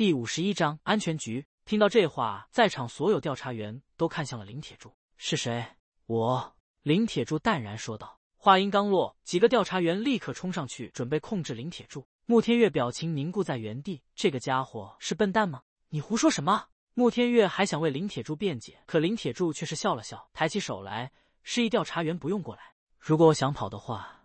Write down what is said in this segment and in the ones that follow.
第五十一章安全局。听到这话，在场所有调查员都看向了林铁柱。是谁？我林铁柱淡然说道。话音刚落，几个调查员立刻冲上去，准备控制林铁柱。穆天月表情凝固在原地。这个家伙是笨蛋吗？你胡说什么？穆天月还想为林铁柱辩解，可林铁柱却是笑了笑，抬起手来，示意调查员不用过来。如果我想跑的话，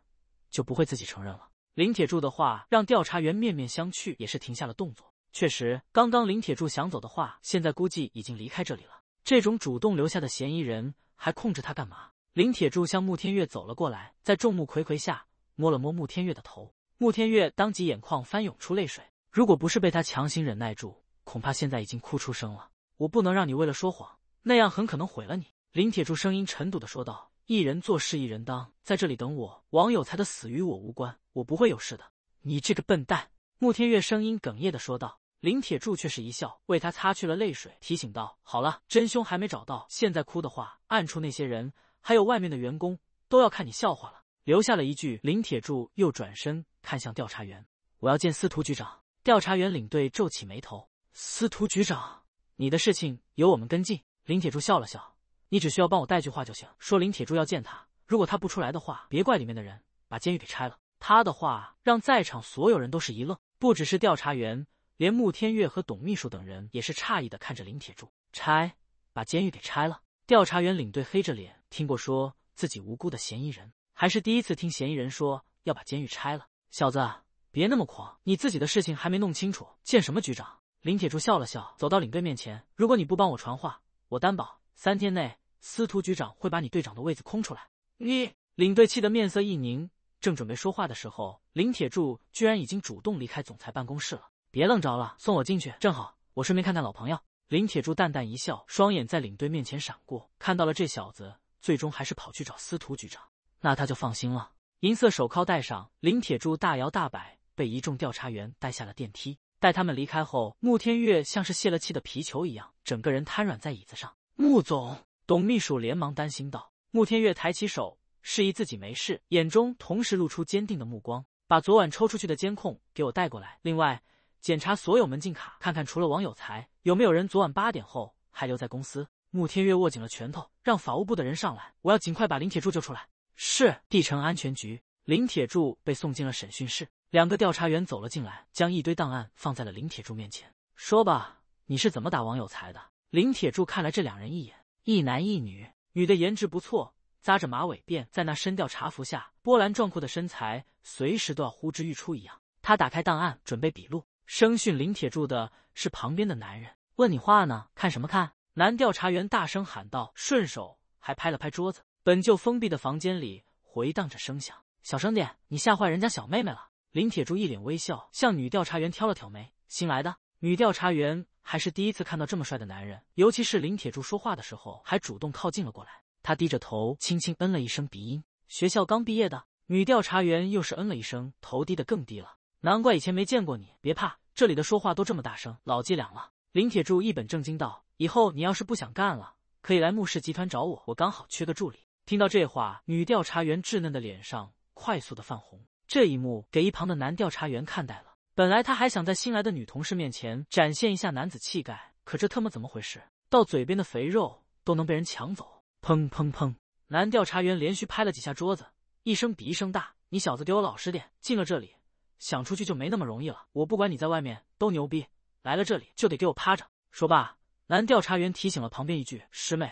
就不会自己承认了。林铁柱的话让调查员面面相觑，也是停下了动作。确实，刚刚林铁柱想走的话，现在估计已经离开这里了。这种主动留下的嫌疑人，还控制他干嘛？林铁柱向穆天月走了过来，在众目睽睽下摸了摸穆天月的头。穆天月当即眼眶翻涌出泪水，如果不是被他强行忍耐住，恐怕现在已经哭出声了。我不能让你为了说谎，那样很可能毁了你。林铁柱声音沉笃的说道：“一人做事一人当，在这里等我。王有才的死与我无关，我不会有事的。”你这个笨蛋！穆天月声音哽咽的说道。林铁柱却是一笑，为他擦去了泪水，提醒道：“好了，真凶还没找到，现在哭的话，暗处那些人，还有外面的员工都要看你笑话了。”留下了一句，林铁柱又转身看向调查员：“我要见司徒局长。”调查员领队皱起眉头：“司徒局长，你的事情由我们跟进。”林铁柱笑了笑：“你只需要帮我带句话就行，说林铁柱要见他。如果他不出来的话，别怪里面的人把监狱给拆了。”他的话让在场所有人都是一愣，不只是调查员。连穆天月和董秘书等人也是诧异的看着林铁柱，拆，把监狱给拆了？调查员领队黑着脸，听过说自己无辜的嫌疑人，还是第一次听嫌疑人说要把监狱拆了。小子，别那么狂，你自己的事情还没弄清楚，见什么局长？林铁柱笑了笑，走到领队面前：“如果你不帮我传话，我担保三天内司徒局长会把你队长的位子空出来。”你领队气得面色一凝，正准备说话的时候，林铁柱居然已经主动离开总裁办公室了。别愣着了，送我进去，正好我顺便看看老朋友。林铁柱淡淡一笑，双眼在领队面前闪过，看到了这小子，最终还是跑去找司徒局长，那他就放心了。银色手铐戴上，林铁柱大摇大摆被一众调查员带下了电梯。待他们离开后，穆天月像是泄了气的皮球一样，整个人瘫软在椅子上。穆总，董秘书连忙担心道。穆天月抬起手，示意自己没事，眼中同时露出坚定的目光。把昨晚抽出去的监控给我带过来，另外。检查所有门禁卡，看看除了王有才有没有人昨晚八点后还留在公司。穆天月握紧了拳头，让法务部的人上来，我要尽快把林铁柱救出来。是，帝城安全局。林铁柱被送进了审讯室，两个调查员走了进来，将一堆档案放在了林铁柱面前，说吧，你是怎么打王有才的？林铁柱看了这两人一眼，一男一女，女的颜值不错，扎着马尾辫，在那身调查服下，波澜壮阔的身材随时都要呼之欲出一样。他打开档案，准备笔录。声讯林铁柱的是旁边的男人，问你话呢，看什么看？男调查员大声喊道，顺手还拍了拍桌子。本就封闭的房间里回荡着声响。小声点，你吓坏人家小妹妹了。林铁柱一脸微笑，向女调查员挑了挑眉。新来的女调查员还是第一次看到这么帅的男人，尤其是林铁柱说话的时候，还主动靠近了过来。他低着头，轻轻嗯了一声鼻音。学校刚毕业的女调查员又是嗯了一声，头低得更低了。难怪以前没见过你，别怕，这里的说话都这么大声，老伎俩了。林铁柱一本正经道：“以后你要是不想干了，可以来穆氏集团找我，我刚好缺个助理。”听到这话，女调查员稚嫩的脸上快速的泛红。这一幕给一旁的男调查员看呆了。本来他还想在新来的女同事面前展现一下男子气概，可这特么怎么回事？到嘴边的肥肉都能被人抢走！砰砰砰！男调查员连续拍了几下桌子，一声比一声大：“你小子给我老实点，进了这里。”想出去就没那么容易了。我不管你在外面都牛逼，来了这里就得给我趴着。说罢，男调查员提醒了旁边一句：“师妹，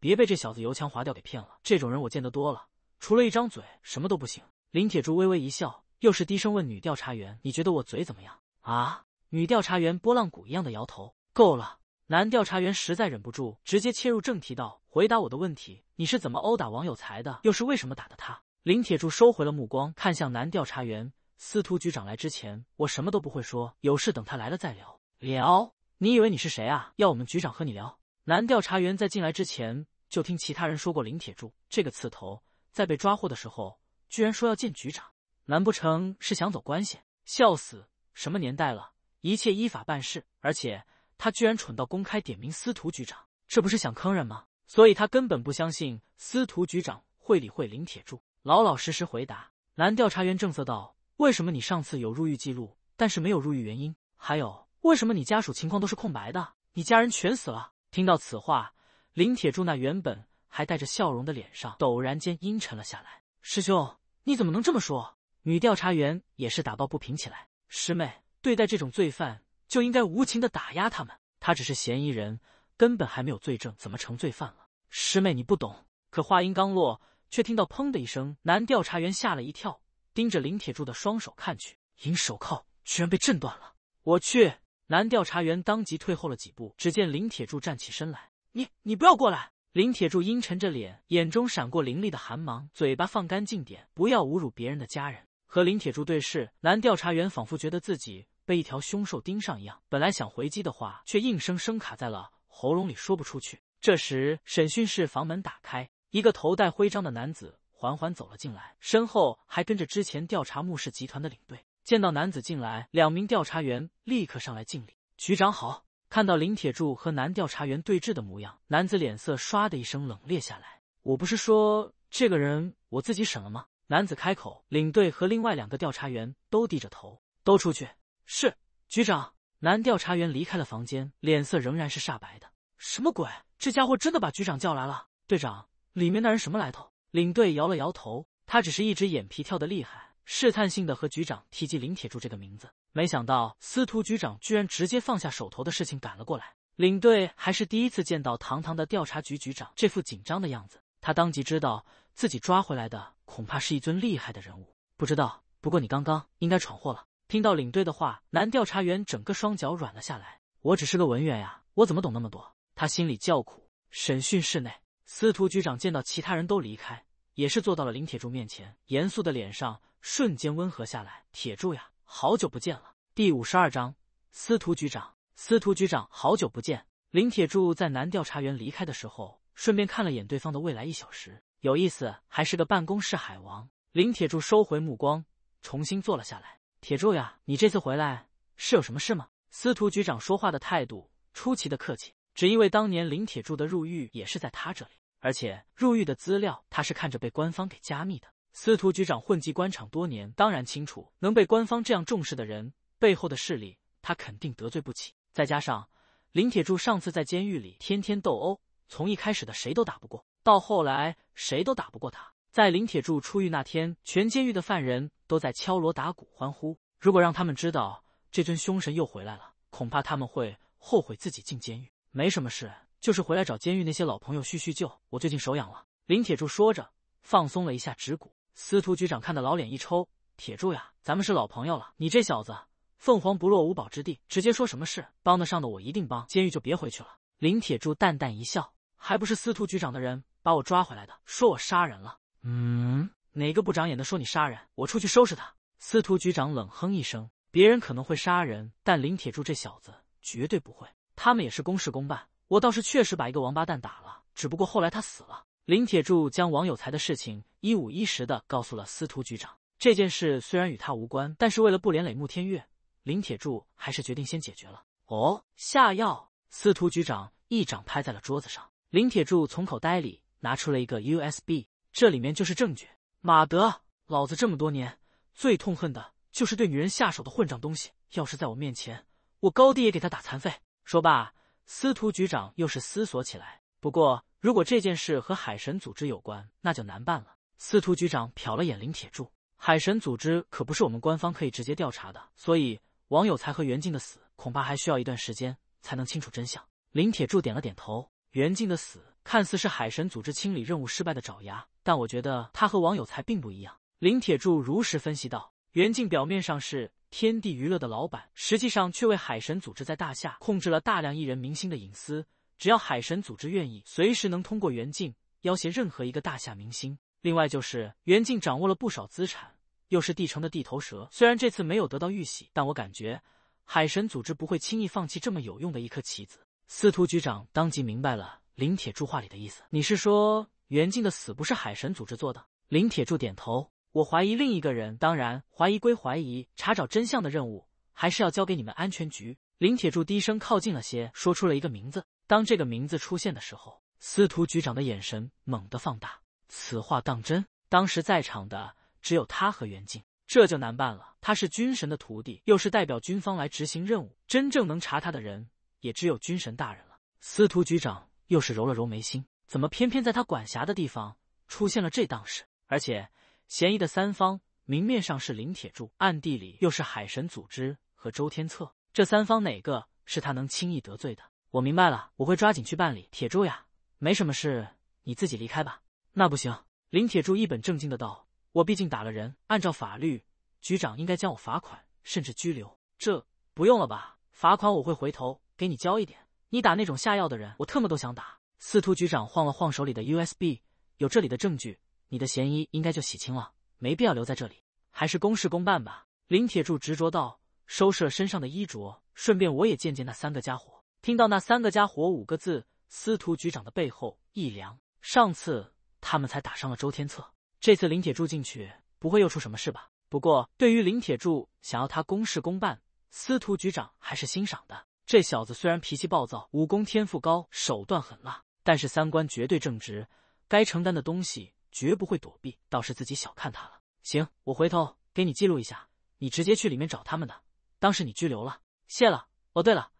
别被这小子油腔滑调给骗了。这种人我见得多了，除了一张嘴什么都不行。”林铁柱微微一笑，又是低声问女调查员：“你觉得我嘴怎么样啊？”女调查员波浪鼓一样的摇头：“够了。”男调查员实在忍不住，直接切入正题道：“回答我的问题，你是怎么殴打王有才的？又是为什么打的他？”林铁柱收回了目光，看向男调查员。司徒局长来之前，我什么都不会说，有事等他来了再聊。聊？你以为你是谁啊？要我们局长和你聊？男调查员在进来之前就听其他人说过，林铁柱这个刺头，在被抓获的时候居然说要见局长，难不成是想走关系？笑死！什么年代了，一切依法办事。而且他居然蠢到公开点名司徒局长，这不是想坑人吗？所以他根本不相信司徒局长会理会林铁柱，老老实实回答。男调查员正色道。为什么你上次有入狱记录，但是没有入狱原因？还有，为什么你家属情况都是空白的？你家人全死了？听到此话，林铁柱那原本还带着笑容的脸上陡然间阴沉了下来。师兄，你怎么能这么说？女调查员也是打抱不平起来。师妹，对待这种罪犯就应该无情的打压他们。他只是嫌疑人，根本还没有罪证，怎么成罪犯了？师妹，你不懂。可话音刚落，却听到砰的一声，男调查员吓了一跳。盯着林铁柱的双手看去，银手铐居然被震断了！我去！男调查员当即退后了几步。只见林铁柱站起身来：“你你不要过来！”林铁柱阴沉着脸，眼中闪过凌厉的寒芒，嘴巴放干净点，不要侮辱别人的家人。和林铁柱对视，男调查员仿佛觉得自己被一条凶兽盯上一样，本来想回击的话，却硬生生卡在了喉咙里，说不出去。这时，审讯室房门打开，一个头戴徽章的男子。缓缓走了进来，身后还跟着之前调查穆氏集团的领队。见到男子进来，两名调查员立刻上来敬礼：“局长好！”看到林铁柱和男调查员对峙的模样，男子脸色唰的一声冷冽下来：“我不是说这个人我自己审了吗？”男子开口。领队和另外两个调查员都低着头：“都出去。”“是，局长。”男调查员离开了房间，脸色仍然是煞白的。“什么鬼？这家伙真的把局长叫来了？”“队长，里面那人什么来头？”领队摇了摇头，他只是一直眼皮跳的厉害，试探性的和局长提及林铁柱这个名字，没想到司徒局长居然直接放下手头的事情赶了过来。领队还是第一次见到堂堂的调查局局长这副紧张的样子，他当即知道自己抓回来的恐怕是一尊厉害的人物。不知道，不过你刚刚应该闯祸了。听到领队的话，男调查员整个双脚软了下来。我只是个文员呀，我怎么懂那么多？他心里叫苦。审讯室内。司徒局长见到其他人都离开，也是坐到了林铁柱面前，严肃的脸上瞬间温和下来。铁柱呀，好久不见了。第五十二章，司徒局长，司徒局长，好久不见。林铁柱在男调查员离开的时候，顺便看了眼对方的未来一小时，有意思，还是个办公室海王。林铁柱收回目光，重新坐了下来。铁柱呀，你这次回来是有什么事吗？司徒局长说话的态度出奇的客气。只因为当年林铁柱的入狱也是在他这里，而且入狱的资料他是看着被官方给加密的。司徒局长混迹官场多年，当然清楚能被官方这样重视的人背后的势力，他肯定得罪不起。再加上林铁柱上次在监狱里天天斗殴，从一开始的谁都打不过，到后来谁都打不过他。在林铁柱出狱那天，全监狱的犯人都在敲锣打鼓欢呼。如果让他们知道这尊凶神又回来了，恐怕他们会后悔自己进监狱。没什么事，就是回来找监狱那些老朋友叙叙旧。我最近手痒了。林铁柱说着，放松了一下指骨。司徒局长看得老脸一抽：“铁柱呀，咱们是老朋友了，你这小子，凤凰不落五宝之地，直接说什么事，帮得上的我一定帮。监狱就别回去了。”林铁柱淡淡一笑：“还不是司徒局长的人把我抓回来的，说我杀人了。嗯，哪个不长眼的说你杀人，我出去收拾他。”司徒局长冷哼一声：“别人可能会杀人，但林铁柱这小子绝对不会。”他们也是公事公办，我倒是确实把一个王八蛋打了，只不过后来他死了。林铁柱将王有才的事情一五一十的告诉了司徒局长。这件事虽然与他无关，但是为了不连累穆天月，林铁柱还是决定先解决了。哦，下药！司徒局长一掌拍在了桌子上。林铁柱从口袋里拿出了一个 U S B，这里面就是证据。马德，老子这么多年最痛恨的就是对女人下手的混账东西，要是在我面前，我高低也给他打残废。说罢，司徒局长又是思索起来。不过，如果这件事和海神组织有关，那就难办了。司徒局长瞟了眼林铁柱，海神组织可不是我们官方可以直接调查的，所以王有才和袁静的死，恐怕还需要一段时间才能清楚真相。林铁柱点了点头。袁静的死看似是海神组织清理任务失败的爪牙，但我觉得他和王有才并不一样。林铁柱如实分析道：“袁静表面上是……”天地娱乐的老板，实际上却为海神组织在大夏控制了大量艺人明星的隐私。只要海神组织愿意，随时能通过袁静要挟任何一个大夏明星。另外，就是袁静掌握了不少资产，又是帝城的地头蛇。虽然这次没有得到玉玺，但我感觉海神组织不会轻易放弃这么有用的一颗棋子。司徒局长当即明白了林铁柱话里的意思。你是说袁静的死不是海神组织做的？林铁柱点头。我怀疑另一个人，当然怀疑归怀疑，查找真相的任务还是要交给你们安全局。林铁柱低声靠近了些，说出了一个名字。当这个名字出现的时候，司徒局长的眼神猛地放大。此话当真？当时在场的只有他和袁静，这就难办了。他是军神的徒弟，又是代表军方来执行任务，真正能查他的人也只有军神大人了。司徒局长又是揉了揉眉心，怎么偏偏在他管辖的地方出现了这档事？而且。嫌疑的三方，明面上是林铁柱，暗地里又是海神组织和周天策。这三方哪个是他能轻易得罪的？我明白了，我会抓紧去办理。铁柱呀，没什么事，你自己离开吧。那不行。林铁柱一本正经的道：“我毕竟打了人，按照法律，局长应该将我罚款，甚至拘留。这不用了吧？罚款我会回头给你交一点。你打那种下药的人，我特么都想打。”司徒局长晃了晃手里的 U S B，有这里的证据。你的嫌疑应该就洗清了，没必要留在这里，还是公事公办吧。林铁柱执着道，收拾了身上的衣着，顺便我也见见那三个家伙。听到“那三个家伙”五个字，司徒局长的背后一凉。上次他们才打伤了周天策，这次林铁柱进去，不会又出什么事吧？不过，对于林铁柱想要他公事公办，司徒局长还是欣赏的。这小子虽然脾气暴躁，武功天赋高，手段狠辣，但是三观绝对正直，该承担的东西。绝不会躲避，倒是自己小看他了。行，我回头给你记录一下，你直接去里面找他们，的当时你拘留了。谢了。哦，对了，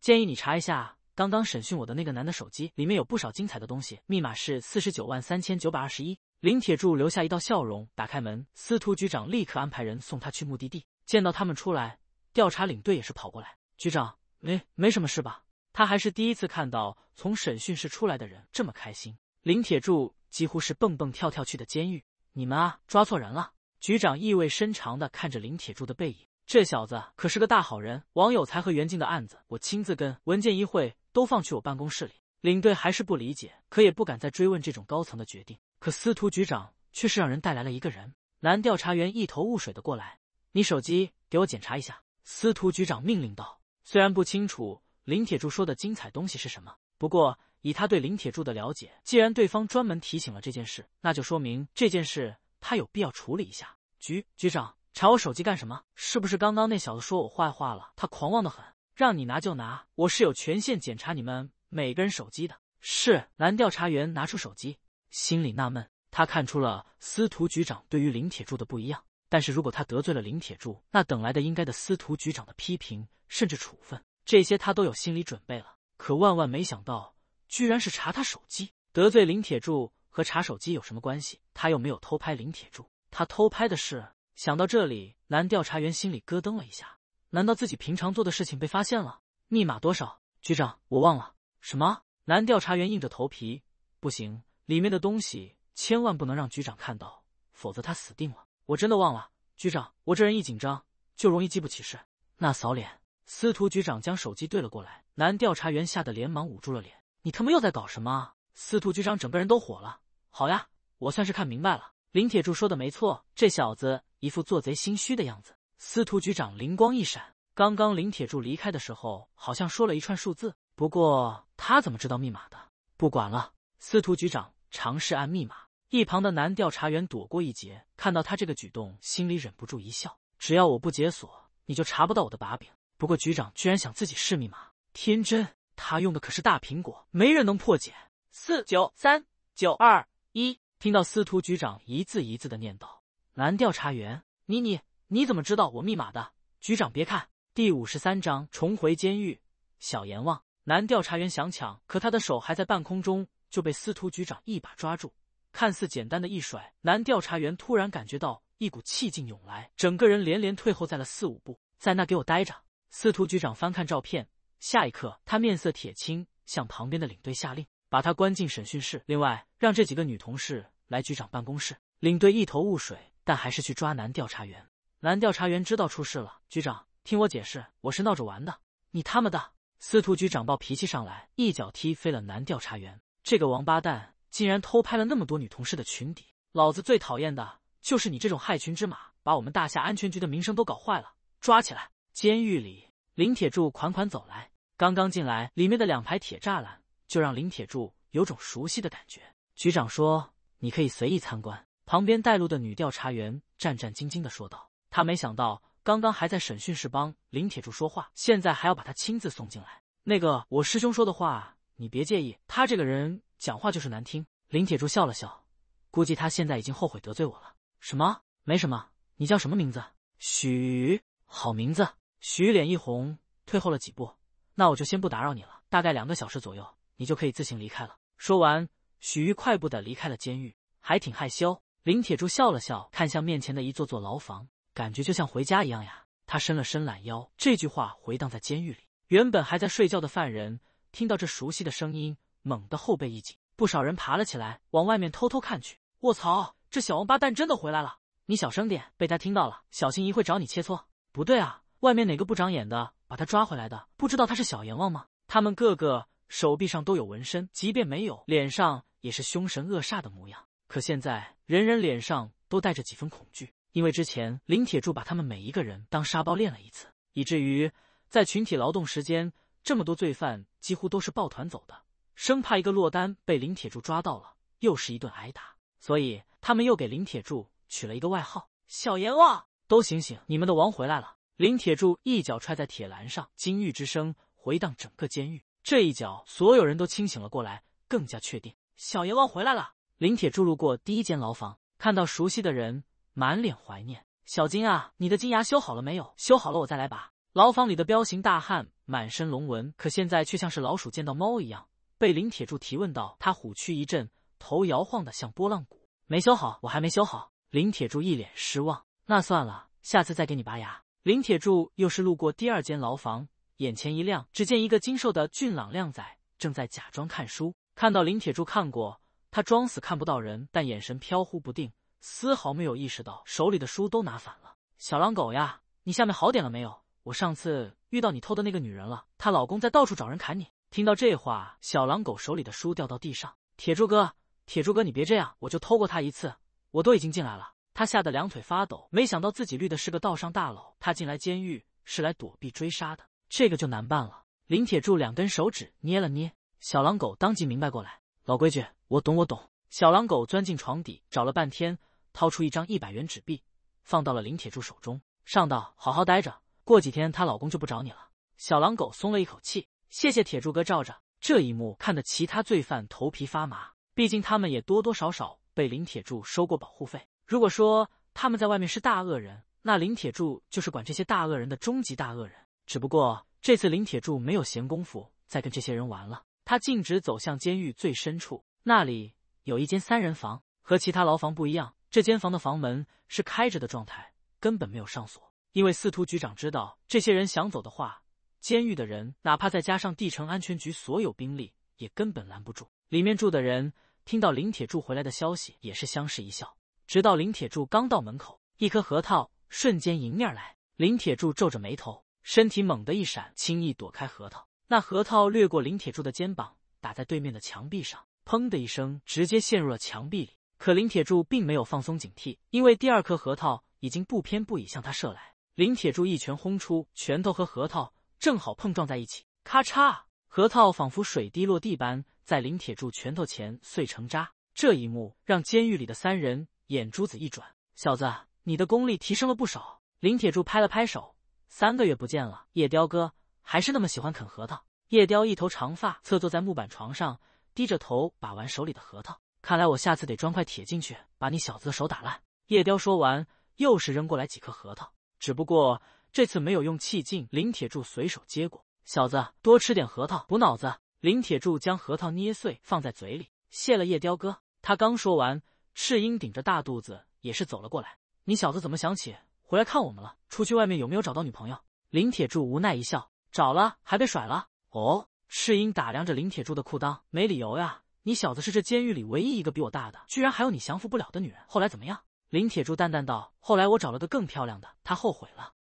建议你查一下刚刚审讯我的那个男的手机，里面有不少精彩的东西，密码是四十九万三千九百二十一。林铁柱留下一道笑容，打开门，司徒局长立刻安排人送他去目的地。见到他们出来，调查领队也是跑过来。局长，没没什么事吧？他还是第一次看到从审讯室出来的人这么开心。林铁柱。几乎是蹦蹦跳跳去的监狱，你们啊，抓错人了。局长意味深长的看着林铁柱的背影，这小子可是个大好人。王有才和袁静的案子，我亲自跟文件一会都放去我办公室里。领队还是不理解，可也不敢再追问这种高层的决定。可司徒局长却是让人带来了一个人。男调查员一头雾水的过来，你手机给我检查一下。司徒局长命令道。虽然不清楚林铁柱说的精彩东西是什么，不过。以他对林铁柱的了解，既然对方专门提醒了这件事，那就说明这件事他有必要处理一下。局局长查我手机干什么？是不是刚刚那小子说我坏话了？他狂妄的很，让你拿就拿。我是有权限检查你们每个人手机的。是男调查员拿出手机，心里纳闷。他看出了司徒局长对于林铁柱的不一样，但是如果他得罪了林铁柱，那等来的应该的司徒局长的批评甚至处分，这些他都有心理准备了。可万万没想到。居然是查他手机，得罪林铁柱和查手机有什么关系？他又没有偷拍林铁柱，他偷拍的事……想到这里，男调查员心里咯噔了一下。难道自己平常做的事情被发现了？密码多少？局长，我忘了。什么？男调查员硬着头皮，不行，里面的东西千万不能让局长看到，否则他死定了。我真的忘了，局长，我这人一紧张就容易记不起事。那扫脸，司徒局长将手机对了过来，男调查员吓得连忙捂住了脸。你他妈又在搞什么？司徒局长整个人都火了。好呀，我算是看明白了。林铁柱说的没错，这小子一副做贼心虚的样子。司徒局长灵光一闪，刚刚林铁柱离开的时候，好像说了一串数字。不过他怎么知道密码的？不管了，司徒局长尝试按密码。一旁的男调查员躲过一劫，看到他这个举动，心里忍不住一笑。只要我不解锁，你就查不到我的把柄。不过局长居然想自己试密码，天真。他用的可是大苹果，没人能破解。四九三九二一，听到司徒局长一字一字的念叨。男调查员，妮妮，你怎么知道我密码的？局长，别看。第五十三章，重回监狱。小阎王，男调查员想抢，可他的手还在半空中，就被司徒局长一把抓住。看似简单的一甩，男调查员突然感觉到一股气劲涌来，整个人连连退后在了四五步。在那给我待着。司徒局长翻看照片。下一刻，他面色铁青，向旁边的领队下令：“把他关进审讯室，另外让这几个女同事来局长办公室。”领队一头雾水，但还是去抓男调查员。男调查员知道出事了，局长，听我解释，我是闹着玩的。你他妈的！司徒局长暴脾气上来，一脚踢飞了男调查员。这个王八蛋竟然偷拍了那么多女同事的裙底，老子最讨厌的就是你这种害群之马，把我们大夏安全局的名声都搞坏了，抓起来！监狱里。林铁柱款款走来，刚刚进来，里面的两排铁栅栏就让林铁柱有种熟悉的感觉。局长说：“你可以随意参观。”旁边带路的女调查员战战兢兢的说道：“她没想到，刚刚还在审讯室帮林铁柱说话，现在还要把他亲自送进来。那个，我师兄说的话你别介意，他这个人讲话就是难听。”林铁柱笑了笑，估计他现在已经后悔得罪我了。什么？没什么。你叫什么名字？许，好名字。许玉脸一红，退后了几步。那我就先不打扰你了。大概两个小时左右，你就可以自行离开了。说完，许玉快步的离开了监狱，还挺害羞。林铁柱笑了笑，看向面前的一座座牢房，感觉就像回家一样呀。他伸了伸懒腰，这句话回荡在监狱里。原本还在睡觉的犯人听到这熟悉的声音，猛地后背一紧，不少人爬了起来，往外面偷偷看去。卧槽，这小王八蛋真的回来了！你小声点，被他听到了，小心一会找你切磋。不对啊！外面哪个不长眼的把他抓回来的？不知道他是小阎王吗？他们个个手臂上都有纹身，即便没有，脸上也是凶神恶煞的模样。可现在，人人脸上都带着几分恐惧，因为之前林铁柱把他们每一个人当沙包练了一次，以至于在群体劳动时间，这么多罪犯几乎都是抱团走的，生怕一个落单被林铁柱抓到了，又是一顿挨打。所以，他们又给林铁柱取了一个外号：小阎王。都醒醒，你们的王回来了！林铁柱一脚踹在铁栏上，金玉之声回荡整个监狱。这一脚，所有人都清醒了过来，更加确定小阎王回来了。林铁柱路过第一间牢房，看到熟悉的人，满脸怀念。小金啊，你的金牙修好了没有？修好了我再来拔。牢房里的彪形大汉满身龙纹，可现在却像是老鼠见到猫一样，被林铁柱提问到，他虎躯一震，头摇晃的像拨浪鼓。没修好，我还没修好。林铁柱一脸失望。那算了，下次再给你拔牙。林铁柱又是路过第二间牢房，眼前一亮，只见一个精瘦的俊朗靓仔正在假装看书。看到林铁柱看过，他装死看不到人，但眼神飘忽不定，丝毫没有意识到手里的书都拿反了。小狼狗呀，你下面好点了没有？我上次遇到你偷的那个女人了，她老公在到处找人砍你。听到这话，小狼狗手里的书掉到地上。铁柱哥，铁柱哥，你别这样，我就偷过她一次，我都已经进来了。他吓得两腿发抖，没想到自己绿的是个道上大佬。他进来监狱是来躲避追杀的，这个就难办了。林铁柱两根手指捏了捏，小狼狗当即明白过来。老规矩，我懂，我懂。小狼狗钻进床底，找了半天，掏出一张一百元纸币，放到了林铁柱手中。上道，好好待着，过几天她老公就不找你了。小狼狗松了一口气，谢谢铁柱哥罩着。这一幕看得其他罪犯头皮发麻，毕竟他们也多多少少被林铁柱收过保护费。如果说他们在外面是大恶人，那林铁柱就是管这些大恶人的终极大恶人。只不过这次林铁柱没有闲工夫再跟这些人玩了，他径直走向监狱最深处，那里有一间三人房，和其他牢房不一样，这间房的房门是开着的状态，根本没有上锁。因为司徒局长知道，这些人想走的话，监狱的人哪怕再加上地城安全局所有兵力，也根本拦不住。里面住的人听到林铁柱回来的消息，也是相视一笑。直到林铁柱刚到门口，一颗核桃瞬间迎面来。林铁柱皱着眉头，身体猛地一闪，轻易躲开核桃。那核桃掠过林铁柱的肩膀，打在对面的墙壁上，砰的一声，直接陷入了墙壁里。可林铁柱并没有放松警惕，因为第二颗核桃已经不偏不倚向他射来。林铁柱一拳轰出，拳头和核桃正好碰撞在一起，咔嚓，核桃仿佛水滴落地般，在林铁柱拳头前碎成渣。这一幕让监狱里的三人。眼珠子一转，小子，你的功力提升了不少。林铁柱拍了拍手，三个月不见了，叶雕哥还是那么喜欢啃核桃。叶雕一头长发，侧坐在木板床上，低着头把玩手里的核桃。看来我下次得装块铁进去，把你小子的手打烂。叶雕说完，又是扔过来几颗核桃，只不过这次没有用气劲。林铁柱随手接过，小子，多吃点核桃，补脑子。林铁柱将核桃捏碎，放在嘴里。谢了叶雕哥。他刚说完。赤英顶着大肚子也是走了过来。你小子怎么想起回来看我们了？出去外面有没有找到女朋友？林铁柱无奈一笑，找了还被甩了。哦，赤英打量着林铁柱的裤裆，没理由呀。你小子是这监狱里唯一一个比我大的，居然还有你降服不了的女人。后来怎么样？林铁柱淡淡道：“后来我找了个更漂亮的，他后悔了。”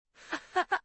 哈哈，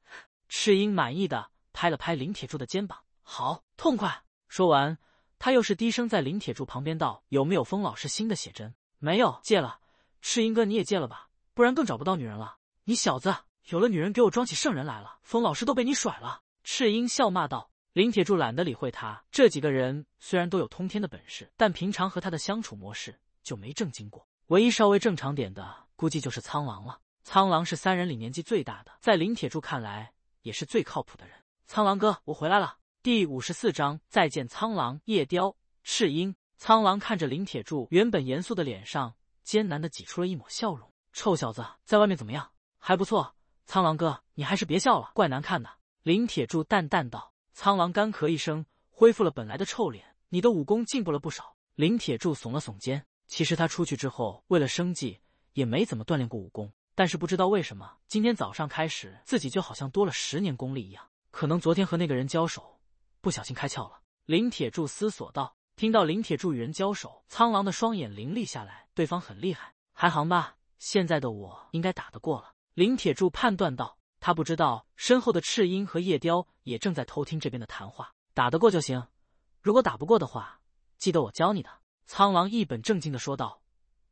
赤英满意的拍了拍林铁柱的肩膀，好痛快。说完，他又是低声在林铁柱旁边道：“有没有风老师新的写真？”没有戒了，赤音哥你也戒了吧，不然更找不到女人了。你小子有了女人，给我装起圣人来了，冯老师都被你甩了。赤音笑骂道。林铁柱懒得理会他。这几个人虽然都有通天的本事，但平常和他的相处模式就没正经过，唯一稍微正常点的估计就是苍狼了。苍狼是三人里年纪最大的，在林铁柱看来也是最靠谱的人。苍狼哥，我回来了。第五十四章再见苍狼。夜雕，赤鹰。苍狼看着林铁柱，原本严肃的脸上艰难的挤出了一抹笑容。臭小子，在外面怎么样？还不错。苍狼哥，你还是别笑了，怪难看的。林铁柱淡淡道。苍狼干咳一声，恢复了本来的臭脸。你的武功进步了不少。林铁柱耸了耸肩。其实他出去之后，为了生计，也没怎么锻炼过武功。但是不知道为什么，今天早上开始，自己就好像多了十年功力一样。可能昨天和那个人交手，不小心开窍了。林铁柱思索道。听到林铁柱与人交手，苍狼的双眼凌厉下来。对方很厉害，还行吧？现在的我应该打得过了。林铁柱判断道。他不知道身后的赤鹰和夜雕也正在偷听这边的谈话。打得过就行，如果打不过的话，记得我教你的。苍狼一本正经的说道。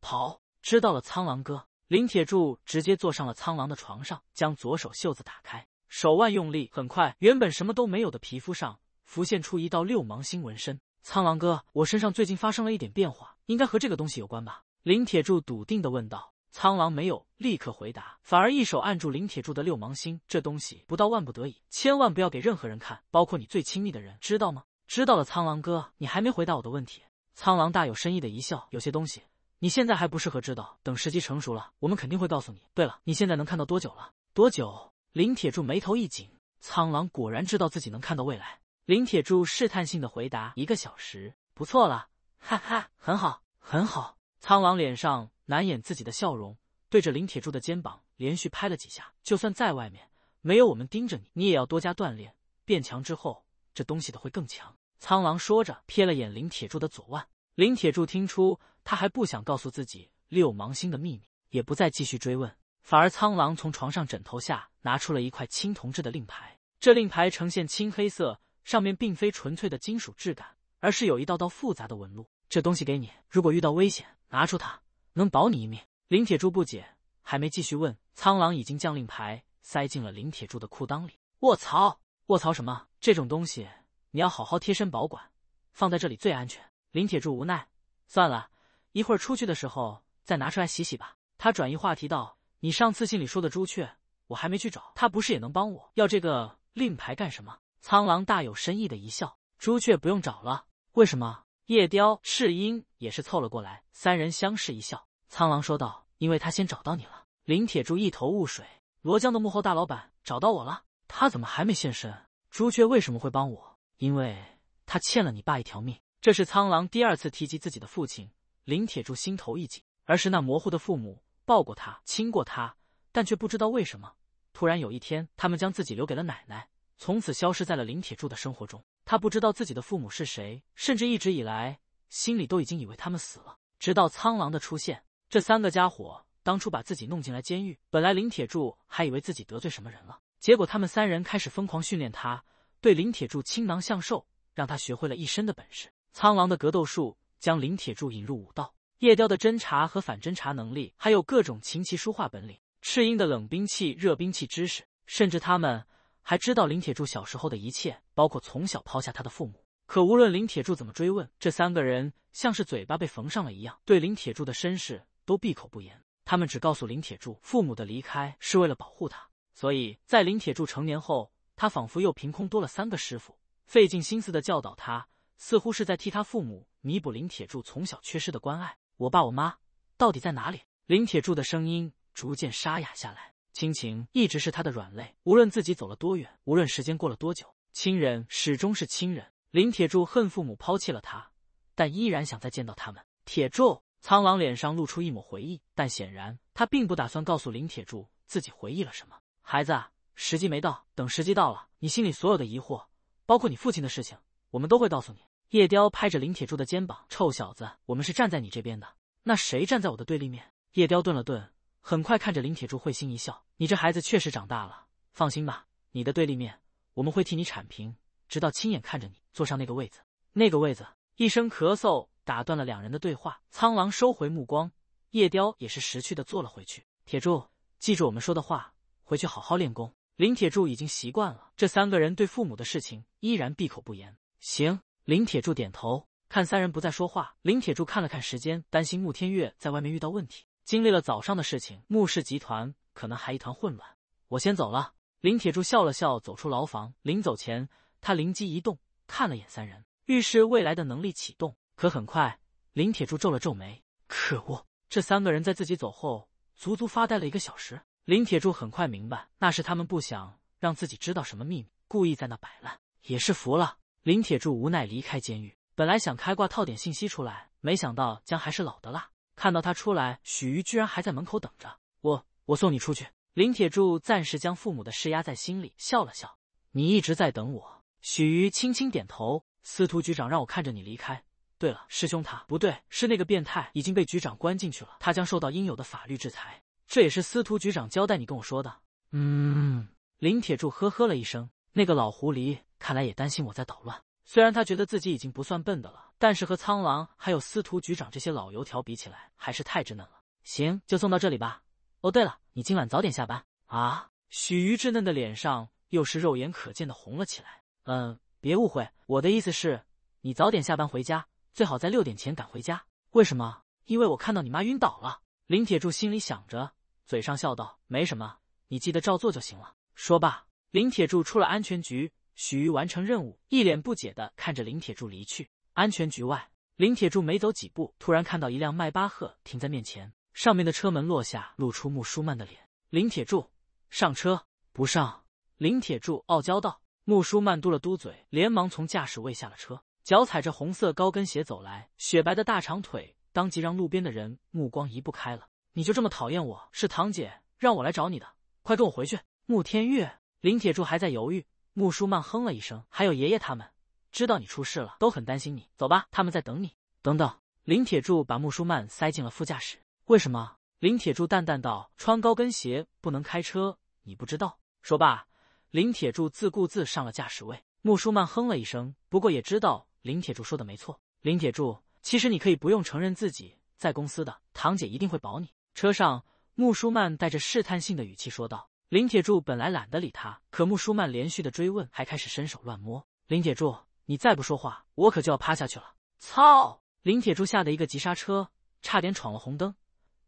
跑，知道了，苍狼哥。林铁柱直接坐上了苍狼的床上，将左手袖子打开，手腕用力，很快，原本什么都没有的皮肤上浮现出一道六芒星纹身。苍狼哥，我身上最近发生了一点变化，应该和这个东西有关吧？林铁柱笃定的问道。苍狼没有立刻回答，反而一手按住林铁柱的六芒星，这东西不到万不得已，千万不要给任何人看，包括你最亲密的人，知道吗？知道了，苍狼哥，你还没回答我的问题。苍狼大有深意的一笑，有些东西你现在还不适合知道，等时机成熟了，我们肯定会告诉你。对了，你现在能看到多久了？多久？林铁柱眉头一紧，苍狼果然知道自己能看到未来。林铁柱试探性的回答：“一个小时，不错了，哈哈，很好，很好。”苍狼脸上难掩自己的笑容，对着林铁柱的肩膀连续拍了几下。就算在外面没有我们盯着你，你也要多加锻炼，变强之后，这东西的会更强。苍狼说着，瞥了眼林铁柱的左腕。林铁柱听出他还不想告诉自己六芒星的秘密，也不再继续追问，反而苍狼从床上枕头下拿出了一块青铜制的令牌，这令牌呈现青黑色。上面并非纯粹的金属质感，而是有一道道复杂的纹路。这东西给你，如果遇到危险，拿出它能保你一命。林铁柱不解，还没继续问，苍狼已经将令牌塞进了林铁柱的裤裆里。卧槽！卧槽！什么？这种东西你要好好贴身保管，放在这里最安全。林铁柱无奈，算了，一会儿出去的时候再拿出来洗洗吧。他转移话题道：“你上次信里说的朱雀，我还没去找，他不是也能帮我？要这个令牌干什么？”苍狼大有深意的一笑，朱雀不用找了。为什么？夜雕、赤鹰也是凑了过来，三人相视一笑。苍狼说道：“因为他先找到你了。”林铁柱一头雾水。罗江的幕后大老板找到我了，他怎么还没现身？朱雀为什么会帮我？因为他欠了你爸一条命。这是苍狼第二次提及自己的父亲。林铁柱心头一紧，而是那模糊的父母抱过他，亲过他，但却不知道为什么，突然有一天，他们将自己留给了奶奶。从此消失在了林铁柱的生活中。他不知道自己的父母是谁，甚至一直以来心里都已经以为他们死了。直到苍狼的出现，这三个家伙当初把自己弄进来监狱。本来林铁柱还以为自己得罪什么人了，结果他们三人开始疯狂训练他，对林铁柱倾囊相授，让他学会了一身的本事。苍狼的格斗术将林铁柱引入武道，夜雕的侦查和反侦查能力，还有各种琴棋书画本领，赤鹰的冷兵器、热兵器知识，甚至他们。还知道林铁柱小时候的一切，包括从小抛下他的父母。可无论林铁柱怎么追问，这三个人像是嘴巴被缝上了一样，对林铁柱的身世都闭口不言。他们只告诉林铁柱，父母的离开是为了保护他。所以，在林铁柱成年后，他仿佛又凭空多了三个师傅，费尽心思的教导他，似乎是在替他父母弥补林铁柱从小缺失的关爱。我爸我妈到底在哪里？林铁柱的声音逐渐沙哑下来。亲情一直是他的软肋，无论自己走了多远，无论时间过了多久，亲人始终是亲人。林铁柱恨父母抛弃了他，但依然想再见到他们。铁柱，苍狼脸上露出一抹回忆，但显然他并不打算告诉林铁柱自己回忆了什么。孩子，时机没到，等时机到了，你心里所有的疑惑，包括你父亲的事情，我们都会告诉你。夜雕拍着林铁柱的肩膀，臭小子，我们是站在你这边的。那谁站在我的对立面？夜雕顿了顿。很快看着林铁柱会心一笑，你这孩子确实长大了。放心吧，你的对立面我们会替你铲平，直到亲眼看着你坐上那个位子。那个位子。一声咳嗽打断了两人的对话，苍狼收回目光，叶雕也是识趣的坐了回去。铁柱，记住我们说的话，回去好好练功。林铁柱已经习惯了这三个人对父母的事情依然闭口不言。行。林铁柱点头，看三人不再说话，林铁柱看了看时间，担心穆天月在外面遇到问题。经历了早上的事情，穆氏集团可能还一团混乱。我先走了。林铁柱笑了笑，走出牢房。临走前，他灵机一动，看了眼三人，预示未来的能力启动。可很快，林铁柱皱了皱眉，可恶！这三个人在自己走后，足足发呆了一个小时。林铁柱很快明白，那是他们不想让自己知道什么秘密，故意在那摆烂。也是服了。林铁柱无奈离开监狱。本来想开挂套点信息出来，没想到姜还是老的辣。看到他出来，许瑜居然还在门口等着我。我送你出去。林铁柱暂时将父母的事压在心里，笑了笑。你一直在等我。许瑜轻轻点头。司徒局长让我看着你离开。对了，师兄他不对，是那个变态已经被局长关进去了。他将受到应有的法律制裁。这也是司徒局长交代你跟我说的。嗯。林铁柱呵呵了一声。那个老狐狸看来也担心我在捣乱。虽然他觉得自己已经不算笨的了。但是和苍狼还有司徒局长这些老油条比起来，还是太稚嫩了。行，就送到这里吧。哦，对了，你今晚早点下班啊。许瑜稚嫩的脸上又是肉眼可见的红了起来。嗯，别误会，我的意思是，你早点下班回家，最好在六点前赶回家。为什么？因为我看到你妈晕倒了。林铁柱心里想着，嘴上笑道：“没什么，你记得照做就行了。”说罢，林铁柱出了安全局。许瑜完成任务，一脸不解的看着林铁柱离去。安全局外，林铁柱没走几步，突然看到一辆迈巴赫停在面前，上面的车门落下，露出穆舒曼的脸。林铁柱上车不上？林铁柱傲娇道。穆舒曼嘟了嘟嘴，连忙从驾驶位下了车，脚踩着红色高跟鞋走来，雪白的大长腿当即让路边的人目光移不开了。你就这么讨厌我？是堂姐让我来找你的，快跟我回去。穆天月，林铁柱还在犹豫，穆舒曼哼了一声，还有爷爷他们。知道你出事了，都很担心你。走吧，他们在等你。等等，林铁柱把穆舒曼塞进了副驾驶。为什么？林铁柱淡淡道：“穿高跟鞋不能开车，你不知道。”说罢，林铁柱自顾自上了驾驶位。穆舒曼哼了一声，不过也知道林铁柱说的没错。林铁柱，其实你可以不用承认自己在公司的，堂姐一定会保你。车上，穆舒曼带着试探性的语气说道。林铁柱本来懒得理他，可穆舒曼连续的追问，还开始伸手乱摸。林铁柱。你再不说话，我可就要趴下去了！操！林铁柱吓得一个急刹车，差点闯了红灯。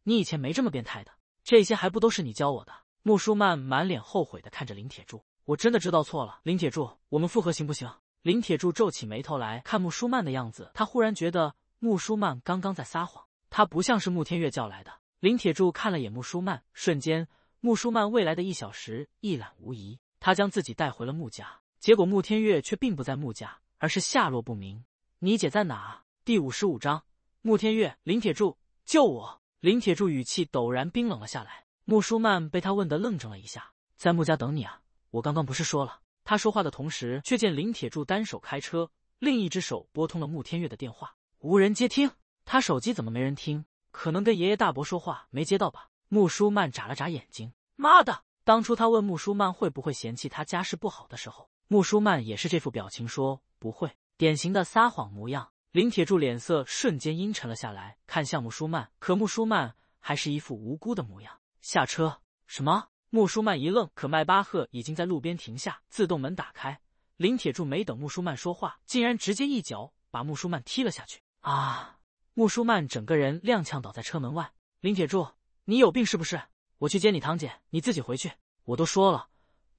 你以前没这么变态的，这些还不都是你教我的？穆舒曼满脸后悔的看着林铁柱，我真的知道错了，林铁柱，我们复合行不行？林铁柱皱起眉头来看穆舒曼的样子，他忽然觉得穆舒曼刚刚在撒谎，他不像是穆天月叫来的。林铁柱看了眼穆舒曼，瞬间穆舒曼未来的一小时一览无遗。他将自己带回了穆家，结果穆天月却并不在穆家。而是下落不明。你姐在哪？第五十五章，穆天月，林铁柱，救我！林铁柱语气陡然冰冷了下来。穆淑曼被他问得愣怔了一下。在穆家等你啊！我刚刚不是说了？他说话的同时，却见林铁柱单手开车，另一只手拨通了穆天月的电话，无人接听。他手机怎么没人听？可能跟爷爷大伯说话没接到吧？穆淑曼眨了眨眼睛。妈的！当初他问穆淑曼会不会嫌弃他家世不好的时候，穆淑曼也是这副表情说。不会，典型的撒谎模样。林铁柱脸色瞬间阴沉了下来，看向穆舒曼，可穆舒曼还是一副无辜的模样。下车？什么？穆舒曼一愣，可迈巴赫已经在路边停下，自动门打开。林铁柱没等穆舒曼说话，竟然直接一脚把穆舒曼踢了下去。啊！穆舒曼整个人踉跄倒在车门外。林铁柱，你有病是不是？我去接你堂姐，你自己回去。我都说了，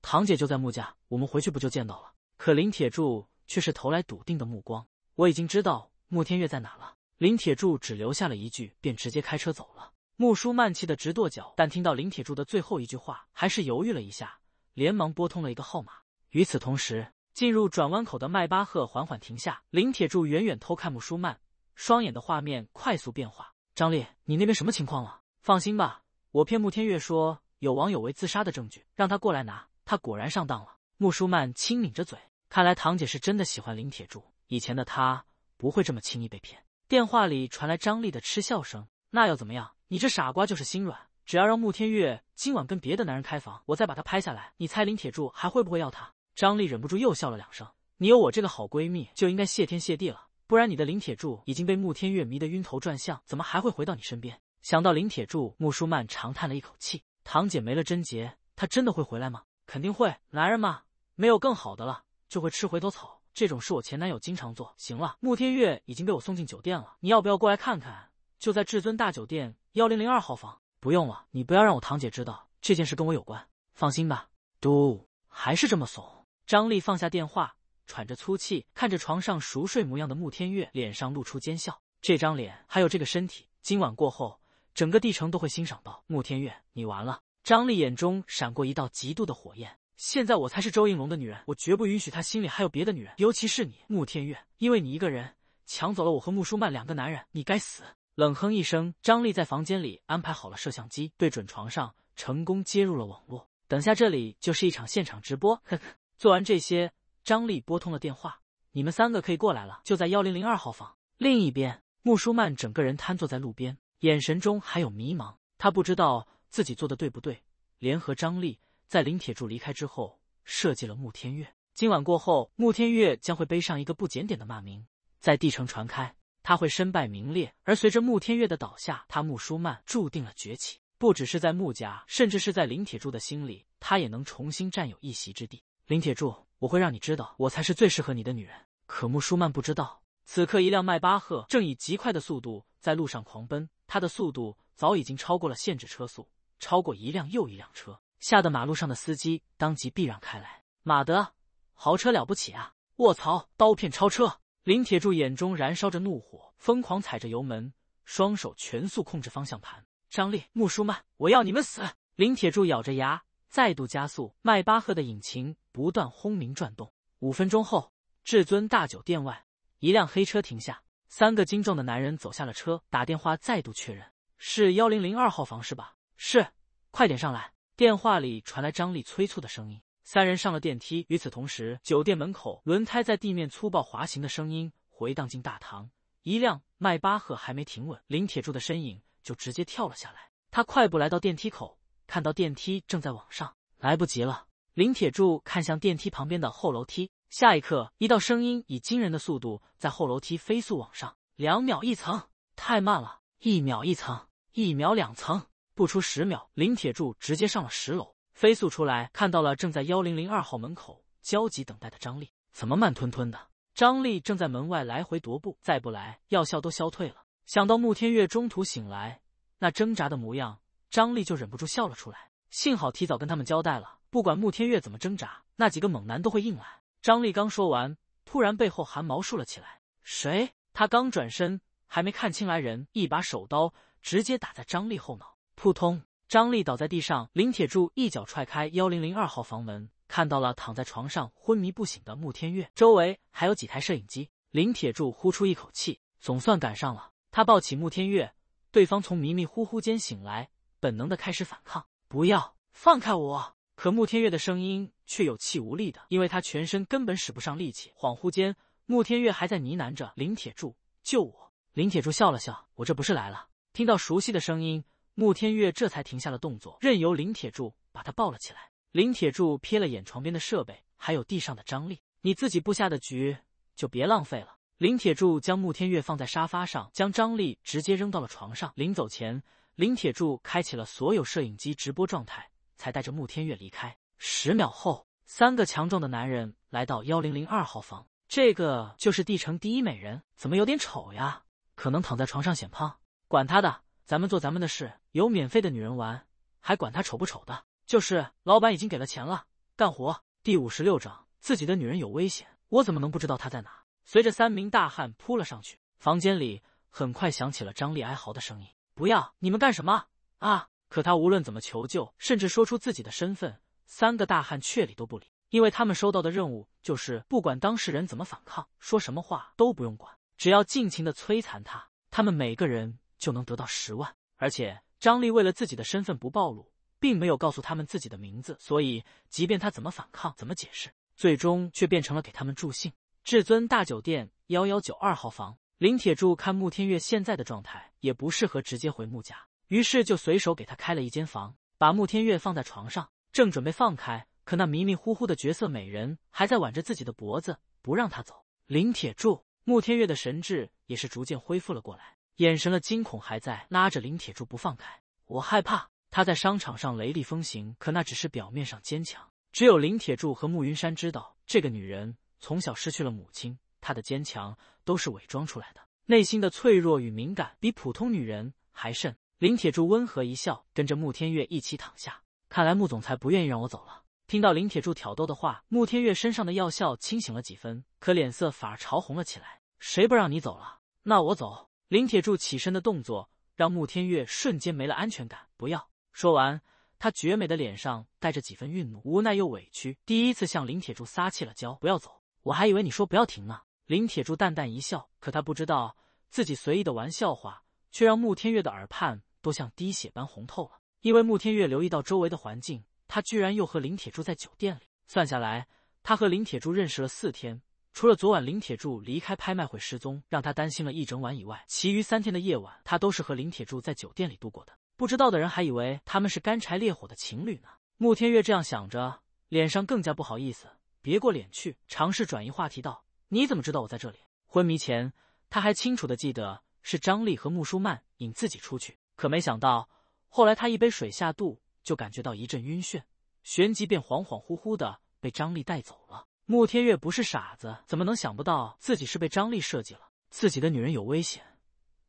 堂姐就在穆家，我们回去不就见到了？可林铁柱。却是投来笃定的目光。我已经知道穆天月在哪了。林铁柱只留下了一句，便直接开车走了。穆舒曼气得直跺脚，但听到林铁柱的最后一句话，还是犹豫了一下，连忙拨通了一个号码。与此同时，进入转弯口的迈巴赫缓缓停下。林铁柱远远偷看穆舒曼，双眼的画面快速变化。张丽，你那边什么情况了？放心吧，我骗穆天月说有王有为自杀的证据，让他过来拿，他果然上当了。穆舒曼轻抿着嘴。看来堂姐是真的喜欢林铁柱，以前的他不会这么轻易被骗。电话里传来张丽的嗤笑声，那又怎么样？你这傻瓜就是心软，只要让穆天月今晚跟别的男人开房，我再把她拍下来，你猜林铁柱还会不会要她？张丽忍不住又笑了两声，你有我这个好闺蜜就应该谢天谢地了，不然你的林铁柱已经被穆天月迷得晕头转向，怎么还会回到你身边？想到林铁柱，穆舒曼长叹了一口气，堂姐没了贞洁，他真的会回来吗？肯定会，男人嘛，没有更好的了。就会吃回头草，这种事我前男友经常做。行了，穆天月已经被我送进酒店了，你要不要过来看看？就在至尊大酒店幺零零二号房。不用了，你不要让我堂姐知道这件事跟我有关。放心吧，嘟，还是这么怂。张丽放下电话，喘着粗气，看着床上熟睡模样的穆天月，脸上露出奸笑。这张脸，还有这个身体，今晚过后，整个帝城都会欣赏到。穆天月，你完了。张丽眼中闪过一道极度的火焰。现在我才是周应龙的女人，我绝不允许他心里还有别的女人，尤其是你，穆天月。因为你一个人抢走了我和穆舒曼两个男人，你该死！冷哼一声，张丽在房间里安排好了摄像机，对准床上，成功接入了网络。等下这里就是一场现场直播。呵呵，做完这些，张丽拨通了电话：“你们三个可以过来了，就在幺零零二号房。”另一边，穆舒曼整个人瘫坐在路边，眼神中还有迷茫。他不知道自己做的对不对，联合张丽。在林铁柱离开之后，设计了穆天月。今晚过后，穆天月将会背上一个不检点的骂名，在帝城传开，他会身败名裂。而随着穆天月的倒下，他穆舒曼注定了崛起。不只是在穆家，甚至是在林铁柱的心里，他也能重新占有一席之地。林铁柱，我会让你知道，我才是最适合你的女人。可穆舒曼不知道，此刻一辆迈巴赫正以极快的速度在路上狂奔，它的速度早已经超过了限制车速，超过一辆又一辆车。吓得马路上的司机当即避让开来。马德，豪车了不起啊！卧槽，刀片超车！林铁柱眼中燃烧着怒火，疯狂踩着油门，双手全速控制方向盘。张力、穆舒曼，我要你们死！林铁柱咬着牙，再度加速。迈巴赫的引擎不断轰鸣转动。五分钟后，至尊大酒店外，一辆黑车停下，三个精壮的男人走下了车，打电话再度确认：“是幺零零二号房是吧？”“是，快点上来。”电话里传来张力催促的声音。三人上了电梯。与此同时，酒店门口轮胎在地面粗暴滑行的声音回荡进大堂。一辆迈巴赫还没停稳，林铁柱的身影就直接跳了下来。他快步来到电梯口，看到电梯正在往上，来不及了。林铁柱看向电梯旁边的后楼梯。下一刻，一道声音以惊人的速度在后楼梯飞速往上。两秒一层，太慢了。一秒一层，一秒两层。不出十秒，林铁柱直接上了十楼，飞速出来，看到了正在幺零零二号门口焦急等待的张丽，怎么慢吞吞的？张丽正在门外来回踱步，再不来药效都消退了。想到穆天月中途醒来那挣扎的模样，张丽就忍不住笑了出来。幸好提早跟他们交代了，不管穆天月怎么挣扎，那几个猛男都会硬来。张丽刚说完，突然背后汗毛竖了起来，谁？他刚转身，还没看清来人，一把手刀直接打在张丽后脑。扑通！张丽倒在地上，林铁柱一脚踹开幺零零二号房门，看到了躺在床上昏迷不醒的穆天月，周围还有几台摄影机。林铁柱呼出一口气，总算赶上了。他抱起穆天月，对方从迷迷糊糊间醒来，本能的开始反抗：“不要放开我！”可穆天月的声音却有气无力的，因为他全身根本使不上力气。恍惚间，穆天月还在呢喃着：“林铁柱，救我！”林铁柱笑了笑：“我这不是来了？”听到熟悉的声音。穆天月这才停下了动作，任由林铁柱把他抱了起来。林铁柱瞥了眼床边的设备，还有地上的张力，你自己布下的局就别浪费了。林铁柱将穆天月放在沙发上，将张力直接扔到了床上。临走前，林铁柱开启了所有摄影机直播状态，才带着穆天月离开。十秒后，三个强壮的男人来到幺零零二号房，这个就是帝城第一美人，怎么有点丑呀？可能躺在床上显胖，管他的，咱们做咱们的事。有免费的女人玩，还管他丑不丑的？就是老板已经给了钱了，干活。第五十六章，自己的女人有危险，我怎么能不知道她在哪？随着三名大汉扑了上去，房间里很快响起了张丽哀嚎的声音：“不要！你们干什么啊？”可他无论怎么求救，甚至说出自己的身份，三个大汉却理都不理，因为他们收到的任务就是不管当事人怎么反抗，说什么话都不用管，只要尽情的摧残他，他们每个人就能得到十万，而且。张丽为了自己的身份不暴露，并没有告诉他们自己的名字，所以即便他怎么反抗、怎么解释，最终却变成了给他们助兴。至尊大酒店幺幺九二号房，林铁柱看穆天月现在的状态也不适合直接回穆家，于是就随手给他开了一间房，把穆天月放在床上，正准备放开，可那迷迷糊糊的绝色美人还在挽着自己的脖子不让他走。林铁柱，穆天月的神智也是逐渐恢复了过来。眼神的惊恐还在，拉着林铁柱不放开。我害怕。他在商场上雷厉风行，可那只是表面上坚强。只有林铁柱和慕云山知道，这个女人从小失去了母亲，她的坚强都是伪装出来的，内心的脆弱与敏感比普通女人还甚。林铁柱温和一笑，跟着慕天月一起躺下。看来慕总裁不愿意让我走了。听到林铁柱挑逗的话，慕天月身上的药效清醒了几分，可脸色反而潮红了起来。谁不让你走了？那我走。林铁柱起身的动作让穆天月瞬间没了安全感。不要！说完，她绝美的脸上带着几分愠怒、无奈又委屈，第一次向林铁柱撒气了娇。不要走！我还以为你说不要停呢。林铁柱淡淡一笑，可他不知道自己随意的玩笑话，却让穆天月的耳畔都像滴血般红透了。因为穆天月留意到周围的环境，他居然又和林铁柱在酒店里。算下来，他和林铁柱认识了四天。除了昨晚林铁柱离开拍卖会失踪，让他担心了一整晚以外，其余三天的夜晚，他都是和林铁柱在酒店里度过的。不知道的人还以为他们是干柴烈火的情侣呢。穆天月这样想着，脸上更加不好意思，别过脸去，尝试转移话题道：“你怎么知道我在这里？”昏迷前，他还清楚的记得是张丽和穆舒曼引自己出去，可没想到后来他一杯水下肚，就感觉到一阵晕眩，旋即便恍恍惚惚的被张丽带走了。穆天月不是傻子，怎么能想不到自己是被张丽设计了？自己的女人有危险，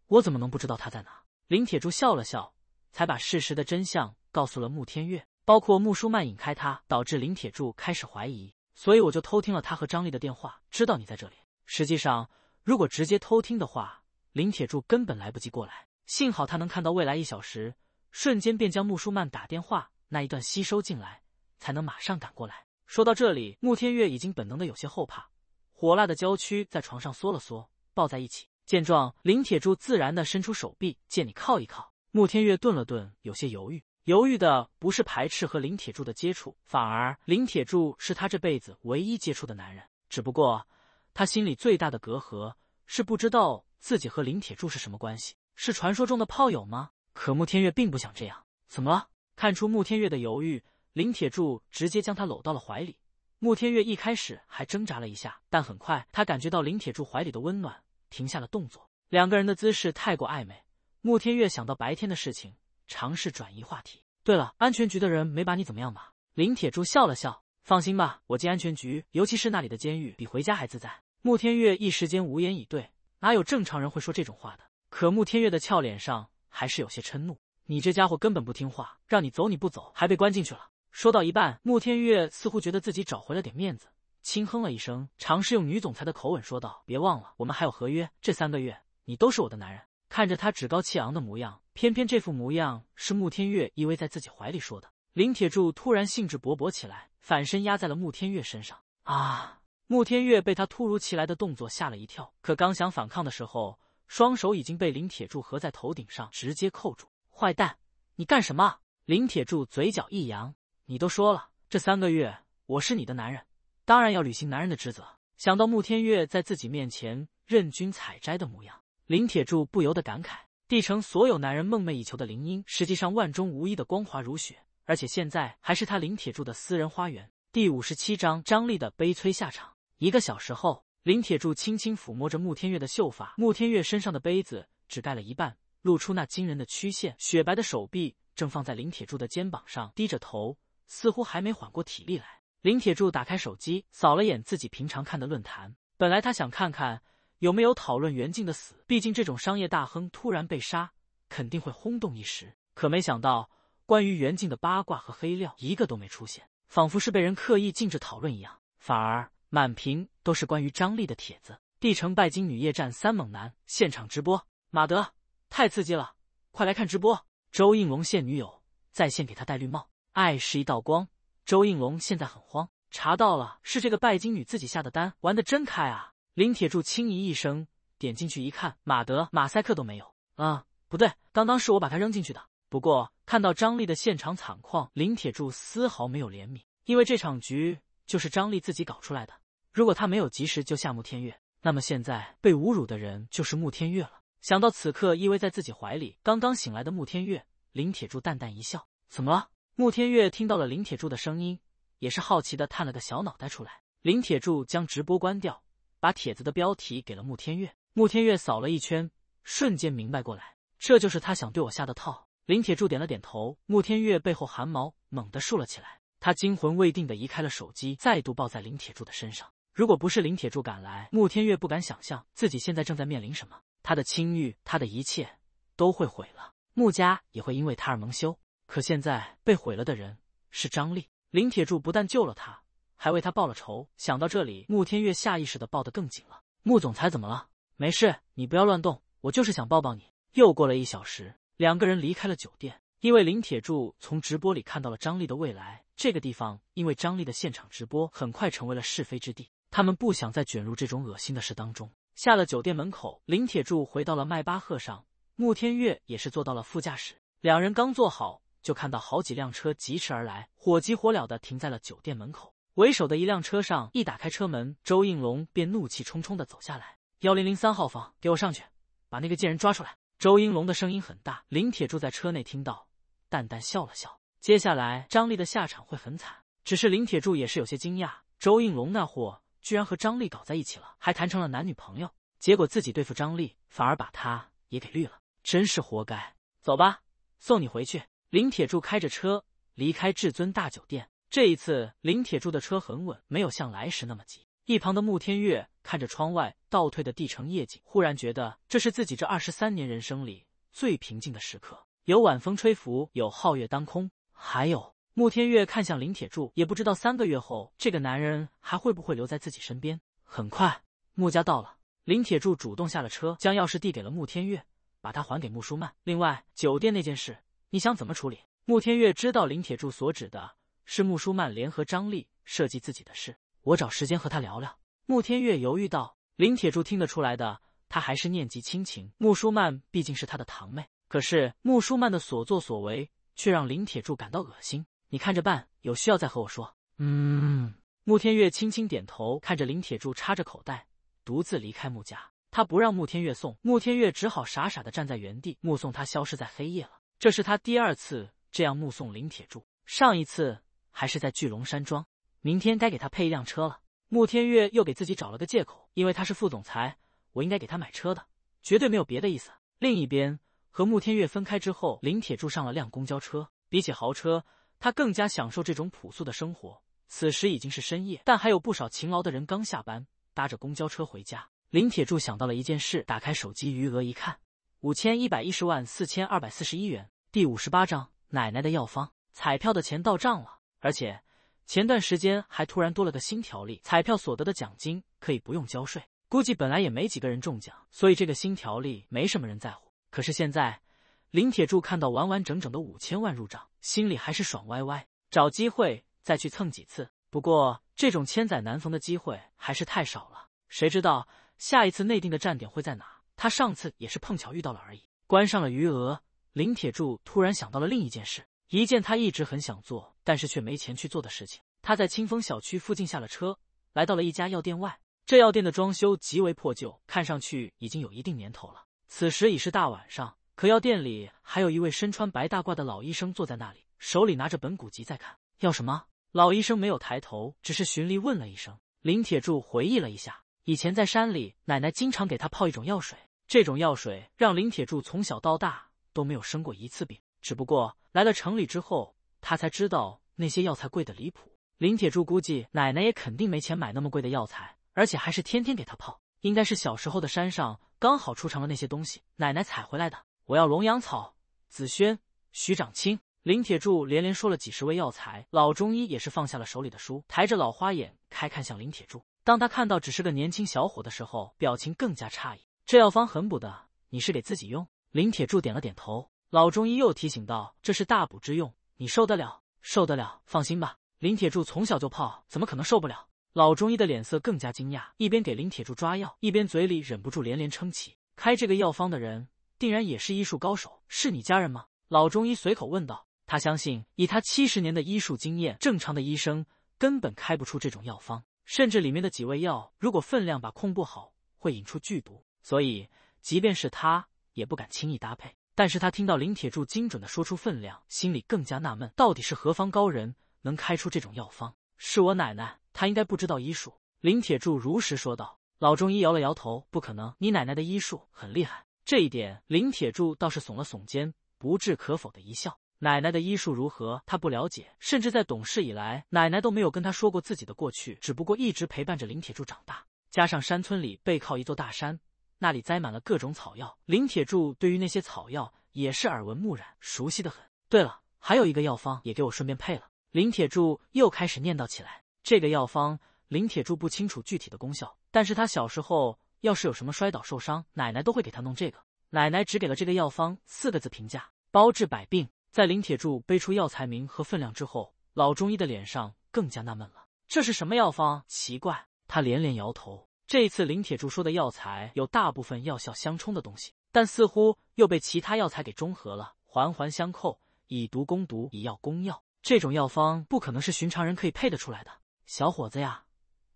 我怎么能不知道她在哪？林铁柱笑了笑，才把事实的真相告诉了穆天月，包括穆舒曼引开他，导致林铁柱开始怀疑，所以我就偷听了他和张丽的电话，知道你在这里。实际上，如果直接偷听的话，林铁柱根本来不及过来。幸好他能看到未来一小时，瞬间便将穆舒曼打电话那一段吸收进来，才能马上赶过来。说到这里，穆天月已经本能的有些后怕，火辣的娇躯在床上缩了缩，抱在一起。见状，林铁柱自然的伸出手臂，借你靠一靠。穆天月顿了顿，有些犹豫，犹豫的不是排斥和林铁柱的接触，反而林铁柱是他这辈子唯一接触的男人。只不过他心里最大的隔阂是不知道自己和林铁柱是什么关系，是传说中的炮友吗？可穆天月并不想这样。怎么了？看出穆天月的犹豫。林铁柱直接将他搂到了怀里，穆天月一开始还挣扎了一下，但很快他感觉到林铁柱怀里的温暖，停下了动作。两个人的姿势太过暧昧，穆天月想到白天的事情，尝试转移话题。对了，安全局的人没把你怎么样吧？林铁柱笑了笑，放心吧，我进安全局，尤其是那里的监狱，比回家还自在。穆天月一时间无言以对，哪有正常人会说这种话的？可穆天月的俏脸上还是有些嗔怒，你这家伙根本不听话，让你走你不走，还被关进去了。说到一半，穆天月似乎觉得自己找回了点面子，轻哼了一声，尝试用女总裁的口吻说道：“别忘了，我们还有合约，这三个月你都是我的男人。”看着他趾高气昂的模样，偏偏这副模样是穆天月依偎在自己怀里说的。林铁柱突然兴致勃勃起来，反身压在了穆天月身上。啊！穆天月被他突如其来的动作吓了一跳，可刚想反抗的时候，双手已经被林铁柱合在头顶上，直接扣住。坏蛋，你干什么？林铁柱嘴角一扬。你都说了，这三个月我是你的男人，当然要履行男人的职责。想到穆天月在自己面前任君采摘的模样，林铁柱不由得感慨：帝城所有男人梦寐以求的林英，实际上万中无一的光滑如雪，而且现在还是他林铁柱的私人花园。第五十七章张丽的悲催下场。一个小时后，林铁柱轻轻抚摸着穆天月的秀发，穆天月身上的杯子只盖了一半，露出那惊人的曲线，雪白的手臂正放在林铁柱的肩膀上，低着头。似乎还没缓过体力来，林铁柱打开手机，扫了眼自己平常看的论坛。本来他想看看有没有讨论袁静的死，毕竟这种商业大亨突然被杀，肯定会轰动一时。可没想到，关于袁静的八卦和黑料一个都没出现，仿佛是被人刻意禁止讨论一样。反而满屏都是关于张丽的帖子。帝城拜金女夜战三猛男现场直播，马德太刺激了，快来看直播！周应龙现女友在线给他戴绿帽。爱是一道光。周应龙现在很慌，查到了是这个拜金女自己下的单，玩的真开啊！林铁柱轻咦一声，点进去一看，马德马赛克都没有啊！不对，刚刚是我把他扔进去的。不过看到张丽的现场惨况，林铁柱丝毫没有怜悯，因为这场局就是张丽自己搞出来的。如果他没有及时救下穆天月，那么现在被侮辱的人就是穆天月了。想到此刻依偎在自己怀里刚刚醒来的穆天月，林铁柱淡淡一笑：“怎么了？”穆天月听到了林铁柱的声音，也是好奇的探了个小脑袋出来。林铁柱将直播关掉，把帖子的标题给了穆天月。穆天月扫了一圈，瞬间明白过来，这就是他想对我下的套。林铁柱点了点头，穆天月背后汗毛猛地竖了起来，他惊魂未定的移开了手机，再度抱在林铁柱的身上。如果不是林铁柱赶来，穆天月不敢想象自己现在正在面临什么，他的清誉，他的一切都会毁了，穆家也会因为他而蒙羞。可现在被毁了的人是张丽，林铁柱不但救了他，还为他报了仇。想到这里，穆天月下意识的抱得更紧了。穆总裁怎么了？没事，你不要乱动，我就是想抱抱你。又过了一小时，两个人离开了酒店。因为林铁柱从直播里看到了张丽的未来，这个地方因为张丽的现场直播，很快成为了是非之地。他们不想再卷入这种恶心的事当中。下了酒店门口，林铁柱回到了迈巴赫上，穆天月也是坐到了副驾驶。两人刚坐好。就看到好几辆车疾驰而来，火急火燎的停在了酒店门口。为首的一辆车上，一打开车门，周应龙便怒气冲冲的走下来：“幺零零三号房，给我上去，把那个贱人抓出来！”周应龙的声音很大，林铁柱在车内听到，淡淡笑了笑。接下来张丽的下场会很惨。只是林铁柱也是有些惊讶，周应龙那货居然和张丽搞在一起了，还谈成了男女朋友，结果自己对付张丽，反而把他也给绿了，真是活该。走吧，送你回去。林铁柱开着车离开至尊大酒店。这一次，林铁柱的车很稳，没有像来时那么急。一旁的穆天月看着窗外倒退的地城夜景，忽然觉得这是自己这二十三年人生里最平静的时刻。有晚风吹拂，有皓月当空，还有……穆天月看向林铁柱，也不知道三个月后这个男人还会不会留在自己身边。很快，穆家到了。林铁柱主动下了车，将钥匙递给了穆天月，把他还给穆舒曼。另外，酒店那件事……你想怎么处理？穆天月知道林铁柱所指的是穆舒曼联合张力设计自己的事，我找时间和他聊聊。穆天月犹豫道。林铁柱听得出来的，他还是念及亲情，穆舒曼毕竟是他的堂妹。可是穆舒曼的所作所为却让林铁柱感到恶心。你看着办，有需要再和我说。嗯。穆天月轻轻点头，看着林铁柱插着口袋独自离开穆家，他不让穆天月送，穆天月只好傻傻的站在原地目送他消失在黑夜了。这是他第二次这样目送林铁柱，上一次还是在巨龙山庄。明天该给他配一辆车了。穆天月又给自己找了个借口，因为他是副总裁，我应该给他买车的，绝对没有别的意思。另一边，和穆天月分开之后，林铁柱上了辆公交车。比起豪车，他更加享受这种朴素的生活。此时已经是深夜，但还有不少勤劳的人刚下班，搭着公交车回家。林铁柱想到了一件事，打开手机余额一看，五千一百一十万四千二百四十一元。第五十八章奶奶的药方。彩票的钱到账了，而且前段时间还突然多了个新条例，彩票所得的奖金可以不用交税。估计本来也没几个人中奖，所以这个新条例没什么人在乎。可是现在林铁柱看到完完整整的五千万入账，心里还是爽歪歪，找机会再去蹭几次。不过这种千载难逢的机会还是太少了，谁知道下一次内定的站点会在哪？他上次也是碰巧遇到了而已。关上了余额。林铁柱突然想到了另一件事，一件他一直很想做，但是却没钱去做的事情。他在清风小区附近下了车，来到了一家药店外。这药店的装修极为破旧，看上去已经有一定年头了。此时已是大晚上，可药店里还有一位身穿白大褂的老医生坐在那里，手里拿着本古籍在看。要什么？老医生没有抬头，只是循例问了一声。林铁柱回忆了一下，以前在山里，奶奶经常给他泡一种药水，这种药水让林铁柱从小到大。都没有生过一次病，只不过来了城里之后，他才知道那些药材贵的离谱。林铁柱估计奶奶也肯定没钱买那么贵的药材，而且还是天天给他泡，应该是小时候的山上刚好出城了那些东西，奶奶采回来的。我要龙羊草、紫萱、徐长卿。林铁柱连连说了几十味药材，老中医也是放下了手里的书，抬着老花眼开看向林铁柱。当他看到只是个年轻小伙的时候，表情更加诧异。这药方很补的，你是给自己用？林铁柱点了点头，老中医又提醒道：“这是大补之用，你受得了？受得了？放心吧，林铁柱从小就泡，怎么可能受不了？”老中医的脸色更加惊讶，一边给林铁柱抓药，一边嘴里忍不住连连称奇：“开这个药方的人定然也是医术高手，是你家人吗？”老中医随口问道。他相信，以他七十年的医术经验，正常的医生根本开不出这种药方，甚至里面的几味药如果分量把控不好，会引出剧毒。所以，即便是他。也不敢轻易搭配，但是他听到林铁柱精准的说出分量，心里更加纳闷，到底是何方高人能开出这种药方？是我奶奶，她应该不知道医术。林铁柱如实说道。老中医摇了摇头，不可能，你奶奶的医术很厉害。这一点，林铁柱倒是耸了耸肩，不置可否的一笑。奶奶的医术如何，他不了解，甚至在懂事以来，奶奶都没有跟他说过自己的过去，只不过一直陪伴着林铁柱长大，加上山村里背靠一座大山。那里栽满了各种草药，林铁柱对于那些草药也是耳闻目染，熟悉的很。对了，还有一个药方也给我顺便配了。林铁柱又开始念叨起来。这个药方林铁柱不清楚具体的功效，但是他小时候要是有什么摔倒受伤，奶奶都会给他弄这个。奶奶只给了这个药方四个字评价：包治百病。在林铁柱背出药材名和分量之后，老中医的脸上更加纳闷了。这是什么药方？奇怪，他连连摇头。这一次，林铁柱说的药材有大部分药效相冲的东西，但似乎又被其他药材给中和了，环环相扣，以毒攻毒，以药攻药。这种药方不可能是寻常人可以配得出来的。小伙子呀，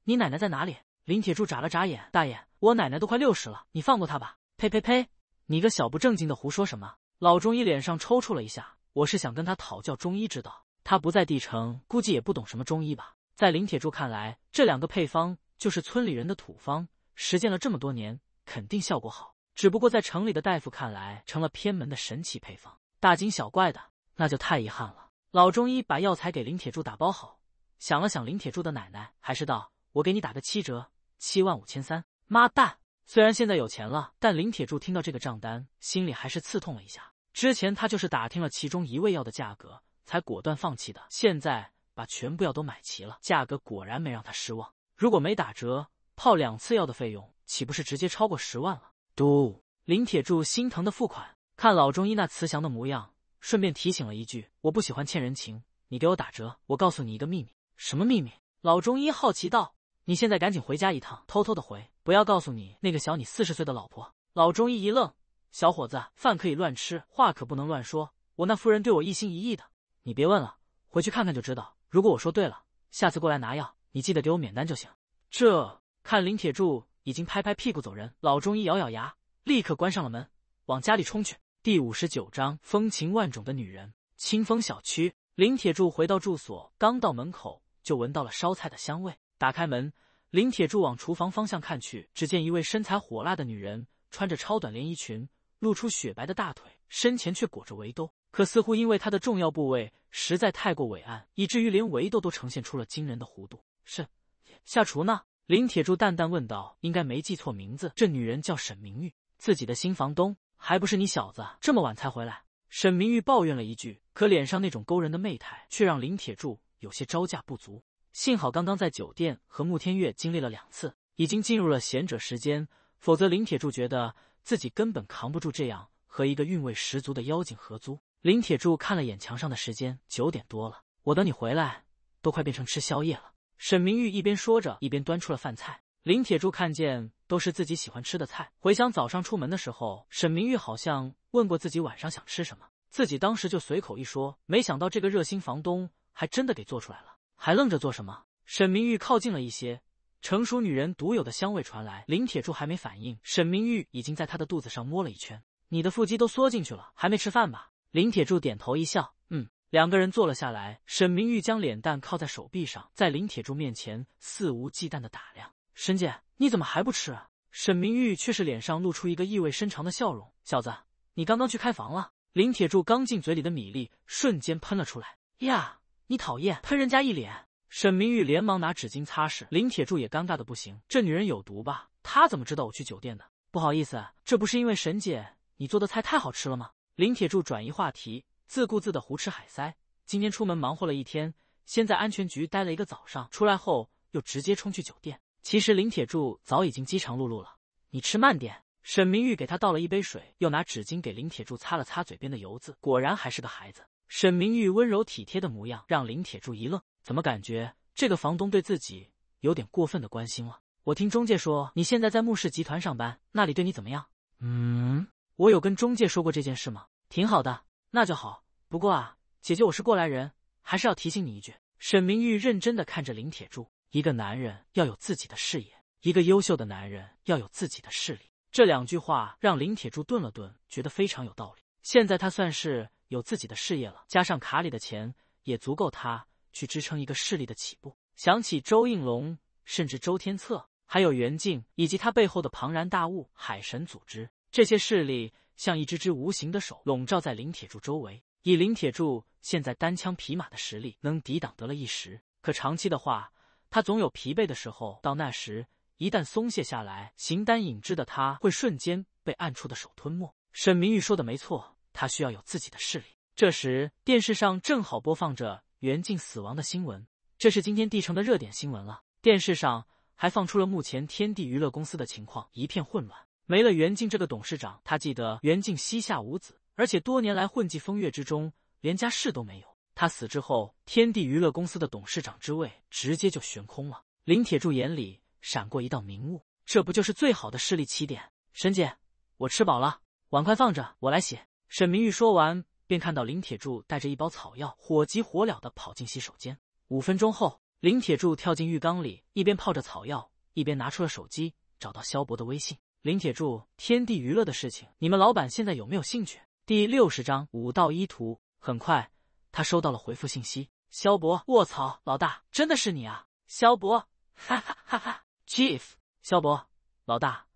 你奶奶在哪里？林铁柱眨了眨眼，大爷，我奶奶都快六十了，你放过她吧。呸呸呸，你个小不正经的，胡说什么？老中医脸上抽搐了一下，我是想跟他讨教中医之道，他不在帝城，估计也不懂什么中医吧。在林铁柱看来，这两个配方。就是村里人的土方，实践了这么多年，肯定效果好。只不过在城里的大夫看来，成了偏门的神奇配方，大惊小怪的，那就太遗憾了。老中医把药材给林铁柱打包好，想了想，林铁柱的奶奶还是道：“我给你打个七折，七万五千三。”妈蛋！虽然现在有钱了，但林铁柱听到这个账单，心里还是刺痛了一下。之前他就是打听了其中一味药的价格，才果断放弃的。现在把全部药都买齐了，价格果然没让他失望。如果没打折，泡两次药的费用岂不是直接超过十万了？嘟，林铁柱心疼的付款，看老中医那慈祥的模样，顺便提醒了一句：“我不喜欢欠人情，你给我打折。”我告诉你一个秘密，什么秘密？老中医好奇道：“你现在赶紧回家一趟，偷偷的回，不要告诉你那个小你四十岁的老婆。”老中医一愣：“小伙子，饭可以乱吃，话可不能乱说。我那夫人对我一心一意的，你别问了，回去看看就知道。如果我说对了，下次过来拿药。”你记得给我免单就行。这看林铁柱已经拍拍屁股走人，老中医咬咬牙，立刻关上了门，往家里冲去。第五十九章风情万种的女人。清风小区，林铁柱回到住所，刚到门口就闻到了烧菜的香味。打开门，林铁柱往厨房方向看去，只见一位身材火辣的女人，穿着超短连衣裙，露出雪白的大腿，身前却裹着围兜。可似乎因为她的重要部位实在太过伟岸，以至于连围兜都呈现出了惊人的弧度。是下厨呢？林铁柱淡淡问道。应该没记错名字，这女人叫沈明玉，自己的新房东，还不是你小子这么晚才回来？沈明玉抱怨了一句，可脸上那种勾人的媚态却让林铁柱有些招架不足。幸好刚刚在酒店和穆天月经历了两次，已经进入了贤者时间，否则林铁柱觉得自己根本扛不住这样和一个韵味十足的妖精合租。林铁柱看了眼墙上的时间，九点多了，我等你回来都快变成吃宵夜了。沈明玉一边说着，一边端出了饭菜。林铁柱看见都是自己喜欢吃的菜，回想早上出门的时候，沈明玉好像问过自己晚上想吃什么，自己当时就随口一说，没想到这个热心房东还真的给做出来了。还愣着做什么？沈明玉靠近了一些，成熟女人独有的香味传来，林铁柱还没反应，沈明玉已经在他的肚子上摸了一圈。你的腹肌都缩进去了，还没吃饭吧？林铁柱点头一笑。两个人坐了下来，沈明玉将脸蛋靠在手臂上，在林铁柱面前肆无忌惮的打量。沈姐，你怎么还不吃啊？沈明玉却是脸上露出一个意味深长的笑容。小子，你刚刚去开房了？林铁柱刚进嘴里的米粒瞬间喷了出来。呀，你讨厌，喷人家一脸！沈明玉连忙拿纸巾擦拭。林铁柱也尴尬的不行，这女人有毒吧？她怎么知道我去酒店的？不好意思，这不是因为沈姐你做的菜太好吃了吗？林铁柱转移话题。自顾自的胡吃海塞。今天出门忙活了一天，先在安全局待了一个早上，出来后又直接冲去酒店。其实林铁柱早已经饥肠辘辘了。你吃慢点。沈明玉给他倒了一杯水，又拿纸巾给林铁柱擦了擦嘴边的油渍。果然还是个孩子。沈明玉温柔体贴的模样让林铁柱一愣，怎么感觉这个房东对自己有点过分的关心了？我听中介说你现在在穆氏集团上班，那里对你怎么样？嗯，我有跟中介说过这件事吗？挺好的。那就好，不过啊，姐姐，我是过来人，还是要提醒你一句。沈明玉认真的看着林铁柱，一个男人要有自己的事业，一个优秀的男人要有自己的势力。这两句话让林铁柱顿了顿，觉得非常有道理。现在他算是有自己的事业了，加上卡里的钱，也足够他去支撑一个势力的起步。想起周应龙，甚至周天策，还有袁静，以及他背后的庞然大物海神组织，这些势力。像一只只无形的手笼罩在林铁柱周围，以林铁柱现在单枪匹马的实力，能抵挡得了一时，可长期的话，他总有疲惫的时候。到那时，一旦松懈下来，形单影只的他，会瞬间被暗处的手吞没。沈明玉说的没错，他需要有自己的势力。这时，电视上正好播放着袁静死亡的新闻，这是今天帝城的热点新闻了。电视上还放出了目前天地娱乐公司的情况，一片混乱。没了袁静这个董事长，他记得袁静膝下无子，而且多年来混迹风月之中，连家世都没有。他死之后，天地娱乐公司的董事长之位直接就悬空了。林铁柱眼里闪过一道明悟，这不就是最好的势力起点？沈姐，我吃饱了，碗筷放着，我来洗。沈明玉说完，便看到林铁柱带着一包草药，火急火燎的跑进洗手间。五分钟后，林铁柱跳进浴缸里，一边泡着草药，一边拿出了手机，找到萧博的微信。林铁柱，天地娱乐的事情，你们老板现在有没有兴趣？第六十章五道一图。很快，他收到了回复信息：萧博，卧槽，老大，真的是你啊！萧博，哈哈哈哈，Chief，萧博，老大，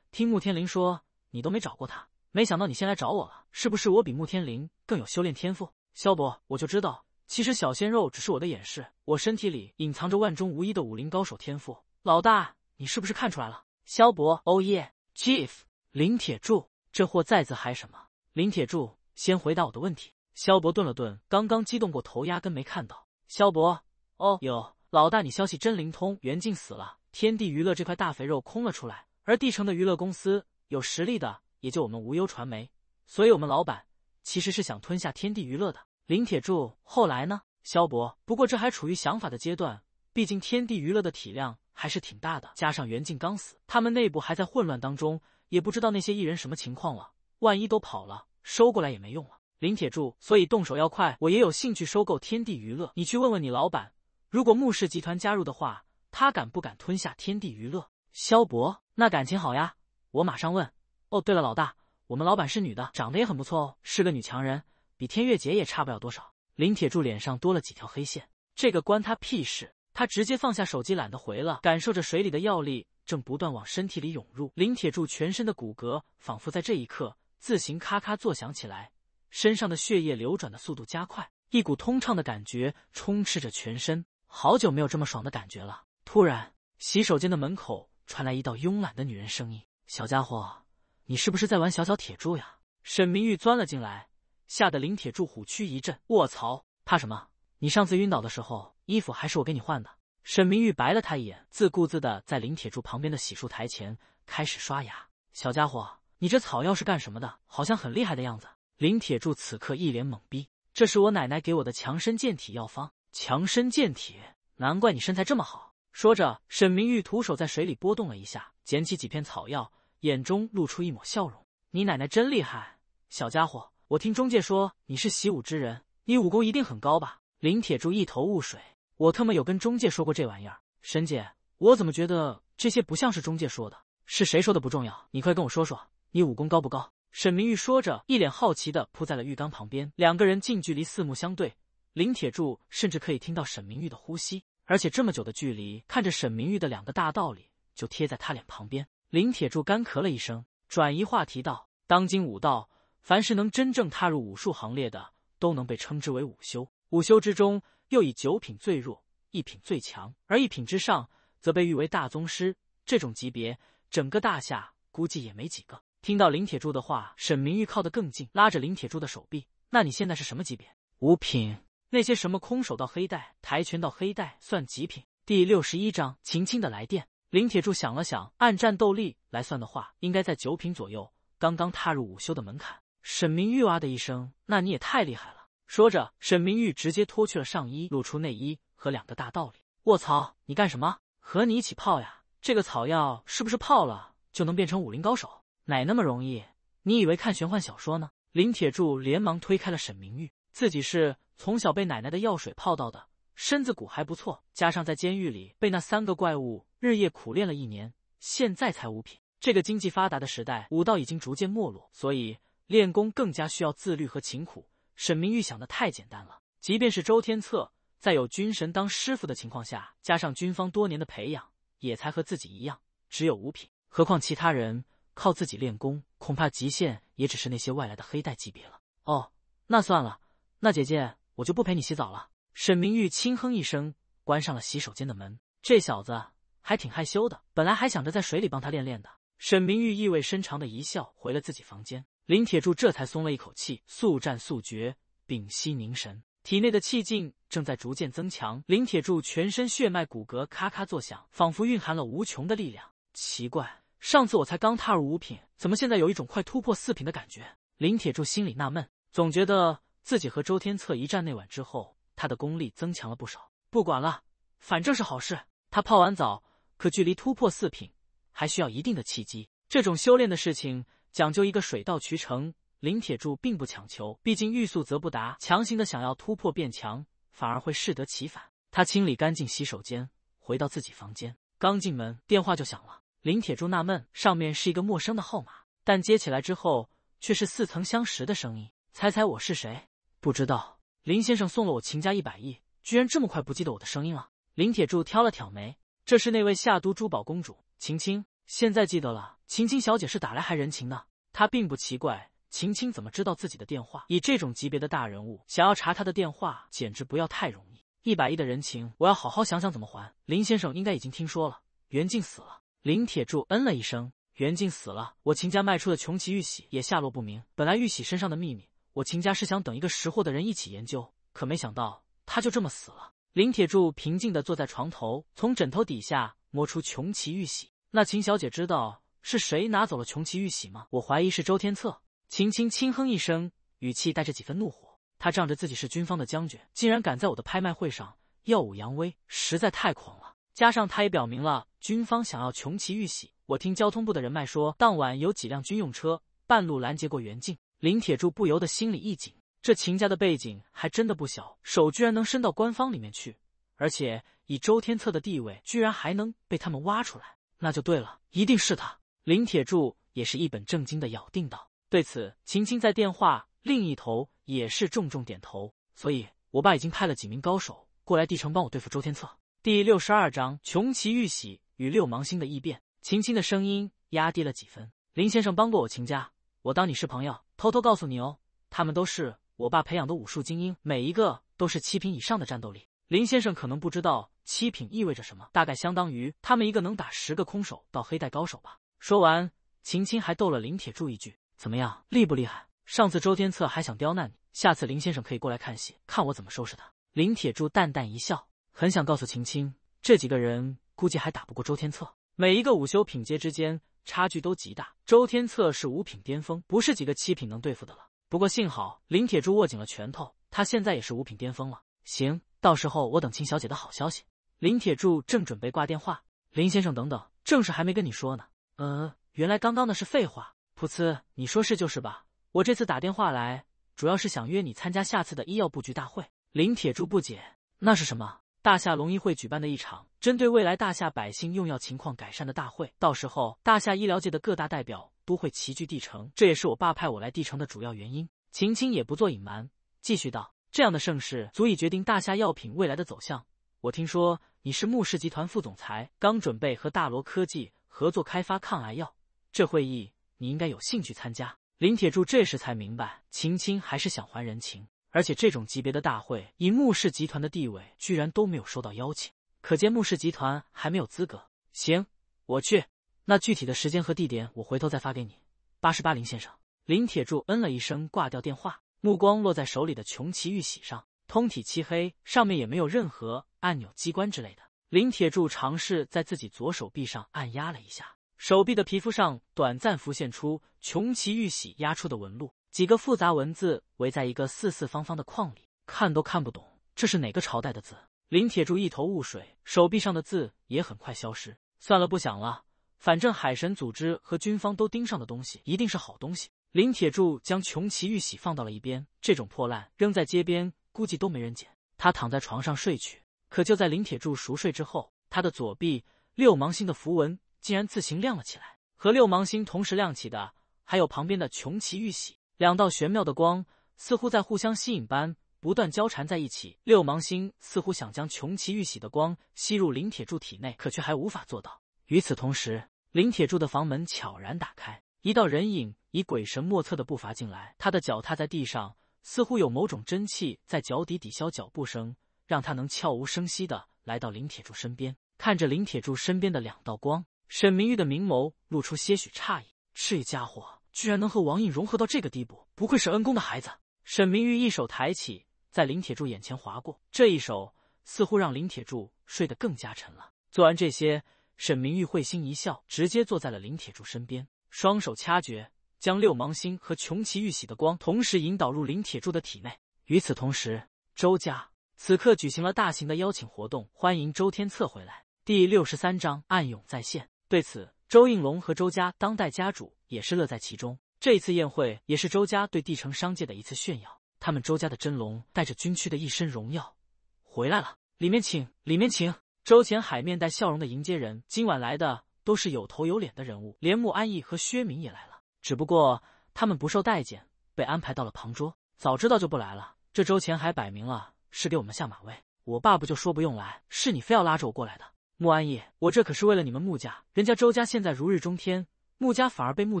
听穆天林说你都没找过他，没想到你先来找我了，是不是？我比穆天林更有修炼天赋？萧博，我就知道，其实小鲜肉只是我的掩饰，我身体里隐藏着万中无一的武林高手天赋。老大，你是不是看出来了？萧博，哦耶，chief，林铁柱，这货在自嗨什么？林铁柱，先回答我的问题。萧博顿了顿，刚刚激动过头，压根没看到。萧博，哦有，老大你消息真灵通，袁静死了，天地娱乐这块大肥肉空了出来，而帝城的娱乐公司有实力的也就我们无忧传媒，所以我们老板其实是想吞下天地娱乐的。林铁柱，后来呢？萧博，不过这还处于想法的阶段。毕竟天地娱乐的体量还是挺大的，加上袁静刚死，他们内部还在混乱当中，也不知道那些艺人什么情况了。万一都跑了，收过来也没用了。林铁柱，所以动手要快。我也有兴趣收购天地娱乐，你去问问你老板，如果穆氏集团加入的话，他敢不敢吞下天地娱乐？萧博，那感情好呀。我马上问。哦，对了，老大，我们老板是女的，长得也很不错哦，是个女强人，比天月姐也差不了多少。林铁柱脸上多了几条黑线，这个关他屁事。他直接放下手机，懒得回了。感受着水里的药力正不断往身体里涌入，林铁柱全身的骨骼仿佛在这一刻自行咔咔作响起来，身上的血液流转的速度加快，一股通畅的感觉充斥着全身。好久没有这么爽的感觉了。突然，洗手间的门口传来一道慵懒的女人声音：“小家伙，你是不是在玩小小铁柱呀？”沈明玉钻了进来，吓得林铁柱虎躯一震：“卧槽，怕什么？你上次晕倒的时候……”衣服还是我给你换的。沈明玉白了他一眼，自顾自的在林铁柱旁边的洗漱台前开始刷牙。小家伙，你这草药是干什么的？好像很厉害的样子。林铁柱此刻一脸懵逼。这是我奶奶给我的强身健体药方。强身健体？难怪你身材这么好。说着，沈明玉徒手在水里拨动了一下，捡起几片草药，眼中露出一抹笑容。你奶奶真厉害。小家伙，我听中介说你是习武之人，你武功一定很高吧？林铁柱一头雾水。我特么有跟中介说过这玩意儿，沈姐，我怎么觉得这些不像是中介说的？是谁说的不重要，你快跟我说说，你武功高不高？沈明玉说着，一脸好奇的扑在了浴缸旁边，两个人近距离四目相对，林铁柱甚至可以听到沈明玉的呼吸，而且这么久的距离，看着沈明玉的两个大道理就贴在他脸旁边，林铁柱干咳了一声，转移话题道：当今武道，凡是能真正踏入武术行列的，都能被称之为武修，武修之中。又以九品最弱，一品最强，而一品之上则被誉为大宗师。这种级别，整个大夏估计也没几个。听到林铁柱的话，沈明玉靠得更近，拉着林铁柱的手臂：“那你现在是什么级别？五品？那些什么空手道黑带、跆拳道黑带算极品？”第六十一章秦青的来电。林铁柱想了想，按战斗力来算的话，应该在九品左右，刚刚踏入午休的门槛。沈明玉哇的一声：“那你也太厉害了！”说着，沈明玉直接脱去了上衣，露出内衣和两个大道理。卧槽！你干什么？和你一起泡呀？这个草药是不是泡了就能变成武林高手？哪那么容易？你以为看玄幻小说呢？林铁柱连忙推开了沈明玉，自己是从小被奶奶的药水泡到的，身子骨还不错，加上在监狱里被那三个怪物日夜苦练了一年，现在才五品。这个经济发达的时代，武道已经逐渐没落，所以练功更加需要自律和勤苦。沈明玉想的太简单了，即便是周天策，在有军神当师傅的情况下，加上军方多年的培养，也才和自己一样，只有五品。何况其他人靠自己练功，恐怕极限也只是那些外来的黑带级别了。哦，那算了，那姐姐我就不陪你洗澡了。沈明玉轻哼一声，关上了洗手间的门。这小子还挺害羞的，本来还想着在水里帮他练练的。沈明玉意味深长的一笑，回了自己房间。林铁柱这才松了一口气，速战速决，屏息凝神，体内的气劲正在逐渐增强。林铁柱全身血脉骨骼咔咔作响，仿佛蕴含了无穷的力量。奇怪，上次我才刚踏入五品，怎么现在有一种快突破四品的感觉？林铁柱心里纳闷，总觉得自己和周天策一战那晚之后，他的功力增强了不少。不管了，反正是好事。他泡完澡，可距离突破四品还需要一定的契机。这种修炼的事情。讲究一个水到渠成，林铁柱并不强求，毕竟欲速则不达，强行的想要突破变强，反而会适得其反。他清理干净洗手间，回到自己房间，刚进门电话就响了。林铁柱纳闷，上面是一个陌生的号码，但接起来之后却是似曾相识的声音。猜猜我是谁？不知道。林先生送了我秦家一百亿，居然这么快不记得我的声音了？林铁柱挑了挑眉，这是那位夏都珠宝公主秦青。现在记得了，秦青小姐是打来还人情的。她并不奇怪秦青怎么知道自己的电话，以这种级别的大人物，想要查她的电话简直不要太容易。一百亿的人情，我要好好想想怎么还。林先生应该已经听说了，袁静死了。林铁柱嗯了一声。袁静死了，我秦家卖出的穷奇玉玺也下落不明。本来玉玺身上的秘密，我秦家是想等一个识货的人一起研究，可没想到他就这么死了。林铁柱平静的坐在床头，从枕头底下摸出穷奇玉玺。那秦小姐知道是谁拿走了琼奇玉玺吗？我怀疑是周天策。秦青轻哼一声，语气带着几分怒火。他仗着自己是军方的将军，竟然敢在我的拍卖会上耀武扬威，实在太狂了。加上他也表明了军方想要琼奇玉玺。我听交通部的人脉说，当晚有几辆军用车半路拦截过袁静。林铁柱不由得心里一紧，这秦家的背景还真的不小，手居然能伸到官方里面去，而且以周天策的地位，居然还能被他们挖出来。那就对了，一定是他。林铁柱也是一本正经的咬定道。对此，秦青在电话另一头也是重重点头。所以，我爸已经派了几名高手过来帝城帮我对付周天策。第六十二章：穷奇玉玺与六芒星的异变。秦青的声音压低了几分：“林先生帮过我秦家，我当你是朋友。偷偷告诉你哦，他们都是我爸培养的武术精英，每一个都是七品以上的战斗力。林先生可能不知道。”七品意味着什么？大概相当于他们一个能打十个空手到黑带高手吧。说完，秦青还逗了林铁柱一句：“怎么样，厉不厉害？”上次周天策还想刁难你，下次林先生可以过来看戏，看我怎么收拾他。林铁柱淡淡一笑，很想告诉秦青，这几个人估计还打不过周天策。每一个武修品阶之间差距都极大，周天策是五品巅峰，不是几个七品能对付的了。不过幸好，林铁柱握紧了拳头，他现在也是五品巅峰了。行，到时候我等秦小姐的好消息。林铁柱正准备挂电话，林先生，等等，正事还没跟你说呢。嗯，原来刚刚的是废话。噗呲，你说是就是吧？我这次打电话来，主要是想约你参加下次的医药布局大会。林铁柱不解，那是什么？大夏龙医会举办的一场针对未来大夏百姓用药情况改善的大会，到时候大夏医疗界的各大代表都会齐聚帝城，这也是我爸派我来帝城的主要原因。秦青也不做隐瞒，继续道：这样的盛世足以决定大夏药品未来的走向。我听说你是穆氏集团副总裁，刚准备和大罗科技合作开发抗癌药，这会议你应该有兴趣参加。林铁柱这时才明白，秦青还是想还人情，而且这种级别的大会，以穆氏集团的地位，居然都没有收到邀请，可见穆氏集团还没有资格。行，我去。那具体的时间和地点，我回头再发给你。八十八林先生。林铁柱嗯了一声，挂掉电话，目光落在手里的琼奇玉玺上。通体漆黑，上面也没有任何按钮、机关之类的。林铁柱尝试在自己左手臂上按压了一下，手臂的皮肤上短暂浮现出穷奇玉玺压出的纹路，几个复杂文字围在一个四四方方的框里，看都看不懂，这是哪个朝代的字？林铁柱一头雾水，手臂上的字也很快消失。算了，不想了，反正海神组织和军方都盯上的东西，一定是好东西。林铁柱将穷奇玉玺放到了一边，这种破烂扔在街边。估计都没人捡。他躺在床上睡去。可就在林铁柱熟睡之后，他的左臂六芒星的符文竟然自行亮了起来。和六芒星同时亮起的，还有旁边的穷奇玉玺。两道玄妙的光，似乎在互相吸引般，不断交缠在一起。六芒星似乎想将穷奇玉玺的光吸入林铁柱体内，可却还无法做到。与此同时，林铁柱的房门悄然打开，一道人影以鬼神莫测的步伐进来，他的脚踏在地上。似乎有某种真气在脚底抵消脚步声，让他能悄无声息的来到林铁柱身边。看着林铁柱身边的两道光，沈明玉的明眸露出些许诧异，这家伙居然能和王印融合到这个地步，不愧是恩公的孩子。沈明玉一手抬起，在林铁柱眼前划过，这一手似乎让林铁柱睡得更加沉了。做完这些，沈明玉会心一笑，直接坐在了林铁柱身边，双手掐诀。将六芒星和穷奇玉玺的光同时引导入林铁柱的体内。与此同时，周家此刻举行了大型的邀请活动，欢迎周天策回来。第六十三章暗涌再现。对此，周应龙和周家当代家主也是乐在其中。这次宴会也是周家对帝城商界的一次炫耀。他们周家的真龙带着军区的一身荣耀回来了，里面请，里面请。周潜海面带笑容的迎接人。今晚来的都是有头有脸的人物，连穆安逸和薛明也来了。只不过他们不受待见，被安排到了旁桌。早知道就不来了。这周前还摆明了是给我们下马威。我爸不就说不用来，是你非要拉着我过来的。穆安逸，我这可是为了你们穆家。人家周家现在如日中天，穆家反而被穆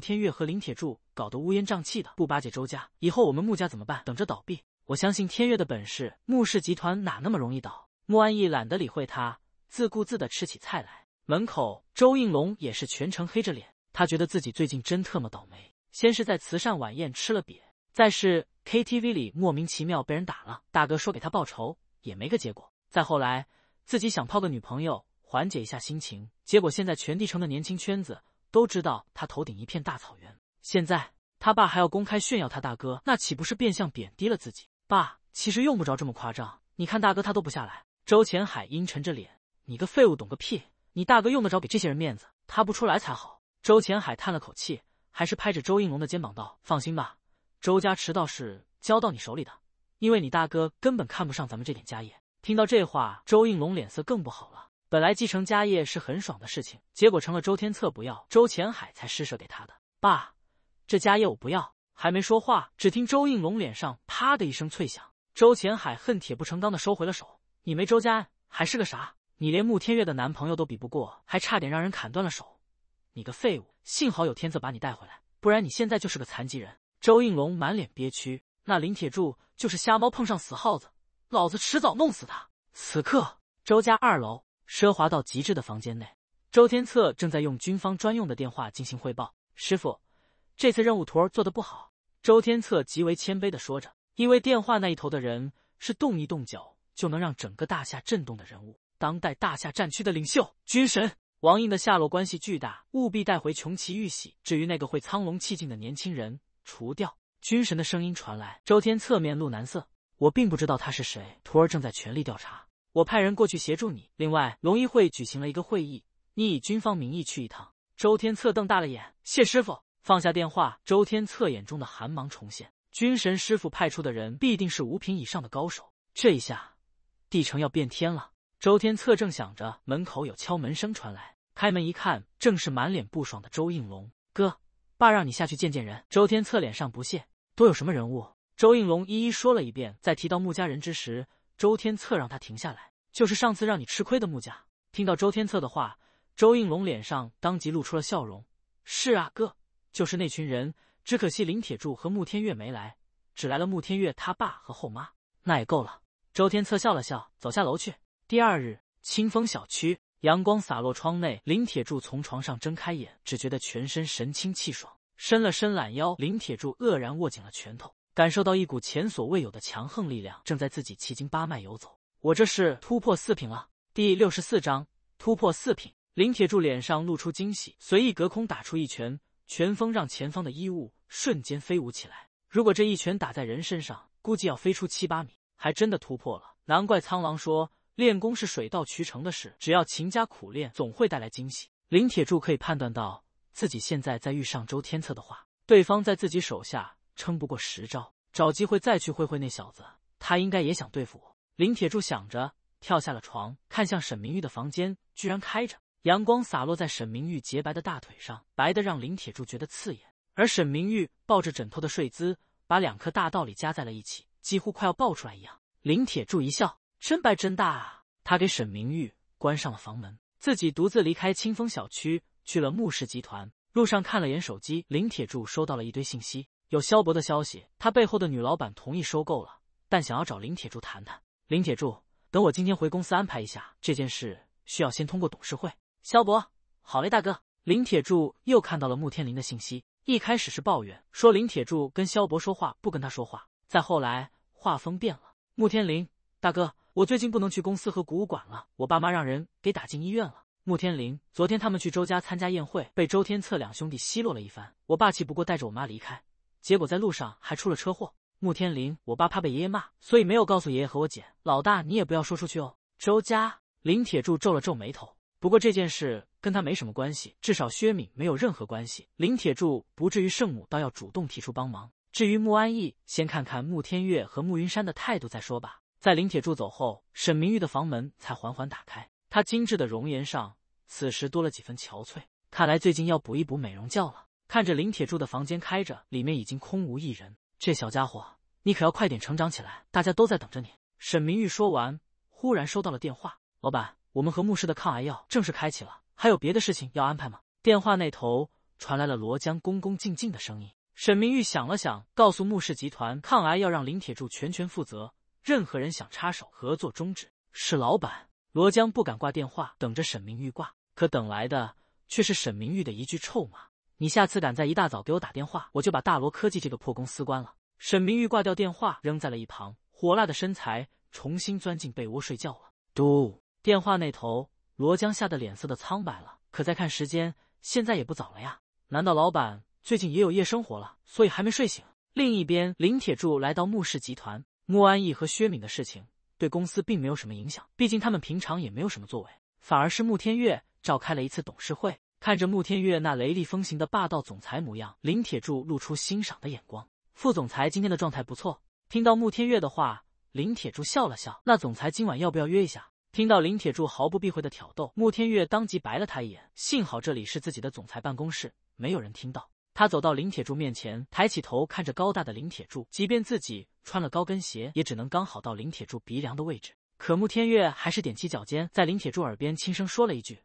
天月和林铁柱搞得乌烟瘴气的。不巴结周家，以后我们穆家怎么办？等着倒闭？我相信天月的本事，穆氏集团哪那么容易倒？穆安逸懒得理会他，自顾自的吃起菜来。门口，周应龙也是全程黑着脸。他觉得自己最近真特么倒霉，先是在慈善晚宴吃了瘪，再是 KTV 里莫名其妙被人打了。大哥说给他报仇也没个结果，再后来自己想泡个女朋友缓解一下心情，结果现在全地城的年轻圈子都知道他头顶一片大草原。现在他爸还要公开炫耀他大哥，那岂不是变相贬低了自己？爸，其实用不着这么夸张。你看大哥他都不下来。周前海阴沉着脸：“你个废物，懂个屁！你大哥用得着给这些人面子？他不出来才好。”周前海叹了口气，还是拍着周应龙的肩膀道：“放心吧，周家迟到是交到你手里的，因为你大哥根本看不上咱们这点家业。”听到这话，周应龙脸色更不好了。本来继承家业是很爽的事情，结果成了周天策不要，周前海才施舍给他的。爸，这家业我不要！还没说话，只听周应龙脸上啪的一声脆响，周前海恨铁不成钢的收回了手：“你没周家还是个啥？你连穆天月的男朋友都比不过，还差点让人砍断了手！”你个废物！幸好有天策把你带回来，不然你现在就是个残疾人。周应龙满脸憋屈。那林铁柱就是瞎猫碰上死耗子，老子迟早弄死他。此刻，周家二楼奢华到极致的房间内，周天策正在用军方专用的电话进行汇报。师傅，这次任务图儿做的不好。周天策极为谦卑的说着，因为电话那一头的人是动一动脚就能让整个大夏震动的人物，当代大夏战区的领袖，军神。王印的下落关系巨大，务必带回琼奇玉玺。至于那个会苍龙气境的年轻人，除掉。军神的声音传来。周天策面露难色，我并不知道他是谁，徒儿正在全力调查。我派人过去协助你。另外，龙一会举行了一个会议，你以军方名义去一趟。周天策瞪大了眼。谢师傅放下电话。周天策眼中的寒芒重现。军神师傅派出的人必定是五品以上的高手。这一下，帝城要变天了。周天策正想着，门口有敲门声传来。开门一看，正是满脸不爽的周应龙。哥，爸让你下去见见人。周天策脸上不屑：“都有什么人物？”周应龙一一说了一遍。在提到穆家人之时，周天策让他停下来：“就是上次让你吃亏的穆家。”听到周天策的话，周应龙脸上当即露出了笑容：“是啊，哥，就是那群人。只可惜林铁柱和穆天月没来，只来了穆天月他爸和后妈，那也够了。”周天策笑了笑，走下楼去。第二日，清风小区，阳光洒落窗内。林铁柱从床上睁开眼，只觉得全身神清气爽，伸了伸懒腰。林铁柱愕然握紧了拳头，感受到一股前所未有的强横力量正在自己七经八脉游走。我这是突破四品了！第六十四章突破四品。林铁柱脸上露出惊喜，随意隔空打出一拳，拳风让前方的衣物瞬间飞舞起来。如果这一拳打在人身上，估计要飞出七八米。还真的突破了，难怪苍狼说。练功是水到渠成的事，只要勤加苦练，总会带来惊喜。林铁柱可以判断到，自己现在在遇上周天策的话，对方在自己手下撑不过十招。找机会再去会会那小子，他应该也想对付我。林铁柱想着，跳下了床，看向沈明玉的房间，居然开着，阳光洒落在沈明玉洁白的大腿上，白的让林铁柱觉得刺眼。而沈明玉抱着枕头的睡姿，把两颗大道理夹在了一起，几乎快要爆出来一样。林铁柱一笑。真白真大啊！他给沈明玉关上了房门，自己独自离开清风小区，去了穆氏集团。路上看了眼手机，林铁柱收到了一堆信息，有萧博的消息，他背后的女老板同意收购了，但想要找林铁柱谈谈。林铁柱，等我今天回公司安排一下这件事，需要先通过董事会。萧博，好嘞，大哥。林铁柱又看到了穆天林的信息，一开始是抱怨，说林铁柱跟萧博说话不跟他说话，再后来画风变了，穆天林大哥。我最近不能去公司和古物馆了，我爸妈让人给打进医院了。穆天林，昨天他们去周家参加宴会，被周天策两兄弟奚落了一番。我霸气不过带着我妈离开，结果在路上还出了车祸。穆天林，我爸怕被爷爷骂，所以没有告诉爷爷和我姐。老大，你也不要说出去哦。周家，林铁柱皱了皱眉头，不过这件事跟他没什么关系，至少薛敏没有任何关系，林铁柱不至于圣母，倒要主动提出帮忙。至于穆安逸，先看看穆天月和穆云山的态度再说吧。在林铁柱走后，沈明玉的房门才缓缓打开。她精致的容颜上，此时多了几分憔悴。看来最近要补一补美容觉了。看着林铁柱的房间开着，里面已经空无一人。这小家伙，你可要快点成长起来，大家都在等着你。沈明玉说完，忽然收到了电话：“老板，我们和穆氏的抗癌药正式开启了，还有别的事情要安排吗？”电话那头传来了罗江恭恭敬敬的声音。沈明玉想了想，告诉穆氏集团：“抗癌药让林铁柱全权负责。”任何人想插手合作终止是老板罗江不敢挂电话，等着沈明玉挂，可等来的却是沈明玉的一句臭骂：“你下次敢在一大早给我打电话，我就把大罗科技这个破公司关了。”沈明玉挂掉电话，扔在了一旁，火辣的身材重新钻进被窝睡觉了。嘟，电话那头罗江吓得脸色的苍白了，可再看时间，现在也不早了呀？难道老板最近也有夜生活了，所以还没睡醒？另一边，林铁柱来到穆氏集团。穆安逸和薛敏的事情对公司并没有什么影响，毕竟他们平常也没有什么作为。反而是穆天月召开了一次董事会，看着穆天月那雷厉风行的霸道总裁模样，林铁柱露出欣赏的眼光。副总裁今天的状态不错。听到穆天月的话，林铁柱笑了笑：“那总裁今晚要不要约一下？”听到林铁柱毫不避讳的挑逗，穆天月当即白了他一眼。幸好这里是自己的总裁办公室，没有人听到。他走到林铁柱面前，抬起头看着高大的林铁柱，即便自己。穿了高跟鞋，也只能刚好到林铁柱鼻梁的位置。可穆天月还是踮起脚尖，在林铁柱耳边轻声说了一句：“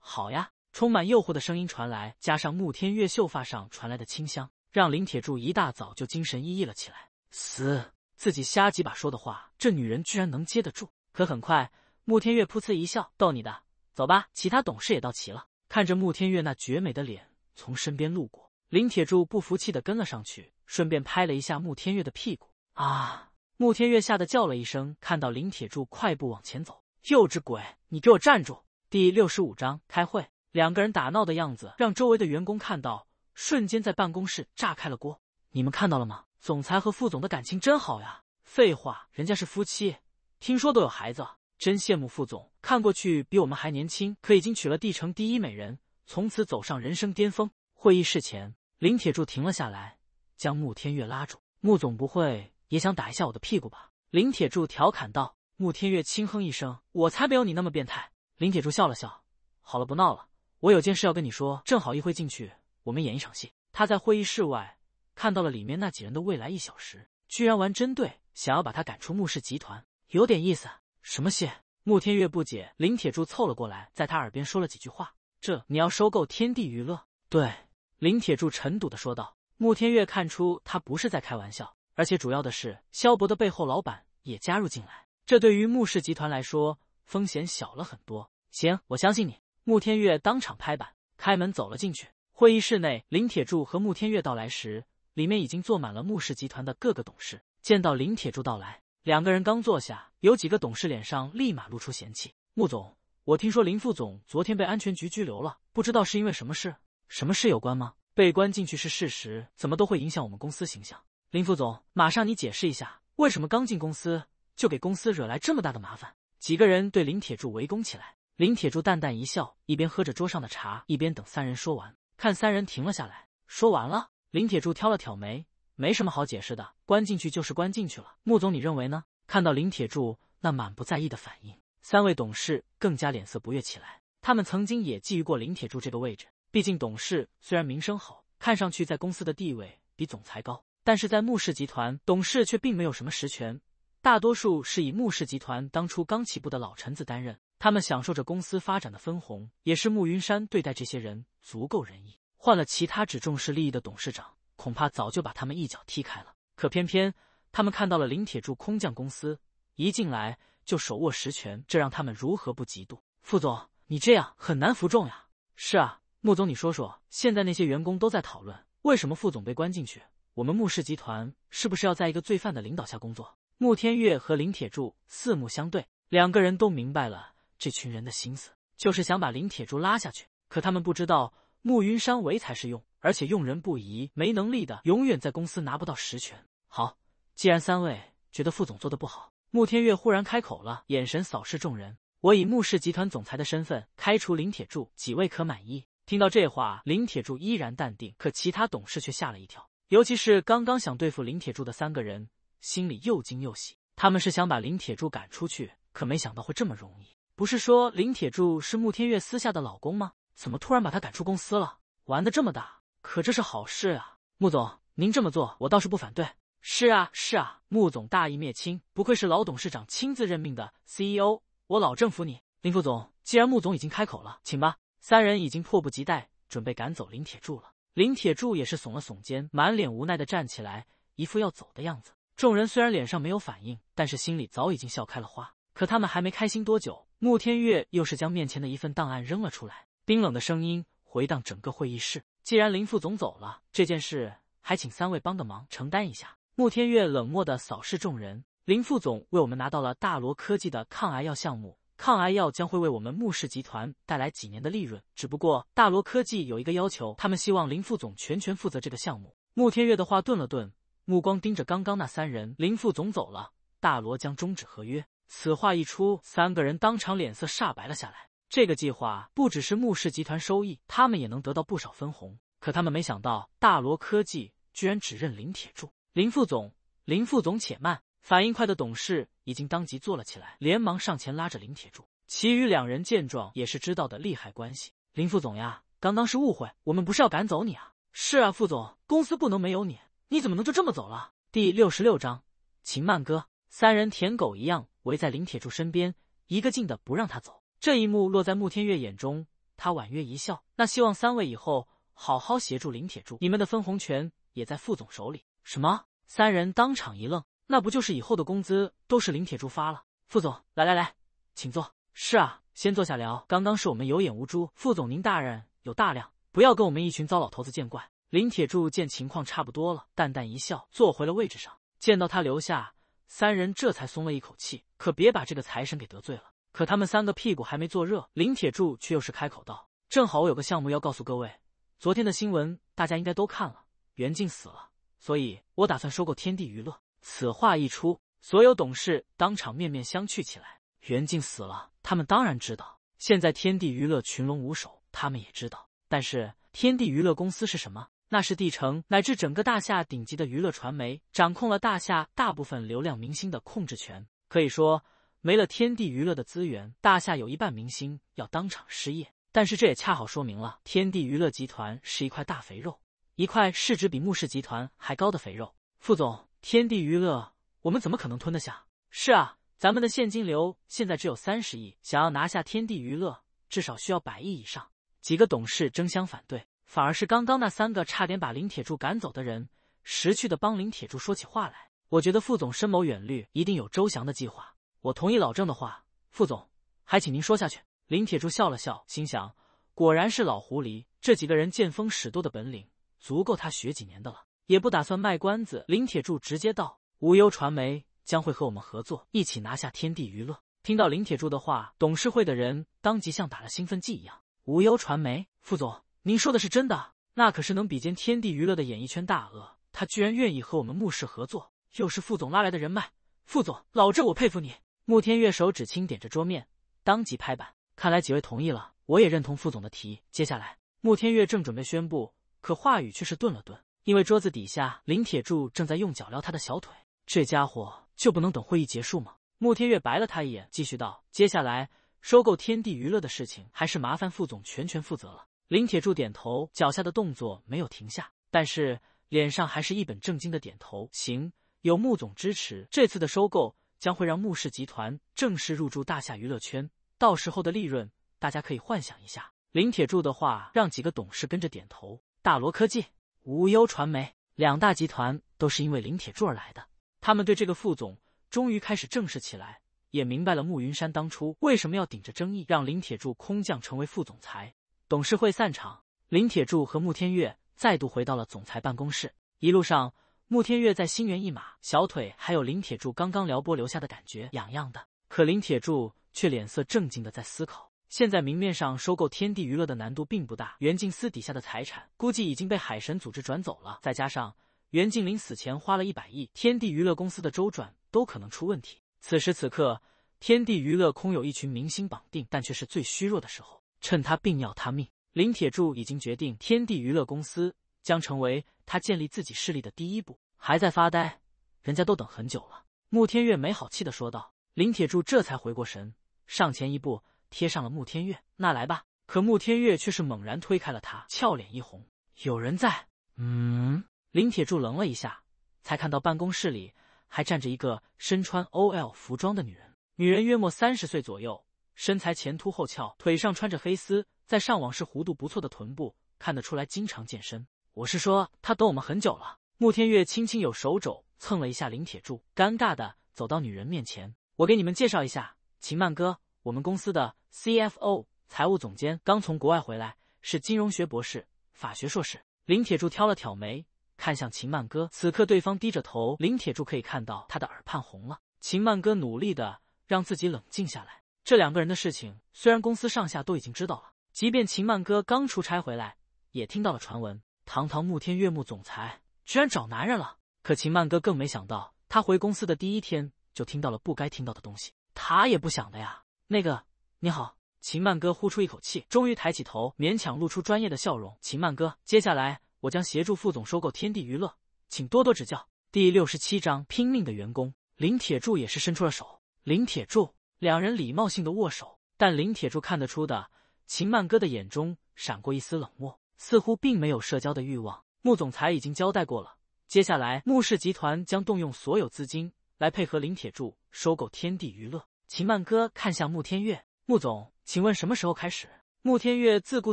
好呀。”充满诱惑的声音传来，加上穆天月秀发上传来的清香，让林铁柱一大早就精神奕奕了起来。嘶，自己瞎几把说的话，这女人居然能接得住？可很快，穆天月噗呲一笑：“逗你的，走吧。”其他董事也到齐了，看着穆天月那绝美的脸从身边路过，林铁柱不服气的跟了上去，顺便拍了一下穆天月的屁股。啊！穆天月吓得叫了一声，看到林铁柱快步往前走，幼稚鬼，你给我站住！第六十五章开会，两个人打闹的样子让周围的员工看到，瞬间在办公室炸开了锅。你们看到了吗？总裁和副总的感情真好呀！废话，人家是夫妻，听说都有孩子，真羡慕副总。看过去比我们还年轻，可已经娶了帝城第一美人，从此走上人生巅峰。会议室前，林铁柱停了下来，将穆天月拉住，穆总不会。也想打一下我的屁股吧？林铁柱调侃道。穆天月轻哼一声：“我才没有你那么变态。”林铁柱笑了笑：“好了，不闹了，我有件事要跟你说，正好一会进去，我们演一场戏。”他在会议室外看到了里面那几人的未来一小时，居然玩针对，想要把他赶出穆氏集团，有点意思。什么戏？穆天月不解。林铁柱凑了过来，在他耳边说了几句话：“这你要收购天地娱乐？”对，林铁柱沉笃的说道。穆天月看出他不是在开玩笑。而且主要的是，萧博的背后老板也加入进来，这对于穆氏集团来说风险小了很多。行，我相信你。穆天月当场拍板，开门走了进去。会议室内，林铁柱和穆天月到来时，里面已经坐满了穆氏集团的各个董事。见到林铁柱到来，两个人刚坐下，有几个董事脸上立马露出嫌弃。穆总，我听说林副总昨天被安全局拘留了，不知道是因为什么事？什么事有关吗？被关进去是事实，怎么都会影响我们公司形象。林副总，马上你解释一下，为什么刚进公司就给公司惹来这么大的麻烦？几个人对林铁柱围攻起来。林铁柱淡淡一笑，一边喝着桌上的茶，一边等三人说完。看三人停了下来，说完了。林铁柱挑了挑眉，没什么好解释的，关进去就是关进去了。穆总，你认为呢？看到林铁柱那满不在意的反应，三位董事更加脸色不悦起来。他们曾经也觊觎过林铁柱这个位置，毕竟董事虽然名声好，看上去在公司的地位比总裁高。但是在穆氏集团，董事却并没有什么实权，大多数是以穆氏集团当初刚起步的老臣子担任，他们享受着公司发展的分红，也是穆云山对待这些人足够仁义。换了其他只重视利益的董事长，恐怕早就把他们一脚踢开了。可偏偏他们看到了林铁柱空降公司，一进来就手握实权，这让他们如何不嫉妒？副总，你这样很难服众呀。是啊，穆总，你说说，现在那些员工都在讨论，为什么副总被关进去？我们穆氏集团是不是要在一个罪犯的领导下工作？穆天月和林铁柱四目相对，两个人都明白了这群人的心思，就是想把林铁柱拉下去。可他们不知道，穆云山为才是用，而且用人不疑，没能力的永远在公司拿不到实权。好，既然三位觉得副总做的不好，穆天月忽然开口了，眼神扫视众人：“我以穆氏集团总裁的身份开除林铁柱，几位可满意？”听到这话，林铁柱依然淡定，可其他董事却吓了一跳。尤其是刚刚想对付林铁柱的三个人，心里又惊又喜。他们是想把林铁柱赶出去，可没想到会这么容易。不是说林铁柱是穆天月私下的老公吗？怎么突然把他赶出公司了？玩的这么大，可这是好事啊！穆总，您这么做我倒是不反对。是啊，是啊，穆总大义灭亲，不愧是老董事长亲自任命的 CEO，我老征服你。林副总，既然穆总已经开口了，请吧。三人已经迫不及待准备赶走林铁柱了。林铁柱也是耸了耸肩，满脸无奈的站起来，一副要走的样子。众人虽然脸上没有反应，但是心里早已经笑开了花。可他们还没开心多久，穆天月又是将面前的一份档案扔了出来，冰冷的声音回荡整个会议室。既然林副总走了，这件事还请三位帮个忙，承担一下。穆天月冷漠的扫视众人，林副总为我们拿到了大罗科技的抗癌药项目。抗癌药将会为我们穆氏集团带来几年的利润，只不过大罗科技有一个要求，他们希望林副总全权负责这个项目。穆天月的话顿了顿，目光盯着刚刚那三人。林副总走了，大罗将终止合约。此话一出，三个人当场脸色煞白了下来。这个计划不只是穆氏集团收益，他们也能得到不少分红。可他们没想到，大罗科技居然只认林铁柱。林副总，林副总且慢。反应快的董事已经当即坐了起来，连忙上前拉着林铁柱。其余两人见状，也是知道的利害关系。林副总呀，刚刚是误会，我们不是要赶走你啊？是啊，副总，公司不能没有你，你怎么能就这么走了？第六十六章秦曼哥，三人舔狗一样围在林铁柱身边，一个劲的不让他走。这一幕落在穆天月眼中，他婉约一笑：“那希望三位以后好好协助林铁柱，你们的分红权也在副总手里。”什么？三人当场一愣。那不就是以后的工资都是林铁柱发了？副总，来来来，请坐。是啊，先坐下聊。刚刚是我们有眼无珠，副总您大人有大量，不要跟我们一群糟老头子见怪。林铁柱见情况差不多了，淡淡一笑，坐回了位置上。见到他留下，三人这才松了一口气，可别把这个财神给得罪了。可他们三个屁股还没坐热，林铁柱却又是开口道：“正好我有个项目要告诉各位，昨天的新闻大家应该都看了，袁静死了，所以我打算收购天地娱乐。”此话一出，所有董事当场面面相觑起来。袁静死了，他们当然知道。现在天地娱乐群龙无首，他们也知道。但是，天地娱乐公司是什么？那是帝城乃至整个大夏顶级的娱乐传媒，掌控了大夏大部分流量明星的控制权。可以说，没了天地娱乐的资源，大夏有一半明星要当场失业。但是，这也恰好说明了天地娱乐集团是一块大肥肉，一块市值比穆氏集团还高的肥肉。副总。天地娱乐，我们怎么可能吞得下？是啊，咱们的现金流现在只有三十亿，想要拿下天地娱乐，至少需要百亿以上。几个董事争相反对，反而是刚刚那三个差点把林铁柱赶走的人，识趣的帮林铁柱说起话来。我觉得副总深谋远虑，一定有周详的计划。我同意老郑的话，副总，还请您说下去。林铁柱笑了笑，心想，果然是老狐狸，这几个人见风使舵的本领，足够他学几年的了。也不打算卖关子，林铁柱直接道：“无忧传媒将会和我们合作，一起拿下天地娱乐。”听到林铁柱的话，董事会的人当即像打了兴奋剂一样：“无忧传媒，副总，您说的是真的？那可是能比肩天地娱乐的演艺圈大鳄，他居然愿意和我们穆氏合作，又是副总拉来的人脉，副总，老郑，我佩服你！”穆天月手指轻点着桌面，当即拍板：“看来几位同意了，我也认同副总的提议。接下来，穆天月正准备宣布，可话语却是顿了顿。”因为桌子底下，林铁柱正在用脚撩他的小腿。这家伙就不能等会议结束吗？穆天月白了他一眼，继续道：“接下来收购天地娱乐的事情，还是麻烦副总全权负责了。”林铁柱点头，脚下的动作没有停下，但是脸上还是一本正经的点头：“行，有穆总支持，这次的收购将会让穆氏集团正式入驻大夏娱乐圈。到时候的利润，大家可以幻想一下。”林铁柱的话让几个董事跟着点头。大罗科技。无忧传媒两大集团都是因为林铁柱而来的，他们对这个副总终于开始正视起来，也明白了慕云山当初为什么要顶着争议让林铁柱空降成为副总裁。董事会散场，林铁柱和慕天月再度回到了总裁办公室。一路上，慕天月在心猿意马，小腿还有林铁柱刚刚撩拨留下的感觉，痒痒的。可林铁柱却脸色正经的在思考。现在明面上收购天地娱乐的难度并不大，袁静私底下的财产估计已经被海神组织转走了，再加上袁静临死前花了一百亿，天地娱乐公司的周转都可能出问题。此时此刻，天地娱乐空有一群明星绑定，但却是最虚弱的时候，趁他病要他命。林铁柱已经决定，天地娱乐公司将成为他建立自己势力的第一步。还在发呆，人家都等很久了。穆天月没好气的说道。林铁柱这才回过神，上前一步。贴上了穆天月，那来吧。可穆天月却是猛然推开了他，俏脸一红。有人在？嗯。林铁柱愣了一下，才看到办公室里还站着一个身穿 OL 服装的女人。女人约莫三十岁左右，身材前凸后翘，腿上穿着黑丝，在上网是弧度不错的臀部，看得出来经常健身。我是说，他等我们很久了。穆天月轻轻有手肘蹭了一下林铁柱，尴尬的走到女人面前：“我给你们介绍一下，秦曼哥，我们公司的。” CFO 财务总监刚从国外回来，是金融学博士、法学硕士。林铁柱挑了挑眉，看向秦曼歌。此刻对方低着头，林铁柱可以看到他的耳畔红了。秦曼歌努力的让自己冷静下来。这两个人的事情，虽然公司上下都已经知道了，即便秦曼歌刚出差回来，也听到了传闻。堂堂慕天月慕总裁居然找男人了。可秦曼歌更没想到，他回公司的第一天就听到了不该听到的东西。他也不想的呀，那个。你好，秦曼哥呼出一口气，终于抬起头，勉强露出专业的笑容。秦曼哥，接下来我将协助副总收购天地娱乐，请多多指教。第六十七章拼命的员工。林铁柱也是伸出了手，林铁柱两人礼貌性的握手，但林铁柱看得出的，秦曼哥的眼中闪过一丝冷漠，似乎并没有社交的欲望。穆总裁已经交代过了，接下来穆氏集团将动用所有资金来配合林铁柱收购天地娱乐。秦曼哥看向穆天月。穆总，请问什么时候开始？穆天月自顾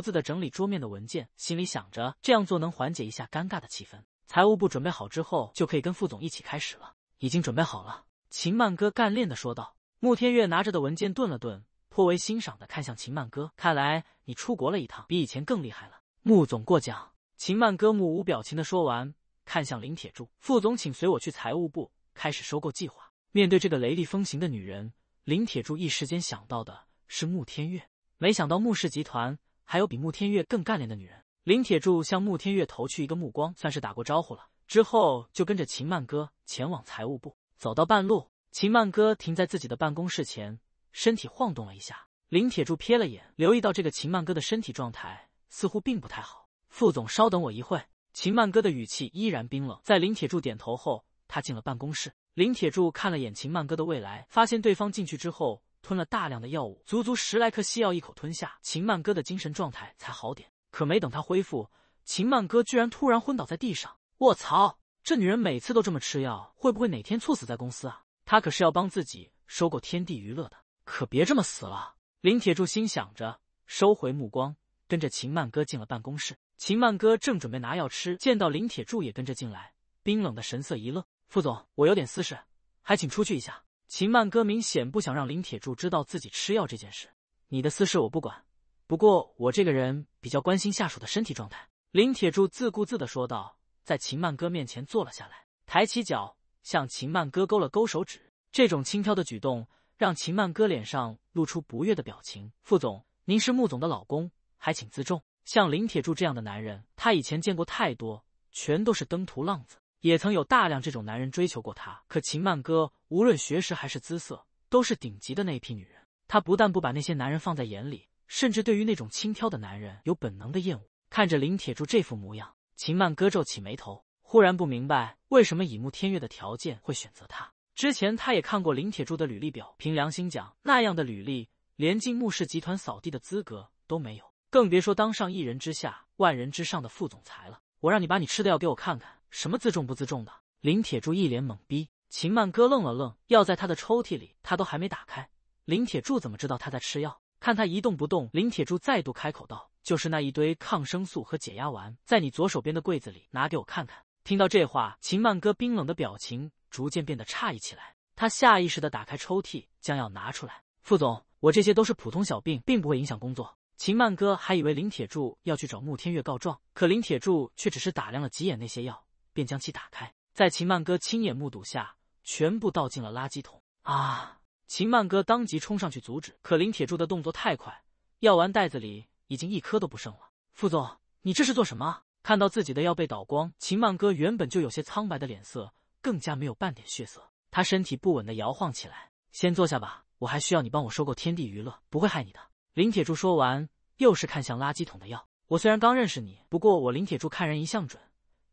自的整理桌面的文件，心里想着这样做能缓解一下尴尬的气氛。财务部准备好之后，就可以跟副总一起开始了。已经准备好了，秦曼哥干练的说道。穆天月拿着的文件顿了顿，颇为欣赏的看向秦曼哥，看来你出国了一趟，比以前更厉害了。穆总过奖。秦曼哥目无表情的说完，看向林铁柱，副总，请随我去财务部开始收购计划。面对这个雷厉风行的女人，林铁柱一时间想到的。是穆天月，没想到穆氏集团还有比穆天月更干练的女人。林铁柱向穆天月投去一个目光，算是打过招呼了。之后就跟着秦曼哥前往财务部。走到半路，秦曼哥停在自己的办公室前，身体晃动了一下。林铁柱瞥了眼，留意到这个秦曼哥的身体状态似乎并不太好。副总，稍等我一会秦曼哥的语气依然冰冷。在林铁柱点头后，他进了办公室。林铁柱看了眼秦曼哥的未来，发现对方进去之后。吞了大量的药物，足足十来颗西药一口吞下，秦曼哥的精神状态才好点。可没等他恢复，秦曼哥居然突然昏倒在地上。卧槽！这女人每次都这么吃药，会不会哪天猝死在公司啊？她可是要帮自己收购天地娱乐的，可别这么死了。林铁柱心想着，收回目光，跟着秦曼哥进了办公室。秦曼哥正准备拿药吃，见到林铁柱也跟着进来，冰冷的神色一愣：“副总，我有点私事，还请出去一下。”秦曼歌明显不想让林铁柱知道自己吃药这件事。你的私事我不管，不过我这个人比较关心下属的身体状态。林铁柱自顾自地说道，在秦曼歌面前坐了下来，抬起脚向秦曼歌勾了勾手指。这种轻佻的举动让秦曼歌脸上露出不悦的表情。副总，您是穆总的老公，还请自重。像林铁柱这样的男人，他以前见过太多，全都是登徒浪子。也曾有大量这种男人追求过她，可秦曼歌无论学识还是姿色都是顶级的那一批女人。她不但不把那些男人放在眼里，甚至对于那种轻佻的男人有本能的厌恶。看着林铁柱这副模样，秦曼歌皱起眉头，忽然不明白为什么以慕天月的条件会选择他。之前她也看过林铁柱的履历表，凭良心讲，那样的履历连进慕氏集团扫地的资格都没有，更别说当上一人之下万人之上的副总裁了。我让你把你吃的药给我看看。什么自重不自重的？林铁柱一脸懵逼。秦曼哥愣了愣，药在他的抽屉里，他都还没打开。林铁柱怎么知道他在吃药？看他一动不动，林铁柱再度开口道：“就是那一堆抗生素和解压丸，在你左手边的柜子里，拿给我看看。”听到这话，秦曼哥冰冷的表情逐渐变得诧异起来。他下意识地打开抽屉，将药拿出来。副总，我这些都是普通小病，并不会影响工作。秦曼哥还以为林铁柱要去找穆天月告状，可林铁柱却只是打量了几眼那些药。便将其打开，在秦曼哥亲眼目睹下，全部倒进了垃圾桶。啊！秦曼哥当即冲上去阻止，可林铁柱的动作太快，药丸袋子里已经一颗都不剩了。副总，你这是做什么？看到自己的药被倒光，秦曼哥原本就有些苍白的脸色更加没有半点血色，他身体不稳的摇晃起来。先坐下吧，我还需要你帮我收购天地娱乐，不会害你的。林铁柱说完，又是看向垃圾桶的药。我虽然刚认识你，不过我林铁柱看人一向准。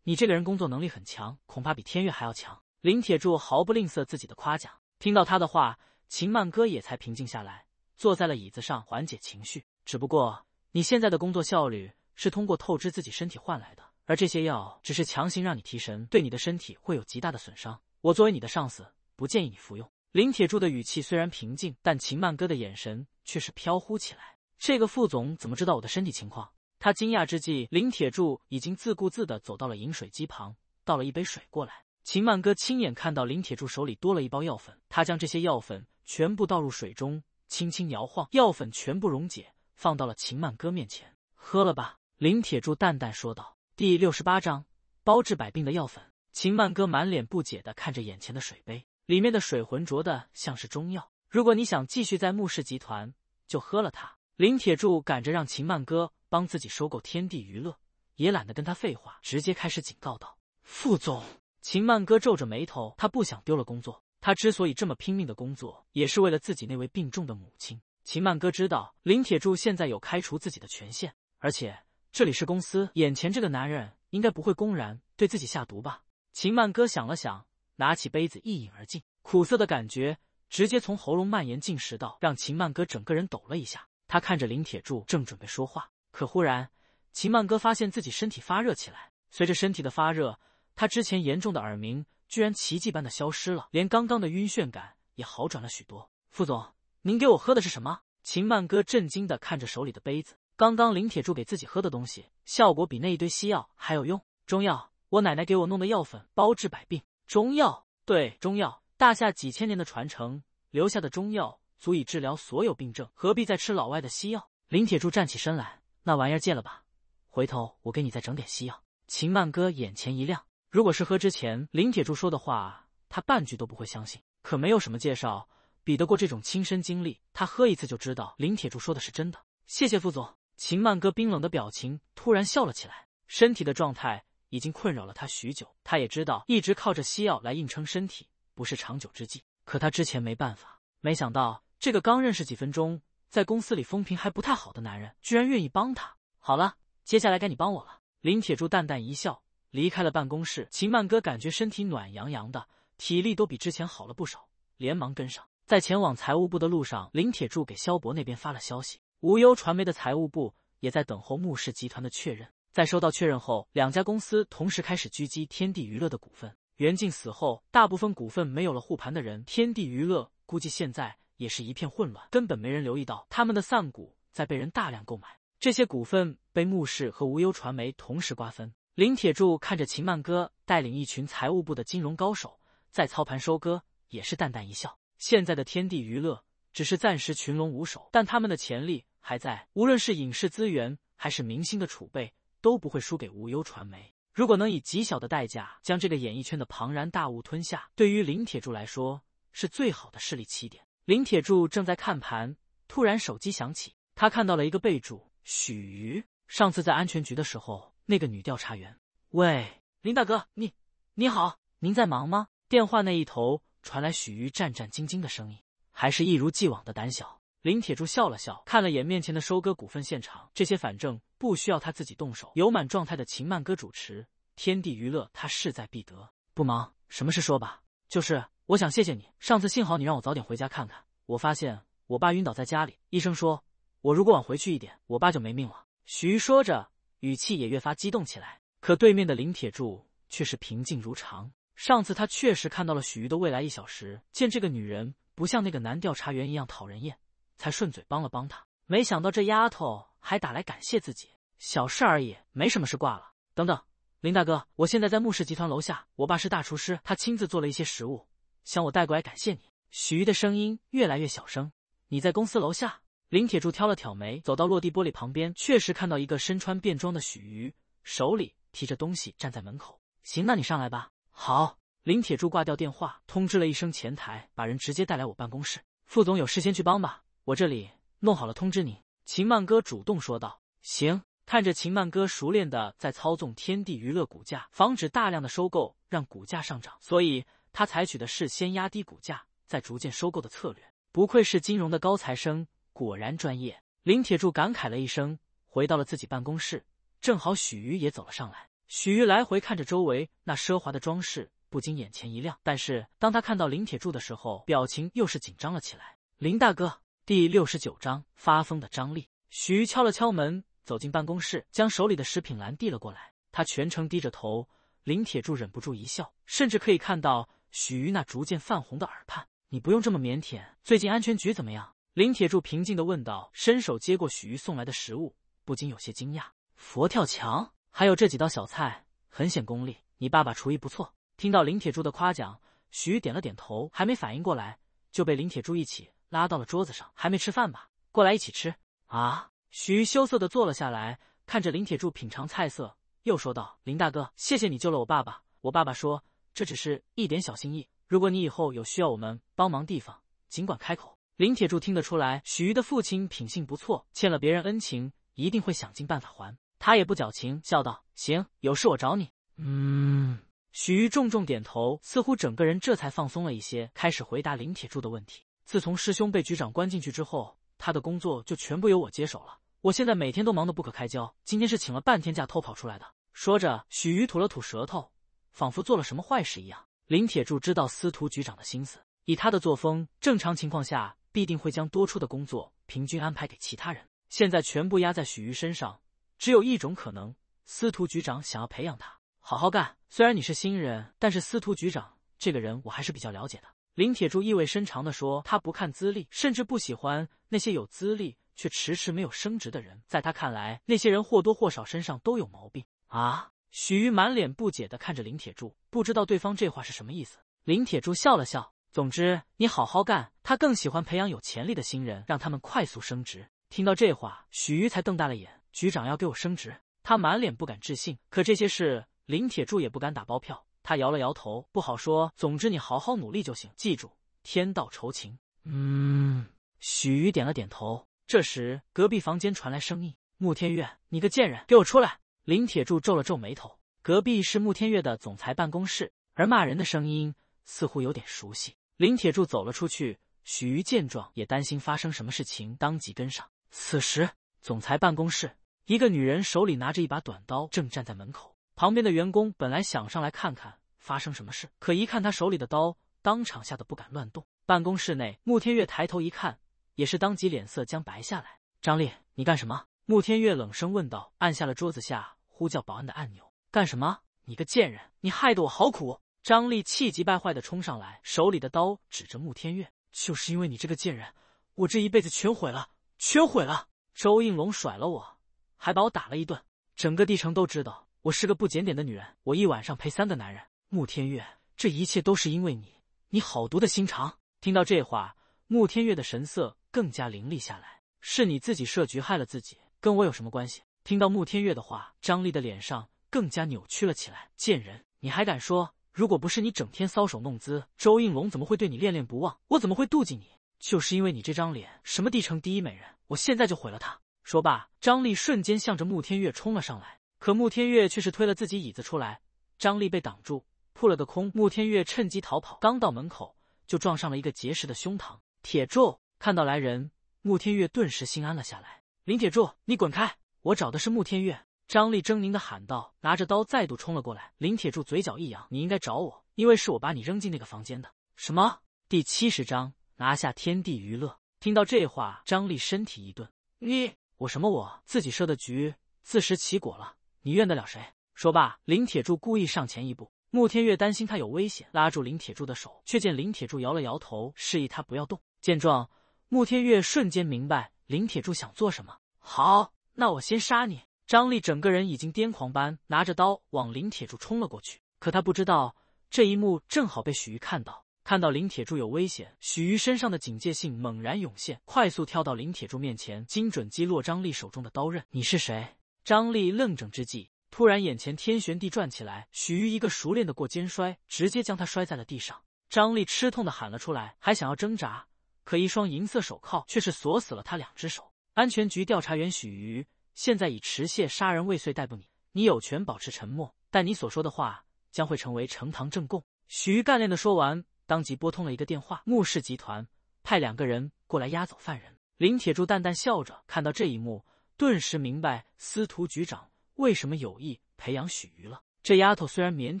你这个人工作能力很强，恐怕比天越还要强。林铁柱毫不吝啬自己的夸奖。听到他的话，秦曼哥也才平静下来，坐在了椅子上缓解情绪。只不过你现在的工作效率是通过透支自己身体换来的，而这些药只是强行让你提神，对你的身体会有极大的损伤。我作为你的上司，不建议你服用。林铁柱的语气虽然平静，但秦曼哥的眼神却是飘忽起来。这个副总怎么知道我的身体情况？他惊讶之际，林铁柱已经自顾自的走到了饮水机旁，倒了一杯水过来。秦曼哥亲眼看到林铁柱手里多了一包药粉，他将这些药粉全部倒入水中，轻轻摇晃，药粉全部溶解，放到了秦曼哥面前，喝了吧。林铁柱淡淡说道。第六十八章，包治百病的药粉。秦曼哥满脸不解的看着眼前的水杯，里面的水浑浊的像是中药。如果你想继续在穆氏集团，就喝了它。林铁柱赶着让秦曼哥。帮自己收购天地娱乐，也懒得跟他废话，直接开始警告道：“副总。”秦曼哥皱着眉头，他不想丢了工作。他之所以这么拼命的工作，也是为了自己那位病重的母亲。秦曼哥知道林铁柱现在有开除自己的权限，而且这里是公司，眼前这个男人应该不会公然对自己下毒吧？秦曼哥想了想，拿起杯子一饮而尽，苦涩的感觉直接从喉咙蔓延进食道，让秦曼哥整个人抖了一下。他看着林铁柱，正准备说话。可忽然，秦曼哥发现自己身体发热起来。随着身体的发热，他之前严重的耳鸣居然奇迹般的消失了，连刚刚的晕眩感也好转了许多。副总，您给我喝的是什么？秦曼哥震惊的看着手里的杯子。刚刚林铁柱给自己喝的东西，效果比那一堆西药还有用。中药，我奶奶给我弄的药粉，包治百病。中药，对，中药，大夏几千年的传承留下的中药，足以治疗所有病症，何必再吃老外的西药？林铁柱站起身来。那玩意儿戒了吧，回头我给你再整点西药。秦曼哥眼前一亮，如果是喝之前林铁柱说的话，他半句都不会相信。可没有什么介绍比得过这种亲身经历，他喝一次就知道林铁柱说的是真的。谢谢副总。秦曼哥冰冷的表情突然笑了起来，身体的状态已经困扰了他许久，他也知道一直靠着西药来硬撑身体不是长久之计。可他之前没办法，没想到这个刚认识几分钟。在公司里风评还不太好的男人，居然愿意帮他。好了，接下来该你帮我了。林铁柱淡淡一笑，离开了办公室。秦曼哥感觉身体暖洋洋的，体力都比之前好了不少，连忙跟上。在前往财务部的路上，林铁柱给萧博那边发了消息。无忧传媒的财务部也在等候穆氏集团的确认。在收到确认后，两家公司同时开始狙击天地娱乐的股份。袁静死后，大部分股份没有了护盘的人，天地娱乐估计现在。也是一片混乱，根本没人留意到他们的散股在被人大量购买。这些股份被穆氏和无忧传媒同时瓜分。林铁柱看着秦曼歌带领一群财务部的金融高手在操盘收割，也是淡淡一笑。现在的天地娱乐只是暂时群龙无首，但他们的潜力还在。无论是影视资源还是明星的储备，都不会输给无忧传媒。如果能以极小的代价将这个演艺圈的庞然大物吞下，对于林铁柱来说是最好的势力起点。林铁柱正在看盘，突然手机响起，他看到了一个备注：许瑜。上次在安全局的时候，那个女调查员。喂，林大哥，你你好，您在忙吗？电话那一头传来许瑜战战兢兢的声音，还是一如既往的胆小。林铁柱笑了笑，看了眼面前的收割股份现场，这些反正不需要他自己动手。有满状态的秦曼歌主持，天地娱乐他势在必得。不忙，什么事说吧。就是。我想谢谢你，上次幸好你让我早点回家看看，我发现我爸晕倒在家里，医生说我如果晚回去一点，我爸就没命了。许瑜说着，语气也越发激动起来。可对面的林铁柱却是平静如常。上次他确实看到了许瑜的未来一小时，见这个女人不像那个男调查员一样讨人厌，才顺嘴帮了帮他。没想到这丫头还打来感谢自己，小事而已，没什么事，挂了。等等，林大哥，我现在在慕氏集团楼下，我爸是大厨师，他亲自做了一些食物。想我带过来感谢你，许瑜的声音越来越小声。你在公司楼下？林铁柱挑了挑眉，走到落地玻璃旁边，确实看到一个身穿便装的许鱼，手里提着东西站在门口。行，那你上来吧。好，林铁柱挂掉电话，通知了一声前台，把人直接带来我办公室。副总有事先去帮吧，我这里弄好了通知你。秦曼哥主动说道。行，看着秦曼哥熟练的在操纵天地娱乐股价，防止大量的收购让股价上涨，所以。他采取的是先压低股价，再逐渐收购的策略。不愧是金融的高材生，果然专业。林铁柱感慨了一声，回到了自己办公室。正好许瑜也走了上来。许瑜来回看着周围那奢华的装饰，不禁眼前一亮。但是当他看到林铁柱的时候，表情又是紧张了起来。林大哥，第六十九章发疯的张力。许瑜敲了敲门，走进办公室，将手里的食品篮递了过来。他全程低着头。林铁柱忍不住一笑，甚至可以看到。许瑜那逐渐泛红的耳畔，你不用这么腼腆。最近安全局怎么样？林铁柱平静地问道，伸手接过许瑜送来的食物，不禁有些惊讶。佛跳墙，还有这几道小菜，很显功力。你爸爸厨艺不错。听到林铁柱的夸奖，许瑜点了点头，还没反应过来，就被林铁柱一起拉到了桌子上。还没吃饭吧？过来一起吃啊！许瑜羞涩地坐了下来，看着林铁柱品尝菜色，又说道：“林大哥，谢谢你救了我爸爸。我爸爸说。”这只是一点小心意，如果你以后有需要我们帮忙地方，尽管开口。林铁柱听得出来，许瑜的父亲品性不错，欠了别人恩情，一定会想尽办法还。他也不矫情，笑道：“行，有事我找你。”嗯。许瑜重重点头，似乎整个人这才放松了一些，开始回答林铁柱的问题。自从师兄被局长关进去之后，他的工作就全部由我接手了。我现在每天都忙得不可开交，今天是请了半天假偷跑出来的。说着，许瑜吐了吐舌头。仿佛做了什么坏事一样。林铁柱知道司徒局长的心思，以他的作风，正常情况下必定会将多出的工作平均安排给其他人。现在全部压在许瑜身上，只有一种可能：司徒局长想要培养他，好好干。虽然你是新人，但是司徒局长这个人我还是比较了解的。林铁柱意味深长的说：“他不看资历，甚至不喜欢那些有资历却迟迟没有升职的人。在他看来，那些人或多或少身上都有毛病。”啊。许瑜满脸不解的看着林铁柱，不知道对方这话是什么意思。林铁柱笑了笑，总之你好好干。他更喜欢培养有潜力的新人，让他们快速升职。听到这话，许瑜才瞪大了眼，局长要给我升职？他满脸不敢置信。可这些事林铁柱也不敢打包票，他摇了摇头，不好说。总之你好好努力就行，记住天道酬勤。嗯，许瑜点了点头。这时隔壁房间传来声音：“穆天月，你个贱人，给我出来！”林铁柱皱了皱眉头，隔壁是穆天月的总裁办公室，而骂人的声音似乎有点熟悉。林铁柱走了出去，许瑜见状也担心发生什么事情，当即跟上。此时，总裁办公室，一个女人手里拿着一把短刀，正站在门口。旁边的员工本来想上来看看发生什么事，可一看她手里的刀，当场吓得不敢乱动。办公室内，穆天月抬头一看，也是当即脸色将白下来。“张丽，你干什么？”穆天月冷声问道，按下了桌子下。呼叫保安的按钮干什么？你个贱人！你害得我好苦！张丽气急败坏的冲上来，手里的刀指着穆天月：“就是因为你这个贱人，我这一辈子全毁了，全毁了！”周应龙甩了我，还把我打了一顿，整个帝城都知道我是个不检点的女人。我一晚上陪三个男人。穆天月，这一切都是因为你，你好毒的心肠！听到这话，穆天月的神色更加凌厉下来：“是你自己设局害了自己，跟我有什么关系？”听到穆天月的话，张丽的脸上更加扭曲了起来。贱人，你还敢说？如果不是你整天搔首弄姿，周应龙怎么会对你恋恋不忘？我怎么会妒忌你？就是因为你这张脸，什么帝城第一美人，我现在就毁了他！说罢，张丽瞬间向着穆天月冲了上来。可穆天月却是推了自己椅子出来，张丽被挡住，扑了个空。穆天月趁机逃跑，刚到门口就撞上了一个结实的胸膛。铁柱看到来人，穆天月顿时心安了下来。林铁柱，你滚开！我找的是穆天月，张丽狰狞的喊道，拿着刀再度冲了过来。林铁柱嘴角一扬：“你应该找我，因为是我把你扔进那个房间的。”什么？第七十章拿下天地娱乐。听到这话，张丽身体一顿：“你我什么？我自己设的局，自食其果了，你怨得了谁？”说罢，林铁柱故意上前一步。穆天月担心他有危险，拉住林铁柱的手，却见林铁柱摇了摇头，示意他不要动。见状，穆天月瞬间明白林铁柱想做什么。好。那我先杀你！张力整个人已经癫狂般拿着刀往林铁柱冲了过去，可他不知道这一幕正好被许瑜看到。看到林铁柱有危险，许瑜身上的警戒性猛然涌现，快速跳到林铁柱面前，精准击落张力手中的刀刃。你是谁？张力愣怔之际，突然眼前天旋地转起来。许瑜一个熟练的过肩摔，直接将他摔在了地上。张力吃痛的喊了出来，还想要挣扎，可一双银色手铐却是锁死了他两只手。安全局调查员许瑜现在以持械杀人未遂逮捕你，你有权保持沉默，但你所说的话将会成为呈堂证供。许瑜干练的说完，当即拨通了一个电话。穆氏集团派两个人过来押走犯人。林铁柱淡淡笑着，看到这一幕，顿时明白司徒局长为什么有意培养许瑜了。这丫头虽然腼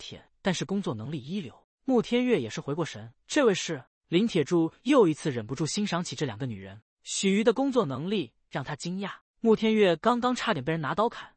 腆，但是工作能力一流。穆天月也是回过神，这位是林铁柱，又一次忍不住欣赏起这两个女人。许瑜的工作能力。让他惊讶，穆天月刚刚差点被人拿刀砍，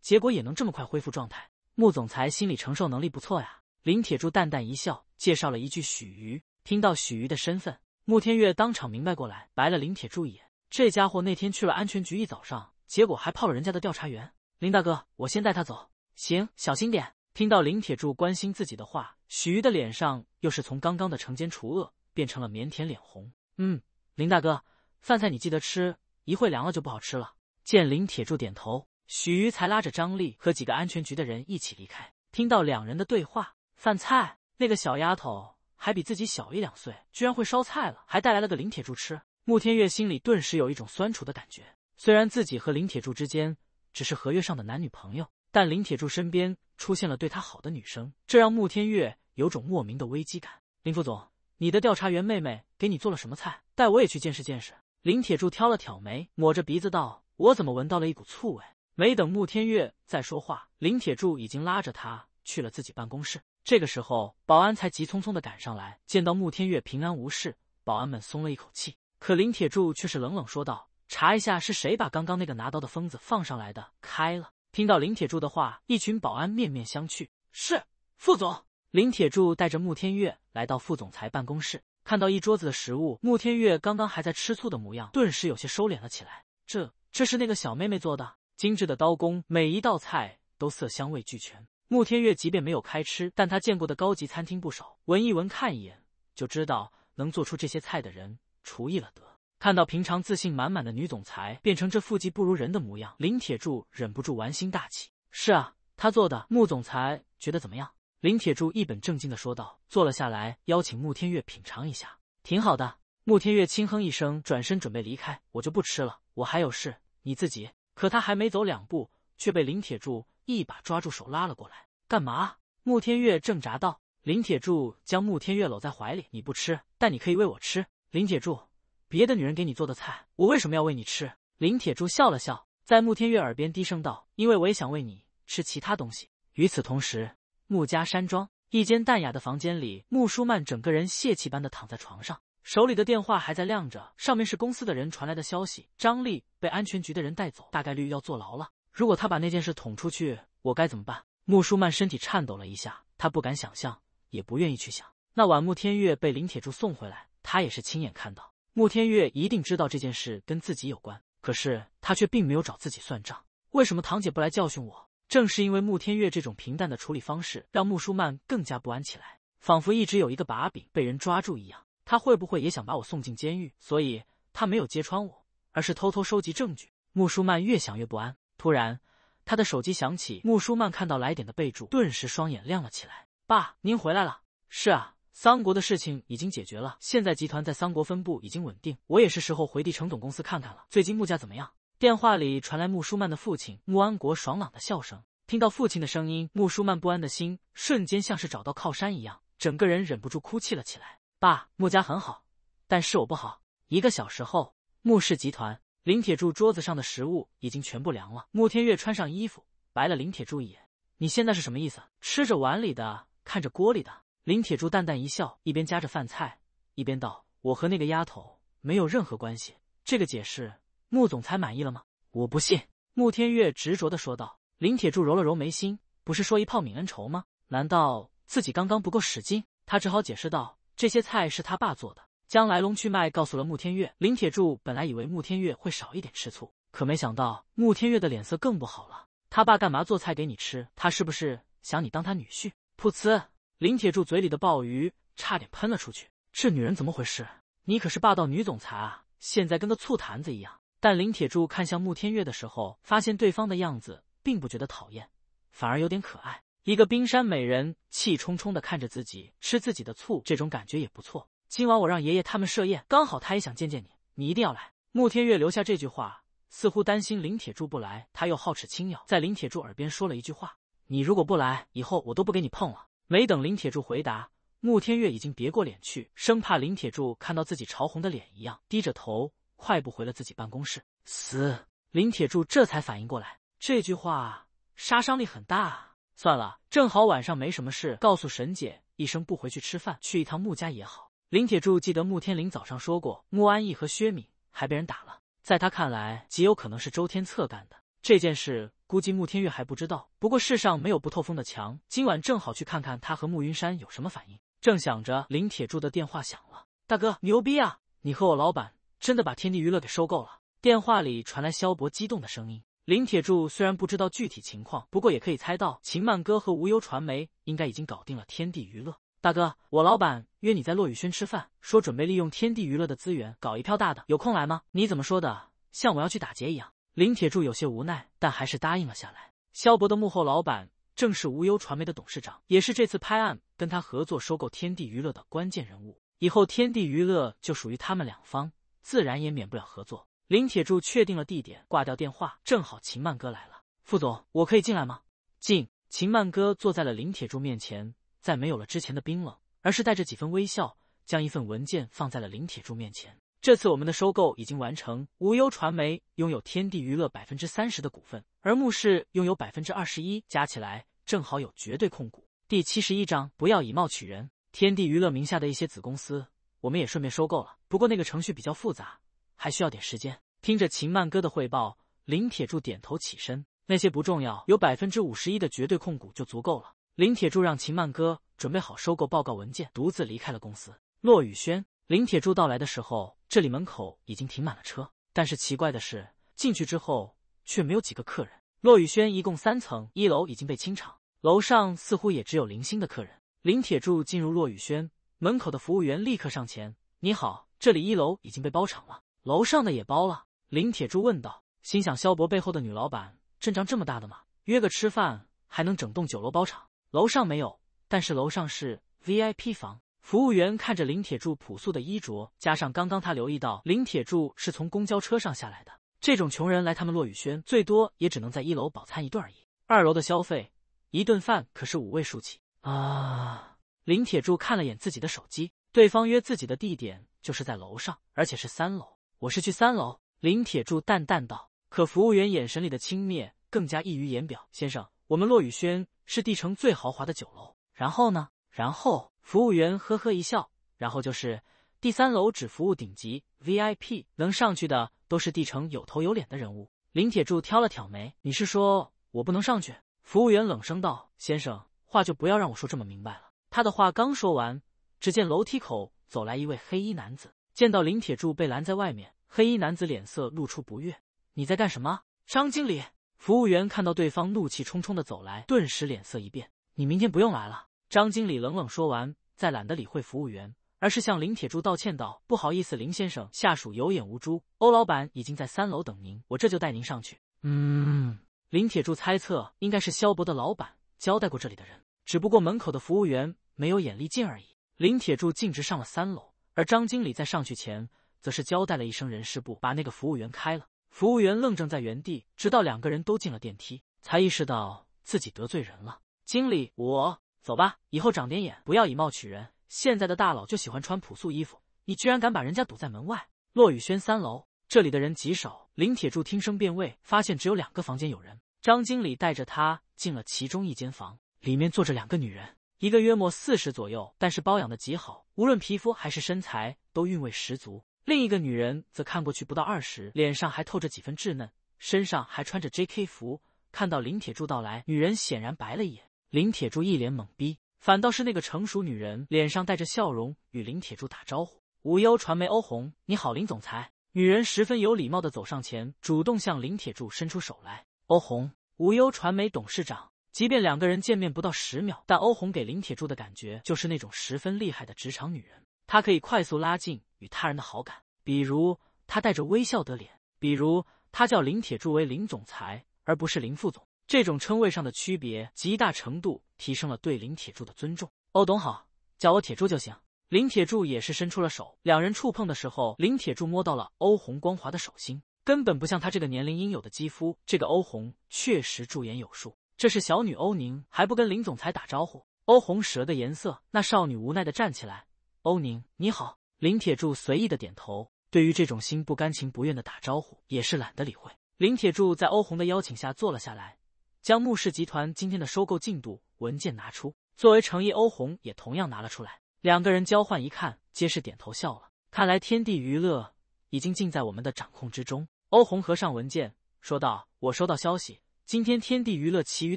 结果也能这么快恢复状态，穆总裁心理承受能力不错呀。林铁柱淡淡一笑，介绍了一句许瑜。听到许瑜的身份，穆天月当场明白过来，白了林铁柱一眼。这家伙那天去了安全局一早上，结果还泡了人家的调查员。林大哥，我先带他走，行，小心点。听到林铁柱关心自己的话，许瑜的脸上又是从刚刚的惩奸除恶变成了腼腆脸红。嗯，林大哥，饭菜你记得吃。一会凉了就不好吃了。见林铁柱点头，许瑜才拉着张丽和几个安全局的人一起离开。听到两人的对话，饭菜那个小丫头还比自己小一两岁，居然会烧菜了，还带来了个林铁柱吃。穆天月心里顿时有一种酸楚的感觉。虽然自己和林铁柱之间只是合约上的男女朋友，但林铁柱身边出现了对他好的女生，这让穆天月有种莫名的危机感。林副总，你的调查员妹妹给你做了什么菜？带我也去见识见识。林铁柱挑了挑眉，抹着鼻子道：“我怎么闻到了一股醋味？”没等穆天月再说话，林铁柱已经拉着他去了自己办公室。这个时候，保安才急匆匆的赶上来，见到穆天月平安无事，保安们松了一口气。可林铁柱却是冷冷说道：“查一下是谁把刚刚那个拿刀的疯子放上来的。”开了。听到林铁柱的话，一群保安面面相觑。是副总。林铁柱带着穆天月来到副总裁办公室。看到一桌子的食物，穆天月刚刚还在吃醋的模样，顿时有些收敛了起来。这，这是那个小妹妹做的，精致的刀工，每一道菜都色香味俱全。穆天月即便没有开吃，但他见过的高级餐厅不少，闻一闻，看一眼，就知道能做出这些菜的人厨艺了得。看到平常自信满满的女总裁变成这腹肌不如人的模样，林铁柱忍不住玩心大起。是啊，他做的，穆总裁觉得怎么样？林铁柱一本正经的说道，坐了下来，邀请穆天月品尝一下，挺好的。穆天月轻哼一声，转身准备离开，我就不吃了，我还有事。你自己。可他还没走两步，却被林铁柱一把抓住手，拉了过来。干嘛？穆天月挣扎道。林铁柱将穆天月搂在怀里，你不吃，但你可以喂我吃。林铁柱，别的女人给你做的菜，我为什么要喂你吃？林铁柱笑了笑，在穆天月耳边低声道，因为我也想喂你吃其他东西。与此同时。穆家山庄一间淡雅的房间里，穆舒曼整个人泄气般的躺在床上，手里的电话还在亮着，上面是公司的人传来的消息：张丽被安全局的人带走，大概率要坐牢了。如果他把那件事捅出去，我该怎么办？穆舒曼身体颤抖了一下，他不敢想象，也不愿意去想。那晚穆天月被林铁柱送回来，他也是亲眼看到，穆天月一定知道这件事跟自己有关，可是他却并没有找自己算账，为什么堂姐不来教训我？正是因为穆天月这种平淡的处理方式，让穆舒曼更加不安起来，仿佛一直有一个把柄被人抓住一样。他会不会也想把我送进监狱？所以他没有揭穿我，而是偷偷收集证据。穆舒曼越想越不安。突然，他的手机响起。穆舒曼看到来电的备注，顿时双眼亮了起来。爸，您回来了。是啊，桑国的事情已经解决了，现在集团在桑国分部已经稳定，我也是时候回帝城总公司看看了。最近穆家怎么样？电话里传来穆舒曼的父亲穆安国爽朗的笑声。听到父亲的声音，穆舒曼不安的心瞬间像是找到靠山一样，整个人忍不住哭泣了起来。爸，穆家很好，但是我不好。一个小时后，穆氏集团，林铁柱桌子上的食物已经全部凉了。穆天月穿上衣服，白了林铁柱一眼：“你现在是什么意思？”吃着碗里的，看着锅里的，林铁柱淡淡一笑，一边夹着饭菜，一边道：“我和那个丫头没有任何关系。”这个解释。穆总裁满意了吗？我不信。穆天月执着的说道。林铁柱揉了揉眉心，不是说一炮泯恩仇吗？难道自己刚刚不够使劲？他只好解释道：“这些菜是他爸做的，将来龙去脉告诉了穆天月。”林铁柱本来以为穆天月会少一点吃醋，可没想到穆天月的脸色更不好了。他爸干嘛做菜给你吃？他是不是想你当他女婿？噗呲！林铁柱嘴里的鲍鱼差点喷了出去。这女人怎么回事？你可是霸道女总裁啊，现在跟个醋坛子一样。但林铁柱看向穆天月的时候，发现对方的样子并不觉得讨厌，反而有点可爱。一个冰山美人气冲冲的看着自己，吃自己的醋，这种感觉也不错。今晚我让爷爷他们设宴，刚好他也想见见你，你一定要来。穆天月留下这句话，似乎担心林铁柱不来，他又好齿轻咬，在林铁柱耳边说了一句话：“你如果不来，以后我都不给你碰了。”没等林铁柱回答，穆天月已经别过脸去，生怕林铁柱看到自己潮红的脸一样，低着头。快步回了自己办公室，嘶！林铁柱这才反应过来，这句话杀伤力很大啊。算了，正好晚上没什么事，告诉沈姐一声，不回去吃饭，去一趟穆家也好。林铁柱记得穆天林早上说过，穆安逸和薛敏还被人打了，在他看来，极有可能是周天策干的。这件事估计穆天月还不知道，不过世上没有不透风的墙，今晚正好去看看他和穆云山有什么反应。正想着，林铁柱的电话响了，大哥牛逼啊！你和我老板。真的把天地娱乐给收购了。电话里传来萧博激动的声音。林铁柱虽然不知道具体情况，不过也可以猜到，秦曼歌和无忧传媒应该已经搞定了天地娱乐。大哥，我老板约你在落雨轩吃饭，说准备利用天地娱乐的资源搞一票大的，有空来吗？你怎么说的，像我要去打劫一样？林铁柱有些无奈，但还是答应了下来。萧博的幕后老板正是无忧传媒的董事长，也是这次拍案跟他合作收购天地娱乐的关键人物。以后天地娱乐就属于他们两方。自然也免不了合作。林铁柱确定了地点，挂掉电话。正好秦曼哥来了。副总，我可以进来吗？进。秦曼哥坐在了林铁柱面前，再没有了之前的冰冷，而是带着几分微笑，将一份文件放在了林铁柱面前。这次我们的收购已经完成，无忧传媒拥有天地娱乐百分之三十的股份，而穆氏拥有百分之二十一，加起来正好有绝对控股。第七十一章：不要以貌取人。天地娱乐名下的一些子公司，我们也顺便收购了。不过那个程序比较复杂，还需要点时间。听着秦曼哥的汇报，林铁柱点头起身。那些不重要，有百分之五十一的绝对控股就足够了。林铁柱让秦曼哥准备好收购报告文件，独自离开了公司。骆雨轩，林铁柱到来的时候，这里门口已经停满了车，但是奇怪的是，进去之后却没有几个客人。骆雨轩一共三层，一楼已经被清场，楼上似乎也只有零星的客人。林铁柱进入骆雨轩门口的服务员立刻上前：“你好。”这里一楼已经被包场了，楼上的也包了。林铁柱问道，心想：萧博背后的女老板阵仗这么大的吗？约个吃饭还能整栋酒楼包场？楼上没有，但是楼上是 VIP 房。服务员看着林铁柱朴素的衣着，加上刚刚他留意到林铁柱是从公交车上下来的，这种穷人来他们骆雨轩，最多也只能在一楼饱餐一顿而已。二楼的消费，一顿饭可是五位数起啊！林铁柱看了眼自己的手机，对方约自己的地点。就是在楼上，而且是三楼。我是去三楼。”林铁柱淡淡道。可服务员眼神里的轻蔑更加溢于言表。“先生，我们落雨轩是帝城最豪华的酒楼。”然后呢？然后，服务员呵呵一笑。然后就是，第三楼只服务顶级 VIP，能上去的都是帝城有头有脸的人物。林铁柱挑了挑眉：“你是说我不能上去？”服务员冷声道：“先生，话就不要让我说这么明白了。”他的话刚说完，只见楼梯口。走来一位黑衣男子，见到林铁柱被拦在外面，黑衣男子脸色露出不悦：“你在干什么，张经理？”服务员看到对方怒气冲冲的走来，顿时脸色一变：“你明天不用来了。”张经理冷冷说完，再懒得理会服务员，而是向林铁柱道歉道：“不好意思，林先生，下属有眼无珠，欧老板已经在三楼等您，我这就带您上去。”嗯，林铁柱猜测应该是萧博的老板交代过这里的人，只不过门口的服务员没有眼力劲而已。林铁柱径直上了三楼，而张经理在上去前，则是交代了一声人事部把那个服务员开了。服务员愣怔在原地，直到两个人都进了电梯，才意识到自己得罪人了。经理，我走吧，以后长点眼，不要以貌取人。现在的大佬就喜欢穿朴素衣服，你居然敢把人家堵在门外！骆雨轩三楼这里的人极少，林铁柱听声辨位，发现只有两个房间有人。张经理带着他进了其中一间房，里面坐着两个女人。一个约莫四十左右，但是保养的极好，无论皮肤还是身材都韵味十足。另一个女人则看过去不到二十，脸上还透着几分稚嫩，身上还穿着 J K 服。看到林铁柱到来，女人显然白了一眼。林铁柱一脸懵逼，反倒是那个成熟女人脸上带着笑容，与林铁柱打招呼。无忧传媒欧红，你好，林总裁。女人十分有礼貌的走上前，主动向林铁柱伸出手来。欧红，无忧传媒董事长。即便两个人见面不到十秒，但欧红给林铁柱的感觉就是那种十分厉害的职场女人。她可以快速拉近与他人的好感，比如她带着微笑的脸，比如她叫林铁柱为林总裁而不是林副总，这种称谓上的区别极大程度提升了对林铁柱的尊重。欧董好，叫我铁柱就行。林铁柱也是伸出了手，两人触碰的时候，林铁柱摸到了欧红光滑的手心，根本不像他这个年龄应有的肌肤。这个欧红确实驻颜有术。这是小女欧宁，还不跟林总裁打招呼？欧红使了个颜色，那少女无奈的站起来。欧宁，你好。林铁柱随意的点头，对于这种心不甘情不愿的打招呼，也是懒得理会。林铁柱在欧红的邀请下坐了下来，将穆氏集团今天的收购进度文件拿出，作为诚意，欧红也同样拿了出来。两个人交换一看，皆是点头笑了。看来天地娱乐已经尽在我们的掌控之中。欧红合上文件，说道：“我收到消息。”今天，天地娱乐其余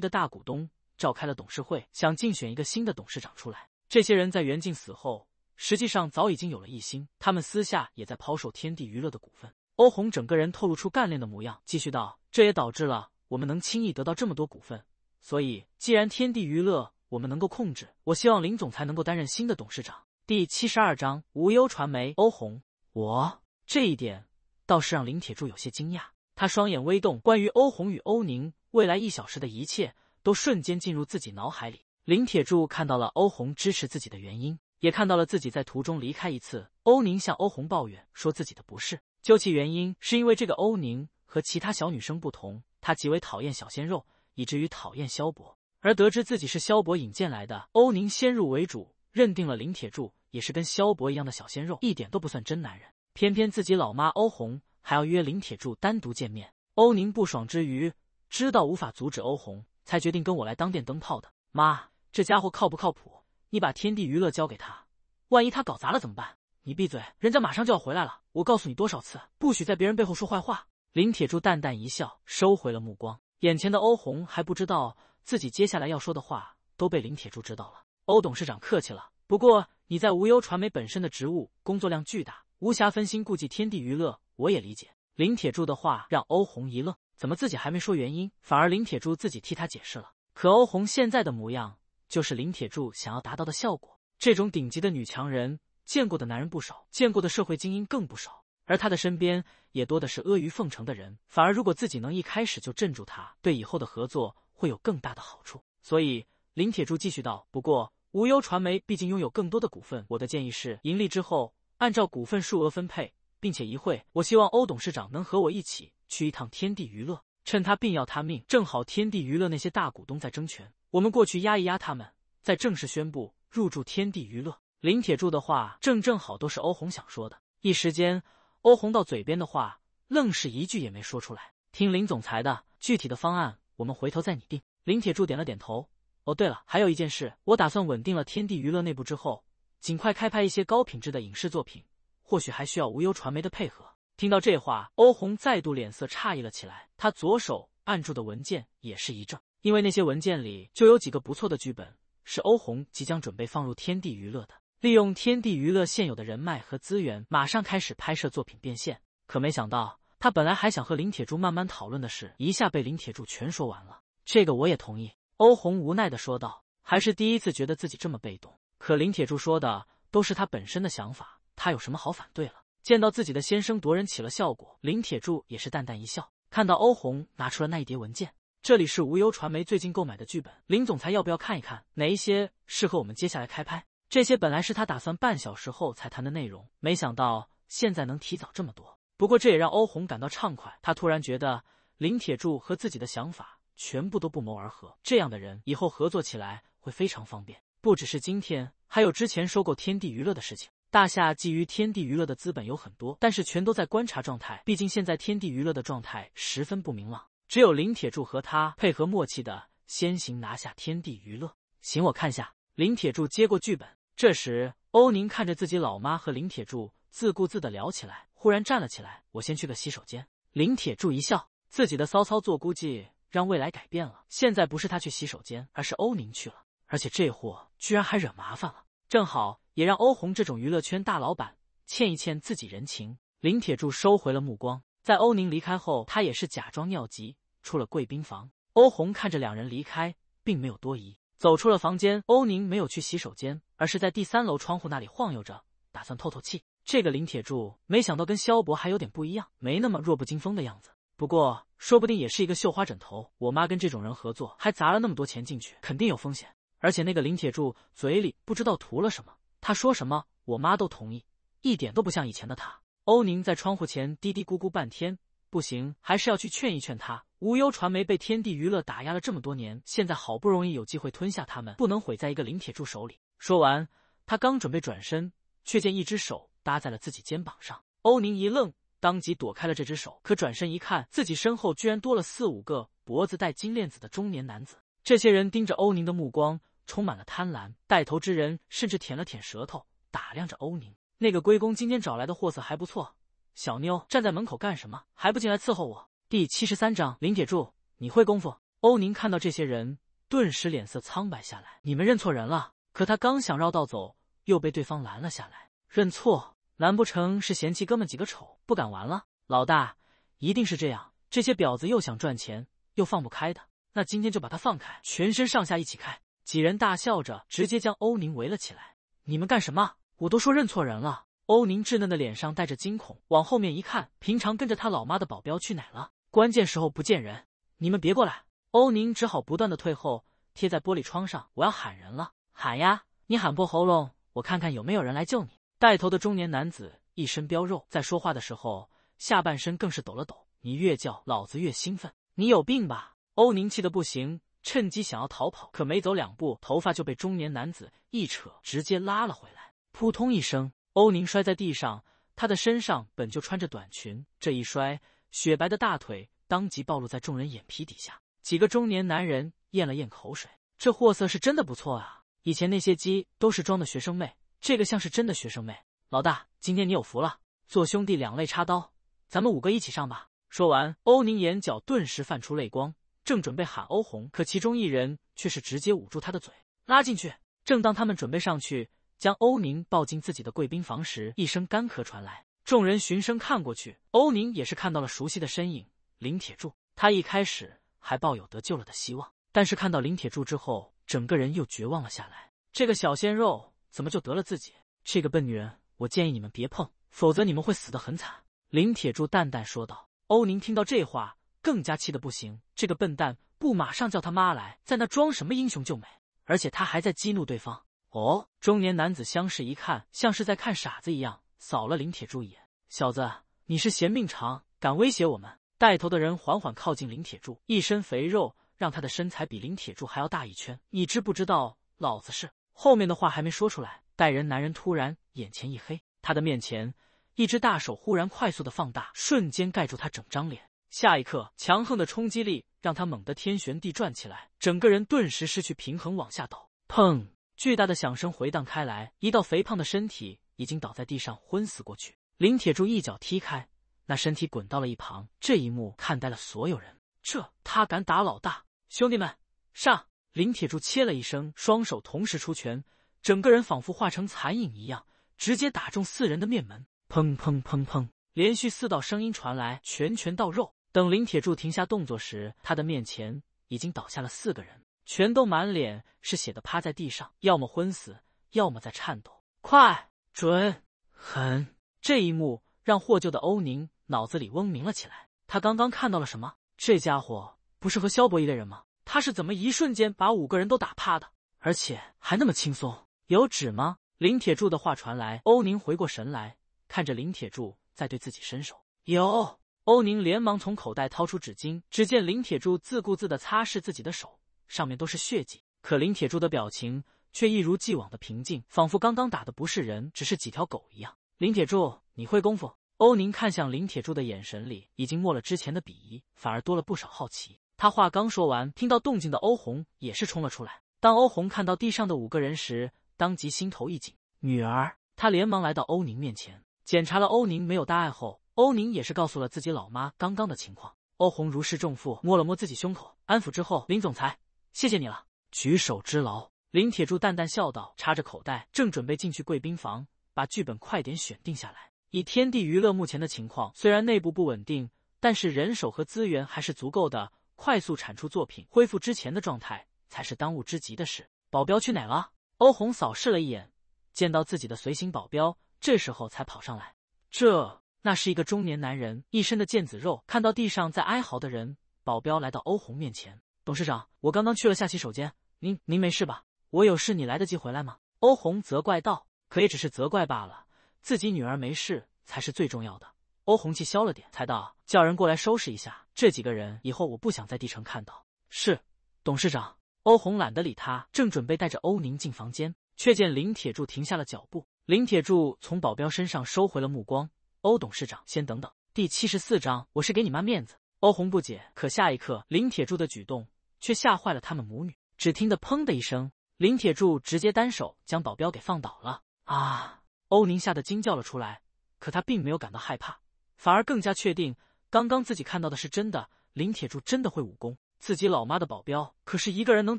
的大股东召开了董事会，想竞选一个新的董事长出来。这些人在袁静死后，实际上早已经有了一心，他们私下也在抛售天地娱乐的股份。欧红整个人透露出干练的模样，继续道：“这也导致了我们能轻易得到这么多股份。所以，既然天地娱乐我们能够控制，我希望林总裁能够担任新的董事长。”第七十二章无忧传媒。欧红，我这一点倒是让林铁柱有些惊讶，他双眼微动，关于欧红与欧宁。未来一小时的一切都瞬间进入自己脑海里。林铁柱看到了欧红支持自己的原因，也看到了自己在途中离开一次。欧宁向欧红抱怨，说自己的不是。究其原因，是因为这个欧宁和其他小女生不同，她极为讨厌小鲜肉，以至于讨厌萧博。而得知自己是萧博引荐来的，欧宁先入为主，认定了林铁柱也是跟萧博一样的小鲜肉，一点都不算真男人。偏偏自己老妈欧红还要约林铁柱单独见面，欧宁不爽之余。知道无法阻止欧红，才决定跟我来当电灯泡的。妈，这家伙靠不靠谱？你把天地娱乐交给他，万一他搞砸了怎么办？你闭嘴，人家马上就要回来了。我告诉你多少次，不许在别人背后说坏话。林铁柱淡淡一笑，收回了目光。眼前的欧红还不知道自己接下来要说的话都被林铁柱知道了。欧董事长客气了，不过你在无忧传媒本身的职务工作量巨大，无暇分心顾及天地娱乐，我也理解。林铁柱的话让欧红一愣。怎么自己还没说原因，反而林铁柱自己替他解释了？可欧红现在的模样，就是林铁柱想要达到的效果。这种顶级的女强人，见过的男人不少，见过的社会精英更不少，而她的身边也多的是阿谀奉承的人。反而如果自己能一开始就镇住她，对以后的合作会有更大的好处。所以林铁柱继续道：“不过无忧传媒毕竟拥有更多的股份，我的建议是盈利之后按照股份数额分配。”并且一会我希望欧董事长能和我一起去一趟天地娱乐，趁他病要他命，正好天地娱乐那些大股东在争权，我们过去压一压他们，再正式宣布入驻天地娱乐。林铁柱的话正正好都是欧红想说的，一时间，欧红到嘴边的话愣是一句也没说出来，听林总裁的具体的方案，我们回头再拟定。林铁柱点了点头。哦，对了，还有一件事，我打算稳定了天地娱乐内部之后，尽快开拍一些高品质的影视作品。或许还需要无忧传媒的配合。听到这话，欧红再度脸色诧异了起来，他左手按住的文件也是一怔，因为那些文件里就有几个不错的剧本，是欧红即将准备放入天地娱乐的，利用天地娱乐现有的人脉和资源，马上开始拍摄作品变现。可没想到，他本来还想和林铁柱慢慢讨论的事，一下被林铁柱全说完了。这个我也同意，欧红无奈的说道，还是第一次觉得自己这么被动。可林铁柱说的都是他本身的想法。他有什么好反对了？见到自己的先声夺人起了效果，林铁柱也是淡淡一笑。看到欧红拿出了那一叠文件，这里是无忧传媒最近购买的剧本，林总裁要不要看一看？哪一些适合我们接下来开拍？这些本来是他打算半小时后才谈的内容，没想到现在能提早这么多。不过这也让欧红感到畅快，他突然觉得林铁柱和自己的想法全部都不谋而合，这样的人以后合作起来会非常方便。不只是今天，还有之前收购天地娱乐的事情。大夏觊觎天地娱乐的资本有很多，但是全都在观察状态。毕竟现在天地娱乐的状态十分不明朗，只有林铁柱和他配合默契的先行拿下天地娱乐。行，我看下。林铁柱接过剧本。这时，欧宁看着自己老妈和林铁柱自顾自的聊起来，忽然站了起来：“我先去个洗手间。”林铁柱一笑，自己的骚操作估计让未来改变了。现在不是他去洗手间，而是欧宁去了，而且这货居然还惹麻烦了。正好也让欧红这种娱乐圈大老板欠一欠自己人情。林铁柱收回了目光，在欧宁离开后，他也是假装尿急，出了贵宾房。欧红看着两人离开，并没有多疑，走出了房间。欧宁没有去洗手间，而是在第三楼窗户那里晃悠着，打算透透气。这个林铁柱没想到跟萧博还有点不一样，没那么弱不禁风的样子。不过，说不定也是一个绣花枕头。我妈跟这种人合作，还砸了那么多钱进去，肯定有风险。而且那个林铁柱嘴里不知道涂了什么，他说什么我妈都同意，一点都不像以前的他。欧宁在窗户前嘀嘀咕咕半天，不行，还是要去劝一劝他。无忧传媒被天地娱乐打压了这么多年，现在好不容易有机会吞下他们，不能毁在一个林铁柱手里。说完，他刚准备转身，却见一只手搭在了自己肩膀上。欧宁一愣，当即躲开了这只手。可转身一看，自己身后居然多了四五个脖子戴金链子的中年男子。这些人盯着欧宁的目光。充满了贪婪，带头之人甚至舔了舔舌头，打量着欧宁。那个龟公今天找来的货色还不错，小妞站在门口干什么？还不进来伺候我？第七十三章，林铁柱，你会功夫？欧宁看到这些人，顿时脸色苍白下来。你们认错人了。可他刚想绕道走，又被对方拦了下来。认错？难不成是嫌弃哥们几个丑，不敢玩了？老大，一定是这样。这些婊子又想赚钱，又放不开的。那今天就把他放开，全身上下一起开。几人大笑着，直接将欧宁围了起来。你们干什么？我都说认错人了！欧宁稚嫩的脸上带着惊恐，往后面一看，平常跟着他老妈的保镖去哪了？关键时候不见人！你们别过来！欧宁只好不断的退后，贴在玻璃窗上。我要喊人了，喊呀！你喊破喉咙，我看看有没有人来救你。带头的中年男子一身膘肉，在说话的时候下半身更是抖了抖。你越叫，老子越兴奋。你有病吧？欧宁气得不行。趁机想要逃跑，可没走两步，头发就被中年男子一扯，直接拉了回来。扑通一声，欧宁摔在地上。他的身上本就穿着短裙，这一摔，雪白的大腿当即暴露在众人眼皮底下。几个中年男人咽了咽口水，这货色是真的不错啊！以前那些鸡都是装的学生妹，这个像是真的学生妹。老大，今天你有福了，做兄弟两肋插刀，咱们五个一起上吧！说完，欧宁眼角顿时泛出泪光。正准备喊欧红，可其中一人却是直接捂住他的嘴，拉进去。正当他们准备上去将欧宁抱进自己的贵宾房时，一声干咳传来，众人循声看过去，欧宁也是看到了熟悉的身影林铁柱。他一开始还抱有得救了的希望，但是看到林铁柱之后，整个人又绝望了下来。这个小鲜肉怎么就得了自己这个笨女人？我建议你们别碰，否则你们会死得很惨。”林铁柱淡淡说道。欧宁听到这话。更加气得不行，这个笨蛋不马上叫他妈来，在那装什么英雄救美？而且他还在激怒对方。哦，中年男子相视一看，像是在看傻子一样，扫了林铁柱一眼：“小子，你是嫌命长，敢威胁我们？”带头的人缓缓靠近林铁柱，一身肥肉让他的身材比林铁柱还要大一圈。你知不知道，老子是……后面的话还没说出来，带人男人突然眼前一黑，他的面前一只大手忽然快速的放大，瞬间盖住他整张脸。下一刻，强横的冲击力让他猛地天旋地转起来，整个人顿时失去平衡，往下倒。砰！巨大的响声回荡开来，一道肥胖的身体已经倒在地上，昏死过去。林铁柱一脚踢开那身体，滚到了一旁。这一幕看呆了所有人。这他敢打老大？兄弟们，上！林铁柱切了一声，双手同时出拳，整个人仿佛化成残影一样，直接打中四人的面门。砰砰砰砰，连续四道声音传来，拳拳到肉。等林铁柱停下动作时，他的面前已经倒下了四个人，全都满脸是血的趴在地上，要么昏死，要么在颤抖。快、准、狠！这一幕让获救的欧宁脑子里嗡鸣了起来。他刚刚看到了什么？这家伙不是和萧伯一类人吗？他是怎么一瞬间把五个人都打趴的？而且还那么轻松？有纸吗？林铁柱的话传来，欧宁回过神来，看着林铁柱在对自己伸手。有。欧宁连忙从口袋掏出纸巾，只见林铁柱自顾自的擦拭自己的手，上面都是血迹。可林铁柱的表情却一如既往的平静，仿佛刚刚打的不是人，只是几条狗一样。林铁柱，你会功夫？欧宁看向林铁柱的眼神里已经没了之前的鄙夷，反而多了不少好奇。他话刚说完，听到动静的欧红也是冲了出来。当欧红看到地上的五个人时，当即心头一紧。女儿，他连忙来到欧宁面前，检查了欧宁没有大碍后。欧宁也是告诉了自己老妈刚刚的情况，欧红如释重负，摸了摸自己胸口，安抚之后，林总裁，谢谢你了，举手之劳。林铁柱淡淡笑道，插着口袋，正准备进去贵宾房，把剧本快点选定下来。以天地娱乐目前的情况，虽然内部不稳定，但是人手和资源还是足够的，快速产出作品，恢复之前的状态才是当务之急的事。保镖去哪了？欧红扫视了一眼，见到自己的随行保镖这时候才跑上来，这。那是一个中年男人，一身的腱子肉。看到地上在哀嚎的人，保镖来到欧红面前：“董事长，我刚刚去了下洗手间，您您没事吧？我有事，你来得及回来吗？”欧红责怪道，可也只是责怪罢了。自己女儿没事才是最重要的。欧红气消了点，才道：“叫人过来收拾一下这几个人，以后我不想在帝城看到。”是董事长。欧红懒得理他，正准备带着欧宁进房间，却见林铁柱停下了脚步。林铁柱从保镖身上收回了目光。欧董事长，先等等。第七十四章，我是给你妈面子。欧红不解，可下一刻林铁柱的举动却吓坏了他们母女。只听得砰的一声，林铁柱直接单手将保镖给放倒了。啊！欧宁吓得惊叫了出来，可他并没有感到害怕，反而更加确定刚刚自己看到的是真的。林铁柱真的会武功，自己老妈的保镖可是一个人能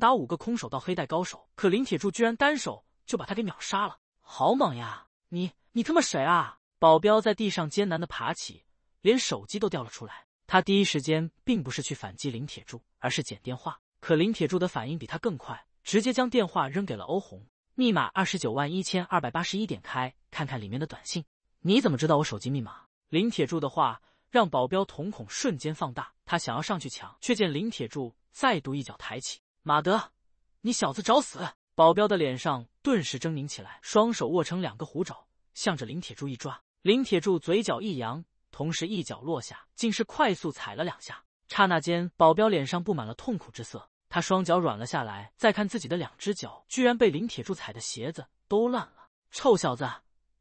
打五个空手道黑带高手，可林铁柱居然单手就把他给秒杀了，好猛呀！你你他妈谁啊？保镖在地上艰难的爬起，连手机都掉了出来。他第一时间并不是去反击林铁柱，而是捡电话。可林铁柱的反应比他更快，直接将电话扔给了欧红。密码二十九万一千二百八十一点开，看看里面的短信。你怎么知道我手机密码？林铁柱的话让保镖瞳孔瞬间放大，他想要上去抢，却见林铁柱再度一脚抬起。马德，你小子找死！保镖的脸上顿时狰狞起来，双手握成两个虎爪，向着林铁柱一抓。林铁柱嘴角一扬，同时一脚落下，竟是快速踩了两下。刹那间，保镖脸上布满了痛苦之色，他双脚软了下来。再看自己的两只脚，居然被林铁柱踩的鞋子都烂了。臭小子，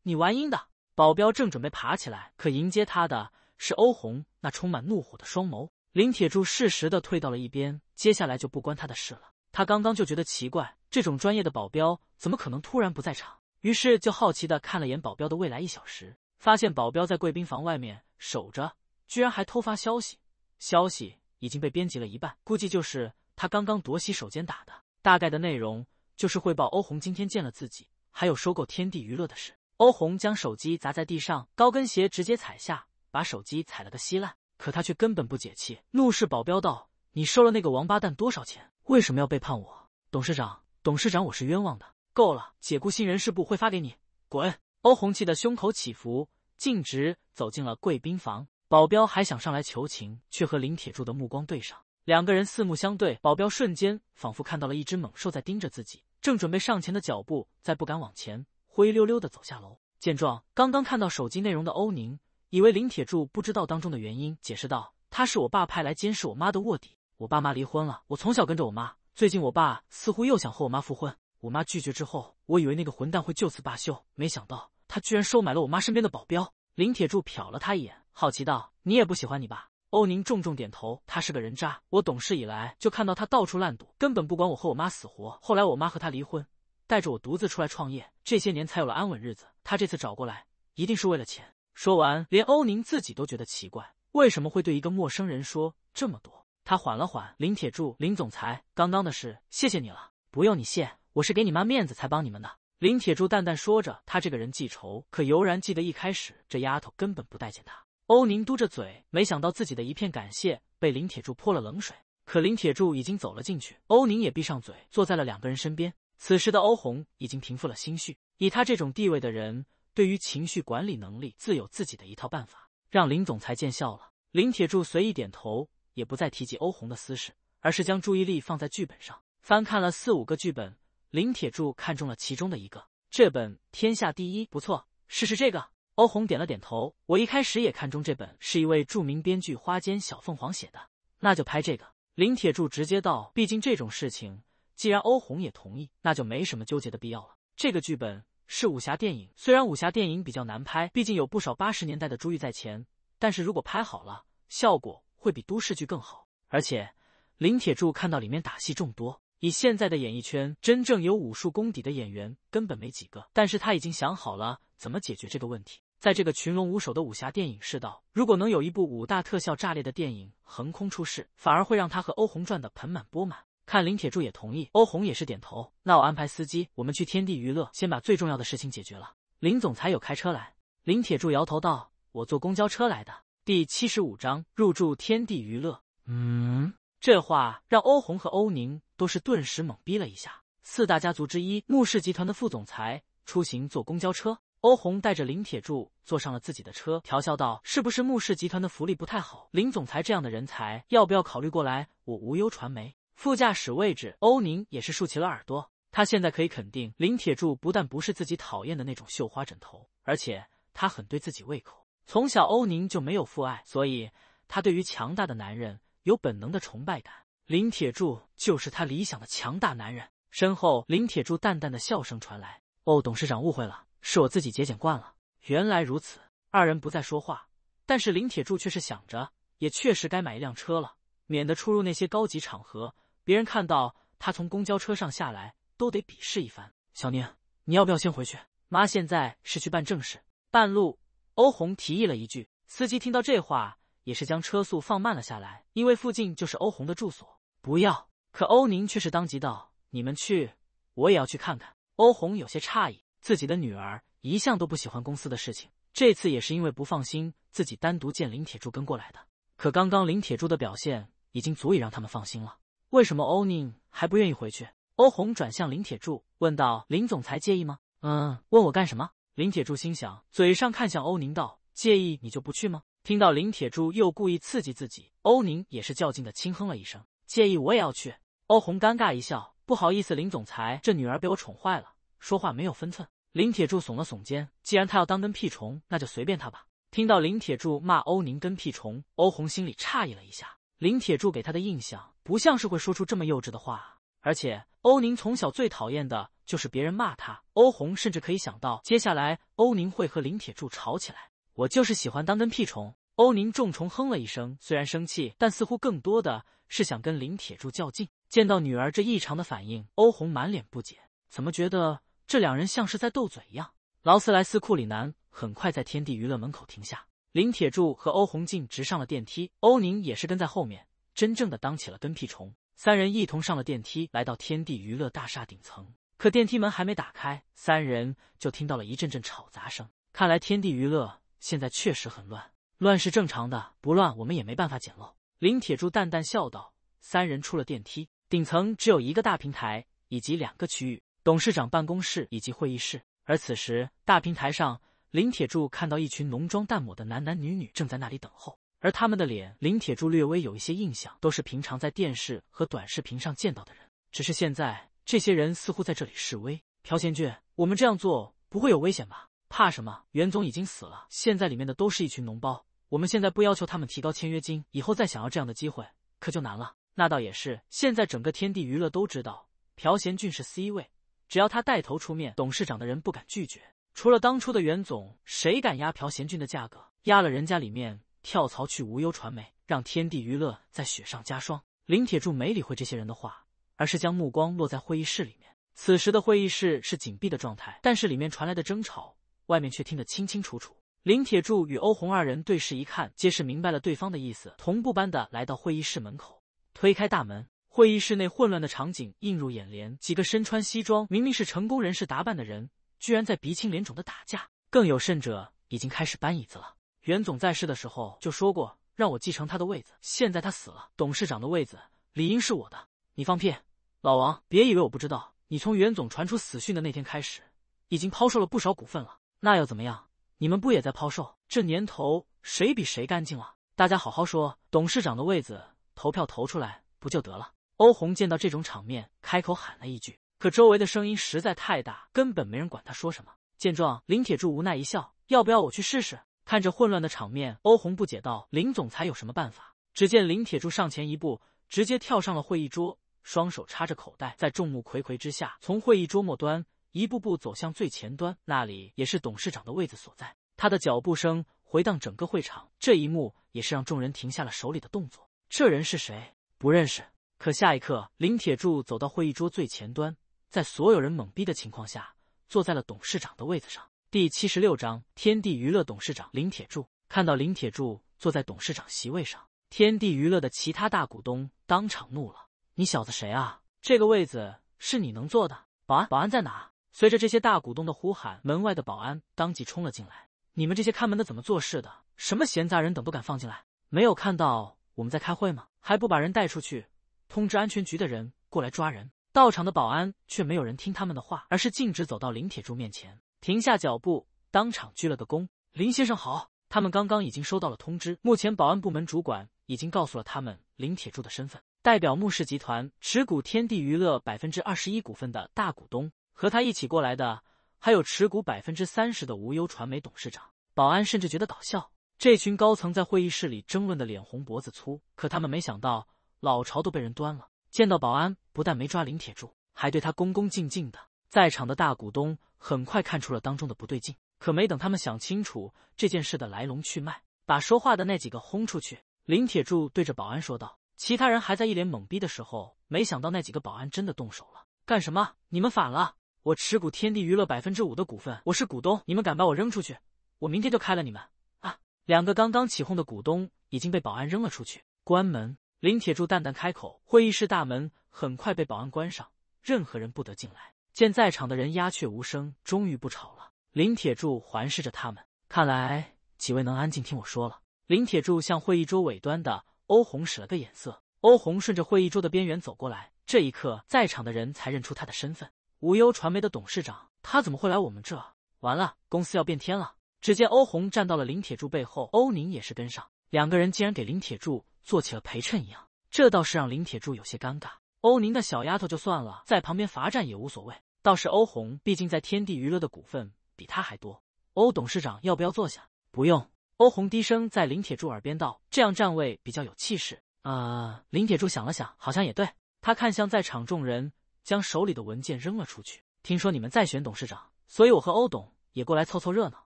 你玩阴的！保镖正准备爬起来，可迎接他的是欧红那充满怒火的双眸。林铁柱适时的退到了一边，接下来就不关他的事了。他刚刚就觉得奇怪，这种专业的保镖怎么可能突然不在场？于是就好奇的看了眼保镖的未来一小时。发现保镖在贵宾房外面守着，居然还偷发消息，消息已经被编辑了一半，估计就是他刚刚躲洗手间打的。大概的内容就是汇报欧红今天见了自己，还有收购天地娱乐的事。欧红将手机砸在地上，高跟鞋直接踩下，把手机踩了个稀烂。可他却根本不解气，怒视保镖道：“你收了那个王八蛋多少钱？为什么要背叛我？董事长，董事长，我是冤枉的！够了，解雇新人事部会发给你，滚！”欧红气得胸口起伏，径直走进了贵宾房。保镖还想上来求情，却和林铁柱的目光对上，两个人四目相对，保镖瞬间仿佛看到了一只猛兽在盯着自己，正准备上前的脚步再不敢往前，灰溜溜的走下楼。见状，刚刚看到手机内容的欧宁以为林铁柱不知道当中的原因，解释道：“他是我爸派来监视我妈的卧底。我爸妈离婚了，我从小跟着我妈，最近我爸似乎又想和我妈复婚。”我妈拒绝之后，我以为那个混蛋会就此罢休，没想到他居然收买了我妈身边的保镖林铁柱，瞟了他一眼，好奇道：“你也不喜欢你爸？”欧宁重重点头：“他是个人渣，我懂事以来就看到他到处烂赌，根本不管我和我妈死活。后来我妈和他离婚，带着我独自出来创业，这些年才有了安稳日子。他这次找过来，一定是为了钱。”说完，连欧宁自己都觉得奇怪，为什么会对一个陌生人说这么多？他缓了缓：“林铁柱，林总裁，刚刚的事谢谢你了，不用你谢。”我是给你妈面子才帮你们的，林铁柱淡淡说着。他这个人记仇，可悠然记得一开始这丫头根本不待见他。欧宁嘟着嘴，没想到自己的一片感谢被林铁柱泼了冷水。可林铁柱已经走了进去，欧宁也闭上嘴，坐在了两个人身边。此时的欧红已经平复了心绪，以他这种地位的人，对于情绪管理能力自有自己的一套办法，让林总裁见笑了。林铁柱随意点头，也不再提及欧红的私事，而是将注意力放在剧本上，翻看了四五个剧本。林铁柱看中了其中的一个，这本《天下第一》不错，试试这个。欧红点了点头，我一开始也看中这本，是一位著名编剧花间小凤凰写的，那就拍这个。林铁柱直接道，毕竟这种事情，既然欧红也同意，那就没什么纠结的必要了。这个剧本是武侠电影，虽然武侠电影比较难拍，毕竟有不少八十年代的珠玉在前，但是如果拍好了，效果会比都市剧更好。而且，林铁柱看到里面打戏众多。以现在的演艺圈，真正有武术功底的演员根本没几个。但是他已经想好了怎么解决这个问题。在这个群龙无首的武侠电影世道，如果能有一部五大特效炸裂的电影横空出世，反而会让他和欧红赚得盆满钵满。看林铁柱也同意，欧红也是点头。那我安排司机，我们去天地娱乐，先把最重要的事情解决了。林总才有开车来。林铁柱摇头道：“我坐公交车来的。”第七十五章，入住天地娱乐。嗯。这话让欧红和欧宁都是顿时懵逼了一下。四大家族之一穆氏集团的副总裁出行坐公交车，欧红带着林铁柱坐上了自己的车，调笑道：“是不是穆氏集团的福利不太好？林总裁这样的人才，要不要考虑过来我无忧传媒？”副驾驶位置，欧宁也是竖起了耳朵。他现在可以肯定，林铁柱不但不是自己讨厌的那种绣花枕头，而且他很对自己胃口。从小欧宁就没有父爱，所以他对于强大的男人。有本能的崇拜感，林铁柱就是他理想的强大男人。身后，林铁柱淡淡的笑声传来：“哦，董事长误会了，是我自己节俭惯了。”原来如此。二人不再说话，但是林铁柱却是想着，也确实该买一辆车了，免得出入那些高级场合，别人看到他从公交车上下来，都得鄙视一番。小宁，你要不要先回去？妈现在是去办正事。半路，欧红提议了一句。司机听到这话。也是将车速放慢了下来，因为附近就是欧红的住所。不要！可欧宁却是当即道：“你们去，我也要去看看。”欧红有些诧异，自己的女儿一向都不喜欢公司的事情，这次也是因为不放心自己单独见林铁柱跟过来的。可刚刚林铁柱的表现已经足以让他们放心了，为什么欧宁还不愿意回去？欧红转向林铁柱问道：“林总裁介意吗？”“嗯。”“问我干什么？”林铁柱心想，嘴上看向欧宁道：“介意你就不去吗？”听到林铁柱又故意刺激自己，欧宁也是较劲的轻哼了一声。介意我也要去。欧红尴尬一笑，不好意思，林总裁这女儿被我宠坏了，说话没有分寸。林铁柱耸了耸肩，既然他要当跟屁虫，那就随便他吧。听到林铁柱骂欧宁跟屁虫，欧红心里诧异了一下。林铁柱给他的印象不像是会说出这么幼稚的话，而且欧宁从小最讨厌的就是别人骂他。欧红甚至可以想到，接下来欧宁会和林铁柱吵起来。我就是喜欢当跟屁虫。欧宁重重哼了一声，虽然生气，但似乎更多的是想跟林铁柱较劲。见到女儿这异常的反应，欧红满脸不解，怎么觉得这两人像是在斗嘴一样？劳斯莱斯库里南很快在天地娱乐门口停下，林铁柱和欧红静直上了电梯，欧宁也是跟在后面，真正的当起了跟屁虫。三人一同上了电梯，来到天地娱乐大厦顶层。可电梯门还没打开，三人就听到了一阵阵吵杂声。看来天地娱乐。现在确实很乱，乱是正常的，不乱我们也没办法捡漏。林铁柱淡淡笑道。三人出了电梯，顶层只有一个大平台以及两个区域，董事长办公室以及会议室。而此时大平台上，林铁柱看到一群浓妆淡抹的男男女女正在那里等候，而他们的脸，林铁柱略微有一些印象，都是平常在电视和短视频上见到的人。只是现在这些人似乎在这里示威。朴贤俊，我们这样做不会有危险吧？怕什么？袁总已经死了，现在里面的都是一群脓包。我们现在不要求他们提高签约金，以后再想要这样的机会可就难了。那倒也是，现在整个天地娱乐都知道朴贤俊是 C 位，只要他带头出面，董事长的人不敢拒绝。除了当初的袁总，谁敢压朴贤俊的价格？压了人家，里面跳槽去无忧传媒，让天地娱乐再雪上加霜。林铁柱没理会这些人的话，而是将目光落在会议室里面。此时的会议室是紧闭的状态，但是里面传来的争吵。外面却听得清清楚楚。林铁柱与欧红二人对视一看，皆是明白了对方的意思，同步般的来到会议室门口，推开大门。会议室内混乱的场景映入眼帘，几个身穿西装、明明是成功人士打扮的人，居然在鼻青脸肿的打架，更有甚者，已经开始搬椅子了。袁总在世的时候就说过，让我继承他的位子。现在他死了，董事长的位子理应是我的。你放屁！老王，别以为我不知道，你从袁总传出死讯的那天开始，已经抛售了不少股份了。那又怎么样？你们不也在抛售？这年头谁比谁干净了？大家好好说，董事长的位子投票投出来不就得了？欧红见到这种场面，开口喊了一句，可周围的声音实在太大，根本没人管他说什么。见状，林铁柱无奈一笑：“要不要我去试试？”看着混乱的场面，欧红不解道：“林总裁有什么办法？”只见林铁柱上前一步，直接跳上了会议桌，双手插着口袋，在众目睽睽之下，从会议桌末端。一步步走向最前端，那里也是董事长的位子所在。他的脚步声回荡整个会场，这一幕也是让众人停下了手里的动作。这人是谁？不认识。可下一刻，林铁柱走到会议桌最前端，在所有人懵逼的情况下，坐在了董事长的位子上。第七十六章天地娱乐董事长林铁柱看到林铁柱坐在董事长席位上，天地娱乐的其他大股东当场怒了：“你小子谁啊？这个位子是你能坐的？保安，保安在哪？”随着这些大股东的呼喊，门外的保安当即冲了进来。你们这些看门的怎么做事的？什么闲杂人等不敢放进来？没有看到我们在开会吗？还不把人带出去，通知安全局的人过来抓人！到场的保安却没有人听他们的话，而是径直走到林铁柱面前，停下脚步，当场鞠了个躬：“林先生好。”他们刚刚已经收到了通知，目前保安部门主管已经告诉了他们林铁柱的身份，代表穆氏集团持股天地娱乐百分之二十一股份的大股东。和他一起过来的，还有持股百分之三十的无忧传媒董事长。保安甚至觉得搞笑，这群高层在会议室里争论的脸红脖子粗，可他们没想到老巢都被人端了。见到保安，不但没抓林铁柱，还对他恭恭敬敬的。在场的大股东很快看出了当中的不对劲，可没等他们想清楚这件事的来龙去脉，把说话的那几个轰出去。林铁柱对着保安说道：“其他人还在一脸懵逼的时候，没想到那几个保安真的动手了。干什么？你们反了？”我持股天地娱乐百分之五的股份，我是股东。你们敢把我扔出去，我明天就开了你们！啊，两个刚刚起哄的股东已经被保安扔了出去。关门。林铁柱淡淡开口，会议室大门很快被保安关上，任何人不得进来。见在场的人鸦雀无声，终于不吵了。林铁柱环视着他们，看来几位能安静听我说了。林铁柱向会议桌尾端的欧红使了个眼色，欧红顺着会议桌的边缘走过来。这一刻，在场的人才认出他的身份。无忧传媒的董事长，他怎么会来我们这？完了，公司要变天了！只见欧红站到了林铁柱背后，欧宁也是跟上，两个人竟然给林铁柱做起了陪衬一样，这倒是让林铁柱有些尴尬。欧宁的小丫头就算了，在旁边罚站也无所谓。倒是欧红，毕竟在天地娱乐的股份比他还多。欧董事长要不要坐下？不用。欧红低声在林铁柱耳边道：“这样站位比较有气势啊。”林铁柱想了想，好像也对。他看向在场众人。将手里的文件扔了出去。听说你们在选董事长，所以我和欧董也过来凑凑热闹。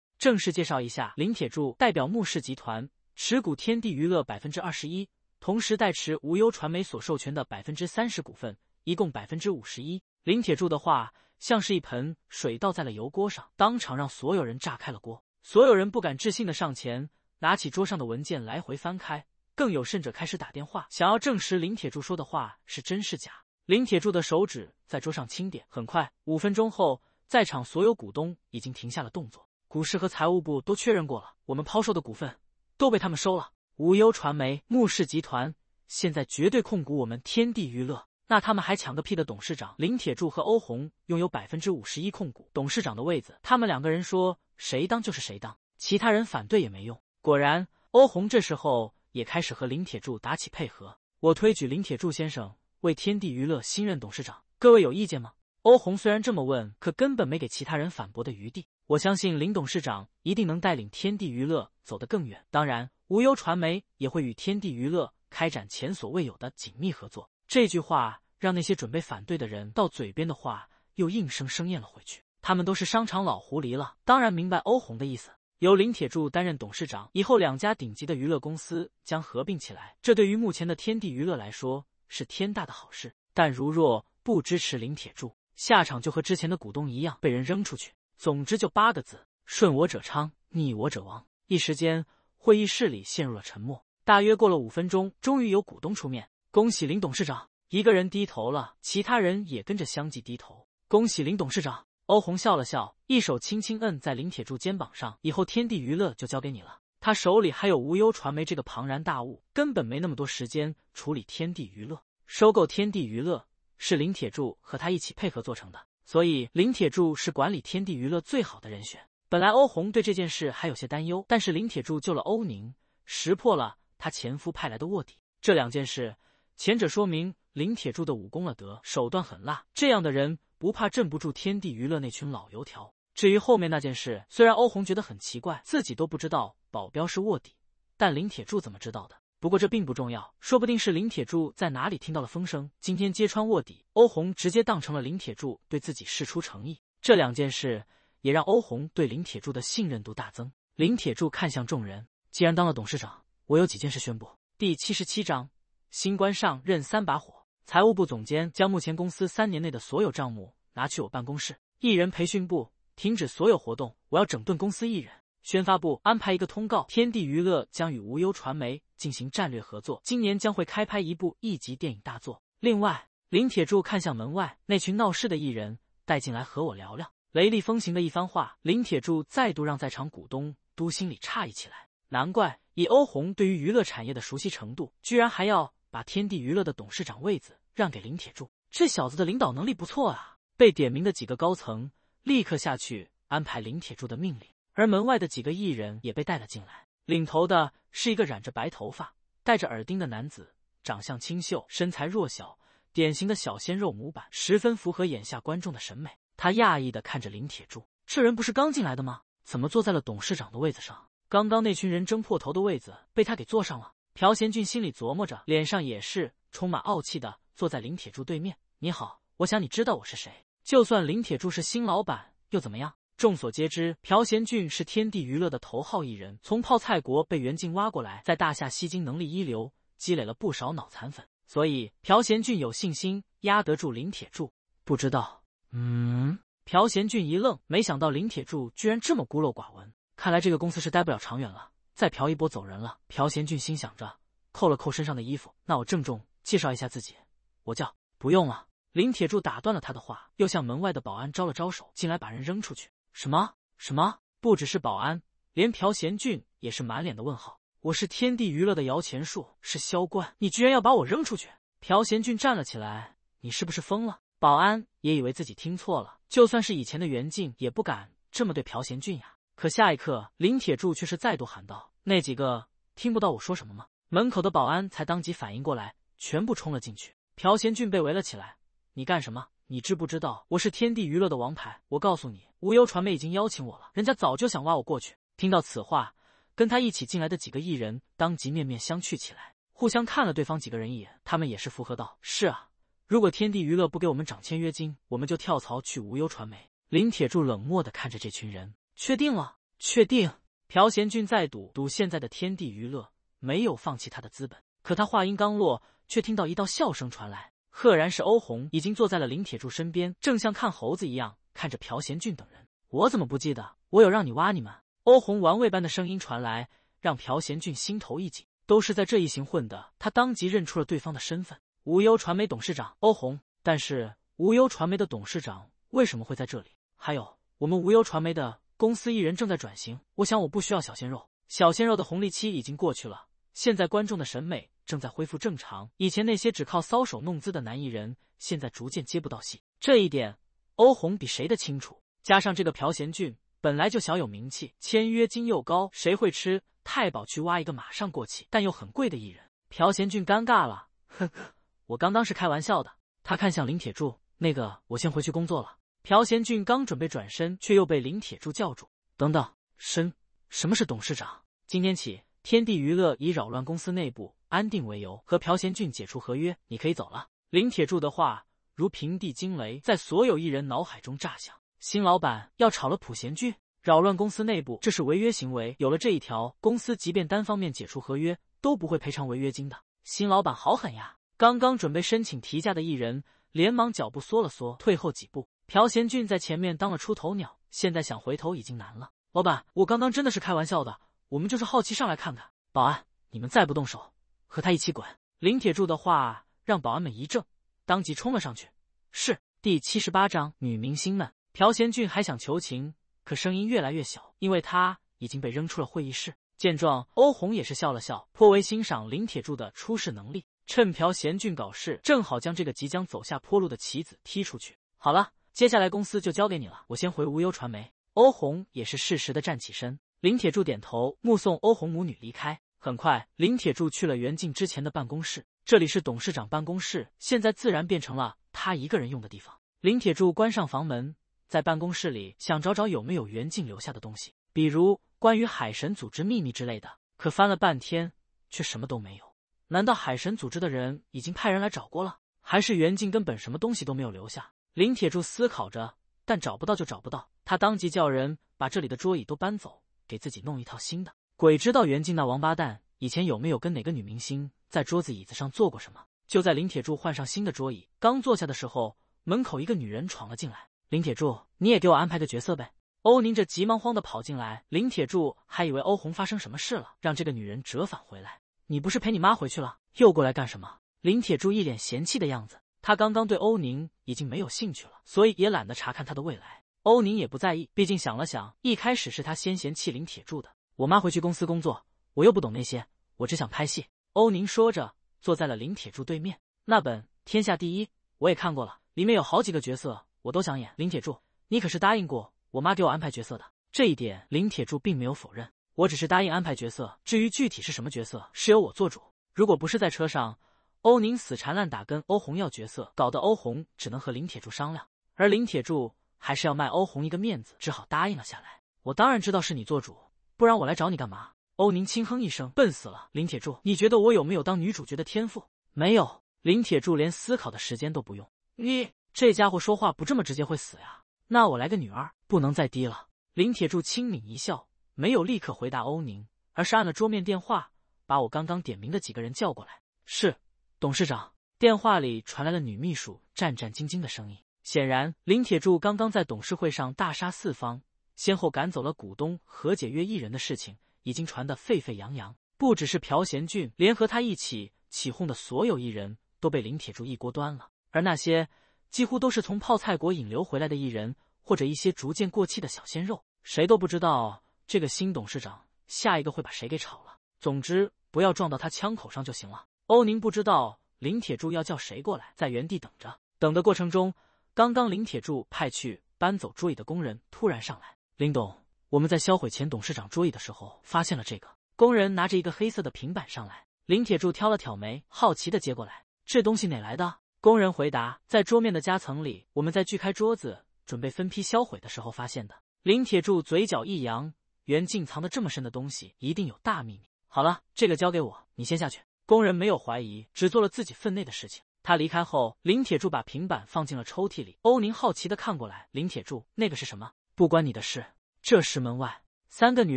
正式介绍一下，林铁柱代表穆氏集团持股天地娱乐百分之二十一，同时代持无忧传媒所授权的百分之三十股份，一共百分之五十一。林铁柱的话像是一盆水倒在了油锅上，当场让所有人炸开了锅。所有人不敢置信的上前拿起桌上的文件来回翻开，更有甚者开始打电话，想要证实林铁柱说的话是真是假。林铁柱的手指在桌上轻点，很快，五分钟后，在场所有股东已经停下了动作。股市和财务部都确认过了，我们抛售的股份都被他们收了。无忧传媒、穆氏集团现在绝对控股我们天地娱乐，那他们还抢个屁的董事长！林铁柱和欧红拥有百分之五十一控股，董事长的位子，他们两个人说谁当就是谁当，其他人反对也没用。果然，欧红这时候也开始和林铁柱打起配合。我推举林铁柱先生。为天地娱乐新任董事长，各位有意见吗？欧红虽然这么问，可根本没给其他人反驳的余地。我相信林董事长一定能带领天地娱乐走得更远，当然无忧传媒也会与天地娱乐开展前所未有的紧密合作。这句话让那些准备反对的人到嘴边的话又硬生生咽了回去。他们都是商场老狐狸了，当然明白欧红的意思。由林铁柱担任董事长以后，两家顶级的娱乐公司将合并起来，这对于目前的天地娱乐来说。是天大的好事，但如若不支持林铁柱，下场就和之前的股东一样，被人扔出去。总之就八个字：顺我者昌，逆我者亡。一时间，会议室里陷入了沉默。大约过了五分钟，终于有股东出面，恭喜林董事长。一个人低头了，其他人也跟着相继低头，恭喜林董事长。欧红笑了笑，一手轻轻摁在林铁柱肩膀上，以后天地娱乐就交给你了。他手里还有无忧传媒这个庞然大物，根本没那么多时间处理天地娱乐。收购天地娱乐是林铁柱和他一起配合做成的，所以林铁柱是管理天地娱乐最好的人选。本来欧红对这件事还有些担忧，但是林铁柱救了欧宁，识破了他前夫派来的卧底，这两件事，前者说明林铁柱的武功了得，手段狠辣，这样的人不怕镇不住天地娱乐那群老油条。至于后面那件事，虽然欧红觉得很奇怪，自己都不知道保镖是卧底，但林铁柱怎么知道的？不过这并不重要，说不定是林铁柱在哪里听到了风声，今天揭穿卧底，欧红直接当成了林铁柱对自己事出诚意。这两件事也让欧红对林铁柱的信任度大增。林铁柱看向众人：“既然当了董事长，我有几件事宣布。”第七十七章：新官上任三把火。财务部总监将目前公司三年内的所有账目拿去我办公室。艺人培训部。停止所有活动，我要整顿公司艺人宣发部安排一个通告：天地娱乐将与无忧传媒进行战略合作，今年将会开拍一部一级电影大作。另外，林铁柱看向门外那群闹事的艺人，带进来和我聊聊。雷厉风行的一番话，林铁柱再度让在场股东都心里诧异起来。难怪以欧红对于娱乐产业的熟悉程度，居然还要把天地娱乐的董事长位子让给林铁柱，这小子的领导能力不错啊！被点名的几个高层。立刻下去安排林铁柱的命令，而门外的几个艺人也被带了进来。领头的是一个染着白头发、戴着耳钉的男子，长相清秀，身材弱小，典型的小鲜肉模板，十分符合眼下观众的审美。他讶异的看着林铁柱，这人不是刚进来的吗？怎么坐在了董事长的位子上？刚刚那群人争破头的位子被他给坐上了。朴贤俊心里琢磨着，脸上也是充满傲气的坐在林铁柱对面。你好，我想你知道我是谁。就算林铁柱是新老板又怎么样？众所皆知，朴贤俊是天地娱乐的头号艺人，从泡菜国被袁静挖过来，在大夏吸金能力一流，积累了不少脑残粉，所以朴贤俊有信心压得住林铁柱。不知道，嗯？朴贤俊一愣，没想到林铁柱居然这么孤陋寡闻，看来这个公司是待不了长远了，再朴一波走人了。朴贤俊心想着，扣了扣身上的衣服，那我郑重介绍一下自己，我叫……不用了。林铁柱打断了他的话，又向门外的保安招了招手，进来把人扔出去。什么什么？不只是保安，连朴贤俊也是满脸的问号。我是天地娱乐的摇钱树，是萧冠，你居然要把我扔出去？朴贤俊站了起来，你是不是疯了？保安也以为自己听错了，就算是以前的袁静也不敢这么对朴贤俊呀。可下一刻，林铁柱却是再度喊道：“那几个听不到我说什么吗？”门口的保安才当即反应过来，全部冲了进去，朴贤俊被围了起来。你干什么？你知不知道我是天地娱乐的王牌？我告诉你，无忧传媒已经邀请我了，人家早就想挖我过去。听到此话，跟他一起进来的几个艺人当即面面相觑起来，互相看了对方几个人一眼，他们也是附和道：“是啊，如果天地娱乐不给我们涨签约金，我们就跳槽去无忧传媒。”林铁柱冷漠的看着这群人，确定了？确定？朴贤俊再赌赌，现在的天地娱乐没有放弃他的资本。可他话音刚落，却听到一道笑声传来。赫然是欧红，已经坐在了林铁柱身边，正像看猴子一样看着朴贤俊等人。我怎么不记得我有让你挖你们？欧红玩味般的声音传来，让朴贤俊心头一紧。都是在这一行混的，他当即认出了对方的身份——无忧传媒董事长欧红。但是无忧传媒的董事长为什么会在这里？还有我们无忧传媒的公司艺人正在转型，我想我不需要小鲜肉，小鲜肉的红利期已经过去了，现在观众的审美。正在恢复正常。以前那些只靠搔首弄姿的男艺人，现在逐渐接不到戏，这一点欧红比谁都清楚。加上这个朴贤俊本来就小有名气，签约金又高，谁会吃太饱去挖一个马上过气但又很贵的艺人？朴贤俊尴尬了，呵呵，我刚刚是开玩笑的。他看向林铁柱，那个我先回去工作了。朴贤俊刚准备转身，却又被林铁柱叫住：“等等，什什么是董事长？今天起。”天地娱乐以扰乱公司内部安定为由，和朴贤俊解除合约，你可以走了。林铁柱的话如平地惊雷，在所有艺人脑海中炸响。新老板要炒了朴贤俊，扰乱公司内部，这是违约行为。有了这一条，公司即便单方面解除合约，都不会赔偿违约金的。新老板好狠呀！刚刚准备申请提价的艺人连忙脚步缩了缩，退后几步。朴贤俊在前面当了出头鸟，现在想回头已经难了。老板，我刚刚真的是开玩笑的。我们就是好奇上来看看。保安，你们再不动手，和他一起滚！林铁柱的话让保安们一怔，当即冲了上去。是第七十八章女明星们。朴贤俊还想求情，可声音越来越小，因为他已经被扔出了会议室。见状，欧红也是笑了笑，颇为欣赏林铁柱的出事能力。趁朴贤俊搞事，正好将这个即将走下坡路的棋子踢出去。好了，接下来公司就交给你了，我先回无忧传媒。欧红也是适时的站起身。林铁柱点头，目送欧红母女离开。很快，林铁柱去了袁静之前的办公室，这里是董事长办公室，现在自然变成了他一个人用的地方。林铁柱关上房门，在办公室里想找找有没有袁静留下的东西，比如关于海神组织秘密之类的。可翻了半天，却什么都没有。难道海神组织的人已经派人来找过了？还是袁静根本什么东西都没有留下？林铁柱思考着，但找不到就找不到。他当即叫人把这里的桌椅都搬走。给自己弄一套新的，鬼知道袁静那王八蛋以前有没有跟哪个女明星在桌子椅子上做过什么。就在林铁柱换上新的桌椅，刚坐下的时候，门口一个女人闯了进来。林铁柱，你也给我安排个角色呗？欧宁这急忙慌的跑进来，林铁柱还以为欧红发生什么事了，让这个女人折返回来。你不是陪你妈回去了，又过来干什么？林铁柱一脸嫌弃的样子，他刚刚对欧宁已经没有兴趣了，所以也懒得查看他的未来。欧宁也不在意，毕竟想了想，一开始是他先嫌弃林铁柱的。我妈回去公司工作，我又不懂那些，我只想拍戏。欧宁说着，坐在了林铁柱对面。那本《天下第一》我也看过了，里面有好几个角色，我都想演。林铁柱，你可是答应过我妈给我安排角色的。这一点，林铁柱并没有否认。我只是答应安排角色，至于具体是什么角色，是由我做主。如果不是在车上，欧宁死缠烂打跟欧红要角色，搞得欧红只能和林铁柱商量，而林铁柱。还是要卖欧红一个面子，只好答应了下来。我当然知道是你做主，不然我来找你干嘛？欧宁轻哼一声，笨死了，林铁柱，你觉得我有没有当女主角的天赋？没有。林铁柱连思考的时间都不用。你这家伙说话不这么直接会死呀？那我来个女儿，不能再低了。林铁柱轻抿一笑，没有立刻回答欧宁，而是按了桌面电话，把我刚刚点名的几个人叫过来。是董事长。电话里传来了女秘书战战兢兢的声音。显然，林铁柱刚刚在董事会上大杀四方，先后赶走了股东和解约艺人的事情已经传得沸沸扬扬。不只是朴贤俊，连和他一起起哄的所有艺人都被林铁柱一锅端了。而那些几乎都是从泡菜国引流回来的艺人，或者一些逐渐过气的小鲜肉，谁都不知道这个新董事长下一个会把谁给炒了。总之，不要撞到他枪口上就行了。欧宁不知道林铁柱要叫谁过来，在原地等着。等的过程中。刚刚林铁柱派去搬走桌椅的工人突然上来，林董，我们在销毁前董事长桌椅的时候，发现了这个。工人拿着一个黑色的平板上来，林铁柱挑了挑眉，好奇的接过来，这东西哪来的？工人回答，在桌面的夹层里，我们在锯开桌子，准备分批销毁的时候发现的。林铁柱嘴角一扬，原竟藏的这么深的东西，一定有大秘密。好了，这个交给我，你先下去。工人没有怀疑，只做了自己分内的事情。他离开后，林铁柱把平板放进了抽屉里。欧宁好奇的看过来，林铁柱，那个是什么？不关你的事。这时门外三个女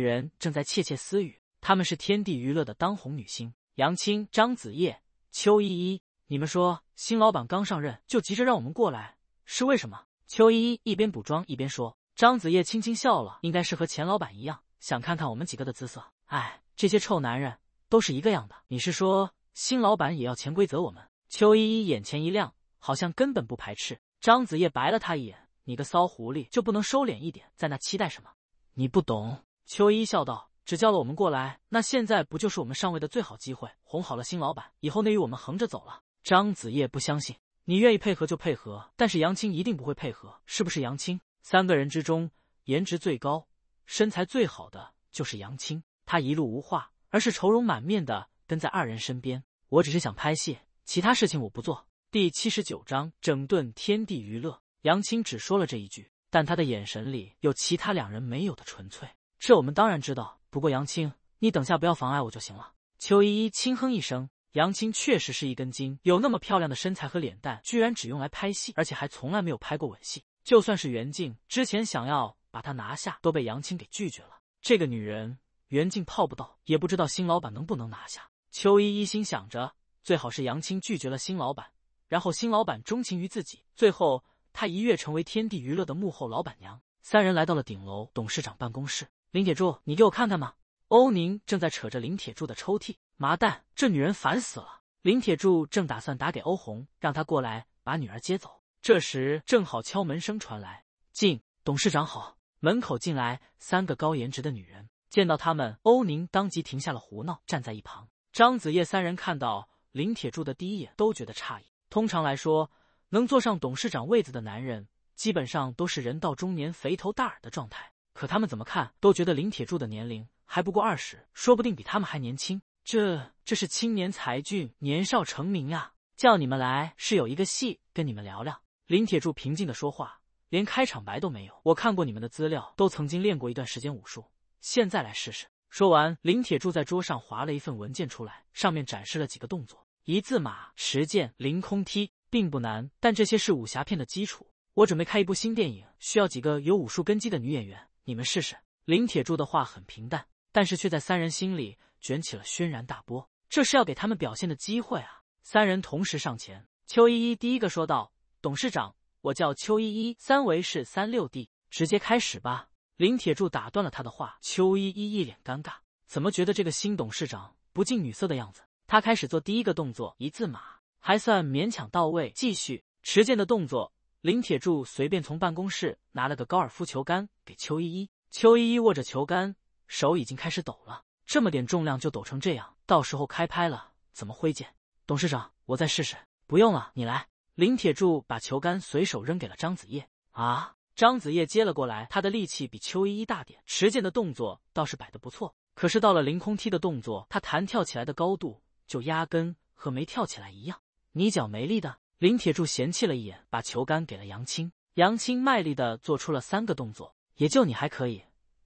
人正在窃窃私语，她们是天地娱乐的当红女星杨青、张子叶、邱依依。你们说，新老板刚上任就急着让我们过来，是为什么？邱依依一边补妆一边说。张子叶轻轻笑了，应该是和钱老板一样，想看看我们几个的姿色。哎，这些臭男人都是一个样的。你是说新老板也要潜规则我们？邱依依眼前一亮，好像根本不排斥。张子夜白了他一眼：“你个骚狐狸，就不能收敛一点，在那期待什么？你不懂。”邱依依笑道：“只叫了我们过来，那现在不就是我们上位的最好机会？哄好了新老板，以后那鱼我们横着走了。”张子夜不相信：“你愿意配合就配合，但是杨青一定不会配合，是不是？杨青，三个人之中，颜值最高、身材最好的就是杨青。他一路无话，而是愁容满面的跟在二人身边。我只是想拍戏。”其他事情我不做。第七十九章整顿天地娱乐。杨青只说了这一句，但他的眼神里有其他两人没有的纯粹。这我们当然知道，不过杨青，你等下不要妨碍我就行了。邱依依轻哼一声。杨青确实是一根筋，有那么漂亮的身材和脸蛋，居然只用来拍戏，而且还从来没有拍过吻戏。就算是袁静之前想要把她拿下，都被杨青给拒绝了。这个女人，袁静泡不到，也不知道新老板能不能拿下。邱依依心想着。最好是杨青拒绝了新老板，然后新老板钟情于自己，最后他一跃成为天地娱乐的幕后老板娘。三人来到了顶楼董事长办公室，林铁柱，你给我看看嘛！欧宁正在扯着林铁柱的抽屉，麻蛋，这女人烦死了。林铁柱正打算打给欧红，让他过来把女儿接走。这时正好敲门声传来，进董事长好。门口进来三个高颜值的女人，见到他们，欧宁当即停下了胡闹，站在一旁。张子夜三人看到。林铁柱的第一眼都觉得诧异。通常来说，能坐上董事长位子的男人，基本上都是人到中年、肥头大耳的状态。可他们怎么看都觉得林铁柱的年龄还不过二十，说不定比他们还年轻。这，这是青年才俊，年少成名呀！叫你们来是有一个戏跟你们聊聊。林铁柱平静的说话，连开场白都没有。我看过你们的资料，都曾经练过一段时间武术，现在来试试。说完，林铁柱在桌上划了一份文件出来，上面展示了几个动作。一字马、持剑、凌空踢，并不难，但这些是武侠片的基础。我准备开一部新电影，需要几个有武术根基的女演员，你们试试。林铁柱的话很平淡，但是却在三人心里卷起了轩然大波。这是要给他们表现的机会啊！三人同时上前，邱依依第一个说道：“董事长，我叫邱依依，三维是三六 D，直接开始吧。”林铁柱打断了他的话，邱依依一脸尴尬，怎么觉得这个新董事长不近女色的样子？他开始做第一个动作一字马，还算勉强到位。继续持剑的动作，林铁柱随便从办公室拿了个高尔夫球杆给邱依依。邱依依握着球杆，手已经开始抖了，这么点重量就抖成这样，到时候开拍了怎么挥剑？董事长，我再试试。不用了，你来。林铁柱把球杆随手扔给了张子叶。啊！张子叶接了过来，他的力气比邱依依大点，持剑的动作倒是摆得不错。可是到了凌空踢的动作，他弹跳起来的高度。就压根和没跳起来一样，你脚没力的。林铁柱嫌弃了一眼，把球杆给了杨青。杨青卖力的做出了三个动作，也就你还可以，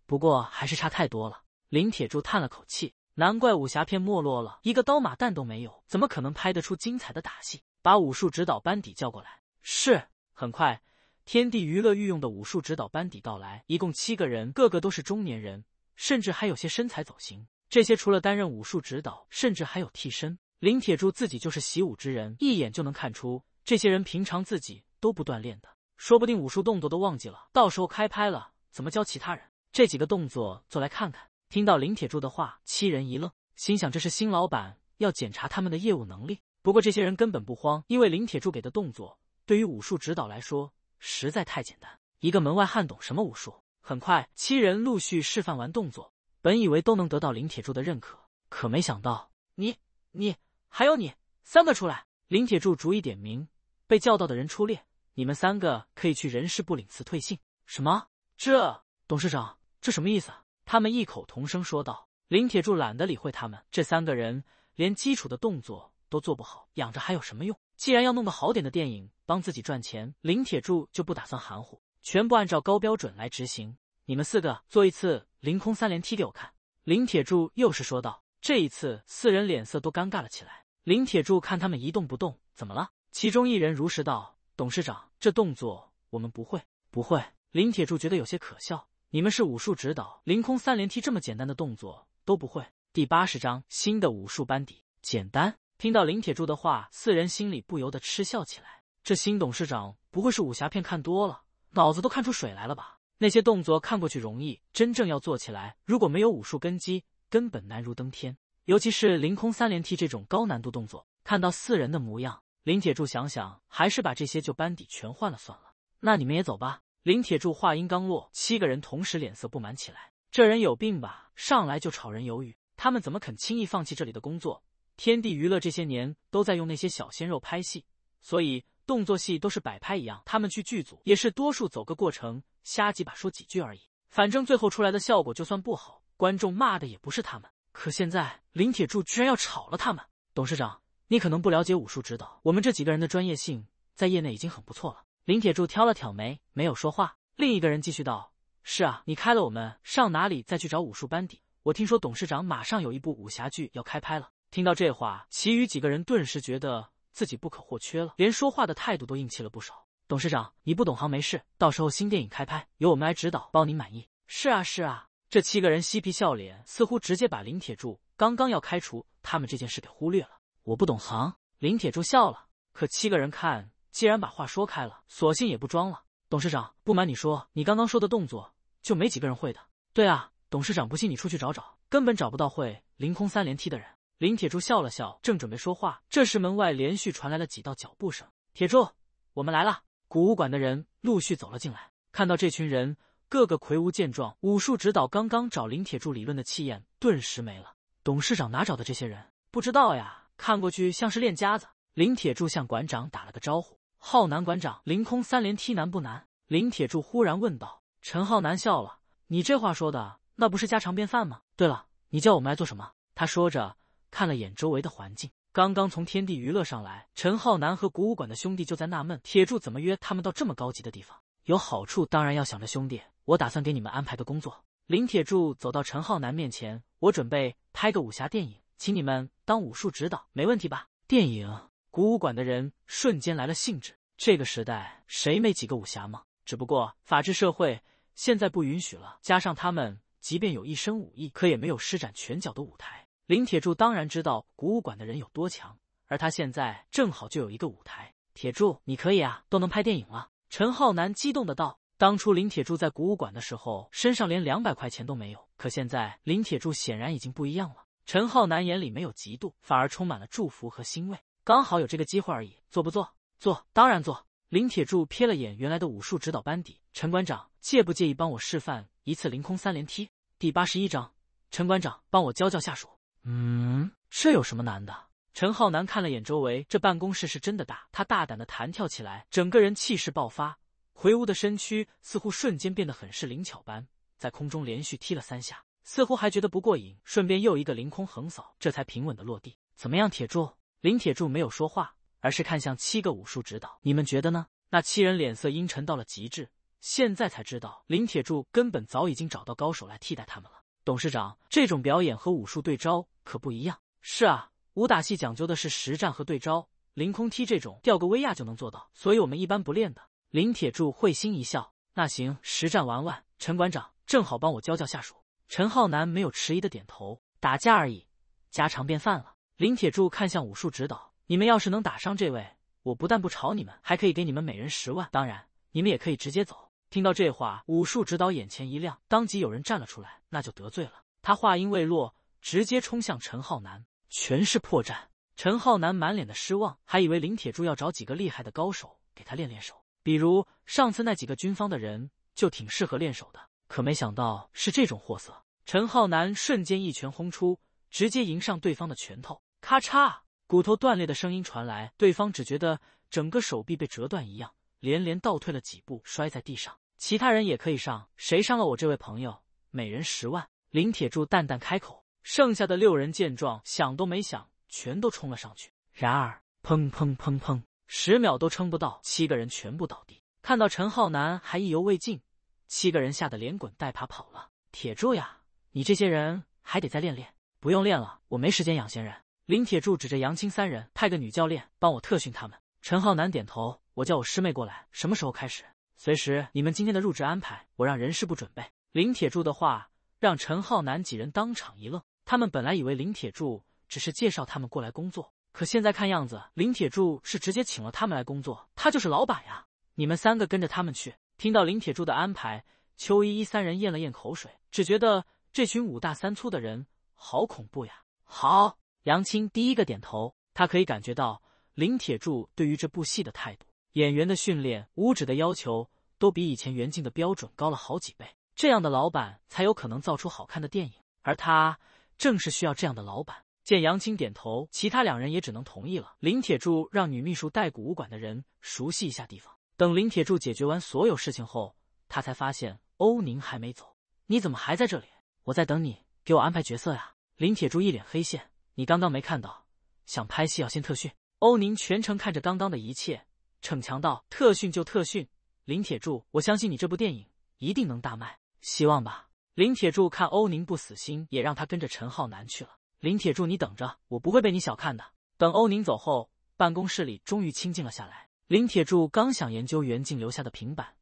不过还是差太多了。林铁柱叹了口气，难怪武侠片没落了，一个刀马旦都没有，怎么可能拍得出精彩的打戏？把武术指导班底叫过来。是，很快，天地娱乐御用的武术指导班底到来，一共七个人，个个都是中年人，甚至还有些身材走形。这些除了担任武术指导，甚至还有替身。林铁柱自己就是习武之人，一眼就能看出这些人平常自己都不锻炼的，说不定武术动作都忘记了。到时候开拍了，怎么教其他人？这几个动作做来看看。听到林铁柱的话，七人一愣，心想这是新老板要检查他们的业务能力。不过这些人根本不慌，因为林铁柱给的动作对于武术指导来说实在太简单，一个门外汉懂什么武术？很快，七人陆续示范完动作。本以为都能得到林铁柱的认可，可没想到你、你还有你三个出来。林铁柱逐一点名，被叫到的人出列，你们三个可以去人事部领辞退信。什么？这董事长这什么意思？他们异口同声说道。林铁柱懒得理会他们，这三个人连基础的动作都做不好，养着还有什么用？既然要弄个好点的电影帮自己赚钱，林铁柱就不打算含糊，全部按照高标准来执行。你们四个做一次。凌空三连踢给我看，林铁柱又是说道。这一次，四人脸色都尴尬了起来。林铁柱看他们一动不动，怎么了？其中一人如实道：“董事长，这动作我们不会，不会。”林铁柱觉得有些可笑，你们是武术指导，凌空三连踢这么简单的动作都不会？第八十章新的武术班底，简单。听到林铁柱的话，四人心里不由得嗤笑起来。这新董事长不会是武侠片看多了，脑子都看出水来了吧？那些动作看过去容易，真正要做起来，如果没有武术根基，根本难如登天。尤其是凌空三连踢这种高难度动作，看到四人的模样，林铁柱想想，还是把这些旧班底全换了算了。那你们也走吧。林铁柱话音刚落，七个人同时脸色不满起来。这人有病吧？上来就吵人犹豫，他们怎么肯轻易放弃这里的工作？天地娱乐这些年都在用那些小鲜肉拍戏，所以。动作戏都是摆拍一样，他们去剧组也是多数走个过程，瞎几把说几句而已。反正最后出来的效果就算不好，观众骂的也不是他们。可现在林铁柱居然要炒了他们。董事长，你可能不了解武术指导，我们这几个人的专业性在业内已经很不错了。林铁柱挑了挑眉，没有说话。另一个人继续道：“是啊，你开了我们上哪里再去找武术班底？我听说董事长马上有一部武侠剧要开拍了。”听到这话，其余几个人顿时觉得。自己不可或缺了，连说话的态度都硬气了不少。董事长，你不懂行没事，到时候新电影开拍，由我们来指导，包您满意。是啊，是啊，这七个人嬉皮笑脸，似乎直接把林铁柱刚刚要开除他们这件事给忽略了。我不懂行，林铁柱笑了。可七个人看，既然把话说开了，索性也不装了。董事长，不瞒你说，你刚刚说的动作，就没几个人会的。对啊，董事长，不信你出去找找，根本找不到会凌空三连踢的人。林铁柱笑了笑，正准备说话，这时门外连续传来了几道脚步声。铁柱，我们来了！古武馆的人陆续走了进来，看到这群人，个个魁梧健壮，武术指导刚刚找林铁柱理论的气焰顿时没了。董事长哪找的这些人？不知道呀，看过去像是练家子。林铁柱向馆长打了个招呼：“浩南馆长，凌空三连踢难不难？”林铁柱忽然问道。陈浩南笑了：“你这话说的，那不是家常便饭吗？对了，你叫我们来做什么？”他说着。看了眼周围的环境，刚刚从天地娱乐上来，陈浩南和古武馆的兄弟就在纳闷：铁柱怎么约他们到这么高级的地方？有好处当然要想着兄弟。我打算给你们安排个工作。林铁柱走到陈浩南面前：“我准备拍个武侠电影，请你们当武术指导，没问题吧？”电影古武馆的人瞬间来了兴致。这个时代谁没几个武侠吗？只不过法治社会现在不允许了，加上他们即便有一身武艺，可也没有施展拳脚的舞台。林铁柱当然知道古武馆的人有多强，而他现在正好就有一个舞台。铁柱，你可以啊，都能拍电影了！陈浩南激动的道。当初林铁柱在古武馆的时候，身上连两百块钱都没有，可现在林铁柱显然已经不一样了。陈浩南眼里没有嫉妒，反而充满了祝福和欣慰。刚好有这个机会而已，做不做？做，当然做。林铁柱瞥了眼原来的武术指导班底，陈馆长介不介意帮我示范一次凌空三连踢？第八十一章，陈馆长帮我教教下属。嗯，这有什么难的？陈浩南看了眼周围，这办公室是真的大。他大胆的弹跳起来，整个人气势爆发，魁梧的身躯似乎瞬间变得很是灵巧般，在空中连续踢了三下，似乎还觉得不过瘾，顺便又一个凌空横扫，这才平稳的落地。怎么样，铁柱？林铁柱没有说话，而是看向七个武术指导，你们觉得呢？那七人脸色阴沉到了极致，现在才知道林铁柱根本早已经找到高手来替代他们了。董事长，这种表演和武术对招可不一样。是啊，武打戏讲究的是实战和对招，凌空踢这种，吊个威亚就能做到，所以我们一般不练的。林铁柱会心一笑，那行，实战玩玩。陈馆长，正好帮我教教下属。陈浩南没有迟疑的点头，打架而已，家常便饭了。林铁柱看向武术指导，你们要是能打伤这位，我不但不吵你们，还可以给你们每人十万，当然，你们也可以直接走。听到这话，武术指导眼前一亮，当即有人站了出来，那就得罪了他。话音未落，直接冲向陈浩南，全是破绽。陈浩南满脸的失望，还以为林铁柱要找几个厉害的高手给他练练手，比如上次那几个军方的人就挺适合练手的，可没想到是这种货色。陈浩南瞬间一拳轰出，直接迎上对方的拳头，咔嚓，骨头断裂的声音传来，对方只觉得整个手臂被折断一样。连连倒退了几步，摔在地上。其他人也可以上，谁伤了我这位朋友，每人十万。林铁柱淡淡开口。剩下的六人见状，想都没想，全都冲了上去。然而，砰砰砰砰，十秒都撑不到，七个人全部倒地。看到陈浩南还意犹未尽，七个人吓得连滚带爬跑了。铁柱呀，你这些人还得再练练。不用练了，我没时间养闲人。林铁柱指着杨青三人，派个女教练帮我特训他们。陈浩南点头。我叫我师妹过来，什么时候开始？随时。你们今天的入职安排，我让人事部准备。林铁柱的话让陈浩南几人当场一愣，他们本来以为林铁柱只是介绍他们过来工作，可现在看样子，林铁柱是直接请了他们来工作，他就是老板呀！你们三个跟着他们去。听到林铁柱的安排，邱依依三人咽了咽口水，只觉得这群五大三粗的人好恐怖呀！好，杨青第一个点头，他可以感觉到林铁柱对于这部戏的态度。演员的训练、舞者的要求都比以前袁静的标准高了好几倍，这样的老板才有可能造出好看的电影。而他正是需要这样的老板。见杨青点头，其他两人也只能同意了。林铁柱让女秘书带古武馆的人熟悉一下地方。等林铁柱解决完所有事情后，他才发现欧宁还没走。你怎么还在这里？我在等你给我安排角色呀。林铁柱一脸黑线，你刚刚没看到？想拍戏要先特训。欧宁全程看着刚刚的一切。逞强道：“特训就特训，林铁柱，我相信你这部电影一定能大卖，希望吧。”林铁柱看欧宁不死心，也让他跟着陈浩南去了。林铁柱，你等着，我不会被你小看的。等欧宁走后，办公室里终于清静了下来。林铁柱刚想研究袁静留下的平板，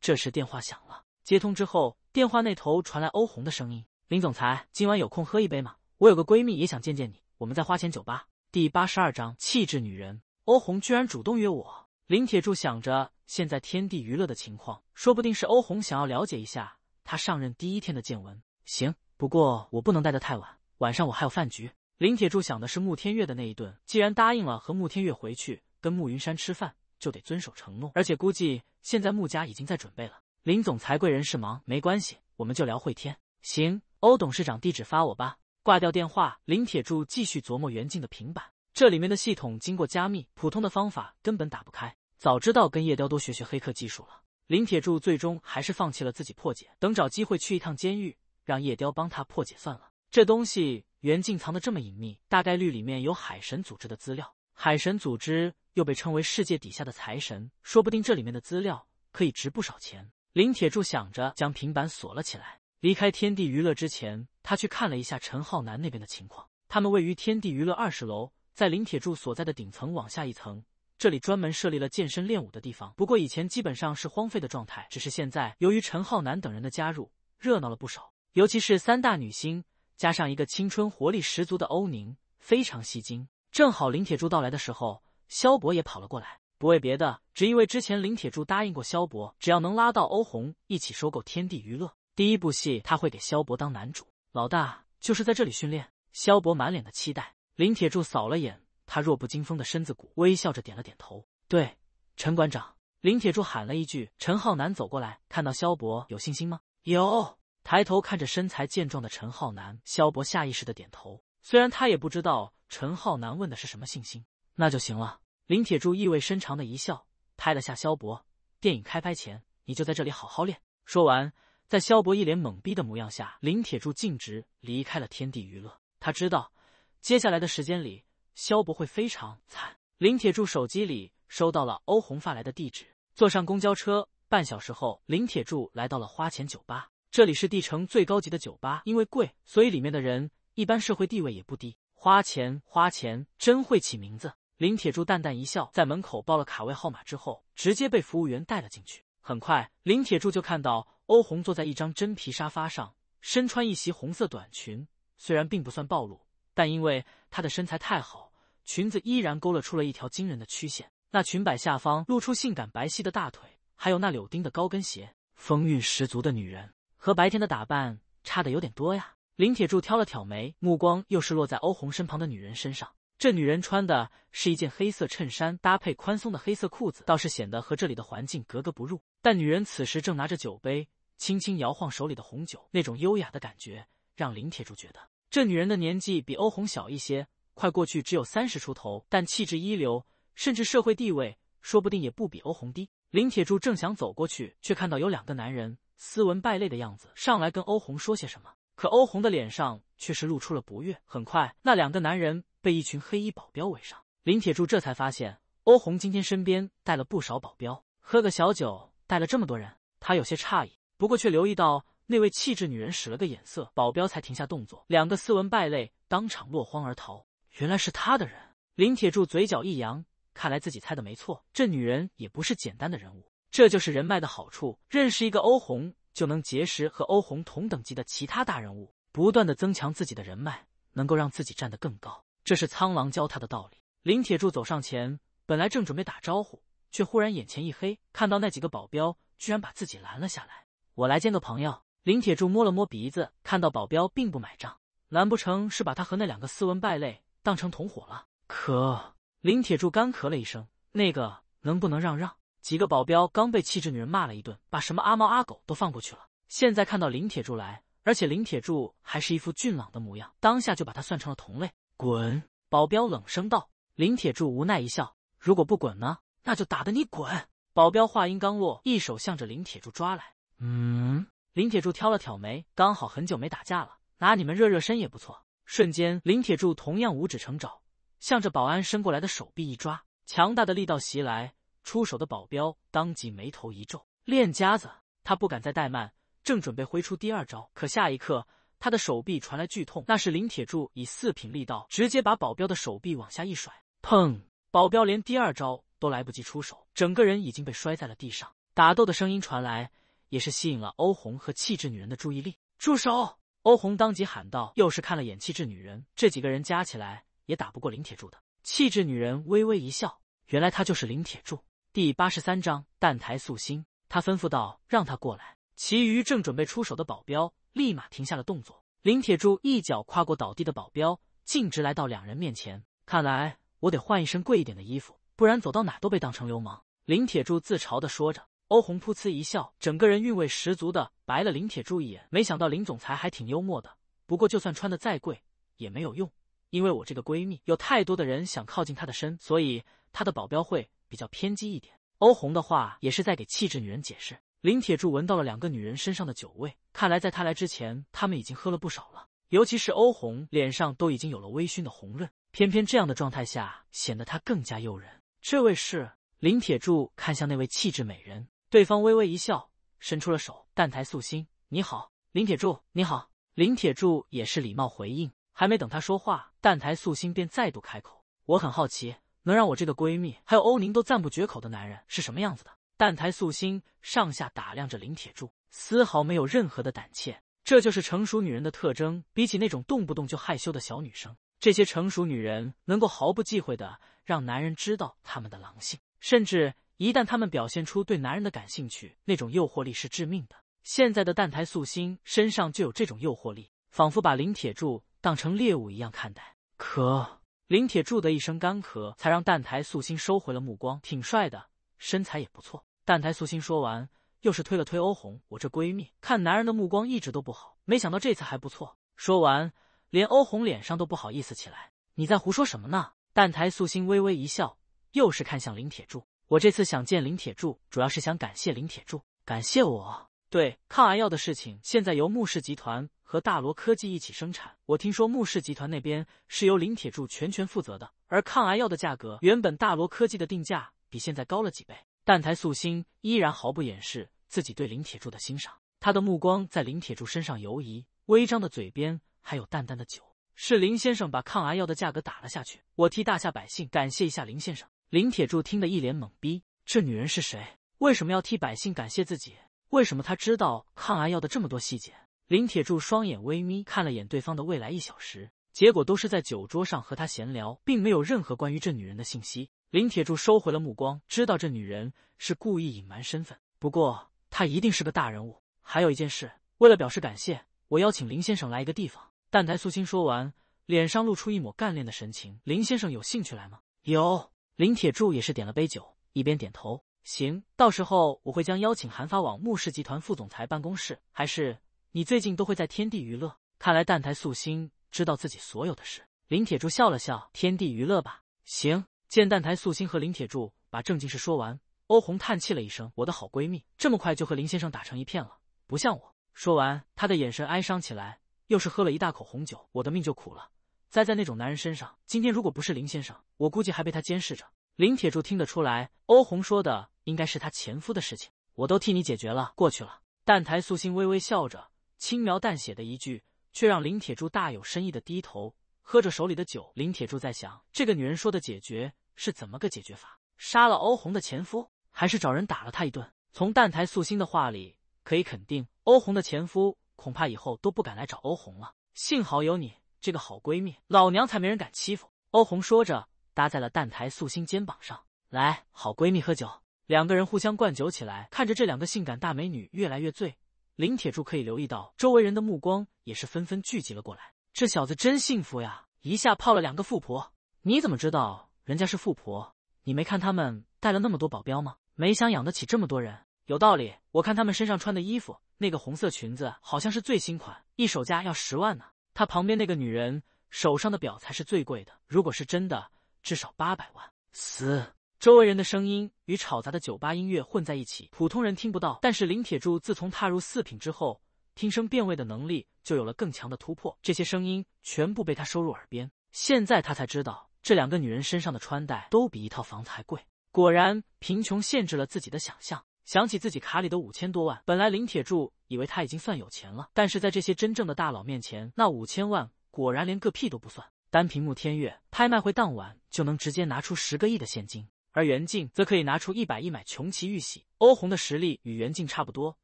这时电话响了，接通之后，电话那头传来欧红的声音：“林总裁，今晚有空喝一杯吗？我有个闺蜜也想见见你，我们在花钱酒吧。”第八十二章气质女人，欧红居然主动约我。林铁柱想着，现在天地娱乐的情况，说不定是欧红想要了解一下他上任第一天的见闻。行，不过我不能待得太晚，晚上我还有饭局。林铁柱想的是穆天月的那一顿，既然答应了和穆天月回去跟穆云山吃饭，就得遵守承诺。而且估计现在穆家已经在准备了。林总裁贵人事忙，没关系，我们就聊会天。行，欧董事长地址发我吧。挂掉电话，林铁柱继续琢磨袁静的平板，这里面的系统经过加密，普通的方法根本打不开。早知道跟叶雕多学学黑客技术了，林铁柱最终还是放弃了自己破解，等找机会去一趟监狱，让叶雕帮他破解算了。这东西袁静藏的这么隐秘，大概率里面有海神组织的资料。海神组织又被称为世界底下的财神，说不定这里面的资料可以值不少钱。林铁柱想着将平板锁了起来。离开天地娱乐之前，他去看了一下陈浩南那边的情况。他们位于天地娱乐二十楼，在林铁柱所在的顶层往下一层。这里专门设立了健身练武的地方，不过以前基本上是荒废的状态。只是现在，由于陈浩南等人的加入，热闹了不少。尤其是三大女星加上一个青春活力十足的欧宁，非常吸睛。正好林铁柱到来的时候，萧博也跑了过来，不为别的，只因为之前林铁柱答应过萧博，只要能拉到欧红一起收购天地娱乐，第一部戏他会给萧博当男主。老大就是在这里训练。萧博满脸的期待。林铁柱扫了眼。他弱不禁风的身子骨微笑着点了点头。对，陈馆长，林铁柱喊了一句。陈浩南走过来，看到萧博，有信心吗？有。抬头看着身材健壮的陈浩南，萧博下意识的点头。虽然他也不知道陈浩南问的是什么信心。那就行了。林铁柱意味深长的一笑，拍了下萧博。电影开拍前，你就在这里好好练。说完，在萧博一脸懵逼的模样下，林铁柱径直离开了天地娱乐。他知道，接下来的时间里。萧博会非常惨。林铁柱手机里收到了欧红发来的地址，坐上公交车，半小时后，林铁柱来到了花钱酒吧。这里是帝城最高级的酒吧，因为贵，所以里面的人一般社会地位也不低。花钱，花钱，真会起名字。林铁柱淡淡一笑，在门口报了卡位号码之后，直接被服务员带了进去。很快，林铁柱就看到欧红坐在一张真皮沙发上，身穿一袭红色短裙，虽然并不算暴露。但因为她的身材太好，裙子依然勾勒出了一条惊人的曲线。那裙摆下方露出性感白皙的大腿，还有那柳丁的高跟鞋，风韵十足的女人和白天的打扮差的有点多呀。林铁柱挑了挑眉，目光又是落在欧红身旁的女人身上。这女人穿的是一件黑色衬衫，搭配宽松的黑色裤子，倒是显得和这里的环境格格不入。但女人此时正拿着酒杯，轻轻摇晃手里的红酒，那种优雅的感觉让林铁柱觉得。这女人的年纪比欧红小一些，快过去只有三十出头，但气质一流，甚至社会地位说不定也不比欧红低。林铁柱正想走过去，却看到有两个男人斯文败类的样子上来跟欧红说些什么，可欧红的脸上却是露出了不悦。很快，那两个男人被一群黑衣保镖围上。林铁柱这才发现，欧红今天身边带了不少保镖，喝个小酒带了这么多人，他有些诧异，不过却留意到。那位气质女人使了个眼色，保镖才停下动作。两个斯文败类当场落荒而逃。原来是她的人。林铁柱嘴角一扬，看来自己猜的没错，这女人也不是简单的人物。这就是人脉的好处，认识一个欧红，就能结识和欧红同等级的其他大人物，不断的增强自己的人脉，能够让自己站得更高。这是苍狼教他的道理。林铁柱走上前，本来正准备打招呼，却忽然眼前一黑，看到那几个保镖居然把自己拦了下来。我来见个朋友。林铁柱摸了摸鼻子，看到保镖并不买账，难不成是把他和那两个斯文败类当成同伙了？可林铁柱干咳了一声：“那个能不能让让？”几个保镖刚被气质女人骂了一顿，把什么阿猫阿狗都放过去了。现在看到林铁柱来，而且林铁柱还是一副俊朗的模样，当下就把他算成了同类。滚！保镖冷声道。林铁柱无奈一笑：“如果不滚呢？那就打得你滚！”保镖话音刚落，一手向着林铁柱抓来。嗯。林铁柱挑了挑眉，刚好很久没打架了，拿你们热热身也不错。瞬间，林铁柱同样五指成爪，向着保安伸过来的手臂一抓，强大的力道袭来。出手的保镖当即眉头一皱，练家子，他不敢再怠慢，正准备挥出第二招，可下一刻，他的手臂传来剧痛，那是林铁柱以四品力道直接把保镖的手臂往下一甩，砰！保镖连第二招都来不及出手，整个人已经被摔在了地上。打斗的声音传来。也是吸引了欧红和气质女人的注意力。住手！欧红当即喊道，又是看了眼气质女人。这几个人加起来也打不过林铁柱的。气质女人微微一笑，原来她就是林铁柱。第八十三章澹台素心。他吩咐道：“让他过来。”其余正准备出手的保镖立马停下了动作。林铁柱一脚跨过倒地的保镖，径直来到两人面前。看来我得换一身贵一点的衣服，不然走到哪都被当成流氓。林铁柱自嘲的说着。欧红噗呲一笑，整个人韵味十足的白了林铁柱一眼。没想到林总裁还挺幽默的。不过就算穿的再贵也没有用，因为我这个闺蜜有太多的人想靠近她的身，所以她的保镖会比较偏激一点。欧红的话也是在给气质女人解释。林铁柱闻到了两个女人身上的酒味，看来在他来之前，他们已经喝了不少了。尤其是欧红，脸上都已经有了微醺的红润，偏偏这样的状态下显得她更加诱人。这位是林铁柱，看向那位气质美人。对方微微一笑，伸出了手。澹台素心，你好，林铁柱，你好。林铁柱也是礼貌回应。还没等他说话，澹台素心便再度开口：“我很好奇，能让我这个闺蜜还有欧宁都赞不绝口的男人是什么样子的？”澹台素心上下打量着林铁柱，丝毫没有任何的胆怯。这就是成熟女人的特征，比起那种动不动就害羞的小女生，这些成熟女人能够毫不忌讳的让男人知道他们的狼性，甚至。一旦他们表现出对男人的感兴趣，那种诱惑力是致命的。现在的澹台素心身上就有这种诱惑力，仿佛把林铁柱当成猎物一样看待。可林铁柱的一声干咳，才让澹台素心收回了目光。挺帅的，身材也不错。澹台素心说完，又是推了推欧红：“我这闺蜜看男人的目光一直都不好，没想到这次还不错。”说完，连欧红脸上都不好意思起来。你在胡说什么呢？澹台素心微微一笑，又是看向林铁柱。我这次想见林铁柱，主要是想感谢林铁柱。感谢我对抗癌药的事情，现在由穆氏集团和大罗科技一起生产。我听说穆氏集团那边是由林铁柱全权负责的，而抗癌药的价格原本大罗科技的定价比现在高了几倍。但台素心依然毫不掩饰自己对林铁柱的欣赏，他的目光在林铁柱身上游移，微张的嘴边还有淡淡的酒。是林先生把抗癌药的价格打了下去，我替大夏百姓感谢一下林先生。林铁柱听得一脸懵逼，这女人是谁？为什么要替百姓感谢自己？为什么他知道抗癌药的这么多细节？林铁柱双眼微眯，看了眼对方的未来一小时，结果都是在酒桌上和他闲聊，并没有任何关于这女人的信息。林铁柱收回了目光，知道这女人是故意隐瞒身份，不过她一定是个大人物。还有一件事，为了表示感谢，我邀请林先生来一个地方。但台素心说完，脸上露出一抹干练的神情。林先生有兴趣来吗？有。林铁柱也是点了杯酒，一边点头：“行，到时候我会将邀请函发往穆氏集团副总裁办公室。还是你最近都会在天地娱乐？看来澹台素心知道自己所有的事。”林铁柱笑了笑：“天地娱乐吧，行。”见澹台素心和林铁柱把正经事说完，欧红叹气了一声：“我的好闺蜜，这么快就和林先生打成一片了，不像我。”说完，她的眼神哀伤起来，又是喝了一大口红酒：“我的命就苦了。”栽在那种男人身上。今天如果不是林先生，我估计还被他监视着。林铁柱听得出来，欧红说的应该是他前夫的事情。我都替你解决了，过去了。蛋台素心微微笑着，轻描淡写的一句，却让林铁柱大有深意的低头喝着手里的酒。林铁柱在想，这个女人说的解决是怎么个解决法？杀了欧红的前夫，还是找人打了他一顿？从蛋台素心的话里可以肯定，欧红的前夫恐怕以后都不敢来找欧红了。幸好有你。这个好闺蜜，老娘才没人敢欺负。欧红说着，搭在了澹台素心肩膀上，来，好闺蜜喝酒。两个人互相灌酒起来，看着这两个性感大美女越来越醉。林铁柱可以留意到，周围人的目光也是纷纷聚集了过来。这小子真幸福呀，一下泡了两个富婆。你怎么知道人家是富婆？你没看他们带了那么多保镖吗？没想养得起这么多人，有道理。我看他们身上穿的衣服，那个红色裙子好像是最新款，一手价要十万呢。他旁边那个女人手上的表才是最贵的，如果是真的，至少八百万。死！周围人的声音与吵杂的酒吧音乐混在一起，普通人听不到，但是林铁柱自从踏入四品之后，听声辨位的能力就有了更强的突破，这些声音全部被他收入耳边。现在他才知道，这两个女人身上的穿戴都比一套房子还贵。果然，贫穷限制了自己的想象。想起自己卡里的五千多万，本来林铁柱以为他已经算有钱了，但是在这些真正的大佬面前，那五千万果然连个屁都不算。单凭幕天月拍卖会当晚就能直接拿出十个亿的现金，而袁静则可以拿出一百亿买穷奇玉玺。欧红的实力与袁静差不多，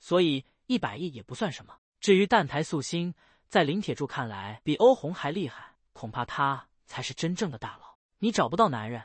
所以一百亿也不算什么。至于澹台素心，在林铁柱看来比欧红还厉害，恐怕他才是真正的大佬。你找不到男人，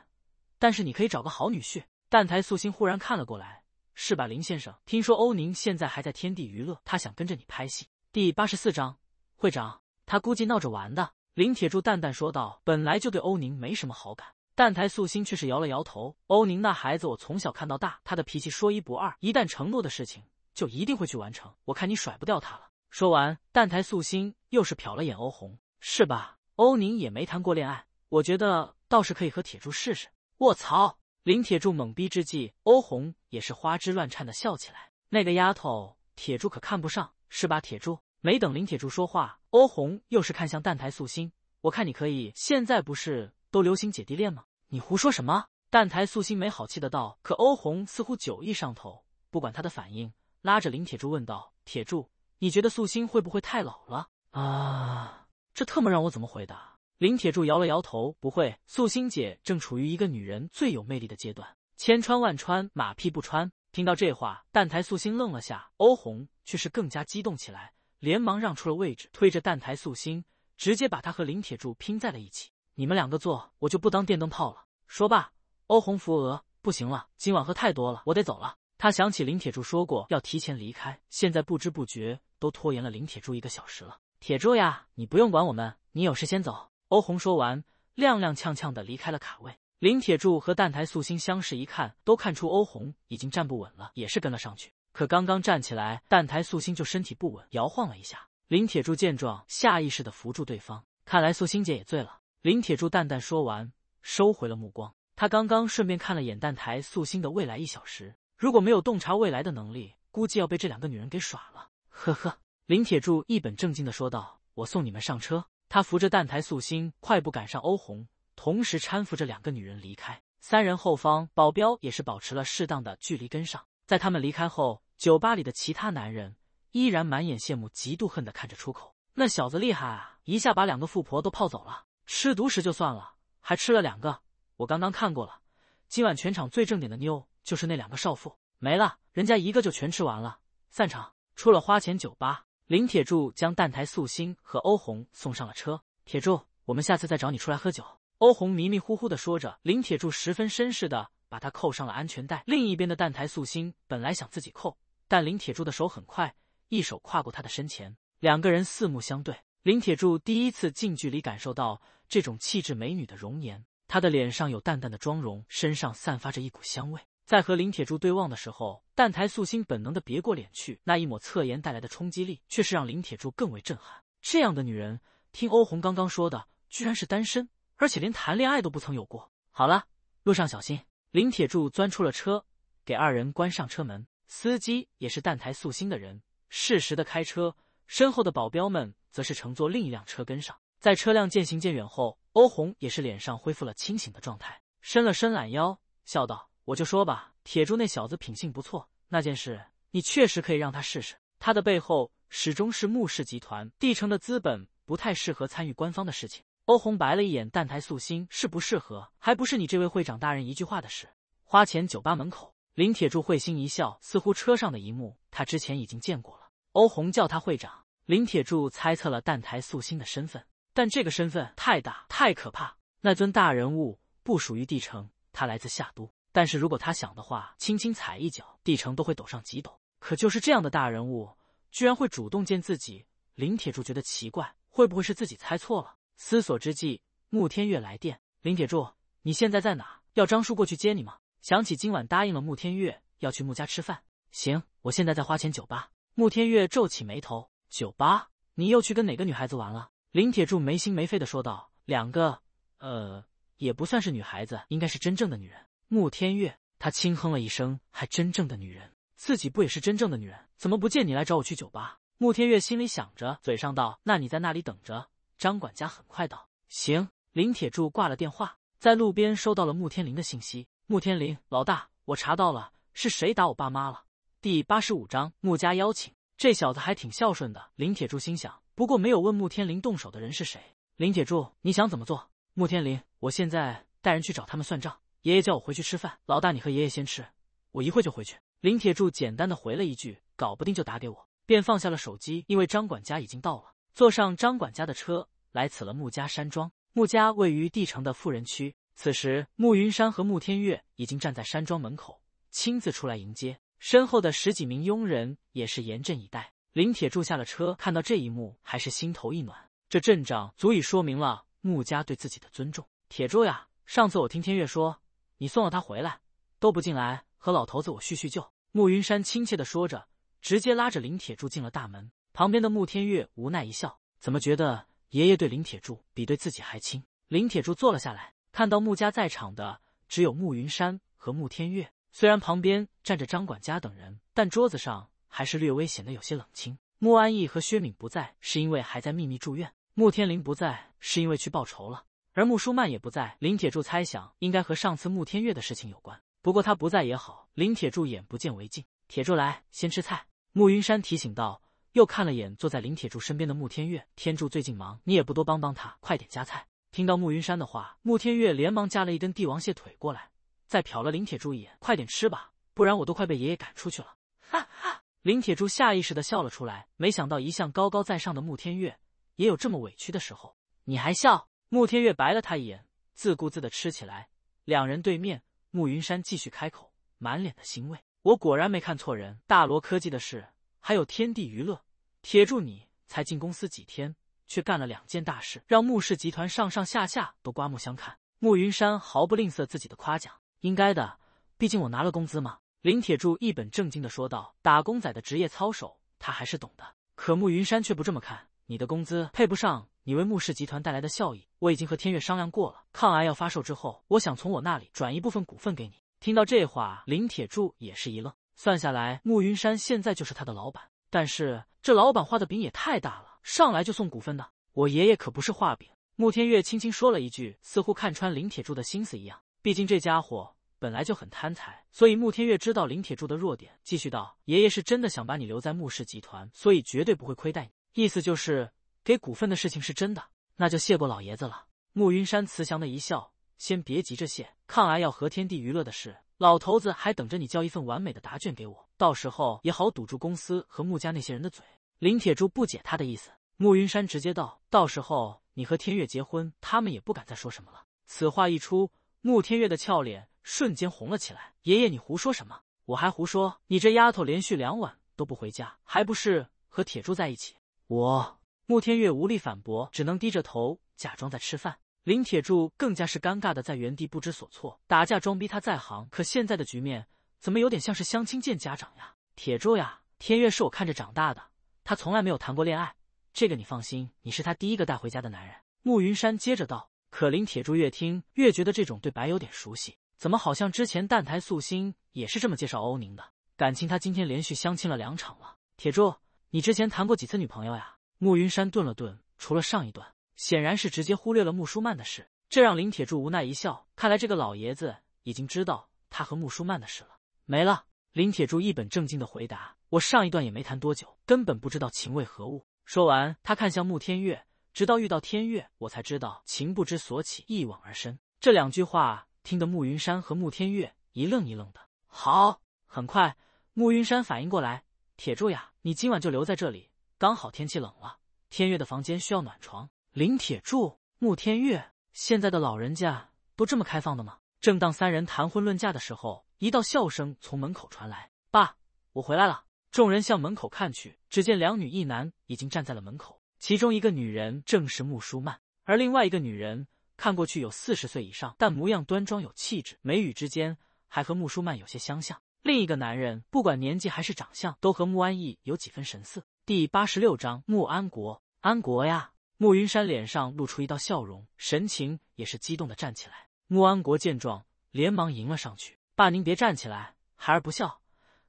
但是你可以找个好女婿。澹台素心忽然看了过来。是吧，林先生？听说欧宁现在还在天地娱乐，他想跟着你拍戏。第八十四章，会长，他估计闹着玩的。林铁柱淡淡说道，本来就对欧宁没什么好感。但台素心却是摇了摇头，欧宁那孩子，我从小看到大，他的脾气说一不二，一旦承诺的事情就一定会去完成。我看你甩不掉他了。说完，但台素心又是瞟了眼欧红，是吧？欧宁也没谈过恋爱，我觉得倒是可以和铁柱试试。卧槽！林铁柱懵逼之际，欧红也是花枝乱颤的笑起来。那个丫头，铁柱可看不上，是吧？铁柱。没等林铁柱说话，欧红又是看向蛋台素心。我看你可以，现在不是都流行姐弟恋吗？你胡说什么？蛋台素心没好气的道。可欧红似乎酒意上头，不管他的反应，拉着林铁柱问道：“铁柱，你觉得素心会不会太老了啊？这特么让我怎么回答？”林铁柱摇了摇头，不会，素心姐正处于一个女人最有魅力的阶段，千穿万穿马屁不穿。听到这话，蛋台素心愣了下，欧红却是更加激动起来，连忙让出了位置，推着蛋台素心，直接把她和林铁柱拼在了一起。你们两个坐，我就不当电灯泡了。说罢，欧红扶额，不行了，今晚喝太多了，我得走了。他想起林铁柱说过要提前离开，现在不知不觉都拖延了林铁柱一个小时了。铁柱呀，你不用管我们，你有事先走。欧红说完，踉踉跄跄的离开了卡位。林铁柱和蛋台素心相视一看，都看出欧红已经站不稳了，也是跟了上去。可刚刚站起来，蛋台素心就身体不稳，摇晃了一下。林铁柱见状，下意识的扶住对方。看来素心姐也醉了。林铁柱淡淡说完，收回了目光。他刚刚顺便看了眼蛋台素心的未来一小时，如果没有洞察未来的能力，估计要被这两个女人给耍了。呵呵，林铁柱一本正经的说道：“我送你们上车。”他扶着蛋台素心，快步赶上欧红，同时搀扶着两个女人离开。三人后方保镖也是保持了适当的距离跟上。在他们离开后，酒吧里的其他男人依然满眼羡慕、嫉妒、恨的看着出口。那小子厉害啊，一下把两个富婆都泡走了。吃独食就算了，还吃了两个。我刚刚看过了，今晚全场最正点的妞就是那两个少妇，没了，人家一个就全吃完了。散场，出了花钱酒吧。林铁柱将蛋台素心和欧红送上了车。铁柱，我们下次再找你出来喝酒。欧红迷迷糊糊的说着，林铁柱十分绅士的把他扣上了安全带。另一边的蛋台素心本来想自己扣，但林铁柱的手很快，一手跨过他的身前，两个人四目相对。林铁柱第一次近距离感受到这种气质美女的容颜，她的脸上有淡淡的妆容，身上散发着一股香味。在和林铁柱对望的时候，澹台素心本能的别过脸去，那一抹侧颜带来的冲击力，却是让林铁柱更为震撼。这样的女人，听欧红刚刚说的，居然是单身，而且连谈恋爱都不曾有过。好了，路上小心。林铁柱钻出了车，给二人关上车门。司机也是澹台素心的人，适时的开车。身后的保镖们则是乘坐另一辆车跟上。在车辆渐行渐远后，欧红也是脸上恢复了清醒的状态，伸了伸懒腰，笑道。我就说吧，铁柱那小子品性不错，那件事你确实可以让他试试。他的背后始终是穆氏集团，帝城的资本不太适合参与官方的事情。欧红白了一眼蛋台素心，适不适合还不是你这位会长大人一句话的事。花钱酒吧门口，林铁柱会心一笑，似乎车上的一幕他之前已经见过了。欧红叫他会长，林铁柱猜测了蛋台素心的身份，但这个身份太大太可怕，那尊大人物不属于帝城，他来自夏都。但是如果他想的话，轻轻踩一脚，帝城都会抖上几抖。可就是这样的大人物，居然会主动见自己。林铁柱觉得奇怪，会不会是自己猜错了？思索之际，穆天月来电：“林铁柱，你现在在哪？要张叔过去接你吗？”想起今晚答应了穆天月要去穆家吃饭，行，我现在在花钱酒吧。穆天月皱起眉头：“酒吧，你又去跟哪个女孩子玩了？”林铁柱没心没肺的说道：“两个，呃，也不算是女孩子，应该是真正的女人。”穆天月，他轻哼了一声，还真正的女人，自己不也是真正的女人？怎么不见你来找我去酒吧？穆天月心里想着，嘴上道：“那你在那里等着。”张管家很快道：“行。”林铁柱挂了电话，在路边收到了穆天林的信息。穆天林，老大，我查到了是谁打我爸妈了。第八十五章穆家邀请，这小子还挺孝顺的。林铁柱心想，不过没有问穆天林动手的人是谁。林铁柱，你想怎么做？穆天林，我现在带人去找他们算账。爷爷叫我回去吃饭，老大你和爷爷先吃，我一会就回去。林铁柱简单的回了一句：“搞不定就打给我。”便放下了手机，因为张管家已经到了，坐上张管家的车来此了穆家山庄。穆家位于帝城的富人区，此时穆云山和穆天月已经站在山庄门口，亲自出来迎接，身后的十几名佣人也是严阵以待。林铁柱下了车，看到这一幕，还是心头一暖。这阵仗足以说明了穆家对自己的尊重。铁柱呀，上次我听天月说。你送了他回来，都不进来和老头子我叙叙旧。慕云山亲切的说着，直接拉着林铁柱进了大门。旁边的慕天月无奈一笑，怎么觉得爷爷对林铁柱比对自己还亲？林铁柱坐了下来，看到穆家在场的只有慕云山和慕天月，虽然旁边站着张管家等人，但桌子上还是略微显得有些冷清。穆安逸和薛敏不在，是因为还在秘密住院；穆天林不在，是因为去报仇了。而穆舒曼也不在，林铁柱猜想应该和上次穆天月的事情有关。不过他不在也好，林铁柱眼不见为净。铁柱来，先吃菜。穆云山提醒道，又看了眼坐在林铁柱身边的穆天月。天柱最近忙，你也不多帮帮他，快点夹菜。听到穆云山的话，穆天月连忙夹了一根帝王蟹腿过来，再瞟了林铁柱一眼，快点吃吧，不然我都快被爷爷赶出去了。哈哈，林铁柱下意识的笑了出来，没想到一向高高在上的穆天月也有这么委屈的时候，你还笑。穆天月白了他一眼，自顾自的吃起来。两人对面，穆云山继续开口，满脸的欣慰。我果然没看错人，大罗科技的事，还有天地娱乐，铁柱你才进公司几天，却干了两件大事，让穆氏集团上上下下都刮目相看。穆云山毫不吝啬自己的夸奖，应该的，毕竟我拿了工资嘛。林铁柱一本正经的说道，打工仔的职业操守他还是懂的，可穆云山却不这么看。你的工资配不上你为穆氏集团带来的效益。我已经和天月商量过了，抗癌药发售之后，我想从我那里转一部分股份给你。听到这话，林铁柱也是一愣。算下来，穆云山现在就是他的老板，但是这老板画的饼也太大了，上来就送股份的。我爷爷可不是画饼。穆天月轻轻说了一句，似乎看穿林铁柱的心思一样。毕竟这家伙本来就很贪财，所以穆天月知道林铁柱的弱点，继续道：“爷爷是真的想把你留在穆氏集团，所以绝对不会亏待你。”意思就是给股份的事情是真的，那就谢过老爷子了。慕云山慈祥的一笑：“先别急着谢，抗癌药和天地娱乐的事，老头子还等着你交一份完美的答卷给我，到时候也好堵住公司和穆家那些人的嘴。”林铁柱不解他的意思，慕云山直接道：“到时候你和天月结婚，他们也不敢再说什么了。”此话一出，穆天月的俏脸瞬间红了起来：“爷爷，你胡说什么？我还胡说？你这丫头连续两晚都不回家，还不是和铁柱在一起？”我穆天月无力反驳，只能低着头假装在吃饭。林铁柱更加是尴尬的在原地不知所措。打架装逼他在行，可现在的局面怎么有点像是相亲见家长呀？铁柱呀，天月是我看着长大的，他从来没有谈过恋爱，这个你放心，你是他第一个带回家的男人。穆云山接着道。可林铁柱越听越觉得这种对白有点熟悉，怎么好像之前澹台素心也是这么介绍欧宁的？感情他今天连续相亲了两场了，铁柱。你之前谈过几次女朋友呀？慕云山顿了顿，除了上一段，显然是直接忽略了穆舒曼的事，这让林铁柱无奈一笑。看来这个老爷子已经知道他和穆舒曼的事了。没了，林铁柱一本正经的回答：“我上一段也没谈多久，根本不知道情为何物。”说完，他看向穆天月，直到遇到天月，我才知道情不知所起，一往而深。这两句话听得慕云山和穆天月一愣一愣的。好，很快，慕云山反应过来。铁柱呀，你今晚就留在这里，刚好天气冷了。天悦的房间需要暖床。林铁柱，穆天悦，现在的老人家都这么开放的吗？正当三人谈婚论嫁的时候，一道笑声从门口传来。爸，我回来了。众人向门口看去，只见两女一男已经站在了门口，其中一个女人正是穆舒曼，而另外一个女人看过去有四十岁以上，但模样端庄有气质，眉宇之间还和穆舒曼有些相像。另一个男人，不管年纪还是长相，都和穆安逸有几分神似。第八十六章穆安国，安国呀！穆云山脸上露出一道笑容，神情也是激动的站起来。穆安国见状，连忙迎了上去：“爸，您别站起来，孩儿不孝。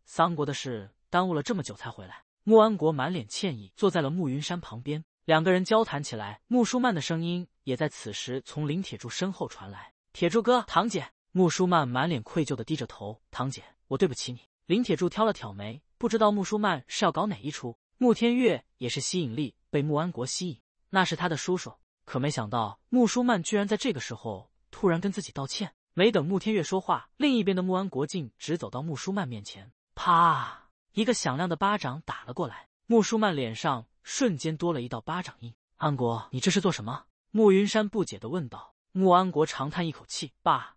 桑国的事耽误了这么久才回来。”穆安国满脸歉意，坐在了穆云山旁边。两个人交谈起来，穆舒曼的声音也在此时从林铁柱身后传来：“铁柱哥，堂姐。”穆舒曼满脸愧疚的低着头，堂姐，我对不起你。林铁柱挑了挑眉，不知道穆舒曼是要搞哪一出。穆天月也是吸引力被穆安国吸引，那是他的叔叔，可没想到穆舒曼居然在这个时候突然跟自己道歉。没等穆天月说话，另一边的穆安国竟直走到穆舒曼面前，啪，一个响亮的巴掌打了过来，穆舒曼脸上瞬间多了一道巴掌印。安国，你这是做什么？穆云山不解的问道。穆安国长叹一口气，爸。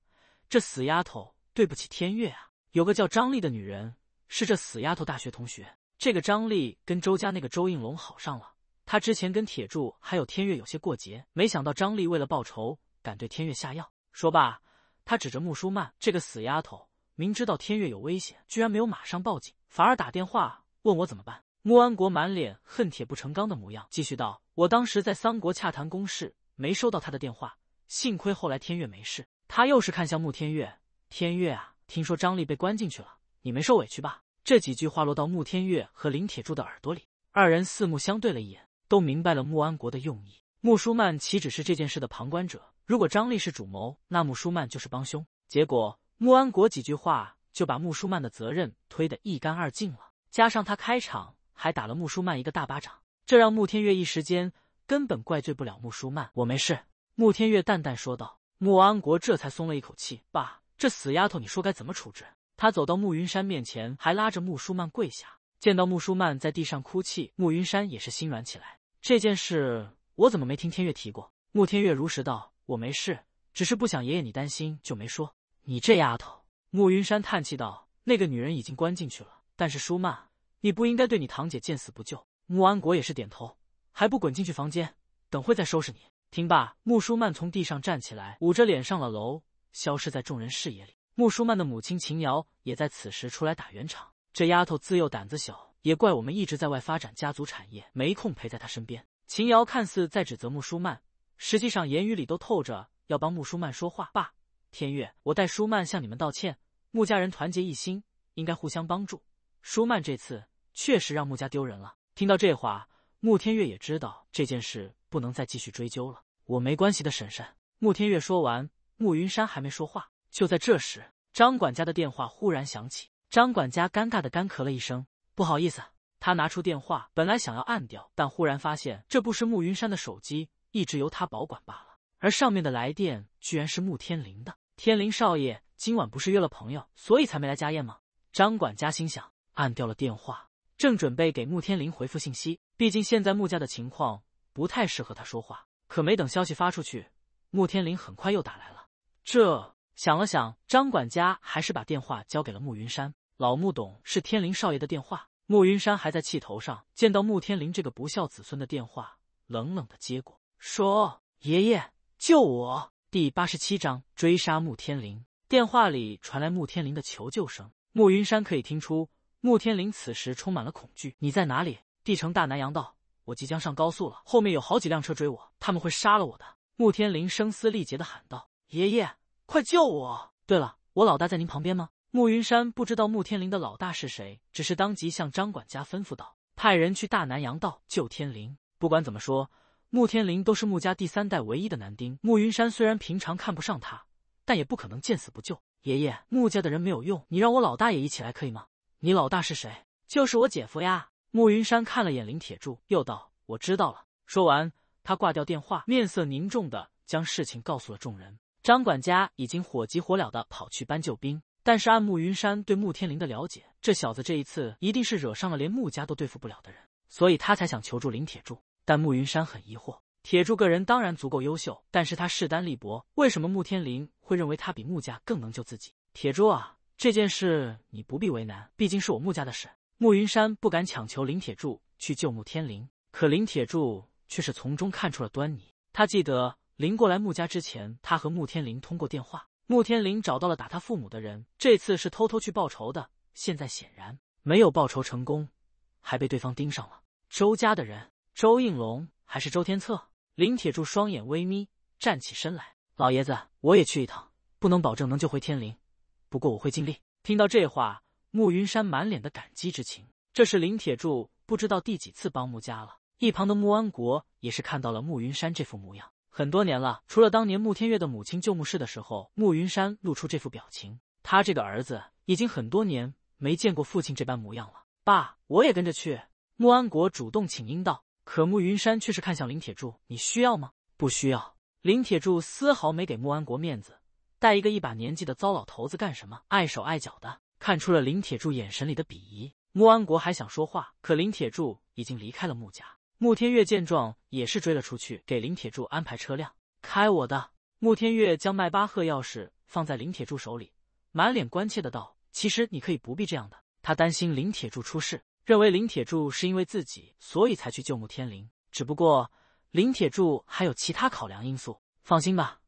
这死丫头，对不起天月啊！有个叫张丽的女人，是这死丫头大学同学。这个张丽跟周家那个周应龙好上了。她之前跟铁柱还有天月有些过节，没想到张丽为了报仇，敢对天月下药。说罢，他指着穆舒曼这个死丫头，明知道天月有危险，居然没有马上报警，反而打电话问我怎么办。穆安国满脸恨铁不成钢的模样，继续道：“我当时在三国洽谈公事，没收到他的电话，幸亏后来天月没事。”他又是看向穆天月，天月啊，听说张丽被关进去了，你没受委屈吧？这几句话落到穆天月和林铁柱的耳朵里，二人四目相对了一眼，都明白了穆安国的用意。穆舒曼岂止是这件事的旁观者，如果张丽是主谋，那穆舒曼就是帮凶。结果穆安国几句话就把穆舒曼的责任推得一干二净了，加上他开场还打了穆舒曼一个大巴掌，这让穆天月一时间根本怪罪不了穆舒曼。我没事，穆天月淡淡说道。穆安国这才松了一口气，爸，这死丫头，你说该怎么处置？他走到穆云山面前，还拉着穆舒曼跪下。见到穆舒曼在地上哭泣，穆云山也是心软起来。这件事我怎么没听天月提过？穆天月如实道：“我没事，只是不想爷爷你担心，就没说。”你这丫头，穆云山叹气道：“那个女人已经关进去了，但是舒曼，你不应该对你堂姐见死不救。”穆安国也是点头：“还不滚进去房间，等会再收拾你。”听罢，穆舒曼从地上站起来，捂着脸上了楼，消失在众人视野里。穆舒曼的母亲秦瑶也在此时出来打圆场：“这丫头自幼胆子小，也怪我们一直在外发展家族产业，没空陪在她身边。”秦瑶看似在指责穆舒曼，实际上言语里都透着要帮穆舒曼说话。爸，天月，我代舒曼向你们道歉。穆家人团结一心，应该互相帮助。舒曼这次确实让穆家丢人了。听到这话，穆天月也知道这件事。不能再继续追究了，我没关系的，婶婶。穆天月说完，穆云山还没说话，就在这时，张管家的电话忽然响起。张管家尴尬的干咳了一声，不好意思。他拿出电话，本来想要按掉，但忽然发现这不是穆云山的手机，一直由他保管罢了。而上面的来电居然是穆天林的。天林少爷今晚不是约了朋友，所以才没来家宴吗？张管家心想，按掉了电话，正准备给穆天林回复信息，毕竟现在穆家的情况。不太适合他说话，可没等消息发出去，穆天林很快又打来了。这想了想，张管家还是把电话交给了穆云山。老穆董是天林少爷的电话，穆云山还在气头上，见到穆天林这个不孝子孙的电话，冷冷的接过，说：“爷爷，救我！”第八十七章追杀穆天林。电话里传来穆天林的求救声，穆云山可以听出穆天林此时充满了恐惧。你在哪里？帝城大南洋道。我即将上高速了，后面有好几辆车追我，他们会杀了我的！穆天林声嘶力竭的喊道：“爷爷，快救我！对了，我老大在您旁边吗？”穆云山不知道穆天林的老大是谁，只是当即向张管家吩咐道：“派人去大南洋道救天林。不管怎么说，穆天林都是穆家第三代唯一的男丁。穆云山虽然平常看不上他，但也不可能见死不救。爷爷，穆家的人没有用，你让我老大也一起来可以吗？你老大是谁？就是我姐夫呀。”穆云山看了眼林铁柱，又道：“我知道了。”说完，他挂掉电话，面色凝重的将事情告诉了众人。张管家已经火急火燎的跑去搬救兵，但是按穆云山对穆天林的了解，这小子这一次一定是惹上了连穆家都对付不了的人，所以他才想求助林铁柱。但穆云山很疑惑，铁柱个人当然足够优秀，但是他势单力薄，为什么穆天林会认为他比穆家更能救自己？铁柱啊，这件事你不必为难，毕竟是我穆家的事。穆云山不敢强求林铁柱去救穆天林，可林铁柱却是从中看出了端倪。他记得林过来穆家之前，他和穆天林通过电话，穆天林找到了打他父母的人，这次是偷偷去报仇的。现在显然没有报仇成功，还被对方盯上了。周家的人，周应龙还是周天策？林铁柱双眼微眯，站起身来：“老爷子，我也去一趟，不能保证能救回天灵，不过我会尽力。”听到这话。穆云山满脸的感激之情。这是林铁柱不知道第几次帮穆家了。一旁的穆安国也是看到了穆云山这副模样。很多年了，除了当年穆天月的母亲救穆氏的时候，穆云山露出这副表情。他这个儿子已经很多年没见过父亲这般模样了。爸，我也跟着去。穆安国主动请缨道。可穆云山却是看向林铁柱：“你需要吗？”“不需要。”林铁柱丝毫没给穆安国面子，带一个一把年纪的糟老头子干什么？碍手碍脚的。看出了林铁柱眼神里的鄙夷，穆安国还想说话，可林铁柱已经离开了穆家。穆天月见状也是追了出去，给林铁柱安排车辆。开我的！穆天月将迈巴赫钥匙放在林铁柱手里，满脸关切的道：“其实你可以不必这样的。”他担心林铁柱出事，认为林铁柱是因为自己，所以才去救穆天林。只不过林铁柱还有其他考量因素。放心吧，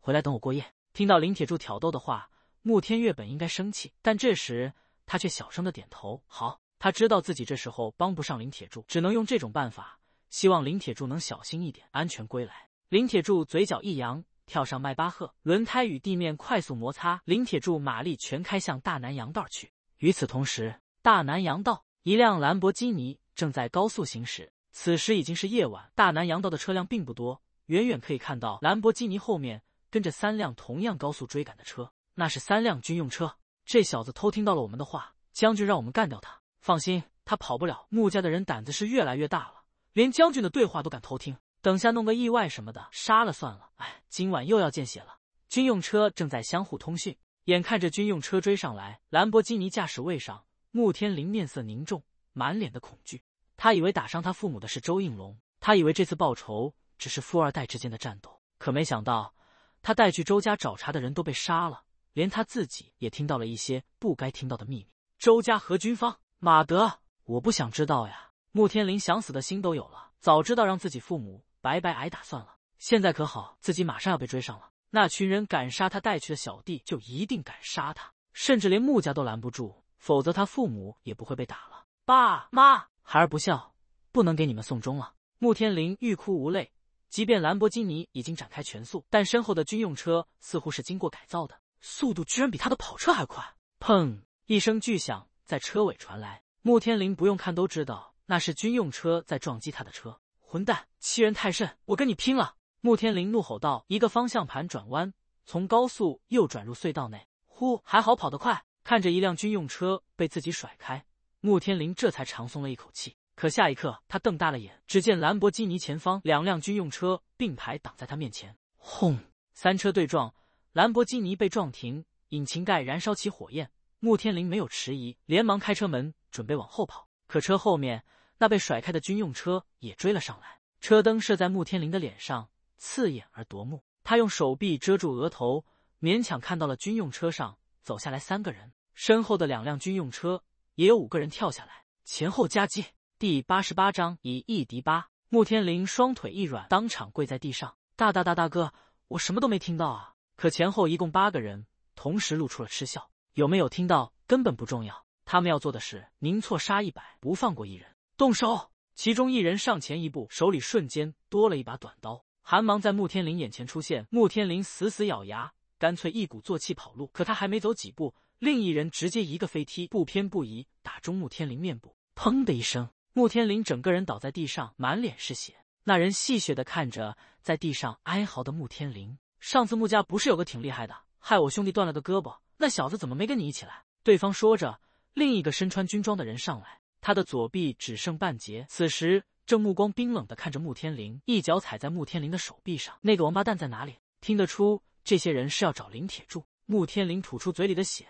回来等我过夜。听到林铁柱挑逗的话。穆天月本应该生气，但这时他却小声的点头。好，他知道自己这时候帮不上林铁柱，只能用这种办法，希望林铁柱能小心一点，安全归来。林铁柱嘴角一扬，跳上迈巴赫，轮胎与地面快速摩擦。林铁柱马力全开，向大南洋道去。与此同时，大南洋道一辆兰博基尼正在高速行驶。此时已经是夜晚，大南洋道的车辆并不多，远远可以看到兰博基尼后面跟着三辆同样高速追赶的车。那是三辆军用车，这小子偷听到了我们的话。将军让我们干掉他，放心，他跑不了。穆家的人胆子是越来越大了，连将军的对话都敢偷听。等下弄个意外什么的，杀了算了。哎，今晚又要见血了。军用车正在相互通讯，眼看着军用车追上来，兰博基尼驾驶位上，穆天林面色凝重，满脸的恐惧。他以为打伤他父母的是周应龙，他以为这次报仇只是富二代之间的战斗，可没想到，他带去周家找茬的人都被杀了。连他自己也听到了一些不该听到的秘密。周家和军方，马德，我不想知道呀！穆天林想死的心都有了。早知道让自己父母白白挨打算了，现在可好，自己马上要被追上了。那群人敢杀他带去的小弟，就一定敢杀他，甚至连穆家都拦不住。否则他父母也不会被打了。爸妈，孩儿不孝，不能给你们送终了。穆天林欲哭无泪。即便兰博基尼已经展开全速，但身后的军用车似乎是经过改造的。速度居然比他的跑车还快！砰一声巨响在车尾传来，穆天林不用看都知道那是军用车在撞击他的车。混蛋，欺人太甚！我跟你拼了！穆天林怒吼道，一个方向盘转弯，从高速又转入隧道内。呼，还好跑得快。看着一辆军用车被自己甩开，穆天林这才长松了一口气。可下一刻，他瞪大了眼，只见兰博基尼前方两辆军用车并排挡在他面前。轰，三车对撞。兰博基尼被撞停，引擎盖燃烧起火焰。穆天林没有迟疑，连忙开车门，准备往后跑。可车后面那被甩开的军用车也追了上来，车灯射在穆天林的脸上，刺眼而夺目。他用手臂遮住额头，勉强看到了军用车上走下来三个人，身后的两辆军用车也有五个人跳下来，前后夹击。第八十八章以一敌八，穆天林双腿一软，当场跪在地上。大大大大哥，我什么都没听到啊！可前后一共八个人同时露出了嗤笑，有没有听到根本不重要。他们要做的是宁错杀一百，不放过一人。动手！其中一人上前一步，手里瞬间多了一把短刀，寒芒在穆天林眼前出现。穆天林死死咬牙，干脆一鼓作气跑路。可他还没走几步，另一人直接一个飞踢，不偏不倚打中穆天林面部，砰的一声，穆天林整个人倒在地上，满脸是血。那人戏谑的看着在地上哀嚎的穆天林。上次穆家不是有个挺厉害的，害我兄弟断了个胳膊，那小子怎么没跟你一起来？对方说着，另一个身穿军装的人上来，他的左臂只剩半截，此时正目光冰冷的看着穆天林，一脚踩在穆天林的手臂上。那个王八蛋在哪里？听得出这些人是要找林铁柱。穆天林吐出嘴里的血，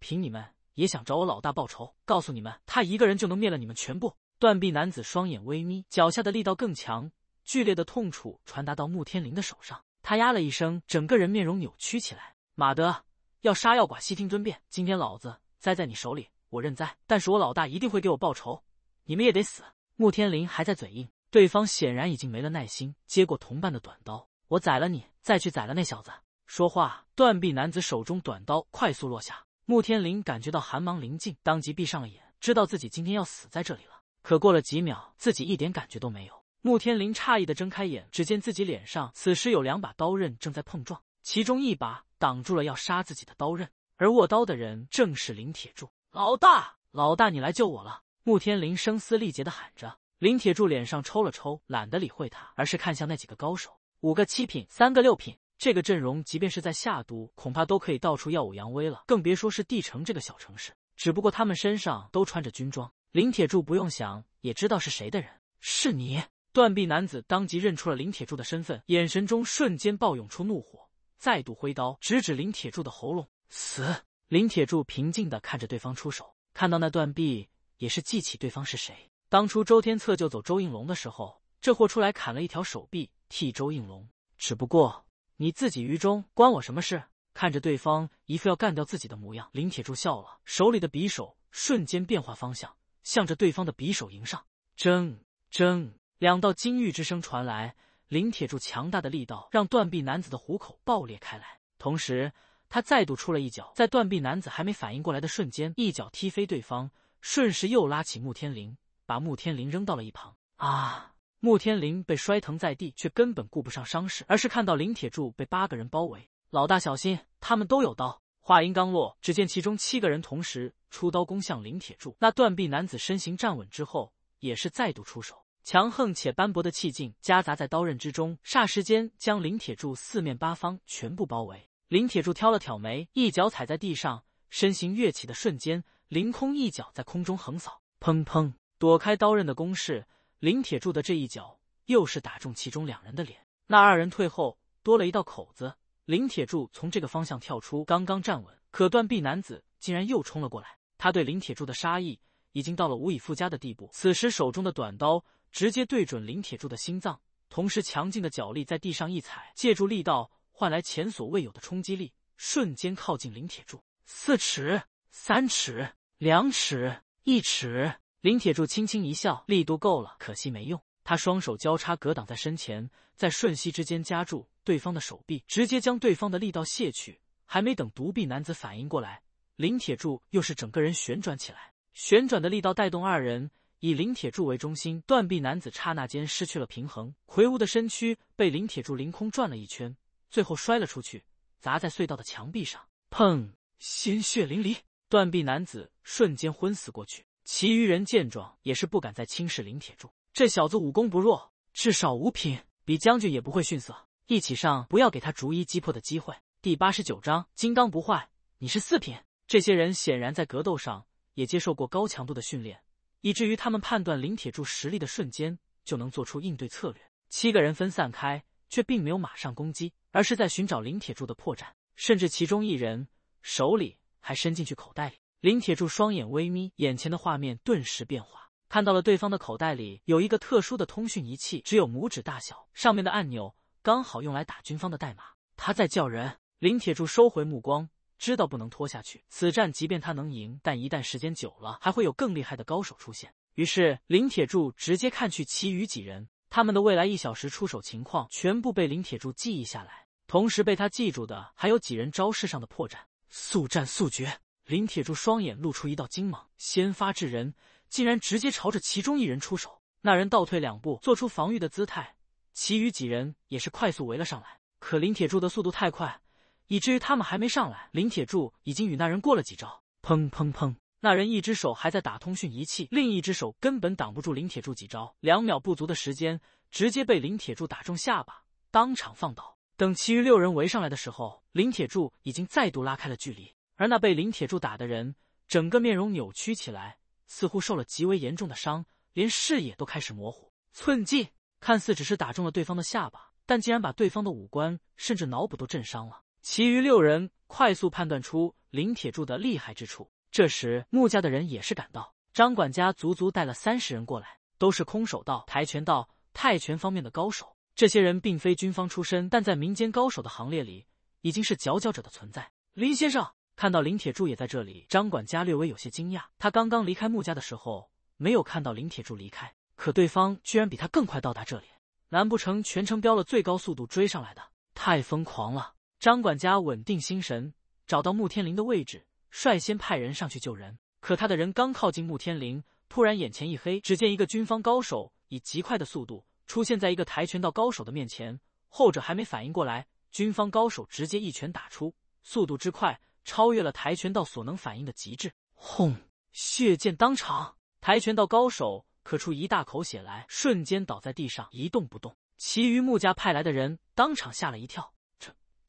凭你们也想找我老大报仇？告诉你们，他一个人就能灭了你们全部。断臂男子双眼微眯，脚下的力道更强，剧烈的痛楚传达到穆天林的手上。他呀了一声，整个人面容扭曲起来。马德，要杀要剐，悉听尊便。今天老子栽在你手里，我认栽。但是我老大一定会给我报仇，你们也得死。穆天林还在嘴硬，对方显然已经没了耐心，接过同伴的短刀，我宰了你，再去宰了那小子。说话，断臂男子手中短刀快速落下。穆天林感觉到寒芒临近，当即闭上了眼，知道自己今天要死在这里了。可过了几秒，自己一点感觉都没有。穆天林诧异的睁开眼，只见自己脸上此时有两把刀刃正在碰撞，其中一把挡住了要杀自己的刀刃，而握刀的人正是林铁柱。老大，老大，你来救我了！穆天林声嘶力竭的喊着。林铁柱脸上抽了抽，懒得理会他，而是看向那几个高手，五个七品，三个六品，这个阵容，即便是在下都恐怕都可以到处耀武扬威了，更别说是帝城这个小城市。只不过他们身上都穿着军装，林铁柱不用想也知道是谁的人，是你。断臂男子当即认出了林铁柱的身份，眼神中瞬间爆涌出怒火，再度挥刀直指林铁柱的喉咙。死！林铁柱平静的看着对方出手，看到那断臂，也是记起对方是谁。当初周天策救走周应龙的时候，这货出来砍了一条手臂替周应龙。只不过你自己愚忠，关我什么事？看着对方一副要干掉自己的模样，林铁柱笑了，手里的匕首瞬间变化方向，向着对方的匕首迎上。争争！两道金玉之声传来，林铁柱强大的力道让断臂男子的虎口爆裂开来。同时，他再度出了一脚，在断臂男子还没反应过来的瞬间，一脚踢飞对方，顺势又拉起穆天林，把穆天林扔到了一旁。啊！穆天林被摔疼在地，却根本顾不上伤势，而是看到林铁柱被八个人包围，老大小心，他们都有刀。话音刚落，只见其中七个人同时出刀攻向林铁柱。那断臂男子身形站稳之后，也是再度出手。强横且斑驳的气劲夹杂在刀刃之中，霎时间将林铁柱四面八方全部包围。林铁柱挑了挑眉，一脚踩在地上，身形跃起的瞬间，凌空一脚在空中横扫，砰砰，躲开刀刃的攻势。林铁柱的这一脚又是打中其中两人的脸，那二人退后多了一道口子。林铁柱从这个方向跳出，刚刚站稳，可断臂男子竟然又冲了过来。他对林铁柱的杀意已经到了无以复加的地步，此时手中的短刀。直接对准林铁柱的心脏，同时强劲的脚力在地上一踩，借助力道换来前所未有的冲击力，瞬间靠近林铁柱。四尺、三尺、两尺、一尺，林铁柱轻轻一笑，力度够了，可惜没用。他双手交叉格挡在身前，在瞬息之间夹住对方的手臂，直接将对方的力道卸去。还没等独臂男子反应过来，林铁柱又是整个人旋转起来，旋转的力道带动二人。以林铁柱为中心，断臂男子刹那间失去了平衡，魁梧的身躯被林铁柱凌空转了一圈，最后摔了出去，砸在隧道的墙壁上，砰！鲜血淋漓，断臂男子瞬间昏死过去。其余人见状，也是不敢再轻视林铁柱，这小子武功不弱，至少五品，比将军也不会逊色。一起上，不要给他逐一击破的机会。第八十九章：金刚不坏，你是四品？这些人显然在格斗上也接受过高强度的训练。以至于他们判断林铁柱实力的瞬间，就能做出应对策略。七个人分散开，却并没有马上攻击，而是在寻找林铁柱的破绽。甚至其中一人手里还伸进去口袋里。林铁柱双眼微眯，眼前的画面顿时变化，看到了对方的口袋里有一个特殊的通讯仪器，只有拇指大小，上面的按钮刚好用来打军方的代码。他在叫人。林铁柱收回目光。知道不能拖下去，此战即便他能赢，但一旦时间久了，还会有更厉害的高手出现。于是林铁柱直接看去，其余几人他们的未来一小时出手情况全部被林铁柱记忆下来，同时被他记住的还有几人招式上的破绽。速战速决！林铁柱双眼露出一道金芒，先发制人，竟然直接朝着其中一人出手。那人倒退两步，做出防御的姿态，其余几人也是快速围了上来。可林铁柱的速度太快。以至于他们还没上来，林铁柱已经与那人过了几招，砰砰砰！那人一只手还在打通讯仪器，另一只手根本挡不住林铁柱几招，两秒不足的时间，直接被林铁柱打中下巴，当场放倒。等其余六人围上来的时候，林铁柱已经再度拉开了距离，而那被林铁柱打的人，整个面容扭曲起来，似乎受了极为严重的伤，连视野都开始模糊。寸劲看似只是打中了对方的下巴，但竟然把对方的五官甚至脑补都震伤了。其余六人快速判断出林铁柱的厉害之处。这时，穆家的人也是赶到，张管家足足带了三十人过来，都是空手道、跆拳道、泰拳方面的高手。这些人并非军方出身，但在民间高手的行列里已经是佼佼者的存在。林先生看到林铁柱也在这里，张管家略微有些惊讶。他刚刚离开穆家的时候，没有看到林铁柱离开，可对方居然比他更快到达这里，难不成全程飙了最高速度追上来的？太疯狂了！张管家稳定心神，找到穆天林的位置，率先派人上去救人。可他的人刚靠近穆天林，突然眼前一黑，只见一个军方高手以极快的速度出现在一个跆拳道高手的面前，后者还没反应过来，军方高手直接一拳打出，速度之快超越了跆拳道所能反应的极致，轰，血溅当场，跆拳道高手咳出一大口血来，瞬间倒在地上一动不动。其余穆家派来的人当场吓了一跳。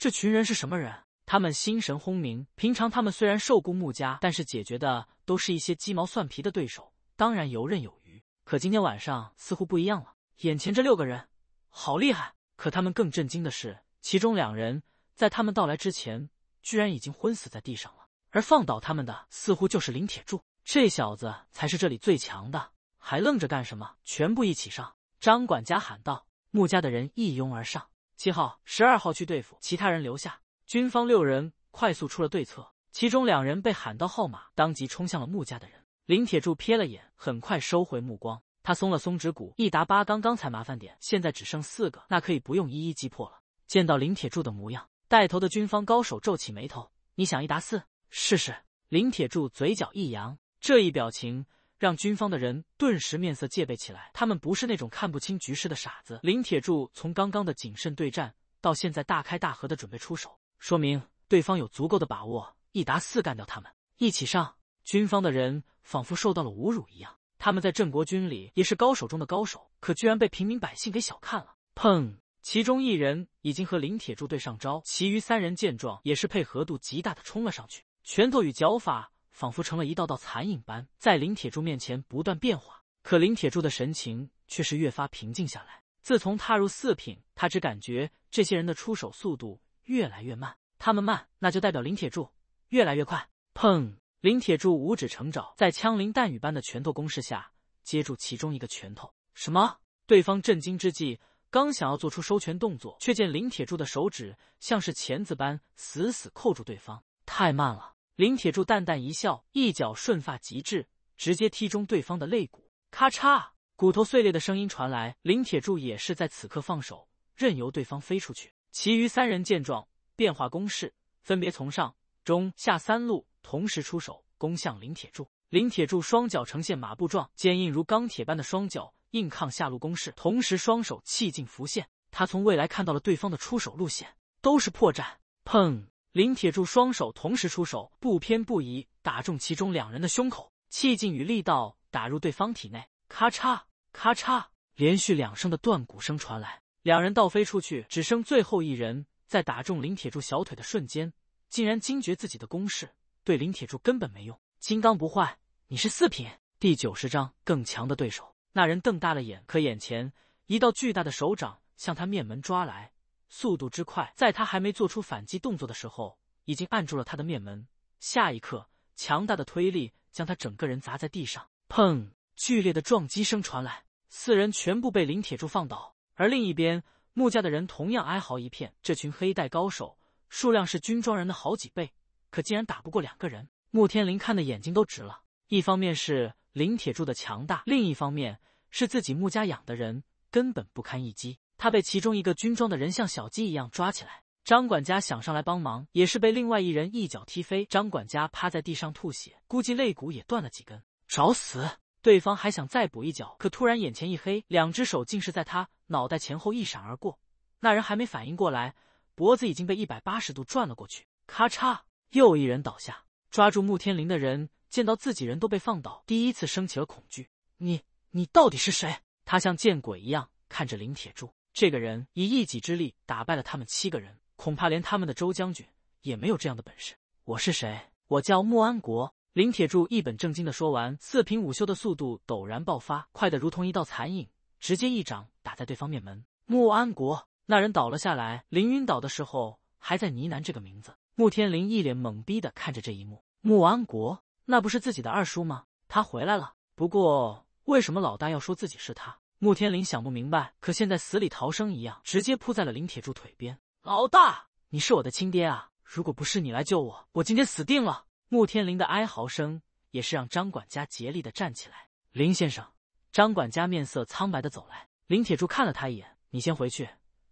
这群人是什么人？他们心神轰鸣。平常他们虽然受雇穆家，但是解决的都是一些鸡毛蒜皮的对手，当然游刃有余。可今天晚上似乎不一样了。眼前这六个人，好厉害！可他们更震惊的是，其中两人在他们到来之前，居然已经昏死在地上了。而放倒他们的，似乎就是林铁柱。这小子才是这里最强的。还愣着干什么？全部一起上！张管家喊道。穆家的人一拥而上。七号、十二号去对付其他人，留下军方六人快速出了对策。其中两人被喊到号码，当即冲向了穆家的人。林铁柱瞥了眼，很快收回目光。他松了松指骨，一打八刚刚才麻烦点，现在只剩四个，那可以不用一一击破了。见到林铁柱的模样，带头的军方高手皱起眉头：“你想一打四？试试？”林铁柱嘴角一扬，这一表情。让军方的人顿时面色戒备起来，他们不是那种看不清局势的傻子。林铁柱从刚刚的谨慎对战到现在大开大合的准备出手，说明对方有足够的把握一打四干掉他们。一起上！军方的人仿佛受到了侮辱一样，他们在镇国军里也是高手中的高手，可居然被平民百姓给小看了。砰！其中一人已经和林铁柱对上招，其余三人见状也是配合度极大的冲了上去，拳头与脚法。仿佛成了一道道残影般，在林铁柱面前不断变化。可林铁柱的神情却是越发平静下来。自从踏入四品，他只感觉这些人的出手速度越来越慢。他们慢，那就代表林铁柱越来越快。砰！林铁柱五指成爪，在枪林弹雨般的拳头攻势下接住其中一个拳头。什么？对方震惊之际，刚想要做出收拳动作，却见林铁柱的手指像是钳子般死死扣住对方。太慢了！林铁柱淡淡一笑，一脚顺发极致，直接踢中对方的肋骨，咔嚓，骨头碎裂的声音传来。林铁柱也是在此刻放手，任由对方飞出去。其余三人见状，变化攻势，分别从上、中、下三路同时出手攻向林铁柱。林铁柱双脚呈现马步状，坚硬如钢铁般的双脚硬抗下路攻势，同时双手气劲浮现。他从未来看到了对方的出手路线，都是破绽。砰。林铁柱双手同时出手，不偏不倚打中其中两人的胸口，气劲与力道打入对方体内。咔嚓，咔嚓，连续两声的断骨声传来，两人倒飞出去，只剩最后一人，在打中林铁柱小腿的瞬间，竟然惊觉自己的攻势对林铁柱根本没用。金刚不坏，你是四品？第九十章更强的对手。那人瞪大了眼，可眼前一道巨大的手掌向他面门抓来。速度之快，在他还没做出反击动作的时候，已经按住了他的面门。下一刻，强大的推力将他整个人砸在地上，砰！剧烈的撞击声传来，四人全部被林铁柱放倒。而另一边，穆家的人同样哀嚎一片。这群黑带高手数量是军装人的好几倍，可竟然打不过两个人。穆天林看的眼睛都直了。一方面是林铁柱的强大，另一方面是自己穆家养的人根本不堪一击。他被其中一个军装的人像小鸡一样抓起来，张管家想上来帮忙，也是被另外一人一脚踢飞。张管家趴在地上吐血，估计肋骨也断了几根，找死！对方还想再补一脚，可突然眼前一黑，两只手竟是在他脑袋前后一闪而过，那人还没反应过来，脖子已经被一百八十度转了过去，咔嚓，又一人倒下。抓住穆天林的人见到自己人都被放倒，第一次升起了恐惧。你，你到底是谁？他像见鬼一样看着林铁柱。这个人以一己之力打败了他们七个人，恐怕连他们的周将军也没有这样的本事。我是谁？我叫穆安国。林铁柱一本正经的说完，四平五修的速度陡然爆发，快的如同一道残影，直接一掌打在对方面门。穆安国，那人倒了下来，临晕倒的时候还在呢喃这个名字。穆天林一脸懵逼的看着这一幕，穆安国，那不是自己的二叔吗？他回来了？不过为什么老大要说自己是他？穆天林想不明白，可现在死里逃生一样，直接扑在了林铁柱腿边。老大，你是我的亲爹啊！如果不是你来救我，我今天死定了。穆天林的哀嚎声也是让张管家竭力的站起来。林先生，张管家面色苍白的走来。林铁柱看了他一眼，你先回去，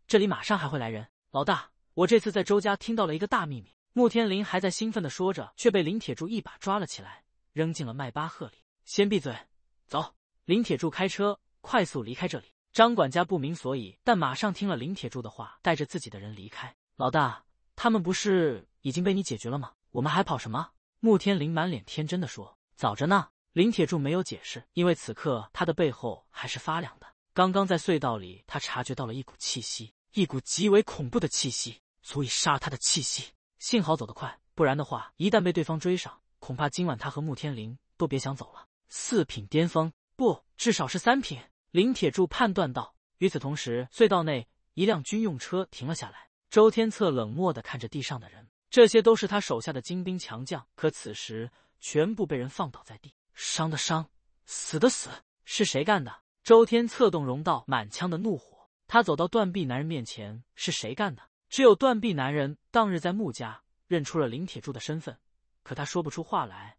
这里马上还会来人。老大，我这次在周家听到了一个大秘密。穆天林还在兴奋的说着，却被林铁柱一把抓了起来，扔进了迈巴赫里。先闭嘴，走。林铁柱开车。快速离开这里！张管家不明所以，但马上听了林铁柱的话，带着自己的人离开。老大，他们不是已经被你解决了吗？我们还跑什么？穆天林满脸天真的说。早着呢！林铁柱没有解释，因为此刻他的背后还是发凉的。刚刚在隧道里，他察觉到了一股气息，一股极为恐怖的气息，足以杀他的气息。幸好走得快，不然的话，一旦被对方追上，恐怕今晚他和穆天林都别想走了。四品巅峰，不，至少是三品。林铁柱判断道。与此同时，隧道内一辆军用车停了下来。周天策冷漠的看着地上的人，这些都是他手下的精兵强将，可此时全部被人放倒在地，伤的伤，死的死，是谁干的？周天策动容道，满腔的怒火。他走到断臂男人面前，是谁干的？只有断臂男人当日在穆家认出了林铁柱的身份，可他说不出话来，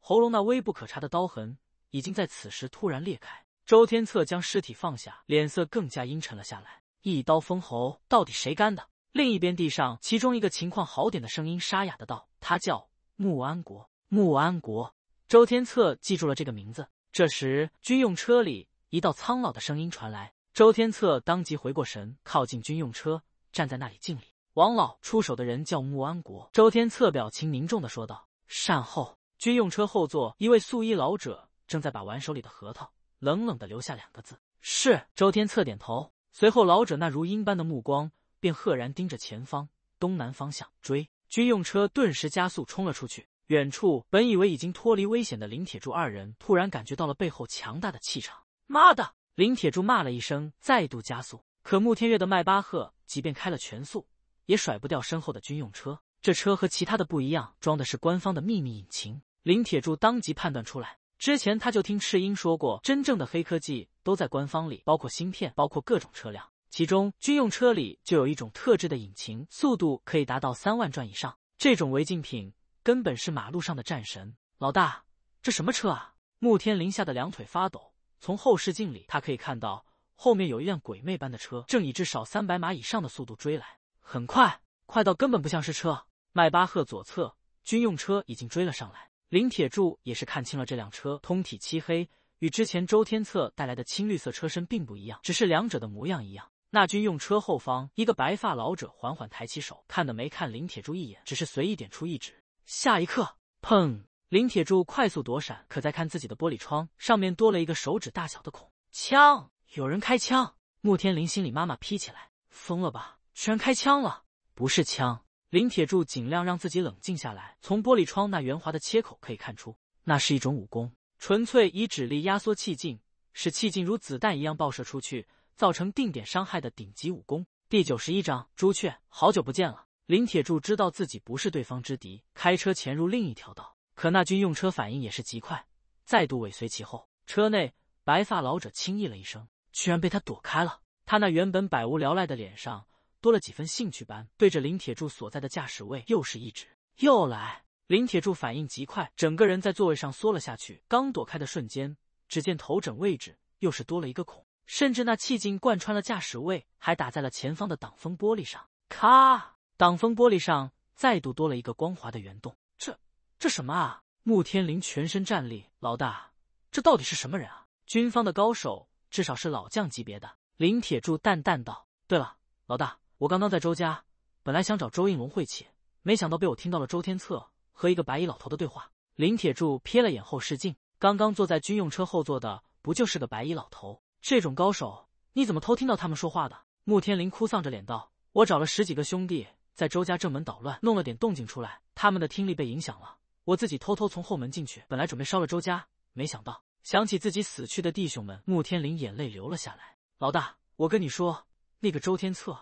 喉咙那微不可察的刀痕已经在此时突然裂开。周天策将尸体放下，脸色更加阴沉了下来。一刀封喉，到底谁干的？另一边地上，其中一个情况好点的声音沙哑的道：“他叫穆安国。”穆安国，周天策记住了这个名字。这时，军用车里一道苍老的声音传来。周天策当即回过神，靠近军用车，站在那里敬礼。王老出手的人叫穆安国。周天策表情凝重的说道：“善后。”军用车后座，一位素衣老者正在把玩手里的核桃。冷冷的留下两个字：“是。”周天策点头，随后老者那如鹰般的目光便赫然盯着前方东南方向追。军用车顿时加速冲了出去。远处本以为已经脱离危险的林铁柱二人，突然感觉到了背后强大的气场。“妈的！”林铁柱骂了一声，再度加速。可穆天月的迈巴赫即便开了全速，也甩不掉身后的军用车。这车和其他的不一样，装的是官方的秘密引擎。林铁柱当即判断出来。之前他就听赤英说过，真正的黑科技都在官方里，包括芯片，包括各种车辆。其中军用车里就有一种特制的引擎，速度可以达到三万转以上。这种违禁品根本是马路上的战神。老大，这什么车啊？穆天林吓得两腿发抖。从后视镜里，他可以看到后面有一辆鬼魅般的车，正以至少三百码以上的速度追来，很快，快到根本不像是车。迈巴赫左侧，军用车已经追了上来。林铁柱也是看清了这辆车，通体漆黑，与之前周天策带来的青绿色车身并不一样，只是两者的模样一样。那军用车后方，一个白发老者缓缓抬起手，看都没看林铁柱一眼，只是随意点出一指。下一刻，砰！林铁柱快速躲闪，可在看自己的玻璃窗，上面多了一个手指大小的孔。枪！有人开枪！穆天林心里妈妈劈起来，疯了吧？居然开枪了！不是枪。林铁柱尽量让自己冷静下来。从玻璃窗那圆滑的切口可以看出，那是一种武功，纯粹以指力压缩气劲，使气劲如子弹一样爆射出去，造成定点伤害的顶级武功。第九十一章，朱雀，好久不见了。林铁柱知道自己不是对方之敌，开车潜入另一条道。可那军用车反应也是极快，再度尾随其后。车内白发老者轻咦了一声，居然被他躲开了。他那原本百无聊赖的脸上。多了几分兴趣般，对着林铁柱所在的驾驶位又是一指，又来。林铁柱反应极快，整个人在座位上缩了下去。刚躲开的瞬间，只见头枕位置又是多了一个孔，甚至那气劲贯穿了驾驶位，还打在了前方的挡风玻璃上。咔，挡风玻璃上再度多了一个光滑的圆洞。这这什么啊？穆天林全身站立，老大，这到底是什么人啊？军方的高手，至少是老将级别的。林铁柱淡淡道：“对了，老大。”我刚刚在周家，本来想找周应龙晦气，没想到被我听到了周天策和一个白衣老头的对话。林铁柱瞥了眼后视镜，刚刚坐在军用车后座的不就是个白衣老头？这种高手，你怎么偷听到他们说话的？穆天林哭丧着脸道：“我找了十几个兄弟在周家正门捣乱，弄了点动静出来，他们的听力被影响了。我自己偷偷从后门进去，本来准备烧了周家，没想到想起自己死去的弟兄们，穆天林眼泪流了下来。老大，我跟你说，那个周天策。”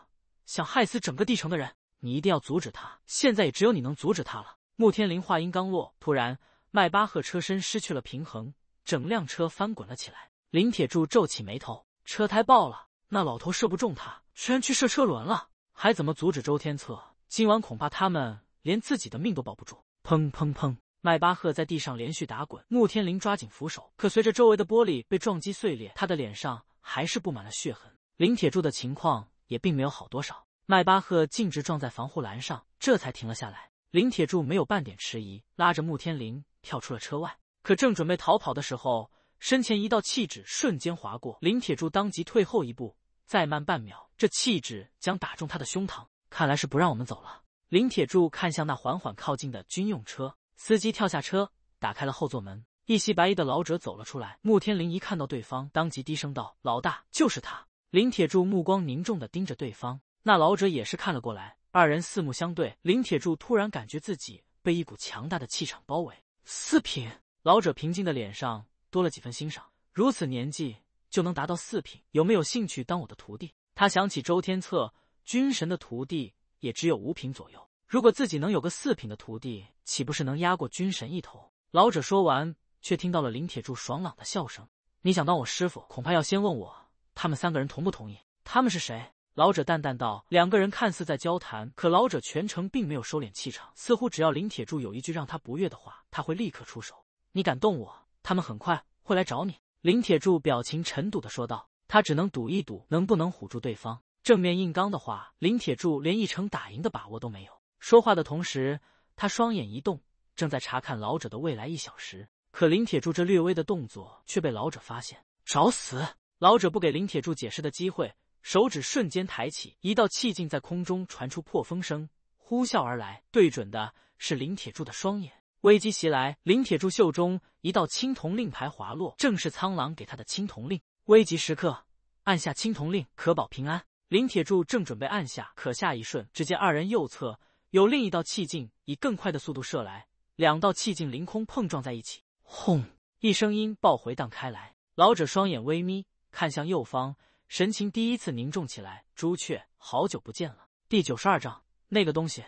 想害死整个帝城的人，你一定要阻止他。现在也只有你能阻止他了。穆天林话音刚落，突然，迈巴赫车身失去了平衡，整辆车翻滚了起来。林铁柱皱起眉头，车胎爆了。那老头射不中他，居然去射车轮了，还怎么阻止周天策？今晚恐怕他们连自己的命都保不住。砰砰砰！迈巴赫在地上连续打滚，穆天林抓紧扶手，可随着周围的玻璃被撞击碎裂，他的脸上还是布满了血痕。林铁柱的情况。也并没有好多少，迈巴赫径直撞在防护栏上，这才停了下来。林铁柱没有半点迟疑，拉着穆天林跳出了车外。可正准备逃跑的时候，身前一道气指瞬间划过，林铁柱当即退后一步，再慢半秒，这气指将打中他的胸膛。看来是不让我们走了。林铁柱看向那缓缓靠近的军用车，司机跳下车，打开了后座门，一袭白衣的老者走了出来。穆天林一看到对方，当即低声道：“老大，就是他。”林铁柱目光凝重的盯着对方，那老者也是看了过来，二人四目相对。林铁柱突然感觉自己被一股强大的气场包围。四品，老者平静的脸上多了几分欣赏，如此年纪就能达到四品，有没有兴趣当我的徒弟？他想起周天策军神的徒弟也只有五品左右，如果自己能有个四品的徒弟，岂不是能压过军神一头？老者说完，却听到了林铁柱爽朗的笑声：“你想当我师傅，恐怕要先问我。”他们三个人同不同意？他们是谁？老者淡淡道：“两个人看似在交谈，可老者全程并没有收敛气场，似乎只要林铁柱有一句让他不悦的话，他会立刻出手。你敢动我，他们很快会来找你。”林铁柱表情沉堵的说道：“他只能赌一赌，能不能唬住对方？正面硬刚的话，林铁柱连一成打赢的把握都没有。”说话的同时，他双眼一动，正在查看老者的未来一小时。可林铁柱这略微的动作却被老者发现，找死！老者不给林铁柱解释的机会，手指瞬间抬起，一道气劲在空中传出破风声，呼啸而来，对准的是林铁柱的双眼。危机袭来，林铁柱袖中一道青铜令牌滑落，正是苍狼给他的青铜令。危急时刻，按下青铜令可保平安。林铁柱正准备按下，可下一瞬，只见二人右侧有另一道气劲以更快的速度射来，两道气劲凌空碰撞在一起，轰！一声音爆回荡开来。老者双眼微眯。看向右方，神情第一次凝重起来。朱雀，好久不见了。第九十二章，那个东西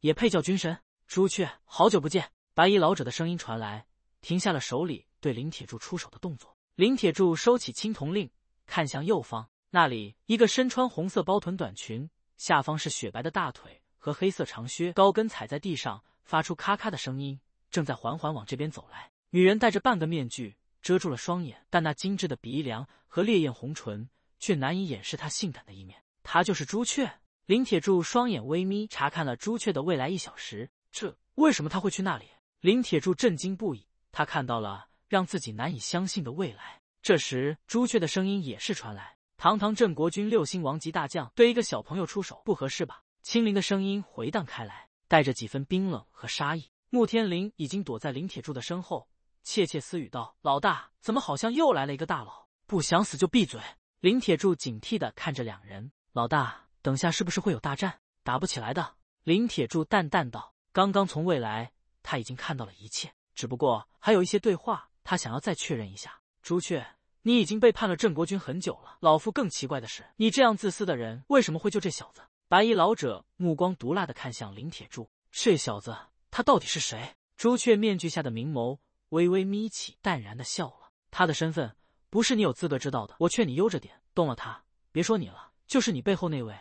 也配叫军神？朱雀，好久不见。白衣老者的声音传来，停下了手里对林铁柱出手的动作。林铁柱收起青铜令，看向右方，那里一个身穿红色包臀短裙，下方是雪白的大腿和黑色长靴，高跟踩在地上发出咔咔的声音，正在缓缓往这边走来。女人戴着半个面具。遮住了双眼，但那精致的鼻梁和烈焰红唇却难以掩饰他性感的一面。他就是朱雀。林铁柱双眼微眯，查看了朱雀的未来一小时。这为什么他会去那里？林铁柱震惊不已。他看到了让自己难以相信的未来。这时，朱雀的声音也是传来：“堂堂镇国军六星王级大将，对一个小朋友出手，不合适吧？”青灵的声音回荡开来，带着几分冰冷和杀意。穆天林已经躲在林铁柱的身后。窃窃私语道：“老大，怎么好像又来了一个大佬？不想死就闭嘴。”林铁柱警惕的看着两人。老大，等下是不是会有大战？打不起来的。林铁柱淡淡道：“刚刚从未来，他已经看到了一切，只不过还有一些对话，他想要再确认一下。”朱雀，你已经背叛了郑国军很久了。老夫更奇怪的是，你这样自私的人，为什么会救这小子？白衣老者目光毒辣的看向林铁柱，这小子他到底是谁？朱雀面具下的明眸。微微眯起，淡然的笑了。他的身份不是你有资格知道的，我劝你悠着点，动了他，别说你了，就是你背后那位，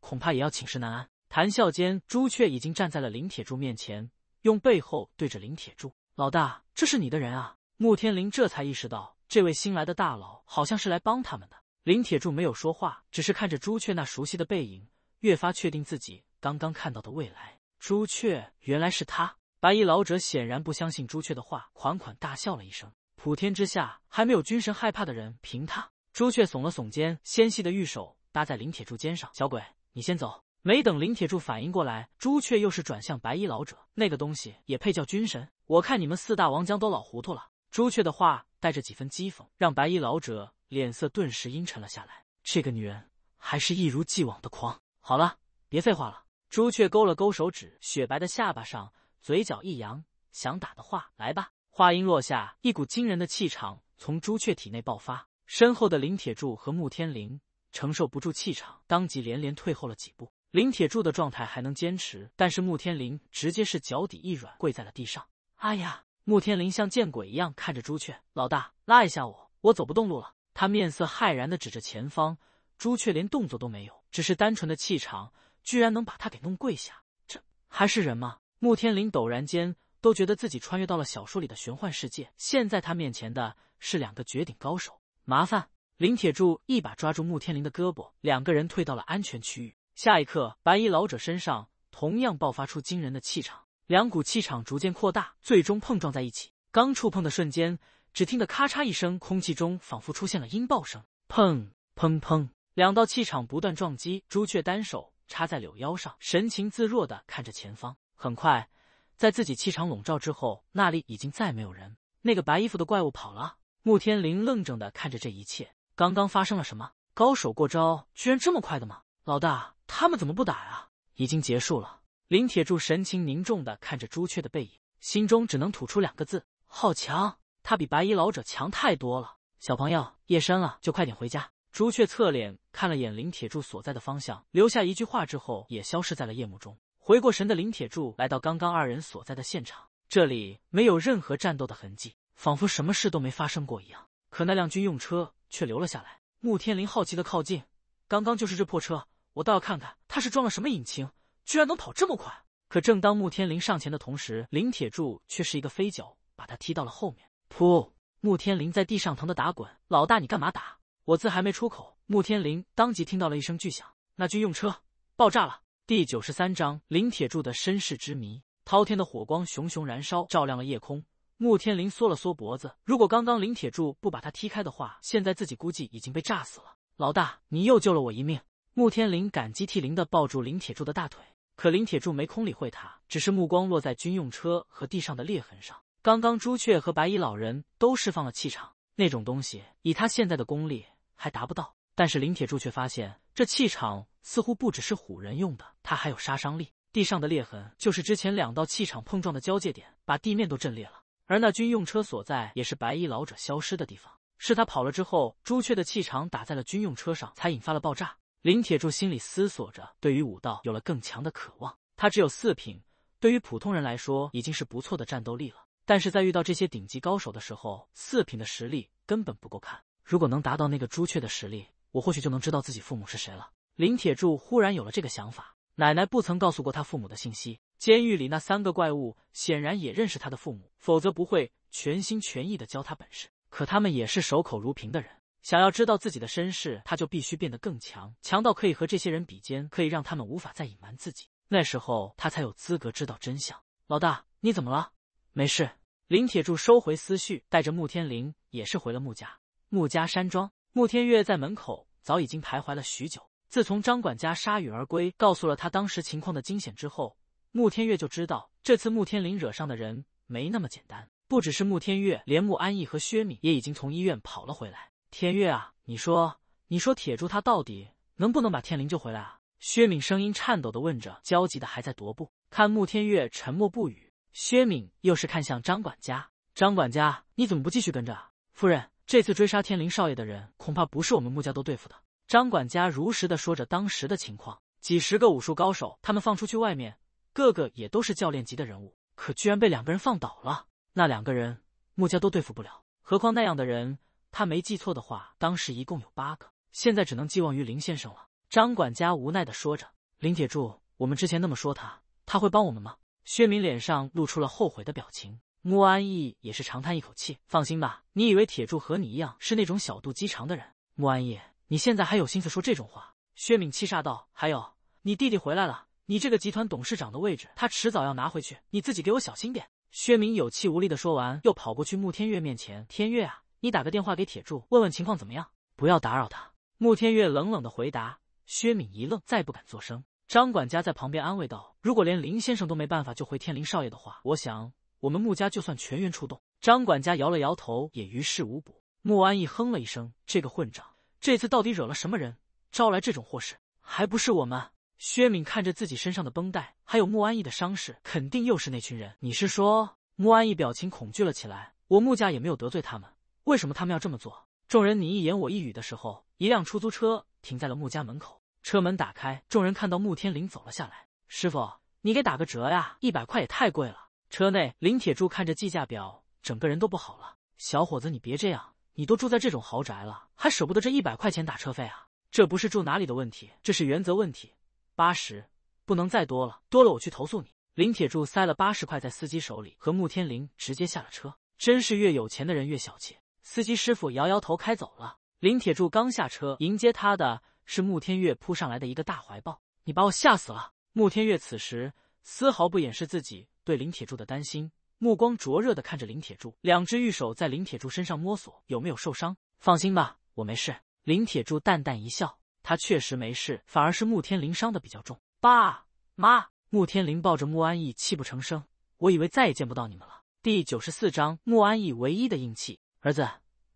恐怕也要寝食难安。谈笑间，朱雀已经站在了林铁柱面前，用背后对着林铁柱：“老大，这是你的人啊。”穆天林这才意识到，这位新来的大佬好像是来帮他们的。林铁柱没有说话，只是看着朱雀那熟悉的背影，越发确定自己刚刚看到的未来。朱雀，原来是他。白衣老者显然不相信朱雀的话，款款大笑了一声：“普天之下还没有军神害怕的人，凭他！”朱雀耸了耸肩，纤细的玉手搭在林铁柱肩上：“小鬼，你先走。”没等林铁柱反应过来，朱雀又是转向白衣老者：“那个东西也配叫军神？我看你们四大王将都老糊涂了。”朱雀的话带着几分讥讽，让白衣老者脸色顿时阴沉了下来。这个女人还是一如既往的狂。好了，别废话了。朱雀勾了勾手指，雪白的下巴上。嘴角一扬，想打的话来吧。话音落下，一股惊人的气场从朱雀体内爆发，身后的林铁柱和穆天林承受不住气场，当即连连退后了几步。林铁柱的状态还能坚持，但是穆天林直接是脚底一软，跪在了地上。哎呀！穆天林像见鬼一样看着朱雀老大，拉一下我，我走不动路了。他面色骇然的指着前方，朱雀连动作都没有，只是单纯的气场，居然能把他给弄跪下，这还是人吗？穆天林陡然间都觉得自己穿越到了小说里的玄幻世界。现在他面前的是两个绝顶高手，麻烦林铁柱一把抓住穆天林的胳膊，两个人退到了安全区域。下一刻，白衣老者身上同样爆发出惊人的气场，两股气场逐渐扩大，最终碰撞在一起。刚触碰的瞬间，只听得咔嚓一声，空气中仿佛出现了音爆声。砰砰砰，两道气场不断撞击。朱雀单手插在柳腰上，神情自若的看着前方。很快，在自己气场笼罩之后，那里已经再没有人。那个白衣服的怪物跑了。穆天林愣怔的看着这一切，刚刚发生了什么？高手过招，居然这么快的吗？老大，他们怎么不打啊？已经结束了。林铁柱神情凝重的看着朱雀的背影，心中只能吐出两个字：好强。他比白衣老者强太多了。小朋友，夜深了，就快点回家。朱雀侧脸看了眼林铁柱所在的方向，留下一句话之后，也消失在了夜幕中。回过神的林铁柱来到刚刚二人所在的现场，这里没有任何战斗的痕迹，仿佛什么事都没发生过一样。可那辆军用车却留了下来。穆天林好奇的靠近，刚刚就是这破车，我倒要看看他是装了什么引擎，居然能跑这么快。可正当穆天林上前的同时，林铁柱却是一个飞脚把他踢到了后面。噗！穆天林在地上疼的打滚，老大你干嘛打？我字还没出口，穆天林当即听到了一声巨响，那军用车爆炸了。第九十三章林铁柱的身世之谜。滔天的火光熊熊燃烧，照亮了夜空。穆天林缩了缩脖子，如果刚刚林铁柱不把他踢开的话，现在自己估计已经被炸死了。老大，你又救了我一命！穆天林感激涕零的抱住林铁柱的大腿，可林铁柱没空理会他，只是目光落在军用车和地上的裂痕上。刚刚朱雀和白衣老人都释放了气场，那种东西以他现在的功力还达不到，但是林铁柱却发现这气场。似乎不只是唬人用的，它还有杀伤力。地上的裂痕就是之前两道气场碰撞的交界点，把地面都震裂了。而那军用车所在，也是白衣老者消失的地方。是他跑了之后，朱雀的气场打在了军用车上，才引发了爆炸。林铁柱心里思索着，对于武道有了更强的渴望。他只有四品，对于普通人来说已经是不错的战斗力了。但是在遇到这些顶级高手的时候，四品的实力根本不够看。如果能达到那个朱雀的实力，我或许就能知道自己父母是谁了。林铁柱忽然有了这个想法，奶奶不曾告诉过他父母的信息。监狱里那三个怪物显然也认识他的父母，否则不会全心全意的教他本事。可他们也是守口如瓶的人，想要知道自己的身世，他就必须变得更强，强到可以和这些人比肩，可以让他们无法再隐瞒自己。那时候，他才有资格知道真相。老大，你怎么了？没事。林铁柱收回思绪，带着穆天林也是回了穆家。穆家山庄，穆天月在门口早已经徘徊了许久。自从张管家铩羽而归，告诉了他当时情况的惊险之后，穆天月就知道这次穆天林惹上的人没那么简单。不只是穆天月，连穆安逸和薛敏也已经从医院跑了回来。天月啊，你说，你说铁柱他到底能不能把天灵救回来啊？薛敏声音颤抖的问着，焦急的还在踱步。看穆天月沉默不语，薛敏又是看向张管家。张管家，你怎么不继续跟着？啊？夫人，这次追杀天灵少爷的人，恐怕不是我们穆家都对付的。张管家如实的说着当时的情况，几十个武术高手，他们放出去外面，个个也都是教练级的人物，可居然被两个人放倒了。那两个人穆家都对付不了，何况那样的人。他没记错的话，当时一共有八个，现在只能寄望于林先生了。张管家无奈的说着。林铁柱，我们之前那么说他，他会帮我们吗？薛明脸上露出了后悔的表情。穆安义也是长叹一口气。放心吧，你以为铁柱和你一样是那种小肚鸡肠的人？穆安义。你现在还有心思说这种话？薛敏气煞道。还有，你弟弟回来了，你这个集团董事长的位置，他迟早要拿回去，你自己给我小心点。薛敏有气无力的说完，又跑过去穆天月面前：“天月啊，你打个电话给铁柱，问问情况怎么样，不要打扰他。”穆天月冷冷的回答。薛敏一愣，再不敢作声。张管家在旁边安慰道：“如果连林先生都没办法救回天灵少爷的话，我想我们穆家就算全员出动……”张管家摇了摇头，也于事无补。穆安逸哼了一声：“这个混账。”这次到底惹了什么人，招来这种祸事？还不是我们。薛敏看着自己身上的绷带，还有穆安逸的伤势，肯定又是那群人。你是说穆安逸？表情恐惧了起来。我穆家也没有得罪他们，为什么他们要这么做？众人你一言我一语的时候，一辆出租车停在了穆家门口，车门打开，众人看到穆天林走了下来。师傅，你给打个折呀，一百块也太贵了。车内林铁柱看着计价表，整个人都不好了。小伙子，你别这样。你都住在这种豪宅了，还舍不得这一百块钱打车费啊？这不是住哪里的问题，这是原则问题。八十，不能再多了，多了我去投诉你。林铁柱塞了八十块在司机手里，和穆天林直接下了车。真是越有钱的人越小气。司机师傅摇摇头，开走了。林铁柱刚下车，迎接他的是穆天月扑上来的一个大怀抱。你把我吓死了！穆天月此时丝毫不掩饰自己对林铁柱的担心。目光灼热的看着林铁柱，两只玉手在林铁柱身上摸索，有没有受伤？放心吧，我没事。林铁柱淡淡一笑，他确实没事，反而是穆天林伤的比较重。爸妈，穆天林抱着穆安逸，泣不成声。我以为再也见不到你们了。第九十四章穆安逸唯一的硬气，儿子，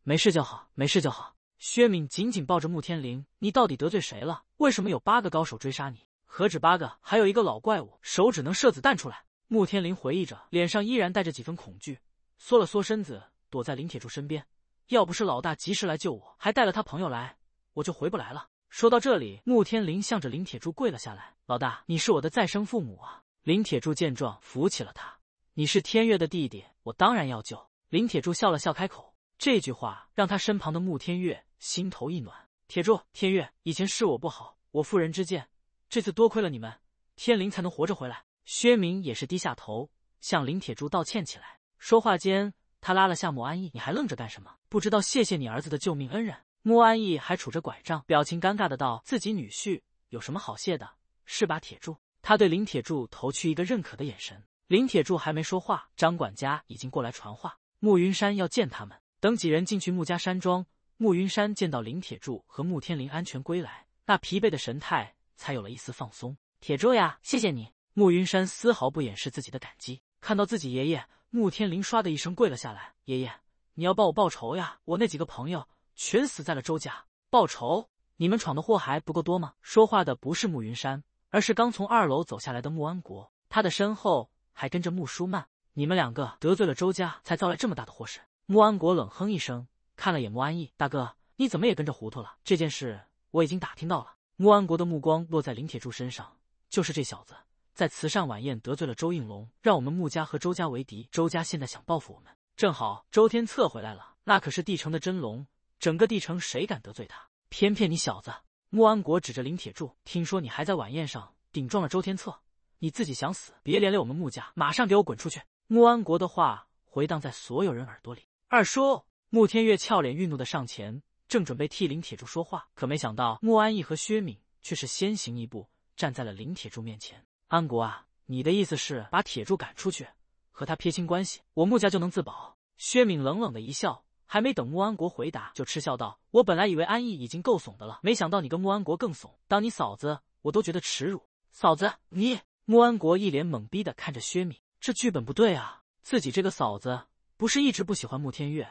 没事就好，没事就好。薛敏紧紧抱着穆天林，你到底得罪谁了？为什么有八个高手追杀你？何止八个，还有一个老怪物，手指能射子弹出来。穆天林回忆着，脸上依然带着几分恐惧，缩了缩身子，躲在林铁柱身边。要不是老大及时来救我，还带了他朋友来，我就回不来了。说到这里，穆天林向着林铁柱跪了下来：“老大，你是我的再生父母啊！”林铁柱见状，扶起了他：“你是天月的弟弟，我当然要救。”林铁柱笑了笑，开口。这句话让他身旁的穆天月心头一暖。铁柱，天月，以前是我不好，我妇人之见，这次多亏了你们，天灵才能活着回来。薛明也是低下头向林铁柱道歉起来。说话间，他拉了下穆安逸：“你还愣着干什么？不知道谢谢你儿子的救命恩人？”穆安逸还杵着拐杖，表情尴尬的道：“自己女婿有什么好谢的，是吧？”铁柱，他对林铁柱投去一个认可的眼神。林铁柱还没说话，张管家已经过来传话：“穆云山要见他们。”等几人进去穆家山庄，穆云山见到林铁柱和穆天林安全归来，那疲惫的神态才有了一丝放松。“铁柱呀，谢谢你。”穆云山丝毫不掩饰自己的感激，看到自己爷爷穆天林，唰的一声跪了下来：“爷爷，你要帮我报仇呀！我那几个朋友全死在了周家，报仇！你们闯的祸还不够多吗？”说话的不是穆云山，而是刚从二楼走下来的穆安国，他的身后还跟着穆舒曼。你们两个得罪了周家，才招来这么大的祸事。穆安国冷哼一声，看了眼穆安逸大哥，你怎么也跟着糊涂了？这件事我已经打听到了。”穆安国的目光落在林铁柱身上，就是这小子。在慈善晚宴得罪了周应龙，让我们穆家和周家为敌。周家现在想报复我们，正好周天策回来了，那可是帝城的真龙，整个帝城谁敢得罪他？偏偏你小子！穆安国指着林铁柱，听说你还在晚宴上顶撞了周天策，你自己想死，别连累我们穆家，马上给我滚出去！穆安国的话回荡在所有人耳朵里。二叔穆天月俏脸愠怒的上前，正准备替林铁柱说话，可没想到穆安义和薛敏却是先行一步，站在了林铁柱面前。安国啊，你的意思是把铁柱赶出去，和他撇清关系，我穆家就能自保？薛敏冷冷的一笑，还没等穆安国回答，就嗤笑道：“我本来以为安逸已经够怂的了，没想到你跟穆安国更怂。当你嫂子，我都觉得耻辱。”嫂子，你穆安国一脸懵逼的看着薛敏，这剧本不对啊！自己这个嫂子不是一直不喜欢穆天月，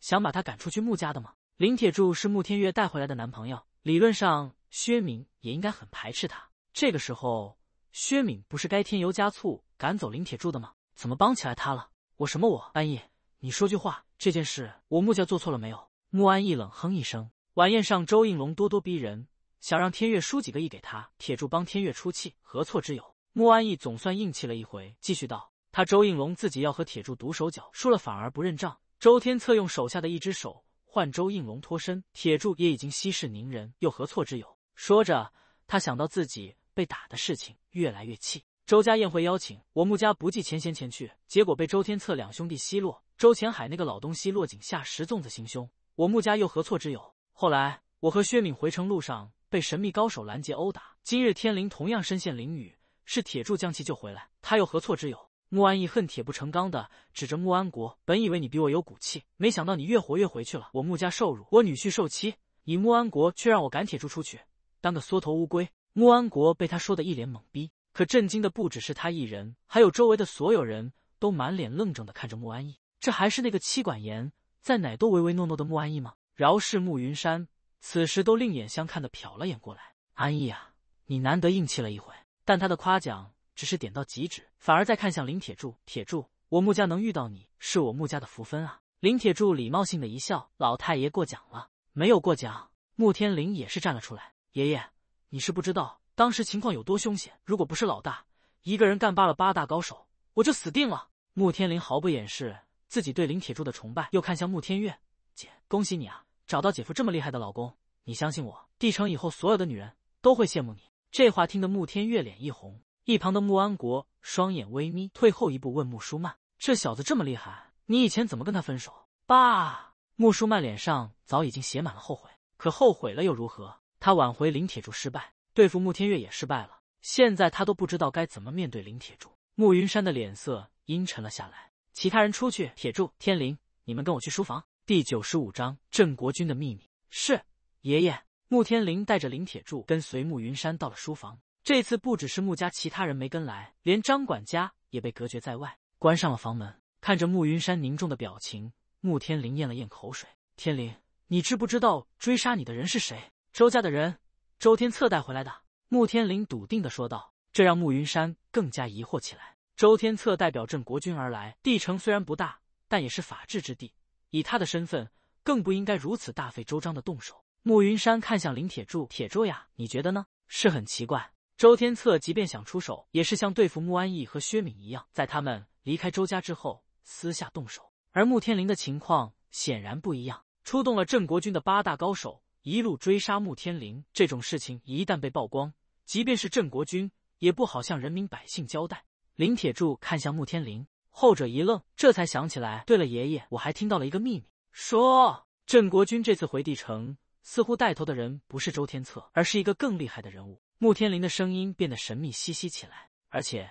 想把他赶出去穆家的吗？林铁柱是穆天月带回来的男朋友，理论上薛敏也应该很排斥他。这个时候。薛敏不是该添油加醋赶走林铁柱的吗？怎么帮起来他了？我什么我安逸？你说句话，这件事我穆家做错了没有？穆安逸冷哼一声。晚宴上，周应龙咄咄逼人，想让天月输几个亿给他，铁柱帮天月出气，何错之有？穆安逸总算硬气了一回，继续道：他周应龙自己要和铁柱赌手脚，输了反而不认账。周天策用手下的一只手换周应龙脱身，铁柱也已经息事宁人，又何错之有？说着，他想到自己。被打的事情越来越气，周家宴会邀请我穆家不计前嫌前去，结果被周天策两兄弟奚落。周前海那个老东西落井下石、粽子行凶，我穆家又何错之有？后来我和薛敏回城路上被神秘高手拦截殴打，今日天灵同样身陷囹圄，是铁柱将其救回来，他又何错之有？穆安义恨铁不成钢的指着穆安国，本以为你比我有骨气，没想到你越活越回去了。我穆家受辱，我女婿受欺，你穆安国却让我赶铁柱出去，当个缩头乌龟。穆安国被他说的一脸懵逼，可震惊的不只是他一人，还有周围的所有人都满脸愣怔的看着穆安逸。这还是那个妻管严，在哪都唯唯诺诺的穆安逸吗？饶是穆云山，此时都另眼相看的瞟了眼过来。安逸啊，你难得硬气了一回。但他的夸奖只是点到即止，反而在看向林铁柱。铁柱，我穆家能遇到你，是我穆家的福分啊。林铁柱礼貌性的一笑：“老太爷过奖了，没有过奖。”穆天林也是站了出来：“爷爷。”你是不知道当时情况有多凶险，如果不是老大一个人干罢了八大高手，我就死定了。穆天林毫不掩饰自己对林铁柱的崇拜，又看向穆天月，姐，恭喜你啊，找到姐夫这么厉害的老公，你相信我，帝城以后所有的女人都会羡慕你。这话听得穆天月脸一红，一旁的穆安国双眼微眯，退后一步问穆舒曼，这小子这么厉害，你以前怎么跟他分手？爸，穆舒曼脸上早已经写满了后悔，可后悔了又如何？他挽回林铁柱失败，对付穆天月也失败了。现在他都不知道该怎么面对林铁柱。穆云山的脸色阴沉了下来。其他人出去，铁柱、天灵，你们跟我去书房。第九十五章郑国军的秘密。是爷爷。穆天灵带着林铁柱跟随穆云山到了书房。这次不只是穆家其他人没跟来，连张管家也被隔绝在外，关上了房门。看着穆云山凝重的表情，穆天灵咽了咽口水。天灵，你知不知道追杀你的人是谁？周家的人，周天策带回来的。穆天林笃定的说道，这让穆云山更加疑惑起来。周天策代表镇国军而来，地城虽然不大，但也是法治之地，以他的身份，更不应该如此大费周章的动手。穆云山看向林铁柱：“铁柱呀，你觉得呢？是很奇怪。周天策即便想出手，也是像对付穆安义和薛敏一样，在他们离开周家之后私下动手，而穆天林的情况显然不一样，出动了镇国军的八大高手。”一路追杀穆天林这种事情一旦被曝光，即便是镇国军也不好向人民百姓交代。林铁柱看向穆天林，后者一愣，这才想起来。对了，爷爷，我还听到了一个秘密。说，镇国军这次回帝城，似乎带头的人不是周天策，而是一个更厉害的人物。穆天林的声音变得神秘兮兮起来，而且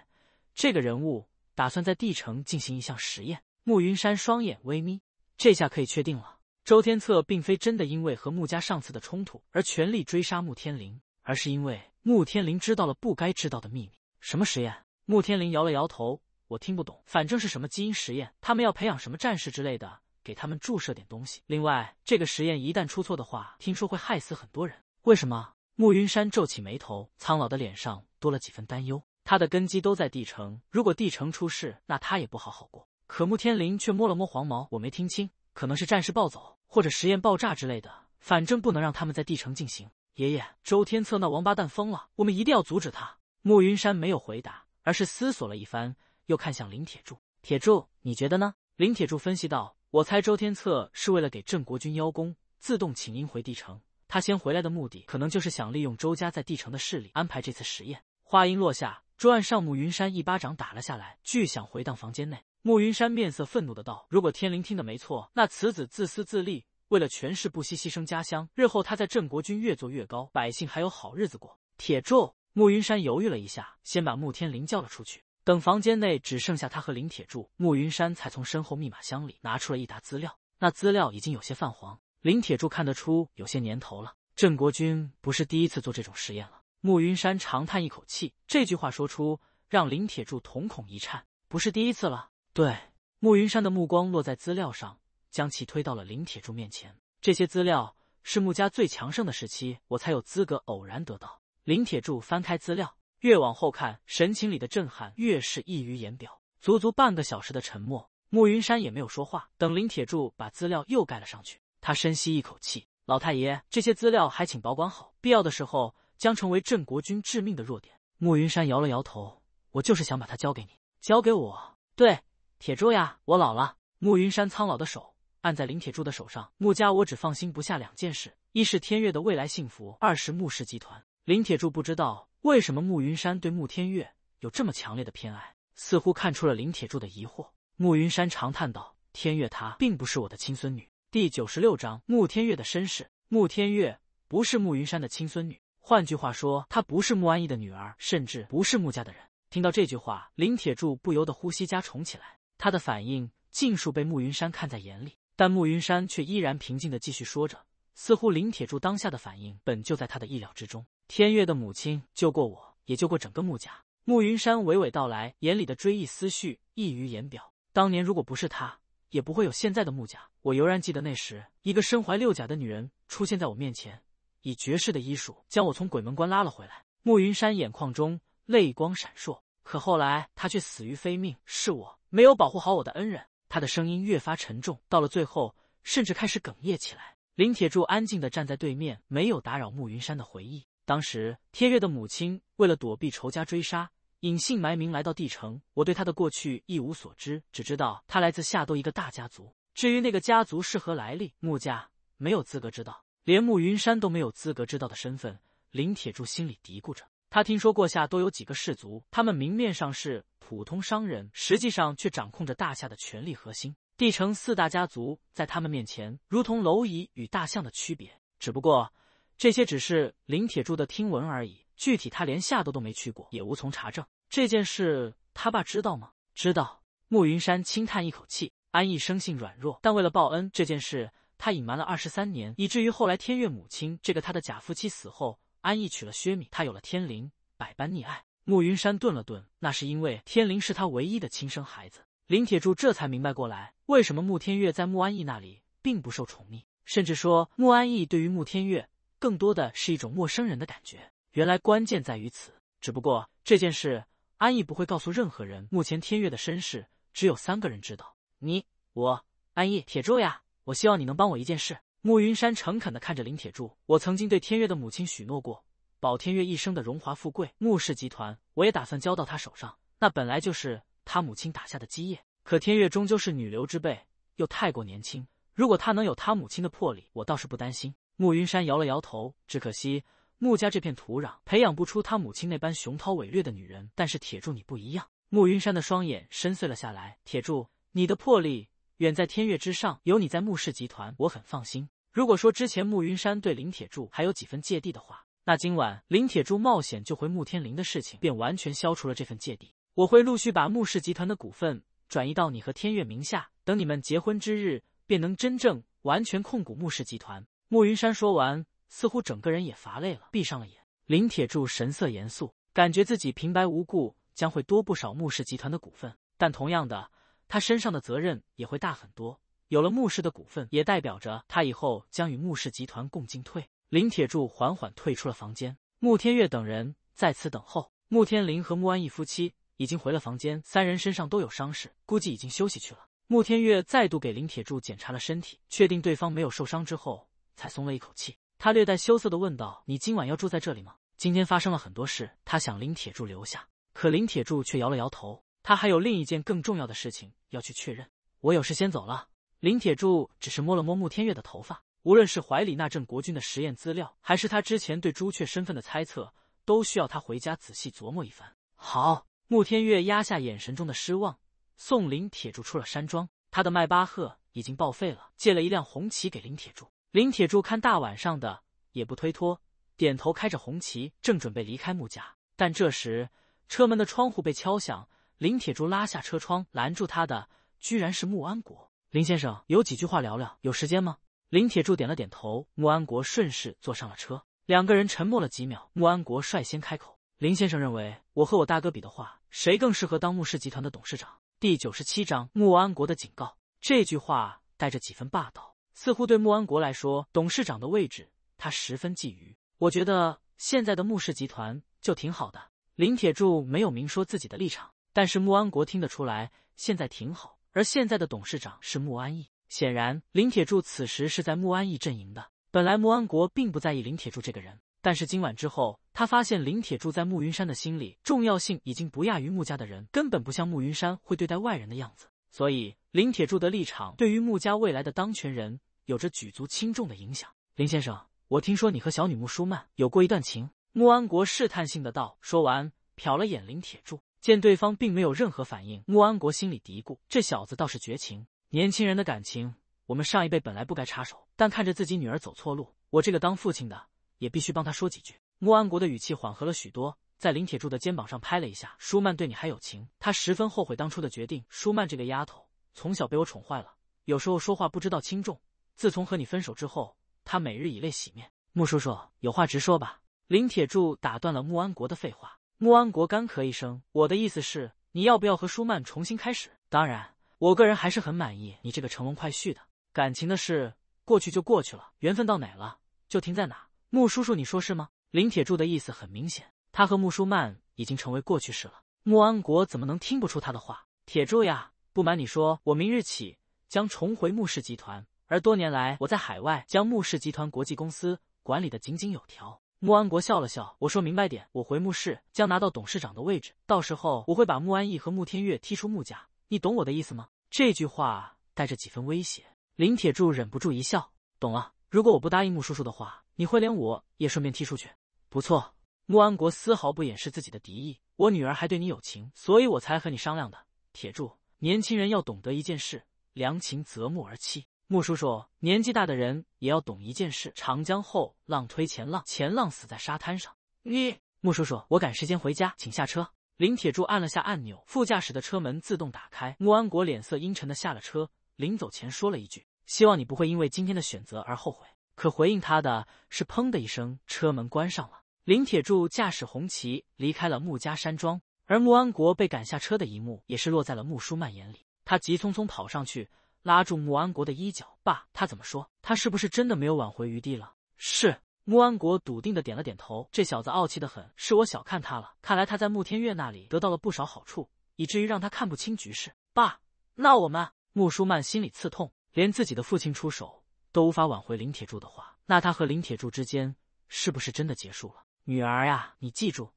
这个人物打算在帝城进行一项实验。穆云山双眼微眯，这下可以确定了。周天策并非真的因为和穆家上次的冲突而全力追杀穆天林，而是因为穆天林知道了不该知道的秘密。什么实验？穆天林摇了摇头：“我听不懂，反正是什么基因实验，他们要培养什么战士之类的，给他们注射点东西。另外，这个实验一旦出错的话，听说会害死很多人。”为什么？穆云山皱起眉头，苍老的脸上多了几分担忧。他的根基都在帝城，如果帝城出事，那他也不好好过。可穆天林却摸了摸黄毛：“我没听清。”可能是战事暴走，或者实验爆炸之类的，反正不能让他们在帝城进行。爷爷，周天策那王八蛋疯了，我们一定要阻止他。慕云山没有回答，而是思索了一番，又看向林铁柱。铁柱，你觉得呢？林铁柱分析道：“我猜周天策是为了给郑国军邀功，自动请缨回帝城。他先回来的目的，可能就是想利用周家在帝城的势力，安排这次实验。”话音落下，桌案上暮云山一巴掌打了下来，巨响回荡房间内。慕云山面色愤怒的道：“如果天灵听的没错，那此子自私自利，为了权势不惜牺牲家乡。日后他在镇国军越做越高，百姓还有好日子过。”铁柱，慕云山犹豫了一下，先把慕天灵叫了出去。等房间内只剩下他和林铁柱，慕云山才从身后密码箱里拿出了一沓资料。那资料已经有些泛黄，林铁柱看得出有些年头了。镇国军不是第一次做这种实验了。慕云山长叹一口气，这句话说出，让林铁柱瞳孔一颤：“不是第一次了。”对，慕云山的目光落在资料上，将其推到了林铁柱面前。这些资料是穆家最强盛的时期，我才有资格偶然得到。林铁柱翻开资料，越往后看，神情里的震撼越是溢于言表。足足半个小时的沉默，慕云山也没有说话。等林铁柱把资料又盖了上去，他深吸一口气：“老太爷，这些资料还请保管好，必要的时候将成为镇国军致命的弱点。”慕云山摇了摇头：“我就是想把它交给你，交给我。”对。铁柱呀，我老了。慕云山苍老的手按在林铁柱的手上。穆家，我只放心不下两件事：一是天越的未来幸福，二是穆氏集团。林铁柱不知道为什么慕云山对穆天月有这么强烈的偏爱，似乎看出了林铁柱的疑惑。慕云山长叹道：“天月，她并不是我的亲孙女。”第九十六章：穆天月的身世。穆天月不是慕云山的亲孙女，换句话说，她不是穆安逸的女儿，甚至不是穆家的人。听到这句话，林铁柱不由得呼吸加重起来。他的反应尽数被慕云山看在眼里，但慕云山却依然平静的继续说着，似乎林铁柱当下的反应本就在他的意料之中。天月的母亲救过我，也救过整个慕家。慕云山娓娓道来，眼里的追忆思绪溢于言表。当年如果不是他，也不会有现在的慕家。我犹然记得那时，一个身怀六甲的女人出现在我面前，以绝世的医术将我从鬼门关拉了回来。慕云山眼眶中泪光闪烁，可后来他却死于非命，是我。没有保护好我的恩人，他的声音越发沉重，到了最后甚至开始哽咽起来。林铁柱安静的站在对面，没有打扰慕云山的回忆。当时天月的母亲为了躲避仇家追杀，隐姓埋名来到帝城。我对他的过去一无所知，只知道他来自夏都一个大家族。至于那个家族是何来历，穆家没有资格知道，连慕云山都没有资格知道的身份。林铁柱心里嘀咕着。他听说过下都有几个氏族，他们明面上是普通商人，实际上却掌控着大夏的权力核心。帝城四大家族在他们面前如同蝼蚁与大象的区别。只不过这些只是林铁柱的听闻而已，具体他连夏都都没去过，也无从查证。这件事他爸知道吗？知道。慕云山轻叹一口气，安逸生性软弱，但为了报恩，这件事他隐瞒了二十三年，以至于后来天月母亲这个他的假夫妻死后。安逸娶了薛敏，他有了天灵，百般溺爱。慕云山顿了顿，那是因为天灵是他唯一的亲生孩子。林铁柱这才明白过来，为什么慕天月在慕安逸那里并不受宠溺，甚至说慕安逸对于慕天月更多的是一种陌生人的感觉。原来关键在于此。只不过这件事，安逸不会告诉任何人。目前天月的身世只有三个人知道。你，我，安逸，铁柱呀，我希望你能帮我一件事。慕云山诚恳地看着林铁柱，我曾经对天越的母亲许诺过，保天越一生的荣华富贵，穆氏集团我也打算交到他手上，那本来就是他母亲打下的基业。可天越终究是女流之辈，又太过年轻，如果他能有他母亲的魄力，我倒是不担心。慕云山摇了摇头，只可惜穆家这片土壤培养不出他母亲那般雄韬伟略的女人。但是铁柱你不一样，慕云山的双眼深邃了下来，铁柱，你的魄力。远在天悦之上，有你在穆氏集团，我很放心。如果说之前穆云山对林铁柱还有几分芥蒂的话，那今晚林铁柱冒险救回穆天林的事情，便完全消除了这份芥蒂。我会陆续把穆氏集团的股份转移到你和天悦名下，等你们结婚之日，便能真正完全控股穆氏集团。穆云山说完，似乎整个人也乏累了，闭上了眼。林铁柱神色严肃，感觉自己平白无故将会多不少穆氏集团的股份，但同样的。他身上的责任也会大很多，有了穆氏的股份，也代表着他以后将与穆氏集团共进退。林铁柱缓缓退出了房间，穆天月等人在此等候。穆天林和穆安义夫妻已经回了房间，三人身上都有伤势，估计已经休息去了。穆天月再度给林铁柱检查了身体，确定对方没有受伤之后，才松了一口气。他略带羞涩的问道：“你今晚要住在这里吗？”今天发生了很多事，他想林铁柱留下，可林铁柱却摇了摇头。他还有另一件更重要的事情要去确认，我有事先走了。林铁柱只是摸了摸穆天月的头发，无论是怀里那阵国军的实验资料，还是他之前对朱雀身份的猜测，都需要他回家仔细琢磨一番。好，穆天月压下眼神中的失望，送林铁柱出了山庄。他的迈巴赫已经报废了，借了一辆红旗给林铁柱。林铁柱看大晚上的也不推脱，点头开着红旗，正准备离开穆家，但这时车门的窗户被敲响。林铁柱拉下车窗，拦住他的居然是穆安国。林先生有几句话聊聊，有时间吗？林铁柱点了点头。穆安国顺势坐上了车。两个人沉默了几秒，穆安国率先开口：“林先生认为，我和我大哥比的话，谁更适合当穆氏集团的董事长？”第九十七章穆安国的警告。这句话带着几分霸道，似乎对穆安国来说，董事长的位置他十分觊觎。我觉得现在的穆氏集团就挺好的。林铁柱没有明说自己的立场。但是穆安国听得出来，现在挺好。而现在的董事长是穆安义，显然林铁柱此时是在穆安义阵营的。本来穆安国并不在意林铁柱这个人，但是今晚之后，他发现林铁柱在穆云山的心里重要性已经不亚于穆家的人，根本不像穆云山会对待外人的样子。所以林铁柱的立场对于穆家未来的当权人有着举足轻重的影响。林先生，我听说你和小女穆舒曼有过一段情。穆安国试探性的道，说完瞟了眼林铁柱。见对方并没有任何反应，穆安国心里嘀咕：“这小子倒是绝情。年轻人的感情，我们上一辈本来不该插手，但看着自己女儿走错路，我这个当父亲的也必须帮他说几句。”穆安国的语气缓和了许多，在林铁柱的肩膀上拍了一下：“舒曼对你还有情，他十分后悔当初的决定。舒曼这个丫头从小被我宠坏了，有时候说话不知道轻重。自从和你分手之后，他每日以泪洗面。”穆叔叔，有话直说吧。”林铁柱打断了穆安国的废话。穆安国干咳一声，我的意思是，你要不要和舒曼重新开始？当然，我个人还是很满意你这个乘龙快婿的。感情的事，过去就过去了，缘分到哪了就停在哪。穆叔叔，你说是吗？林铁柱的意思很明显，他和穆舒曼已经成为过去式了。穆安国怎么能听不出他的话？铁柱呀，不瞒你说，我明日起将重回穆氏集团，而多年来我在海外将穆氏集团国际公司管理的井井有条。穆安国笑了笑，我说明白点，我回穆氏将拿到董事长的位置，到时候我会把穆安义和穆天月踢出穆家，你懂我的意思吗？这句话带着几分威胁。林铁柱忍不住一笑，懂了。如果我不答应穆叔叔的话，你会连我也顺便踢出去？不错。穆安国丝毫不掩饰自己的敌意，我女儿还对你有情，所以我才和你商量的。铁柱，年轻人要懂得一件事，良禽择木而栖。穆叔叔，年纪大的人也要懂一件事：长江后浪推前浪，前浪死在沙滩上。你，穆叔叔，我赶时间回家，请下车。林铁柱按了下按钮，副驾驶的车门自动打开。穆安国脸色阴沉的下了车，临走前说了一句：“希望你不会因为今天的选择而后悔。”可回应他的是，砰的一声，车门关上了。林铁柱驾驶红旗离开了穆家山庄，而穆安国被赶下车的一幕也是落在了穆舒曼眼里。他急匆匆跑上去。拉住穆安国的衣角，爸，他怎么说？他是不是真的没有挽回余地了？是穆安国笃定的点了点头。这小子傲气的很，是我小看他了。看来他在穆天月那里得到了不少好处，以至于让他看不清局势。爸，那我们穆舒曼心里刺痛，连自己的父亲出手都无法挽回林铁柱的话，那他和林铁柱之间是不是真的结束了？女儿呀，你记住，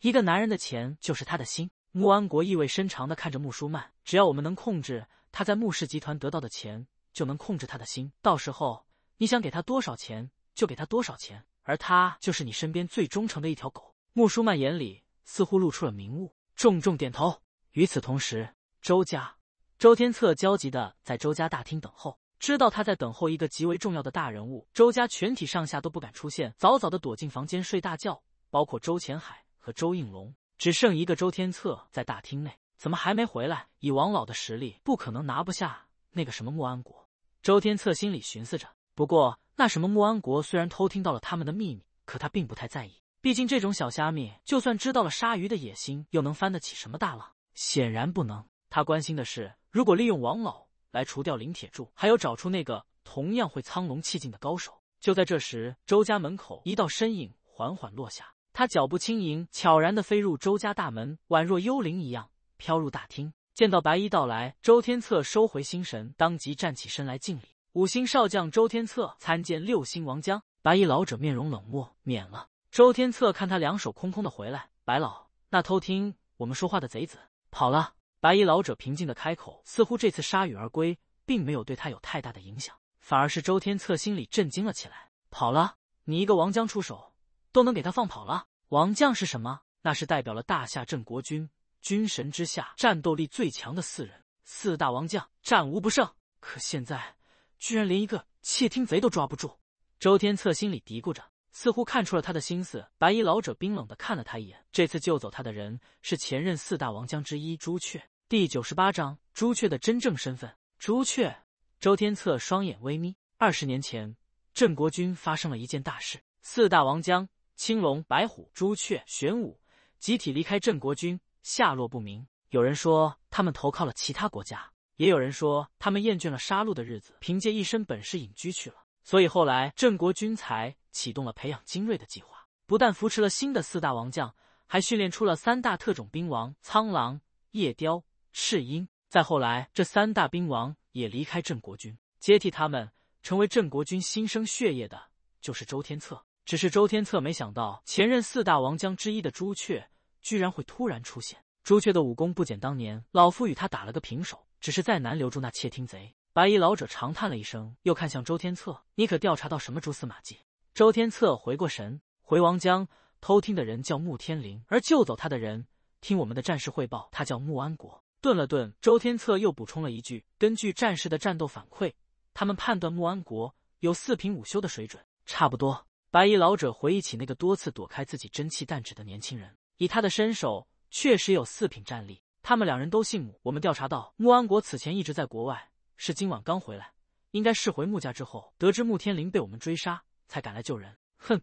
一个男人的钱就是他的心。穆安国意味深长的看着穆舒曼，只要我们能控制。他在穆氏集团得到的钱，就能控制他的心。到时候你想给他多少钱，就给他多少钱，而他就是你身边最忠诚的一条狗。穆舒曼眼里似乎露出了明悟，重重点头。与此同时，周家，周天策焦急的在周家大厅等候，知道他在等候一个极为重要的大人物。周家全体上下都不敢出现，早早的躲进房间睡大觉，包括周潜海和周应龙，只剩一个周天策在大厅内。怎么还没回来？以王老的实力，不可能拿不下那个什么穆安国。周天策心里寻思着。不过，那什么穆安国虽然偷听到了他们的秘密，可他并不太在意。毕竟这种小虾米，就算知道了鲨鱼的野心，又能翻得起什么大浪？显然不能。他关心的是，如果利用王老来除掉林铁柱，还有找出那个同样会苍龙气劲的高手。就在这时，周家门口一道身影缓缓落下，他脚步轻盈，悄然地飞入周家大门，宛若幽灵一样。飘入大厅，见到白衣到来，周天策收回心神，当即站起身来敬礼。五星少将周天策参见六星王将。白衣老者面容冷漠，免了。周天策看他两手空空的回来，白老，那偷听我们说话的贼子跑了。白衣老者平静的开口，似乎这次铩羽而归，并没有对他有太大的影响，反而是周天策心里震惊了起来。跑了？你一个王将出手，都能给他放跑了？王将是什么？那是代表了大夏镇国军。军神之下，战斗力最强的四人，四大王将战无不胜。可现在，居然连一个窃听贼都抓不住。周天策心里嘀咕着，似乎看出了他的心思。白衣老者冰冷的看了他一眼。这次救走他的人，是前任四大王将之一朱雀。第九十八章：朱雀的真正身份。朱雀。周天策双眼微眯。二十年前，镇国军发生了一件大事，四大王将青龙、白虎、朱雀、玄武集体离开镇国军。下落不明。有人说他们投靠了其他国家，也有人说他们厌倦了杀戮的日子，凭借一身本事隐居去了。所以后来郑国军才启动了培养精锐的计划，不但扶持了新的四大王将，还训练出了三大特种兵王：苍狼、夜雕、赤鹰。再后来，这三大兵王也离开郑国军，接替他们成为郑国军新生血液的，就是周天策。只是周天策没想到，前任四大王将之一的朱雀。居然会突然出现！朱雀的武功不减当年，老夫与他打了个平手，只是再难留住那窃听贼。白衣老者长叹了一声，又看向周天策：“你可调查到什么蛛丝马迹？”周天策回过神：“回王江，偷听的人叫穆天林，而救走他的人，听我们的战士汇报，他叫穆安国。”顿了顿，周天策又补充了一句：“根据战士的战斗反馈，他们判断穆安国有四品武修的水准，差不多。”白衣老者回忆起那个多次躲开自己真气弹指的年轻人。以他的身手，确实有四品战力。他们两人都姓穆，我们调查到穆安国此前一直在国外，是今晚刚回来，应该是回穆家之后，得知穆天林被我们追杀，才赶来救人。哼，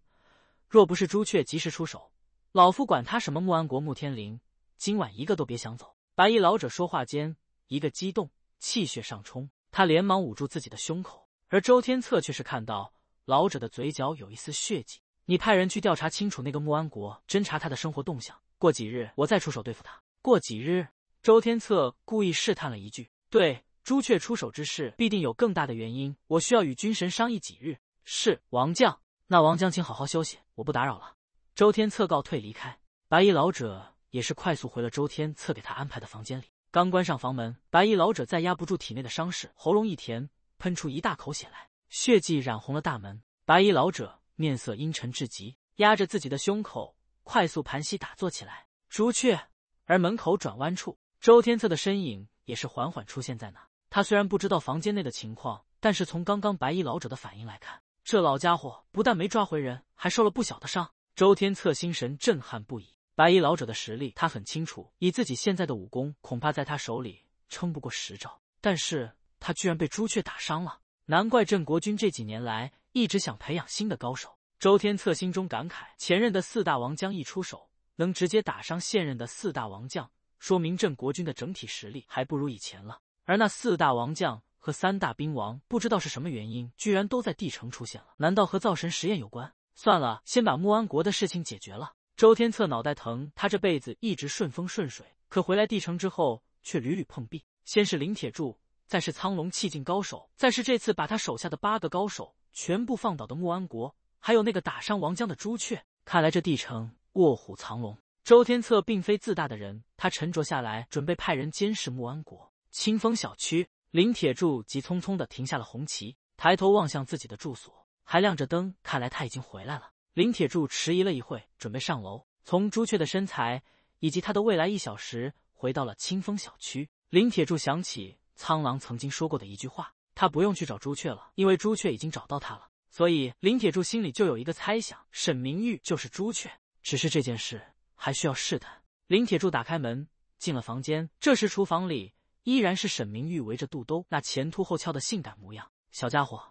若不是朱雀及时出手，老夫管他什么穆安国、穆天林，今晚一个都别想走！白衣老者说话间，一个激动，气血上冲，他连忙捂住自己的胸口。而周天策却是看到老者的嘴角有一丝血迹。你派人去调查清楚那个穆安国，侦查他的生活动向。过几日，我再出手对付他。过几日，周天策故意试探了一句：“对朱雀出手之事，必定有更大的原因。我需要与军神商议几日。”是王将，那王将请好好休息，我不打扰了。周天策告退离开。白衣老者也是快速回了周天策给他安排的房间里，刚关上房门，白衣老者再压不住体内的伤势，喉咙一甜，喷出一大口血来，血迹染红了大门。白衣老者。面色阴沉至极，压着自己的胸口，快速盘膝打坐起来。朱雀，而门口转弯处，周天策的身影也是缓缓出现在那。他虽然不知道房间内的情况，但是从刚刚白衣老者的反应来看，这老家伙不但没抓回人，还受了不小的伤。周天策心神震撼不已。白衣老者的实力，他很清楚，以自己现在的武功，恐怕在他手里撑不过十招。但是他居然被朱雀打伤了，难怪镇国军这几年来。一直想培养新的高手，周天策心中感慨：前任的四大王将一出手，能直接打伤现任的四大王将，说明镇国军的整体实力还不如以前了。而那四大王将和三大兵王，不知道是什么原因，居然都在帝城出现了，难道和造神实验有关？算了，先把穆安国的事情解决了。周天策脑袋疼，他这辈子一直顺风顺水，可回来帝城之后却屡屡碰壁。先是林铁柱，再是苍龙气境高手，再是这次把他手下的八个高手。全部放倒的穆安国，还有那个打伤王江的朱雀，看来这帝城卧虎藏龙。周天策并非自大的人，他沉着下来，准备派人监视穆安国。清风小区，林铁柱急匆匆的停下了红旗，抬头望向自己的住所，还亮着灯，看来他已经回来了。林铁柱迟疑了一会，准备上楼。从朱雀的身材以及他的未来一小时，回到了清风小区。林铁柱想起苍狼曾经说过的一句话。他不用去找朱雀了，因为朱雀已经找到他了。所以林铁柱心里就有一个猜想：沈明玉就是朱雀。只是这件事还需要试探。林铁柱打开门，进了房间。这时厨房里依然是沈明玉围着肚兜，那前凸后翘的性感模样。小家伙，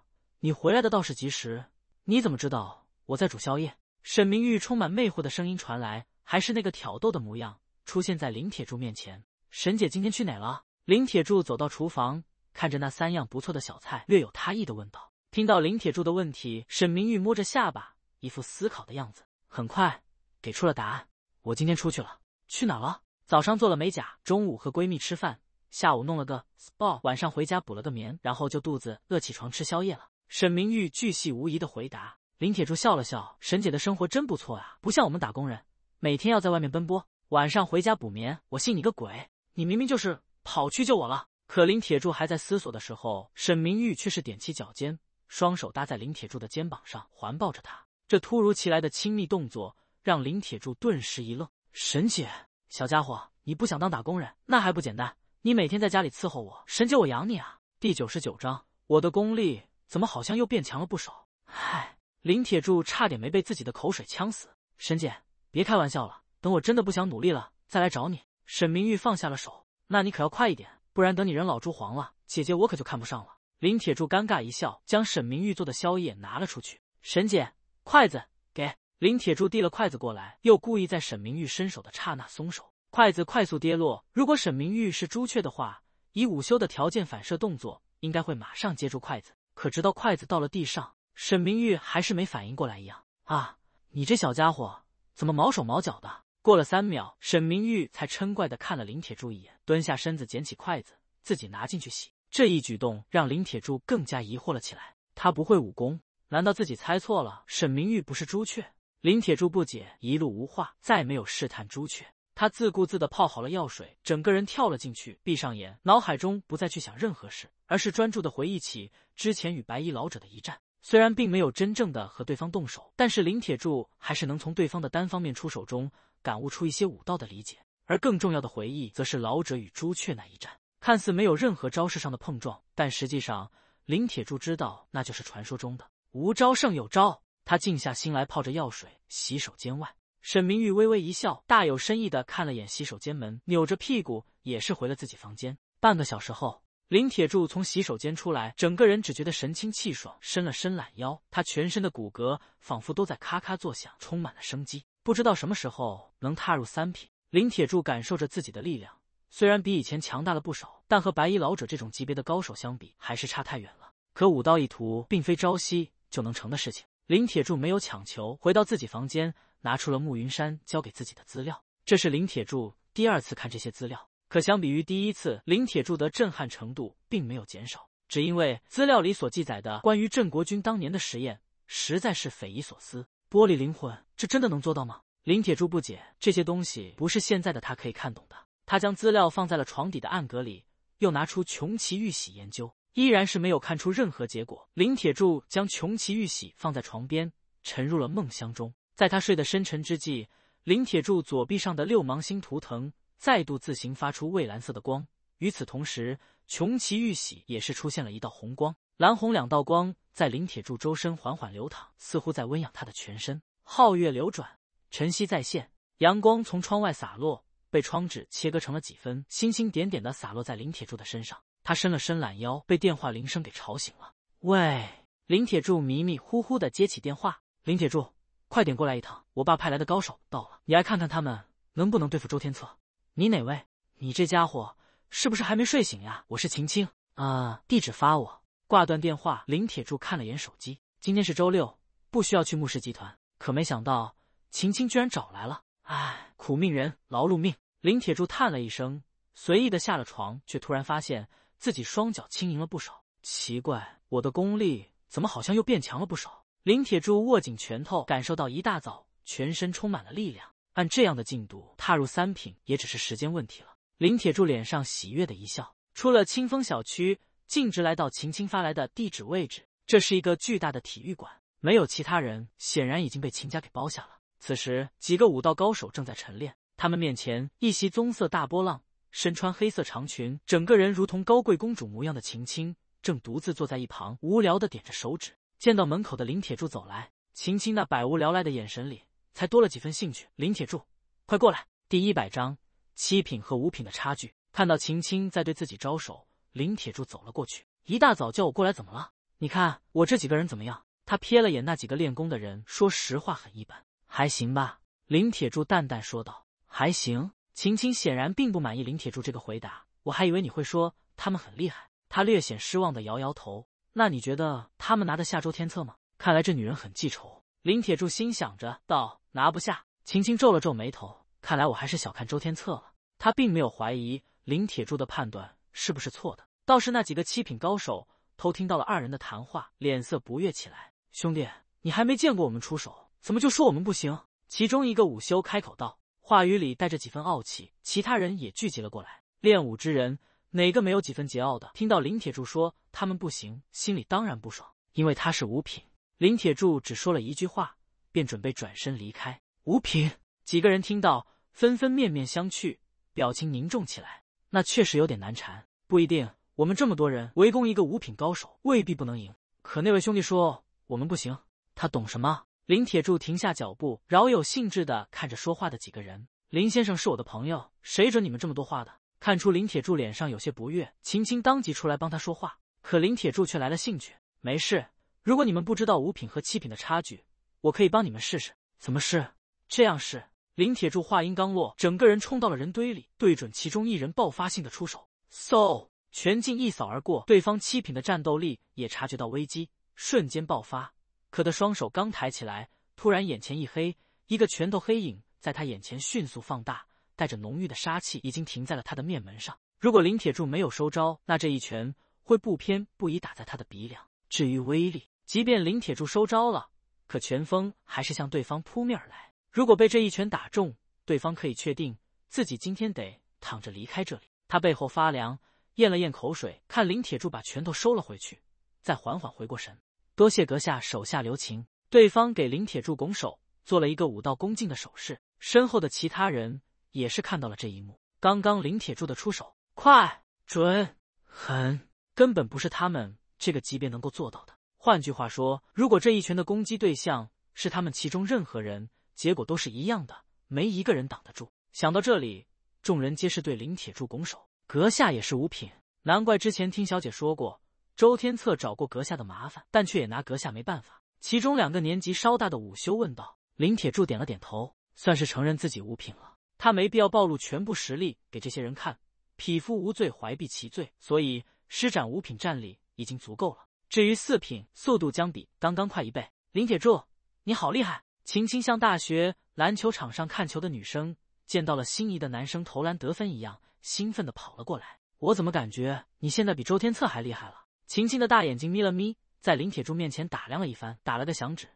你回来的倒是及时。你怎么知道我在煮宵夜？沈明玉充满魅惑的声音传来，还是那个挑逗的模样，出现在林铁柱面前。沈姐今天去哪了？林铁柱走到厨房。看着那三样不错的小菜，略有他意的问道。听到林铁柱的问题，沈明玉摸着下巴，一副思考的样子，很快给出了答案。我今天出去了，去哪了？早上做了美甲，中午和闺蜜吃饭，下午弄了个 spa，晚上回家补了个眠，然后就肚子饿起床吃宵夜了。沈明玉巨细无疑的回答。林铁柱笑了笑，沈姐的生活真不错啊，不像我们打工人，每天要在外面奔波，晚上回家补眠，我信你个鬼！你明明就是跑去救我了。可林铁柱还在思索的时候，沈明玉却是踮起脚尖，双手搭在林铁柱的肩膀上，环抱着他。这突如其来的亲密动作让林铁柱顿时一愣：“沈姐，小家伙，你不想当打工人，那还不简单？你每天在家里伺候我，沈姐我养你啊！”第九十九章，我的功力怎么好像又变强了不少？嗨，林铁柱差点没被自己的口水呛死。沈姐，别开玩笑了，等我真的不想努力了再来找你。沈明玉放下了手：“那你可要快一点。”不然等你人老珠黄了，姐姐我可就看不上了。林铁柱尴尬一笑，将沈明玉做的宵夜拿了出去。沈姐，筷子给林铁柱递了筷子过来，又故意在沈明玉伸手的刹那松手，筷子快速跌落。如果沈明玉是朱雀的话，以午休的条件反射动作，应该会马上接住筷子。可直到筷子到了地上，沈明玉还是没反应过来一样。啊，你这小家伙怎么毛手毛脚的？过了三秒，沈明玉才嗔怪的看了林铁柱一眼，蹲下身子捡起筷子，自己拿进去洗。这一举动让林铁柱更加疑惑了起来。他不会武功，难道自己猜错了？沈明玉不是朱雀？林铁柱不解，一路无话，再没有试探朱雀。他自顾自的泡好了药水，整个人跳了进去，闭上眼，脑海中不再去想任何事，而是专注的回忆起之前与白衣老者的一战。虽然并没有真正的和对方动手，但是林铁柱还是能从对方的单方面出手中。感悟出一些武道的理解，而更重要的回忆，则是老者与朱雀那一战。看似没有任何招式上的碰撞，但实际上，林铁柱知道那就是传说中的无招胜有招。他静下心来泡着药水。洗手间外，沈明玉微微一笑，大有深意的看了眼洗手间门，扭着屁股也是回了自己房间。半个小时后。林铁柱从洗手间出来，整个人只觉得神清气爽，伸了伸懒腰，他全身的骨骼仿佛都在咔咔作响，充满了生机。不知道什么时候能踏入三品。林铁柱感受着自己的力量，虽然比以前强大了不少，但和白衣老者这种级别的高手相比，还是差太远了。可武道一途，并非朝夕就能成的事情。林铁柱没有强求，回到自己房间，拿出了慕云山交给自己的资料。这是林铁柱第二次看这些资料。可相比于第一次，林铁柱的震撼程度并没有减少，只因为资料里所记载的关于郑国军当年的实验实在是匪夷所思，剥离灵魂，这真的能做到吗？林铁柱不解，这些东西不是现在的他可以看懂的。他将资料放在了床底的暗格里，又拿出穷奇玉玺研究，依然是没有看出任何结果。林铁柱将穷奇玉玺放在床边，沉入了梦乡中。在他睡得深沉之际，林铁柱左臂上的六芒星图腾。再度自行发出蔚蓝色的光，与此同时，琼奇玉玺也是出现了一道红光，蓝红两道光在林铁柱周身缓缓流淌，似乎在温养他的全身。皓月流转，晨曦再现，阳光从窗外洒落，被窗纸切割成了几分，星星点点的洒落在林铁柱的身上。他伸了伸懒腰，被电话铃声给吵醒了。喂，林铁柱迷迷糊糊的接起电话。林铁柱，快点过来一趟，我爸派来的高手到了，你来看看他们能不能对付周天策。你哪位？你这家伙是不是还没睡醒呀？我是秦青啊，地址发我。挂断电话，林铁柱看了眼手机，今天是周六，不需要去牧氏集团。可没想到秦青居然找来了，唉，苦命人劳碌命。林铁柱叹了一声，随意的下了床，却突然发现自己双脚轻盈了不少。奇怪，我的功力怎么好像又变强了不少？林铁柱握紧拳头，感受到一大早全身充满了力量。按这样的进度，踏入三品也只是时间问题了。林铁柱脸上喜悦的一笑，出了清风小区，径直来到秦青发来的地址位置。这是一个巨大的体育馆，没有其他人，显然已经被秦家给包下了。此时，几个武道高手正在晨练，他们面前一袭棕色大波浪，身穿黑色长裙，整个人如同高贵公主模样的秦青，正独自坐在一旁，无聊的点着手指。见到门口的林铁柱走来，秦青那百无聊赖的眼神里。才多了几分兴趣。林铁柱，快过来！第一百章七品和五品的差距。看到秦青在对自己招手，林铁柱走了过去。一大早叫我过来，怎么了？你看我这几个人怎么样？他瞥了眼那几个练功的人，说实话很一般，还行吧？林铁柱淡淡说道。还行？秦青显然并不满意林铁柱这个回答。我还以为你会说他们很厉害。他略显失望的摇摇头。那你觉得他们拿的下周天策吗？看来这女人很记仇。林铁柱心想着，道：“拿不下。”秦青皱了皱眉头，看来我还是小看周天策了。他并没有怀疑林铁柱的判断是不是错的，倒是那几个七品高手偷听到了二人的谈话，脸色不悦起来。兄弟，你还没见过我们出手，怎么就说我们不行？其中一个午休开口道，话语里带着几分傲气。其他人也聚集了过来，练武之人哪个没有几分桀骜的？听到林铁柱说他们不行，心里当然不爽，因为他是五品。林铁柱只说了一句话，便准备转身离开。五品几个人听到，纷纷面面相觑，表情凝重起来。那确实有点难缠，不一定我们这么多人围攻一个五品高手，未必不能赢。可那位兄弟说我们不行，他懂什么？林铁柱停下脚步，饶有兴致的看着说话的几个人。林先生是我的朋友，谁准你们这么多话的？看出林铁柱脸上有些不悦，秦青当即出来帮他说话。可林铁柱却来了兴趣，没事。如果你们不知道五品和七品的差距，我可以帮你们试试。怎么试？这样试。林铁柱话音刚落，整个人冲到了人堆里，对准其中一人爆发性的出手。嗖，拳劲一扫而过，对方七品的战斗力也察觉到危机，瞬间爆发。可他双手刚抬起来，突然眼前一黑，一个拳头黑影在他眼前迅速放大，带着浓郁的杀气，已经停在了他的面门上。如果林铁柱没有收招，那这一拳会不偏不倚打在他的鼻梁。至于威力，即便林铁柱收招了，可拳风还是向对方扑面而来。如果被这一拳打中，对方可以确定自己今天得躺着离开这里。他背后发凉，咽了咽口水，看林铁柱把拳头收了回去，再缓缓回过神。多谢阁下手下留情。对方给林铁柱拱手，做了一个武道恭敬的手势。身后的其他人也是看到了这一幕。刚刚林铁柱的出手快、准、狠，根本不是他们这个级别能够做到的。换句话说，如果这一拳的攻击对象是他们其中任何人，结果都是一样的，没一个人挡得住。想到这里，众人皆是对林铁柱拱手：“阁下也是五品，难怪之前听小姐说过，周天策找过阁下的麻烦，但却也拿阁下没办法。”其中两个年纪稍大的武修问道。林铁柱点了点头，算是承认自己五品了。他没必要暴露全部实力给这些人看，匹夫无罪，怀璧其罪，所以施展五品战力已经足够了。至于四品，速度将比刚刚快一倍。林铁柱，你好厉害！晴晴像大学篮球场上看球的女生见到了心仪的男生投篮得分一样，兴奋的跑了过来。我怎么感觉你现在比周天策还厉害了？晴晴的大眼睛眯了眯，在林铁柱面前打量了一番，打了个响指：“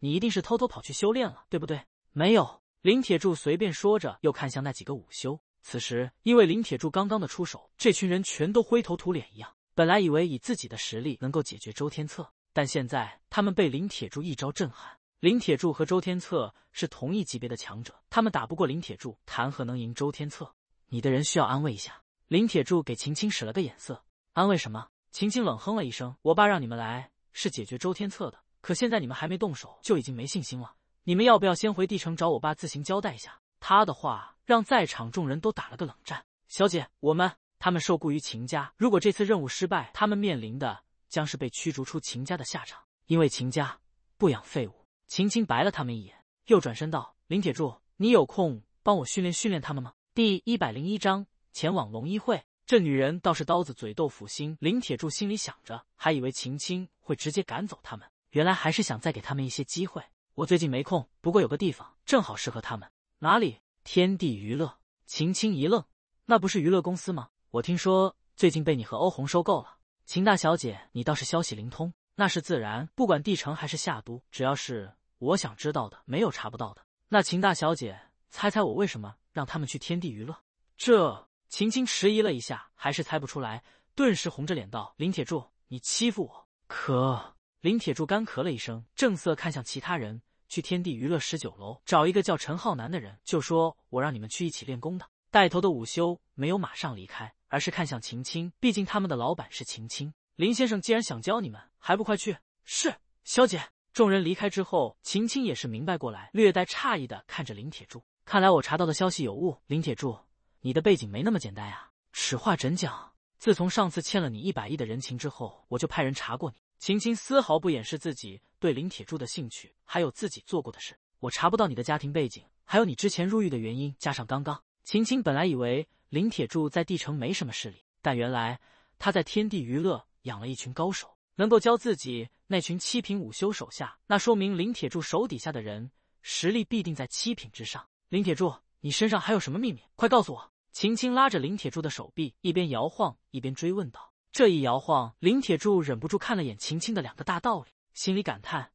你一定是偷偷跑去修炼了，对不对？”没有。林铁柱随便说着，又看向那几个午休。此时，因为林铁柱刚刚的出手，这群人全都灰头土脸一样。本来以为以自己的实力能够解决周天策，但现在他们被林铁柱一招震撼。林铁柱和周天策是同一级别的强者，他们打不过林铁柱，谈何能赢周天策？你的人需要安慰一下。林铁柱给秦青使了个眼色，安慰什么？秦青冷哼了一声：“我爸让你们来是解决周天策的，可现在你们还没动手，就已经没信心了。你们要不要先回帝城找我爸自行交代一下？”他的话让在场众人都打了个冷战。小姐，我们。他们受雇于秦家，如果这次任务失败，他们面临的将是被驱逐出秦家的下场。因为秦家不养废物。秦青白了他们一眼，又转身道：“林铁柱，你有空帮我训练训练他们吗？”第一百零一章前往龙一会。这女人倒是刀子嘴豆腐心。林铁柱心里想着，还以为秦青会直接赶走他们，原来还是想再给他们一些机会。我最近没空，不过有个地方正好适合他们。哪里？天地娱乐。秦青一愣，那不是娱乐公司吗？我听说最近被你和欧红收购了，秦大小姐，你倒是消息灵通，那是自然。不管帝城还是夏都，只要是我想知道的，没有查不到的。那秦大小姐，猜猜我为什么让他们去天地娱乐？这秦青迟疑了一下，还是猜不出来，顿时红着脸道：“林铁柱，你欺负我！”可林铁柱干咳了一声，正色看向其他人：“去天地娱乐十九楼，找一个叫陈浩南的人，就说我让你们去一起练功的。”带头的午休没有马上离开，而是看向秦青。毕竟他们的老板是秦青林先生。既然想教你们，还不快去？是小姐。众人离开之后，秦青也是明白过来，略带诧异的看着林铁柱。看来我查到的消息有误。林铁柱，你的背景没那么简单啊！此话怎讲？自从上次欠了你一百亿的人情之后，我就派人查过你。秦青丝毫不掩饰自己对林铁柱的兴趣，还有自己做过的事。我查不到你的家庭背景，还有你之前入狱的原因，加上刚刚。秦青本来以为林铁柱在帝城没什么势力，但原来他在天地娱乐养了一群高手，能够教自己那群七品武修手下，那说明林铁柱手底下的人实力必定在七品之上。林铁柱，你身上还有什么秘密？快告诉我！秦青拉着林铁柱的手臂，一边摇晃一边追问道。这一摇晃，林铁柱忍不住看了眼秦青的两个大道理，心里感叹：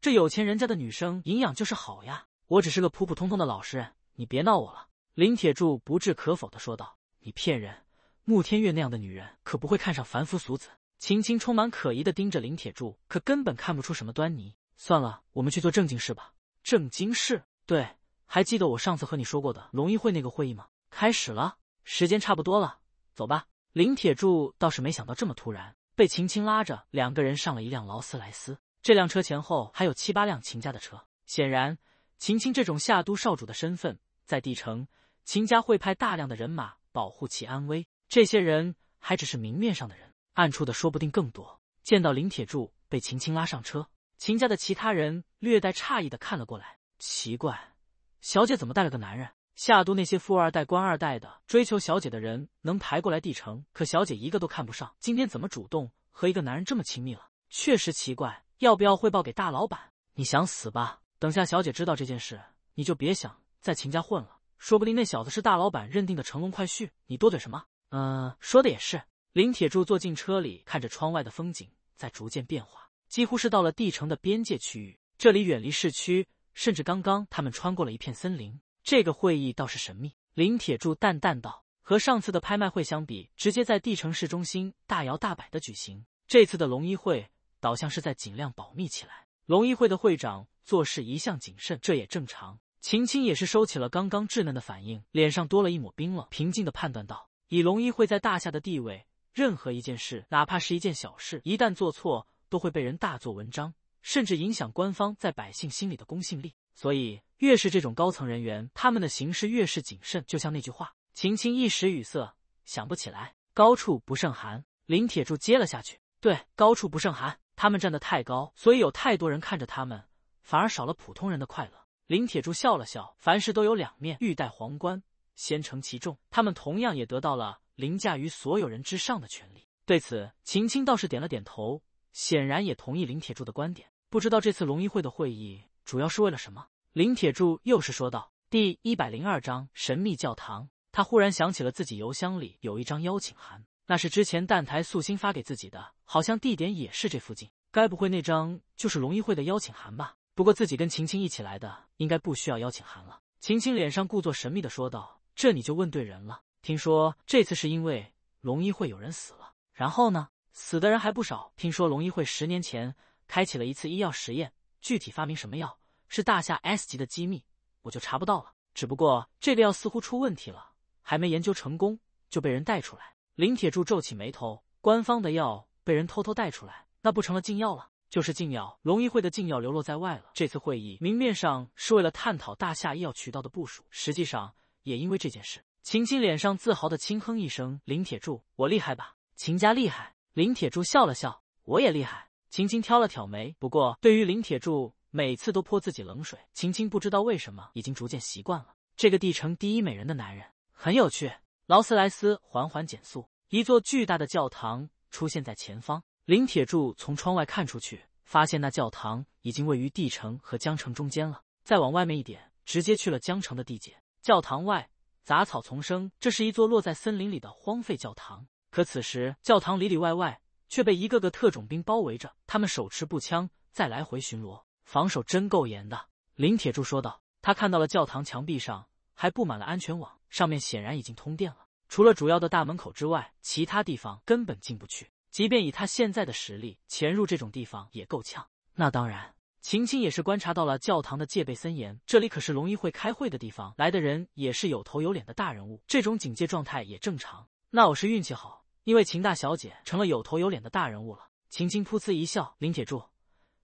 这有钱人家的女生营养就是好呀！我只是个普普通通的老实人，你别闹我了。林铁柱不置可否的说道：“你骗人，穆天月那样的女人可不会看上凡夫俗子。”秦青充满可疑的盯着林铁柱，可根本看不出什么端倪。算了，我们去做正经事吧。正经事？对，还记得我上次和你说过的龙议会那个会议吗？开始了，时间差不多了，走吧。林铁柱倒是没想到这么突然，被秦青拉着，两个人上了一辆劳斯莱斯。这辆车前后还有七八辆秦家的车，显然秦青这种下都少主的身份，在帝城。秦家会派大量的人马保护其安危，这些人还只是明面上的人，暗处的说不定更多。见到林铁柱被秦青拉上车，秦家的其他人略带诧异的看了过来。奇怪，小姐怎么带了个男人？下都那些富二代、官二代的追求小姐的人能排过来帝城，可小姐一个都看不上。今天怎么主动和一个男人这么亲密了？确实奇怪，要不要汇报给大老板？你想死吧！等下小姐知道这件事，你就别想在秦家混了。说不定那小子是大老板认定的乘龙快婿，你多嘴什么？嗯，说的也是。林铁柱坐进车里，看着窗外的风景在逐渐变化，几乎是到了地城的边界区域。这里远离市区，甚至刚刚他们穿过了一片森林。这个会议倒是神秘。林铁柱淡淡道：“和上次的拍卖会相比，直接在地城市中心大摇大摆的举行，这次的龙一会倒像是在尽量保密起来。龙一会的会长做事一向谨慎，这也正常。”秦青也是收起了刚刚稚嫩的反应，脸上多了一抹冰冷，平静的判断道：“以龙一会在大夏的地位，任何一件事，哪怕是一件小事，一旦做错，都会被人大做文章，甚至影响官方在百姓心里的公信力。所以，越是这种高层人员，他们的行事越是谨慎。就像那句话。”秦青一时语塞，想不起来。高处不胜寒。林铁柱接了下去：“对，高处不胜寒。他们站得太高，所以有太多人看着他们，反而少了普通人的快乐。”林铁柱笑了笑，凡事都有两面，欲戴皇冠，先承其重。他们同样也得到了凌驾于所有人之上的权利。对此，秦青倒是点了点头，显然也同意林铁柱的观点。不知道这次龙一会的会议主要是为了什么？林铁柱又是说道。第一百零二章神秘教堂。他忽然想起了自己邮箱里有一张邀请函，那是之前蛋台素心发给自己的，好像地点也是这附近。该不会那张就是龙一会的邀请函吧？不过自己跟秦青一起来的，应该不需要邀请函了。秦青脸上故作神秘的说道：“这你就问对人了。听说这次是因为龙医会有人死了，然后呢，死的人还不少。听说龙医会十年前开启了一次医药实验，具体发明什么药是大夏 S 级的机密，我就查不到了。只不过这个药似乎出问题了，还没研究成功就被人带出来。”林铁柱皱起眉头：“官方的药被人偷偷带出来，那不成了禁药了？”就是禁药，龙一会的禁药流落在外了。这次会议明面上是为了探讨大夏医药渠道的部署，实际上也因为这件事。秦青脸上自豪的轻哼一声：“林铁柱，我厉害吧？秦家厉害。”林铁柱笑了笑：“我也厉害。”秦青挑了挑眉，不过对于林铁柱每次都泼自己冷水，秦青不知道为什么已经逐渐习惯了。这个帝城第一美人的男人很有趣。劳斯莱斯缓缓减速，一座巨大的教堂出现在前方。林铁柱从窗外看出去，发现那教堂已经位于帝城和江城中间了。再往外面一点，直接去了江城的地界。教堂外杂草丛生，这是一座落在森林里的荒废教堂。可此时，教堂里里外外却被一个个特种兵包围着，他们手持步枪，在来回巡逻，防守真够严的。林铁柱说道。他看到了教堂墙壁上还布满了安全网，上面显然已经通电了。除了主要的大门口之外，其他地方根本进不去。即便以他现在的实力，潜入这种地方也够呛。那当然，秦青也是观察到了教堂的戒备森严，这里可是龙一会开会的地方，来的人也是有头有脸的大人物，这种警戒状态也正常。那我是运气好，因为秦大小姐成了有头有脸的大人物了。秦青噗呲一笑，林铁柱，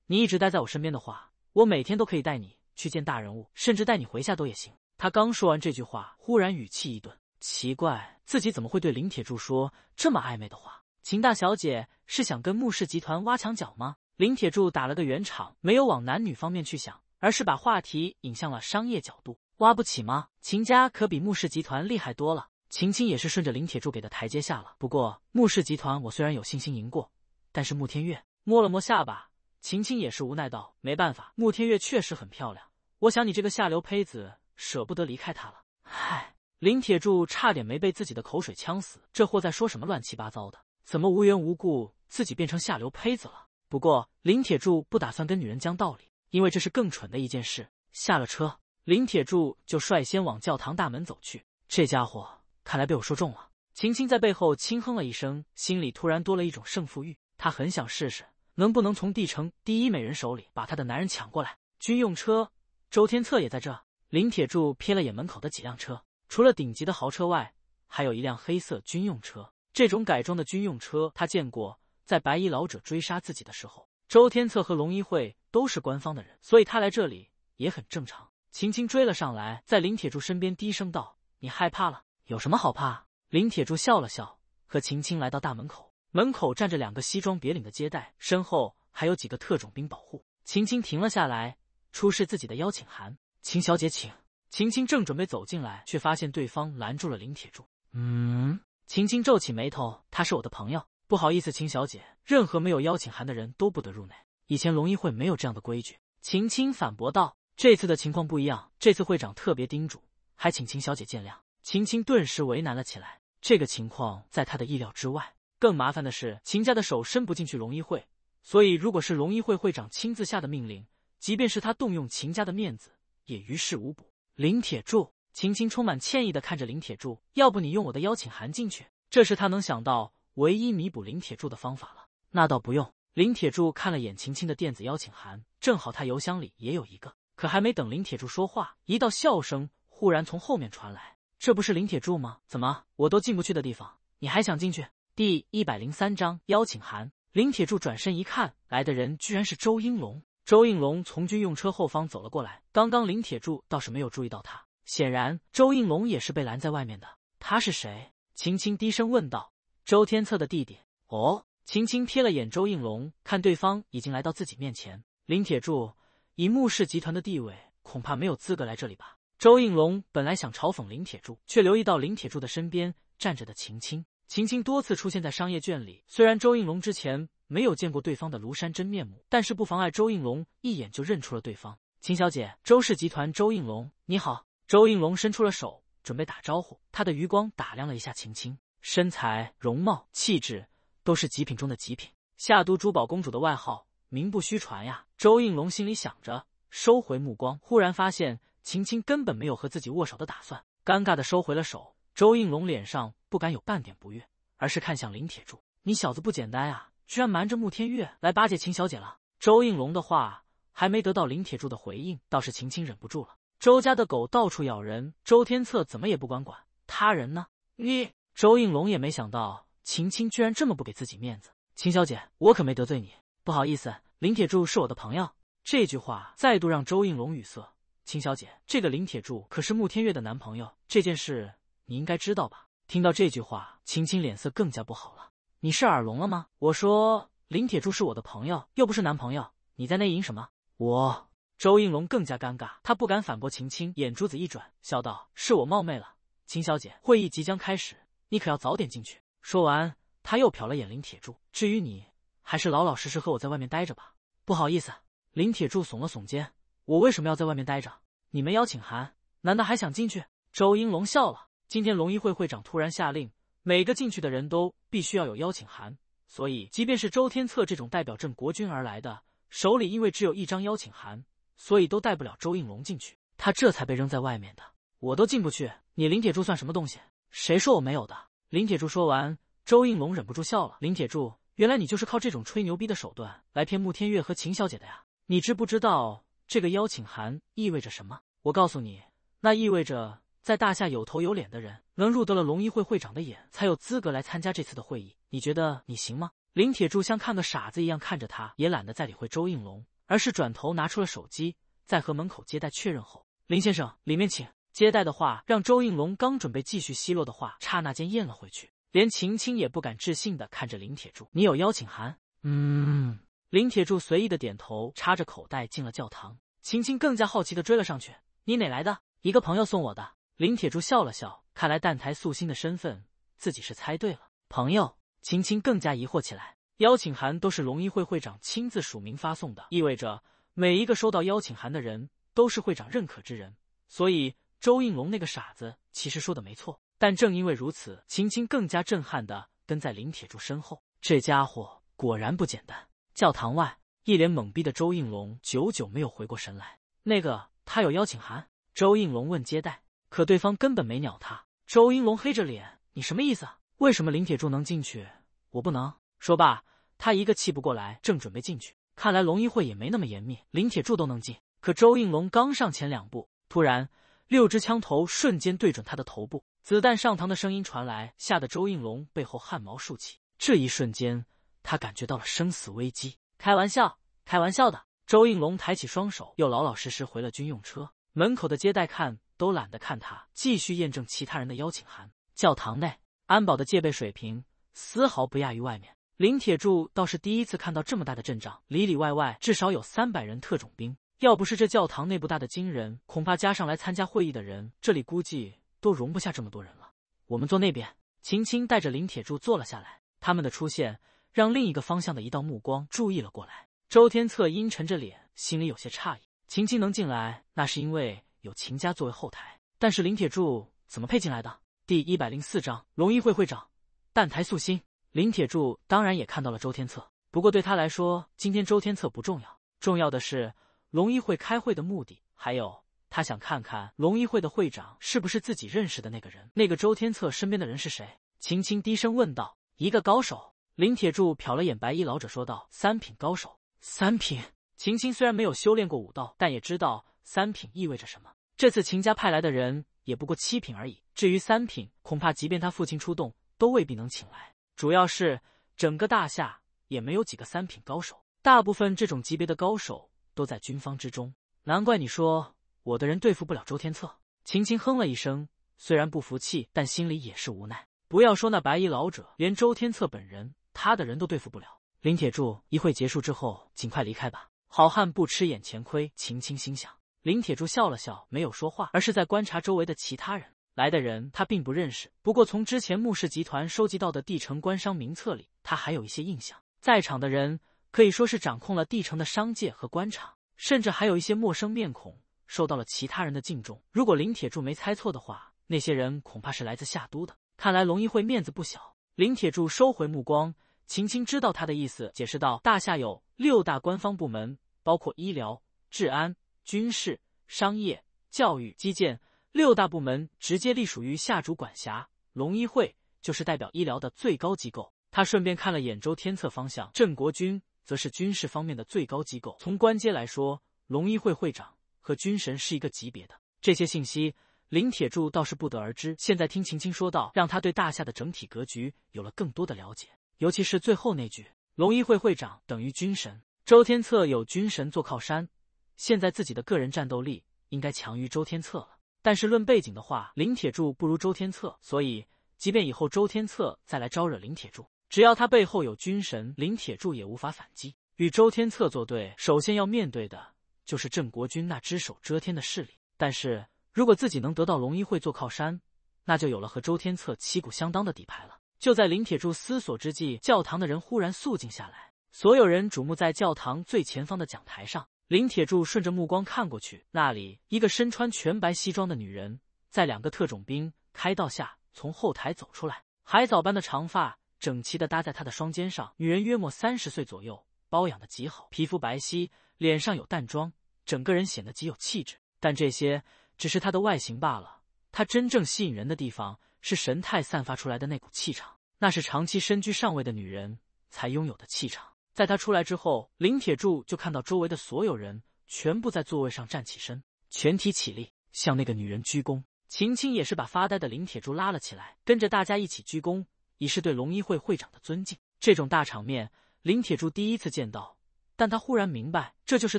你一直待在我身边的话，我每天都可以带你去见大人物，甚至带你回家都也行。他刚说完这句话，忽然语气一顿，奇怪，自己怎么会对林铁柱说这么暧昧的话？秦大小姐是想跟穆氏集团挖墙脚吗？林铁柱打了个圆场，没有往男女方面去想，而是把话题引向了商业角度。挖不起吗？秦家可比穆氏集团厉害多了。秦青也是顺着林铁柱给的台阶下了。不过穆氏集团，我虽然有信心赢过，但是穆天月摸了摸下巴，秦青也是无奈道：“没办法，穆天月确实很漂亮。我想你这个下流胚子舍不得离开她了。”嗨，林铁柱差点没被自己的口水呛死，这货在说什么乱七八糟的？怎么无缘无故自己变成下流胚子了？不过林铁柱不打算跟女人讲道理，因为这是更蠢的一件事。下了车，林铁柱就率先往教堂大门走去。这家伙看来被我说中了。秦青在背后轻哼了一声，心里突然多了一种胜负欲。她很想试试能不能从帝城第一美人手里把她的男人抢过来。军用车，周天策也在这。林铁柱瞥了眼门口的几辆车，除了顶级的豪车外，还有一辆黑色军用车。这种改装的军用车，他见过。在白衣老者追杀自己的时候，周天策和龙一慧都是官方的人，所以他来这里也很正常。秦青追了上来，在林铁柱身边低声道：“你害怕了？有什么好怕？”林铁柱笑了笑，和秦青来到大门口。门口站着两个西装别领的接待，身后还有几个特种兵保护。秦青停了下来，出示自己的邀请函：“秦小姐，请。”秦青正准备走进来，却发现对方拦住了林铁柱。嗯。秦青皱起眉头，他是我的朋友，不好意思，秦小姐，任何没有邀请函的人都不得入内。以前龙一会没有这样的规矩。秦青反驳道：“这次的情况不一样，这次会长特别叮嘱，还请秦小姐见谅。”秦青顿时为难了起来，这个情况在他的意料之外。更麻烦的是，秦家的手伸不进去龙一会，所以如果是龙一会会长亲自下的命令，即便是他动用秦家的面子，也于事无补。林铁柱。秦青充满歉意的看着林铁柱，要不你用我的邀请函进去？这是他能想到唯一弥补林铁柱的方法了。那倒不用。林铁柱看了眼秦青的电子邀请函，正好他邮箱里也有一个。可还没等林铁柱说话，一道笑声忽然从后面传来。这不是林铁柱吗？怎么我都进不去的地方，你还想进去？第一百零三章邀请函。林铁柱转身一看，来的人居然是周应龙。周应龙从军用车后方走了过来。刚刚林铁柱倒是没有注意到他。显然，周应龙也是被拦在外面的。他是谁？秦青低声问道。周天策的弟弟？哦。秦青瞥了眼周应龙，看对方已经来到自己面前。林铁柱以穆氏集团的地位，恐怕没有资格来这里吧？周应龙本来想嘲讽林铁柱，却留意到林铁柱的身边站着的秦青。秦青多次出现在商业圈里，虽然周应龙之前没有见过对方的庐山真面目，但是不妨碍周应龙一眼就认出了对方。秦小姐，周氏集团周应龙，你好。周应龙伸出了手，准备打招呼。他的余光打量了一下秦青，身材、容貌、气质都是极品中的极品，夏都珠宝公主的外号名不虚传呀。周应龙心里想着，收回目光，忽然发现秦青根本没有和自己握手的打算，尴尬的收回了手。周应龙脸上不敢有半点不悦，而是看向林铁柱：“你小子不简单啊，居然瞒着穆天月来巴结秦小姐了。”周应龙的话还没得到林铁柱的回应，倒是秦青忍不住了。周家的狗到处咬人，周天策怎么也不管管他人呢？你周应龙也没想到秦青居然这么不给自己面子。秦小姐，我可没得罪你，不好意思。林铁柱是我的朋友，这句话再度让周应龙语塞。秦小姐，这个林铁柱可是穆天月的男朋友，这件事你应该知道吧？听到这句话，秦青脸色更加不好了。你是耳聋了吗？我说林铁柱是我的朋友，又不是男朋友，你在内淫什么？我。周应龙更加尴尬，他不敢反驳秦青，眼珠子一转，笑道：“是我冒昧了，秦小姐。会议即将开始，你可要早点进去。”说完，他又瞟了眼林铁柱。至于你，还是老老实实和我在外面待着吧。不好意思，林铁柱耸了耸肩：“我为什么要在外面待着？你没邀请函，难道还想进去？”周应龙笑了：“今天龙一会会长突然下令，每个进去的人都必须要有邀请函，所以即便是周天策这种代表镇国军而来的，手里因为只有一张邀请函。”所以都带不了周应龙进去，他这才被扔在外面的。我都进不去，你林铁柱算什么东西？谁说我没有的？林铁柱说完，周应龙忍不住笑了。林铁柱，原来你就是靠这种吹牛逼的手段来骗穆天月和秦小姐的呀？你知不知道这个邀请函意味着什么？我告诉你，那意味着在大夏有头有脸的人能入得了龙一会会长的眼，才有资格来参加这次的会议。你觉得你行吗？林铁柱像看个傻子一样看着他，也懒得再理会周应龙。而是转头拿出了手机，在和门口接待确认后，林先生，里面请。接待的话让周应龙刚准备继续奚落的话，刹那间咽了回去。连秦青也不敢置信的看着林铁柱，你有邀请函？嗯。林铁柱随意的点头，插着口袋进了教堂。秦青更加好奇的追了上去，你哪来的？一个朋友送我的。林铁柱笑了笑，看来蛋台素心的身份，自己是猜对了。朋友？秦青更加疑惑起来。邀请函都是龙一会会长亲自署名发送的，意味着每一个收到邀请函的人都是会长认可之人。所以周应龙那个傻子其实说的没错，但正因为如此，秦青更加震撼的跟在林铁柱身后。这家伙果然不简单。教堂外，一脸懵逼的周应龙久久没有回过神来。那个，他有邀请函？周应龙问接待，可对方根本没鸟他。周应龙黑着脸：“你什么意思？为什么林铁柱能进去，我不能？”说罢，他一个气不过来，正准备进去。看来龙一会也没那么严密，林铁柱都能进。可周应龙刚上前两步，突然六支枪头瞬间对准他的头部，子弹上膛的声音传来，吓得周应龙背后汗毛竖起。这一瞬间，他感觉到了生死危机。开玩笑，开玩笑的。周应龙抬起双手，又老老实实回了军用车门口的接待，看都懒得看他，继续验证其他人的邀请函。教堂内安保的戒备水平丝毫不亚于外面。林铁柱倒是第一次看到这么大的阵仗，里里外外至少有三百人特种兵。要不是这教堂内部大的惊人，恐怕加上来参加会议的人，这里估计都容不下这么多人了。我们坐那边。秦青带着林铁柱坐了下来。他们的出现让另一个方向的一道目光注意了过来。周天策阴沉着脸，心里有些诧异。秦青能进来，那是因为有秦家作为后台，但是林铁柱怎么配进来的？第一百零四章：龙一会会长，澹台素心。林铁柱当然也看到了周天策，不过对他来说，今天周天策不重要，重要的是龙一会开会的目的，还有他想看看龙一会的会长是不是自己认识的那个人。那个周天策身边的人是谁？秦青低声问道。一个高手。林铁柱瞟了眼白衣老者，说道：“三品高手，三品。”秦青虽然没有修炼过武道，但也知道三品意味着什么。这次秦家派来的人也不过七品而已，至于三品，恐怕即便他父亲出动，都未必能请来。主要是整个大夏也没有几个三品高手，大部分这种级别的高手都在军方之中，难怪你说我的人对付不了周天策。秦青哼了一声，虽然不服气，但心里也是无奈。不要说那白衣老者，连周天策本人，他的人都对付不了。林铁柱，一会结束之后尽快离开吧，好汉不吃眼前亏。秦青心想。林铁柱笑了笑，没有说话，而是在观察周围的其他人。来的人他并不认识，不过从之前穆氏集团收集到的地城官商名册里，他还有一些印象。在场的人可以说是掌控了地城的商界和官场，甚至还有一些陌生面孔受到了其他人的敬重。如果林铁柱没猜错的话，那些人恐怕是来自夏都的。看来龙一会面子不小。林铁柱收回目光，秦青知道他的意思，解释道：“大夏有六大官方部门，包括医疗、治安、军事、商业、教育、基建。”六大部门直接隶属于下主管辖，龙医会就是代表医疗的最高机构。他顺便看了眼周天策方向，镇国军则是军事方面的最高机构。从官阶来说，龙医会会长和军神是一个级别的。这些信息林铁柱倒是不得而知。现在听秦青说道，让他对大夏的整体格局有了更多的了解。尤其是最后那句：“龙医会会长等于军神，周天策有军神做靠山，现在自己的个人战斗力应该强于周天策了。”但是论背景的话，林铁柱不如周天策，所以即便以后周天策再来招惹林铁柱，只要他背后有军神，林铁柱也无法反击。与周天策作对，首先要面对的就是郑国军那只手遮天的势力。但是如果自己能得到龙一会做靠山，那就有了和周天策旗鼓相当的底牌了。就在林铁柱思索之际，教堂的人忽然肃静下来，所有人瞩目在教堂最前方的讲台上。林铁柱顺着目光看过去，那里一个身穿全白西装的女人，在两个特种兵开道下从后台走出来，海藻般的长发整齐的搭在她的双肩上。女人约莫三十岁左右，包养的极好，皮肤白皙，脸上有淡妆，整个人显得极有气质。但这些只是她的外形罢了，她真正吸引人的地方是神态散发出来的那股气场，那是长期身居上位的女人才拥有的气场。在他出来之后，林铁柱就看到周围的所有人全部在座位上站起身，全体起立，向那个女人鞠躬。秦青也是把发呆的林铁柱拉了起来，跟着大家一起鞠躬，以示对龙一会会长的尊敬。这种大场面，林铁柱第一次见到，但他忽然明白，这就是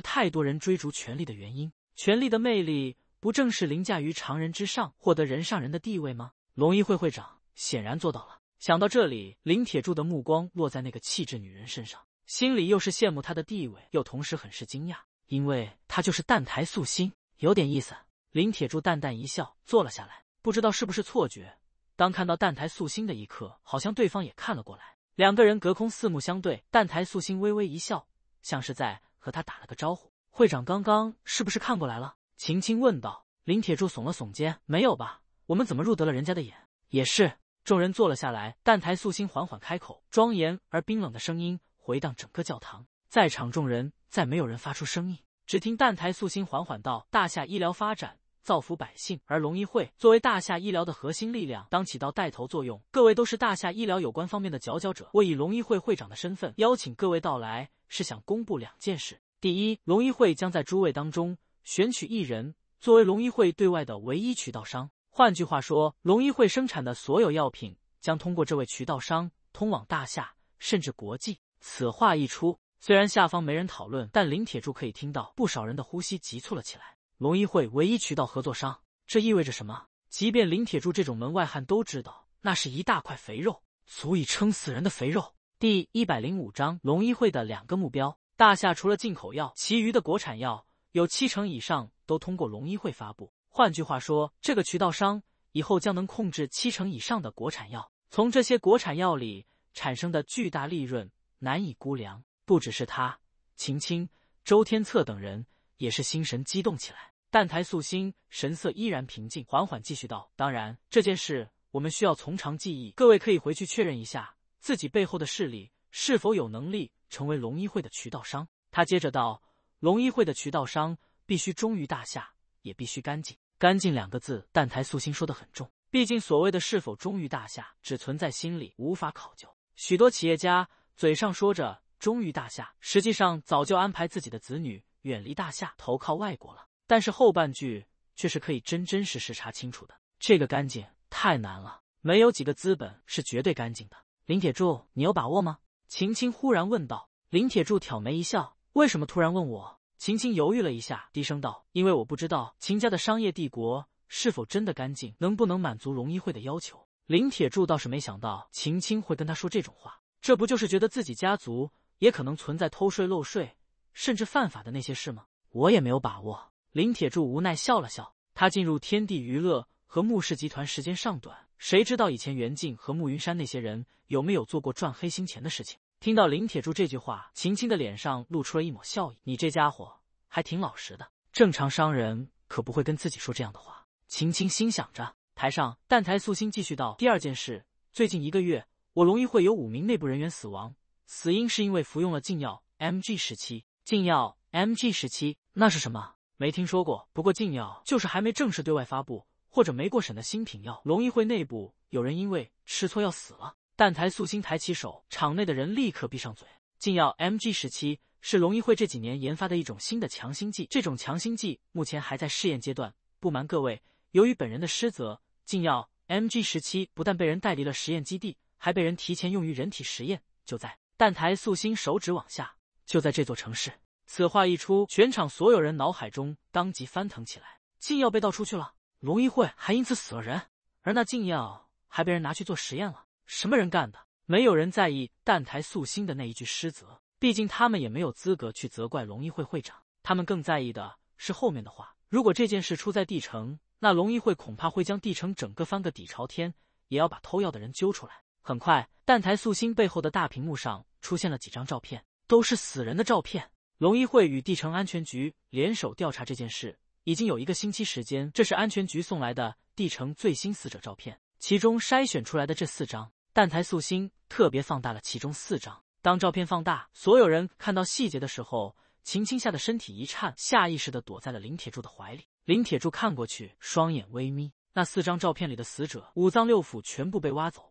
太多人追逐权力的原因。权力的魅力，不正是凌驾于常人之上，获得人上人的地位吗？龙一会会长显然做到了。想到这里，林铁柱的目光落在那个气质女人身上。心里又是羡慕他的地位，又同时很是惊讶，因为他就是澹台素心，有点意思。林铁柱淡淡一笑，坐了下来。不知道是不是错觉，当看到澹台素心的一刻，好像对方也看了过来。两个人隔空四目相对，澹台素心微微一笑，像是在和他打了个招呼。会长刚刚是不是看过来了？秦青问道。林铁柱耸了耸肩，没有吧？我们怎么入得了人家的眼？也是。众人坐了下来，澹台素心缓缓开口，庄严而冰冷的声音。回荡整个教堂，在场众人再没有人发出声音，只听蛋台素心缓缓道：“大夏医疗发展，造福百姓，而龙医会作为大夏医疗的核心力量，当起到带头作用。各位都是大夏医疗有关方面的佼佼者，我以龙医会会长的身份邀请各位到来，是想公布两件事：第一，龙医会将在诸位当中选取一人作为龙医会对外的唯一渠道商，换句话说，龙医会生产的所有药品将通过这位渠道商通往大夏，甚至国际。”此话一出，虽然下方没人讨论，但林铁柱可以听到不少人的呼吸急促了起来。龙医会唯一渠道合作商，这意味着什么？即便林铁柱这种门外汉都知道，那是一大块肥肉，足以撑死人的肥肉。第一百零五章：龙医会的两个目标。大夏除了进口药，其余的国产药有七成以上都通过龙医会发布。换句话说，这个渠道商以后将能控制七成以上的国产药。从这些国产药里产生的巨大利润。难以估量，不只是他，秦青、周天策等人也是心神激动起来。但台素心神色依然平静，缓缓继续道：“当然，这件事我们需要从长计议。各位可以回去确认一下自己背后的势力是否有能力成为龙一会的渠道商。”他接着道：“龙一会的渠道商必须忠于大夏，也必须干净。干净两个字，但台素心说得很重。毕竟，所谓的是否忠于大夏，只存在心里，无法考究。许多企业家。”嘴上说着忠于大夏，实际上早就安排自己的子女远离大夏，投靠外国了。但是后半句却是可以真真实实查清楚的。这个干净太难了，没有几个资本是绝对干净的。林铁柱，你有把握吗？秦青忽然问道。林铁柱挑眉一笑：“为什么突然问我？”秦青犹豫了一下，低声道：“因为我不知道秦家的商业帝国是否真的干净，能不能满足龙一会的要求。”林铁柱倒是没想到秦青会跟他说这种话。这不就是觉得自己家族也可能存在偷税漏税，甚至犯法的那些事吗？我也没有把握。林铁柱无奈笑了笑。他进入天地娱乐和穆氏集团时间尚短，谁知道以前袁静和穆云山那些人有没有做过赚黑心钱的事情？听到林铁柱这句话，秦青的脸上露出了一抹笑意。你这家伙还挺老实的，正常商人可不会跟自己说这样的话。秦青心想着。台上，但台素心继续道：“第二件事，最近一个月。”我龙一会有五名内部人员死亡，死因是因为服用了禁药 M G 十七。禁药 M G 十七，那是什么？没听说过。不过禁药就是还没正式对外发布或者没过审的新品药。龙一会内部有人因为吃错药死了。但台素心抬起手，场内的人立刻闭上嘴。禁药 M G 十七是龙一会这几年研发的一种新的强心剂，这种强心剂目前还在试验阶段。不瞒各位，由于本人的失责，禁药 M G 十七不但被人带离了实验基地。还被人提前用于人体实验，就在蛋台素心手指往下，就在这座城市。此话一出，全场所有人脑海中当即翻腾起来：禁药被盗出去了，龙一会还因此死了人，而那禁药还被人拿去做实验了。什么人干的？没有人在意蛋台素心的那一句失责，毕竟他们也没有资格去责怪龙一会会长。他们更在意的是后面的话：如果这件事出在帝城，那龙一会恐怕会将帝城整个翻个底朝天，也要把偷药的人揪出来。很快，蛋台素心背后的大屏幕上出现了几张照片，都是死人的照片。龙一会与地城安全局联手调查这件事，已经有一个星期时间。这是安全局送来的地城最新死者照片，其中筛选出来的这四张，蛋台素心特别放大了其中四张。当照片放大，所有人看到细节的时候，秦青吓得身体一颤，下意识的躲在了林铁柱的怀里。林铁柱看过去，双眼微眯。那四张照片里的死者，五脏六腑全部被挖走。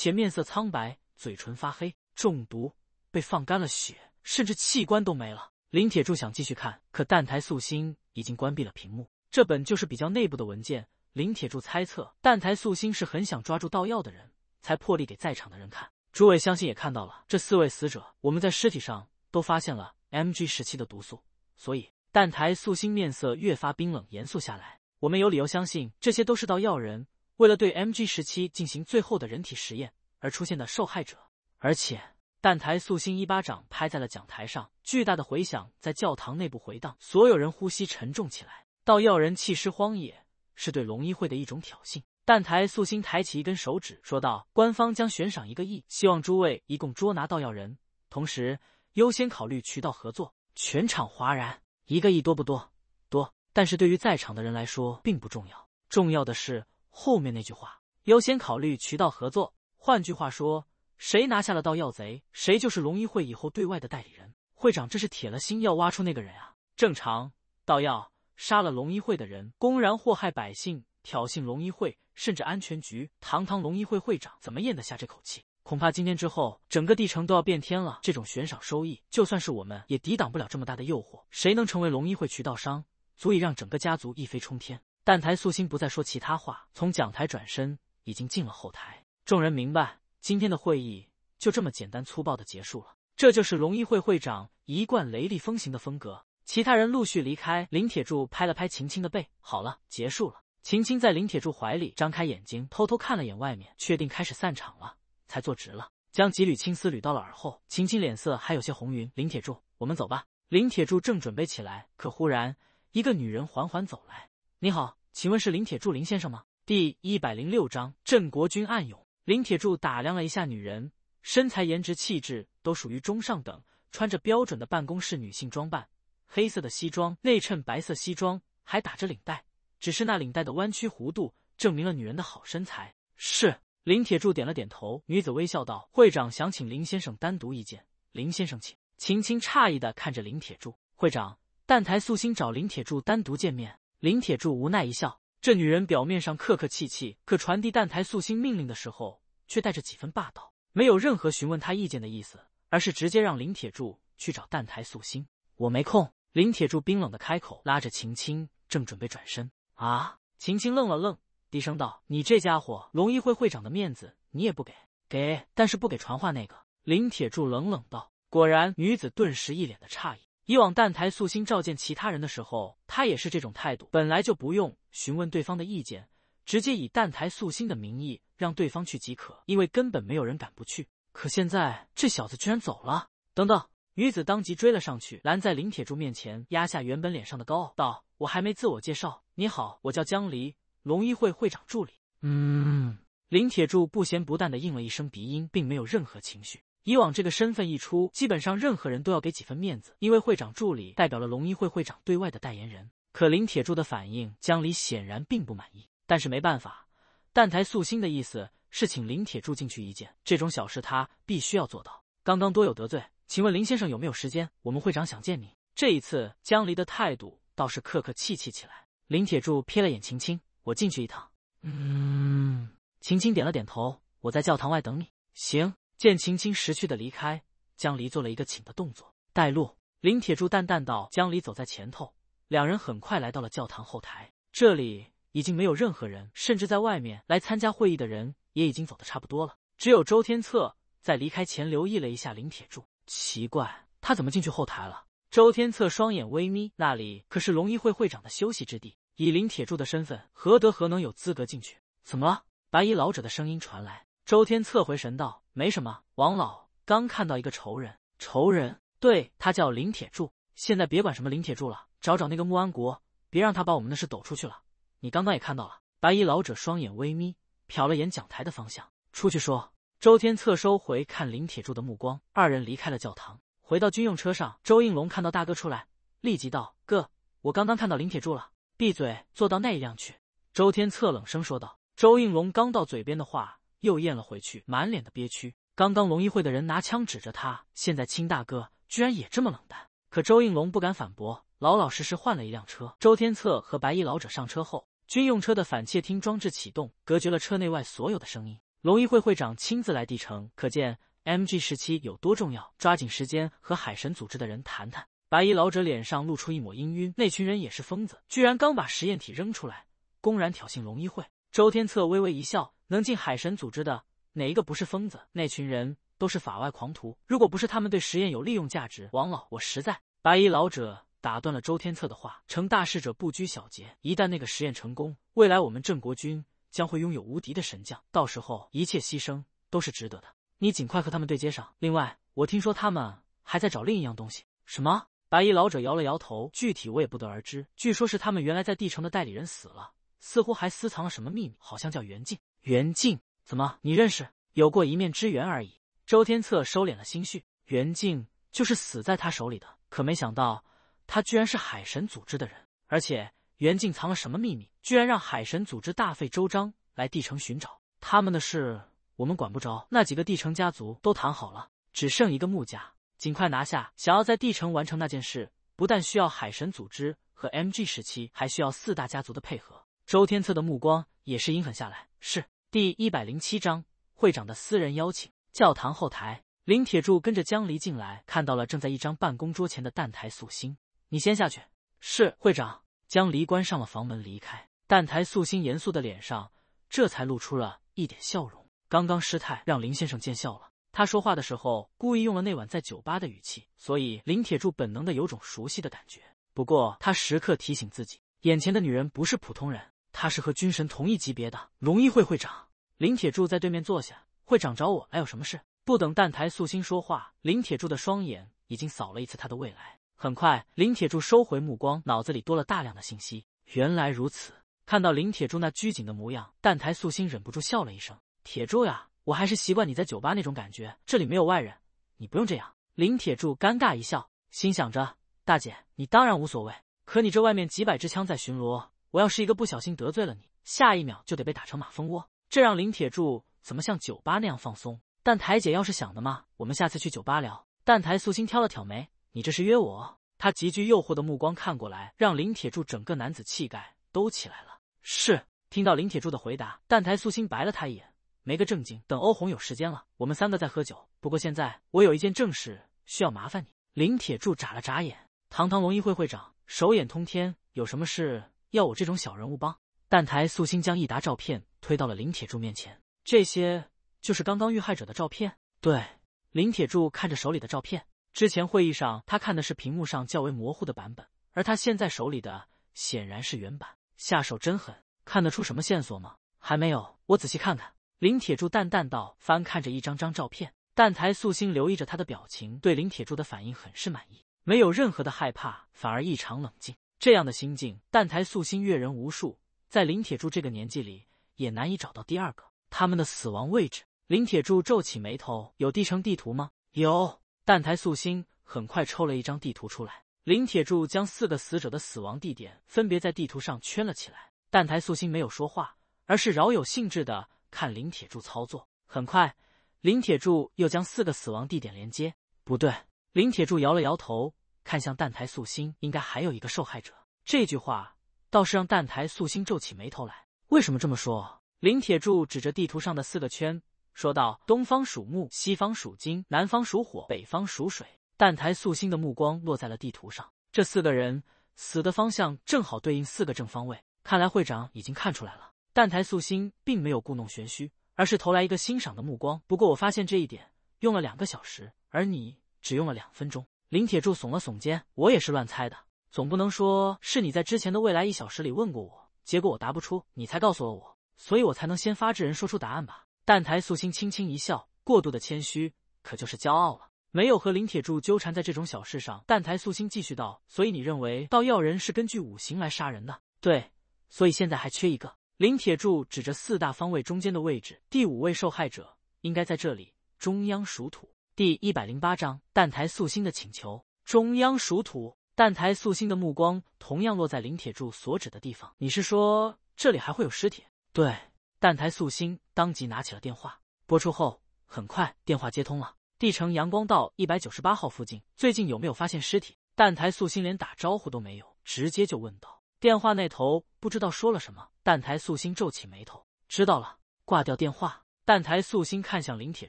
且面色苍白，嘴唇发黑，中毒，被放干了血，甚至器官都没了。林铁柱想继续看，可澹台素心已经关闭了屏幕。这本就是比较内部的文件。林铁柱猜测，澹台素心是很想抓住盗药的人，才破例给在场的人看。诸位，相信也看到了，这四位死者，我们在尸体上都发现了 M G 时期的毒素。所以，澹台素心面色越发冰冷，严肃下来。我们有理由相信，这些都是盗药人。为了对 MG 时期进行最后的人体实验而出现的受害者，而且蛋台素心一巴掌拍在了讲台上，巨大的回响在教堂内部回荡，所有人呼吸沉重起来。道要人弃尸荒野，是对龙一会的一种挑衅。蛋台素心抬起一根手指说道：“官方将悬赏一个亿，希望诸位一共捉拿到药人，同时优先考虑渠道合作。”全场哗然。一个亿多不多，多，但是对于在场的人来说并不重要，重要的是。后面那句话，优先考虑渠道合作。换句话说，谁拿下了盗药贼，谁就是龙一会以后对外的代理人。会长这是铁了心要挖出那个人啊！正常，盗药杀了龙一会的人，公然祸害百姓，挑衅龙一会，甚至安全局。堂堂龙一会会长，怎么咽得下这口气？恐怕今天之后，整个帝城都要变天了。这种悬赏收益，就算是我们也抵挡不了这么大的诱惑。谁能成为龙一会渠道商，足以让整个家族一飞冲天。但台素心不再说其他话，从讲台转身，已经进了后台。众人明白，今天的会议就这么简单粗暴的结束了。这就是龙一会会长一贯雷厉风行的风格。其他人陆续离开，林铁柱拍了拍秦青的背：“好了，结束了。”秦青在林铁柱怀里张开眼睛，偷偷看了眼外面，确定开始散场了，才坐直了，将几缕青丝捋到了耳后。秦青脸色还有些红晕。林铁柱，我们走吧。林铁柱正准备起来，可忽然一个女人缓缓走来。你好，请问是林铁柱林先生吗？第一百零六章镇国军暗涌。林铁柱打量了一下女人，身材、颜值、气质都属于中上等，穿着标准的办公室女性装扮，黑色的西装内衬白色西装，还打着领带。只是那领带的弯曲弧度，证明了女人的好身材。是林铁柱点了点头。女子微笑道：“会长想请林先生单独一见，林先生请。”秦青诧异的看着林铁柱：“会长，但台素心找林铁柱单独见面？”林铁柱无奈一笑，这女人表面上客客气气，可传递澹台素心命令的时候，却带着几分霸道，没有任何询问他意见的意思，而是直接让林铁柱去找澹台素心。我没空。林铁柱冰冷的开口，拉着秦青正准备转身。啊！秦青愣了愣，低声道：“你这家伙，龙一会会长的面子你也不给？给，但是不给传话那个。”林铁柱冷冷道。果然，女子顿时一脸的诧异。以往澹台素心召见其他人的时候，他也是这种态度，本来就不用询问对方的意见，直接以澹台素心的名义让对方去即可，因为根本没有人敢不去。可现在这小子居然走了！等等，女子当即追了上去，拦在林铁柱面前，压下原本脸上的高傲，道：“我还没自我介绍，你好，我叫江离，龙一会会长助理。”嗯，林铁柱不咸不淡的应了一声鼻音，并没有任何情绪。以往这个身份一出，基本上任何人都要给几分面子，因为会长助理代表了龙一会会长对外的代言人。可林铁柱的反应，江离显然并不满意。但是没办法，但台素心的意思是请林铁柱进去一见，这种小事他必须要做到。刚刚多有得罪，请问林先生有没有时间？我们会长想见你。这一次，江离的态度倒是客客气气起来。林铁柱瞥了眼秦青，我进去一趟。嗯，秦青点了点头，我在教堂外等你。行。见秦青识趣的离开，江离做了一个请的动作，带路。林铁柱淡淡道：“江离走在前头，两人很快来到了教堂后台。这里已经没有任何人，甚至在外面来参加会议的人也已经走的差不多了。只有周天策在离开前留意了一下林铁柱，奇怪，他怎么进去后台了？”周天策双眼微眯，那里可是龙一会会长的休息之地，以林铁柱的身份，何德何能有资格进去？怎么了？白衣老者的声音传来。周天策回神道。没什么，王老刚看到一个仇人，仇人对他叫林铁柱。现在别管什么林铁柱了，找找那个穆安国，别让他把我们的事抖出去了。你刚刚也看到了，白衣老者双眼微眯，瞟了眼讲台的方向，出去说。周天策收回看林铁柱的目光，二人离开了教堂，回到军用车上。周应龙看到大哥出来，立即道：“哥，我刚刚看到林铁柱了。”闭嘴，坐到那一辆去。”周天策冷声说道。周应龙刚到嘴边的话。又咽了回去，满脸的憋屈。刚刚龙一会的人拿枪指着他，现在亲大哥居然也这么冷淡。可周应龙不敢反驳，老老实实换了一辆车。周天策和白衣老者上车后，军用车的反窃听装置启动，隔绝了车内外所有的声音。龙一会会长亲自来帝城，可见 M G 时期有多重要。抓紧时间和海神组织的人谈谈。白衣老者脸上露出一抹阴晕，那群人也是疯子，居然刚把实验体扔出来，公然挑衅龙一会。周天策微微一笑。能进海神组织的哪一个不是疯子？那群人都是法外狂徒。如果不是他们对实验有利用价值，王老，我实在……白衣老者打断了周天策的话。成大事者不拘小节，一旦那个实验成功，未来我们镇国军将会拥有无敌的神将，到时候一切牺牲都是值得的。你尽快和他们对接上。另外，我听说他们还在找另一样东西。什么？白衣老者摇了摇头，具体我也不得而知。据说是他们原来在帝城的代理人死了，似乎还私藏了什么秘密，好像叫袁静。袁静，怎么？你认识？有过一面之缘而已。周天策收敛了心绪，袁静就是死在他手里的。可没想到，他居然是海神组织的人，而且袁静藏了什么秘密，居然让海神组织大费周章来帝城寻找。他们的事我们管不着，那几个帝城家族都谈好了，只剩一个穆家，尽快拿下。想要在帝城完成那件事，不但需要海神组织和 M G 时期，还需要四大家族的配合。周天策的目光也是阴狠下来。是第一百零七章会长的私人邀请。教堂后台，林铁柱跟着江离进来，看到了正在一张办公桌前的澹台素心。你先下去。是会长。江离关上了房门离开。澹台素心严肃的脸上这才露出了一点笑容。刚刚失态让林先生见笑了。他说话的时候故意用了那晚在酒吧的语气，所以林铁柱本能的有种熟悉的感觉。不过他时刻提醒自己，眼前的女人不是普通人。他是和军神同一级别的龙一会会长林铁柱，在对面坐下。会长找我来有什么事？不等澹台素心说话，林铁柱的双眼已经扫了一次他的未来。很快，林铁柱收回目光，脑子里多了大量的信息。原来如此。看到林铁柱那拘谨的模样，澹台素心忍不住笑了一声：“铁柱呀，我还是习惯你在酒吧那种感觉。这里没有外人，你不用这样。”林铁柱尴尬一笑，心想着：“大姐，你当然无所谓，可你这外面几百支枪在巡逻。”我要是一个不小心得罪了你，下一秒就得被打成马蜂窝。这让林铁柱怎么像酒吧那样放松？但台姐要是想的嘛，我们下次去酒吧聊。但台素心挑了挑眉：“你这是约我？”她极具诱惑的目光看过来，让林铁柱整个男子气概都起来了。是，听到林铁柱的回答，但台素心白了他一眼：“没个正经，等欧红有时间了，我们三个再喝酒。不过现在我有一件正事需要麻烦你。”林铁柱眨了眨眼：“堂堂龙一会会长，手眼通天，有什么事？”要我这种小人物帮？但台素心将一沓照片推到了林铁柱面前，这些就是刚刚遇害者的照片。对，林铁柱看着手里的照片，之前会议上他看的是屏幕上较为模糊的版本，而他现在手里的显然是原版。下手真狠，看得出什么线索吗？还没有，我仔细看看。林铁柱淡淡道，翻看着一张张照片。但台素心留意着他的表情，对林铁柱的反应很是满意，没有任何的害怕，反而异常冷静。这样的心境，但台素心阅人无数，在林铁柱这个年纪里，也难以找到第二个。他们的死亡位置，林铁柱皱起眉头：“有地城地图吗？”“有。”但台素心很快抽了一张地图出来。林铁柱将四个死者的死亡地点分别在地图上圈了起来。但台素心没有说话，而是饶有兴致的看林铁柱操作。很快，林铁柱又将四个死亡地点连接。不对，林铁柱摇了摇头。看向澹台素心，应该还有一个受害者。这句话倒是让澹台素心皱起眉头来。为什么这么说？林铁柱指着地图上的四个圈说道：“东方属木，西方属金，南方属火，北方属水。”澹台素心的目光落在了地图上，这四个人死的方向正好对应四个正方位。看来会长已经看出来了。澹台素心并没有故弄玄虚，而是投来一个欣赏的目光。不过我发现这一点用了两个小时，而你只用了两分钟。林铁柱耸了耸肩，我也是乱猜的，总不能说是你在之前的未来一小时里问过我，结果我答不出，你才告诉了我，所以我才能先发制人说出答案吧。但台素心轻轻一笑，过度的谦虚可就是骄傲了。没有和林铁柱纠缠在这种小事上，但台素心继续道，所以你认为道药人是根据五行来杀人的？对，所以现在还缺一个。林铁柱指着四大方位中间的位置，第五位受害者应该在这里，中央属土。第一百零八章，澹台素心的请求。中央属土，澹台素心的目光同样落在林铁柱所指的地方。你是说这里还会有尸体？对，澹台素心当即拿起了电话，拨出后很快电话接通了。帝城阳光道一百九十八号附近，最近有没有发现尸体？澹台素心连打招呼都没有，直接就问道。电话那头不知道说了什么，澹台素心皱起眉头。知道了，挂掉电话。澹台素心看向林铁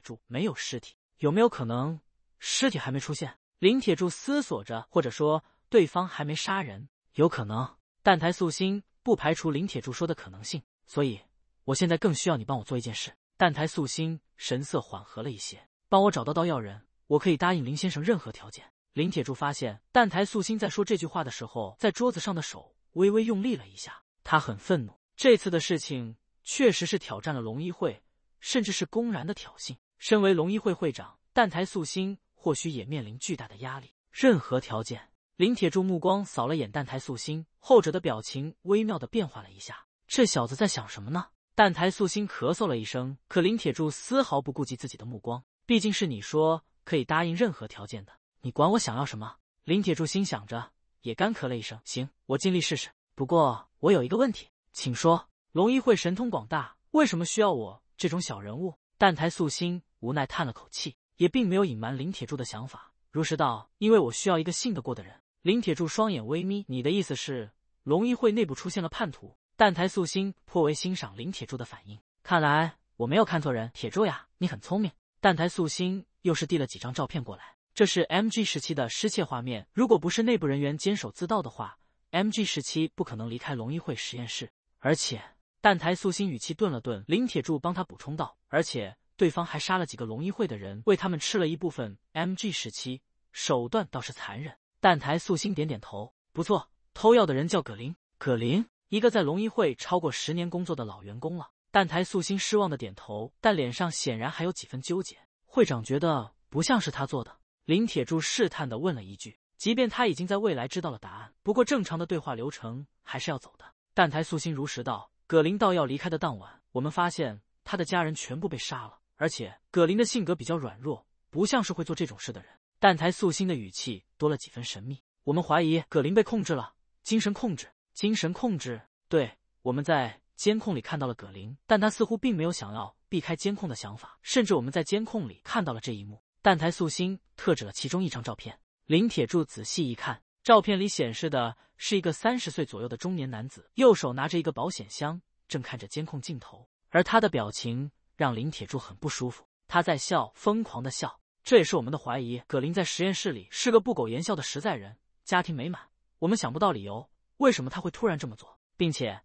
柱，没有尸体。有没有可能尸体还没出现？林铁柱思索着，或者说对方还没杀人，有可能。但台素心不排除林铁柱说的可能性，所以我现在更需要你帮我做一件事。但台素心神色缓和了一些，帮我找到盗药人，我可以答应林先生任何条件。林铁柱发现但台素心在说这句话的时候，在桌子上的手微微用力了一下，他很愤怒。这次的事情确实是挑战了龙一会，甚至是公然的挑衅。身为龙一会会长，澹台素心或许也面临巨大的压力。任何条件，林铁柱目光扫了眼蛋台素心，后者的表情微妙的变化了一下。这小子在想什么呢？蛋台素心咳嗽了一声，可林铁柱丝毫不顾及自己的目光，毕竟是你说可以答应任何条件的，你管我想要什么？林铁柱心想着，也干咳了一声。行，我尽力试试。不过我有一个问题，请说。龙一会神通广大，为什么需要我这种小人物？澹台素心无奈叹了口气，也并没有隐瞒林铁柱的想法，如实道：“因为我需要一个信得过的人。”林铁柱双眼微眯：“你的意思是，龙一会内部出现了叛徒？”澹台素心颇为欣赏林铁柱的反应，看来我没有看错人，铁柱呀，你很聪明。澹台素心又是递了几张照片过来，这是 MG 时期的失窃画面。如果不是内部人员监守自盗的话，MG 时期不可能离开龙一会实验室，而且。澹台素心语气顿了顿，林铁柱帮他补充道：“而且对方还杀了几个龙一会的人，为他们吃了一部分 MG 时期，手段倒是残忍。”澹台素心点点头，不错，偷药的人叫葛林。葛林，一个在龙一会超过十年工作的老员工了。澹台素心失望的点头，但脸上显然还有几分纠结。会长觉得不像是他做的，林铁柱试探的问了一句：“即便他已经在未来知道了答案，不过正常的对话流程还是要走的。”澹台素心如实道。葛林到要离开的当晚，我们发现他的家人全部被杀了，而且葛林的性格比较软弱，不像是会做这种事的人。但台素心的语气多了几分神秘，我们怀疑葛林被控制了，精神控制，精神控制。对，我们在监控里看到了葛林，但他似乎并没有想要避开监控的想法，甚至我们在监控里看到了这一幕。但台素心特指了其中一张照片，林铁柱仔细一看，照片里显示的。是一个三十岁左右的中年男子，右手拿着一个保险箱，正看着监控镜头，而他的表情让林铁柱很不舒服。他在笑，疯狂的笑。这也是我们的怀疑。葛林在实验室里是个不苟言笑的实在人，家庭美满。我们想不到理由，为什么他会突然这么做，并且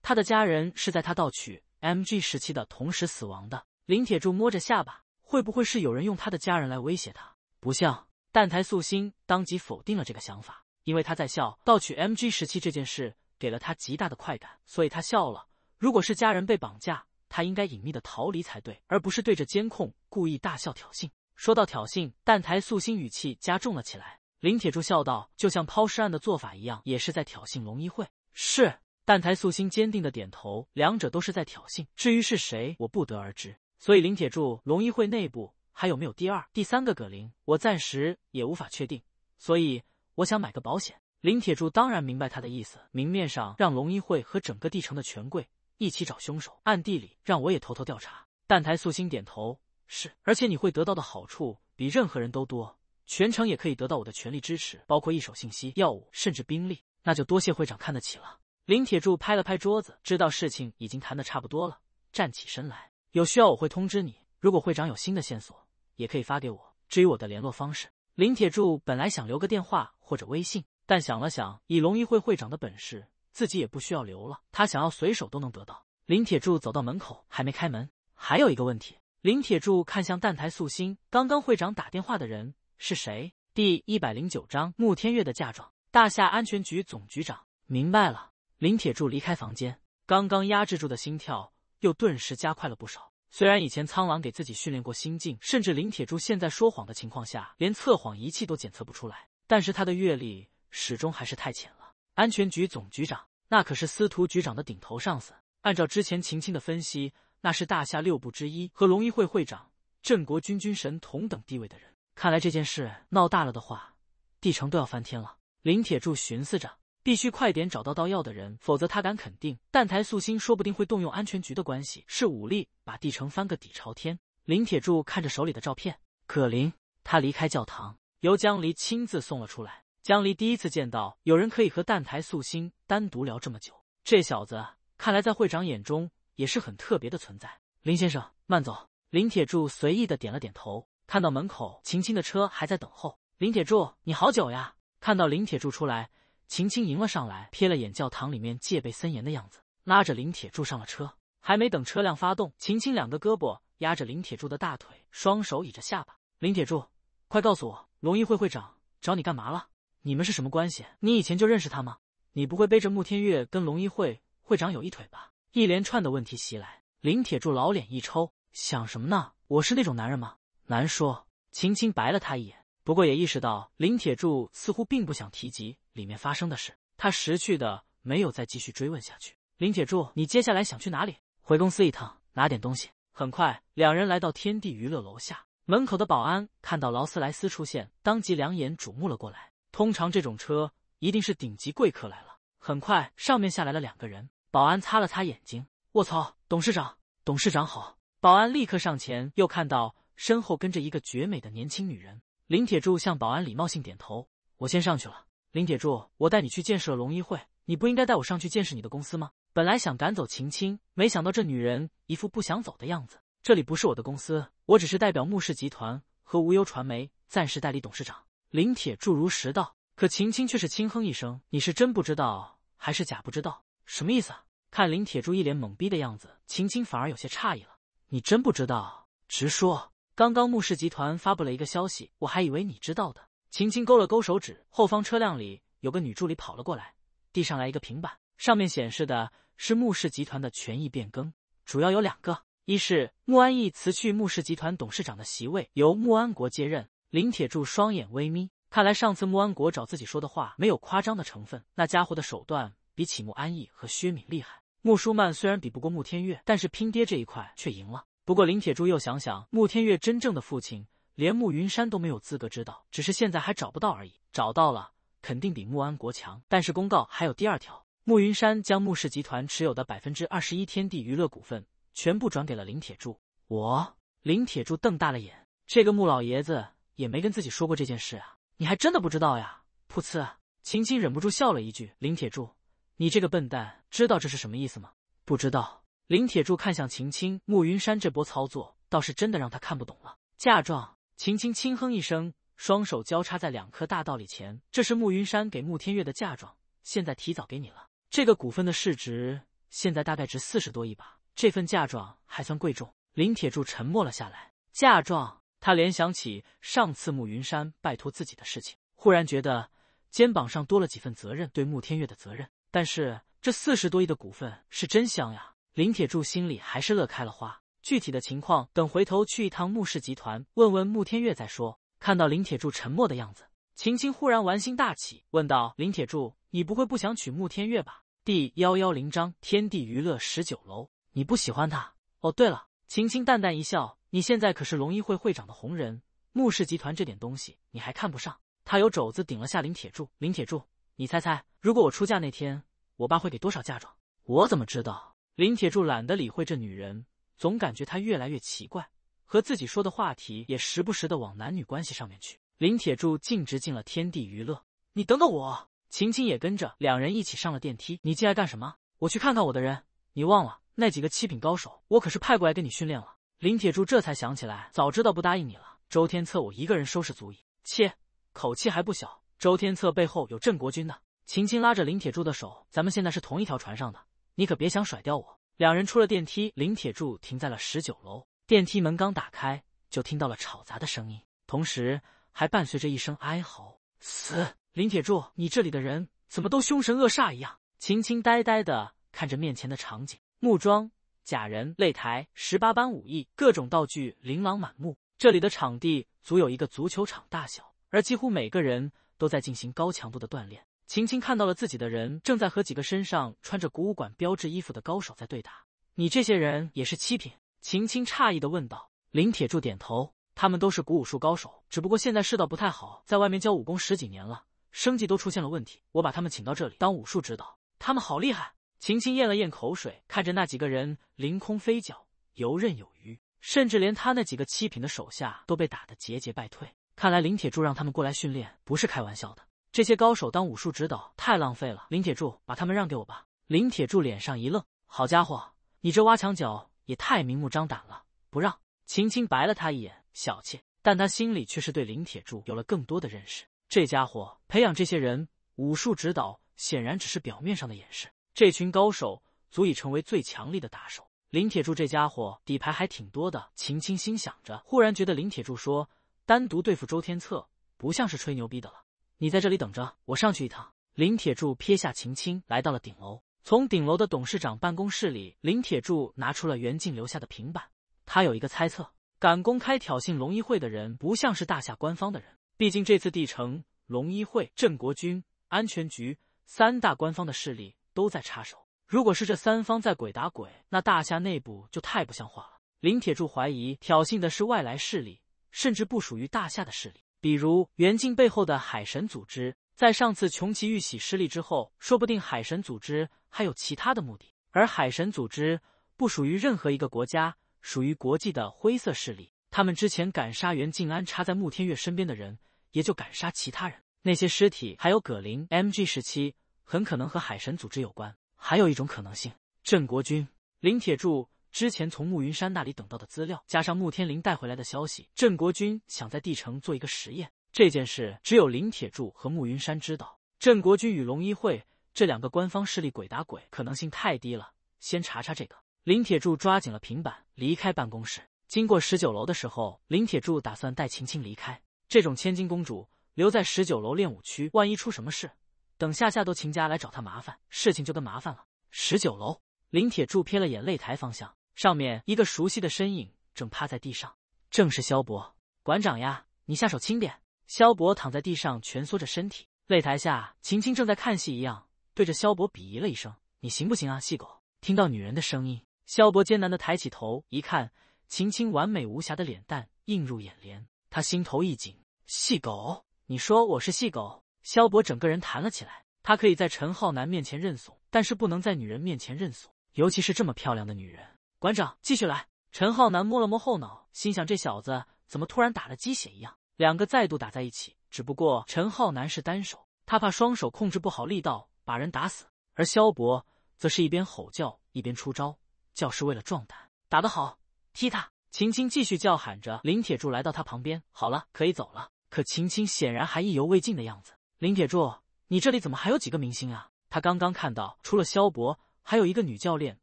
他的家人是在他盗取 MG 时期的同时死亡的。林铁柱摸着下巴，会不会是有人用他的家人来威胁他？不像。但台素心当即否定了这个想法。因为他在笑盗取 MG 时期这件事给了他极大的快感，所以他笑了。如果是家人被绑架，他应该隐秘的逃离才对，而不是对着监控故意大笑挑衅。说到挑衅，蛋台素心语气加重了起来。林铁柱笑道：“就像抛尸案的做法一样，也是在挑衅龙一会。”是蛋台素心坚定的点头。两者都是在挑衅。至于是谁，我不得而知。所以林铁柱，龙一会内部还有没有第二、第三个葛林，我暂时也无法确定。所以。我想买个保险。林铁柱当然明白他的意思，明面上让龙一会和整个帝城的权贵一起找凶手，暗地里让我也偷偷调查。但台素心点头，是。而且你会得到的好处比任何人都多，全城也可以得到我的全力支持，包括一手信息、药物，甚至兵力。那就多谢会长看得起了。林铁柱拍了拍桌子，知道事情已经谈得差不多了，站起身来。有需要我会通知你，如果会长有新的线索，也可以发给我。至于我的联络方式，林铁柱本来想留个电话。或者微信，但想了想，以龙一会会长的本事，自己也不需要留了。他想要随手都能得到。林铁柱走到门口，还没开门，还有一个问题。林铁柱看向蛋台素心，刚刚会长打电话的人是谁？第一百零九章穆天月的嫁妆。大夏安全局总局长明白了。林铁柱离开房间，刚刚压制住的心跳又顿时加快了不少。虽然以前苍狼给自己训练过心境，甚至林铁柱现在说谎的情况下，连测谎仪器都检测不出来。但是他的阅历始终还是太浅了。安全局总局长，那可是司徒局长的顶头上司。按照之前秦青的分析，那是大夏六部之一，和龙一会会长、镇国军军神同等地位的人。看来这件事闹大了的话，帝城都要翻天了。林铁柱寻思着，必须快点找到盗药的人，否则他敢肯定，但台素心说不定会动用安全局的关系，是武力把帝城翻个底朝天。林铁柱看着手里的照片，葛林，他离开教堂。由江离亲自送了出来。江离第一次见到有人可以和澹台素心单独聊这么久，这小子看来在会长眼中也是很特别的存在。林先生，慢走。林铁柱随意的点了点头，看到门口秦青的车还在等候。林铁柱，你好久呀！看到林铁柱出来，秦青迎了上来，瞥了眼教堂里面戒备森严的样子，拉着林铁柱上了车。还没等车辆发动，秦青两个胳膊压着林铁柱的大腿，双手倚着下巴，林铁柱，快告诉我。龙一会会长找你干嘛了？你们是什么关系？你以前就认识他吗？你不会背着穆天月跟龙一会会长有一腿吧？一连串的问题袭来，林铁柱老脸一抽，想什么呢？我是那种男人吗？难说。秦青白了他一眼，不过也意识到林铁柱似乎并不想提及里面发生的事，他识趣的没有再继续追问下去。林铁柱，你接下来想去哪里？回公司一趟，拿点东西。很快，两人来到天地娱乐楼下。门口的保安看到劳斯莱斯出现，当即两眼瞩目了过来。通常这种车一定是顶级贵客来了。很快，上面下来了两个人。保安擦了擦眼睛，卧槽！董事长，董事长好！保安立刻上前，又看到身后跟着一个绝美的年轻女人。林铁柱向保安礼貌性点头，我先上去了。林铁柱，我带你去见识了龙一会，你不应该带我上去见识你的公司吗？本来想赶走秦青，没想到这女人一副不想走的样子。这里不是我的公司，我只是代表穆氏集团和无忧传媒暂时代理董事长。林铁柱如实道。可秦青却是轻哼一声：“你是真不知道还是假不知道？什么意思？”啊？看林铁柱一脸懵逼的样子，秦青反而有些诧异了：“你真不知道？直说。刚刚穆氏集团发布了一个消息，我还以为你知道的。”秦青勾了勾手指，后方车辆里有个女助理跑了过来，递上来一个平板，上面显示的是穆氏集团的权益变更，主要有两个。一是穆安义辞去穆氏集团董事长的席位，由穆安国接任。林铁柱双眼微眯，看来上次穆安国找自己说的话没有夸张的成分，那家伙的手段比起穆安义和薛敏厉害。穆舒曼虽然比不过穆天月，但是拼爹这一块却赢了。不过林铁柱又想想，穆天月真正的父亲连穆云山都没有资格知道，只是现在还找不到而已。找到了肯定比穆安国强，但是公告还有第二条，穆云山将穆氏集团持有的百分之二十一天地娱乐股份。全部转给了林铁柱。我林铁柱瞪大了眼，这个穆老爷子也没跟自己说过这件事啊，你还真的不知道呀？噗呲，秦青忍不住笑了一句：“林铁柱，你这个笨蛋，知道这是什么意思吗？”不知道。林铁柱看向秦青，穆云山这波操作倒是真的让他看不懂了。嫁妆，秦青轻哼一声，双手交叉在两颗大道理前，这是穆云山给穆天月的嫁妆，现在提早给你了。这个股份的市值现在大概值四十多亿吧。这份嫁妆还算贵重，林铁柱沉默了下来。嫁妆，他联想起上次慕云山拜托自己的事情，忽然觉得肩膀上多了几份责任，对慕天月的责任。但是这四十多亿的股份是真香呀，林铁柱心里还是乐开了花。具体的情况等回头去一趟慕氏集团问问慕天月再说。看到林铁柱沉默的样子，秦青忽然玩心大起，问道：“林铁柱，你不会不想娶慕天月吧？”第幺幺零章天地娱乐十九楼。你不喜欢他？哦，对了，晴晴淡淡一笑，你现在可是龙一会会长的红人，穆氏集团这点东西你还看不上？他有肘子顶了下林铁柱。林铁柱，你猜猜，如果我出嫁那天，我爸会给多少嫁妆？我怎么知道？林铁柱懒得理会这女人，总感觉她越来越奇怪，和自己说的话题也时不时的往男女关系上面去。林铁柱径直进了天地娱乐，你等等我。晴晴也跟着两人一起上了电梯。你进来干什么？我去看看我的人。你忘了。那几个七品高手，我可是派过来跟你训练了。林铁柱这才想起来，早知道不答应你了。周天策，我一个人收拾足以。切，口气还不小。周天策背后有镇国军呢。秦青拉着林铁柱的手，咱们现在是同一条船上的，你可别想甩掉我。两人出了电梯，林铁柱停在了十九楼。电梯门刚打开，就听到了吵杂的声音，同时还伴随着一声哀嚎：“死！”林铁柱，你这里的人怎么都凶神恶煞一样？秦青呆呆的看着面前的场景。木桩、假人、擂台、十八般武艺，各种道具琳琅满目。这里的场地足有一个足球场大小，而几乎每个人都在进行高强度的锻炼。秦青看到了自己的人正在和几个身上穿着古武馆标志衣服的高手在对打。你这些人也是七品？秦青诧异的问道。林铁柱点头，他们都是古武术高手，只不过现在世道不太好，在外面教武功十几年了，生计都出现了问题。我把他们请到这里当武术指导，他们好厉害。秦青咽了咽口水，看着那几个人凌空飞脚，游刃有余，甚至连他那几个七品的手下都被打得节节败退。看来林铁柱让他们过来训练不是开玩笑的。这些高手当武术指导太浪费了，林铁柱把他们让给我吧。林铁柱脸上一愣：“好家伙，你这挖墙脚也太明目张胆了！”不让秦青白了他一眼：“小气。”但他心里却是对林铁柱有了更多的认识。这家伙培养这些人武术指导，显然只是表面上的掩饰。这群高手足以成为最强力的打手。林铁柱这家伙底牌还挺多的。秦青心想着，忽然觉得林铁柱说单独对付周天策不像是吹牛逼的了。你在这里等着，我上去一趟。林铁柱撇下秦青，来到了顶楼。从顶楼的董事长办公室里，林铁柱拿出了袁静留下的平板。他有一个猜测：敢公开挑衅龙一会的人，不像是大夏官方的人。毕竟这次帝城龙一会、镇国军、安全局三大官方的势力。都在插手。如果是这三方在鬼打鬼，那大夏内部就太不像话了。林铁柱怀疑挑衅的是外来势力，甚至不属于大夏的势力，比如袁静背后的海神组织。在上次穷奇玉玺失利之后，说不定海神组织还有其他的目的。而海神组织不属于任何一个国家，属于国际的灰色势力。他们之前敢杀袁静安插在穆天月身边的人，也就敢杀其他人。那些尸体，还有葛林 M G 时期很可能和海神组织有关，还有一种可能性，郑国军林铁柱之前从暮云山那里等到的资料，加上慕天林带回来的消息，郑国军想在帝城做一个实验。这件事只有林铁柱和暮云山知道。郑国军与龙一会这两个官方势力鬼打鬼，可能性太低了。先查查这个。林铁柱抓紧了平板，离开办公室。经过十九楼的时候，林铁柱打算带晴晴离开。这种千金公主留在十九楼练武区，万一出什么事？等下下都秦家来找他麻烦，事情就更麻烦了。十九楼，林铁柱瞥了眼擂台方向，上面一个熟悉的身影正趴在地上，正是萧博。馆长呀，你下手轻点。萧博躺在地上蜷缩着身体，擂台下，秦青正在看戏一样，对着萧博鄙夷了一声：“你行不行啊，细狗？”听到女人的声音，萧博艰难的抬起头，一看秦青完美无瑕的脸蛋映入眼帘，他心头一紧：“细狗，你说我是细狗？”萧博整个人弹了起来，他可以在陈浩南面前认怂，但是不能在女人面前认怂，尤其是这么漂亮的女人。馆长，继续来。陈浩南摸了摸后脑，心想这小子怎么突然打了鸡血一样。两个再度打在一起，只不过陈浩南是单手，他怕双手控制不好力道把人打死，而萧博则是一边吼叫一边出招，叫是为了壮胆。打得好，踢他！秦青继续叫喊着。林铁柱来到他旁边，好了，可以走了。可秦青显然还意犹未尽的样子。林铁柱，你这里怎么还有几个明星啊？他刚刚看到，除了萧博，还有一个女教练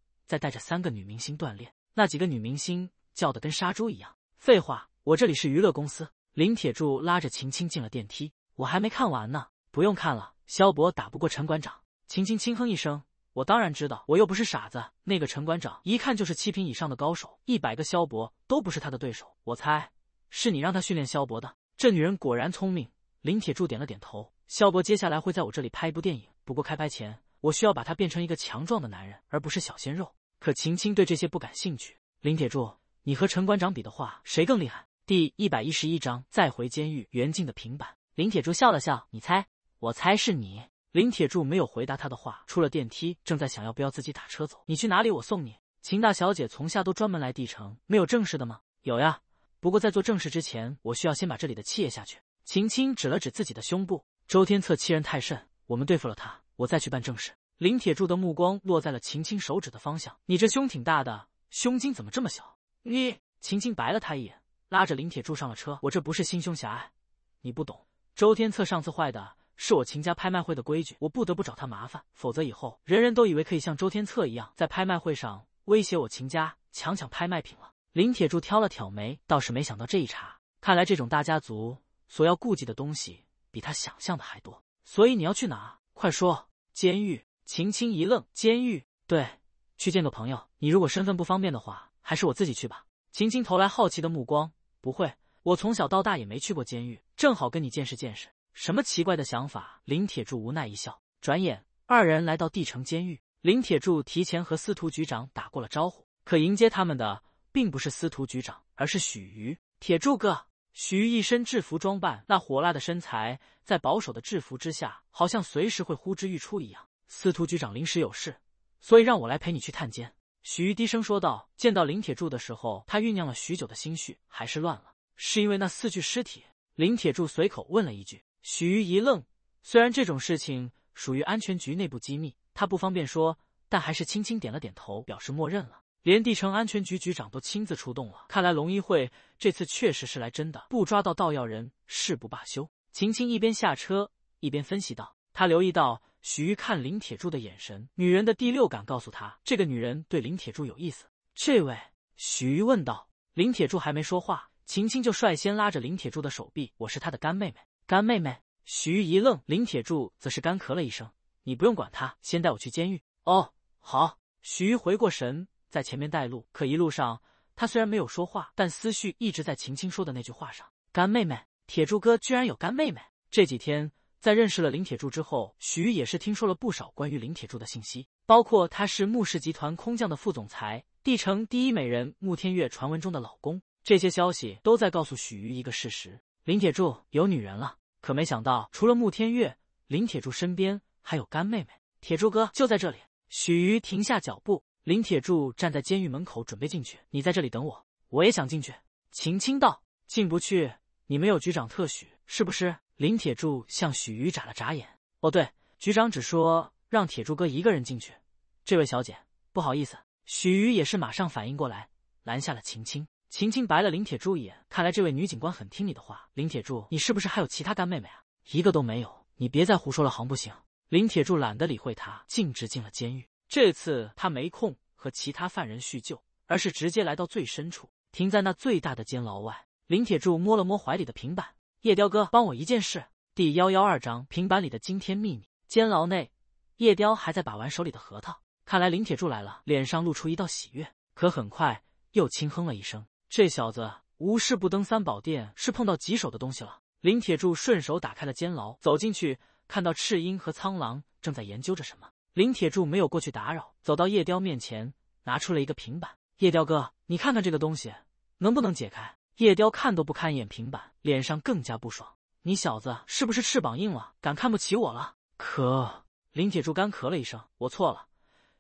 在带着三个女明星锻炼。那几个女明星叫的跟杀猪一样。废话，我这里是娱乐公司。林铁柱拉着秦青进了电梯。我还没看完呢，不用看了。萧博打不过陈馆长。秦青轻哼一声：“我当然知道，我又不是傻子。那个陈馆长一看就是七品以上的高手，一百个萧博都不是他的对手。我猜是你让他训练萧博的。这女人果然聪明。”林铁柱点了点头。肖博接下来会在我这里拍一部电影，不过开拍前我需要把他变成一个强壮的男人，而不是小鲜肉。可秦青对这些不感兴趣。林铁柱，你和陈馆长比的话，谁更厉害？第一百一十一章再回监狱。袁静的平板。林铁柱笑了笑：“你猜？我猜是你。”林铁柱没有回答他的话，出了电梯，正在想要不要自己打车走。你去哪里？我送你。秦大小姐从下都专门来帝城，没有正事的吗？有呀，不过在做正事之前，我需要先把这里的气咽下去。秦青指了指自己的胸部。周天策欺人太甚，我们对付了他，我再去办正事。林铁柱的目光落在了秦青手指的方向。你这胸挺大的，胸襟怎么这么小？你秦青白了他一眼，拉着林铁柱上了车。我这不是心胸狭隘，你不懂。周天策上次坏的是我秦家拍卖会的规矩，我不得不找他麻烦，否则以后人人都以为可以像周天策一样在拍卖会上威胁我秦家抢抢拍卖品了。林铁柱挑了挑眉，倒是没想到这一茬。看来这种大家族所要顾忌的东西。比他想象的还多，所以你要去哪？快说！监狱。秦青一愣，监狱？对，去见个朋友。你如果身份不方便的话，还是我自己去吧。秦青投来好奇的目光。不会，我从小到大也没去过监狱，正好跟你见识见识。什么奇怪的想法？林铁柱无奈一笑。转眼，二人来到地城监狱。林铁柱提前和司徒局长打过了招呼，可迎接他们的并不是司徒局长，而是许瑜。铁柱哥。许玉一身制服装扮，那火辣的身材在保守的制服之下，好像随时会呼之欲出一样。司徒局长临时有事，所以让我来陪你去探监。许玉低声说道。见到林铁柱的时候，他酝酿了许久的心绪还是乱了，是因为那四具尸体？林铁柱随口问了一句。许玉一愣，虽然这种事情属于安全局内部机密，他不方便说，但还是轻轻点了点头，表示默认了。连地城安全局局长都亲自出动了，看来龙一会这次确实是来真的，不抓到盗药人誓不罢休。秦青一边下车一边分析道：“他留意到许玉看林铁柱的眼神，女人的第六感告诉他，这个女人对林铁柱有意思。”这位许玉问道。林铁柱还没说话，秦青就率先拉着林铁柱的手臂：“我是他的干妹妹。”干妹妹，许玉一愣，林铁柱则是干咳了一声：“你不用管他，先带我去监狱。”哦，好。许玉回过神。在前面带路，可一路上他虽然没有说话，但思绪一直在秦青说的那句话上。干妹妹，铁柱哥居然有干妹妹。这几天在认识了林铁柱之后，许玉也是听说了不少关于林铁柱的信息，包括他是穆氏集团空降的副总裁，帝城第一美人穆天月传闻中的老公。这些消息都在告诉许瑜一个事实：林铁柱有女人了。可没想到，除了穆天月，林铁柱身边还有干妹妹。铁柱哥就在这里。许瑜停下脚步。林铁柱站在监狱门口，准备进去。你在这里等我，我也想进去。秦青道：“进不去，你没有局长特许，是不是？”林铁柱向许瑜眨了眨眼。哦，对，局长只说让铁柱哥一个人进去。这位小姐，不好意思。许瑜也是马上反应过来，拦下了秦青。秦青白了林铁柱一眼，看来这位女警官很听你的话。林铁柱，你是不是还有其他干妹妹啊？一个都没有，你别再胡说了，行不行？林铁柱懒得理会他，径直进了监狱。这次他没空和其他犯人叙旧，而是直接来到最深处，停在那最大的监牢外。林铁柱摸了摸怀里的平板，叶雕哥，帮我一件事。第幺幺二章平板里的惊天秘密。监牢内，叶雕还在把玩手里的核桃，看来林铁柱来了，脸上露出一道喜悦，可很快又轻哼了一声。这小子无事不登三宝殿，是碰到棘手的东西了。林铁柱顺手打开了监牢，走进去，看到赤鹰和苍狼正在研究着什么。林铁柱没有过去打扰，走到夜雕面前，拿出了一个平板。夜雕哥，你看看这个东西能不能解开？夜雕看都不看一眼平板，脸上更加不爽。你小子是不是翅膀硬了，敢看不起我了？可林铁柱干咳了一声：“我错了，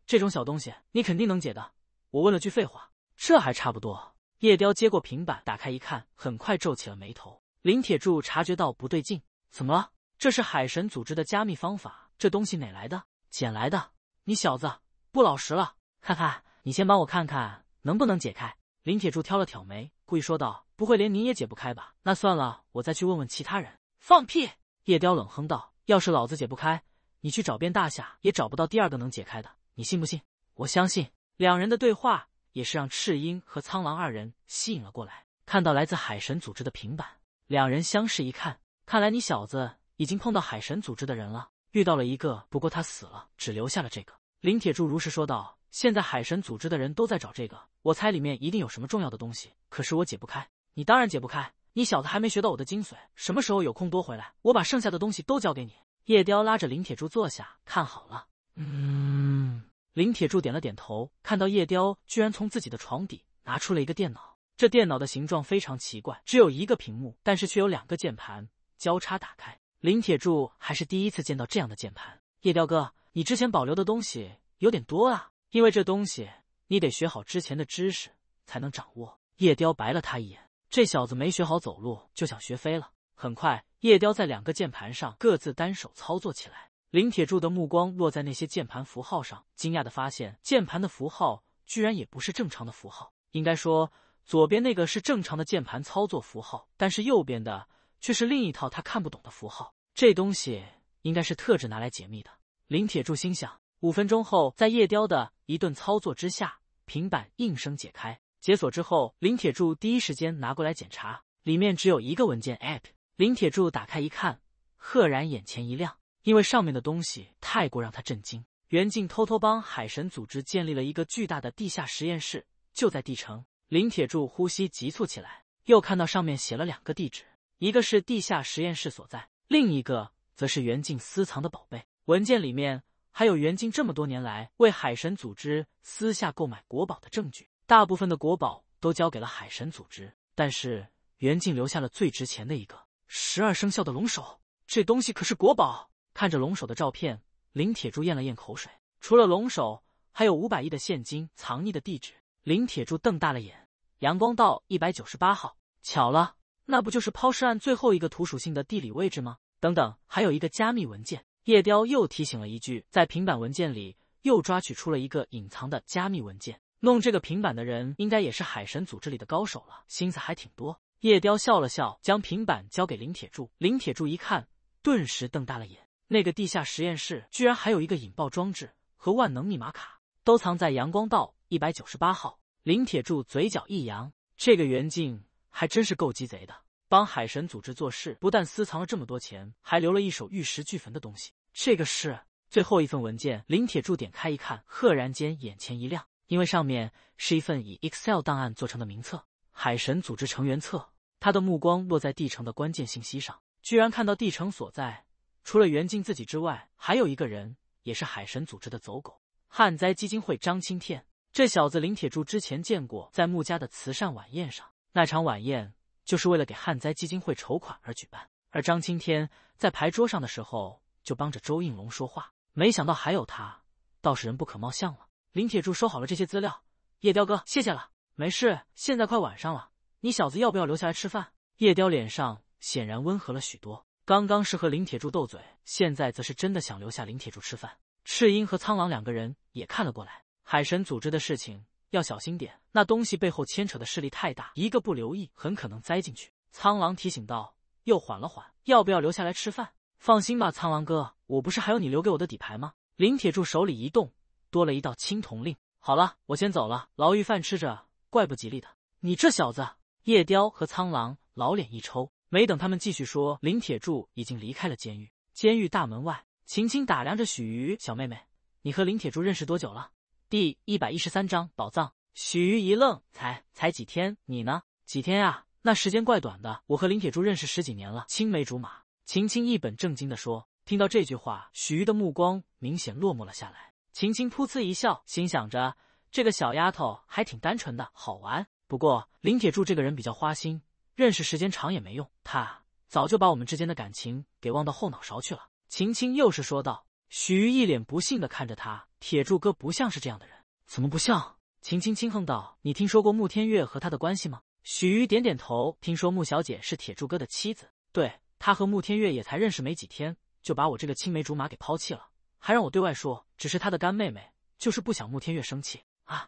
这种小东西你肯定能解的。”我问了句废话：“这还差不多。”夜雕接过平板，打开一看，很快皱起了眉头。林铁柱察觉到不对劲：“怎么了？这是海神组织的加密方法，这东西哪来的？”捡来的，你小子不老实了，哈哈！你先帮我看看能不能解开。林铁柱挑了挑眉，故意说道：“不会连你也解不开吧？那算了，我再去问问其他人。”放屁！叶雕冷哼道：“要是老子解不开，你去找遍大夏也找不到第二个能解开的，你信不信？”我相信。两人的对话也是让赤鹰和苍狼二人吸引了过来，看到来自海神组织的平板，两人相视一看，看来你小子已经碰到海神组织的人了。遇到了一个，不过他死了，只留下了这个。林铁柱如实说道：“现在海神组织的人都在找这个，我猜里面一定有什么重要的东西，可是我解不开。你当然解不开，你小子还没学到我的精髓，什么时候有空多回来，我把剩下的东西都交给你。”叶雕拉着林铁柱坐下，看好了。嗯。林铁柱点了点头，看到叶雕居然从自己的床底拿出了一个电脑，这电脑的形状非常奇怪，只有一个屏幕，但是却有两个键盘交叉打开。林铁柱还是第一次见到这样的键盘。夜雕哥，你之前保留的东西有点多啊，因为这东西你得学好之前的知识才能掌握。夜雕白了他一眼，这小子没学好走路就想学飞了。很快，夜雕在两个键盘上各自单手操作起来。林铁柱的目光落在那些键盘符号上，惊讶的发现键盘的符号居然也不是正常的符号，应该说左边那个是正常的键盘操作符号，但是右边的。却是另一套他看不懂的符号，这东西应该是特制拿来解密的。林铁柱心想，五分钟后，在叶雕的一顿操作之下，平板应声解开。解锁之后，林铁柱第一时间拿过来检查，里面只有一个文件 app。林铁柱打开一看，赫然眼前一亮，因为上面的东西太过让他震惊。袁静偷偷帮海神组织建立了一个巨大的地下实验室，就在地城。林铁柱呼吸急促起来，又看到上面写了两个地址。一个是地下实验室所在，另一个则是袁静私藏的宝贝文件，里面还有袁静这么多年来为海神组织私下购买国宝的证据。大部分的国宝都交给了海神组织，但是袁静留下了最值钱的一个十二生肖的龙首，这东西可是国宝。看着龙首的照片，林铁柱咽了咽口水。除了龙首，还有五百亿的现金藏匿的地址。林铁柱瞪大了眼，阳光道一百九十八号。巧了。那不就是抛尸案最后一个图属性的地理位置吗？等等，还有一个加密文件。叶雕又提醒了一句，在平板文件里又抓取出了一个隐藏的加密文件。弄这个平板的人应该也是海神组织里的高手了，心思还挺多。叶雕笑了笑，将平板交给林铁柱。林铁柱一看，顿时瞪大了眼。那个地下实验室居然还有一个引爆装置和万能密码卡，都藏在阳光道一百九十八号。林铁柱嘴角一扬，这个袁静。还真是够鸡贼的，帮海神组织做事，不但私藏了这么多钱，还留了一手玉石俱焚的东西。这个是最后一份文件。林铁柱点开一看，赫然间眼前一亮，因为上面是一份以 Excel 档案做成的名册——海神组织成员册。他的目光落在帝城的关键信息上，居然看到帝城所在，除了袁静自己之外，还有一个人，也是海神组织的走狗——旱灾基金会张青天。这小子林铁柱之前见过，在穆家的慈善晚宴上。那场晚宴就是为了给旱灾基金会筹款而举办，而张青天在牌桌上的时候就帮着周应龙说话，没想到还有他，倒是人不可貌相了。林铁柱收好了这些资料，夜雕哥，谢谢了，没事。现在快晚上了，你小子要不要留下来吃饭？夜雕脸上显然温和了许多，刚刚是和林铁柱斗嘴，现在则是真的想留下林铁柱吃饭。赤鹰和苍狼两个人也看了过来，海神组织的事情。要小心点，那东西背后牵扯的势力太大，一个不留意，很可能栽进去。苍狼提醒道，又缓了缓，要不要留下来吃饭？放心吧，苍狼哥，我不是还有你留给我的底牌吗？林铁柱手里一动，多了一道青铜令。好了，我先走了，牢狱饭吃着怪不吉利的。你这小子，夜雕和苍狼老脸一抽。没等他们继续说，林铁柱已经离开了监狱。监狱大门外，秦青打量着许鱼小妹妹，你和林铁柱认识多久了？第一百一十三章宝藏。许瑜一愣，才才几天？你呢？几天呀？那时间怪短的。我和林铁柱认识十几年了，青梅竹马。秦青一本正经的说。听到这句话，许瑜的目光明显落寞了下来。秦青噗呲一笑，心想着这个小丫头还挺单纯的好玩。不过林铁柱这个人比较花心，认识时间长也没用，他早就把我们之间的感情给忘到后脑勺去了。秦青又是说道。许瑜一脸不信的看着他，铁柱哥不像是这样的人，怎么不像？秦青轻哼道：“你听说过穆天月和他的关系吗？”许瑜点点头，听说穆小姐是铁柱哥的妻子，对他和穆天月也才认识没几天，就把我这个青梅竹马给抛弃了，还让我对外说只是他的干妹妹，就是不想穆天月生气啊。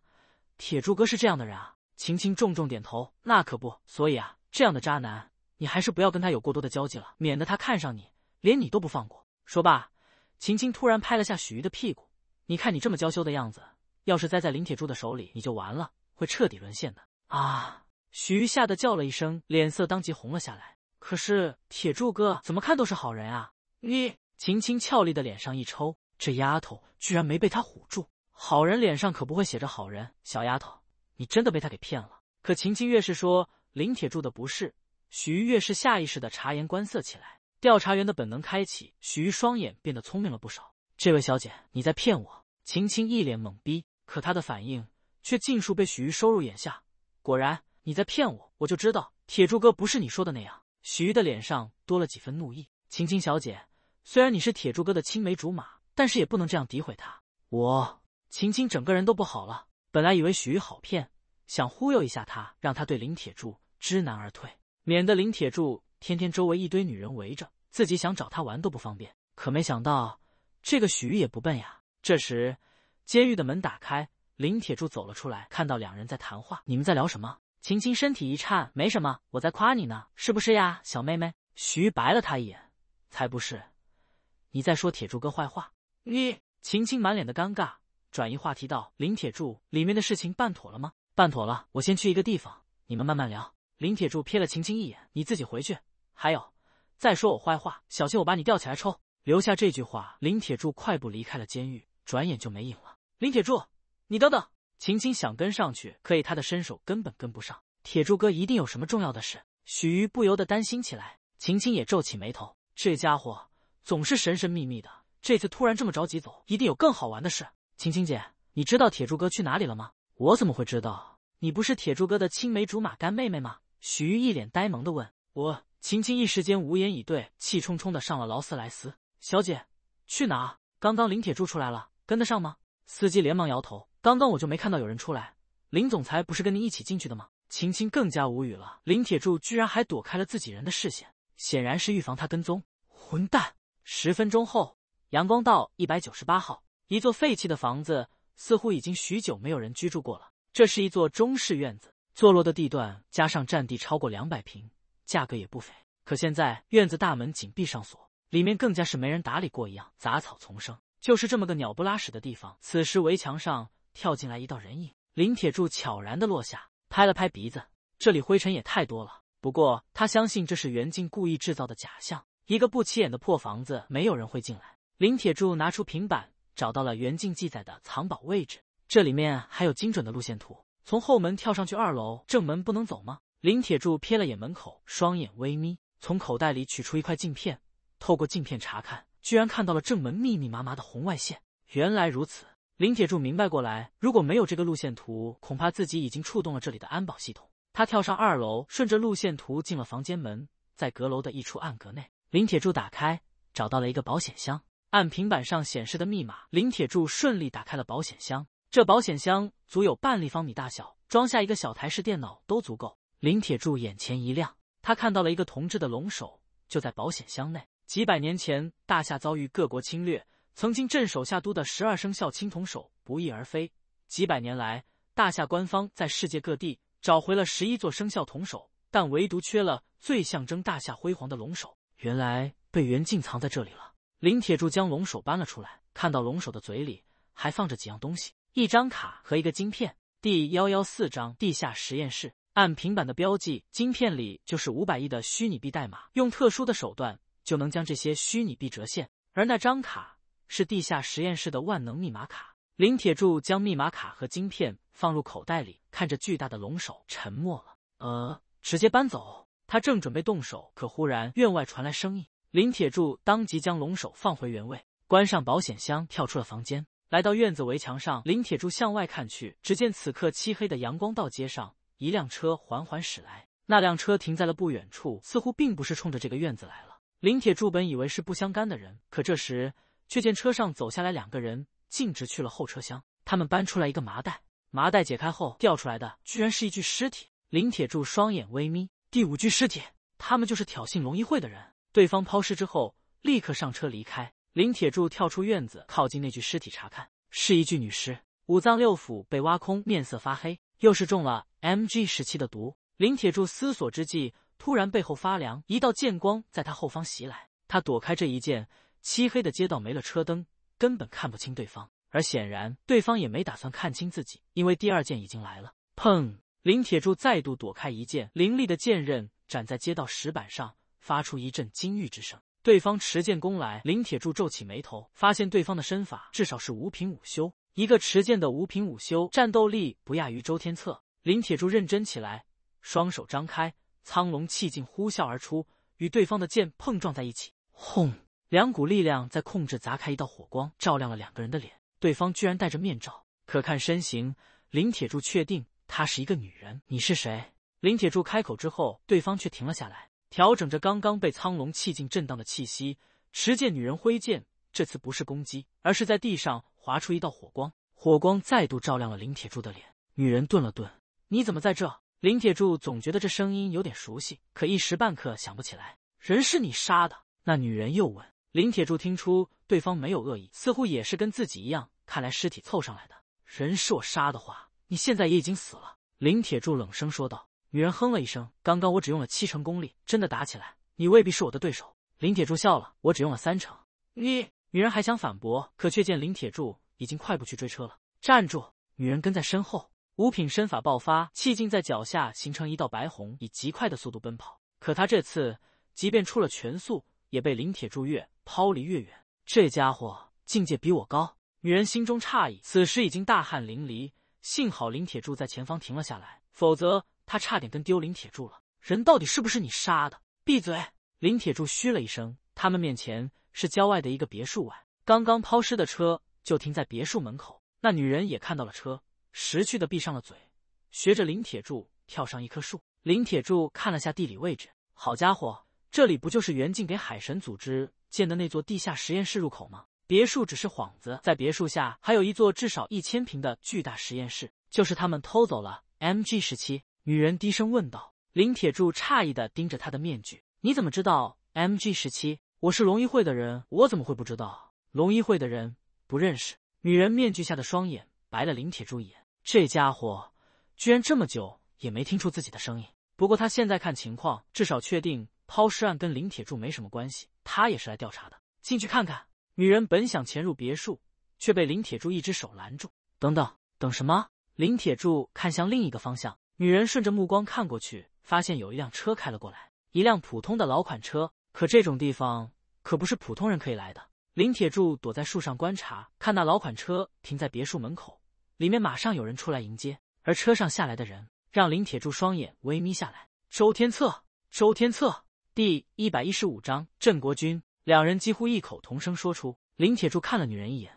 铁柱哥是这样的人啊？秦青重重点头，那可不，所以啊，这样的渣男，你还是不要跟他有过多的交际了，免得他看上你，连你都不放过。说罢。秦青突然拍了下许瑜的屁股，你看你这么娇羞的样子，要是栽在林铁柱的手里，你就完了，会彻底沦陷的啊！许玉吓得叫了一声，脸色当即红了下来。可是铁柱哥怎么看都是好人啊！你……秦青俏丽的脸上一抽，这丫头居然没被他唬住。好人脸上可不会写着好人。小丫头，你真的被他给骗了。可秦青越是说林铁柱的不是，许玉越是下意识的察言观色起来。调查员的本能开启，许玉双眼变得聪明了不少。这位小姐，你在骗我！秦青一脸懵逼，可她的反应却尽数被许玉收入眼下。果然，你在骗我！我就知道，铁柱哥不是你说的那样。许玉的脸上多了几分怒意。秦青小姐，虽然你是铁柱哥的青梅竹马，但是也不能这样诋毁他。我……秦青整个人都不好了。本来以为许玉好骗，想忽悠一下他，让他对林铁柱知难而退，免得林铁柱天天周围一堆女人围着。自己想找他玩都不方便，可没想到这个许玉也不笨呀。这时，监狱的门打开，林铁柱走了出来，看到两人在谈话，你们在聊什么？秦青身体一颤，没什么，我在夸你呢，是不是呀，小妹妹？许玉白了他一眼，才不是，你在说铁柱哥坏话。你秦青满脸的尴尬，转移话题道：“林铁柱，里面的事情办妥了吗？办妥了，我先去一个地方，你们慢慢聊。”林铁柱瞥了秦青一眼，你自己回去，还有。再说我坏话，小心我把你吊起来抽！留下这句话，林铁柱快步离开了监狱，转眼就没影了。林铁柱，你等等！晴晴想跟上去，可以他的身手根本跟不上。铁柱哥一定有什么重要的事，许瑜不由得担心起来。晴晴也皱起眉头，这家伙总是神神秘秘的，这次突然这么着急走，一定有更好玩的事。晴晴姐，你知道铁柱哥去哪里了吗？我怎么会知道？你不是铁柱哥的青梅竹马干妹妹吗？许瑜一脸呆萌的问我。秦青一时间无言以对，气冲冲的上了劳斯莱斯。小姐，去哪？刚刚林铁柱出来了，跟得上吗？司机连忙摇头。刚刚我就没看到有人出来。林总裁不是跟您一起进去的吗？秦青更加无语了。林铁柱居然还躲开了自己人的视线，显然是预防他跟踪。混蛋！十分钟后，阳光道一百九十八号，一座废弃的房子，似乎已经许久没有人居住过了。这是一座中式院子，坐落的地段加上占地超过两百平。价格也不菲，可现在院子大门紧闭上锁，里面更加是没人打理过一样，杂草丛生。就是这么个鸟不拉屎的地方。此时围墙上跳进来一道人影，林铁柱悄然的落下，拍了拍鼻子，这里灰尘也太多了。不过他相信这是袁静故意制造的假象。一个不起眼的破房子，没有人会进来。林铁柱拿出平板，找到了袁静记载的藏宝位置，这里面还有精准的路线图。从后门跳上去二楼，正门不能走吗？林铁柱瞥了眼门口，双眼微眯，从口袋里取出一块镜片，透过镜片查看，居然看到了正门密密麻麻的红外线。原来如此，林铁柱明白过来，如果没有这个路线图，恐怕自己已经触动了这里的安保系统。他跳上二楼，顺着路线图进了房间门，在阁楼的一处暗格内，林铁柱打开，找到了一个保险箱，按平板上显示的密码，林铁柱顺利打开了保险箱。这保险箱足有半立方米大小，装下一个小台式电脑都足够。林铁柱眼前一亮，他看到了一个铜制的龙首，就在保险箱内。几百年前，大夏遭遇各国侵略，曾经镇守夏都的十二生肖青铜首不翼而飞。几百年来，大夏官方在世界各地找回了十一座生肖铜首，但唯独缺了最象征大夏辉煌的龙首。原来被袁静藏在这里了。林铁柱将龙首搬了出来，看到龙首的嘴里还放着几样东西：一张卡和一个晶片。第幺幺四章：地下实验室。按平板的标记，晶片里就是五百亿的虚拟币代码，用特殊的手段就能将这些虚拟币折现。而那张卡是地下实验室的万能密码卡。林铁柱将密码卡和晶片放入口袋里，看着巨大的龙首，沉默了。呃，直接搬走。他正准备动手，可忽然院外传来声音。林铁柱当即将龙首放回原位，关上保险箱，跳出了房间，来到院子围墙上。林铁柱向外看去，只见此刻漆黑的阳光道街上。一辆车缓缓驶来，那辆车停在了不远处，似乎并不是冲着这个院子来了。林铁柱本以为是不相干的人，可这时却见车上走下来两个人，径直去了后车厢。他们搬出来一个麻袋，麻袋解开后掉出来的居然是一具尸体。林铁柱双眼微眯：“第五具尸体，他们就是挑衅龙一会的人。对方抛尸之后，立刻上车离开。”林铁柱跳出院子，靠近那具尸体查看，是一具女尸，五脏六腑被挖空，面色发黑，又是中了。M G 时期的毒林铁柱思索之际，突然背后发凉，一道剑光在他后方袭来。他躲开这一剑，漆黑的街道没了车灯，根本看不清对方。而显然，对方也没打算看清自己，因为第二剑已经来了。砰！林铁柱再度躲开一剑，凌厉的剑刃斩在街道石板上，发出一阵金玉之声。对方持剑攻来，林铁柱皱起眉头，发现对方的身法至少是五品武修。一个持剑的五品武修，战斗力不亚于周天策。林铁柱认真起来，双手张开，苍龙气劲呼啸而出，与对方的剑碰撞在一起，轰！两股力量在控制砸开一道火光，照亮了两个人的脸。对方居然戴着面罩，可看身形，林铁柱确定她是一个女人。你是谁？林铁柱开口之后，对方却停了下来，调整着刚刚被苍龙气劲震荡的气息。持剑女人挥剑，这次不是攻击，而是在地上划出一道火光。火光再度照亮了林铁柱的脸。女人顿了顿。你怎么在这？林铁柱总觉得这声音有点熟悉，可一时半刻想不起来。人是你杀的？那女人又问。林铁柱听出对方没有恶意，似乎也是跟自己一样，看来尸体凑上来的。人是我杀的话，你现在也已经死了。林铁柱冷声说道。女人哼了一声，刚刚我只用了七成功力，真的打起来，你未必是我的对手。林铁柱笑了，我只用了三成。你女人还想反驳，可却见林铁柱已经快步去追车了。站住！女人跟在身后。五品身法爆发，气劲在脚下形成一道白虹，以极快的速度奔跑。可他这次，即便出了全速，也被林铁柱越抛离越远。这家伙境界比我高。女人心中诧异，此时已经大汗淋漓。幸好林铁柱在前方停了下来，否则她差点跟丢林铁柱了。人到底是不是你杀的？闭嘴！林铁柱嘘了一声。他们面前是郊外的一个别墅外，刚刚抛尸的车就停在别墅门口。那女人也看到了车。识趣的闭上了嘴，学着林铁柱跳上一棵树。林铁柱看了下地理位置，好家伙，这里不就是袁静给海神组织建的那座地下实验室入口吗？别墅只是幌子，在别墅下还有一座至少一千平的巨大实验室，就是他们偷走了 M G 时期。女人低声问道。林铁柱诧异的盯着他的面具，你怎么知道 M G 时期？我是龙一会的人，我怎么会不知道？龙一会的人不认识。女人面具下的双眼白了林铁柱一眼。这家伙居然这么久也没听出自己的声音。不过他现在看情况，至少确定抛尸案跟林铁柱没什么关系。他也是来调查的，进去看看。女人本想潜入别墅，却被林铁柱一只手拦住。等等，等什么？林铁柱看向另一个方向，女人顺着目光看过去，发现有一辆车开了过来，一辆普通的老款车。可这种地方可不是普通人可以来的。林铁柱躲在树上观察，看那老款车停在别墅门口。里面马上有人出来迎接，而车上下来的人让林铁柱双眼微眯下来。周天策，周天策，第一百一十五章镇国军，两人几乎异口同声说出。林铁柱看了女人一眼，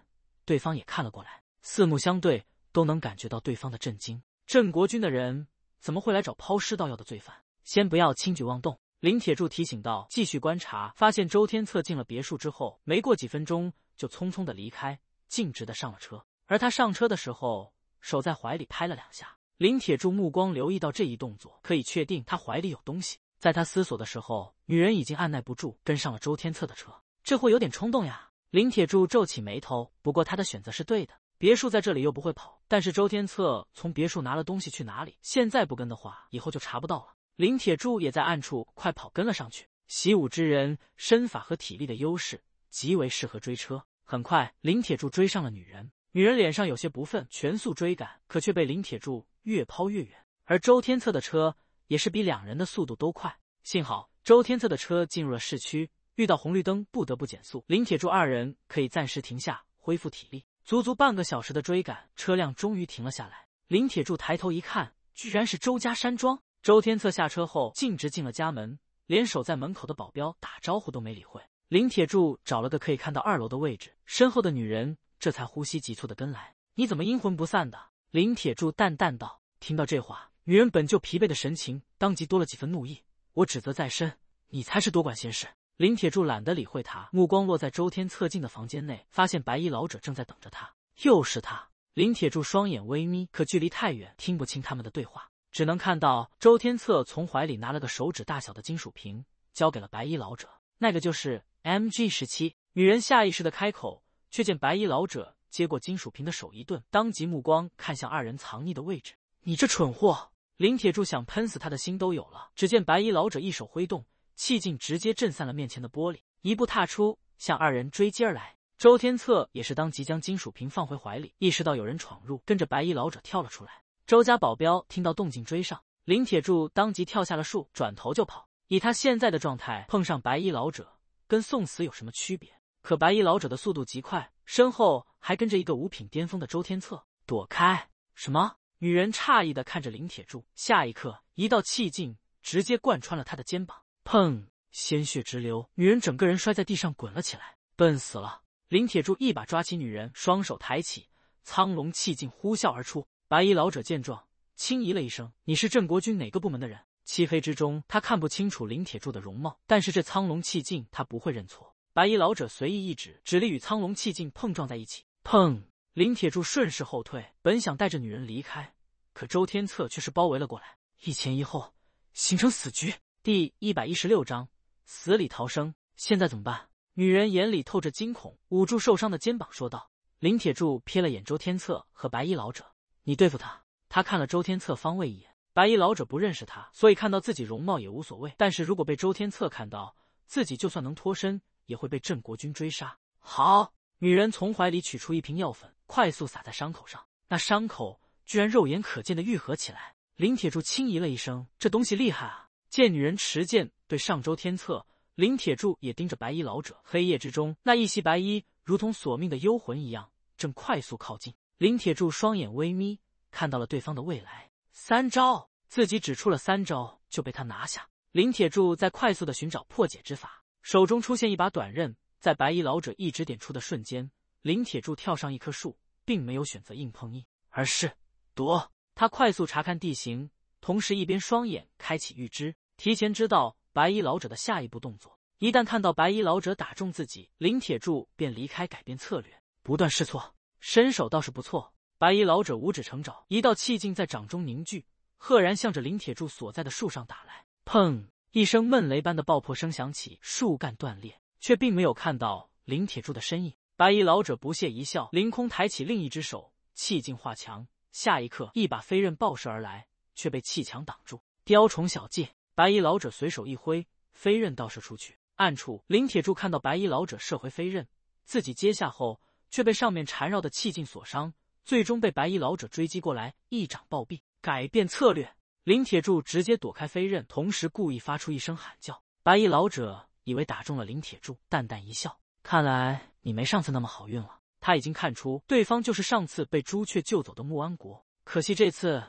对方也看了过来，四目相对，都能感觉到对方的震惊。镇国军的人怎么会来找抛尸盗药的罪犯？先不要轻举妄动，林铁柱提醒道。继续观察，发现周天策进了别墅之后，没过几分钟就匆匆的离开，径直的上了车。而他上车的时候，手在怀里拍了两下。林铁柱目光留意到这一动作，可以确定他怀里有东西。在他思索的时候，女人已经按耐不住，跟上了周天策的车。这货有点冲动呀！林铁柱皱起眉头，不过他的选择是对的。别墅在这里又不会跑，但是周天策从别墅拿了东西去哪里？现在不跟的话，以后就查不到了。林铁柱也在暗处快跑跟了上去。习武之人身法和体力的优势，极为适合追车。很快，林铁柱追上了女人。女人脸上有些不忿，全速追赶，可却被林铁柱越抛越远。而周天策的车也是比两人的速度都快。幸好周天策的车进入了市区，遇到红绿灯不得不减速。林铁柱二人可以暂时停下，恢复体力。足足半个小时的追赶，车辆终于停了下来。林铁柱抬头一看，居然是周家山庄。周天策下车后，径直进了家门，连守在门口的保镖打招呼都没理会。林铁柱找了个可以看到二楼的位置，身后的女人。这才呼吸急促的跟来，你怎么阴魂不散的？林铁柱淡淡道。听到这话，女人本就疲惫的神情当即多了几分怒意。我指责在身，你才是多管闲事。林铁柱懒得理会他，目光落在周天策进的房间内，发现白衣老者正在等着他。又是他！林铁柱双眼微眯，可距离太远，听不清他们的对话，只能看到周天策从怀里拿了个手指大小的金属瓶，交给了白衣老者。那个就是 M G 十七。女人下意识的开口。却见白衣老者接过金属瓶的手一顿，当即目光看向二人藏匿的位置。你这蠢货！林铁柱想喷死他的心都有了。只见白衣老者一手挥动，气劲直接震散了面前的玻璃，一步踏出，向二人追击而来。周天策也是当即将金属瓶放回怀里，意识到有人闯入，跟着白衣老者跳了出来。周家保镖听到动静追上，林铁柱当即跳下了树，转头就跑。以他现在的状态，碰上白衣老者，跟送死有什么区别？可白衣老者的速度极快，身后还跟着一个五品巅峰的周天策。躲开！什么？女人诧异的看着林铁柱，下一刻，一道气劲直接贯穿了他的肩膀，砰，鲜血直流，女人整个人摔在地上滚了起来，笨死了！林铁柱一把抓起女人，双手抬起，苍龙气劲呼啸而出。白衣老者见状，轻咦了一声：“你是郑国军哪个部门的人？”漆黑之中，他看不清楚林铁柱的容貌，但是这苍龙气劲，他不会认错。白衣老者随意一指，指力与苍龙气劲碰撞在一起，砰！林铁柱顺势后退，本想带着女人离开，可周天策却是包围了过来，一前一后形成死局。第一百一十六章死里逃生，现在怎么办？女人眼里透着惊恐，捂住受伤的肩膀说道。林铁柱瞥了眼周天策和白衣老者：“你对付他。”他看了周天策方位一眼，白衣老者不认识他，所以看到自己容貌也无所谓。但是如果被周天策看到，自己就算能脱身。也会被郑国军追杀。好，女人从怀里取出一瓶药粉，快速撒在伤口上，那伤口居然肉眼可见的愈合起来。林铁柱轻咦了一声：“这东西厉害啊！”见女人持剑对上周天策，林铁柱也盯着白衣老者。黑夜之中，那一袭白衣如同索命的幽魂一样，正快速靠近。林铁柱双眼微眯，看到了对方的未来。三招，自己只出了三招就被他拿下。林铁柱在快速的寻找破解之法。手中出现一把短刃，在白衣老者一指点出的瞬间，林铁柱跳上一棵树，并没有选择硬碰硬，而是躲。他快速查看地形，同时一边双眼开启预知，提前知道白衣老者的下一步动作。一旦看到白衣老者打中自己，林铁柱便离开，改变策略，不断试错。身手倒是不错。白衣老者五指成爪，一道气劲在掌中凝聚，赫然向着林铁柱所在的树上打来。砰！一声闷雷般的爆破声响起，树干断裂，却并没有看到林铁柱的身影。白衣老者不屑一笑，凌空抬起另一只手，气劲化墙。下一刻，一把飞刃爆射而来，却被气墙挡住。雕虫小技！白衣老者随手一挥，飞刃倒射出去。暗处，林铁柱看到白衣老者射回飞刃，自己接下后，却被上面缠绕的气劲所伤，最终被白衣老者追击过来，一掌暴毙。改变策略。林铁柱直接躲开飞刃，同时故意发出一声喊叫。白衣老者以为打中了林铁柱，淡淡一笑：“看来你没上次那么好运了。”他已经看出对方就是上次被朱雀救走的穆安国，可惜这次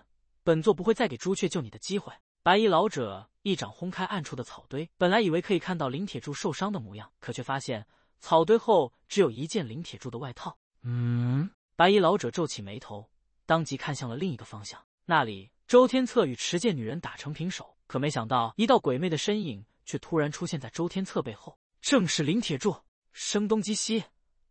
本座不会再给朱雀救你的机会。白衣老者一掌轰开暗处的草堆，本来以为可以看到林铁柱受伤的模样，可却发现草堆后只有一件林铁柱的外套。嗯，白衣老者皱起眉头，当即看向了另一个方向，那里。周天策与持剑女人打成平手，可没想到，一道鬼魅的身影却突然出现在周天策背后，正是林铁柱。声东击西，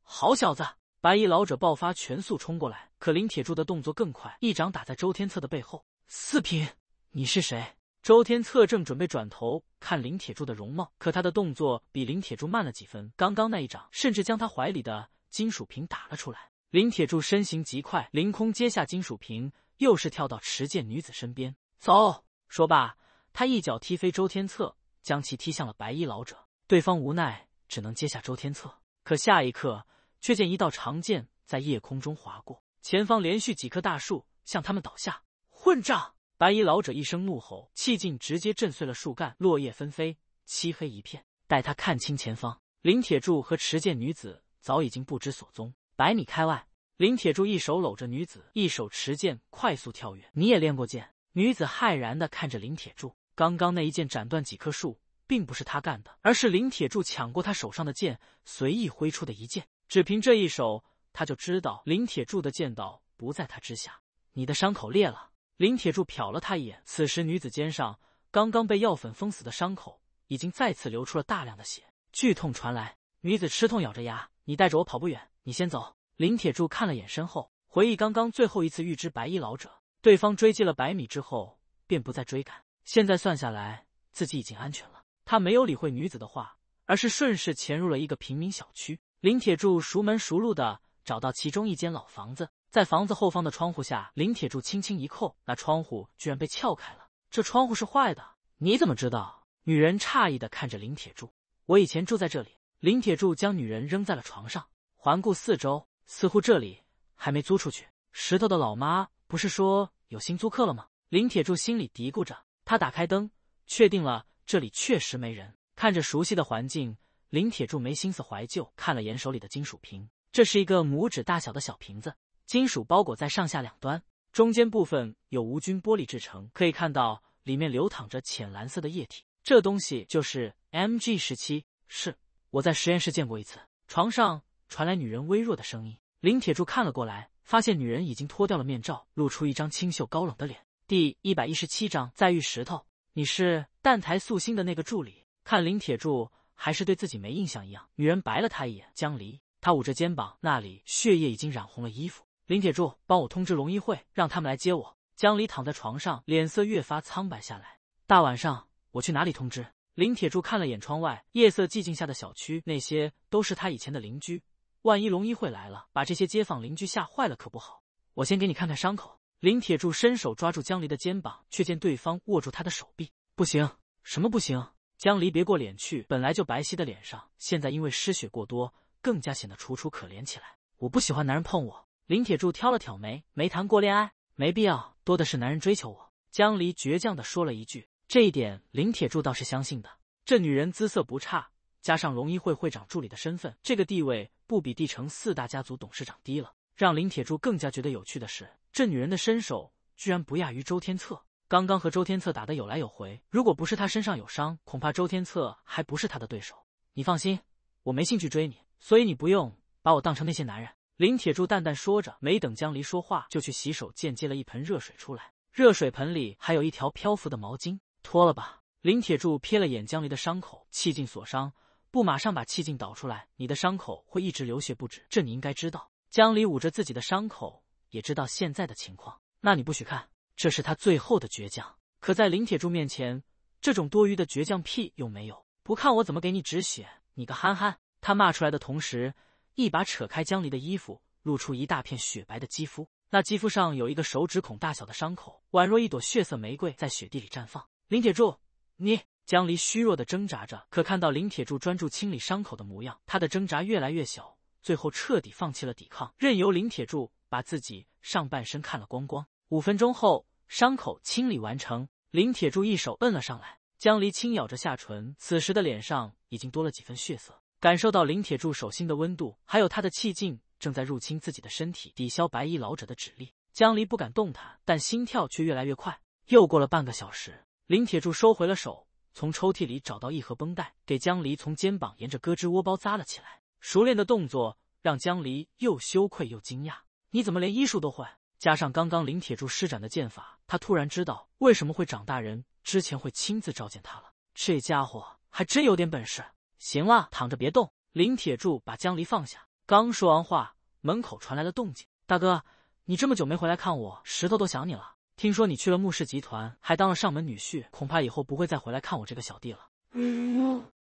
好小子！白衣老者爆发全速冲过来，可林铁柱的动作更快，一掌打在周天策的背后。四品，你是谁？周天策正准备转头看林铁柱的容貌，可他的动作比林铁柱慢了几分，刚刚那一掌甚至将他怀里的金属瓶打了出来。林铁柱身形极快，凌空接下金属瓶。又是跳到持剑女子身边，走。说罢，他一脚踢飞周天策，将其踢向了白衣老者。对方无奈，只能接下周天策。可下一刻，却见一道长剑在夜空中划过，前方连续几棵大树向他们倒下。混账！白衣老者一声怒吼，气劲直接震碎了树干，落叶纷飞，漆黑一片。待他看清前方，林铁柱和持剑女子早已经不知所踪，百米开外。林铁柱一手搂着女子，一手持剑，快速跳跃。你也练过剑？女子骇然的看着林铁柱，刚刚那一剑斩断几棵树，并不是他干的，而是林铁柱抢过他手上的剑，随意挥出的一剑。只凭这一手，他就知道林铁柱的剑道不在他之下。你的伤口裂了。林铁柱瞟了他一眼。此时，女子肩上刚刚被药粉封死的伤口，已经再次流出了大量的血，剧痛传来，女子吃痛，咬着牙：“你带着我跑不远，你先走。”林铁柱看了眼身后，回忆刚刚最后一次预知白衣老者，对方追击了百米之后便不再追赶。现在算下来，自己已经安全了。他没有理会女子的话，而是顺势潜入了一个平民小区。林铁柱熟门熟路的找到其中一间老房子，在房子后方的窗户下，林铁柱轻轻一扣，那窗户居然被撬开了。这窗户是坏的？你怎么知道？女人诧异的看着林铁柱。我以前住在这里。林铁柱将女人扔在了床上，环顾四周。似乎这里还没租出去。石头的老妈不是说有新租客了吗？林铁柱心里嘀咕着，他打开灯，确定了这里确实没人。看着熟悉的环境，林铁柱没心思怀旧，看了眼手里的金属瓶，这是一个拇指大小的小瓶子，金属包裹在上下两端，中间部分有无菌玻璃制成，可以看到里面流淌着浅蓝色的液体。这东西就是 M G 十七，是我在实验室见过一次。床上。传来女人微弱的声音。林铁柱看了过来，发现女人已经脱掉了面罩，露出一张清秀高冷的脸。第一百一十七章在浴石头，你是澹台素心的那个助理？看林铁柱还是对自己没印象一样。女人白了他一眼。江离，他捂着肩膀，那里血液已经染红了衣服。林铁柱，帮我通知龙一慧，让他们来接我。江离躺在床上，脸色越发苍白下来。大晚上我去哪里通知？林铁柱看了眼窗外，夜色寂静下的小区，那些都是他以前的邻居。万一龙一会来了，把这些街坊邻居吓坏了可不好。我先给你看看伤口。林铁柱伸手抓住江离的肩膀，却见对方握住他的手臂。不行，什么不行？江离别过脸去，本来就白皙的脸上，现在因为失血过多，更加显得楚楚可怜起来。我不喜欢男人碰我。林铁柱挑了挑眉，没谈过恋爱，没必要。多的是男人追求我。江离倔强地说了一句。这一点林铁柱倒是相信的。这女人姿色不差，加上龙一会会长助理的身份，这个地位。不比帝城四大家族董事长低了，让林铁柱更加觉得有趣的是，这女人的身手居然不亚于周天策。刚刚和周天策打得有来有回，如果不是他身上有伤，恐怕周天策还不是他的对手。你放心，我没兴趣追你，所以你不用把我当成那些男人。林铁柱淡淡说着，没等江离说话，就去洗手间接了一盆热水出来，热水盆里还有一条漂浮的毛巾，脱了吧。林铁柱瞥了眼江离的伤口，气劲所伤。不马上把气劲导出来，你的伤口会一直流血不止。这你应该知道。江离捂着自己的伤口，也知道现在的情况。那你不许看，这是他最后的倔强。可在林铁柱面前，这种多余的倔强屁用没有。不看我怎么给你止血？你个憨憨！他骂出来的同时，一把扯开江离的衣服，露出一大片雪白的肌肤。那肌肤上有一个手指孔大小的伤口，宛若一朵血色玫瑰在雪地里绽放。林铁柱，你。江离虚弱的挣扎着，可看到林铁柱专注清理伤口的模样，他的挣扎越来越小，最后彻底放弃了抵抗，任由林铁柱把自己上半身看了光光。五分钟后，伤口清理完成，林铁柱一手摁了上来。江离轻咬着下唇，此时的脸上已经多了几分血色，感受到林铁柱手心的温度，还有他的气劲正在入侵自己的身体，抵消白衣老者的指力。江离不敢动弹，但心跳却越来越快。又过了半个小时，林铁柱收回了手。从抽屉里找到一盒绷带，给江离从肩膀沿着胳肢窝包扎了起来。熟练的动作让江离又羞愧又惊讶。你怎么连医术都会？加上刚刚林铁柱施展的剑法，他突然知道为什么会长大人之前会亲自召见他了。这家伙还真有点本事。行了，躺着别动。林铁柱把江离放下。刚说完话，门口传来了动静。大哥，你这么久没回来看我，石头都想你了。听说你去了穆氏集团，还当了上门女婿，恐怕以后不会再回来看我这个小弟了。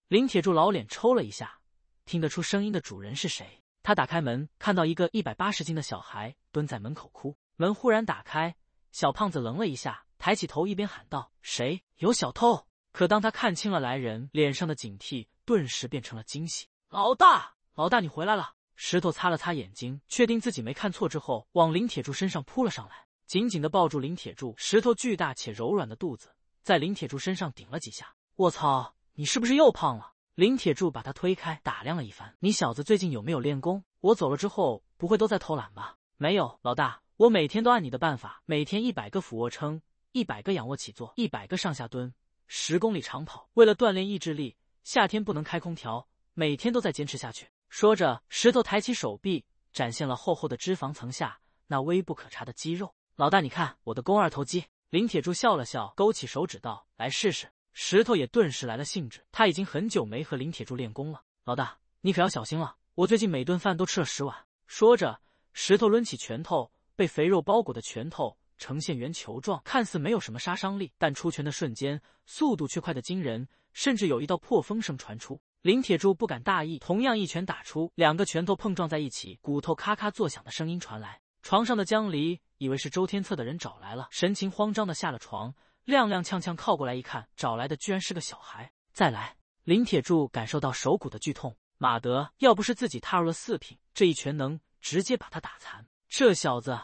林铁柱老脸抽了一下，听得出声音的主人是谁。他打开门，看到一个一百八十斤的小孩蹲在门口哭。门忽然打开，小胖子愣了一下，抬起头，一边喊道：“谁？有小偷！”可当他看清了来人，脸上的警惕顿时变成了惊喜。老大，老大，你回来了！石头擦了擦眼睛，确定自己没看错之后，往林铁柱身上扑了上来。紧紧的抱住林铁柱，石头巨大且柔软的肚子在林铁柱身上顶了几下。我操，你是不是又胖了？林铁柱把他推开，打量了一番：“你小子最近有没有练功？我走了之后，不会都在偷懒吧？”“没有，老大，我每天都按你的办法，每天一百个俯卧撑，一百个仰卧起坐，一百个上下蹲，十公里长跑。为了锻炼意志力，夏天不能开空调，每天都在坚持下去。”说着，石头抬起手臂，展现了厚厚的脂肪层下那微不可察的肌肉。老大，你看我的肱二头肌。林铁柱笑了笑，勾起手指道：“来试试。”石头也顿时来了兴致。他已经很久没和林铁柱练功了。老大，你可要小心了，我最近每顿饭都吃了十碗。说着，石头抡起拳头，被肥肉包裹的拳头呈现圆球状，看似没有什么杀伤力，但出拳的瞬间速度却快的惊人，甚至有一道破风声传出。林铁柱不敢大意，同样一拳打出，两个拳头碰撞在一起，骨头咔咔作响的声音传来。床上的江离。以为是周天策的人找来了，神情慌张的下了床，踉踉跄跄靠过来一看，找来的居然是个小孩。再来，林铁柱感受到手骨的剧痛，马德，要不是自己踏入了四品，这一拳能直接把他打残。这小子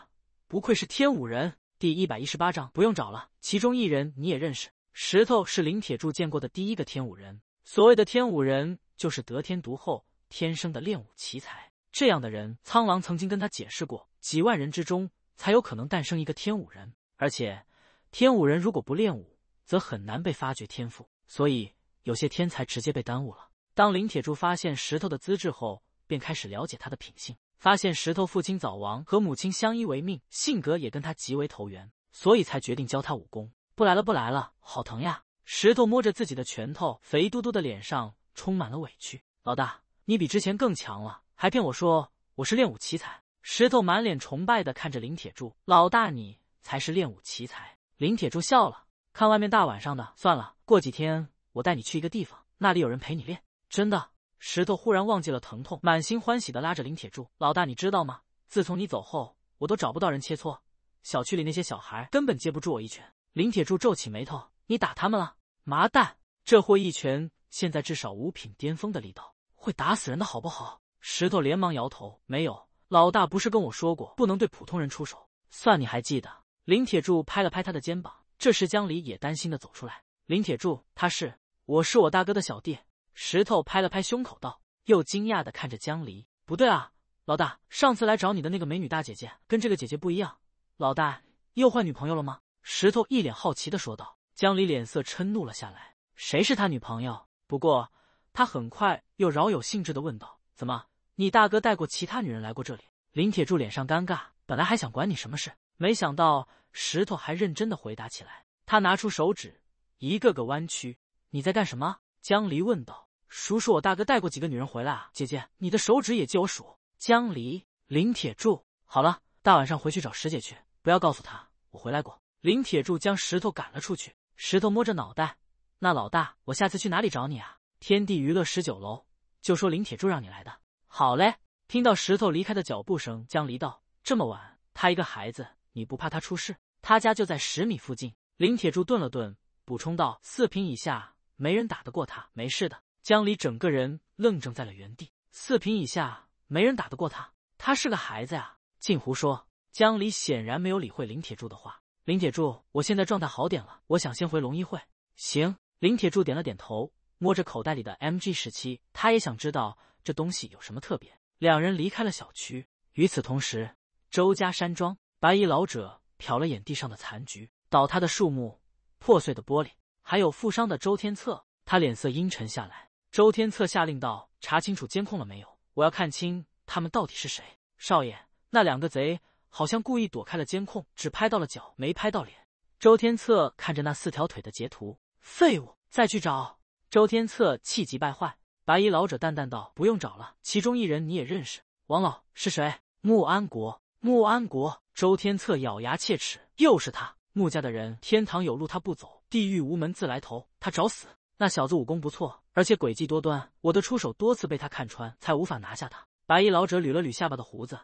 不愧是天武人。第一百一十八章，不用找了，其中一人你也认识。石头是林铁柱见过的第一个天武人。所谓的天武人，就是得天独厚、天生的练武奇才。这样的人，苍狼曾经跟他解释过，几万人之中。才有可能诞生一个天武人，而且天武人如果不练武，则很难被发掘天赋，所以有些天才直接被耽误了。当林铁柱发现石头的资质后，便开始了解他的品性，发现石头父亲早亡，和母亲相依为命，性格也跟他极为投缘，所以才决定教他武功。不来了，不来了，好疼呀！石头摸着自己的拳头，肥嘟嘟的脸上充满了委屈。老大，你比之前更强了，还骗我说我是练武奇才。石头满脸崇拜的看着林铁柱，老大，你才是练武奇才。林铁柱笑了，看外面大晚上的，算了，过几天我带你去一个地方，那里有人陪你练。真的？石头忽然忘记了疼痛，满心欢喜的拉着林铁柱，老大，你知道吗？自从你走后，我都找不到人切磋，小区里那些小孩根本接不住我一拳。林铁柱皱起眉头，你打他们了？麻蛋，这货一拳现在至少五品巅峰的力道，会打死人的好不好？石头连忙摇头，没有。老大不是跟我说过不能对普通人出手？算你还记得？林铁柱拍了拍他的肩膀。这时，江离也担心的走出来。林铁柱，他是我是我大哥的小弟。石头拍了拍胸口道，又惊讶的看着江离。不对啊，老大上次来找你的那个美女大姐姐跟这个姐姐不一样。老大又换女朋友了吗？石头一脸好奇的说道。江离脸色嗔怒了下来。谁是他女朋友？不过他很快又饶有兴致的问道：怎么？你大哥带过其他女人来过这里？林铁柱脸上尴尬，本来还想管你什么事，没想到石头还认真的回答起来。他拿出手指，一个个弯曲。你在干什么？江离问道。数数我大哥带过几个女人回来啊？姐姐，你的手指也借我数。江离，林铁柱，好了，大晚上回去找石姐去，不要告诉她我回来过。林铁柱将石头赶了出去。石头摸着脑袋，那老大，我下次去哪里找你啊？天地娱乐十九楼，就说林铁柱让你来的。好嘞，听到石头离开的脚步声，江离道：“这么晚，他一个孩子，你不怕他出事？他家就在十米附近。”林铁柱顿了顿，补充道：“四品以下没人打得过他，没事的。”江离整个人愣怔在了原地。四品以下没人打得过他？他是个孩子呀！净胡说！江离显然没有理会林铁柱的话。林铁柱，我现在状态好点了，我想先回龙一会。行。林铁柱点了点头，摸着口袋里的 M G 十七，他也想知道。这东西有什么特别？两人离开了小区。与此同时，周家山庄，白衣老者瞟了眼地上的残局、倒塌的树木、破碎的玻璃，还有负伤的周天策，他脸色阴沉下来。周天策下令道：“查清楚监控了没有？我要看清他们到底是谁。”少爷，那两个贼好像故意躲开了监控，只拍到了脚，没拍到脸。周天策看着那四条腿的截图，废物，再去找！周天策气急败坏。白衣老者淡淡道：“不用找了，其中一人你也认识，王老是谁？”“穆安国。”“穆安国。”周天策咬牙切齿：“又是他！穆家的人，天堂有路他不走，地狱无门自来投，他找死！那小子武功不错，而且诡计多端，我的出手多次被他看穿，才无法拿下他。”白衣老者捋了捋下巴的胡子：“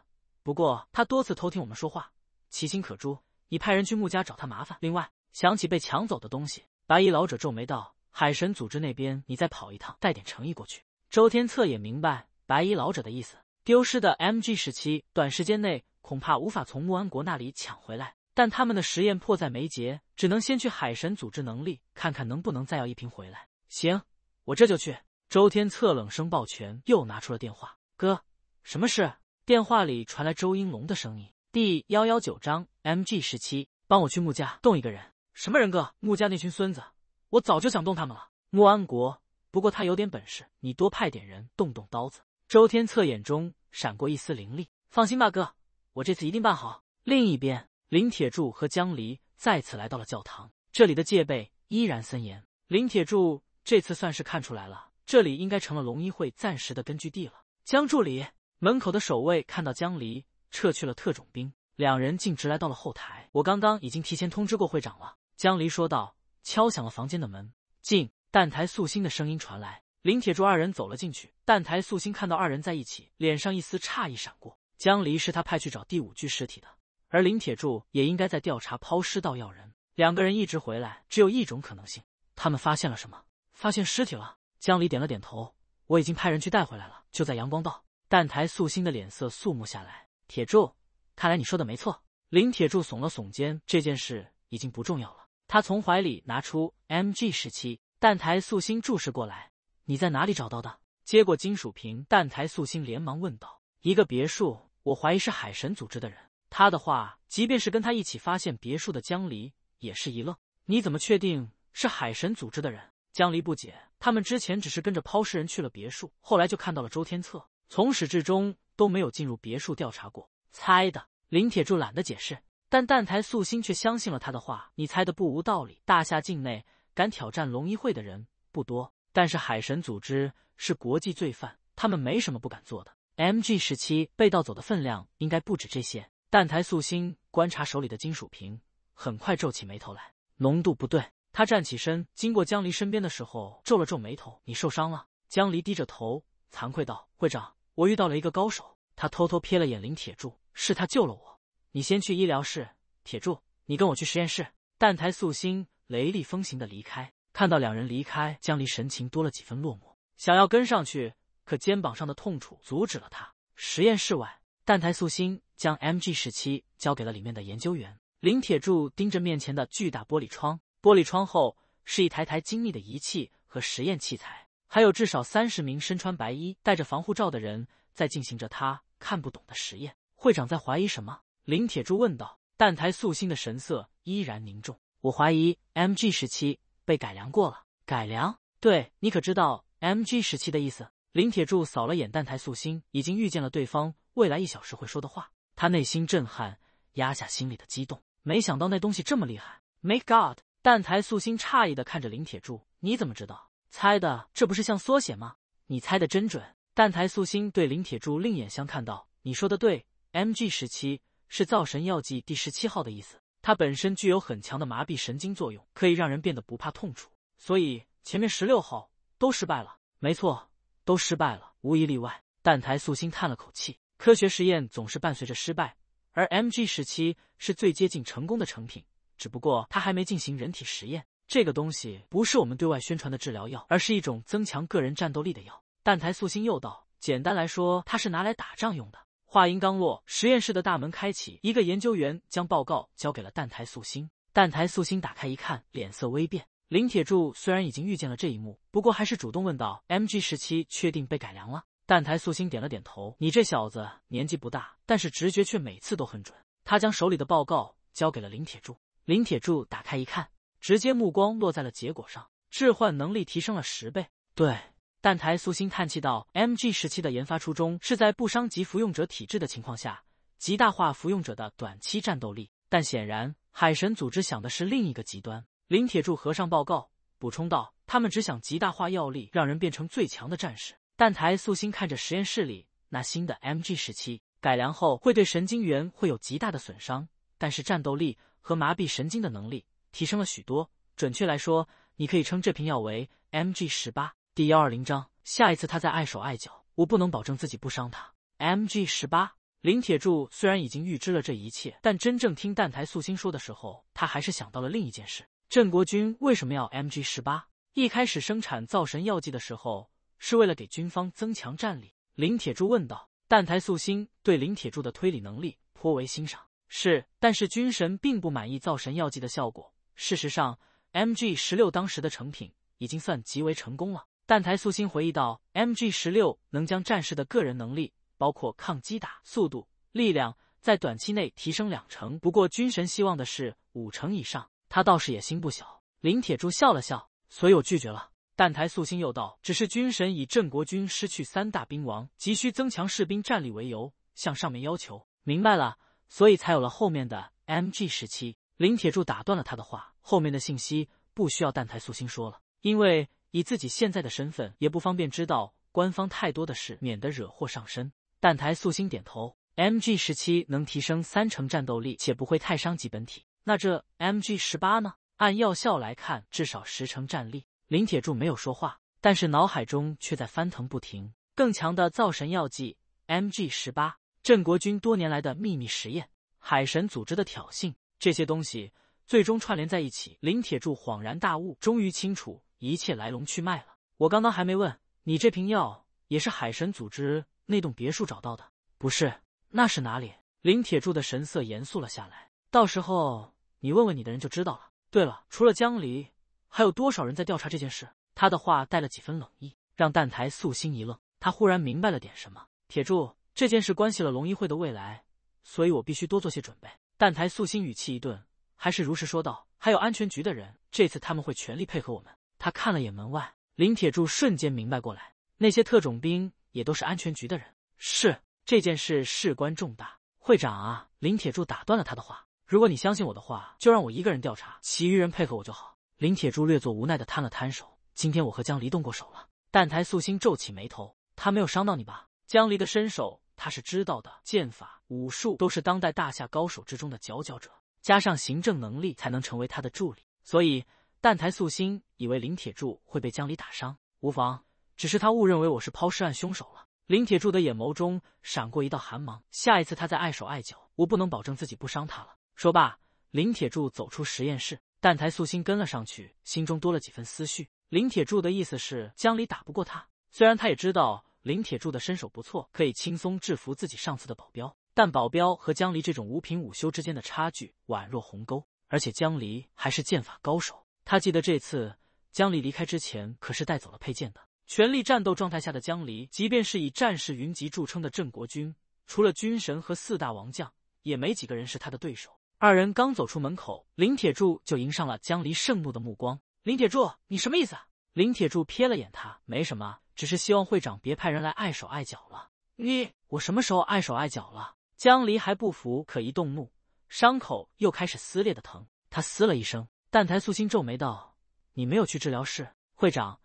不过他多次偷听我们说话，其心可诛。你派人去穆家找他麻烦。另外，想起被抢走的东西。”白衣老者皱眉道。海神组织那边，你再跑一趟，带点诚意过去。周天策也明白白衣老者的意思。丢失的 M G 时期，短时间内恐怕无法从穆安国那里抢回来，但他们的实验迫在眉睫，只能先去海神组织能力看看能不能再要一瓶回来。行，我这就去。周天策冷声抱拳，又拿出了电话。哥，什么事？电话里传来周英龙的声音。第幺幺九章 M G 时期，帮我去穆家动一个人。什么人哥？穆家那群孙子。我早就想动他们了，穆安国。不过他有点本事，你多派点人动动刀子。周天策眼中闪过一丝凌厉。放心吧，哥，我这次一定办好。另一边，林铁柱和江离再次来到了教堂，这里的戒备依然森严。林铁柱这次算是看出来了，这里应该成了龙一会暂时的根据地了。江助理，门口的守卫看到江离，撤去了特种兵，两人径直来到了后台。我刚刚已经提前通知过会长了。江离说道。敲响了房间的门，进蛋台素心的声音传来。林铁柱二人走了进去。蛋台素心看到二人在一起，脸上一丝诧异闪过。江离是他派去找第五具尸体的，而林铁柱也应该在调查抛尸盗药人。两个人一直回来，只有一种可能性：他们发现了什么？发现尸体了？江离点了点头：“我已经派人去带回来了，就在阳光道。”蛋台素心的脸色肃穆下来。铁柱，看来你说的没错。林铁柱耸了耸肩：“这件事已经不重要了。”他从怀里拿出 M G 十七，弹台素心注视过来。你在哪里找到的？接过金属瓶，弹台素心连忙问道。一个别墅，我怀疑是海神组织的人。他的话，即便是跟他一起发现别墅的江离也是一愣。你怎么确定是海神组织的人？江离不解。他们之前只是跟着抛尸人去了别墅，后来就看到了周天策，从始至终都没有进入别墅调查过。猜的。林铁柱懒得解释。但澹台素心却相信了他的话，你猜的不无道理。大夏境内敢挑战龙一会的人不多，但是海神组织是国际罪犯，他们没什么不敢做的。M G 时期被盗走的分量应该不止这些。澹台素心观察手里的金属瓶，很快皱起眉头来，浓度不对。他站起身，经过江离身边的时候，皱了皱眉头：“你受伤了？”江离低着头，惭愧道：“会长，我遇到了一个高手。”他偷偷瞥了眼林铁柱，是他救了我。你先去医疗室，铁柱，你跟我去实验室。澹台素心雷厉风行的离开。看到两人离开，江离神情多了几分落寞，想要跟上去，可肩膀上的痛楚阻止了他。实验室外，澹台素心将 M G 十七交给了里面的研究员林铁柱，盯着面前的巨大玻璃窗，玻璃窗后是一台台精密的仪器和实验器材，还有至少三十名身穿白衣、戴着防护罩的人在进行着他看不懂的实验。会长在怀疑什么？林铁柱问道：“澹台素心的神色依然凝重，我怀疑 M G 时期被改良过了。改良？对你可知道 M G 时期的意思？”林铁柱扫了眼蛋台素心，已经预见了对方未来一小时会说的话。他内心震撼，压下心里的激动。没想到那东西这么厉害！Make God？蛋台素心诧异的看着林铁柱：“你怎么知道？猜的？这不是像缩写吗？”你猜的真准！蛋台素心对林铁柱另眼相看道：“你说的对，M G 时期。”是造神药剂第十七号的意思，它本身具有很强的麻痹神经作用，可以让人变得不怕痛楚，所以前面十六号都失败了。没错，都失败了，无一例外。但台素心叹了口气，科学实验总是伴随着失败，而 M G 十七是最接近成功的成品，只不过它还没进行人体实验。这个东西不是我们对外宣传的治疗药，而是一种增强个人战斗力的药。但台素心又道，简单来说，它是拿来打仗用的。话音刚落，实验室的大门开启，一个研究员将报告交给了蛋台素心。蛋台素心打开一看，脸色微变。林铁柱虽然已经预见了这一幕，不过还是主动问道：“M G 时期确定被改良了？”蛋台素心点了点头：“你这小子年纪不大，但是直觉却每次都很准。”他将手里的报告交给了林铁柱。林铁柱打开一看，直接目光落在了结果上：“置换能力提升了十倍。”对。但台素心叹气道：“M G 时期的研发初衷是在不伤及服用者体质的情况下，极大化服用者的短期战斗力。但显然，海神组织想的是另一个极端。”林铁柱合上报告，补充道：“他们只想极大化药力，让人变成最强的战士。”但台素心看着实验室里那新的 M G 时期改良后会对神经元会有极大的损伤，但是战斗力和麻痹神经的能力提升了许多。准确来说，你可以称这瓶药为 M G 十八。第幺二零章，下一次他再碍手碍脚，我不能保证自己不伤他。M G 十八，林铁柱虽然已经预知了这一切，但真正听蛋台素心说的时候，他还是想到了另一件事：郑国军为什么要 M G 十八？一开始生产造神药剂的时候，是为了给军方增强战力。林铁柱问道。蛋台素心对林铁柱的推理能力颇为欣赏。是，但是军神并不满意造神药剂的效果。事实上，M G 十六当时的成品已经算极为成功了。蛋台素心回忆到，M G 十六能将战士的个人能力，包括抗击打、速度、力量，在短期内提升两成。不过军神希望的是五成以上，他倒是野心不小。林铁柱笑了笑，所以我拒绝了。但台素心又道，只是军神以镇国军失去三大兵王，急需增强士兵战力为由，向上面要求。明白了，所以才有了后面的 M G 十七。林铁柱打断了他的话，后面的信息不需要蛋台素心说了，因为。以自己现在的身份，也不方便知道官方太多的事，免得惹祸上身。但台素心点头，M G 十七能提升三成战斗力，且不会太伤及本体。那这 M G 十八呢？按药效来看，至少十成战力。林铁柱没有说话，但是脑海中却在翻腾不停。更强的造神药剂，M G 十八，镇国军多年来的秘密实验，海神组织的挑衅，这些东西最终串联在一起。林铁柱恍然大悟，终于清楚。一切来龙去脉了。我刚刚还没问你，这瓶药也是海神组织那栋别墅找到的？不是，那是哪里？林铁柱的神色严肃了下来。到时候你问问你的人就知道了。对了，除了江离，还有多少人在调查这件事？他的话带了几分冷意，让蛋台素心一愣。他忽然明白了点什么。铁柱，这件事关系了龙一会的未来，所以我必须多做些准备。蛋台素心语气一顿，还是如实说道：“还有安全局的人，这次他们会全力配合我们。”他看了眼门外，林铁柱瞬间明白过来，那些特种兵也都是安全局的人。是这件事事关重大，会长啊！林铁柱打断了他的话：“如果你相信我的话，就让我一个人调查，其余人配合我就好。”林铁柱略作无奈的摊了摊手：“今天我和江离动过手了。”但台素心皱起眉头：“他没有伤到你吧？”江离的身手他是知道的，剑法、武术都是当代大夏高手之中的佼佼者，加上行政能力才能成为他的助理。所以。但台素心以为林铁柱会被江离打伤，无妨，只是他误认为我是抛尸案凶手了。林铁柱的眼眸中闪过一道寒芒，下一次他再碍手碍脚，我不能保证自己不伤他了。说罢，林铁柱走出实验室，但台素心跟了上去，心中多了几分思绪。林铁柱的意思是江离打不过他，虽然他也知道林铁柱的身手不错，可以轻松制服自己上次的保镖，但保镖和江离这种五品武修之间的差距宛若鸿沟，而且江离还是剑法高手。他记得这次江离离开之前可是带走了佩剑的。全力战斗状态下的江离，即便是以战士云集著称的镇国军，除了军神和四大王将，也没几个人是他的对手。二人刚走出门口，林铁柱就迎上了江离盛怒的目光。林铁柱，你什么意思？林铁柱瞥了眼他，没什么，只是希望会长别派人来碍手碍脚了。你我什么时候碍手碍脚了？江离还不服，可一动怒，伤口又开始撕裂的疼。他嘶了一声。澹台素心皱眉道：“你没有去治疗室，会长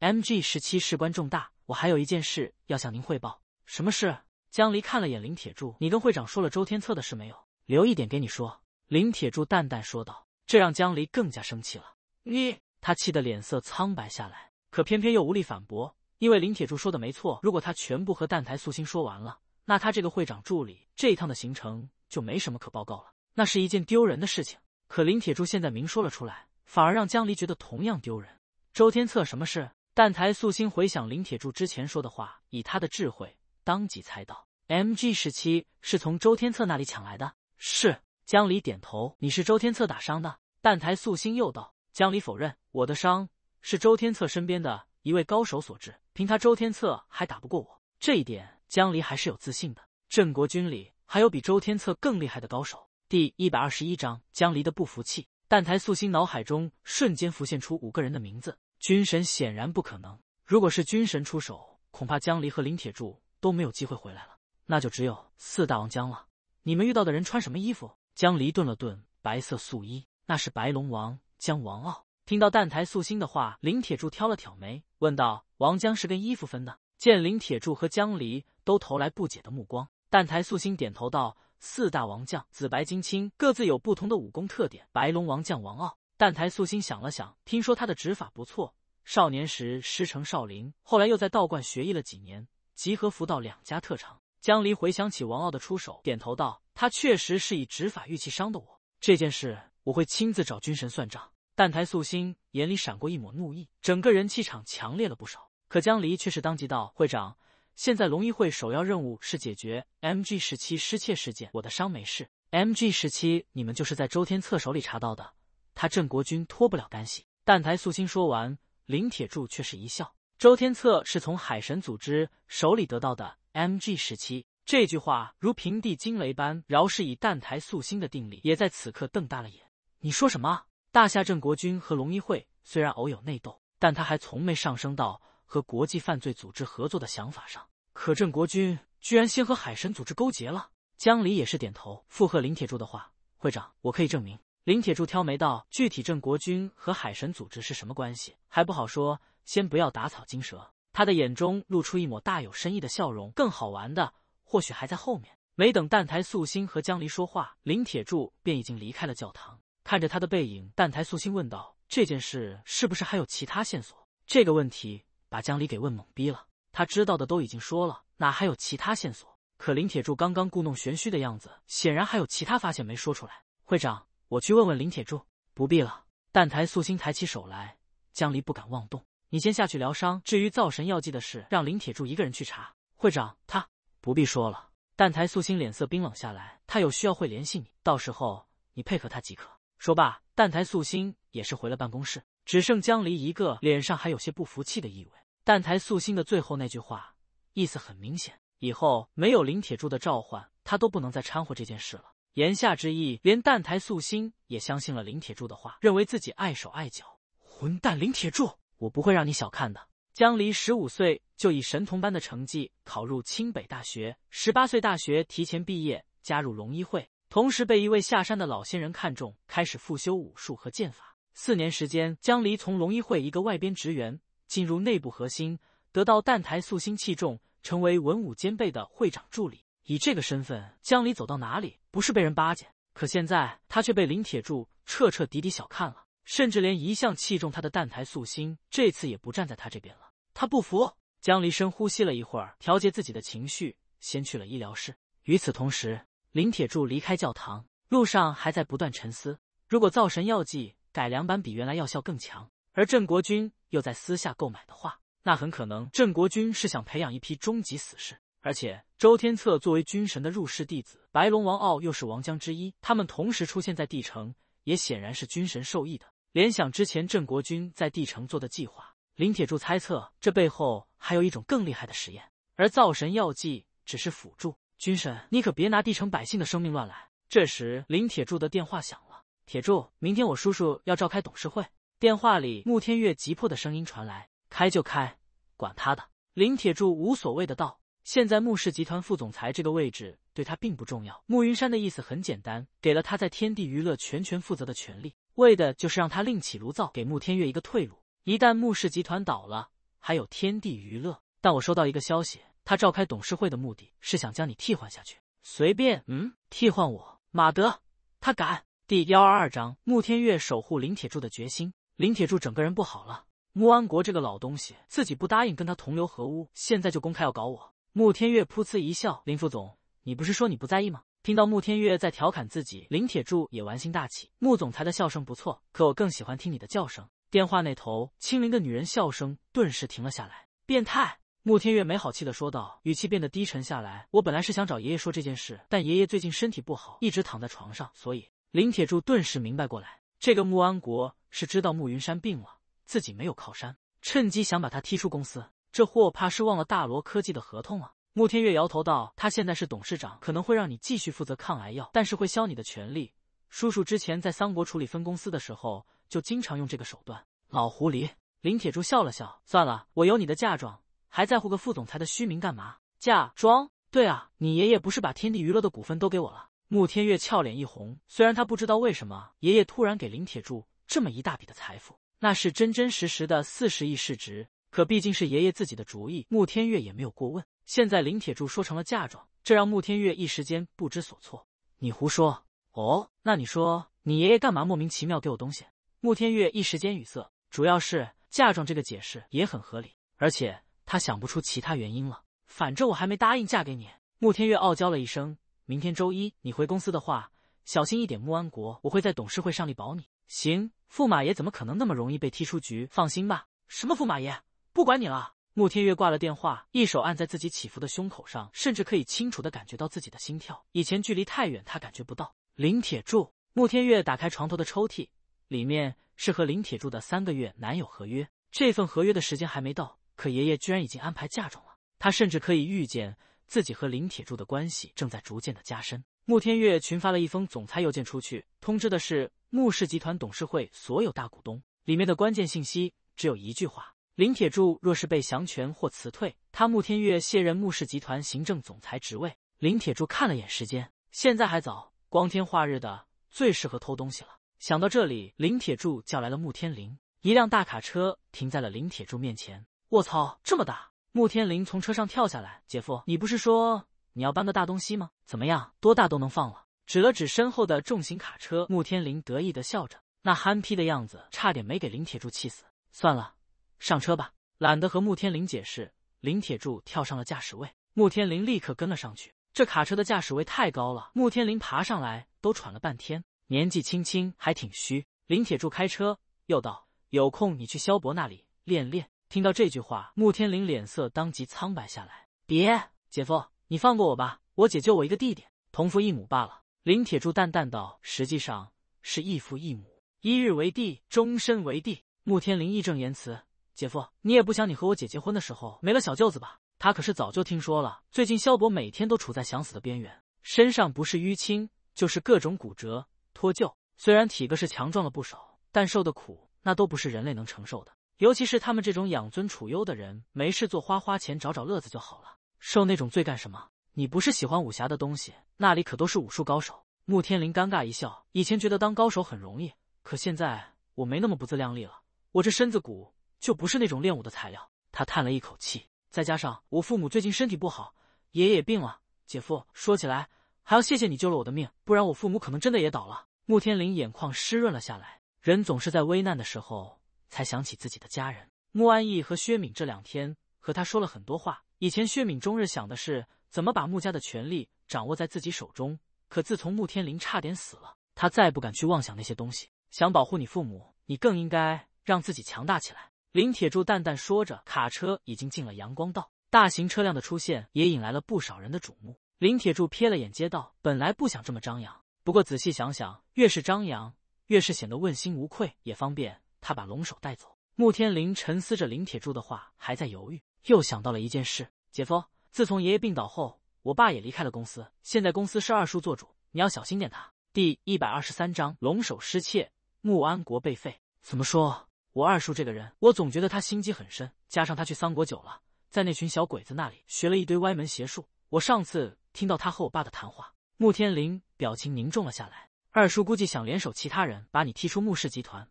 ，M G 十七事关重大，我还有一件事要向您汇报。什么事？”江离看了眼林铁柱：“你跟会长说了周天策的事没有？留一点给你说。”林铁柱淡淡说道，这让江离更加生气了。你，他气得脸色苍白下来，可偏偏又无力反驳，因为林铁柱说的没错，如果他全部和澹台素心说完了，那他这个会长助理这一趟的行程就没什么可报告了，那是一件丢人的事情。可林铁柱现在明说了出来，反而让江离觉得同样丢人。周天策什么事？但台素心回想林铁柱之前说的话，以他的智慧，当即猜到，M G 十七是从周天策那里抢来的。是江离点头。你是周天策打伤的？但台素心又道。江离否认，我的伤是周天策身边的一位高手所致。凭他周天策还打不过我，这一点江离还是有自信的。镇国军里还有比周天策更厉害的高手。第一百二十一章，江离的不服气。但台素心脑海中瞬间浮现出五个人的名字，军神显然不可能。如果是军神出手，恐怕江离和林铁柱都没有机会回来了。那就只有四大王江了。你们遇到的人穿什么衣服？江离顿了顿，白色素衣，那是白龙王江王傲。听到蛋台素心的话，林铁柱挑了挑眉，问道：“王江是跟衣服分的？”见林铁柱和江离都投来不解的目光，蛋台素心点头道。四大王将紫白金青各自有不同的武功特点。白龙王将王傲，但台素心想了想，听说他的指法不错，少年时师承少林，后来又在道观学艺了几年，集合符道两家特长。江离回想起王傲的出手，点头道：“他确实是以指法御气伤的我，这件事我会亲自找军神算账。”但台素心眼里闪过一抹怒意，整个人气场强烈了不少。可江离却是当即道：“会长。”现在龙一会首要任务是解决 M G 十七失窃事件。我的伤没事。M G 十七你们就是在周天策手里查到的，他镇国军脱不了干系。但台素心说完，林铁柱却是一笑。周天策是从海神组织手里得到的 M G 十七，这句话如平地惊雷般，饶是以蛋台素心的定力，也在此刻瞪大了眼。你说什么？大夏镇国军和龙一会虽然偶有内斗，但他还从没上升到。和国际犯罪组织合作的想法上，可郑国军居然先和海神组织勾结了。江离也是点头附和林铁柱的话：“会长，我可以证明。”林铁柱挑眉道：“具体郑国军和海神组织是什么关系，还不好说，先不要打草惊蛇。”他的眼中露出一抹大有深意的笑容。更好玩的，或许还在后面。没等澹台素心和江离说话，林铁柱便已经离开了教堂。看着他的背影，澹台素心问道：“这件事是不是还有其他线索？”这个问题。把江离给问懵逼了，他知道的都已经说了，哪还有其他线索？可林铁柱刚刚故弄玄虚的样子，显然还有其他发现没说出来。会长，我去问问林铁柱。不必了。澹台素心抬起手来，江离不敢妄动。你先下去疗伤。至于造神药剂的事，让林铁柱一个人去查。会长，他不必说了。澹台素心脸色冰冷下来，他有需要会联系你，到时候你配合他即可。说罢，澹台素心也是回了办公室。只剩江离一个，脸上还有些不服气的意味。澹台素心的最后那句话，意思很明显：以后没有林铁柱的召唤，他都不能再掺和这件事了。言下之意，连澹台素心也相信了林铁柱的话，认为自己碍手碍脚。混蛋，林铁柱，我不会让你小看的！江离十五岁就以神童班的成绩考入清北大学，十八岁大学提前毕业，加入龙一会，同时被一位下山的老仙人看中，开始复修武术和剑法。四年时间，江离从龙一会一个外边职员进入内部核心，得到蛋台素心器重，成为文武兼备的会长助理。以这个身份，江离走到哪里不是被人巴结？可现在他却被林铁柱彻彻底底小看了，甚至连一向器重他的蛋台素心这次也不站在他这边了。他不服。江离深呼吸了一会儿，调节自己的情绪，先去了医疗室。与此同时，林铁柱离开教堂，路上还在不断沉思：如果造神药剂……改良版比原来药效更强，而郑国军又在私下购买的话，那很可能郑国军是想培养一批终极死士。而且周天策作为军神的入室弟子，白龙王傲又是王将之一，他们同时出现在帝城，也显然是军神授意的。联想之前郑国军在帝城做的计划，林铁柱猜测这背后还有一种更厉害的实验，而造神药剂只是辅助。军神，你可别拿帝城百姓的生命乱来。这时，林铁柱的电话响了。铁柱，明天我叔叔要召开董事会。电话里穆天月急迫的声音传来：“开就开，管他的。”林铁柱无所谓的道：“现在穆氏集团副总裁这个位置对他并不重要。穆云山的意思很简单，给了他在天地娱乐全权负责的权利，为的就是让他另起炉灶，给穆天月一个退路。一旦穆氏集团倒了，还有天地娱乐。但我收到一个消息，他召开董事会的目的是想将你替换下去。随便，嗯，替换我？马德，他敢！”第幺二二章，穆天月守护林铁柱的决心。林铁柱整个人不好了。穆安国这个老东西，自己不答应跟他同流合污，现在就公开要搞我。穆天月噗呲一笑：“林副总，你不是说你不在意吗？”听到穆天月在调侃自己，林铁柱也玩心大起：“穆总裁的笑声不错，可我更喜欢听你的叫声。”电话那头，清灵的女人笑声顿时停了下来。变态！穆天月没好气的说道，语气变得低沉下来：“我本来是想找爷爷说这件事，但爷爷最近身体不好，一直躺在床上，所以……”林铁柱顿时明白过来，这个穆安国是知道穆云山病了，自己没有靠山，趁机想把他踢出公司。这货怕是忘了大罗科技的合同了。穆天月摇头道：“他现在是董事长，可能会让你继续负责抗癌药，但是会削你的权利。叔叔之前在桑国处理分公司的时候，就经常用这个手段。”老狐狸林铁柱笑了笑：“算了，我有你的嫁妆，还在乎个副总裁的虚名干嘛？嫁妆？对啊，你爷爷不是把天地娱乐的股份都给我了？”穆天月俏脸一红，虽然他不知道为什么爷爷突然给林铁柱这么一大笔的财富，那是真真实实的四十亿市值，可毕竟是爷爷自己的主意，穆天月也没有过问。现在林铁柱说成了嫁妆，这让穆天月一时间不知所措。你胡说哦？那你说你爷爷干嘛莫名其妙给我东西？穆天月一时间语塞，主要是嫁妆这个解释也很合理，而且他想不出其他原因了。反正我还没答应嫁给你。穆天月傲娇了一声。明天周一你回公司的话，小心一点。穆安国，我会在董事会上力保你。行，驸马爷怎么可能那么容易被踢出局？放心吧。什么驸马爷？不管你了。穆天月挂了电话，一手按在自己起伏的胸口上，甚至可以清楚的感觉到自己的心跳。以前距离太远，他感觉不到。林铁柱，穆天月打开床头的抽屉，里面是和林铁柱的三个月男友合约。这份合约的时间还没到，可爷爷居然已经安排嫁妆了。他甚至可以预见。自己和林铁柱的关系正在逐渐的加深。穆天月群发了一封总裁邮件出去，通知的是穆氏集团董事会所有大股东。里面的关键信息只有一句话：林铁柱若是被降权或辞退，他穆天月卸任穆氏集团行政总裁职位。林铁柱看了眼时间，现在还早，光天化日的最适合偷东西了。想到这里，林铁柱叫来了穆天林。一辆大卡车停在了林铁柱面前。我操，这么大！穆天林从车上跳下来，姐夫，你不是说你要搬个大东西吗？怎么样，多大都能放了？指了指身后的重型卡车，穆天林得意的笑着，那憨批的样子差点没给林铁柱气死。算了，上车吧，懒得和穆天林解释。林铁柱跳上了驾驶位，穆天林立刻跟了上去。这卡车的驾驶位太高了，穆天林爬上来都喘了半天，年纪轻轻还挺虚。林铁柱开车又道，有空你去萧博那里练练。听到这句话，穆天林脸色当即苍白下来。别，姐夫，你放过我吧，我姐就我一个弟弟，同父异母罢了。林铁柱淡淡道：“实际上是异父异母，一日为弟，终身为弟。”穆天林义正言辞：“姐夫，你也不想你和我姐结婚的时候没了小舅子吧？他可是早就听说了，最近萧伯每天都处在想死的边缘，身上不是淤青就是各种骨折脱臼，虽然体格是强壮了不少，但受的苦那都不是人类能承受的。”尤其是他们这种养尊处优的人，没事做花花钱找找乐子就好了，受那种罪干什么？你不是喜欢武侠的东西？那里可都是武术高手。穆天林尴尬一笑，以前觉得当高手很容易，可现在我没那么不自量力了。我这身子骨就不是那种练武的材料。他叹了一口气，再加上我父母最近身体不好，爷爷也病了。姐夫说起来还要谢谢你救了我的命，不然我父母可能真的也倒了。穆天林眼眶湿润了下来，人总是在危难的时候。才想起自己的家人。穆安义和薛敏这两天和他说了很多话。以前薛敏终日想的是怎么把穆家的权力掌握在自己手中，可自从穆天林差点死了，他再不敢去妄想那些东西。想保护你父母，你更应该让自己强大起来。”林铁柱淡淡说着。卡车已经进了阳光道，大型车辆的出现也引来了不少人的瞩目。林铁柱瞥了眼街道，本来不想这么张扬，不过仔细想想，越是张扬，越是显得问心无愧，也方便。他把龙首带走。穆天林沉思着林铁柱的话，还在犹豫，又想到了一件事。姐夫，自从爷爷病倒后，我爸也离开了公司，现在公司是二叔做主，你要小心点他。第一百二十三章龙首失窃，穆安国被废。怎么说？我二叔这个人，我总觉得他心机很深，加上他去桑国久了，在那群小鬼子那里学了一堆歪门邪术。我上次听到他和我爸的谈话。穆天林表情凝重了下来。二叔估计想联手其他人，把你踢出穆氏集团。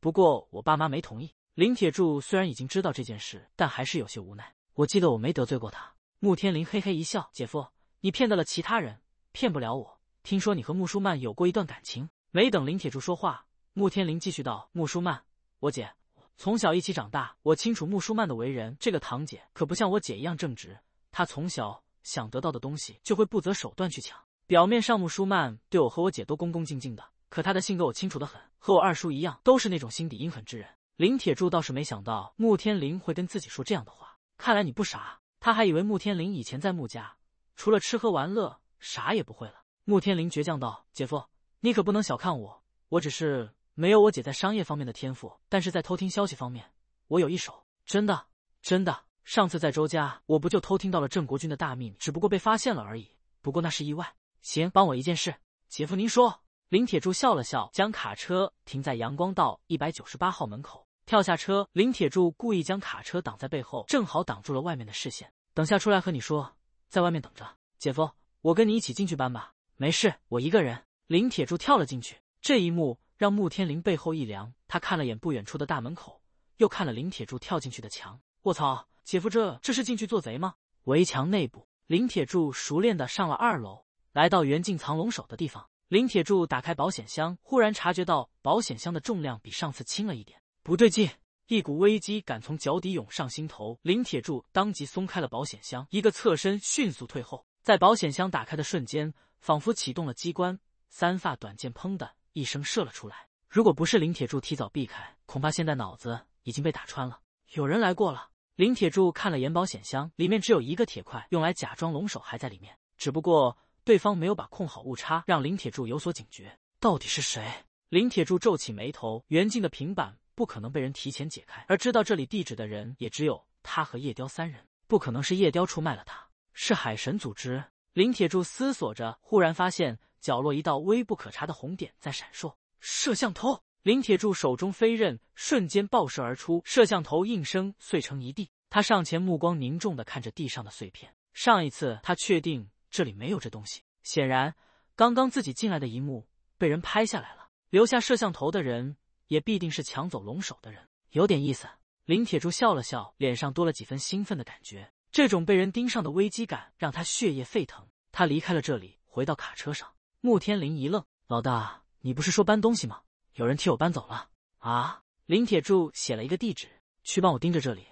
不过我爸妈没同意。林铁柱虽然已经知道这件事，但还是有些无奈。我记得我没得罪过他。穆天林嘿嘿一笑：“姐夫，你骗得了其他人，骗不了我。听说你和穆淑曼有过一段感情？”没等林铁柱说话，穆天林继续道：“穆舒曼，我姐从小一起长大，我清楚穆舒曼的为人。这个堂姐可不像我姐一样正直，她从小想得到的东西就会不择手段去抢。表面上穆舒曼对我和我姐都恭恭敬敬的，可她的性格我清楚的很。”和我二叔一样，都是那种心底阴狠之人。林铁柱倒是没想到穆天林会跟自己说这样的话，看来你不傻。他还以为穆天林以前在穆家除了吃喝玩乐啥也不会了。穆天林倔强道：“姐夫，你可不能小看我。我只是没有我姐在商业方面的天赋，但是在偷听消息方面我有一手，真的，真的。上次在周家，我不就偷听到了郑国军的大秘密，只不过被发现了而已。不过那是意外。行，帮我一件事，姐夫您说。”林铁柱笑了笑，将卡车停在阳光道一百九十八号门口，跳下车。林铁柱故意将卡车挡在背后，正好挡住了外面的视线。等下出来和你说，在外面等着。姐夫，我跟你一起进去搬吧。没事，我一个人。林铁柱跳了进去。这一幕让穆天林背后一凉，他看了眼不远处的大门口，又看了林铁柱跳进去的墙。卧槽，姐夫，这这是进去做贼吗？围墙内部，林铁柱熟练的上了二楼，来到原镜藏龙首的地方。林铁柱打开保险箱，忽然察觉到保险箱的重量比上次轻了一点，不对劲，一股危机感从脚底涌上心头。林铁柱当即松开了保险箱，一个侧身迅速退后。在保险箱打开的瞬间，仿佛启动了机关，三发短剑砰的一声射了出来。如果不是林铁柱提早避开，恐怕现在脑子已经被打穿了。有人来过了。林铁柱看了眼保险箱，里面只有一个铁块，用来假装龙首还在里面，只不过。对方没有把控好误差，让林铁柱有所警觉。到底是谁？林铁柱皱起眉头，袁静的平板不可能被人提前解开，而知道这里地址的人也只有他和叶雕三人，不可能是叶雕出卖了他，是海神组织。林铁柱思索着，忽然发现角落一道微不可察的红点在闪烁，摄像头。林铁柱手中飞刃瞬间爆射而出，摄像头应声碎成一地。他上前，目光凝重的看着地上的碎片。上一次他确定。这里没有这东西。显然，刚刚自己进来的一幕被人拍下来了，留下摄像头的人也必定是抢走龙首的人。有点意思。林铁柱笑了笑，脸上多了几分兴奋的感觉。这种被人盯上的危机感让他血液沸腾。他离开了这里，回到卡车上。穆天林一愣：“老大，你不是说搬东西吗？有人替我搬走了啊？”林铁柱写了一个地址，去帮我盯着这里，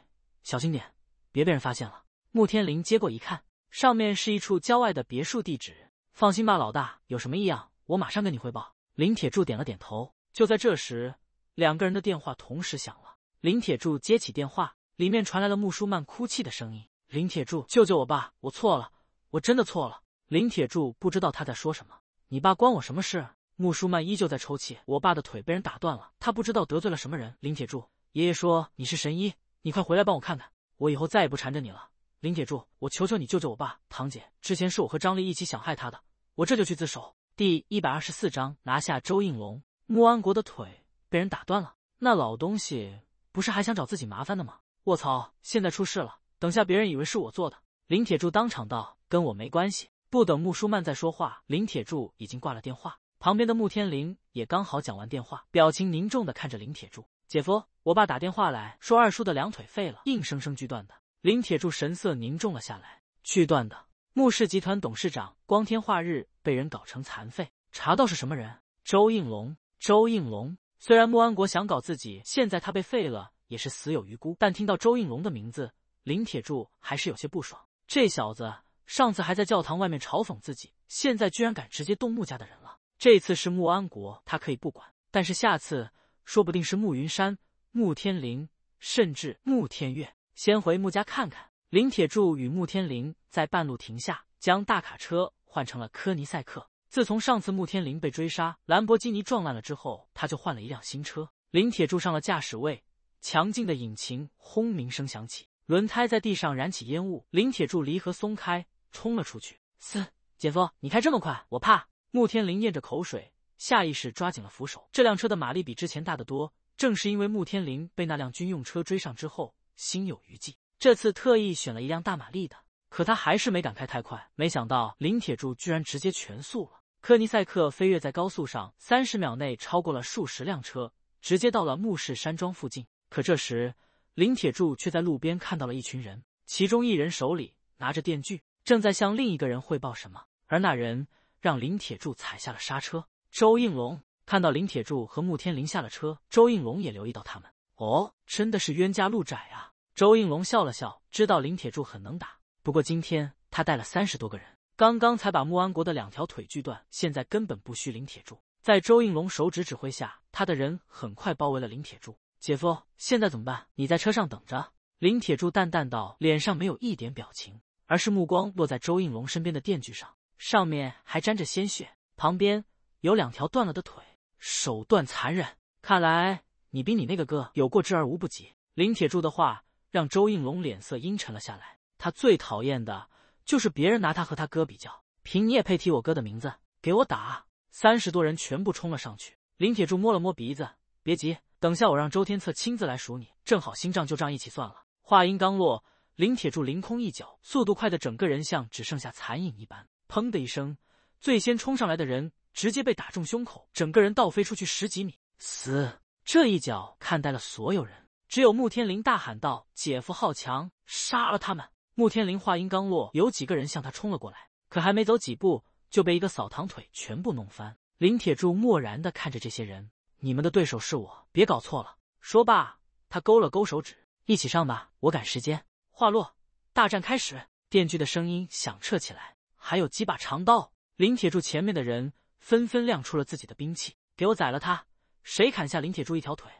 小心点，别被人发现了。穆天林接过一看。上面是一处郊外的别墅地址。放心吧，老大，有什么异样，我马上跟你汇报。林铁柱点了点头。就在这时，两个人的电话同时响了。林铁柱接起电话，里面传来了穆舒曼哭泣的声音：“林铁柱，救救我爸！我错了，我真的错了。”林铁柱不知道他在说什么：“你爸关我什么事？”穆舒曼依旧在抽泣：“我爸的腿被人打断了，他不知道得罪了什么人。”林铁柱：“爷爷说你是神医，你快回来帮我看看。我以后再也不缠着你了。”林铁柱，我求求你救救我爸、堂姐！之前是我和张丽一起想害他的，我这就去自首。第一百二十四章拿下周应龙。穆安国的腿被人打断了，那老东西不是还想找自己麻烦的吗？卧槽！现在出事了，等下别人以为是我做的。林铁柱当场道：“跟我没关系。”不等穆舒曼再说话，林铁柱已经挂了电话。旁边的穆天林也刚好讲完电话，表情凝重的看着林铁柱：“姐夫，我爸打电话来说二叔的两腿废了，硬生生锯断的。”林铁柱神色凝重了下来。锯断的穆氏集团董事长，光天化日被人搞成残废，查到是什么人？周应龙。周应龙虽然穆安国想搞自己，现在他被废了，也是死有余辜。但听到周应龙的名字，林铁柱还是有些不爽。这小子上次还在教堂外面嘲讽自己，现在居然敢直接动穆家的人了。这次是穆安国，他可以不管，但是下次说不定是穆云山、穆天林，甚至穆天月。先回穆家看看。林铁柱与穆天林在半路停下，将大卡车换成了科尼赛克。自从上次穆天林被追杀，兰博基尼撞烂了之后，他就换了一辆新车。林铁柱上了驾驶位，强劲的引擎轰鸣声响起，轮胎在地上燃起烟雾。林铁柱离合松开，冲了出去。四姐夫，你开这么快，我怕。穆天林咽着口水，下意识抓紧了扶手。这辆车的马力比之前大得多，正是因为穆天林被那辆军用车追上之后。心有余悸，这次特意选了一辆大马力的，可他还是没敢开太快。没想到林铁柱居然直接全速了，科尼赛克飞跃在高速上，三十秒内超过了数十辆车，直接到了穆氏山庄附近。可这时，林铁柱却在路边看到了一群人，其中一人手里拿着电锯，正在向另一个人汇报什么，而那人让林铁柱踩下了刹车。周应龙看到林铁柱和穆天林下了车，周应龙也留意到他们。哦，真的是冤家路窄啊！周应龙笑了笑，知道林铁柱很能打，不过今天他带了三十多个人，刚刚才把穆安国的两条腿锯断，现在根本不需林铁柱。在周应龙手指指挥下，他的人很快包围了林铁柱。姐夫，现在怎么办？你在车上等着。”林铁柱淡淡道，脸上没有一点表情，而是目光落在周应龙身边的电锯上，上面还沾着鲜血，旁边有两条断了的腿，手段残忍，看来。你比你那个哥有过之而无不及。林铁柱的话让周应龙脸色阴沉了下来。他最讨厌的就是别人拿他和他哥比较。凭你也配提我哥的名字？给我打！三十多人全部冲了上去。林铁柱摸了摸鼻子，别急，等下我让周天策亲自来数你，正好新账旧账一起算了。话音刚落，林铁柱凌空一脚，速度快的整个人像只剩下残影一般。砰的一声，最先冲上来的人直接被打中胸口，整个人倒飞出去十几米，死。这一脚看呆了所有人，只有穆天林大喊道：“姐夫好强，杀了他们！”穆天林话音刚落，有几个人向他冲了过来，可还没走几步，就被一个扫堂腿全部弄翻。林铁柱漠然的看着这些人：“你们的对手是我，别搞错了。”说罢，他勾了勾手指：“一起上吧，我赶时间。”话落，大战开始，电锯的声音响彻起来，还有几把长刀。林铁柱前面的人纷纷亮出了自己的兵器：“给我宰了他！”谁砍下林铁柱一条腿，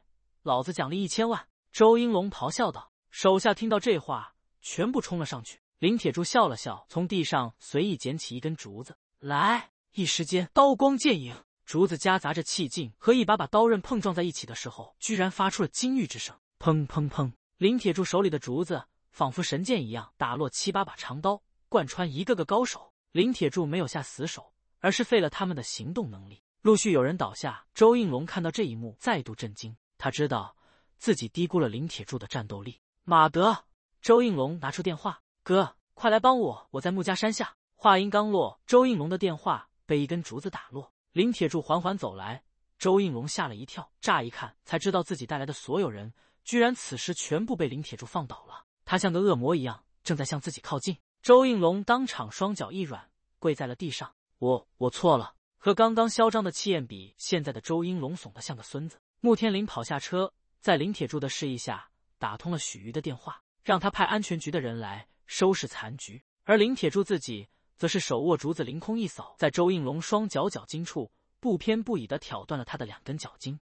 老子奖励一千万！”周英龙咆哮道。手下听到这话，全部冲了上去。林铁柱笑了笑，从地上随意捡起一根竹子来。一时间，刀光剑影，竹子夹杂着气劲和一把把刀刃碰撞在一起的时候，居然发出了金玉之声。砰砰砰！林铁柱手里的竹子仿佛神剑一样，打落七八把长刀，贯穿一个个高手。林铁柱没有下死手，而是废了他们的行动能力。陆续有人倒下，周应龙看到这一幕，再度震惊。他知道自己低估了林铁柱的战斗力。马德，周应龙拿出电话：“哥，快来帮我，我在穆家山下。”话音刚落，周应龙的电话被一根竹子打落。林铁柱缓缓走来，周应龙吓了一跳，乍一看才知道自己带来的所有人，居然此时全部被林铁柱放倒了。他像个恶魔一样，正在向自己靠近。周应龙当场双脚一软，跪在了地上：“我我错了。”和刚刚嚣张的气焰比，现在的周应龙怂得像个孙子。穆天林跑下车，在林铁柱的示意下，打通了许瑜的电话，让他派安全局的人来收拾残局。而林铁柱自己则是手握竹子，凌空一扫，在周应龙双脚脚筋处不偏不倚的挑断了他的两根脚筋。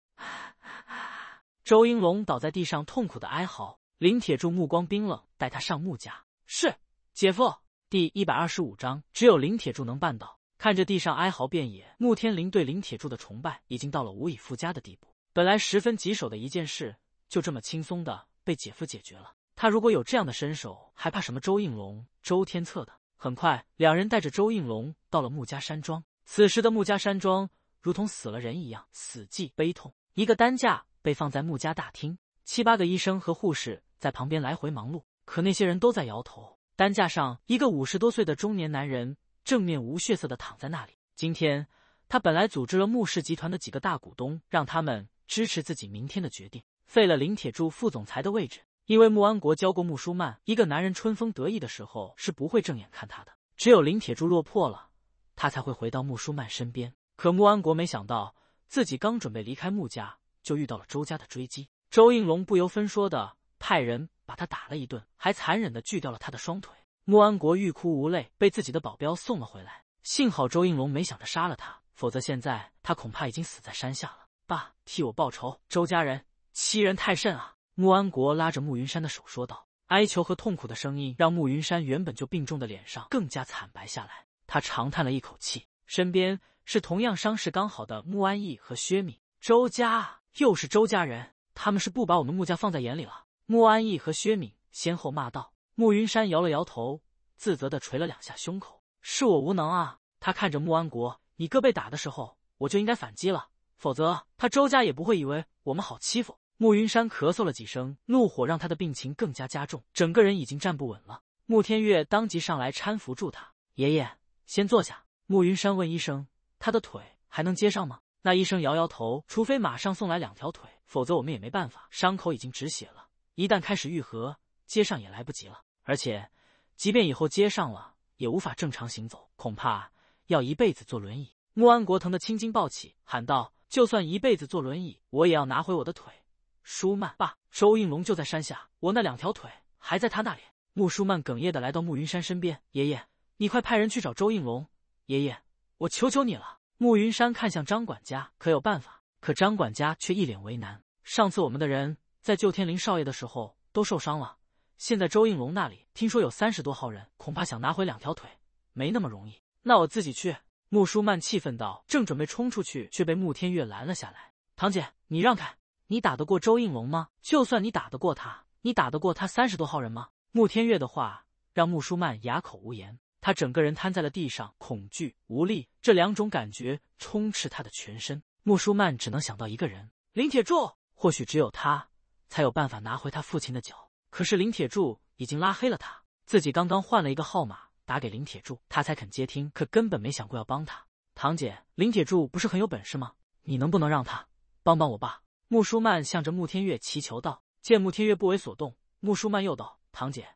周应龙倒在地上，痛苦的哀嚎。林铁柱目光冰冷，带他上木架。是姐夫。第一百二十五章，只有林铁柱能办到。看着地上哀嚎遍野，穆天林对林铁柱的崇拜已经到了无以复加的地步。本来十分棘手的一件事，就这么轻松的被姐夫解决了。他如果有这样的身手，还怕什么周应龙、周天策的？很快，两人带着周应龙到了穆家山庄。此时的穆家山庄如同死了人一样，死寂悲痛。一个担架被放在穆家大厅，七八个医生和护士在旁边来回忙碌，可那些人都在摇头。担架上，一个五十多岁的中年男人。正面无血色的躺在那里。今天，他本来组织了穆氏集团的几个大股东，让他们支持自己明天的决定，废了林铁柱副总裁的位置。因为穆安国教过穆舒曼，一个男人春风得意的时候是不会正眼看他的，只有林铁柱落魄了，他才会回到穆舒曼身边。可穆安国没想到，自己刚准备离开穆家，就遇到了周家的追击。周应龙不由分说的派人把他打了一顿，还残忍的锯掉了他的双腿。穆安国欲哭无泪，被自己的保镖送了回来。幸好周应龙没想着杀了他，否则现在他恐怕已经死在山下了。爸，替我报仇！周家人欺人太甚啊！穆安国拉着穆云山的手说道，哀求和痛苦的声音让穆云山原本就病重的脸上更加惨白下来。他长叹了一口气，身边是同样伤势刚好的穆安义和薛敏。周家，又是周家人，他们是不把我们穆家放在眼里了。穆安义和薛敏先后骂道。慕云山摇了摇头，自责地捶了两下胸口：“是我无能啊！”他看着穆安国：“你哥被打的时候，我就应该反击了，否则他周家也不会以为我们好欺负。”慕云山咳嗽了几声，怒火让他的病情更加加重，整个人已经站不稳了。慕天月当即上来搀扶住他：“爷爷，先坐下。”慕云山问医生：“他的腿还能接上吗？”那医生摇摇头：“除非马上送来两条腿，否则我们也没办法。伤口已经止血了，一旦开始愈合，接上也来不及了。”而且，即便以后接上了，也无法正常行走，恐怕要一辈子坐轮椅。穆安国疼得青筋暴起，喊道：“就算一辈子坐轮椅，我也要拿回我的腿！”舒曼，爸，周应龙就在山下，我那两条腿还在他那里。穆舒曼哽咽的来到穆云山身边：“爷爷，你快派人去找周应龙！爷爷，我求求你了！”穆云山看向张管家：“可有办法？”可张管家却一脸为难：“上次我们的人在救天灵少爷的时候，都受伤了。”现在周应龙那里听说有三十多号人，恐怕想拿回两条腿没那么容易。那我自己去。”穆舒曼气愤道，正准备冲出去，却被穆天月拦了下来。“堂姐，你让开！你打得过周应龙吗？就算你打得过他，你打得过他三十多号人吗？”穆天月的话让穆舒曼哑口无言，他整个人瘫在了地上，恐惧、无力这两种感觉充斥他的全身。穆舒曼只能想到一个人——林铁柱，或许只有他才有办法拿回他父亲的脚。可是林铁柱已经拉黑了他，自己刚刚换了一个号码打给林铁柱，他才肯接听。可根本没想过要帮他。堂姐，林铁柱不是很有本事吗？你能不能让他帮帮我爸？穆舒曼向着穆天月祈求道。见穆天月不为所动，穆舒曼又道：“堂姐，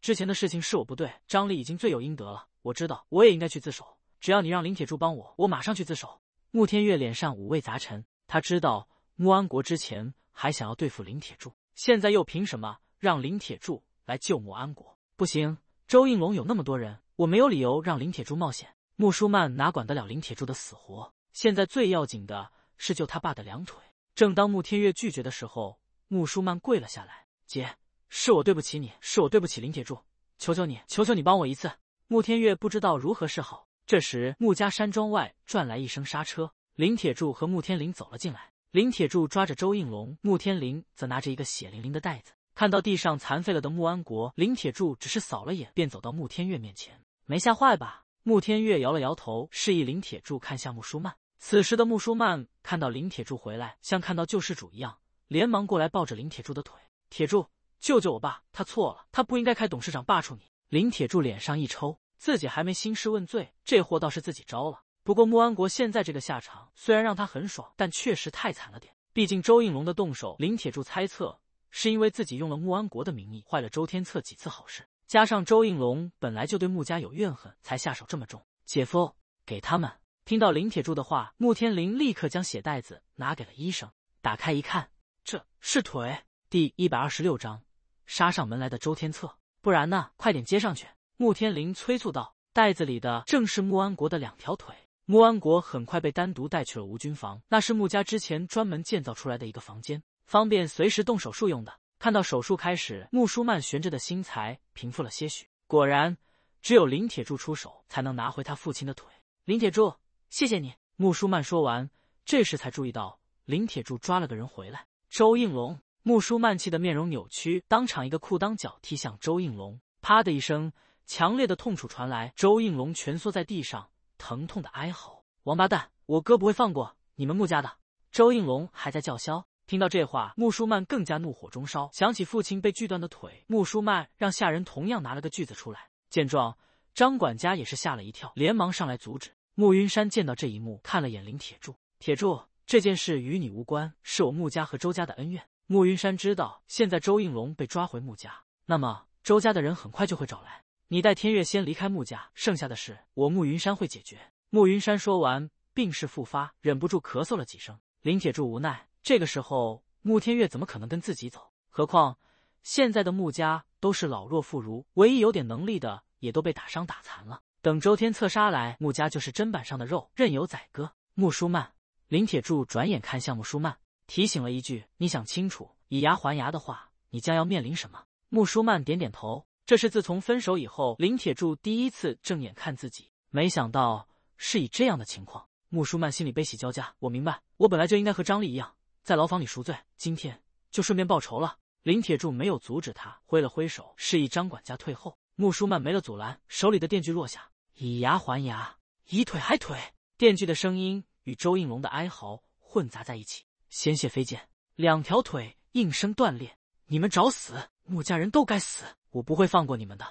之前的事情是我不对，张丽已经罪有应得了。我知道我也应该去自首，只要你让林铁柱帮我，我马上去自首。”穆天月脸上五味杂陈，他知道穆安国之前还想要对付林铁柱，现在又凭什么？让林铁柱来救穆安国，不行。周应龙有那么多人，我没有理由让林铁柱冒险。穆舒曼哪管得了林铁柱的死活？现在最要紧的是救他爸的两腿。正当穆天月拒绝的时候，穆舒曼跪了下来：“姐，是我对不起你，是我对不起林铁柱，求求你，求求你帮我一次。”穆天月不知道如何是好。这时，穆家山庄外传来一声刹车，林铁柱和穆天林走了进来。林铁柱抓着周应龙，穆天林则拿着一个血淋淋的袋子。看到地上残废了的穆安国，林铁柱只是扫了眼，便走到穆天月面前。没吓坏吧？穆天月摇了摇头，示意林铁柱看向穆舒曼。此时的穆舒曼看到林铁柱回来，像看到救世主一样，连忙过来抱着林铁柱的腿：“铁柱，救救我爸！他错了，他不应该开董事长罢黜你。”林铁柱脸上一抽，自己还没兴师问罪，这货倒是自己招了。不过穆安国现在这个下场虽然让他很爽，但确实太惨了点。毕竟周应龙的动手，林铁柱猜测。是因为自己用了穆安国的名义，坏了周天策几次好事，加上周应龙本来就对穆家有怨恨，才下手这么重。姐夫，给他们。听到林铁柱的话，穆天林立刻将血袋子拿给了医生，打开一看，这是腿。第一百二十六章杀上门来的周天策，不然呢？快点接上去！穆天林催促道。袋子里的正是穆安国的两条腿。穆安国很快被单独带去了吴军房，那是穆家之前专门建造出来的一个房间。方便随时动手术用的。看到手术开始，穆舒曼悬着的心才平复了些许。果然，只有林铁柱出手才能拿回他父亲的腿。林铁柱，谢谢你。穆舒曼说完，这时才注意到林铁柱抓了个人回来。周应龙，穆舒曼气得面容扭曲，当场一个裤裆脚踢向周应龙。啪的一声，强烈的痛楚传来，周应龙蜷缩在地上，疼痛的哀嚎：“王八蛋，我哥不会放过你们穆家的！”周应龙还在叫嚣。听到这话，穆舒曼更加怒火中烧，想起父亲被锯断的腿，穆舒曼让下人同样拿了个锯子出来。见状，张管家也是吓了一跳，连忙上来阻止。穆云山见到这一幕，看了眼林铁柱，铁柱，这件事与你无关，是我穆家和周家的恩怨。穆云山知道，现在周应龙被抓回穆家，那么周家的人很快就会找来。你带天月先离开穆家，剩下的事我穆云山会解决。穆云山说完，病势复发，忍不住咳嗽了几声。林铁柱无奈。这个时候，穆天月怎么可能跟自己走？何况现在的穆家都是老弱妇孺，唯一有点能力的也都被打伤打残了。等周天策杀来，穆家就是砧板上的肉，任由宰割。穆舒曼，林铁柱转眼看向穆舒曼，提醒了一句：“你想清楚，以牙还牙的话，你将要面临什么？”穆舒曼点点头。这是自从分手以后，林铁柱第一次正眼看自己。没想到是以这样的情况，穆舒曼心里悲喜交加。我明白，我本来就应该和张丽一样。在牢房里赎罪，今天就顺便报仇了。林铁柱没有阻止他，挥了挥手，示意张管家退后。穆舒曼没了阻拦，手里的电锯落下，以牙还牙，以腿还腿。电锯的声音与周应龙的哀嚎混杂在一起，鲜血飞溅，两条腿应声断裂。你们找死！穆家人都该死，我不会放过你们的。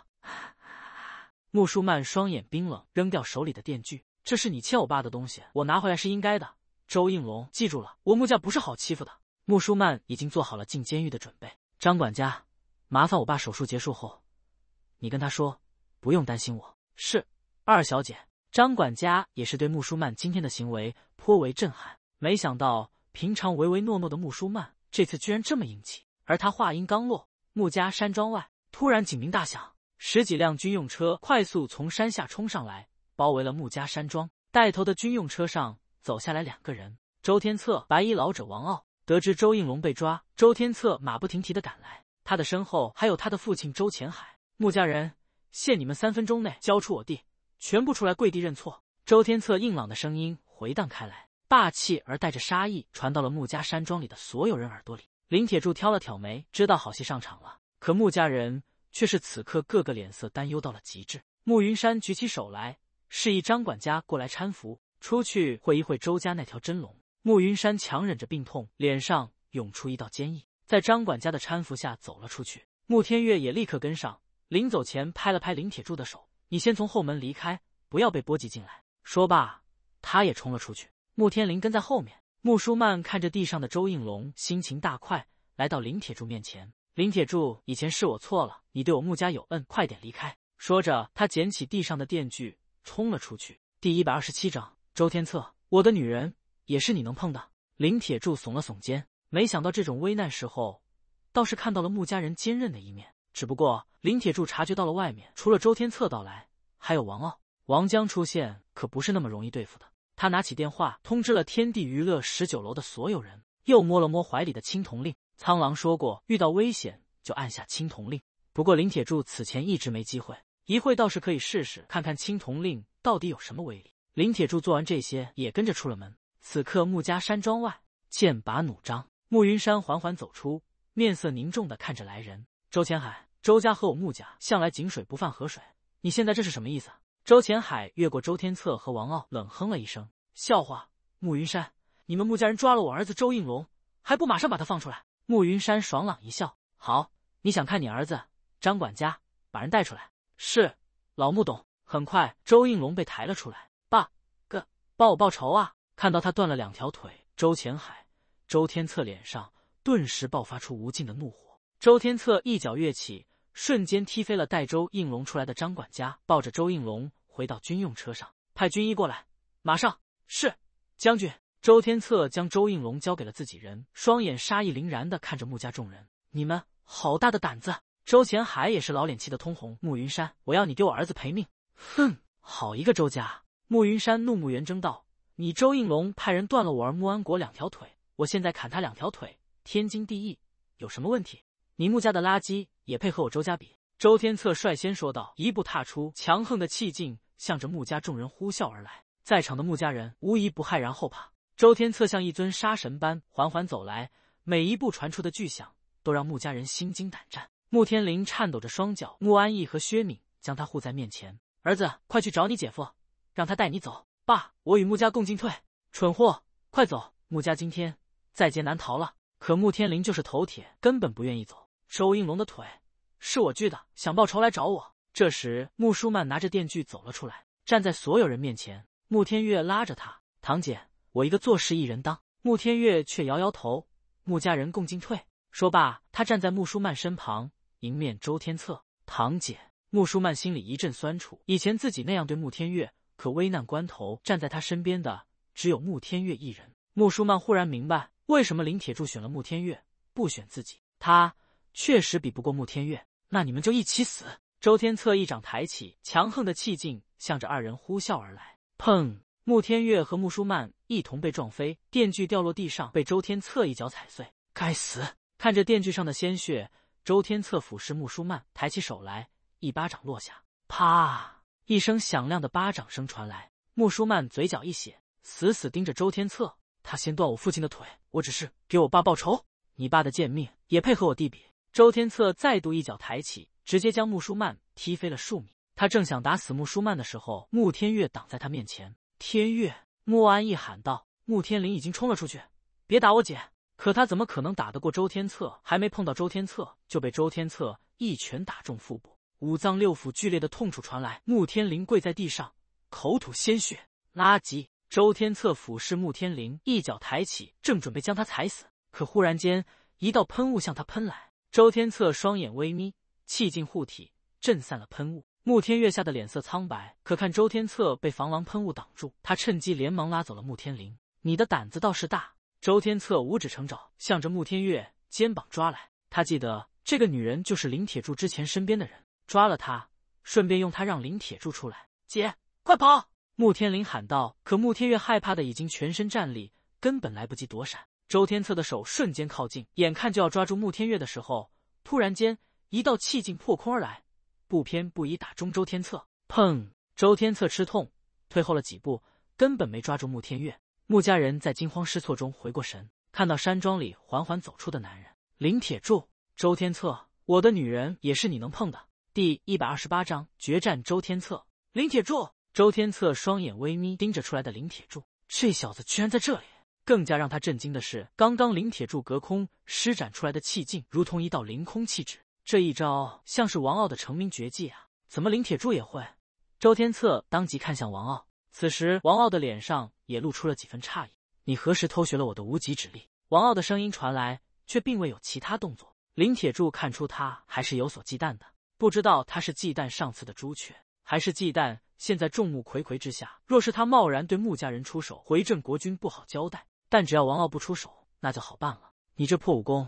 穆舒曼双眼冰冷，扔掉手里的电锯，这是你欠我爸的东西，我拿回来是应该的。周应龙，记住了，我穆家不是好欺负的。穆舒曼已经做好了进监狱的准备。张管家，麻烦我爸手术结束后，你跟他说，不用担心我。是二小姐。张管家也是对穆舒曼今天的行为颇为震撼，没想到平常唯唯诺诺的穆舒曼，这次居然这么硬气。而他话音刚落，穆家山庄外突然警铃大响，十几辆军用车快速从山下冲上来，包围了穆家山庄。带头的军用车上。走下来两个人，周天策、白衣老者王傲。得知周应龙被抓，周天策马不停蹄的赶来，他的身后还有他的父亲周潜海。穆家人，限你们三分钟内交出我弟，全部出来跪地认错。周天策硬朗的声音回荡开来，霸气而带着杀意，传到了穆家山庄里的所有人耳朵里。林铁柱挑了挑眉，知道好戏上场了。可穆家人却是此刻各个脸色担忧到了极致。穆云山举起手来，示意张管家过来搀扶。出去会一会周家那条真龙。慕云山强忍着病痛，脸上涌出一道坚毅，在张管家的搀扶下走了出去。慕天月也立刻跟上，临走前拍了拍林铁柱的手：“你先从后门离开，不要被波及进来。”说罢，他也冲了出去。慕天林跟在后面。慕舒曼看着地上的周应龙，心情大快，来到林铁柱面前：“林铁柱，以前是我错了，你对我穆家有恩，快点离开。”说着，他捡起地上的电锯，冲了出去。第一百二十七章。周天策，我的女人也是你能碰的？林铁柱耸了耸肩，没想到这种危难时候，倒是看到了穆家人坚韧的一面。只不过，林铁柱察觉到了外面除了周天策到来，还有王傲、王江出现，可不是那么容易对付的。他拿起电话通知了天地娱乐十九楼的所有人，又摸了摸怀里的青铜令。苍狼说过，遇到危险就按下青铜令。不过，林铁柱此前一直没机会，一会倒是可以试试，看看青铜令到底有什么威力。林铁柱做完这些，也跟着出了门。此刻，穆家山庄外剑拔弩张。穆云山缓缓走出，面色凝重的看着来人。周前海，周家和我穆家向来井水不犯河水，你现在这是什么意思？周前海越过周天策和王傲，冷哼了一声：“笑话，穆云山，你们穆家人抓了我儿子周应龙，还不马上把他放出来？”穆云山爽朗一笑：“好，你想看你儿子？张管家，把人带出来。”“是，老穆董。”很快，周应龙被抬了出来。帮我报仇啊！看到他断了两条腿，周潜海、周天策脸上顿时爆发出无尽的怒火。周天策一脚跃起，瞬间踢飞了带周应龙出来的张管家，抱着周应龙回到军用车上，派军医过来，马上。是将军周天策将周应龙交给了自己人，双眼杀意凛然的看着穆家众人，你们好大的胆子！周潜海也是老脸气得通红。穆云山，我要你给我儿子赔命！哼，好一个周家！穆云山怒目圆睁道：“你周应龙派人断了我儿穆安国两条腿，我现在砍他两条腿，天经地义，有什么问题？你穆家的垃圾也配和我周家比？”周天策率先说道，一步踏出，强横的气劲向着穆家众人呼啸而来。在场的穆家人无疑不骇然后怕。周天策像一尊杀神般缓缓走来，每一步传出的巨响都让穆家人心惊胆战。穆天林颤抖着双脚，穆安义和薛敏将他护在面前：“儿子，快去找你姐夫。”让他带你走，爸，我与穆家共进退。蠢货，快走！穆家今天在劫难逃了。可穆天林就是头铁，根本不愿意走。周应龙的腿是我锯的，想报仇来找我。这时，穆舒曼拿着电锯走了出来，站在所有人面前。穆天月拉着他：“堂姐，我一个做事一人当。穆天月却摇摇头，穆家人共进退。说罢，他站在穆舒曼身旁，迎面周天策。堂姐，穆舒曼心里一阵酸楚，以前自己那样对穆天月。可危难关头，站在他身边的只有穆天月一人。穆舒曼忽然明白，为什么林铁柱选了穆天月，不选自己。他确实比不过穆天月。那你们就一起死！周天策一掌抬起，强横的气劲向着二人呼啸而来。砰！穆天月和穆舒曼一同被撞飞，电锯掉落地上，被周天策一脚踩碎。该死！看着电锯上的鲜血，周天策俯视穆舒曼，抬起手来，一巴掌落下。啪！一声响亮的巴掌声传来，穆舒曼嘴角一血，死死盯着周天策。他先断我父亲的腿，我只是给我爸报仇。你爸的贱命也配和我弟比？周天策再度一脚抬起，直接将穆舒曼踢飞了数米。他正想打死穆舒曼的时候，穆天月挡在他面前。天月，穆安逸喊道：“穆天林已经冲了出去，别打我姐！”可他怎么可能打得过周天策？还没碰到周天策，就被周天策一拳打中腹部。五脏六腑剧烈的痛楚传来，穆天林跪在地上，口吐鲜血。垃圾！周天策俯视穆天林，一脚抬起，正准备将他踩死，可忽然间，一道喷雾向他喷来。周天策双眼微眯，气劲护体，震散了喷雾。穆天月吓得脸色苍白，可看周天策被防狼喷雾挡住，他趁机连忙拉走了穆天林。你的胆子倒是大。周天策五指成爪，向着穆天月肩膀抓来。他记得这个女人就是林铁柱之前身边的人。抓了他，顺便用他让林铁柱出来。姐，快跑！穆天林喊道。可穆天月害怕的已经全身战栗，根本来不及躲闪。周天策的手瞬间靠近，眼看就要抓住穆天月的时候，突然间一道气劲破空而来，不偏不倚打中周天策。砰！周天策吃痛，退后了几步，根本没抓住穆天月。穆家人在惊慌失措中回过神，看到山庄里缓缓走出的男人林铁柱。周天策，我的女人也是你能碰的。第一百二十八章决战周天策。林铁柱，周天策双眼微眯，盯着出来的林铁柱，这小子居然在这里。更加让他震惊的是，刚刚林铁柱隔空施展出来的气劲，如同一道凌空气指，这一招像是王傲的成名绝技啊！怎么林铁柱也会？周天策当即看向王傲，此时王傲的脸上也露出了几分诧异：“你何时偷学了我的无极指力？”王傲的声音传来，却并未有其他动作。林铁柱看出他还是有所忌惮的。不知道他是忌惮上次的朱雀，还是忌惮现在众目睽睽之下，若是他贸然对穆家人出手，回镇国君不好交代。但只要王傲不出手，那就好办了。你这破武功，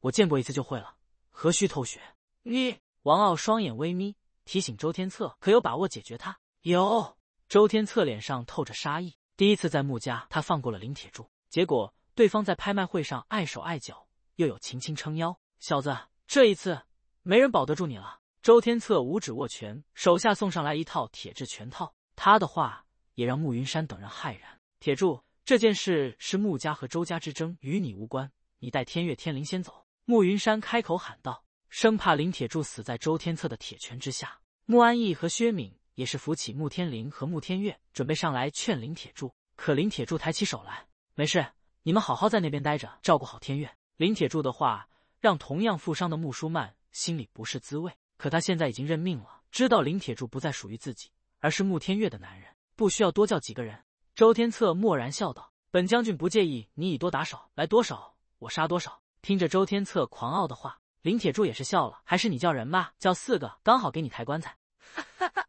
我见过一次就会了，何须偷学？你王傲双眼微眯，提醒周天策：“可有把握解决他？”有。周天策脸上透着杀意。第一次在穆家，他放过了林铁柱，结果对方在拍卖会上碍手碍脚，又有秦青撑腰。小子，这一次没人保得住你了。周天策五指握拳，手下送上来一套铁质拳套。他的话也让穆云山等人骇然。铁柱，这件事是穆家和周家之争，与你无关。你带天月、天灵先走。”穆云山开口喊道，生怕林铁柱死在周天策的铁拳之下。穆安义和薛敏也是扶起穆天灵和穆天月，准备上来劝林铁柱。可林铁柱抬起手来：“没事，你们好好在那边待着，照顾好天月。”林铁柱的话让同样负伤的穆舒曼心里不是滋味。可他现在已经认命了，知道林铁柱不再属于自己，而是穆天月的男人，不需要多叫几个人。周天策默然笑道：“本将军不介意你以多打少，来多少我杀多少。”听着周天策狂傲的话，林铁柱也是笑了：“还是你叫人吧，叫四个刚好给你抬棺材。”哈哈，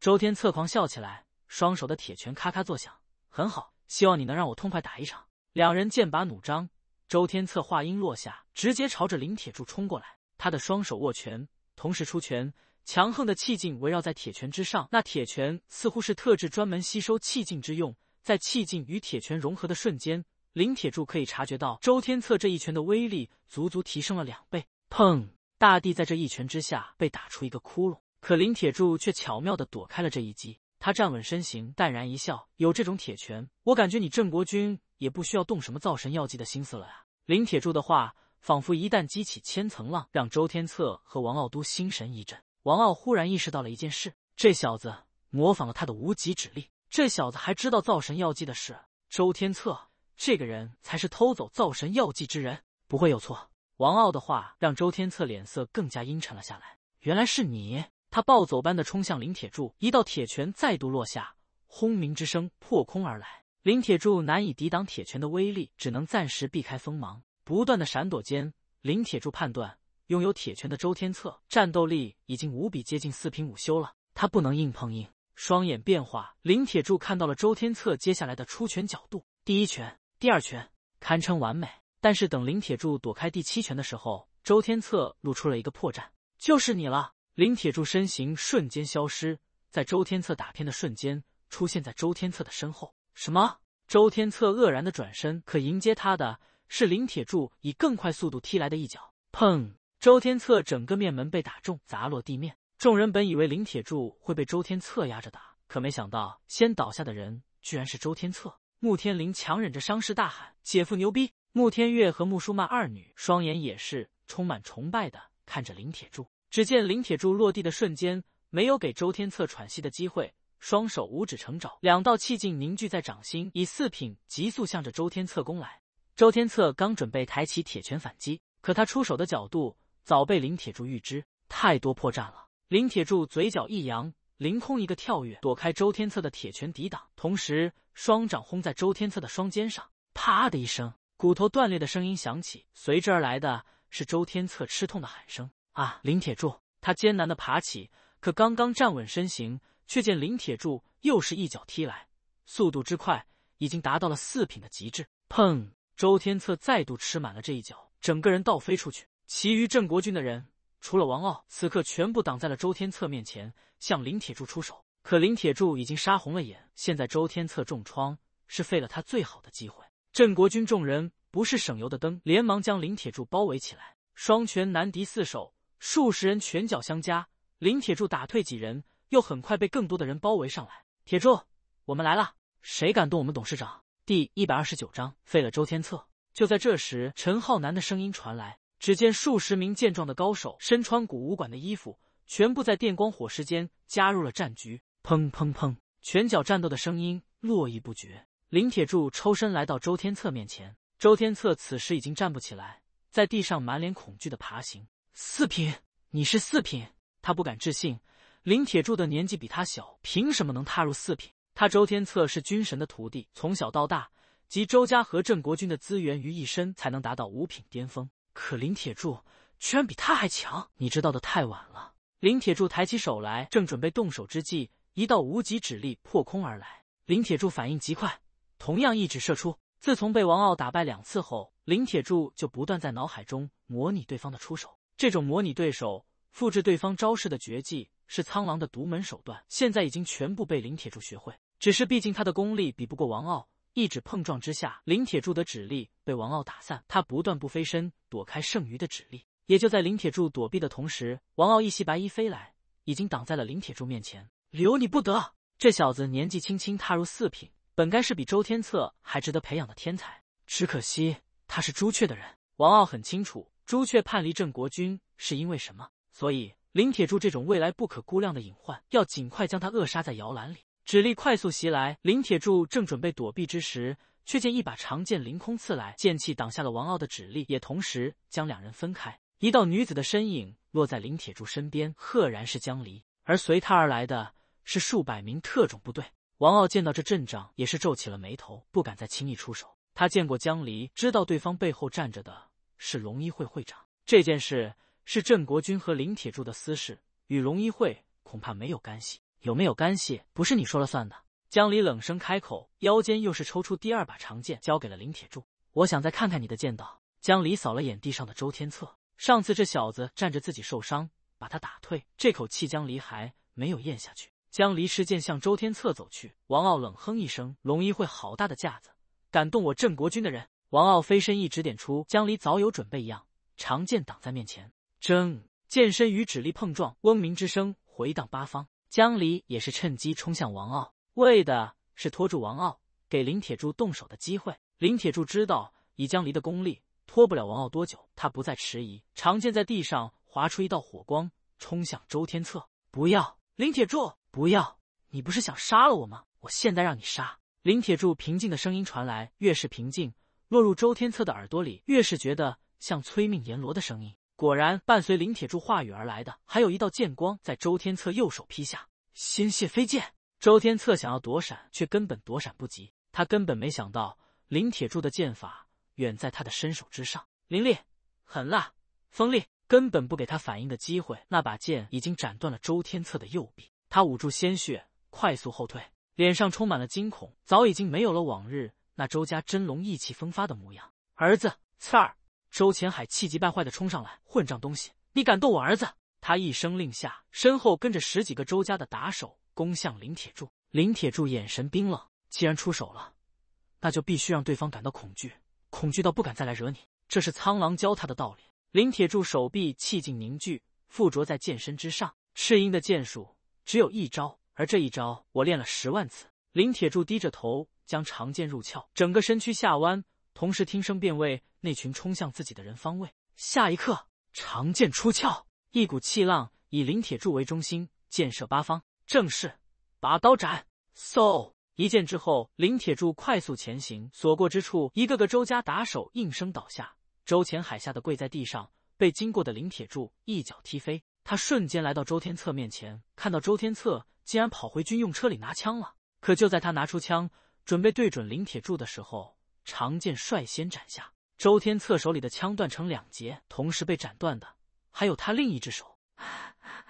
周天策狂笑起来，双手的铁拳咔咔作响。很好，希望你能让我痛快打一场。两人剑拔弩张，周天策话音落下，直接朝着林铁柱冲过来，他的双手握拳。同时出拳，强横的气劲围绕在铁拳之上，那铁拳似乎是特制，专门吸收气劲之用。在气劲与铁拳融合的瞬间，林铁柱可以察觉到周天策这一拳的威力足足提升了两倍。砰！大地在这一拳之下被打出一个窟窿，可林铁柱却巧妙地躲开了这一击。他站稳身形，淡然一笑：“有这种铁拳，我感觉你郑国军也不需要动什么造神药剂的心思了呀。”林铁柱的话。仿佛一旦激起千层浪，让周天策和王傲都心神一震。王傲忽然意识到了一件事：这小子模仿了他的无极指力，这小子还知道造神药剂的事。周天策这个人才是偷走造神药剂之人，不会有错。王傲的话让周天策脸色更加阴沉了下来。原来是你！他暴走般的冲向林铁柱，一道铁拳再度落下，轰鸣之声破空而来。林铁柱难以抵挡铁拳的威力，只能暂时避开锋芒。不断的闪躲间，林铁柱判断拥有铁拳的周天策战斗力已经无比接近四品武修了，他不能硬碰硬。双眼变化，林铁柱看到了周天策接下来的出拳角度，第一拳、第二拳堪称完美。但是等林铁柱躲开第七拳的时候，周天策露出了一个破绽，就是你了。林铁柱身形瞬间消失，在周天策打偏的瞬间，出现在周天策的身后。什么？周天策愕然的转身，可迎接他的。是林铁柱以更快速度踢来的一脚，砰！周天策整个面门被打中，砸落地面。众人本以为林铁柱会被周天策压着打，可没想到先倒下的人居然是周天策。穆天林强忍着伤势大喊：“姐夫牛逼！”穆天月和穆舒曼二女双眼也是充满崇拜的看着林铁柱。只见林铁柱落地的瞬间，没有给周天策喘息的机会，双手五指成爪，两道气劲凝聚在掌心，以四品急速向着周天策攻来。周天策刚准备抬起铁拳反击，可他出手的角度早被林铁柱预知，太多破绽了。林铁柱嘴角一扬，凌空一个跳跃，躲开周天策的铁拳抵挡，同时双掌轰在周天策的双肩上，啪的一声，骨头断裂的声音响起，随之而来的是周天策吃痛的喊声：“啊！”林铁柱他艰难地爬起，可刚刚站稳身形，却见林铁柱又是一脚踢来，速度之快，已经达到了四品的极致，砰！周天策再度吃满了这一脚，整个人倒飞出去。其余镇国军的人，除了王傲，此刻全部挡在了周天策面前，向林铁柱出手。可林铁柱已经杀红了眼，现在周天策重创，是废了他最好的机会。镇国军众人不是省油的灯，连忙将林铁柱包围起来。双拳难敌四手，数十人拳脚相加，林铁柱打退几人，又很快被更多的人包围上来。铁柱，我们来了，谁敢动我们董事长？第一百二十九章废了周天策。就在这时，陈浩南的声音传来。只见数十名健壮的高手，身穿古武馆的衣服，全部在电光火石间加入了战局。砰砰砰，拳脚战斗的声音络绎不绝。林铁柱抽身来到周天策面前，周天策此时已经站不起来，在地上满脸恐惧的爬行。四品？你是四品？他不敢置信，林铁柱的年纪比他小，凭什么能踏入四品？他周天策是军神的徒弟，从小到大集周家和镇国军的资源于一身，才能达到五品巅峰。可林铁柱居然比他还强，你知道的太晚了。林铁柱抬起手来，正准备动手之际，一道无极指力破空而来。林铁柱反应极快，同样一指射出。自从被王傲打败两次后，林铁柱就不断在脑海中模拟对方的出手。这种模拟对手、复制对方招式的绝技是苍狼的独门手段，现在已经全部被林铁柱学会。只是，毕竟他的功力比不过王傲，一指碰撞之下，林铁柱的指力被王傲打散。他不断不飞身躲开剩余的指力。也就在林铁柱躲避的同时，王傲一袭白衣飞来，已经挡在了林铁柱面前。留你不得！这小子年纪轻轻踏入四品，本该是比周天策还值得培养的天才。只可惜他是朱雀的人。王傲很清楚，朱雀叛离郑国军是因为什么，所以林铁柱这种未来不可估量的隐患，要尽快将他扼杀在摇篮里。指力快速袭来，林铁柱正准备躲避之时，却见一把长剑凌空刺来，剑气挡下了王傲的指力，也同时将两人分开。一道女子的身影落在林铁柱身边，赫然是江离，而随他而来的是数百名特种部队。王傲见到这阵仗，也是皱起了眉头，不敢再轻易出手。他见过江离，知道对方背后站着的是龙一会会长。这件事是镇国军和林铁柱的私事，与龙一会恐怕没有干系。有没有干系，不是你说了算的。江离冷声开口，腰间又是抽出第二把长剑，交给了林铁柱。我想再看看你的剑道。江离扫了眼地上的周天策，上次这小子站着自己受伤，把他打退，这口气江离还没有咽下去。江离持剑向周天策走去。王傲冷哼一声：“龙一，会好大的架子，敢动我镇国军的人？”王傲飞身一指点出，江离早有准备一样，长剑挡在面前。铮，剑身与指力碰撞，嗡鸣之声回荡八方。江离也是趁机冲向王傲，为的是拖住王傲，给林铁柱动手的机会。林铁柱知道以江离的功力拖不了王傲多久，他不再迟疑，长剑在地上划出一道火光，冲向周天策。不要，林铁柱，不要！你不是想杀了我吗？我现在让你杀！林铁柱平静的声音传来，越是平静，落入周天策的耳朵里，越是觉得像催命阎罗的声音。果然，伴随林铁柱话语而来的，还有一道剑光在周天策右手劈下，鲜血飞溅。周天策想要躲闪，却根本躲闪不及。他根本没想到林铁柱的剑法远在他的身手之上，凌厉、狠辣、锋利，根本不给他反应的机会。那把剑已经斩断了周天策的右臂，他捂住鲜血，快速后退，脸上充满了惊恐，早已经没有了往日那周家真龙意气风发的模样。儿子，刺儿。周前海气急败坏地冲上来：“混账东西，你敢动我儿子！”他一声令下，身后跟着十几个周家的打手，攻向林铁柱。林铁柱眼神冰冷：“既然出手了，那就必须让对方感到恐惧，恐惧到不敢再来惹你。这是苍狼教他的道理。”林铁柱手臂气劲凝聚，附着在剑身之上。赤鹰的剑术只有一招，而这一招我练了十万次。林铁柱低着头，将长剑入鞘，整个身躯下弯。同时听声辨位，那群冲向自己的人方位。下一刻，长剑出鞘，一股气浪以林铁柱为中心，箭射八方，正是拔刀斩。嗖！一剑之后，林铁柱快速前行，所过之处，一个个周家打手应声倒下。周前海吓得跪在地上，被经过的林铁柱一脚踢飞。他瞬间来到周天策面前，看到周天策竟然跑回军用车里拿枪了。可就在他拿出枪准备对准林铁柱的时候，长剑率先斩下，周天策手里的枪断成两截，同时被斩断的还有他另一只手。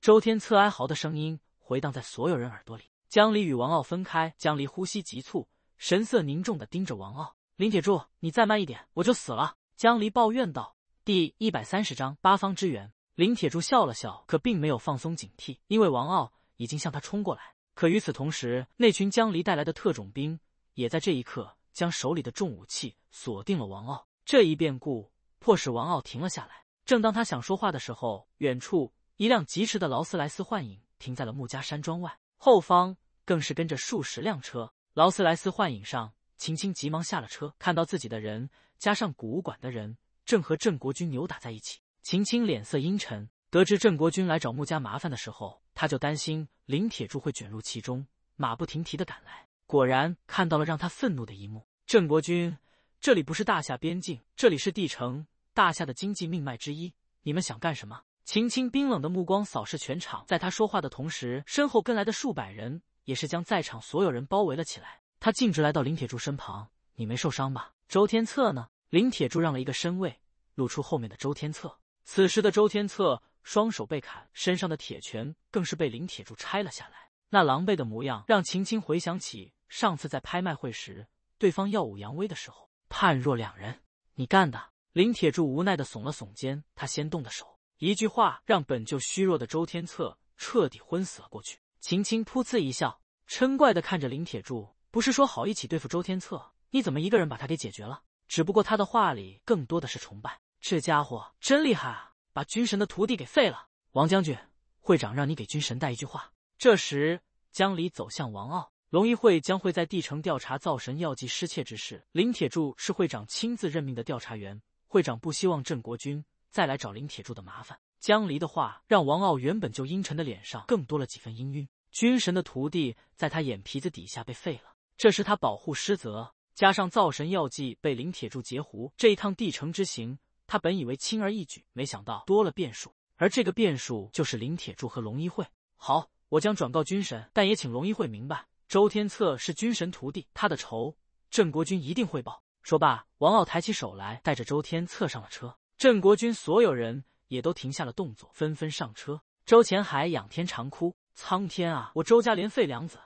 周天策哀嚎的声音回荡在所有人耳朵里。江离与王傲分开，江离呼吸急促，神色凝重的盯着王傲。林铁柱，你再慢一点，我就死了。江离抱怨道。第一百三十章八方支援。林铁柱笑了笑，可并没有放松警惕，因为王傲已经向他冲过来。可与此同时，那群江离带来的特种兵也在这一刻。将手里的重武器锁定了王傲，这一变故迫使王傲停了下来。正当他想说话的时候，远处一辆疾驰的劳斯莱斯幻影停在了穆家山庄外，后方更是跟着数十辆车。劳斯莱斯幻影上，秦青急忙下了车，看到自己的人加上古武馆的人正和郑国军扭打在一起，秦青脸色阴沉。得知郑国军来找穆家麻烦的时候，他就担心林铁柱会卷入其中，马不停蹄的赶来，果然看到了让他愤怒的一幕。镇国军，这里不是大夏边境，这里是帝城，大夏的经济命脉之一。你们想干什么？秦青冰冷的目光扫视全场，在他说话的同时，身后跟来的数百人也是将在场所有人包围了起来。他径直来到林铁柱身旁：“你没受伤吧？周天策呢？”林铁柱让了一个身位，露出后面的周天策。此时的周天策双手被砍，身上的铁拳更是被林铁柱拆了下来，那狼狈的模样让秦青回想起上次在拍卖会时。对方耀武扬威的时候，判若两人。你干的？林铁柱无奈的耸了耸肩，他先动的手，一句话让本就虚弱的周天策彻底昏死了过去。秦青噗呲一笑，嗔怪的看着林铁柱：“不是说好一起对付周天策，你怎么一个人把他给解决了？”只不过他的话里更多的是崇拜，这家伙真厉害啊，把军神的徒弟给废了。王将军，会长让你给军神带一句话。这时，江离走向王傲。龙一会将会在帝城调查造神药剂失窃之事。林铁柱是会长亲自任命的调查员。会长不希望郑国军再来找林铁柱的麻烦。江离的话让王傲原本就阴沉的脸上更多了几分阴晕。军神的徒弟在他眼皮子底下被废了，这是他保护失责。加上造神药剂被林铁柱截胡，这一趟帝城之行，他本以为轻而易举，没想到多了变数。而这个变数就是林铁柱和龙一会。好，我将转告军神，但也请龙一会明白。周天策是军神徒弟，他的仇，郑国军一定会报。说罢，王傲抬起手来，带着周天策上了车。郑国军所有人也都停下了动作，纷纷上车。周潜海仰天长哭：“苍天啊，我周家连废两子，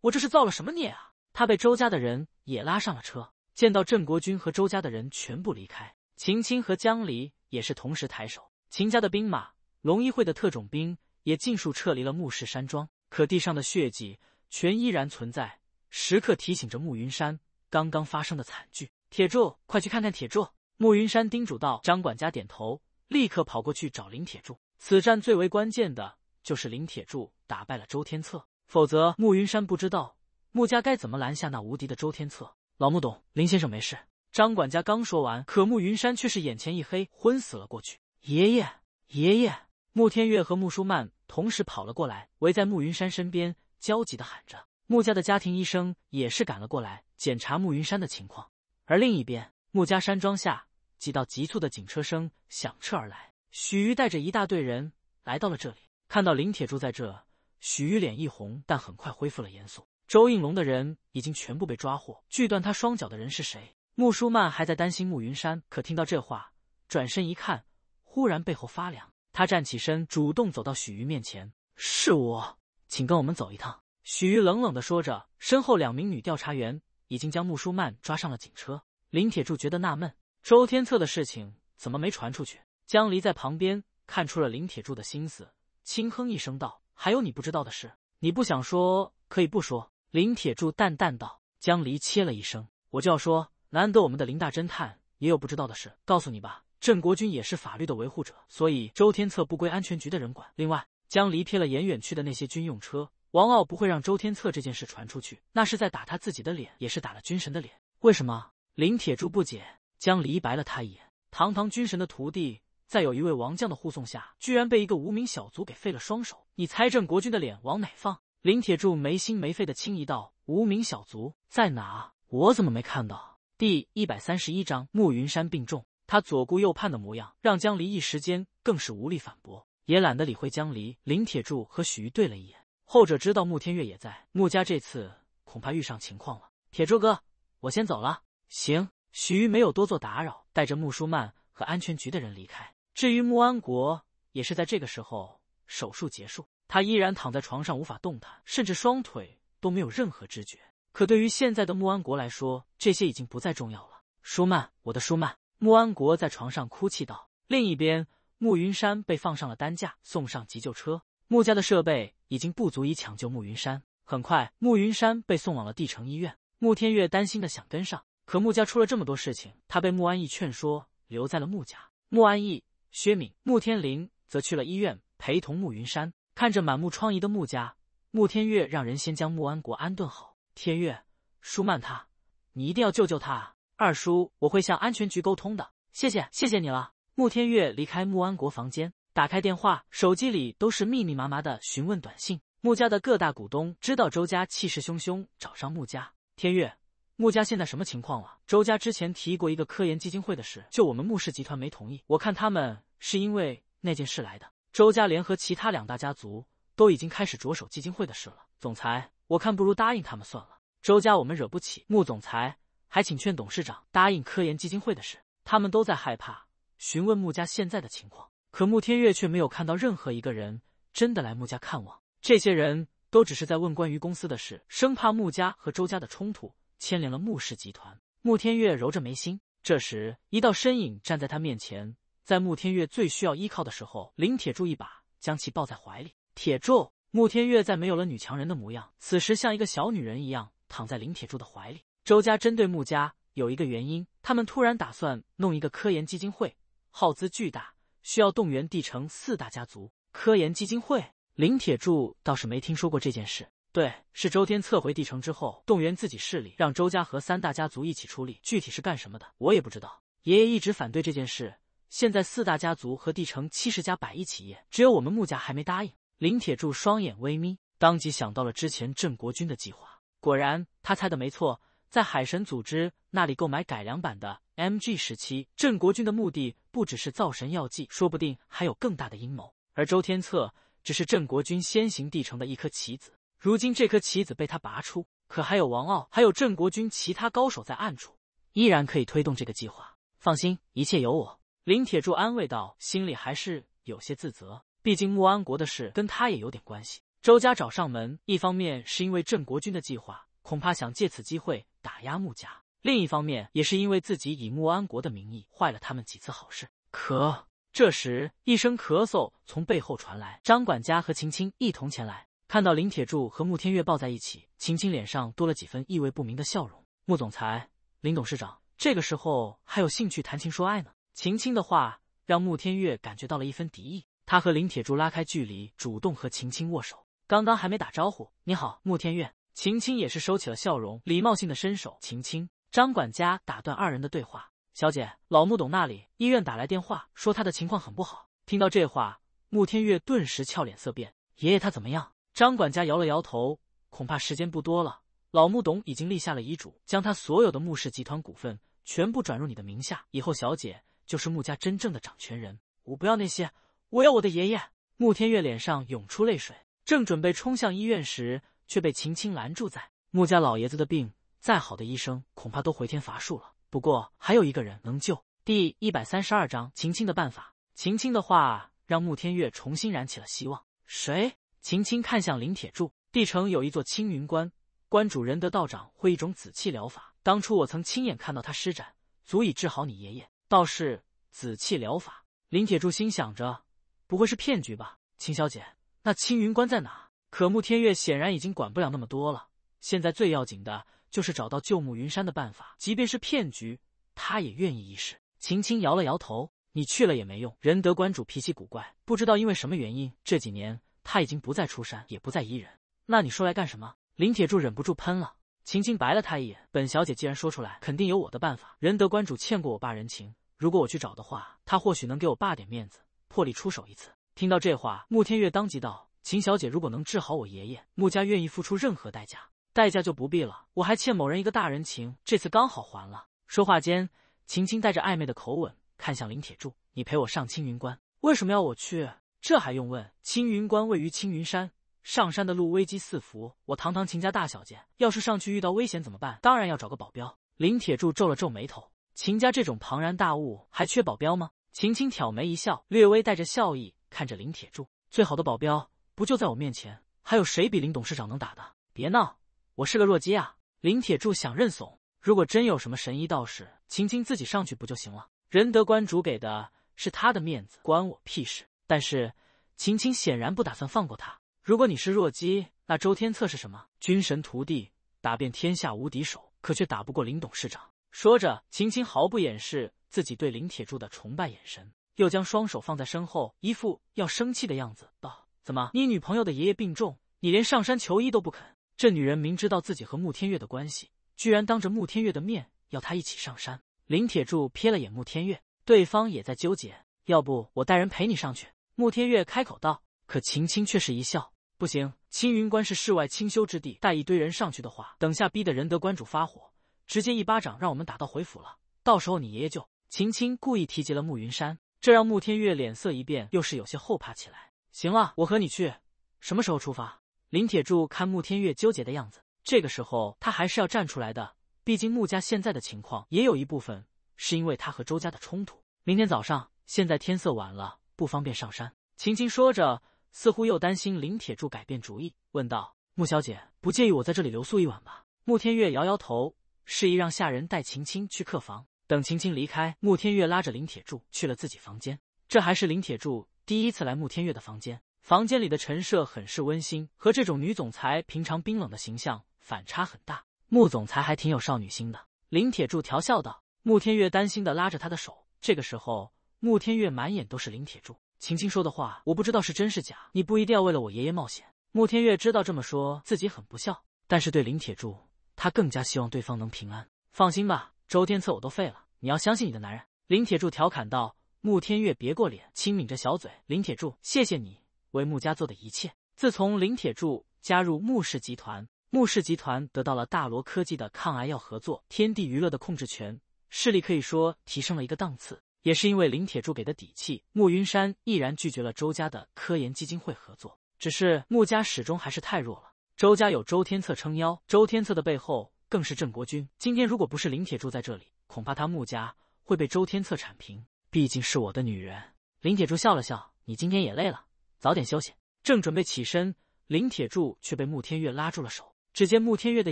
我这是造了什么孽啊？”他被周家的人也拉上了车。见到郑国军和周家的人全部离开，秦青和江离也是同时抬手。秦家的兵马、龙一会的特种兵也尽数撤离了木氏山庄。可地上的血迹。全依然存在，时刻提醒着慕云山刚刚发生的惨剧。铁柱，快去看看铁柱！慕云山叮嘱道。张管家点头，立刻跑过去找林铁柱。此战最为关键的就是林铁柱打败了周天策，否则慕云山不知道穆家该怎么拦下那无敌的周天策。老穆董，林先生没事。张管家刚说完，可慕云山却是眼前一黑，昏死了过去。爷爷，爷爷！慕天月和穆舒曼同时跑了过来，围在慕云山身边。焦急的喊着，穆家的家庭医生也是赶了过来检查穆云山的情况。而另一边，穆家山庄下几道急促的警车声响彻而来，许瑜带着一大队人来到了这里。看到林铁柱在这，许瑜脸一红，但很快恢复了严肃。周应龙的人已经全部被抓获，锯断他双脚的人是谁？穆舒曼还在担心穆云山，可听到这话，转身一看，忽然背后发凉。他站起身，主动走到许瑜面前：“是我。”请跟我们走一趟。”许瑜冷冷的说着，身后两名女调查员已经将穆舒曼抓上了警车。林铁柱觉得纳闷，周天策的事情怎么没传出去？江离在旁边看出了林铁柱的心思，轻哼一声道：“还有你不知道的事，你不想说可以不说。”林铁柱淡淡道。江离切了一声：“我就要说，难得我们的林大侦探也有不知道的事，告诉你吧，郑国军也是法律的维护者，所以周天策不归安全局的人管。另外。”江离瞥了眼远去的那些军用车，王傲不会让周天策这件事传出去，那是在打他自己的脸，也是打了军神的脸。为什么？林铁柱不解。江离白了他一眼。堂堂军神的徒弟，在有一位王将的护送下，居然被一个无名小卒给废了双手。你猜，郑国军的脸往哪放？林铁柱没心没肺的轻疑道：“无名小卒在哪？我怎么没看到？”第一百三十一章，慕云山病重，他左顾右盼的模样，让江离一时间更是无力反驳。也懒得理会江离，林铁柱和许玉对了一眼，后者知道穆天月也在，穆家这次恐怕遇上情况了。铁柱哥，我先走了。行，许玉没有多做打扰，带着穆舒曼和安全局的人离开。至于穆安国，也是在这个时候手术结束，他依然躺在床上无法动弹，甚至双腿都没有任何知觉。可对于现在的穆安国来说，这些已经不再重要了。舒曼，我的舒曼，穆安国在床上哭泣道。另一边。慕云山被放上了担架，送上急救车。穆家的设备已经不足以抢救慕云山，很快，慕云山被送往了帝城医院。穆天月担心的想跟上，可穆家出了这么多事情，他被穆安义劝说留在了穆家。穆安义、薛敏、穆天林则去了医院陪同慕云山。看着满目疮痍的穆家，穆天月让人先将穆安国安顿好。天月，舒曼他，你一定要救救他。二叔，我会向安全局沟通的，谢谢，谢谢你了。穆天月离开穆安国房间，打开电话，手机里都是密密麻麻的询问短信。穆家的各大股东知道周家气势汹汹找上穆家，天月，穆家现在什么情况了？周家之前提议过一个科研基金会的事，就我们穆氏集团没同意。我看他们是因为那件事来的。周家联合其他两大家族都已经开始着手基金会的事了。总裁，我看不如答应他们算了。周家我们惹不起，穆总裁，还请劝董事长答应科研基金会的事。他们都在害怕。询问穆家现在的情况，可穆天月却没有看到任何一个人真的来穆家看望。这些人都只是在问关于公司的事，生怕穆家和周家的冲突牵连了穆氏集团。穆天月揉着眉心，这时一道身影站在他面前，在穆天月最需要依靠的时候，林铁柱一把将其抱在怀里。铁柱，穆天月在没有了女强人的模样，此时像一个小女人一样躺在林铁柱的怀里。周家针对穆家有一个原因，他们突然打算弄一个科研基金会。耗资巨大，需要动员帝城四大家族科研基金会。林铁柱倒是没听说过这件事。对，是周天策回帝城之后，动员自己势力，让周家和三大家族一起出力，具体是干什么的，我也不知道。爷爷一直反对这件事。现在四大家族和帝城七十家百亿企业，只有我们穆家还没答应。林铁柱双眼微眯，当即想到了之前镇国军的计划。果然，他猜的没错，在海神组织那里购买改良版的。M G 时期，郑国军的目的不只是造神药剂，说不定还有更大的阴谋。而周天策只是郑国军先行递城的一颗棋子，如今这颗棋子被他拔出，可还有王傲，还有郑国军其他高手在暗处，依然可以推动这个计划。放心，一切有我。”林铁柱安慰道，心里还是有些自责，毕竟穆安国的事跟他也有点关系。周家找上门，一方面是因为郑国军的计划，恐怕想借此机会打压穆家。另一方面，也是因为自己以穆安国的名义坏了他们几次好事。咳，这时一声咳嗽从背后传来，张管家和秦青一同前来，看到林铁柱和穆天月抱在一起，秦青脸上多了几分意味不明的笑容。穆总裁，林董事长，这个时候还有兴趣谈情说爱呢？秦青的话让穆天月感觉到了一分敌意，他和林铁柱拉开距离，主动和秦青握手。刚刚还没打招呼，你好，穆天月。秦青也是收起了笑容，礼貌性的伸手。秦青。张管家打断二人的对话：“小姐，老穆董那里医院打来电话，说他的情况很不好。”听到这话，穆天月顿时俏脸色变：“爷爷他怎么样？”张管家摇了摇头：“恐怕时间不多了。老穆董已经立下了遗嘱，将他所有的穆氏集团股份全部转入你的名下，以后小姐就是穆家真正的掌权人。”“我不要那些，我要我的爷爷！”穆天月脸上涌出泪水，正准备冲向医院时，却被秦青拦住：“在穆家老爷子的病。”再好的医生恐怕都回天乏术了。不过还有一个人能救。第一百三十二章秦青的办法。秦青的话让穆天月重新燃起了希望。谁？秦青看向林铁柱。帝城有一座青云关，关主仁德道长会一种紫气疗法。当初我曾亲眼看到他施展，足以治好你爷爷。道士紫气疗法。林铁柱心想着，不会是骗局吧？秦小姐，那青云关在哪？可穆天月显然已经管不了那么多了。现在最要紧的。就是找到救穆云山的办法，即便是骗局，他也愿意一试。秦青摇了摇头：“你去了也没用，仁德观主脾气古怪，不知道因为什么原因，这几年他已经不再出山，也不再依人。那你说来干什么？”林铁柱忍不住喷了。秦青白了他一眼：“本小姐既然说出来，肯定有我的办法。仁德观主欠过我爸人情，如果我去找的话，他或许能给我爸点面子，破例出手一次。”听到这话，穆天月当即道：“秦小姐如果能治好我爷爷，穆家愿意付出任何代价。”代价就不必了，我还欠某人一个大人情，这次刚好还了。说话间，秦青带着暧昧的口吻看向林铁柱：“你陪我上青云关，为什么要我去？这还用问？青云关位于青云山，上山的路危机四伏。我堂堂秦家大小姐，要是上去遇到危险怎么办？当然要找个保镖。”林铁柱皱了皱眉头：“秦家这种庞然大物还缺保镖吗？”秦青挑眉一笑，略微带着笑意看着林铁柱：“最好的保镖不就在我面前？还有谁比林董事长能打的？别闹。”我是个弱鸡啊！林铁柱想认怂。如果真有什么神医道士，秦青自己上去不就行了？仁德观主给的是他的面子，关我屁事。但是秦青显然不打算放过他。如果你是弱鸡，那周天策是什么？军神徒弟，打遍天下无敌手，可却打不过林董事长。说着，秦青毫不掩饰自己对林铁柱的崇拜眼神，又将双手放在身后，一副要生气的样子，道：“怎么，你女朋友的爷爷病重，你连上山求医都不肯？”这女人明知道自己和穆天月的关系，居然当着穆天月的面要他一起上山。林铁柱瞥了眼穆天月，对方也在纠结。要不我带人陪你上去？穆天月开口道。可秦青却是一笑，不行，青云关是世外清修之地，带一堆人上去的话，等下逼得仁德关主发火，直接一巴掌让我们打道回府了。到时候你爷爷就……秦青故意提及了慕云山，这让穆天月脸色一变，又是有些后怕起来。行了，我和你去，什么时候出发？林铁柱看穆天月纠结的样子，这个时候他还是要站出来的。毕竟穆家现在的情况，也有一部分是因为他和周家的冲突。明天早上，现在天色晚了，不方便上山。晴晴说着，似乎又担心林铁柱改变主意，问道：“穆小姐不介意我在这里留宿一晚吧？”穆天月摇摇头，示意让下人带晴晴去客房。等晴晴离开，穆天月拉着林铁柱去了自己房间。这还是林铁柱第一次来穆天月的房间。房间里的陈设很是温馨，和这种女总裁平常冰冷的形象反差很大。穆总裁还挺有少女心的，林铁柱调笑道。穆天月担心的拉着他的手，这个时候穆天月满眼都是林铁柱。晴晴说的话我不知道是真是假，你不一定要为了我爷爷冒险。穆天月知道这么说自己很不孝，但是对林铁柱他更加希望对方能平安。放心吧，周天策我都废了，你要相信你的男人。林铁柱调侃道。穆天月别过脸，轻抿着小嘴。林铁柱，谢谢你。为穆家做的一切。自从林铁柱加入穆氏集团，穆氏集团得到了大罗科技的抗癌药合作，天地娱乐的控制权，势力可以说提升了一个档次。也是因为林铁柱给的底气，穆云山毅然拒绝了周家的科研基金会合作。只是穆家始终还是太弱了。周家有周天策撑腰，周天策的背后更是郑国军。今天如果不是林铁柱在这里，恐怕他穆家会被周天策铲平。毕竟是我的女人，林铁柱笑了笑：“你今天也累了。”早点休息。正准备起身，林铁柱却被穆天月拉住了手。只见穆天月的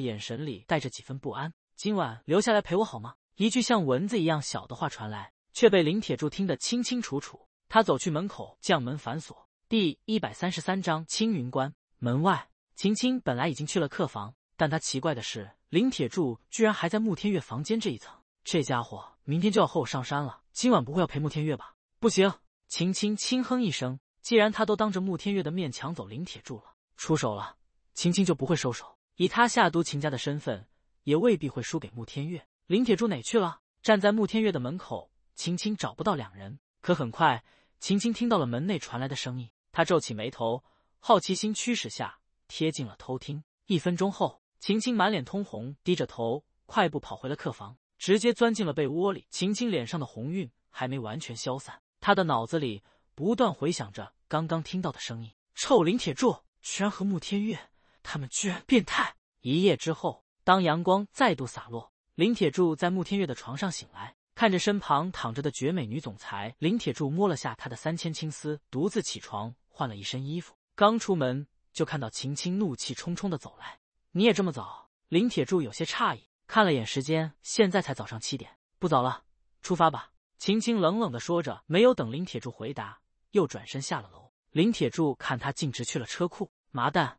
眼神里带着几分不安：“今晚留下来陪我好吗？”一句像蚊子一样小的话传来，却被林铁柱听得清清楚楚。他走去门口，将门反锁。第一百三十三章青云关门外，秦青本来已经去了客房，但他奇怪的是，林铁柱居然还在穆天月房间这一层。这家伙明天就要和我上山了，今晚不会要陪穆天月吧？不行！秦青轻哼一声。既然他都当着穆天月的面抢走林铁柱了，出手了，秦青就不会收手。以他下毒秦家的身份，也未必会输给穆天月。林铁柱哪去了？站在穆天月的门口，秦青找不到两人。可很快，秦青听到了门内传来的声音，他皱起眉头，好奇心驱使下，贴近了偷听。一分钟后，秦青满脸通红，低着头，快步跑回了客房，直接钻进了被窝里。秦青脸上的红晕还没完全消散，他的脑子里不断回想着。刚刚听到的声音，臭林铁柱居然和穆天月，他们居然变态！一夜之后，当阳光再度洒落，林铁柱在穆天月的床上醒来，看着身旁躺着的绝美女总裁，林铁柱摸了下她的三千青丝，独自起床换了一身衣服。刚出门就看到秦青怒气冲冲的走来，你也这么早？林铁柱有些诧异，看了眼时间，现在才早上七点，不早了，出发吧。秦青冷冷的说着，没有等林铁柱回答。又转身下了楼，林铁柱看他径直去了车库。麻蛋，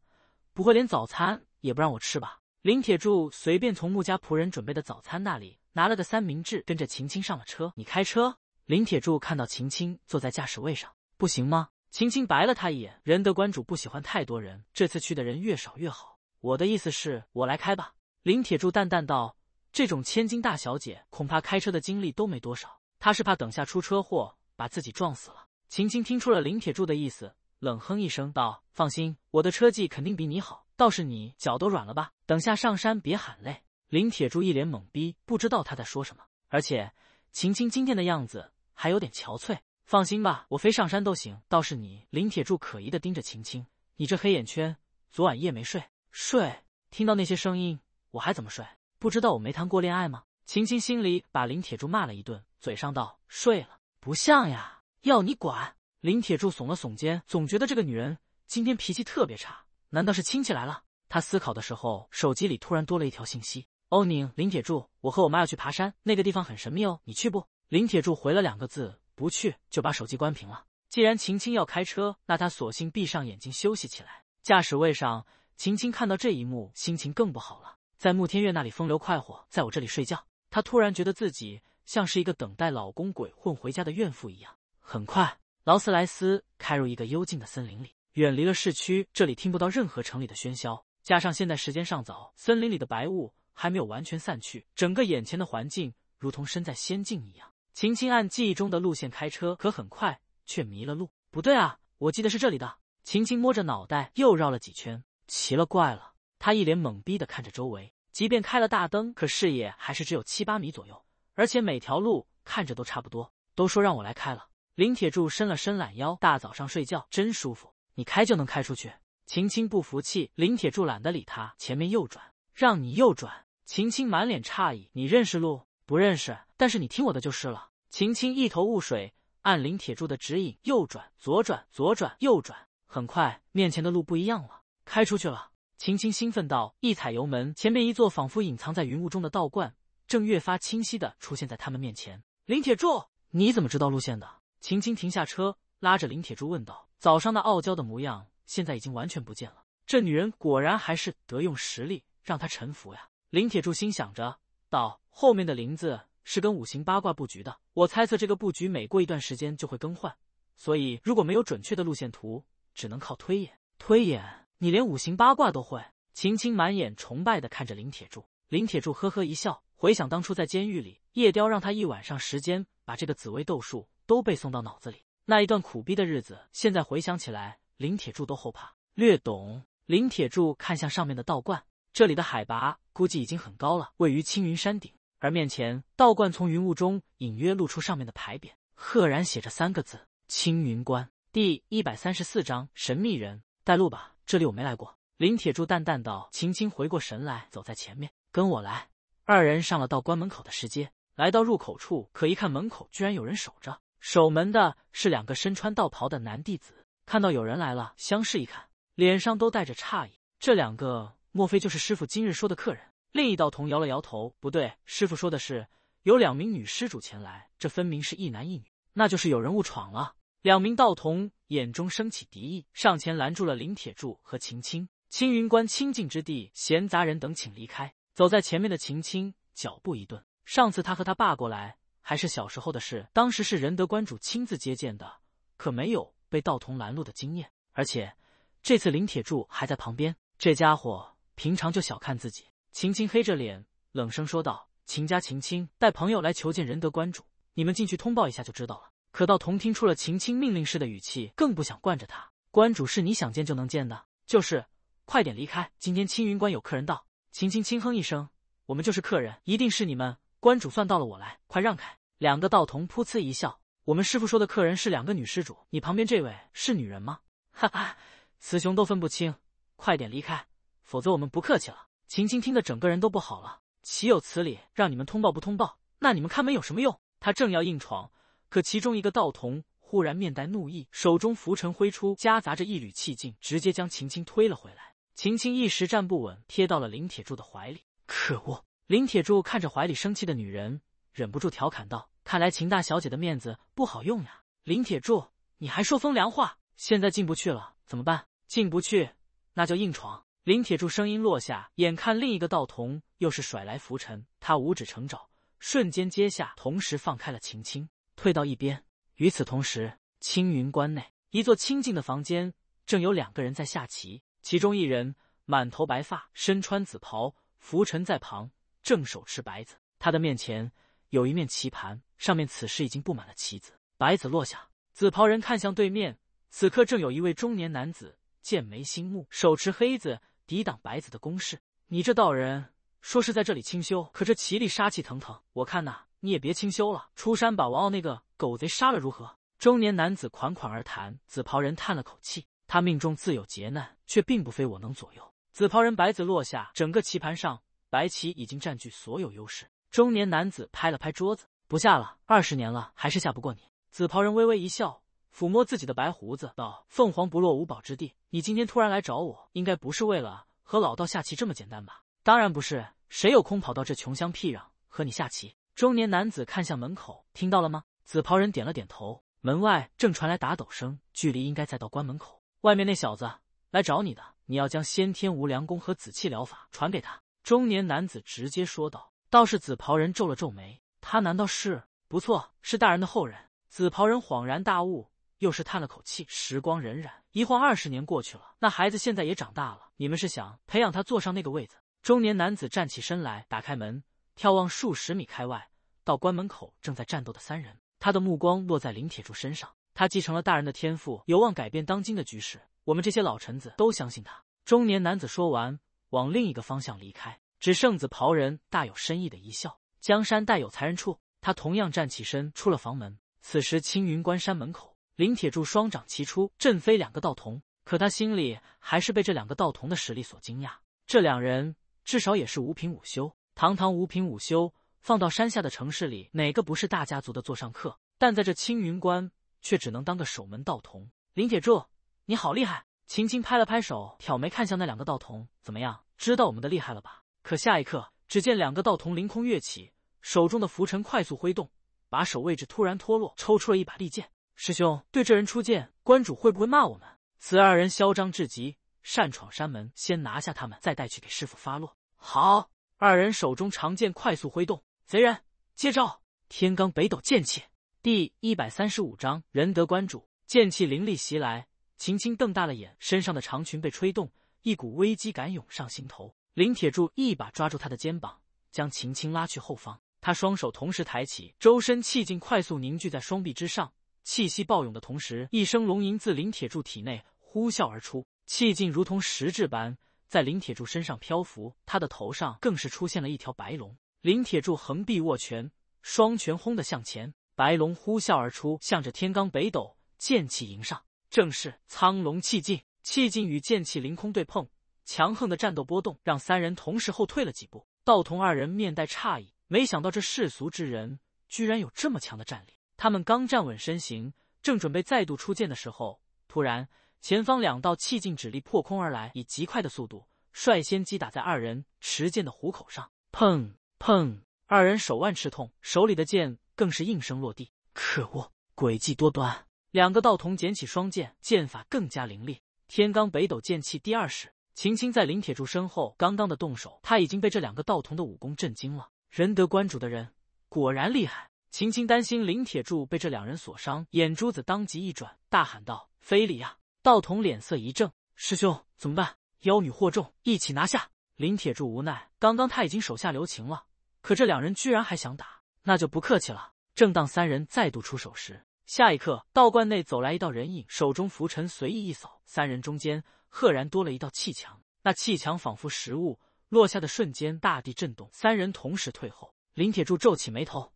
不会连早餐也不让我吃吧？林铁柱随便从穆家仆人准备的早餐那里拿了个三明治，跟着秦青上了车。你开车。林铁柱看到秦青坐在驾驶位上，不行吗？秦青白了他一眼。仁德观主不喜欢太多人，这次去的人越少越好。我的意思是，我来开吧。林铁柱淡淡道：“这种千金大小姐，恐怕开车的精力都没多少。她是怕等下出车祸，把自己撞死了。”秦青听出了林铁柱的意思，冷哼一声道：“放心，我的车技肯定比你好。倒是你脚都软了吧？等下上山别喊累。”林铁柱一脸懵逼，不知道他在说什么。而且秦青今天的样子还有点憔悴。放心吧，我飞上山都行。倒是你，林铁柱可疑的盯着秦青，你这黑眼圈，昨晚一夜没睡？睡？听到那些声音，我还怎么睡？不知道我没谈过恋爱吗？秦青心里把林铁柱骂了一顿，嘴上道：“睡了，不像呀。”要你管！林铁柱耸了耸肩，总觉得这个女人今天脾气特别差，难道是亲戚来了？他思考的时候，手机里突然多了一条信息：欧宁，林铁柱，我和我妈要去爬山，那个地方很神秘哦，你去不？林铁柱回了两个字：不去，就把手机关屏了。既然秦青要开车，那他索性闭上眼睛休息起来。驾驶位上，秦青看到这一幕，心情更不好了。在穆天月那里风流快活，在我这里睡觉，她突然觉得自己像是一个等待老公鬼混回家的怨妇一样。很快，劳斯莱斯开入一个幽静的森林里，远离了市区。这里听不到任何城里的喧嚣，加上现在时间尚早，森林里的白雾还没有完全散去，整个眼前的环境如同身在仙境一样。晴晴按记忆中的路线开车，可很快却迷了路。不对啊，我记得是这里的。晴晴摸着脑袋，又绕了几圈。奇了怪了，她一脸懵逼的看着周围。即便开了大灯，可视野还是只有七八米左右，而且每条路看着都差不多。都说让我来开了。林铁柱伸了伸懒腰，大早上睡觉真舒服。你开就能开出去？秦青不服气，林铁柱懒得理他。前面右转，让你右转。秦青满脸诧异，你认识路？不认识，但是你听我的就是了。秦青一头雾水，按林铁柱的指引右转、左转、左转、右转，很快面前的路不一样了，开出去了。秦青兴奋道，一踩油门，前面一座仿佛隐藏在云雾中的道观，正越发清晰的出现在他们面前。林铁柱，你怎么知道路线的？秦青停下车，拉着林铁柱问道：“早上那傲娇的模样，现在已经完全不见了。这女人果然还是得用实力让他臣服呀。”林铁柱心想着，道：“后面的林子是跟五行八卦布局的，我猜测这个布局每过一段时间就会更换，所以如果没有准确的路线图，只能靠推演。推演，你连五行八卦都会？”秦青满眼崇拜的看着林铁柱，林铁柱呵呵一笑，回想当初在监狱里，叶雕让他一晚上时间把这个紫薇斗数。都被送到脑子里。那一段苦逼的日子，现在回想起来，林铁柱都后怕。略懂，林铁柱看向上面的道观，这里的海拔估计已经很高了，位于青云山顶。而面前道观从云雾中隐约露出上面的牌匾，赫然写着三个字：青云观。第一百三十四章神秘人带路吧，这里我没来过。林铁柱淡淡道。秦青回过神来，走在前面，跟我来。二人上了道观门口的石阶，来到入口处，可一看门口居然有人守着。守门的是两个身穿道袍的男弟子，看到有人来了，相视一看，脸上都带着诧异。这两个莫非就是师傅今日说的客人？另一道童摇了摇头，不对，师傅说的是有两名女施主前来，这分明是一男一女，那就是有人误闯了。两名道童眼中升起敌意，上前拦住了林铁柱和秦青。青云关清净之地，闲杂人等请离开。走在前面的秦青脚步一顿，上次他和他爸过来。还是小时候的事，当时是仁德观主亲自接见的，可没有被道童拦路的经验。而且这次林铁柱还在旁边，这家伙平常就小看自己。秦青黑着脸，冷声说道：“秦家秦青带朋友来求见仁德观主，你们进去通报一下就知道了。”可道童听出了秦青命令式的语气，更不想惯着他。关主是你想见就能见的，就是快点离开，今天青云观有客人到。秦青轻哼一声：“我们就是客人，一定是你们。”关主算到了我来，快让开！两个道童噗嗤一笑，我们师傅说的客人是两个女施主，你旁边这位是女人吗？哈哈，雌雄都分不清，快点离开，否则我们不客气了。秦青听得整个人都不好了，岂有此理，让你们通报不通报，那你们看门有什么用？他正要硬闯，可其中一个道童忽然面带怒意，手中拂尘挥出，夹杂着一缕气劲，直接将秦青推了回来。秦青一时站不稳，贴到了林铁柱的怀里。可恶！林铁柱看着怀里生气的女人，忍不住调侃道：“看来秦大小姐的面子不好用呀。”林铁柱，你还说风凉话？现在进不去了，怎么办？进不去，那就硬闯！林铁柱声音落下，眼看另一个道童又是甩来拂尘，他五指成爪，瞬间接下，同时放开了秦青，退到一边。与此同时，青云关内一座清静的房间，正有两个人在下棋，其中一人满头白发，身穿紫袍，拂尘在旁。正手持白子，他的面前有一面棋盘，上面此时已经布满了棋子。白子落下，紫袍人看向对面，此刻正有一位中年男子，剑眉星目，手持黑子抵挡白子的攻势。你这道人说是在这里清修，可这棋力杀气腾腾，我看呐，你也别清修了，出山把王傲那个狗贼杀了如何？中年男子款款而谈，紫袍人叹了口气，他命中自有劫难，却并不非我能左右。紫袍人白子落下，整个棋盘上。白棋已经占据所有优势。中年男子拍了拍桌子，不下了，二十年了还是下不过你。紫袍人微微一笑，抚摸自己的白胡子，道：“凤凰不落五宝之地，你今天突然来找我，应该不是为了和老道下棋这么简单吧？”“当然不是，谁有空跑到这穷乡僻壤和你下棋？”中年男子看向门口，听到了吗？紫袍人点了点头。门外正传来打斗声，距离应该在到关门口。外面那小子来找你的，你要将先天无量功和紫气疗法传给他。中年男子直接说道：“倒是紫袍人皱了皱眉，他难道是不错？是大人的后人？”紫袍人恍然大悟，又是叹了口气：“时光荏苒，一晃二十年过去了，那孩子现在也长大了。你们是想培养他坐上那个位子？”中年男子站起身来，打开门，眺望数十米开外到关门口正在战斗的三人。他的目光落在林铁柱身上，他继承了大人的天赋，有望改变当今的局势。我们这些老臣子都相信他。”中年男子说完。往另一个方向离开，只剩子袍人大有深意的一笑。江山代有才人出，他同样站起身，出了房门。此时青云关山门口，林铁柱双掌齐出，震飞两个道童。可他心里还是被这两个道童的实力所惊讶。这两人至少也是五品武修，堂堂五品武修，放到山下的城市里，哪个不是大家族的座上客？但在这青云关，却只能当个守门道童。林铁柱，你好厉害！轻轻拍了拍手，挑眉看向那两个道童，怎么样，知道我们的厉害了吧？可下一刻，只见两个道童凌空跃起，手中的浮尘快速挥动，把手位置突然脱落，抽出了一把利剑。师兄，对这人出剑，观主会不会骂我们？此二人嚣张至极，擅闯山门，先拿下他们，再带去给师傅发落。好，二人手中长剑快速挥动，贼人接招！天罡北斗剑气，第一百三十五章仁德关主，剑气凌厉袭来。秦青瞪大了眼，身上的长裙被吹动，一股危机感涌上心头。林铁柱一把抓住他的肩膀，将秦青拉去后方。他双手同时抬起，周身气劲快速凝聚在双臂之上，气息暴涌的同时，一声龙吟自林铁柱体内呼啸而出，气劲如同实质般在林铁柱身上漂浮。他的头上更是出现了一条白龙。林铁柱横臂握拳，双拳轰的向前，白龙呼啸而出，向着天罡北斗剑气迎上。正是苍龙气劲，气劲与剑气凌空对碰，强横的战斗波动让三人同时后退了几步。道童二人面带诧异，没想到这世俗之人居然有这么强的战力。他们刚站稳身形，正准备再度出剑的时候，突然前方两道气劲指力破空而来，以极快的速度率先击打在二人持剑的虎口上，砰砰！二人手腕吃痛，手里的剑更是应声落地。可恶，诡计多端。两个道童捡起双剑，剑法更加凌厉。天罡北斗剑气第二式。秦青在林铁柱身后，刚刚的动手，他已经被这两个道童的武功震惊了。仁德观主的人果然厉害。秦青担心林铁柱被这两人所伤，眼珠子当即一转，大喊道：“非礼啊！”道童脸色一正：“师兄怎么办？妖女惑众，一起拿下！”林铁柱无奈，刚刚他已经手下留情了，可这两人居然还想打，那就不客气了。正当三人再度出手时，下一刻，道观内走来一道人影，手中拂尘随意一扫，三人中间赫然多了一道气墙。那气墙仿佛实物，落下的瞬间，大地震动，三人同时退后。林铁柱皱起眉头，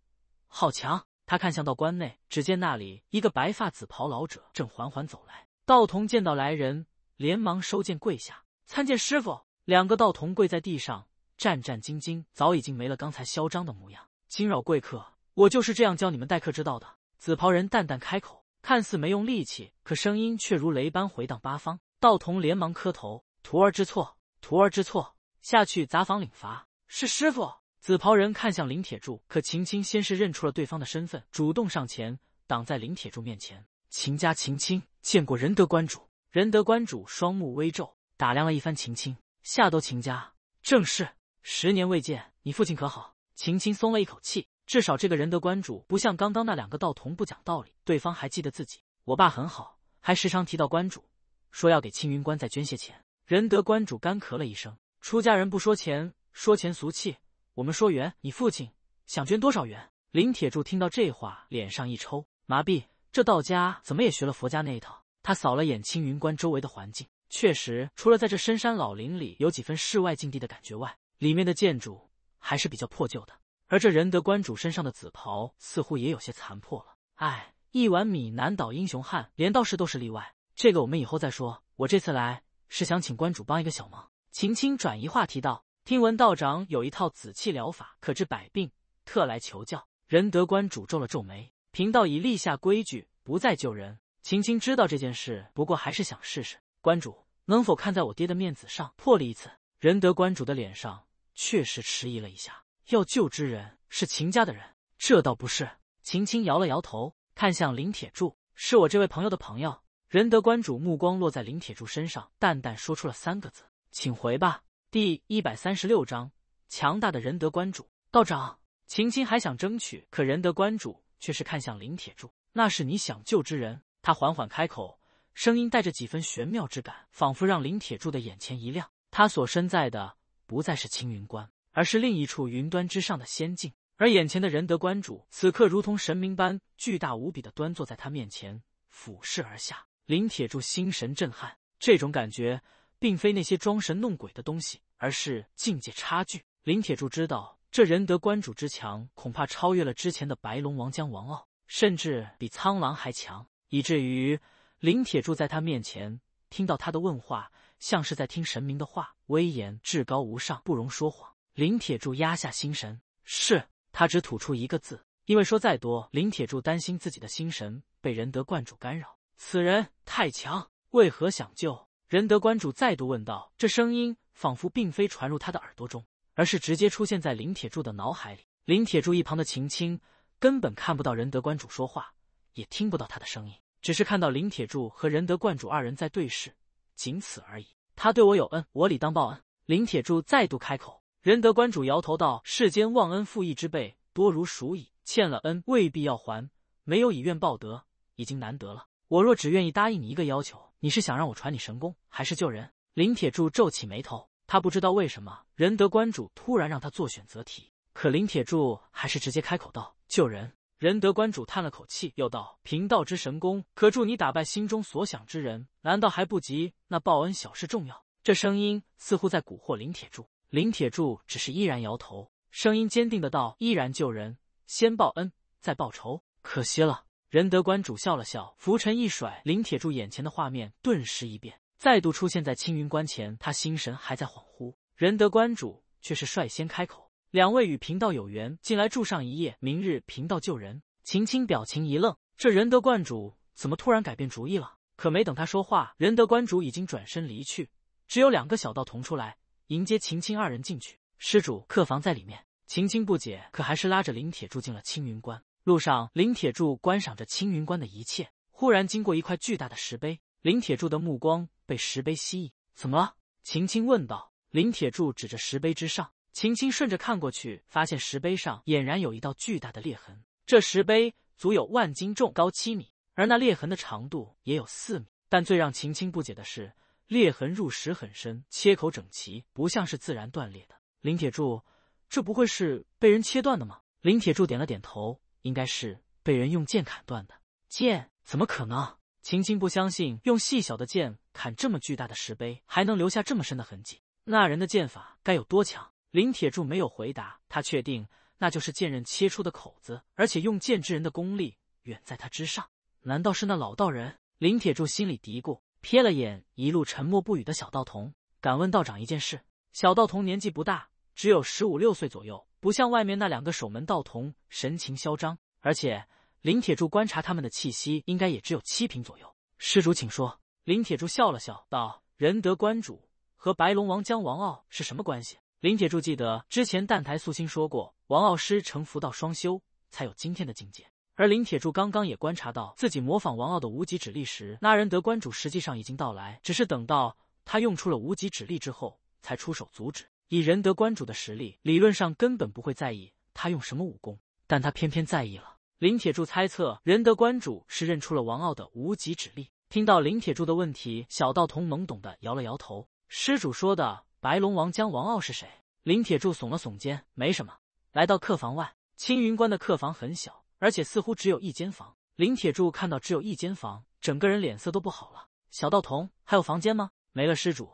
好强！他看向道观内，只见那里一个白发紫袍老者正缓缓走来。道童见到来人，连忙收剑跪下参见师傅。两个道童跪在地上，战战兢兢，早已经没了刚才嚣张的模样。惊扰贵客，我就是这样教你们待客之道的。紫袍人淡淡开口，看似没用力气，可声音却如雷般回荡八方。道童连忙磕头：“徒儿知错，徒儿知错，下去杂房领罚。”是师傅。紫袍人看向林铁柱，可秦青先是认出了对方的身份，主动上前挡在林铁柱面前。秦家秦青见过仁德观主。仁德观主双目微皱，打量了一番秦青。吓都秦家，正是。十年未见，你父亲可好？秦青松了一口气。至少这个仁德关主不像刚刚那两个道童不讲道理，对方还记得自己。我爸很好，还时常提到关主，说要给青云观再捐些钱。仁德关主干咳了一声，出家人不说钱，说钱俗气，我们说缘，你父亲想捐多少元？林铁柱听到这话，脸上一抽，麻痹，这道家怎么也学了佛家那一套？他扫了眼青云观周围的环境，确实，除了在这深山老林里有几分世外境地的感觉外，里面的建筑还是比较破旧的。而这仁德观主身上的紫袍似乎也有些残破了。唉，一碗米难倒英雄汉，连道士都是例外。这个我们以后再说。我这次来是想请观主帮一个小忙。秦青转移话题道：“听闻道长有一套紫气疗法，可治百病，特来求教。”仁德观主皱了皱眉：“贫道已立下规矩，不再救人。”秦青知道这件事，不过还是想试试。观主能否看在我爹的面子上破例一次？仁德观主的脸上确实迟疑了一下。要救之人是秦家的人，这倒不是。秦青摇了摇头，看向林铁柱，是我这位朋友的朋友。仁德观主目光落在林铁柱身上，淡淡说出了三个字：“请回吧。”第一百三十六章，强大的仁德观主道长。秦青还想争取，可仁德观主却是看向林铁柱：“那是你想救之人。”他缓缓开口，声音带着几分玄妙之感，仿佛让林铁柱的眼前一亮。他所身在的不再是青云观。而是另一处云端之上的仙境，而眼前的仁德观主此刻如同神明般巨大无比的端坐在他面前，俯视而下。林铁柱心神震撼，这种感觉并非那些装神弄鬼的东西，而是境界差距。林铁柱知道，这仁德观主之强，恐怕超越了之前的白龙王将王傲，甚至比苍狼还强，以至于林铁柱在他面前听到他的问话，像是在听神明的话，威严至高无上，不容说谎。林铁柱压下心神，是他只吐出一个字。因为说再多，林铁柱担心自己的心神被仁德观主干扰。此人太强，为何想救仁德观主？再度问道。这声音仿佛并非传入他的耳朵中，而是直接出现在林铁柱的脑海里。林铁柱一旁的秦青根本看不到仁德观主说话，也听不到他的声音，只是看到林铁柱和仁德观主二人在对视，仅此而已。他对我有恩，我理当报恩。林铁柱再度开口。仁德观主摇头道：“世间忘恩负义之辈多如鼠蚁，欠了恩未必要还，没有以怨报德已经难得了。我若只愿意答应你一个要求，你是想让我传你神功，还是救人？”林铁柱皱起眉头，他不知道为什么仁德观主突然让他做选择题，可林铁柱还是直接开口道：“救人。”仁德观主叹了口气，又道：“贫道之神功可助你打败心中所想之人，难道还不及那报恩小事重要？”这声音似乎在蛊惑林铁柱。林铁柱只是依然摇头，声音坚定的道：“依然救人，先报恩再报仇。”可惜了。仁德观主笑了笑，拂尘一甩，林铁柱眼前的画面顿时一变，再度出现在青云关前。他心神还在恍惚，仁德观主却是率先开口：“两位与贫道有缘，进来住上一夜，明日贫道救人。”秦青表情一愣，这仁德观主怎么突然改变主意了？可没等他说话，仁德观主已经转身离去，只有两个小道童出来。迎接秦青二人进去，施主客房在里面。秦青不解，可还是拉着林铁柱进了青云关。路上，林铁柱观赏着青云关的一切，忽然经过一块巨大的石碑，林铁柱的目光被石碑吸引。怎么了？秦青问道。林铁柱指着石碑之上，秦青顺着看过去，发现石碑上俨然有一道巨大的裂痕。这石碑足有万斤重，高七米，而那裂痕的长度也有四米。但最让秦青不解的是。裂痕入石很深，切口整齐，不像是自然断裂的。林铁柱，这不会是被人切断的吗？林铁柱点了点头，应该是被人用剑砍断的。剑怎么可能？秦青不相信，用细小的剑砍这么巨大的石碑，还能留下这么深的痕迹？那人的剑法该有多强？林铁柱没有回答，他确定那就是剑刃切出的口子，而且用剑之人的功力远在他之上。难道是那老道人？林铁柱心里嘀咕。瞥了眼一路沉默不语的小道童，敢问道长一件事。小道童年纪不大，只有十五六岁左右，不像外面那两个守门道童，神情嚣张。而且林铁柱观察他们的气息，应该也只有七品左右。施主请说。林铁柱笑了笑道：“仁德观主和白龙王将王傲是什么关系？”林铁柱记得之前澹台素心说过，王傲师成佛道双修，才有今天的境界。而林铁柱刚刚也观察到，自己模仿王傲的无极指力时，那仁德观主实际上已经到来，只是等到他用出了无极指力之后，才出手阻止。以仁德观主的实力，理论上根本不会在意他用什么武功，但他偏偏在意了。林铁柱猜测，仁德观主是认出了王傲的无极指力。听到林铁柱的问题，小道童懵懂的摇了摇头：“施主说的白龙王将王傲是谁？”林铁柱耸了耸肩：“没什么。”来到客房外，青云观的客房很小。而且似乎只有一间房。林铁柱看到只有一间房，整个人脸色都不好了。小道童，还有房间吗？没了，施主，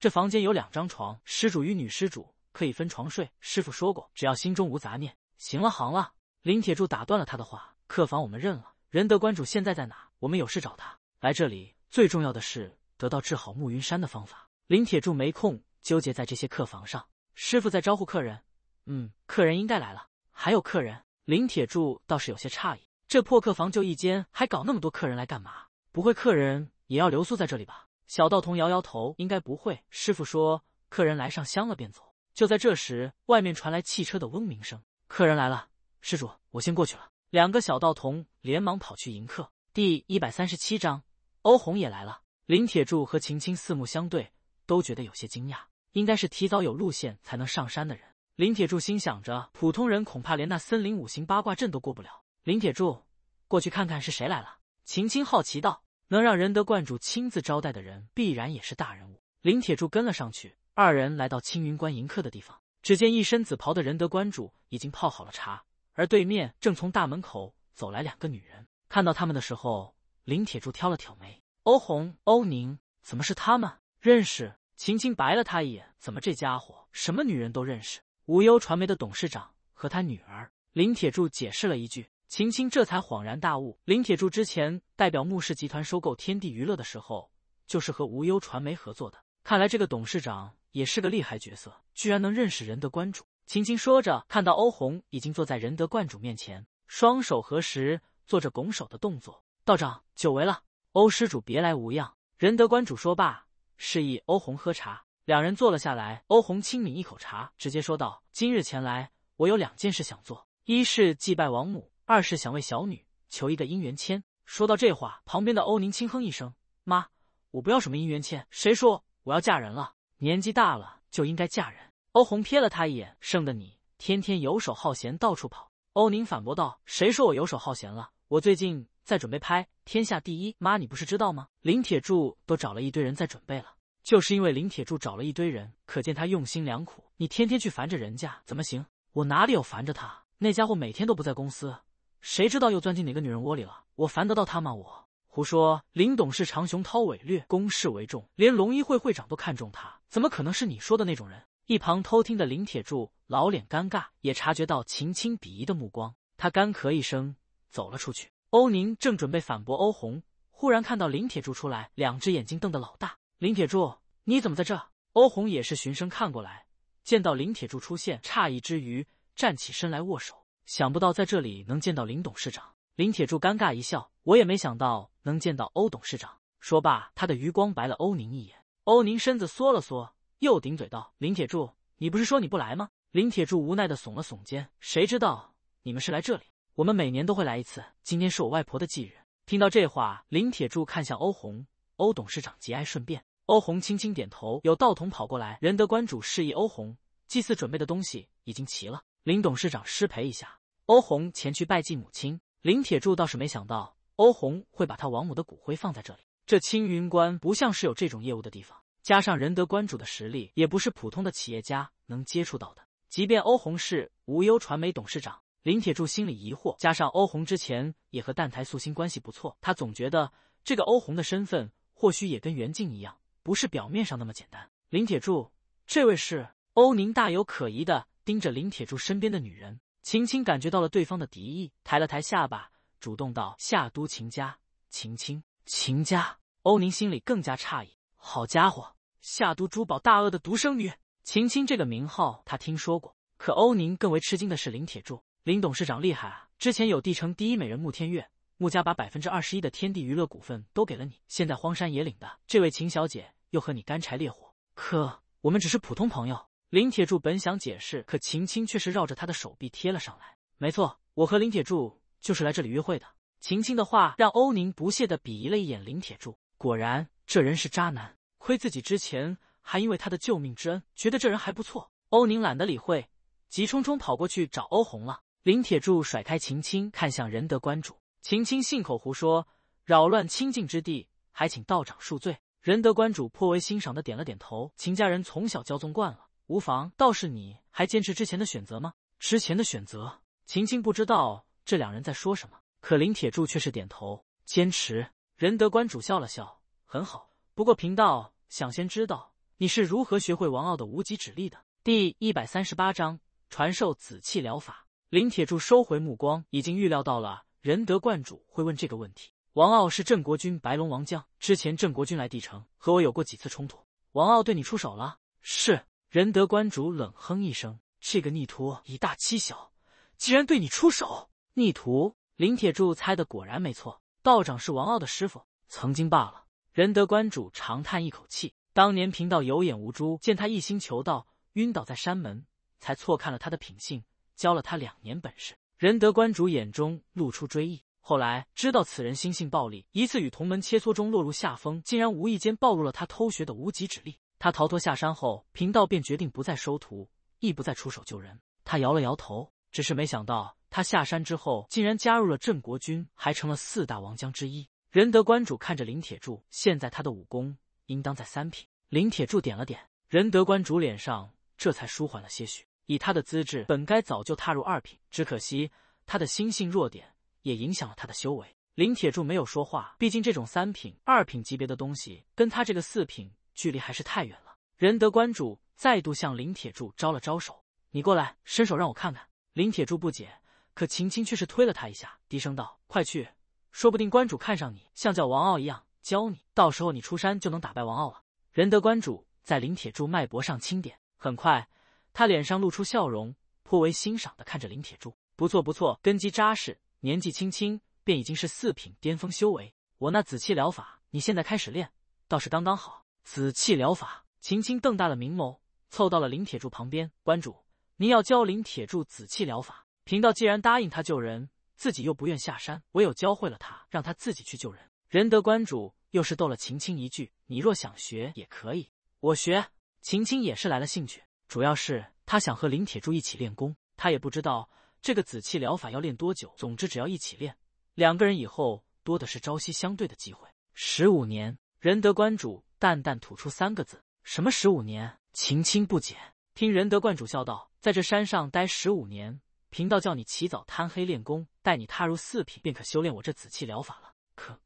这房间有两张床，施主与女施主可以分床睡。师傅说过，只要心中无杂念。行了，行了。林铁柱打断了他的话：“客房我们认了。仁德观主现在在哪？我们有事找他。来这里最重要的是得到治好慕云山的方法。林铁柱没空纠结在这些客房上。师傅在招呼客人，嗯，客人应该来了。还有客人。”林铁柱倒是有些诧异，这破客房就一间，还搞那么多客人来干嘛？不会客人也要留宿在这里吧？小道童摇摇头，应该不会。师傅说客人来上香了便走。就在这时，外面传来汽车的嗡鸣声，客人来了，施主，我先过去了。两个小道童连忙跑去迎客。第一百三十七章，欧红也来了。林铁柱和秦青四目相对，都觉得有些惊讶，应该是提早有路线才能上山的人。林铁柱心想着，普通人恐怕连那森林五行八卦阵都过不了。林铁柱过去看看是谁来了。秦青好奇道：“能让仁德观主亲自招待的人，必然也是大人物。”林铁柱跟了上去。二人来到青云观迎客的地方，只见一身紫袍的仁德观主已经泡好了茶，而对面正从大门口走来两个女人。看到他们的时候，林铁柱挑了挑眉：“欧红、欧宁，怎么是他们？认识？”秦青白了他一眼：“怎么这家伙什么女人都认识？”无忧传媒的董事长和他女儿林铁柱解释了一句，秦青这才恍然大悟。林铁柱之前代表穆氏集团收购天地娱乐的时候，就是和无忧传媒合作的。看来这个董事长也是个厉害角色，居然能认识仁德观主。秦青说着，看到欧红已经坐在仁德观主面前，双手合十，做着拱手的动作。道长，久违了，欧施主别来无恙。仁德观主说罢，示意欧红喝茶。两人坐了下来，欧红轻抿一口茶，直接说道：“今日前来，我有两件事想做，一是祭拜王母，二是想为小女求一个姻缘签。”说到这话，旁边的欧宁轻哼一声：“妈，我不要什么姻缘签，谁说我要嫁人了？年纪大了就应该嫁人。”欧红瞥了他一眼：“剩的你天天游手好闲，到处跑。”欧宁反驳道：“谁说我游手好闲了？我最近在准备拍《天下第一》，妈你不是知道吗？林铁柱都找了一堆人在准备了。”就是因为林铁柱找了一堆人，可见他用心良苦。你天天去烦着人家怎么行？我哪里有烦着他？那家伙每天都不在公司，谁知道又钻进哪个女人窝里了？我烦得到他吗？我胡说！林董事长雄韬伟略，公事为重，连龙一会会长都看中他，怎么可能是你说的那种人？一旁偷听的林铁柱老脸尴尬，也察觉到秦青鄙夷的目光，他干咳一声走了出去。欧宁正准备反驳欧红，忽然看到林铁柱出来，两只眼睛瞪得老大。林铁柱，你怎么在这？欧红也是循声看过来，见到林铁柱出现，诧异之余站起身来握手。想不到在这里能见到林董事长。林铁柱尴尬一笑：“我也没想到能见到欧董事长。”说罢，他的余光白了欧宁一眼。欧宁身子缩了缩，又顶嘴道：“林铁柱，你不是说你不来吗？”林铁柱无奈的耸了耸肩：“谁知道你们是来这里？我们每年都会来一次。今天是我外婆的忌日。”听到这话，林铁柱看向欧红，欧董事长节哀顺变。欧红轻轻点头，有道童跑过来。仁德关主示意欧红，祭祀准备的东西已经齐了。林董事长，失陪一下。欧红前去拜祭母亲。林铁柱倒是没想到欧红会把他王母的骨灰放在这里，这青云关不像是有这种业务的地方。加上仁德关主的实力，也不是普通的企业家能接触到的。即便欧红是无忧传媒董事长，林铁柱心里疑惑。加上欧红之前也和澹台素心关系不错，他总觉得这个欧红的身份或许也跟袁静一样。不是表面上那么简单。林铁柱，这位是欧宁，大有可疑的盯着林铁柱身边的女人。秦青感觉到了对方的敌意，抬了抬下巴，主动道：“夏都秦家，秦青，秦家。”欧宁心里更加诧异，好家伙，夏都珠宝大鳄的独生女秦青这个名号他听说过。可欧宁更为吃惊的是林铁柱，林董事长厉害啊！之前有帝城第一美人穆天月，穆家把百分之二十一的天地娱乐股份都给了你。现在荒山野岭的这位秦小姐。又和你干柴烈火，可我们只是普通朋友。林铁柱本想解释，可秦青却是绕着他的手臂贴了上来。没错，我和林铁柱就是来这里约会的。秦青的话让欧宁不屑的鄙夷了一眼林铁柱，果然这人是渣男，亏自己之前还因为他的救命之恩觉得这人还不错。欧宁懒得理会，急冲冲跑过去找欧红了。林铁柱甩开秦青，看向仁德观主。秦青信口胡说，扰乱清净之地，还请道长恕罪。仁德观主颇为欣赏的点了点头。秦家人从小骄纵惯了，无妨。倒是你还坚持之前的选择吗？之前的选择？秦青不知道这两人在说什么，可林铁柱却是点头坚持。仁德观主笑了笑，很好。不过贫道想先知道你是如何学会王傲的无极指力的。第一百三十八章传授紫气疗法。林铁柱收回目光，已经预料到了仁德观主会问这个问题。王傲是镇国军白龙王将，之前镇国军来帝城，和我有过几次冲突。王傲对你出手了？是仁德观主冷哼一声，这个逆徒以大欺小，竟然对你出手！逆徒林铁柱猜的果然没错，道长是王傲的师傅，曾经罢了。仁德观主长叹一口气，当年贫道有眼无珠，见他一心求道，晕倒在山门，才错看了他的品性，教了他两年本事。仁德观主眼中露出追忆。后来知道此人心性暴戾，一次与同门切磋中落入下风，竟然无意间暴露了他偷学的无极指力。他逃脱下山后，贫道便决定不再收徒，亦不再出手救人。他摇了摇头，只是没想到他下山之后竟然加入了镇国军，还成了四大王将之一。仁德关主看着林铁柱，现在他的武功应当在三品。林铁柱点了点，仁德关主脸上这才舒缓了些许。以他的资质，本该早就踏入二品，只可惜他的心性弱点。也影响了他的修为。林铁柱没有说话，毕竟这种三品、二品级别的东西，跟他这个四品距离还是太远了。仁德关主再度向林铁柱招了招手：“你过来，伸手让我看看。”林铁柱不解，可秦青却是推了他一下，低声道：“快去，说不定关主看上你，像叫王傲一样教你，到时候你出山就能打败王傲了。”仁德关主在林铁柱脉搏上轻点，很快，他脸上露出笑容，颇为欣赏的看着林铁柱：“不错，不错，根基扎实。”年纪轻轻便已经是四品巅峰修为，我那紫气疗法，你现在开始练倒是刚刚好。紫气疗法，秦青瞪大了明眸，凑到了林铁柱旁边。关主，您要教林铁柱紫气疗法，贫道既然答应他救人，自己又不愿下山，唯有教会了他，让他自己去救人。仁德关主又是逗了秦青一句：“你若想学也可以，我学。”秦青也是来了兴趣，主要是他想和林铁柱一起练功，他也不知道。这个紫气疗法要练多久？总之只要一起练，两个人以后多的是朝夕相对的机会。十五年，仁德观主淡淡吐出三个字：“什么十五年？”秦青不解，听仁德观主笑道：“在这山上待十五年，贫道叫你起早贪黑练功，待你踏入四品，便可修炼我这紫气疗法了。”可，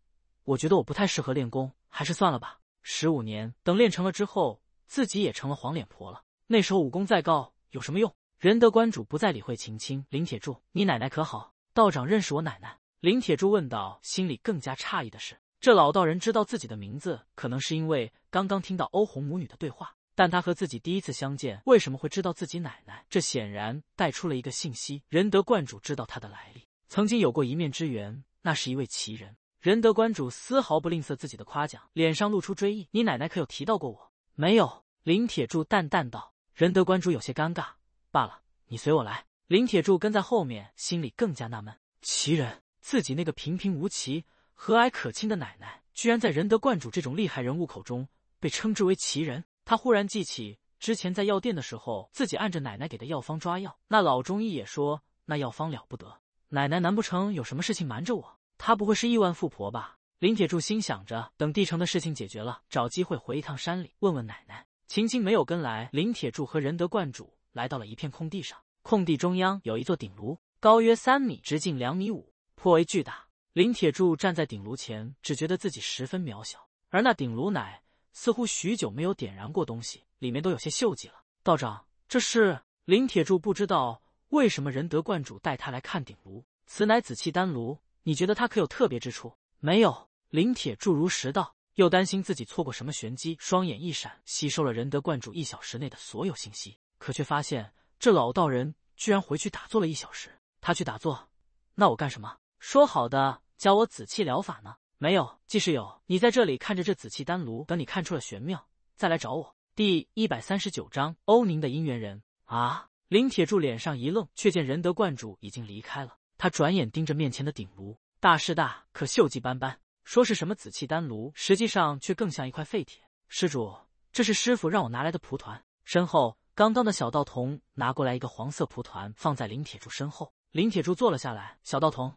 我觉得我不太适合练功，还是算了吧。十五年，等练成了之后，自己也成了黄脸婆了，那时候武功再高有什么用？仁德观主不再理会秦青林铁柱，你奶奶可好？道长认识我奶奶？林铁柱问道，心里更加诧异的是，这老道人知道自己的名字，可能是因为刚刚听到欧红母女的对话。但他和自己第一次相见，为什么会知道自己奶奶？这显然带出了一个信息：仁德观主知道他的来历，曾经有过一面之缘。那是一位奇人。仁德观主丝毫不吝啬自己的夸奖，脸上露出追忆：“你奶奶可有提到过我？”“没有。”林铁柱淡淡道。仁德观主有些尴尬。罢了，你随我来。林铁柱跟在后面，心里更加纳闷：奇人，自己那个平平无奇、和蔼可亲的奶奶，居然在仁德观主这种厉害人物口中被称之为奇人。他忽然记起之前在药店的时候，自己按着奶奶给的药方抓药，那老中医也说那药方了不得。奶奶，难不成有什么事情瞒着我？她不会是亿万富婆吧？林铁柱心想着，等帝城的事情解决了，找机会回一趟山里问问奶奶。秦晴没有跟来，林铁柱和仁德观主。来到了一片空地上，空地中央有一座鼎炉，高约三米，直径两米五，颇为巨大。林铁柱站在鼎炉前，只觉得自己十分渺小，而那鼎炉乃似乎许久没有点燃过东西，里面都有些锈迹了。道长，这是林铁柱不知道为什么仁德观主带他来看鼎炉，此乃紫气丹炉，你觉得它可有特别之处？没有。林铁柱如实道，又担心自己错过什么玄机，双眼一闪，吸收了仁德观主一小时内的所有信息。可却发现，这老道人居然回去打坐了一小时。他去打坐，那我干什么？说好的教我紫气疗法呢？没有，即使有，你在这里看着这紫气丹炉，等你看出了玄妙，再来找我。第一百三十九章欧宁的姻缘人啊！林铁柱脸上一愣，却见仁德观主已经离开了。他转眼盯着面前的鼎炉，大是大，可锈迹斑斑。说是什么紫气丹炉，实际上却更像一块废铁。施主，这是师傅让我拿来的蒲团。身后。刚刚的小道童拿过来一个黄色蒲团，放在林铁柱身后。林铁柱坐了下来。小道童，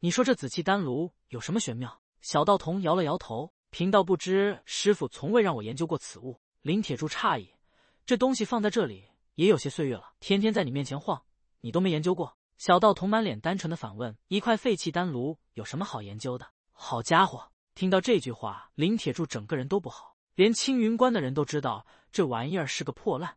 你说这紫气丹炉有什么玄妙？小道童摇了摇头：“贫道不知，师傅从未让我研究过此物。”林铁柱诧异：“这东西放在这里也有些岁月了，天天在你面前晃，你都没研究过？”小道童满脸单纯的反问：“一块废弃丹炉有什么好研究的？”好家伙！听到这句话，林铁柱整个人都不好。连青云关的人都知道这玩意儿是个破烂。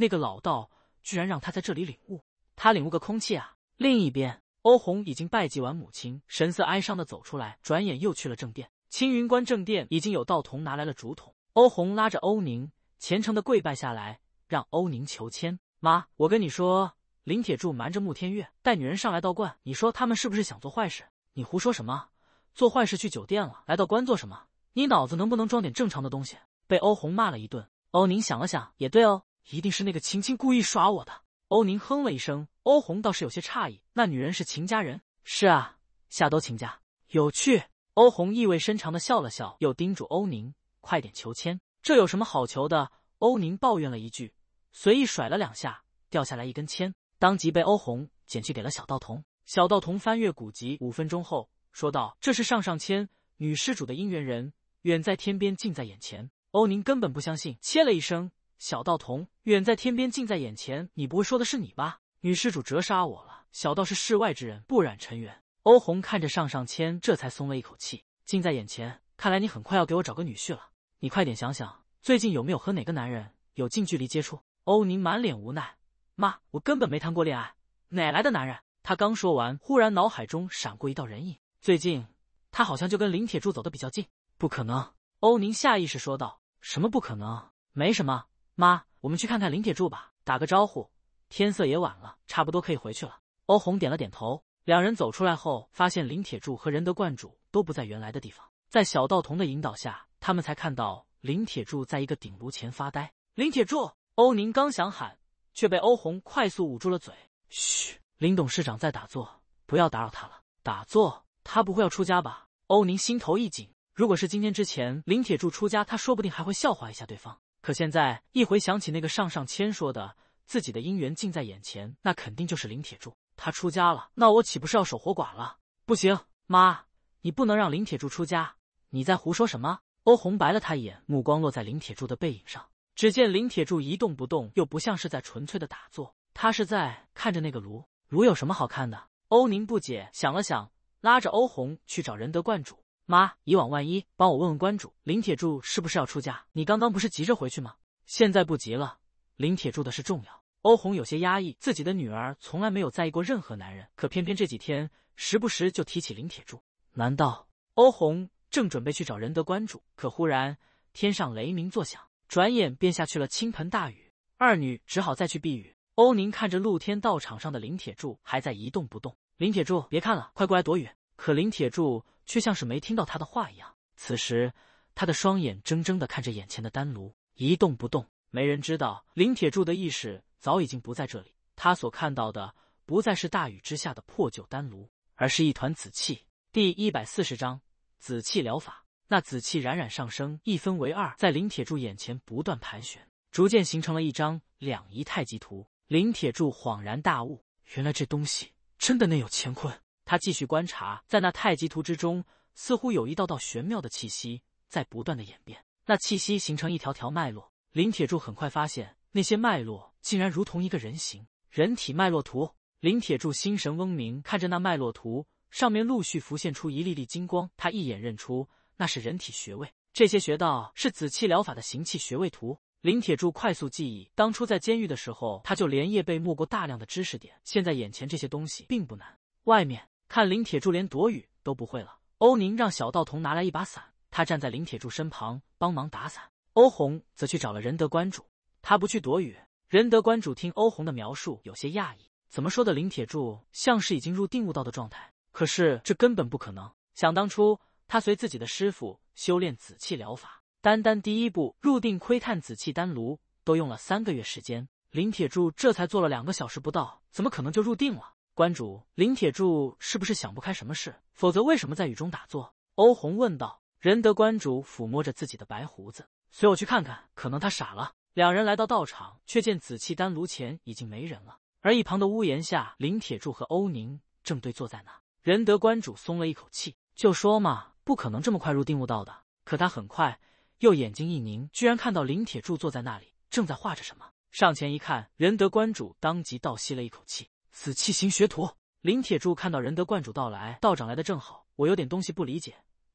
那个老道居然让他在这里领悟，他领悟个空气啊！另一边，欧红已经拜祭完母亲，神色哀伤的走出来，转眼又去了正殿。青云观正殿已经有道童拿来了竹筒，欧红拉着欧宁虔诚的跪拜下来，让欧宁求签。妈，我跟你说，林铁柱瞒着穆天月带女人上来道观，你说他们是不是想做坏事？你胡说什么？做坏事去酒店了，来到观做什么？你脑子能不能装点正常的东西？被欧红骂了一顿，欧宁想了想，也对哦。一定是那个秦青故意耍我的。欧宁哼了一声，欧红倒是有些诧异，那女人是秦家人？是啊，下都秦家。有趣。欧红意味深长的笑了笑，又叮嘱欧宁，快点求签。这有什么好求的？欧宁抱怨了一句，随意甩了两下，掉下来一根签，当即被欧红捡去给了小道童。小道童翻阅古籍五分钟后，说道：“这是上上签，女施主的姻缘人，远在天边，近在眼前。”欧宁根本不相信，切了一声。小道童远在天边，近在眼前。你不会说的是你吧？女施主折杀我了。小道是世外之人，不染尘缘。欧红看着上上签，这才松了一口气。近在眼前，看来你很快要给我找个女婿了。你快点想想，最近有没有和哪个男人有近距离接触？欧宁满脸无奈：“妈，我根本没谈过恋爱，哪来的男人？”他刚说完，忽然脑海中闪过一道人影。最近他好像就跟林铁柱走的比较近。不可能！欧宁下意识说道：“什么不可能？没什么。”妈，我们去看看林铁柱吧，打个招呼。天色也晚了，差不多可以回去了。欧红点了点头。两人走出来后，发现林铁柱和仁德观主都不在原来的地方。在小道童的引导下，他们才看到林铁柱在一个鼎炉前发呆。林铁柱，欧宁刚想喊，却被欧红快速捂住了嘴：“嘘，林董事长在打坐，不要打扰他了。打坐，他不会要出家吧？”欧宁心头一紧。如果是今天之前，林铁柱出家，他说不定还会笑话一下对方。可现在一回想起那个上上签说的自己的姻缘近在眼前，那肯定就是林铁柱。他出家了，那我岂不是要守活寡了？不行，妈，你不能让林铁柱出家！你在胡说什么？欧红白了他一眼，目光落在林铁柱的背影上。只见林铁柱一动不动，又不像是在纯粹的打坐，他是在看着那个炉。炉有什么好看的？欧宁不解，想了想，拉着欧红去找仁德观主。妈，以往万一帮我问问关主林铁柱是不是要出嫁？你刚刚不是急着回去吗？现在不急了，林铁柱的事重要。欧红有些压抑，自己的女儿从来没有在意过任何男人，可偏偏这几天时不时就提起林铁柱。难道欧红正准备去找仁德关主，可忽然天上雷鸣作响，转眼便下去了倾盆大雨，二女只好再去避雨。欧宁看着露天道场上的林铁柱还在一动不动，林铁柱别看了，快过来躲雨。可林铁柱。却像是没听到他的话一样。此时，他的双眼怔怔的看着眼前的丹炉，一动不动。没人知道林铁柱的意识早已经不在这里，他所看到的不再是大雨之下的破旧丹炉，而是一团紫气。第一百四十章紫气疗法。那紫气冉冉上升，一分为二，在林铁柱眼前不断盘旋，逐渐形成了一张两仪太极图。林铁柱恍然大悟，原来这东西真的内有乾坤。他继续观察，在那太极图之中，似乎有一道道玄妙的气息在不断的演变。那气息形成一条条脉络，林铁柱很快发现，那些脉络竟然如同一个人形人体脉络图。林铁柱心神嗡鸣，看着那脉络图，上面陆续浮现出一粒粒金光，他一眼认出，那是人体穴位。这些穴道是紫气疗法的行气穴位图。林铁柱快速记忆，当初在监狱的时候，他就连夜背默过大量的知识点。现在眼前这些东西并不难。外面。看林铁柱连躲雨都不会了，欧宁让小道童拿来一把伞，他站在林铁柱身旁帮忙打伞。欧红则去找了仁德观主，他不去躲雨。仁德观主听欧红的描述有些讶异，怎么说的？林铁柱像是已经入定悟道的状态，可是这根本不可能。想当初他随自己的师傅修炼紫气疗法，单单第一步入定窥探紫气丹炉都用了三个月时间，林铁柱这才做了两个小时不到，怎么可能就入定了？关主林铁柱是不是想不开什么事？否则为什么在雨中打坐？欧红问道。仁德关主抚摸着自己的白胡子，随我去看看。可能他傻了。两人来到道场，却见紫气丹炉前已经没人了，而一旁的屋檐下，林铁柱和欧宁正对坐在那。仁德关主松了一口气，就说嘛，不可能这么快入定悟道的。可他很快又眼睛一凝，居然看到林铁柱坐在那里，正在画着什么。上前一看，仁德关主当即倒吸了一口气。死气型学徒林铁柱看到仁德观主到来，道长来的正好。我有点东西不理解，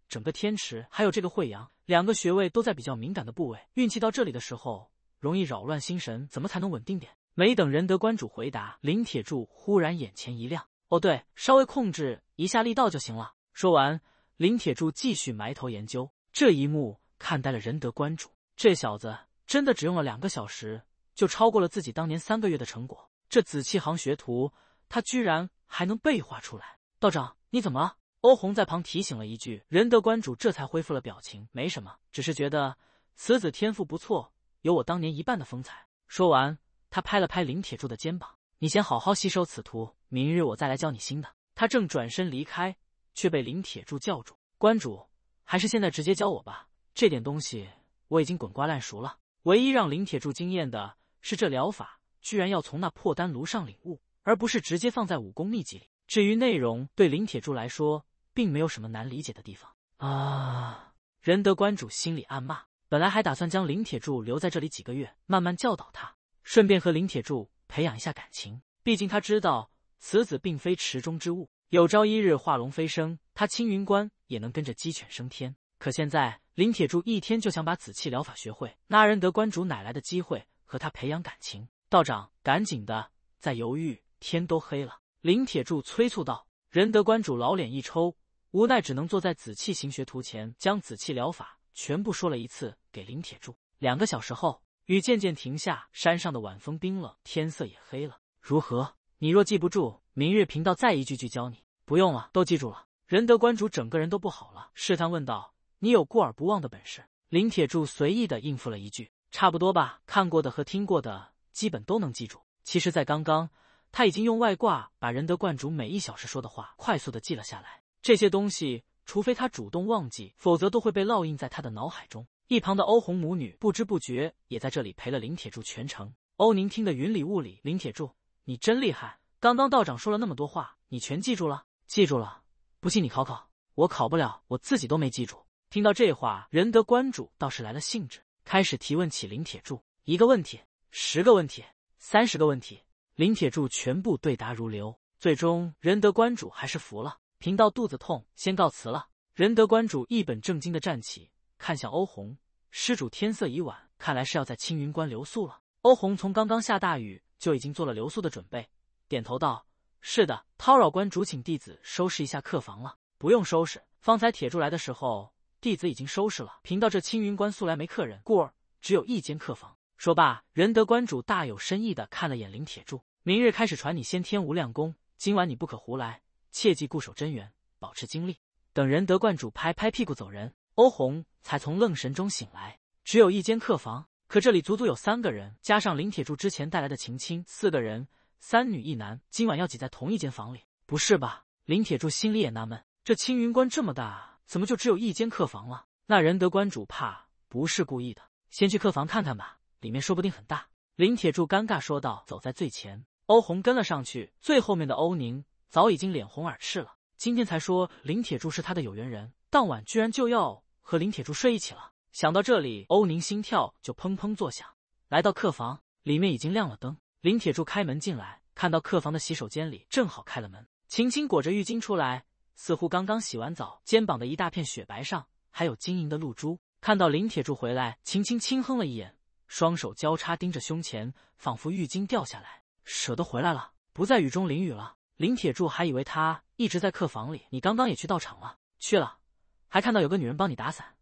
整个天池还有这个惠阳两个穴位都在比较敏感的部位，运气到这里的时候容易扰乱心神，怎么才能稳定点？没等仁德观主回答，林铁柱忽然眼前一亮：“哦，对，稍微控制一下力道就行了。”说完，林铁柱继续埋头研究。这一幕看呆了仁德观主，这小子真的只用了两个小时，就超过了自己当年三个月的成果。这紫气行学徒，他居然还能背画出来。道长，你怎么了？欧红在旁提醒了一句。仁德观主这才恢复了表情，没什么，只是觉得此子天赋不错，有我当年一半的风采。说完，他拍了拍林铁柱的肩膀：“你先好好吸收此图，明日我再来教你新的。”他正转身离开，却被林铁柱叫住：“关主，还是现在直接教我吧，这点东西我已经滚瓜烂熟了。”唯一让林铁柱惊艳的是这疗法。居然要从那破丹炉上领悟，而不是直接放在武功秘籍里。至于内容，对林铁柱来说，并没有什么难理解的地方啊！仁德观主心里暗骂，本来还打算将林铁柱留在这里几个月，慢慢教导他，顺便和林铁柱培养一下感情。毕竟他知道此子并非池中之物，有朝一日化龙飞升，他青云关也能跟着鸡犬升天。可现在林铁柱一天就想把紫气疗法学会，那仁德观主哪来的机会和他培养感情？道长，赶紧的！在犹豫，天都黑了。林铁柱催促道。仁德观主老脸一抽，无奈只能坐在紫气行学图前，将紫气疗法全部说了一次给林铁柱。两个小时后，雨渐渐停下，山上的晚风冰冷，天色也黑了。如何？你若记不住，明日贫道再一句句教你。不用了，都记住了。仁德观主整个人都不好了，试探问道：“你有过而不忘的本事？”林铁柱随意的应付了一句：“差不多吧，看过的和听过的。”基本都能记住。其实，在刚刚，他已经用外挂把仁德观主每一小时说的话快速的记了下来。这些东西，除非他主动忘记，否则都会被烙印在他的脑海中。一旁的欧红母女不知不觉也在这里陪了林铁柱全程。欧宁听得云里雾里，林铁柱，你真厉害！刚刚道长说了那么多话，你全记住了？记住了。不信你考考我，考不了，我自己都没记住。听到这话，仁德观主倒是来了兴致，开始提问起林铁柱一个问题。十个问题，三十个问题，林铁柱全部对答如流。最终仁德关主还是服了，贫道肚子痛，先告辞了。仁德关主一本正经的站起，看向欧红，施主，天色已晚，看来是要在青云关留宿了。欧红从刚刚下大雨就已经做了留宿的准备，点头道：“是的，叨扰关主，请弟子收拾一下客房了。不用收拾，方才铁柱来的时候，弟子已经收拾了。贫道这青云关素来没客人，故而只有一间客房。”说罢，仁德观主大有深意的看了眼林铁柱。明日开始传你先天无量功，今晚你不可胡来，切记固守真元，保持精力。等仁德观主拍拍屁股走人，欧红才从愣神中醒来。只有一间客房，可这里足足有三个人，加上林铁柱之前带来的秦青，四个人，三女一男，今晚要挤在同一间房里，不是吧？林铁柱心里也纳闷，这青云观这么大，怎么就只有一间客房了？那仁德观主怕不是故意的，先去客房看看吧。里面说不定很大，林铁柱尴尬说道。走在最前，欧红跟了上去，最后面的欧宁早已经脸红耳赤了。今天才说林铁柱是他的有缘人，当晚居然就要和林铁柱睡一起了。想到这里，欧宁心跳就砰砰作响。来到客房，里面已经亮了灯。林铁柱开门进来，看到客房的洗手间里正好开了门，秦青裹着浴巾出来，似乎刚刚洗完澡，肩膀的一大片雪白上还有晶莹的露珠。看到林铁柱回来，秦青轻哼了一眼。双手交叉盯着胸前，仿佛浴巾掉下来，舍得回来了，不在雨中淋雨了。林铁柱还以为他一直在客房里，你刚刚也去道场了，去了，还看到有个女人帮你打伞，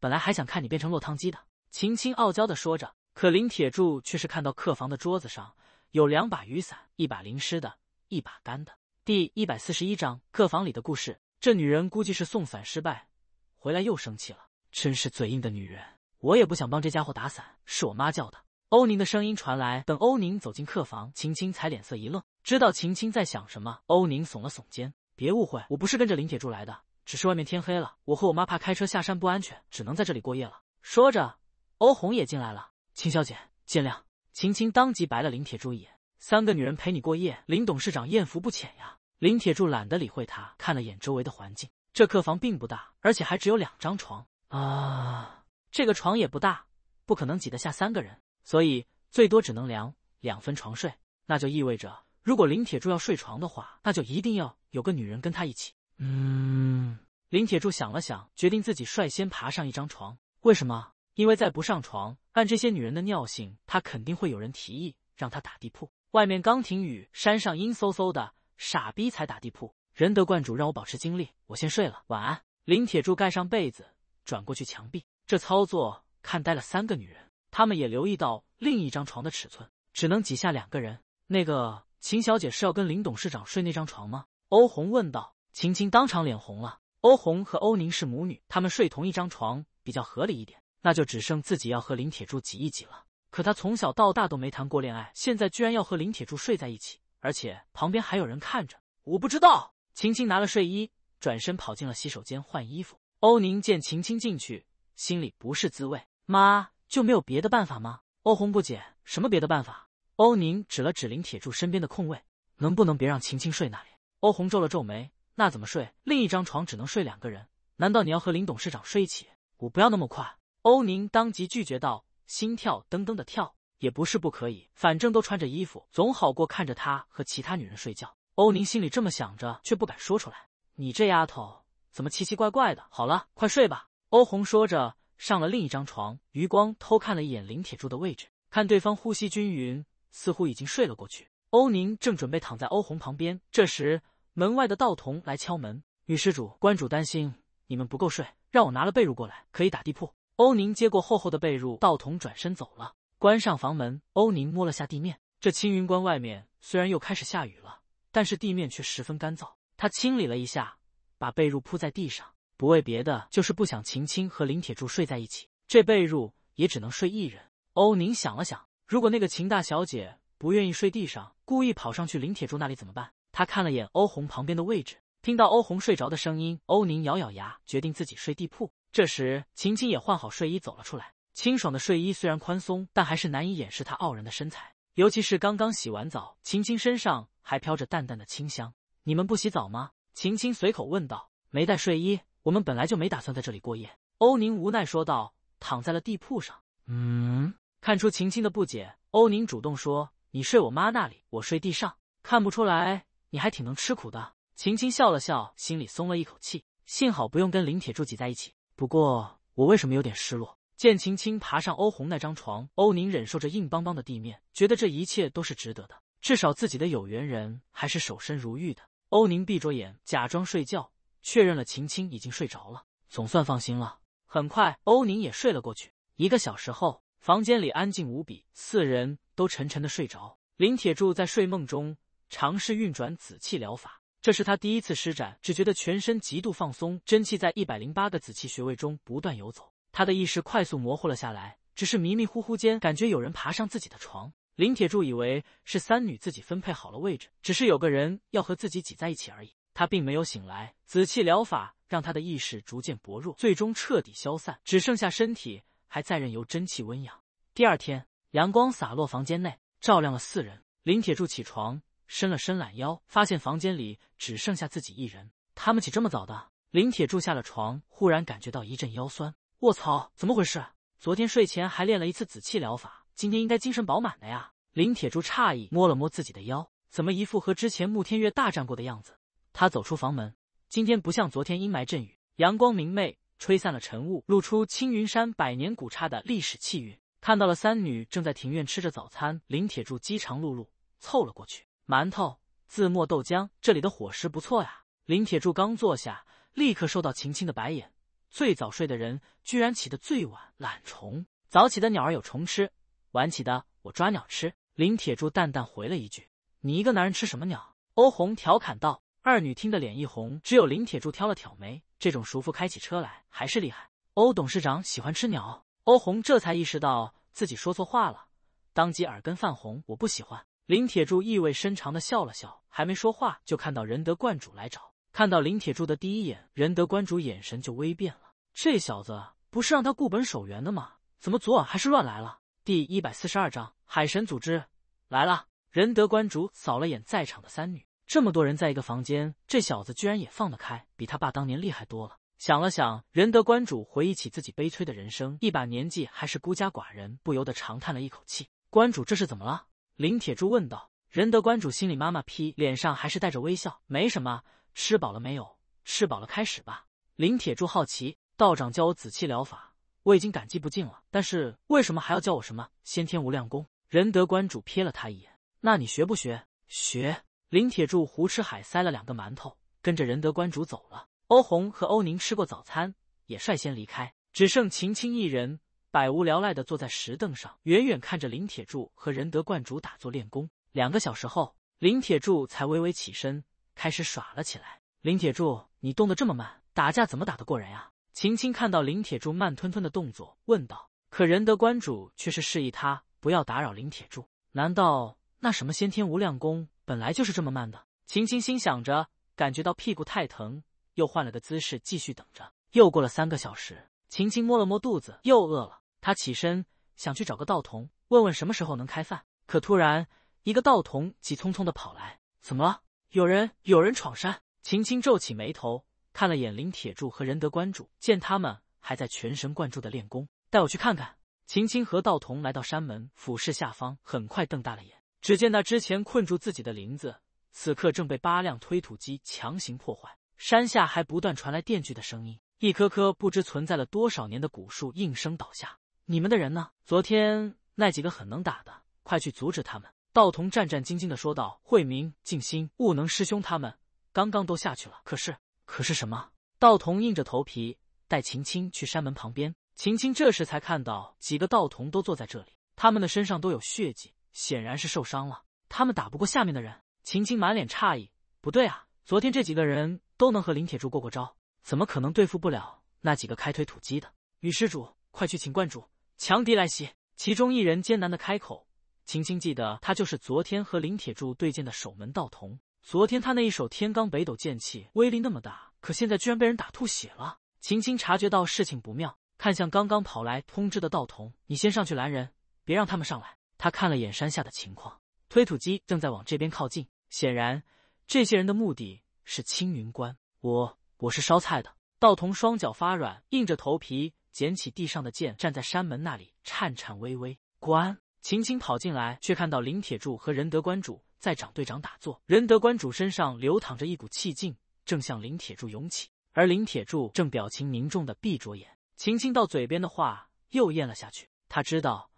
本来还想看你变成落汤鸡的。秦青傲娇的说着，可林铁柱却是看到客房的桌子上有两把雨伞，一把淋湿的，一把干的。第一百四十一章客房里的故事，这女人估计是送伞失败，回来又生气了，真是嘴硬的女人。我也不想帮这家伙打伞，是我妈叫的。欧宁的声音传来，等欧宁走进客房，秦青才脸色一愣，知道秦青在想什么。欧宁耸了耸肩，别误会，我不是跟着林铁柱来的，只是外面天黑了，我和我妈怕开车下山不安全，只能在这里过夜了。说着，欧红也进来了。秦小姐，见谅。秦青当即白了林铁柱一眼，三个女人陪你过夜，林董事长艳福不浅呀。林铁柱懒得理会他，看了眼周围的环境，这客房并不大，而且还只有两张床啊。这个床也不大，不可能挤得下三个人，所以最多只能量两分床睡。那就意味着，如果林铁柱要睡床的话，那就一定要有个女人跟他一起。嗯，林铁柱想了想，决定自己率先爬上一张床。为什么？因为再不上床，按这些女人的尿性，她肯定会有人提议让他打地铺。外面刚停雨，山上阴飕飕的，傻逼才打地铺。仁德观主让我保持精力，我先睡了，晚安。林铁柱盖上被子，转过去墙壁。这操作看呆了三个女人，她们也留意到另一张床的尺寸，只能挤下两个人。那个秦小姐是要跟林董事长睡那张床吗？欧红问道。秦青当场脸红了。欧红和欧宁是母女，她们睡同一张床比较合理一点，那就只剩自己要和林铁柱挤一挤了。可她从小到大都没谈过恋爱，现在居然要和林铁柱睡在一起，而且旁边还有人看着。我不知道。秦青拿了睡衣，转身跑进了洗手间换衣服。欧宁见秦青进去。心里不是滋味，妈就没有别的办法吗？欧红不解，什么别的办法？欧宁指了指林铁柱身边的空位，能不能别让晴晴睡那里？欧红皱了皱眉，那怎么睡？另一张床只能睡两个人，难道你要和林董事长睡一起？我不要那么快！欧宁当即拒绝道，心跳噔噔的跳，也不是不可以，反正都穿着衣服，总好过看着他和其他女人睡觉。欧宁心里这么想着，却不敢说出来。你这丫头怎么奇奇怪怪的？好了，快睡吧。欧红说着，上了另一张床，余光偷看了一眼林铁柱的位置，看对方呼吸均匀，似乎已经睡了过去。欧宁正准备躺在欧红旁边，这时门外的道童来敲门：“女施主，观主担心你们不够睡，让我拿了被褥过来，可以打地铺。”欧宁接过厚厚的被褥，道童转身走了，关上房门。欧宁摸了下地面，这青云观外面虽然又开始下雨了，但是地面却十分干燥。他清理了一下，把被褥铺在地上。不为别的，就是不想秦青和林铁柱睡在一起，这被褥也只能睡一人。欧宁想了想，如果那个秦大小姐不愿意睡地上，故意跑上去林铁柱那里怎么办？他看了眼欧红旁边的位置，听到欧红睡着的声音，欧宁咬咬牙，决定自己睡地铺。这时，秦青也换好睡衣走了出来。清爽的睡衣虽然宽松，但还是难以掩饰她傲人的身材。尤其是刚刚洗完澡，秦青身上还飘着淡淡的清香。你们不洗澡吗？秦青随口问道。没带睡衣。我们本来就没打算在这里过夜，欧宁无奈说道，躺在了地铺上。嗯，看出秦青的不解，欧宁主动说：“你睡我妈那里，我睡地上。看不出来，你还挺能吃苦的。”秦青笑了笑，心里松了一口气，幸好不用跟林铁柱挤在一起。不过，我为什么有点失落？见秦青爬上欧红那张床，欧宁忍受着硬邦邦的地面，觉得这一切都是值得的，至少自己的有缘人还是守身如玉的。欧宁闭着眼，假装睡觉。确认了秦青已经睡着了，总算放心了。很快，欧宁也睡了过去。一个小时后，房间里安静无比，四人都沉沉的睡着。林铁柱在睡梦中尝试运转紫气疗法，这是他第一次施展，只觉得全身极度放松，真气在一百零八个紫气穴位中不断游走，他的意识快速模糊了下来。只是迷迷糊糊间，感觉有人爬上自己的床。林铁柱以为是三女自己分配好了位置，只是有个人要和自己挤在一起而已。他并没有醒来，紫气疗法让他的意识逐渐薄弱，最终彻底消散，只剩下身体还在任由真气温养。第二天，阳光洒落房间内，照亮了四人。林铁柱起床，伸了伸懒腰，发现房间里只剩下自己一人。他们起这么早的？林铁柱下了床，忽然感觉到一阵腰酸。卧槽，怎么回事？昨天睡前还练了一次紫气疗法，今天应该精神饱满的呀。林铁柱诧异，摸了摸自己的腰，怎么一副和之前穆天月大战过的样子？他走出房门，今天不像昨天阴霾阵雨，阳光明媚，吹散了晨雾，露出青云山百年古刹的历史气韵。看到了三女正在庭院吃着早餐，林铁柱饥肠辘辘，凑了过去。馒头、自磨豆浆，这里的伙食不错呀。林铁柱刚坐下，立刻受到晴晴的白眼。最早睡的人，居然起得最晚，懒虫。早起的鸟儿有虫吃，晚起的我抓鸟吃。林铁柱淡淡回了一句：“你一个男人吃什么鸟？”欧红调侃道。二女听得脸一红，只有林铁柱挑了挑眉。这种熟妇开起车来还是厉害。欧董事长喜欢吃鸟，欧红这才意识到自己说错话了，当即耳根泛红。我不喜欢。林铁柱意味深长的笑了笑，还没说话，就看到仁德观主来找。看到林铁柱的第一眼，仁德观主眼神就微变了。这小子不是让他固本守元的吗？怎么昨晚还是乱来了？第一百四十二章海神组织来了。仁德观主扫了眼在场的三女。这么多人在一个房间，这小子居然也放得开，比他爸当年厉害多了。想了想，仁德观主回忆起自己悲催的人生，一把年纪还是孤家寡人，不由得长叹了一口气。观主这是怎么了？林铁柱问道。仁德观主心里妈妈批，脸上还是带着微笑。没什么，吃饱了没有？吃饱了开始吧。林铁柱好奇，道长教我紫气疗法，我已经感激不尽了。但是为什么还要教我什么先天无量功？仁德观主瞥了他一眼。那你学不学？学。林铁柱胡吃海塞了两个馒头，跟着仁德观主走了。欧红和欧宁吃过早餐，也率先离开，只剩秦青一人，百无聊赖的坐在石凳上，远远看着林铁柱和仁德观主打坐练功。两个小时后，林铁柱才微微起身，开始耍了起来。林铁柱，你动得这么慢，打架怎么打得过人啊？秦青看到林铁柱慢吞吞的动作，问道。可仁德观主却是示意他不要打扰林铁柱。难道那什么先天无量功？本来就是这么慢的，秦琴心想着，感觉到屁股太疼，又换了个姿势继续等着。又过了三个小时，秦琴摸了摸肚子，又饿了。他起身想去找个道童，问问什么时候能开饭。可突然，一个道童急匆匆的跑来：“怎么了？有人，有人闯山！”秦琴皱起眉头，看了眼林铁柱和仁德观主，见他们还在全神贯注的练功，带我去看看。秦琴和道童来到山门，俯视下方，很快瞪大了眼。只见那之前困住自己的林子，此刻正被八辆推土机强行破坏。山下还不断传来电锯的声音，一棵棵不知存在了多少年的古树应声倒下。你们的人呢？昨天那几个很能打的，快去阻止他们！道童战战兢兢的说道：“慧明、静心、悟能师兄他们刚刚都下去了。可是，可是什么？”道童硬着头皮带秦青去山门旁边。秦青这时才看到几个道童都坐在这里，他们的身上都有血迹。显然是受伤了，他们打不过下面的人。秦青满脸诧异：“不对啊，昨天这几个人都能和林铁柱过过招，怎么可能对付不了那几个开腿土鸡的？”女施主，快去请观主，强敌来袭！其中一人艰难的开口。秦青记得他就是昨天和林铁柱对剑的守门道童。昨天他那一手天罡北斗剑气威力那么大，可现在居然被人打吐血了。秦青察觉到事情不妙，看向刚刚跑来通知的道童：“你先上去拦人，别让他们上来。”他看了眼山下的情况，推土机正在往这边靠近。显然，这些人的目的是青云关。我，我是烧菜的道童，双脚发软，硬着头皮捡起地上的剑，站在山门那里颤颤巍巍。关，晴晴跑进来，却看到林铁柱和仁德关主在长队长打坐。仁德关主身上流淌着一股气劲，正向林铁柱涌起，而林铁柱正表情凝重的闭着眼。晴晴到嘴边的话又咽了下去，他知道。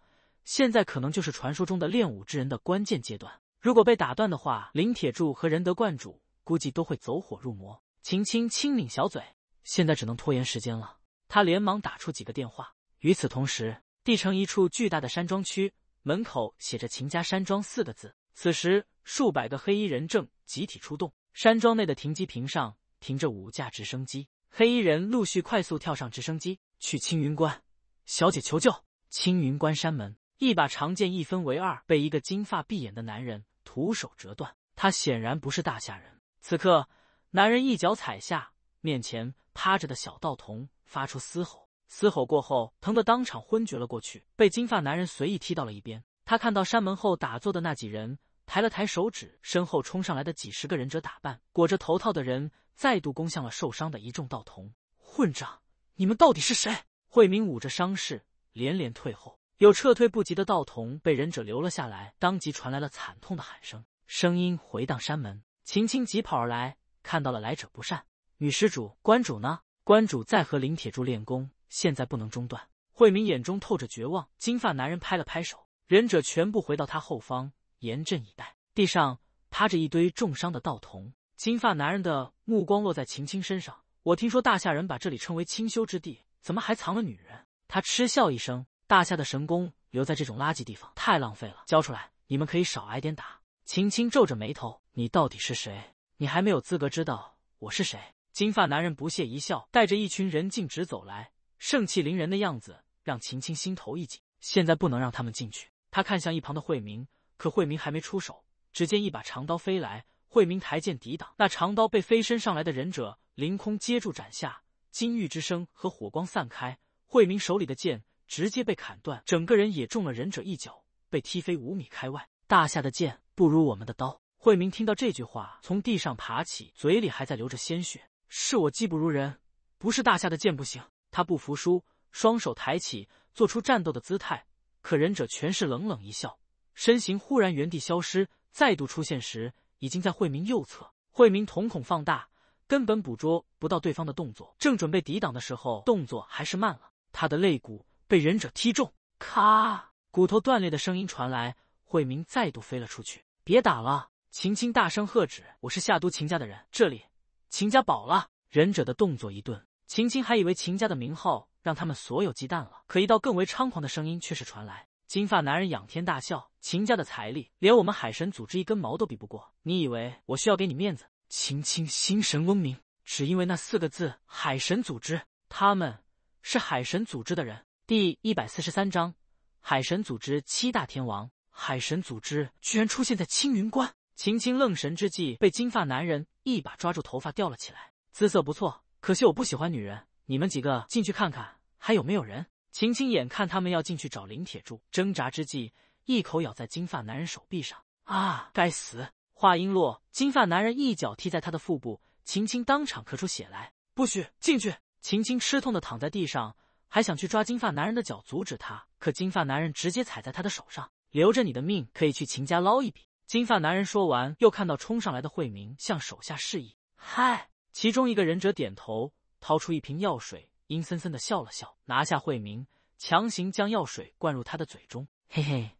现在可能就是传说中的练武之人的关键阶段，如果被打断的话，林铁柱和仁德观主估计都会走火入魔。秦青轻抿小嘴，现在只能拖延时间了。他连忙打出几个电话。与此同时，地城一处巨大的山庄区门口写着“秦家山庄”四个字。此时，数百个黑衣人正集体出动。山庄内的停机坪上停着五架直升机，黑衣人陆续快速跳上直升机，去青云关。小姐求救，青云关山门。一把长剑一分为二，被一个金发碧眼的男人徒手折断。他显然不是大夏人。此刻，男人一脚踩下面前趴着的小道童，发出嘶吼。嘶吼过后，疼得当场昏厥了过去，被金发男人随意踢到了一边。他看到山门后打坐的那几人，抬了抬手指，身后冲上来的几十个忍者打扮、裹着头套的人再度攻向了受伤的一众道童。混账！你们到底是谁？慧明捂着伤势，连连退后。有撤退不及的道童被忍者留了下来，当即传来了惨痛的喊声，声音回荡山门。秦青疾跑而来，看到了来者不善。女施主，关主呢？关主在和林铁柱练功，现在不能中断。慧明眼中透着绝望。金发男人拍了拍手，忍者全部回到他后方，严阵以待。地上趴着一堆重伤的道童。金发男人的目光落在秦青身上。我听说大夏人把这里称为清修之地，怎么还藏了女人？他嗤笑一声。大夏的神功留在这种垃圾地方太浪费了，交出来，你们可以少挨点打。秦青皱着眉头：“你到底是谁？你还没有资格知道我是谁。”金发男人不屑一笑，带着一群人径直走来，盛气凌人的样子让秦青心头一紧。现在不能让他们进去。他看向一旁的慧明，可慧明还没出手，只见一把长刀飞来，慧明抬剑抵挡，那长刀被飞身上来的忍者凌空接住，斩下，金玉之声和火光散开，慧明手里的剑。直接被砍断，整个人也中了忍者一脚，被踢飞五米开外。大夏的剑不如我们的刀。惠明听到这句话，从地上爬起，嘴里还在流着鲜血。是我技不如人，不是大夏的剑不行。他不服输，双手抬起，做出战斗的姿态。可忍者全是冷冷一笑，身形忽然原地消失。再度出现时，已经在惠明右侧。惠明瞳孔放大，根本捕捉不到对方的动作。正准备抵挡的时候，动作还是慢了，他的肋骨。被忍者踢中，咔，骨头断裂的声音传来，慧明再度飞了出去。别打了！秦青大声喝止。我是夏都秦家的人，这里秦家保了。忍者的动作一顿，秦青还以为秦家的名号让他们所有忌惮了，可一道更为猖狂的声音却是传来。金发男人仰天大笑，秦家的财力连我们海神组织一根毛都比不过。你以为我需要给你面子？秦青心神嗡鸣，只因为那四个字海神组织，他们是海神组织的人。第一百四十三章，海神组织七大天王，海神组织居然出现在青云关。秦青愣神之际，被金发男人一把抓住头发吊了起来。姿色不错，可惜我不喜欢女人。你们几个进去看看，还有没有人？秦青眼看他们要进去找林铁柱，挣扎之际，一口咬在金发男人手臂上。啊！该死！话音落，金发男人一脚踢在他的腹部，秦青当场咳出血来。不许进去！秦青吃痛的躺在地上。还想去抓金发男人的脚，阻止他。可金发男人直接踩在他的手上，留着你的命，可以去秦家捞一笔。金发男人说完，又看到冲上来的惠明，向手下示意。嗨，其中一个忍者点头，掏出一瓶药水，阴森森的笑了笑，拿下惠明，强行将药水灌入他的嘴中。嘿嘿，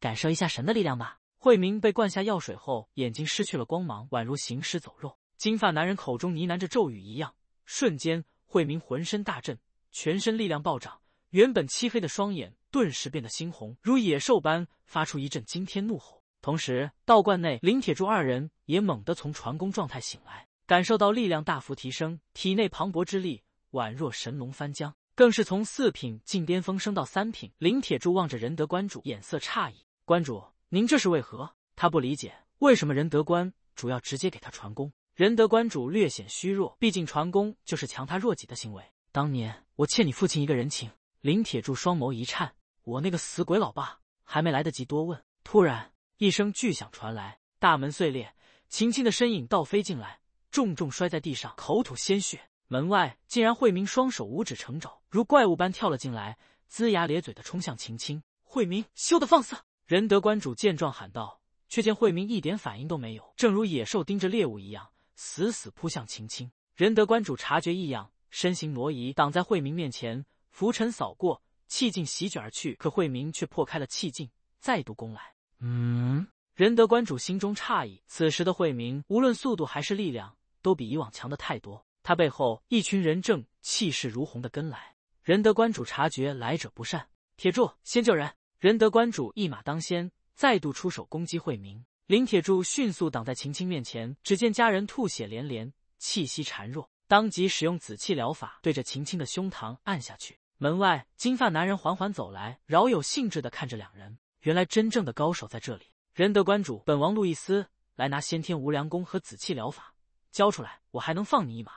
感受一下神的力量吧。惠明被灌下药水后，眼睛失去了光芒，宛如行尸走肉。金发男人口中呢喃着咒语一样，瞬间惠明浑身大震。全身力量暴涨，原本漆黑的双眼顿时变得猩红，如野兽般发出一阵惊天怒吼。同时，道观内林铁柱二人也猛地从传功状态醒来，感受到力量大幅提升，体内磅礴之力宛若神龙翻江，更是从四品进巅峰升到三品。林铁柱望着仁德观主，眼色诧异：“观主，您这是为何？”他不理解为什么仁德观主要直接给他传功。仁德观主略显虚弱，毕竟传功就是强他弱己的行为。当年。我欠你父亲一个人情。林铁柱双眸一颤，我那个死鬼老爸还没来得及多问，突然一声巨响传来，大门碎裂，秦青的身影倒飞进来，重重摔在地上，口吐鲜血。门外竟然慧明双手五指成爪，如怪物般跳了进来，龇牙咧嘴的冲向秦青。慧明休得放肆！仁德观主见状喊道，却见慧明一点反应都没有，正如野兽盯着猎物一样，死死扑向秦青。仁德观主察觉异样。身形挪移，挡在慧明面前，浮尘扫过，气劲席卷而去。可慧明却破开了气劲，再度攻来。嗯，仁德观主心中诧异。此时的慧明，无论速度还是力量，都比以往强的太多。他背后一群人正气势如虹的跟来。仁德观主察觉来者不善，铁柱先救人。仁德观主一马当先，再度出手攻击慧明。林铁柱迅速挡在秦青面前，只见家人吐血连连，气息孱弱。当即使用紫气疗法对着秦青的胸膛按下去。门外，金发男人缓缓走来，饶有兴致的看着两人。原来真正的高手在这里。仁德观主，本王路易斯来拿先天无量功和紫气疗法，交出来，我还能放你一马；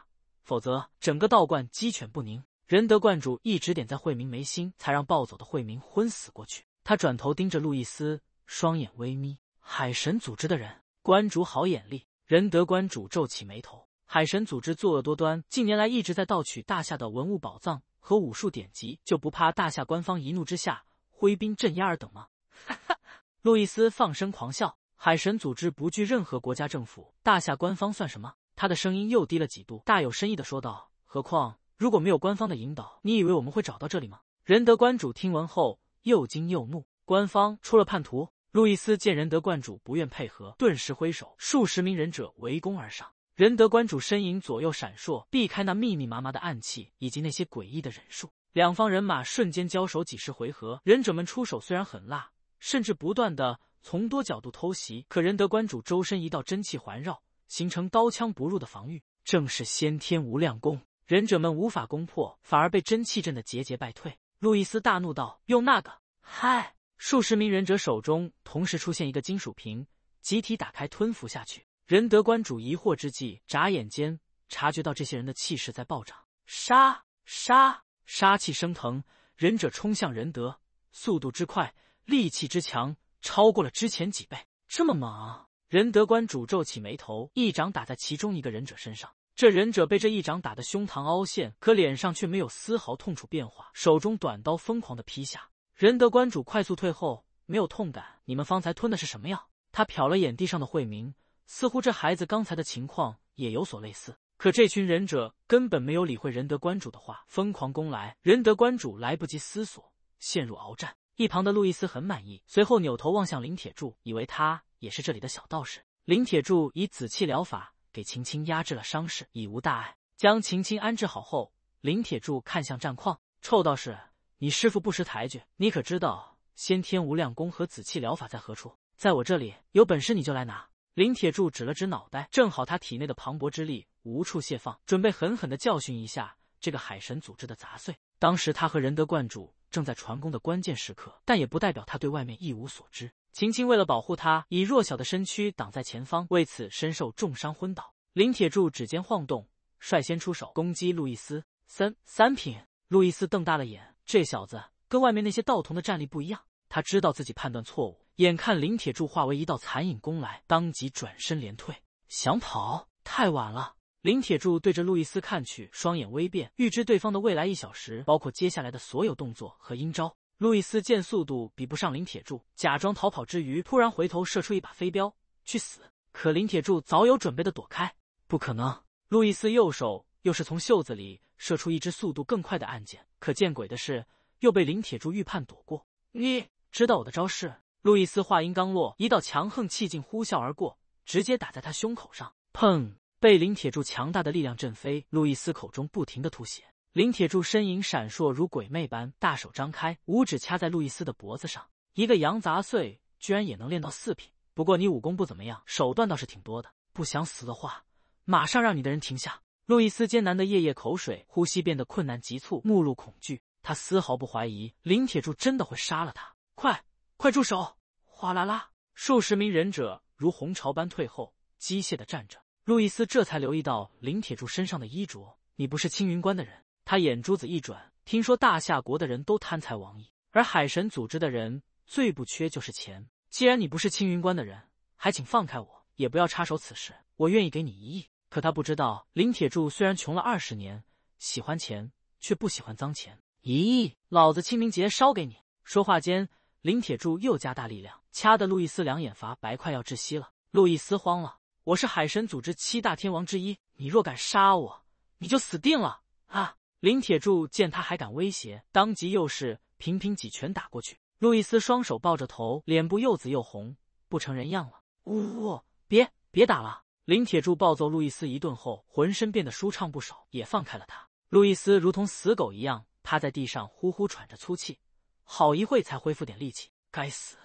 否则，整个道观鸡犬不宁。仁德观主一直点在慧明眉心，才让暴走的慧明昏死过去。他转头盯着路易斯，双眼微眯。海神组织的人，观主好眼力。仁德观主皱起眉头。海神组织作恶多端，近年来一直在盗取大夏的文物宝藏和武术典籍，就不怕大夏官方一怒之下挥兵镇压尔等吗？哈哈！路易斯放声狂笑。海神组织不惧任何国家政府，大夏官方算什么？他的声音又低了几度，大有深意的说道：“何况如果没有官方的引导，你以为我们会找到这里吗？”仁德观主听闻后又惊又怒，官方出了叛徒。路易斯见仁德观主不愿配合，顿时挥手，数十名忍者围攻而上。仁德关主身影左右闪烁，避开那密密麻麻的暗器以及那些诡异的忍术。两方人马瞬间交手几十回合，忍者们出手虽然狠辣，甚至不断的从多角度偷袭，可仁德关主周身一道真气环绕，形成刀枪不入的防御，正是先天无量功。忍者们无法攻破，反而被真气震得节节败退。路易斯大怒道：“用那个！”嗨，数十名忍者手中同时出现一个金属瓶，集体打开吞服下去。仁德观主疑惑之际，眨眼间察觉到这些人的气势在暴涨，杀杀杀气升腾，忍者冲向仁德，速度之快，力气之强，超过了之前几倍。这么猛！仁德观主皱起眉头，一掌打在其中一个忍者身上，这忍者被这一掌打得胸膛凹陷，可脸上却没有丝毫痛楚变化，手中短刀疯狂的劈下。仁德观主快速退后，没有痛感。你们方才吞的是什么药？他瞟了眼地上的慧明。似乎这孩子刚才的情况也有所类似，可这群忍者根本没有理会仁德观主的话，疯狂攻来。仁德观主来不及思索，陷入鏖战。一旁的路易斯很满意，随后扭头望向林铁柱，以为他也是这里的小道士。林铁柱以紫气疗法给秦青压制了伤势，已无大碍。将秦青安置好后，林铁柱看向战况：“臭道士，你师傅不识抬举，你可知道先天无量功和紫气疗法在何处？在我这里有本事你就来拿。”林铁柱指了指脑袋，正好他体内的磅礴之力无处泄放，准备狠狠的教训一下这个海神组织的杂碎。当时他和仁德观主正在传功的关键时刻，但也不代表他对外面一无所知。秦晴为了保护他，以弱小的身躯挡在前方，为此身受重伤昏倒。林铁柱指尖晃动，率先出手攻击路易斯。三三品，路易斯瞪大了眼，这小子跟外面那些道童的战力不一样，他知道自己判断错误。眼看林铁柱化为一道残影攻来，当即转身连退，想跑，太晚了。林铁柱对着路易斯看去，双眼微变，预知对方的未来一小时，包括接下来的所有动作和阴招。路易斯见速度比不上林铁柱，假装逃跑之余，突然回头射出一把飞镖，去死！可林铁柱早有准备的躲开，不可能。路易斯右手又是从袖子里射出一支速度更快的暗箭，可见鬼的是，又被林铁柱预判躲过。你知道我的招式？路易斯话音刚落，一道强横气劲呼啸而过，直接打在他胸口上，砰！被林铁柱强大的力量震飞。路易斯口中不停的吐血，林铁柱身影闪烁如鬼魅般，大手张开，五指掐在路易斯的脖子上。一个羊杂碎居然也能练到四品，不过你武功不怎么样，手段倒是挺多的。不想死的话，马上让你的人停下。路易斯艰难的咽咽口水，呼吸变得困难急促，目露恐惧。他丝毫不怀疑林铁柱真的会杀了他。快！快住手！哗啦啦，数十名忍者如洪潮般退后，机械的站着。路易斯这才留意到林铁柱身上的衣着。你不是青云关的人？他眼珠子一转，听说大夏国的人都贪财亡义，而海神组织的人最不缺就是钱。既然你不是青云关的人，还请放开我，也不要插手此事。我愿意给你一亿。可他不知道，林铁柱虽然穷了二十年，喜欢钱，却不喜欢脏钱。一亿，老子清明节烧给你。说话间。林铁柱又加大力量，掐得路易斯两眼发白，快要窒息了。路易斯慌了：“我是海神组织七大天王之一，你若敢杀我，你就死定了啊！”林铁柱见他还敢威胁，当即又是频频几拳打过去。路易斯双手抱着头，脸部又紫又红，不成人样了。呜呜，别别打了！林铁柱暴揍路易斯一顿后，浑身变得舒畅不少，也放开了他。路易斯如同死狗一样趴在地上，呼呼喘着粗气。好一会才恢复点力气。该死，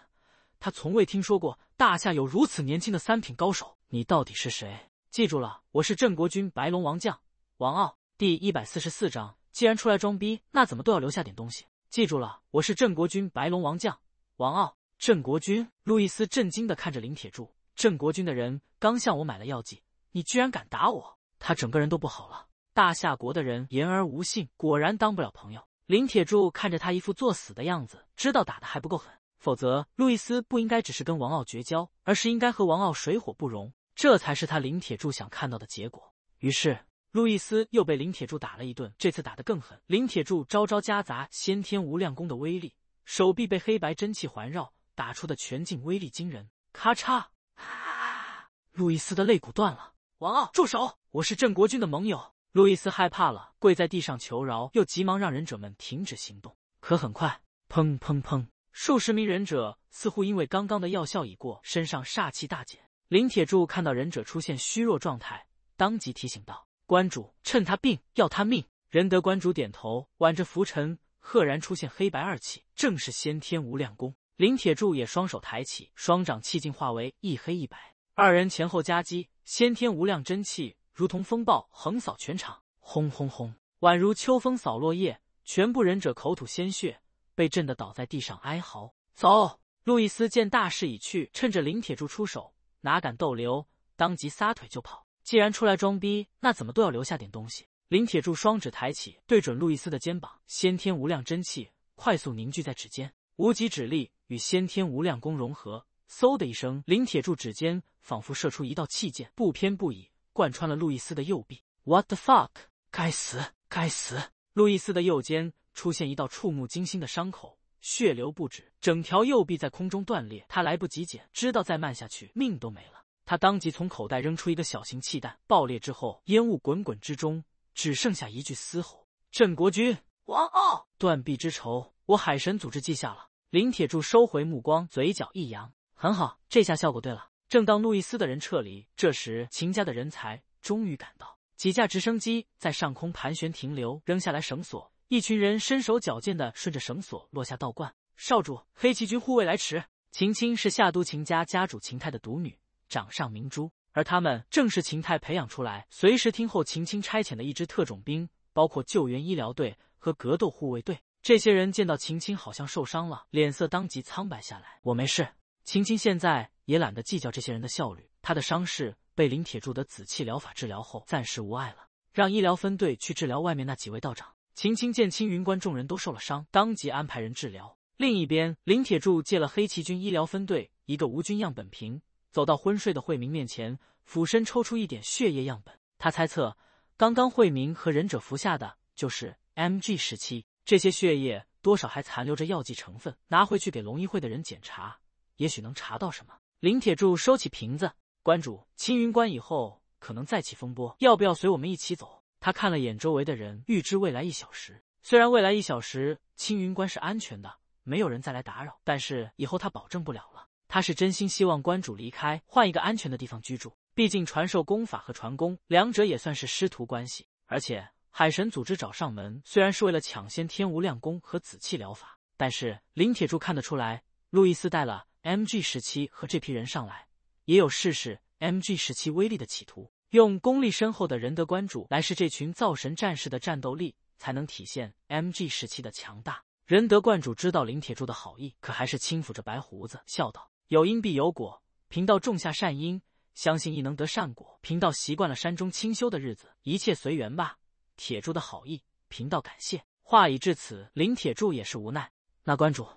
他从未听说过大夏有如此年轻的三品高手。你到底是谁？记住了，我是镇国军白龙王将王傲。第一百四十四章，既然出来装逼，那怎么都要留下点东西。记住了，我是镇国军白龙王将王傲。镇国军，路易斯震惊的看着林铁柱。镇国军的人刚向我买了药剂，你居然敢打我！他整个人都不好了。大夏国的人言而无信，果然当不了朋友。林铁柱看着他一副作死的样子，知道打的还不够狠，否则路易斯不应该只是跟王傲绝交，而是应该和王傲水火不容，这才是他林铁柱想看到的结果。于是，路易斯又被林铁柱打了一顿，这次打得更狠。林铁柱招招夹杂先天无量功的威力，手臂被黑白真气环绕，打出的拳劲威力惊人。咔嚓！啊！路易斯的肋骨断了。王傲，住手！我是镇国军的盟友。路易斯害怕了，跪在地上求饶，又急忙让忍者们停止行动。可很快，砰砰砰，数十名忍者似乎因为刚刚的药效已过，身上煞气大减。林铁柱看到忍者出现虚弱状态，当即提醒道：“关主，趁他病，要他命。”仁德关主点头，挽着拂尘，赫然出现黑白二气，正是先天无量功。林铁柱也双手抬起，双掌气劲化为一黑一白，二人前后夹击，先天无量真气。如同风暴横扫全场，轰轰轰，宛如秋风扫落叶。全部忍者口吐鲜血，被震得倒在地上哀嚎。走，路易斯见大势已去，趁着林铁柱出手，哪敢逗留，当即撒腿就跑。既然出来装逼，那怎么都要留下点东西。林铁柱双指抬起，对准路易斯的肩膀，先天无量真气快速凝聚在指尖，无极指力与先天无量功融合，嗖的一声，林铁柱指尖仿佛射出一道气箭，不偏不倚。贯穿了路易斯的右臂。What the fuck！该死，该死！路易斯的右肩出现一道触目惊心的伤口，血流不止，整条右臂在空中断裂。他来不及捡，知道再慢下去命都没了。他当即从口袋扔出一个小型气弹，爆裂之后，烟雾滚滚之中，只剩下一句嘶吼：“镇国军王傲，断臂之仇，我海神组织记下了。”林铁柱收回目光，嘴角一扬：“很好，这下效果对了。”正当路易斯的人撤离，这时秦家的人才终于赶到。几架直升机在上空盘旋停留，扔下来绳索，一群人身手矫健的顺着绳索落下道观。少主，黑骑军护卫来迟。秦青是夏都秦家家主秦泰的独女，掌上明珠，而他们正是秦泰培养出来，随时听候秦青差遣的一支特种兵，包括救援医疗队和格斗护卫队。这些人见到秦青好像受伤了，脸色当即苍白下来。我没事。秦青现在也懒得计较这些人的效率。他的伤势被林铁柱的紫气疗法治疗后，暂时无碍了。让医疗分队去治疗外面那几位道长。秦青见青云关众人都受了伤，当即安排人治疗。另一边，林铁柱借了黑旗军医疗分队一个无菌样本瓶，走到昏睡的慧明面前，俯身抽出一点血液样本。他猜测，刚刚慧明和忍者服下的就是 M G 时期，这些血液多少还残留着药剂成分，拿回去给龙一会的人检查。也许能查到什么。林铁柱收起瓶子。关主，青云关以后可能再起风波，要不要随我们一起走？他看了眼周围的人，预知未来一小时。虽然未来一小时青云关是安全的，没有人再来打扰，但是以后他保证不了了。他是真心希望关主离开，换一个安全的地方居住。毕竟传授功法和传功两者也算是师徒关系。而且海神组织找上门，虽然是为了抢先天无量功和紫气疗法，但是林铁柱看得出来，路易斯带了。M G 时期和这批人上来，也有试试 M G 时期威力的企图。用功力深厚的仁德观主来试这群造神战士的战斗力，才能体现 M G 时期的强大。仁德观主知道林铁柱的好意，可还是轻抚着白胡子，笑道：“有因必有果，贫道种下善因，相信亦能得善果。贫道习惯了山中清修的日子，一切随缘吧。”铁柱的好意，贫道感谢。话已至此，林铁柱也是无奈。那观主，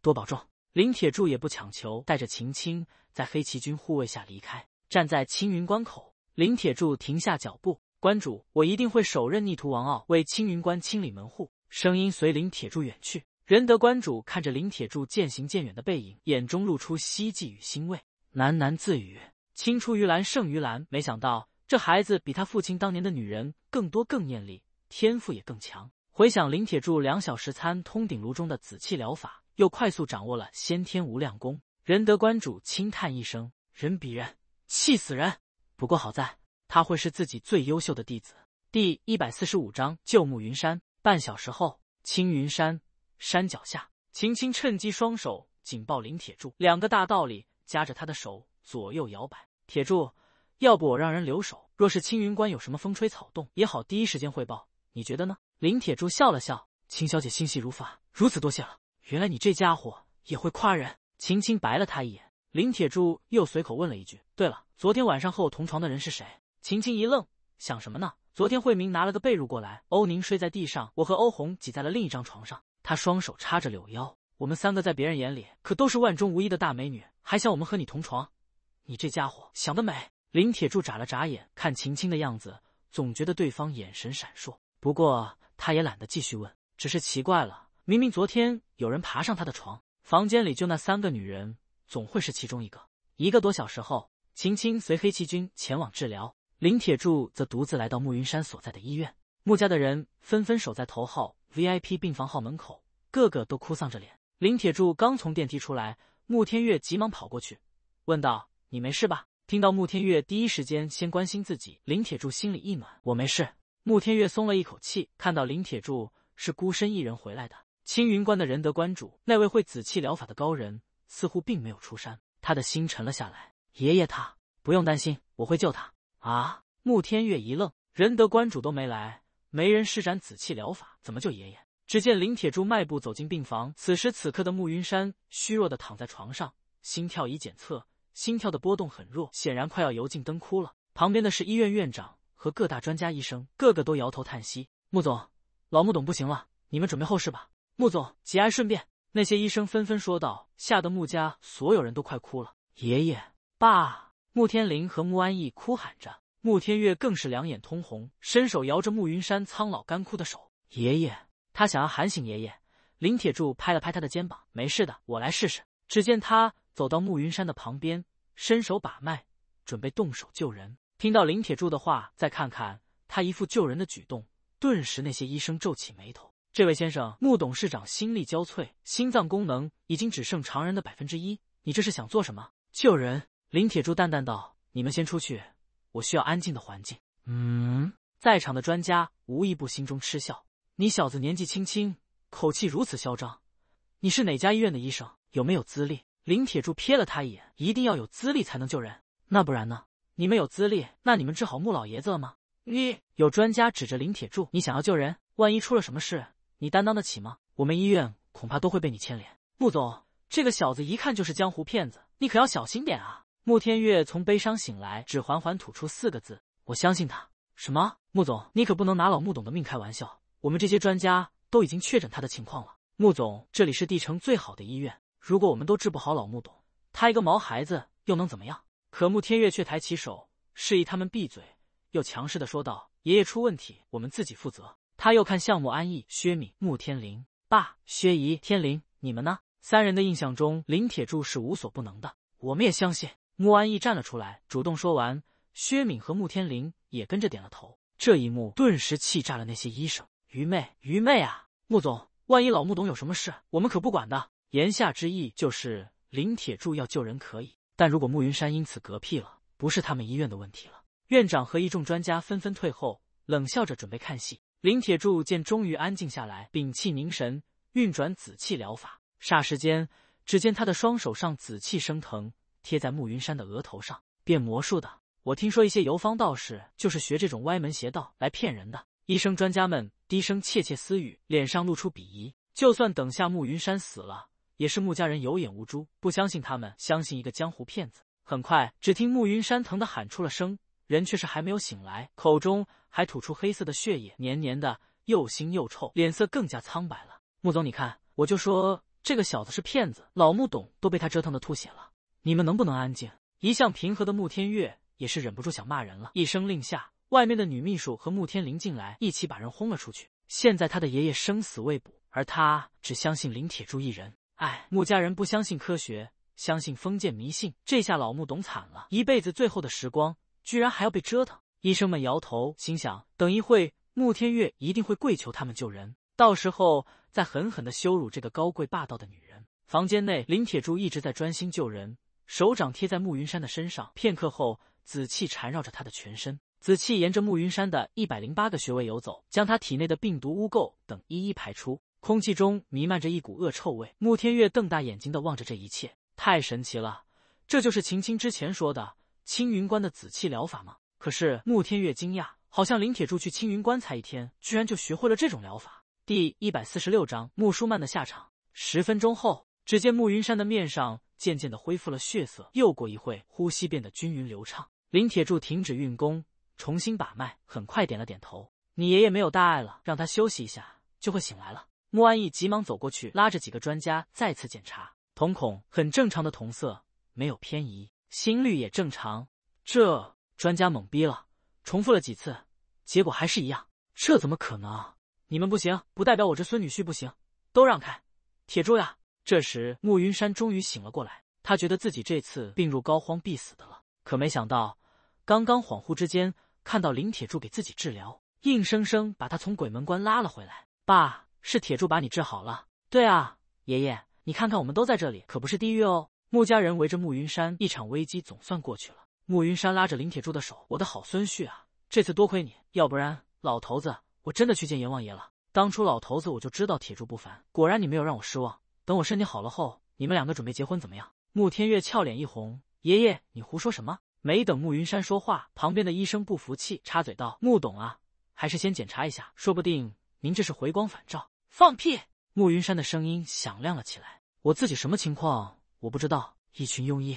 多保重。林铁柱也不强求，带着秦青在黑旗军护卫下离开。站在青云关口，林铁柱停下脚步：“关主，我一定会手刃逆徒王傲，为青云关清理门户。”声音随林铁柱远去。仁德关主看着林铁柱渐行渐远的背影，眼中露出希冀与欣慰，喃喃自语：“青出于蓝胜于蓝。”没想到这孩子比他父亲当年的女人更多、更艳丽，天赋也更强。回想林铁柱两小时参通鼎炉中的紫气疗法。又快速掌握了先天无量功，仁德观主轻叹一声：“人比人气死人。”不过好在他会是自己最优秀的弟子。第一百四十五章旧木云山。半小时后，青云山山脚下，秦青趁机双手紧抱林铁柱，两个大道理夹着他的手左右摇摆。铁柱，要不我让人留守，若是青云关有什么风吹草动，也好第一时间汇报。你觉得呢？林铁柱笑了笑：“秦小姐心细如发，如此多谢了。”原来你这家伙也会夸人，秦青白了他一眼。林铁柱又随口问了一句：“对了，昨天晚上和我同床的人是谁？”秦青一愣，想什么呢？昨天慧明拿了个被褥过来，欧宁睡在地上，我和欧红挤在了另一张床上。他双手插着柳腰，我们三个在别人眼里可都是万中无一的大美女，还想我们和你同床？你这家伙想得美！林铁柱眨了眨眼，看秦青的样子，总觉得对方眼神闪烁。不过他也懒得继续问，只是奇怪了。明明昨天有人爬上他的床，房间里就那三个女人，总会是其中一个。一个多小时后，秦青随黑崎君前往治疗，林铁柱则独自来到慕云山所在的医院。穆家的人纷纷守在头号 VIP 病房号门口，个个都哭丧着脸。林铁柱刚从电梯出来，穆天月急忙跑过去，问道：“你没事吧？”听到穆天月第一时间先关心自己，林铁柱心里一暖：“我没事。”穆天月松了一口气，看到林铁柱是孤身一人回来的。青云关的仁德关主，那位会紫气疗法的高人，似乎并没有出山。他的心沉了下来。爷爷，他不用担心，我会救他。啊！穆天月一愣，仁德关主都没来，没人施展紫气疗法，怎么救爷爷？只见林铁柱迈步走进病房。此时此刻的穆云山，虚弱的躺在床上，心跳已检测，心跳的波动很弱，显然快要油尽灯枯了。旁边的是医院院长和各大专家医生，个个都摇头叹息。穆总，老穆董不行了，你们准备后事吧。穆总，节哀顺变。那些医生纷纷说道，吓得穆家所有人都快哭了。爷爷，爸，穆天林和穆安逸哭喊着，穆天月更是两眼通红，伸手摇着穆云山苍老干枯的手。爷爷，他想要喊醒爷爷。林铁柱拍了拍他的肩膀：“没事的，我来试试。”只见他走到穆云山的旁边，伸手把脉，准备动手救人。听到林铁柱的话，再看看他一副救人的举动，顿时那些医生皱起眉头。这位先生，穆董事长心力交瘁，心脏功能已经只剩常人的百分之一。你这是想做什么？救人？林铁柱淡淡道：“你们先出去，我需要安静的环境。”嗯，在场的专家无一不心中嗤笑：“你小子年纪轻轻，口气如此嚣张，你是哪家医院的医生？有没有资历？”林铁柱瞥了他一眼：“一定要有资历才能救人，那不然呢？你们有资历，那你们治好穆老爷子了吗？”你有专家指着林铁柱：“你想要救人，万一出了什么事？”你担当得起吗？我们医院恐怕都会被你牵连。穆总，这个小子一看就是江湖骗子，你可要小心点啊！穆天月从悲伤醒来，只缓缓吐出四个字：“我相信他。”什么？穆总，你可不能拿老穆董的命开玩笑。我们这些专家都已经确诊他的情况了。穆总，这里是帝城最好的医院，如果我们都治不好老穆董，他一个毛孩子又能怎么样？可穆天月却抬起手示意他们闭嘴，又强势的说道：“爷爷出问题，我们自己负责。”他又看向穆安逸、薛敏、穆天林爸、薛姨、天林，你们呢？三人的印象中，林铁柱是无所不能的，我们也相信。穆安逸站了出来，主动说完，薛敏和穆天林也跟着点了头。这一幕顿时气炸了那些医生，愚昧，愚昧啊！穆总，万一老穆董有什么事，我们可不管的。言下之意就是，林铁柱要救人可以，但如果穆云山因此嗝屁了，不是他们医院的问题了。院长和一众专家纷纷退后，冷笑着准备看戏。林铁柱见终于安静下来，屏气凝神，运转紫气疗法。霎时间，只见他的双手上紫气升腾，贴在慕云山的额头上。变魔术的，我听说一些游方道士就是学这种歪门邪道来骗人的。医生专家们低声窃窃私语，脸上露出鄙夷。就算等下慕云山死了，也是穆家人有眼无珠，不相信他们，相信一个江湖骗子。很快，只听慕云山疼的喊出了声。人却是还没有醒来，口中还吐出黑色的血液，黏黏的，又腥又臭，脸色更加苍白了。穆总，你看，我就说这个小子是骗子，老穆董都被他折腾的吐血了。你们能不能安静？一向平和的穆天月也是忍不住想骂人了。一声令下，外面的女秘书和穆天林进来，一起把人轰了出去。现在他的爷爷生死未卜，而他只相信林铁柱一人。哎，穆家人不相信科学，相信封建迷信，这下老穆董惨了，一辈子最后的时光。居然还要被折腾！医生们摇头，心想：等一会，穆天月一定会跪求他们救人，到时候再狠狠的羞辱这个高贵霸道的女人。房间内，林铁柱一直在专心救人，手掌贴在穆云山的身上，片刻后，紫气缠绕着他的全身，紫气沿着穆云山的一百零八个穴位游走，将他体内的病毒、污垢等一一排出。空气中弥漫着一股恶臭味。穆天月瞪大眼睛的望着这一切，太神奇了！这就是秦青之前说的。青云关的紫气疗法吗？可是穆天月惊讶，好像林铁柱去青云观才一天，居然就学会了这种疗法。第一百四十六章穆舒曼的下场。十分钟后，只见穆云山的面上渐渐的恢复了血色，又过一会，呼吸变得均匀流畅。林铁柱停止运功，重新把脉，很快点了点头：“你爷爷没有大碍了，让他休息一下，就会醒来了。”穆安义急忙走过去，拉着几个专家再次检查，瞳孔很正常的瞳色，没有偏移。心率也正常，这专家懵逼了，重复了几次，结果还是一样，这怎么可能？你们不行，不代表我这孙女婿不行，都让开，铁柱呀！这时，慕云山终于醒了过来，他觉得自己这次病入膏肓必死的了，可没想到，刚刚恍惚之间看到林铁柱给自己治疗，硬生生把他从鬼门关拉了回来。爸，是铁柱把你治好了。对啊，爷爷，你看看我们都在这里，可不是地狱哦。穆家人围着穆云山，一场危机总算过去了。穆云山拉着林铁柱的手：“我的好孙婿啊，这次多亏你，要不然老头子我真的去见阎王爷了。当初老头子我就知道铁柱不凡，果然你没有让我失望。等我身体好了后，你们两个准备结婚怎么样？”穆天月俏脸一红：“爷爷，你胡说什么？”没等穆云山说话，旁边的医生不服气插嘴道：“穆董啊，还是先检查一下，说不定您这是回光返照。”“放屁！”穆云山的声音响亮了起来：“我自己什么情况？”我不知道，一群庸医，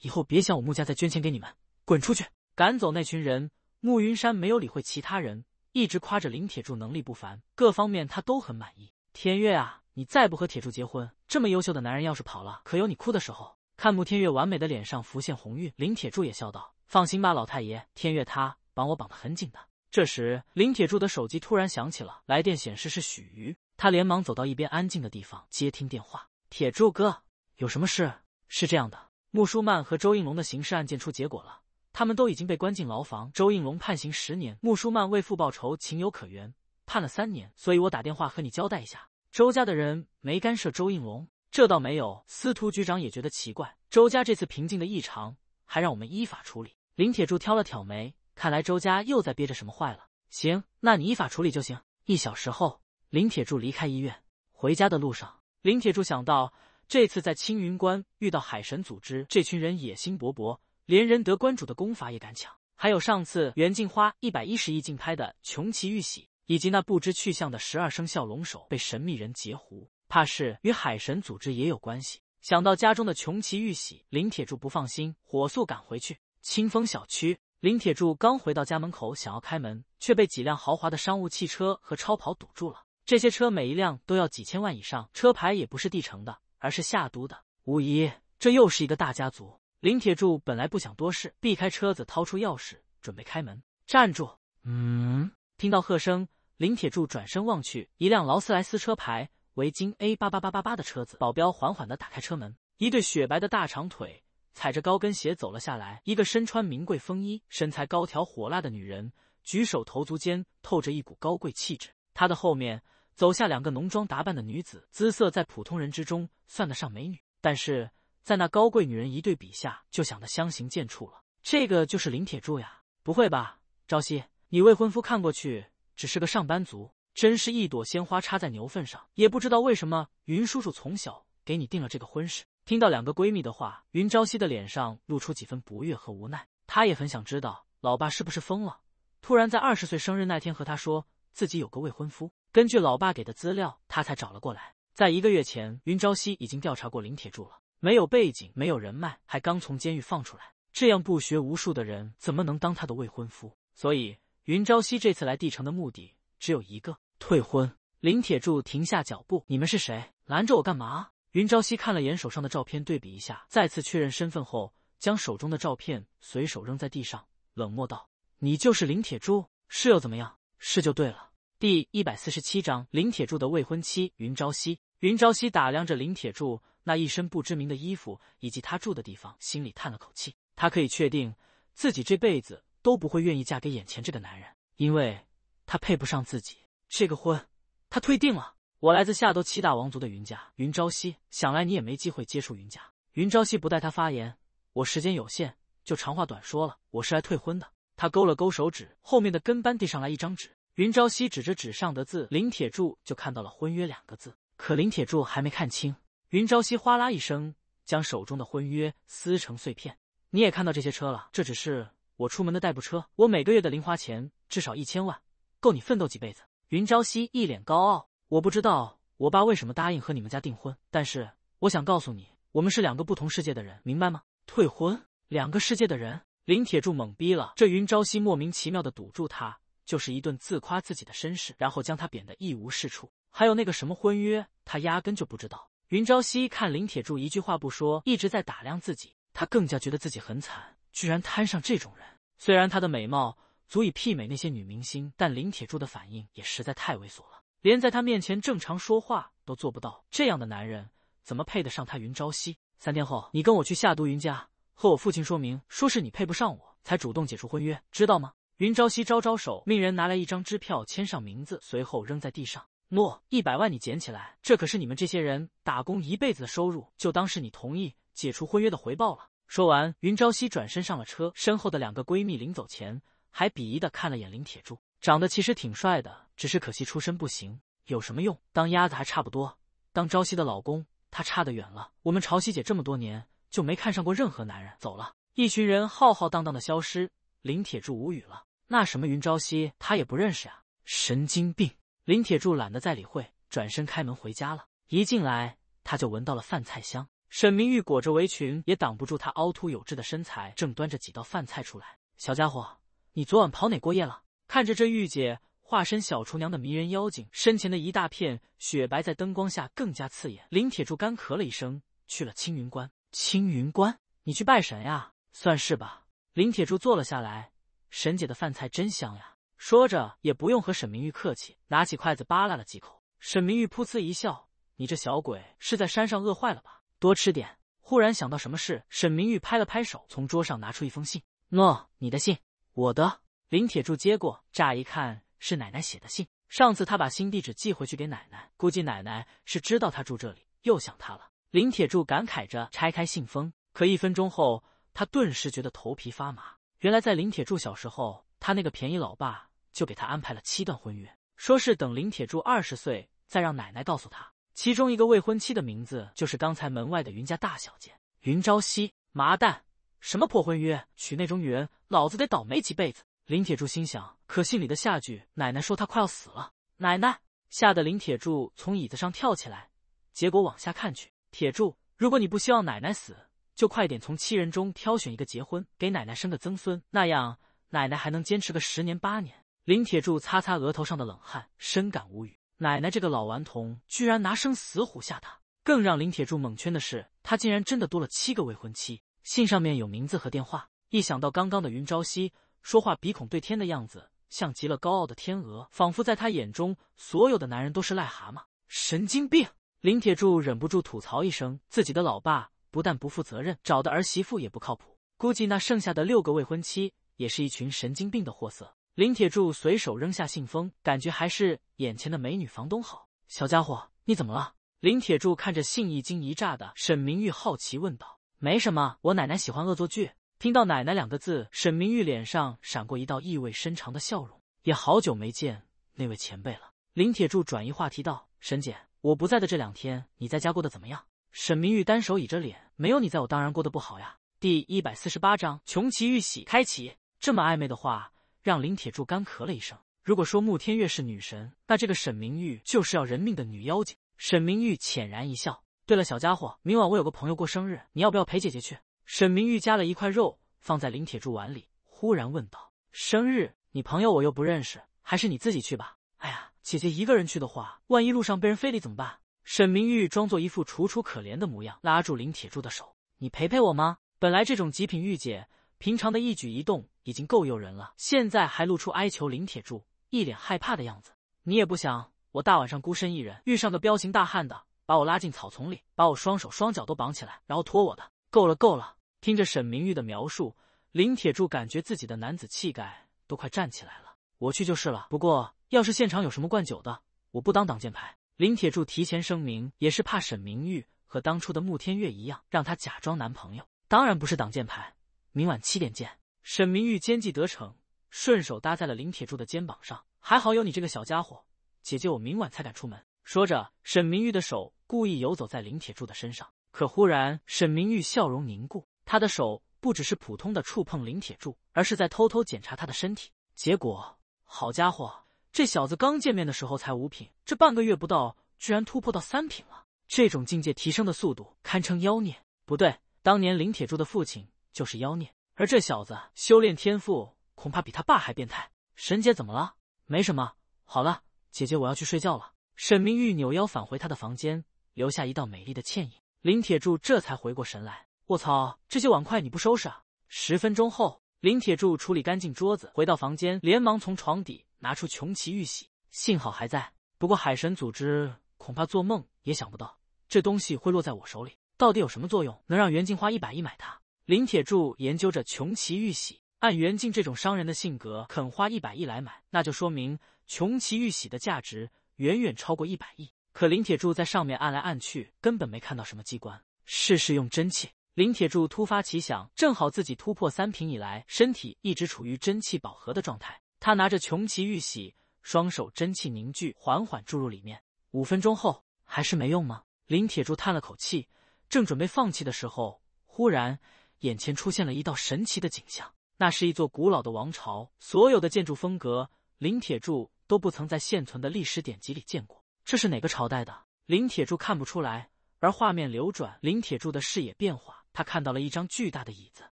以后别想我穆家再捐钱给你们，滚出去，赶走那群人。穆云山没有理会其他人，一直夸着林铁柱能力不凡，各方面他都很满意。天月啊，你再不和铁柱结婚，这么优秀的男人要是跑了，可有你哭的时候。看穆天月完美的脸上浮现红晕，林铁柱也笑道：“放心吧，老太爷，天月他绑我绑得很紧的。”这时林铁柱的手机突然响起了，来电显示是许瑜，他连忙走到一边安静的地方接听电话。铁柱哥。有什么事？是这样的，穆舒曼和周应龙的刑事案件出结果了，他们都已经被关进牢房。周应龙判刑十年，穆舒曼为父报仇，情有可原，判了三年。所以我打电话和你交代一下。周家的人没干涉周应龙，这倒没有。司徒局长也觉得奇怪，周家这次平静的异常，还让我们依法处理。林铁柱挑了挑眉，看来周家又在憋着什么坏了。行，那你依法处理就行。一小时后，林铁柱离开医院，回家的路上，林铁柱想到。这次在青云关遇到海神组织，这群人野心勃勃，连仁德关主的功法也敢抢。还有上次袁静花一百一十亿竞拍的穷奇玉玺，以及那不知去向的十二生肖龙首被神秘人截胡，怕是与海神组织也有关系。想到家中的穷奇玉玺，林铁柱不放心，火速赶回去。清风小区，林铁柱刚回到家门口，想要开门，却被几辆豪华的商务汽车和超跑堵住了。这些车每一辆都要几千万以上，车牌也不是地城的。而是下都的，无疑，这又是一个大家族。林铁柱本来不想多事，避开车子，掏出钥匙准备开门。站住！嗯，听到喝声，林铁柱转身望去，一辆劳斯莱斯，车牌为京 A 八八八八八的车子，保镖缓缓的打开车门，一对雪白的大长腿踩着高跟鞋走了下来，一个身穿名贵风衣，身材高挑火辣的女人，举手投足间透着一股高贵气质。她的后面。走下两个浓妆打扮的女子，姿色在普通人之中算得上美女，但是在那高贵女人一对比下，就想得相形见绌了。这个就是林铁柱呀？不会吧，朝夕，你未婚夫看过去只是个上班族，真是一朵鲜花插在牛粪上。也不知道为什么，云叔叔从小给你定了这个婚事。听到两个闺蜜的话，云朝夕的脸上露出几分不悦和无奈。她也很想知道，老爸是不是疯了，突然在二十岁生日那天和她说自己有个未婚夫。根据老爸给的资料，他才找了过来。在一个月前，云朝夕已经调查过林铁柱了。没有背景，没有人脉，还刚从监狱放出来，这样不学无术的人怎么能当他的未婚夫？所以，云朝夕这次来帝城的目的只有一个：退婚。林铁柱停下脚步：“你们是谁？拦着我干嘛？”云朝夕看了眼手上的照片，对比一下，再次确认身份后，将手中的照片随手扔在地上，冷漠道：“你就是林铁柱？是又怎么样？是就对了。”第一百四十七章，林铁柱的未婚妻云朝夕。云朝夕打量着林铁柱那一身不知名的衣服以及他住的地方，心里叹了口气。她可以确定自己这辈子都不会愿意嫁给眼前这个男人，因为他配不上自己。这个婚，她退定了。我来自夏都七大王族的云家，云朝夕。想来你也没机会接触云家。云朝夕不待他发言，我时间有限，就长话短说了。我是来退婚的。他勾了勾手指，后面的跟班递上来一张纸。云朝夕指着纸上的字，林铁柱就看到了“婚约”两个字。可林铁柱还没看清，云朝夕哗啦一声将手中的婚约撕成碎片。你也看到这些车了，这只是我出门的代步车。我每个月的零花钱至少一千万，够你奋斗几辈子。云朝夕一脸高傲。我不知道我爸为什么答应和你们家订婚，但是我想告诉你，我们是两个不同世界的人，明白吗？退婚？两个世界的人？林铁柱懵逼了。这云朝夕莫名其妙的堵住他。就是一顿自夸自己的身世，然后将他贬得一无是处。还有那个什么婚约，他压根就不知道。云朝夕看林铁柱一句话不说，一直在打量自己，他更加觉得自己很惨，居然摊上这种人。虽然她的美貌足以媲美那些女明星，但林铁柱的反应也实在太猥琐了，连在她面前正常说话都做不到。这样的男人怎么配得上她？云朝夕，三天后你跟我去夏都云家，和我父亲说明，说是你配不上我才主动解除婚约，知道吗？云朝夕招招手，命人拿来一张支票，签上名字，随后扔在地上。诺，一百万，你捡起来，这可是你们这些人打工一辈子的收入，就当是你同意解除婚约的回报了。说完，云朝夕转身上了车，身后的两个闺蜜临走前还鄙夷的看了眼林铁柱，长得其实挺帅的，只是可惜出身不行，有什么用？当鸭子还差不多。当朝夕的老公，他差得远了。我们朝夕姐这么多年就没看上过任何男人。走了，一群人浩浩荡荡的消失。林铁柱无语了。那什么云朝夕，他也不认识啊！神经病！林铁柱懒得再理会，转身开门回家了。一进来，他就闻到了饭菜香。沈明玉裹着围裙，也挡不住她凹凸有致的身材，正端着几道饭菜出来。小家伙，你昨晚跑哪过夜了？看着这御姐化身小厨娘的迷人妖精，身前的一大片雪白在灯光下更加刺眼。林铁柱干咳了一声，去了青云观。青云观，你去拜神呀？算是吧。林铁柱坐了下来。沈姐的饭菜真香呀！说着也不用和沈明玉客气，拿起筷子扒拉了几口。沈明玉噗呲一笑：“你这小鬼是在山上饿坏了吧？多吃点。”忽然想到什么事，沈明玉拍了拍手，从桌上拿出一封信：“诺，你的信，我的。”林铁柱接过，乍一看是奶奶写的信。上次他把新地址寄回去给奶奶，估计奶奶是知道他住这里，又想他了。林铁柱感慨着拆开信封，可一分钟后，他顿时觉得头皮发麻。原来在林铁柱小时候，他那个便宜老爸就给他安排了七段婚约，说是等林铁柱二十岁再让奶奶告诉他。其中一个未婚妻的名字就是刚才门外的云家大小姐云朝夕。麻蛋，什么破婚约，娶那种女人，老子得倒霉几辈子！林铁柱心想。可信里的下句，奶奶说她快要死了。奶奶吓得林铁柱从椅子上跳起来，结果往下看去。铁柱，如果你不希望奶奶死。就快点从七人中挑选一个结婚，给奶奶生个曾孙，那样奶奶还能坚持个十年八年。林铁柱擦擦额头上的冷汗，深感无语。奶奶这个老顽童居然拿生死唬吓他。更让林铁柱蒙圈的是，他竟然真的多了七个未婚妻，信上面有名字和电话。一想到刚刚的云朝夕说话鼻孔对天的样子，像极了高傲的天鹅，仿佛在他眼中所有的男人都是癞蛤蟆。神经病！林铁柱忍不住吐槽一声自己的老爸。不但不负责任，找的儿媳妇也不靠谱，估计那剩下的六个未婚妻也是一群神经病的货色。林铁柱随手扔下信封，感觉还是眼前的美女房东好。小家伙，你怎么了？林铁柱看着信一惊一乍的沈明玉，好奇问道：“没什么，我奶奶喜欢恶作剧。”听到“奶奶”两个字，沈明玉脸上闪过一道意味深长的笑容。也好久没见那位前辈了。林铁柱转移话题道：“沈姐，我不在的这两天，你在家过得怎么样？”沈明玉单手倚着脸，没有你在我当然过得不好呀。第一百四十八章，穷奇遇喜。开启。这么暧昧的话，让林铁柱干咳了一声。如果说慕天月是女神，那这个沈明玉就是要人命的女妖精。沈明玉浅然一笑，对了，小家伙，明晚我有个朋友过生日，你要不要陪姐姐去？沈明玉夹了一块肉放在林铁柱碗里，忽然问道：“生日？你朋友我又不认识，还是你自己去吧。哎呀，姐姐一个人去的话，万一路上被人非礼怎么办？”沈明玉装作一副楚楚可怜的模样，拉住林铁柱的手：“你陪陪我吗？”本来这种极品御姐平常的一举一动已经够诱人了，现在还露出哀求林铁柱一脸害怕的样子。你也不想我大晚上孤身一人，遇上个彪形大汉的，把我拉进草丛里，把我双手双脚都绑起来，然后拖我的。够了，够了！听着沈明玉的描述，林铁柱感觉自己的男子气概都快站起来了。我去就是了，不过要是现场有什么灌酒的，我不当挡箭牌。林铁柱提前声明，也是怕沈明玉和当初的穆天月一样，让他假装男朋友。当然不是挡箭牌。明晚七点见。沈明玉奸计得逞，顺手搭在了林铁柱的肩膀上。还好有你这个小家伙，姐姐我明晚才敢出门。说着，沈明玉的手故意游走在林铁柱的身上。可忽然，沈明玉笑容凝固，他的手不只是普通的触碰林铁柱，而是在偷偷检查他的身体。结果，好家伙！这小子刚见面的时候才五品，这半个月不到，居然突破到三品了。这种境界提升的速度堪称妖孽。不对，当年林铁柱的父亲就是妖孽，而这小子修炼天赋恐怕比他爸还变态。沈姐怎么了？没什么。好了，姐姐，我要去睡觉了。沈明玉扭腰返回他的房间，留下一道美丽的倩影。林铁柱这才回过神来，卧槽，这些碗筷你不收拾啊？十分钟后。林铁柱处理干净桌子，回到房间，连忙从床底拿出琼奇玉玺，幸好还在。不过海神组织恐怕做梦也想不到，这东西会落在我手里。到底有什么作用，能让袁静花一百亿买它？林铁柱研究着琼奇玉玺，按袁静这种商人的性格，肯花一百亿来买，那就说明琼奇玉玺的价值远远超过一百亿。可林铁柱在上面按来按去，根本没看到什么机关。试试用真气。林铁柱突发奇想，正好自己突破三品以来，身体一直处于真气饱和的状态。他拿着穷奇玉玺，双手真气凝聚，缓缓注入里面。五分钟后，还是没用吗？林铁柱叹了口气，正准备放弃的时候，忽然眼前出现了一道神奇的景象。那是一座古老的王朝，所有的建筑风格，林铁柱都不曾在现存的历史典籍里见过。这是哪个朝代的？林铁柱看不出来。而画面流转，林铁柱的视野变化。他看到了一张巨大的椅子，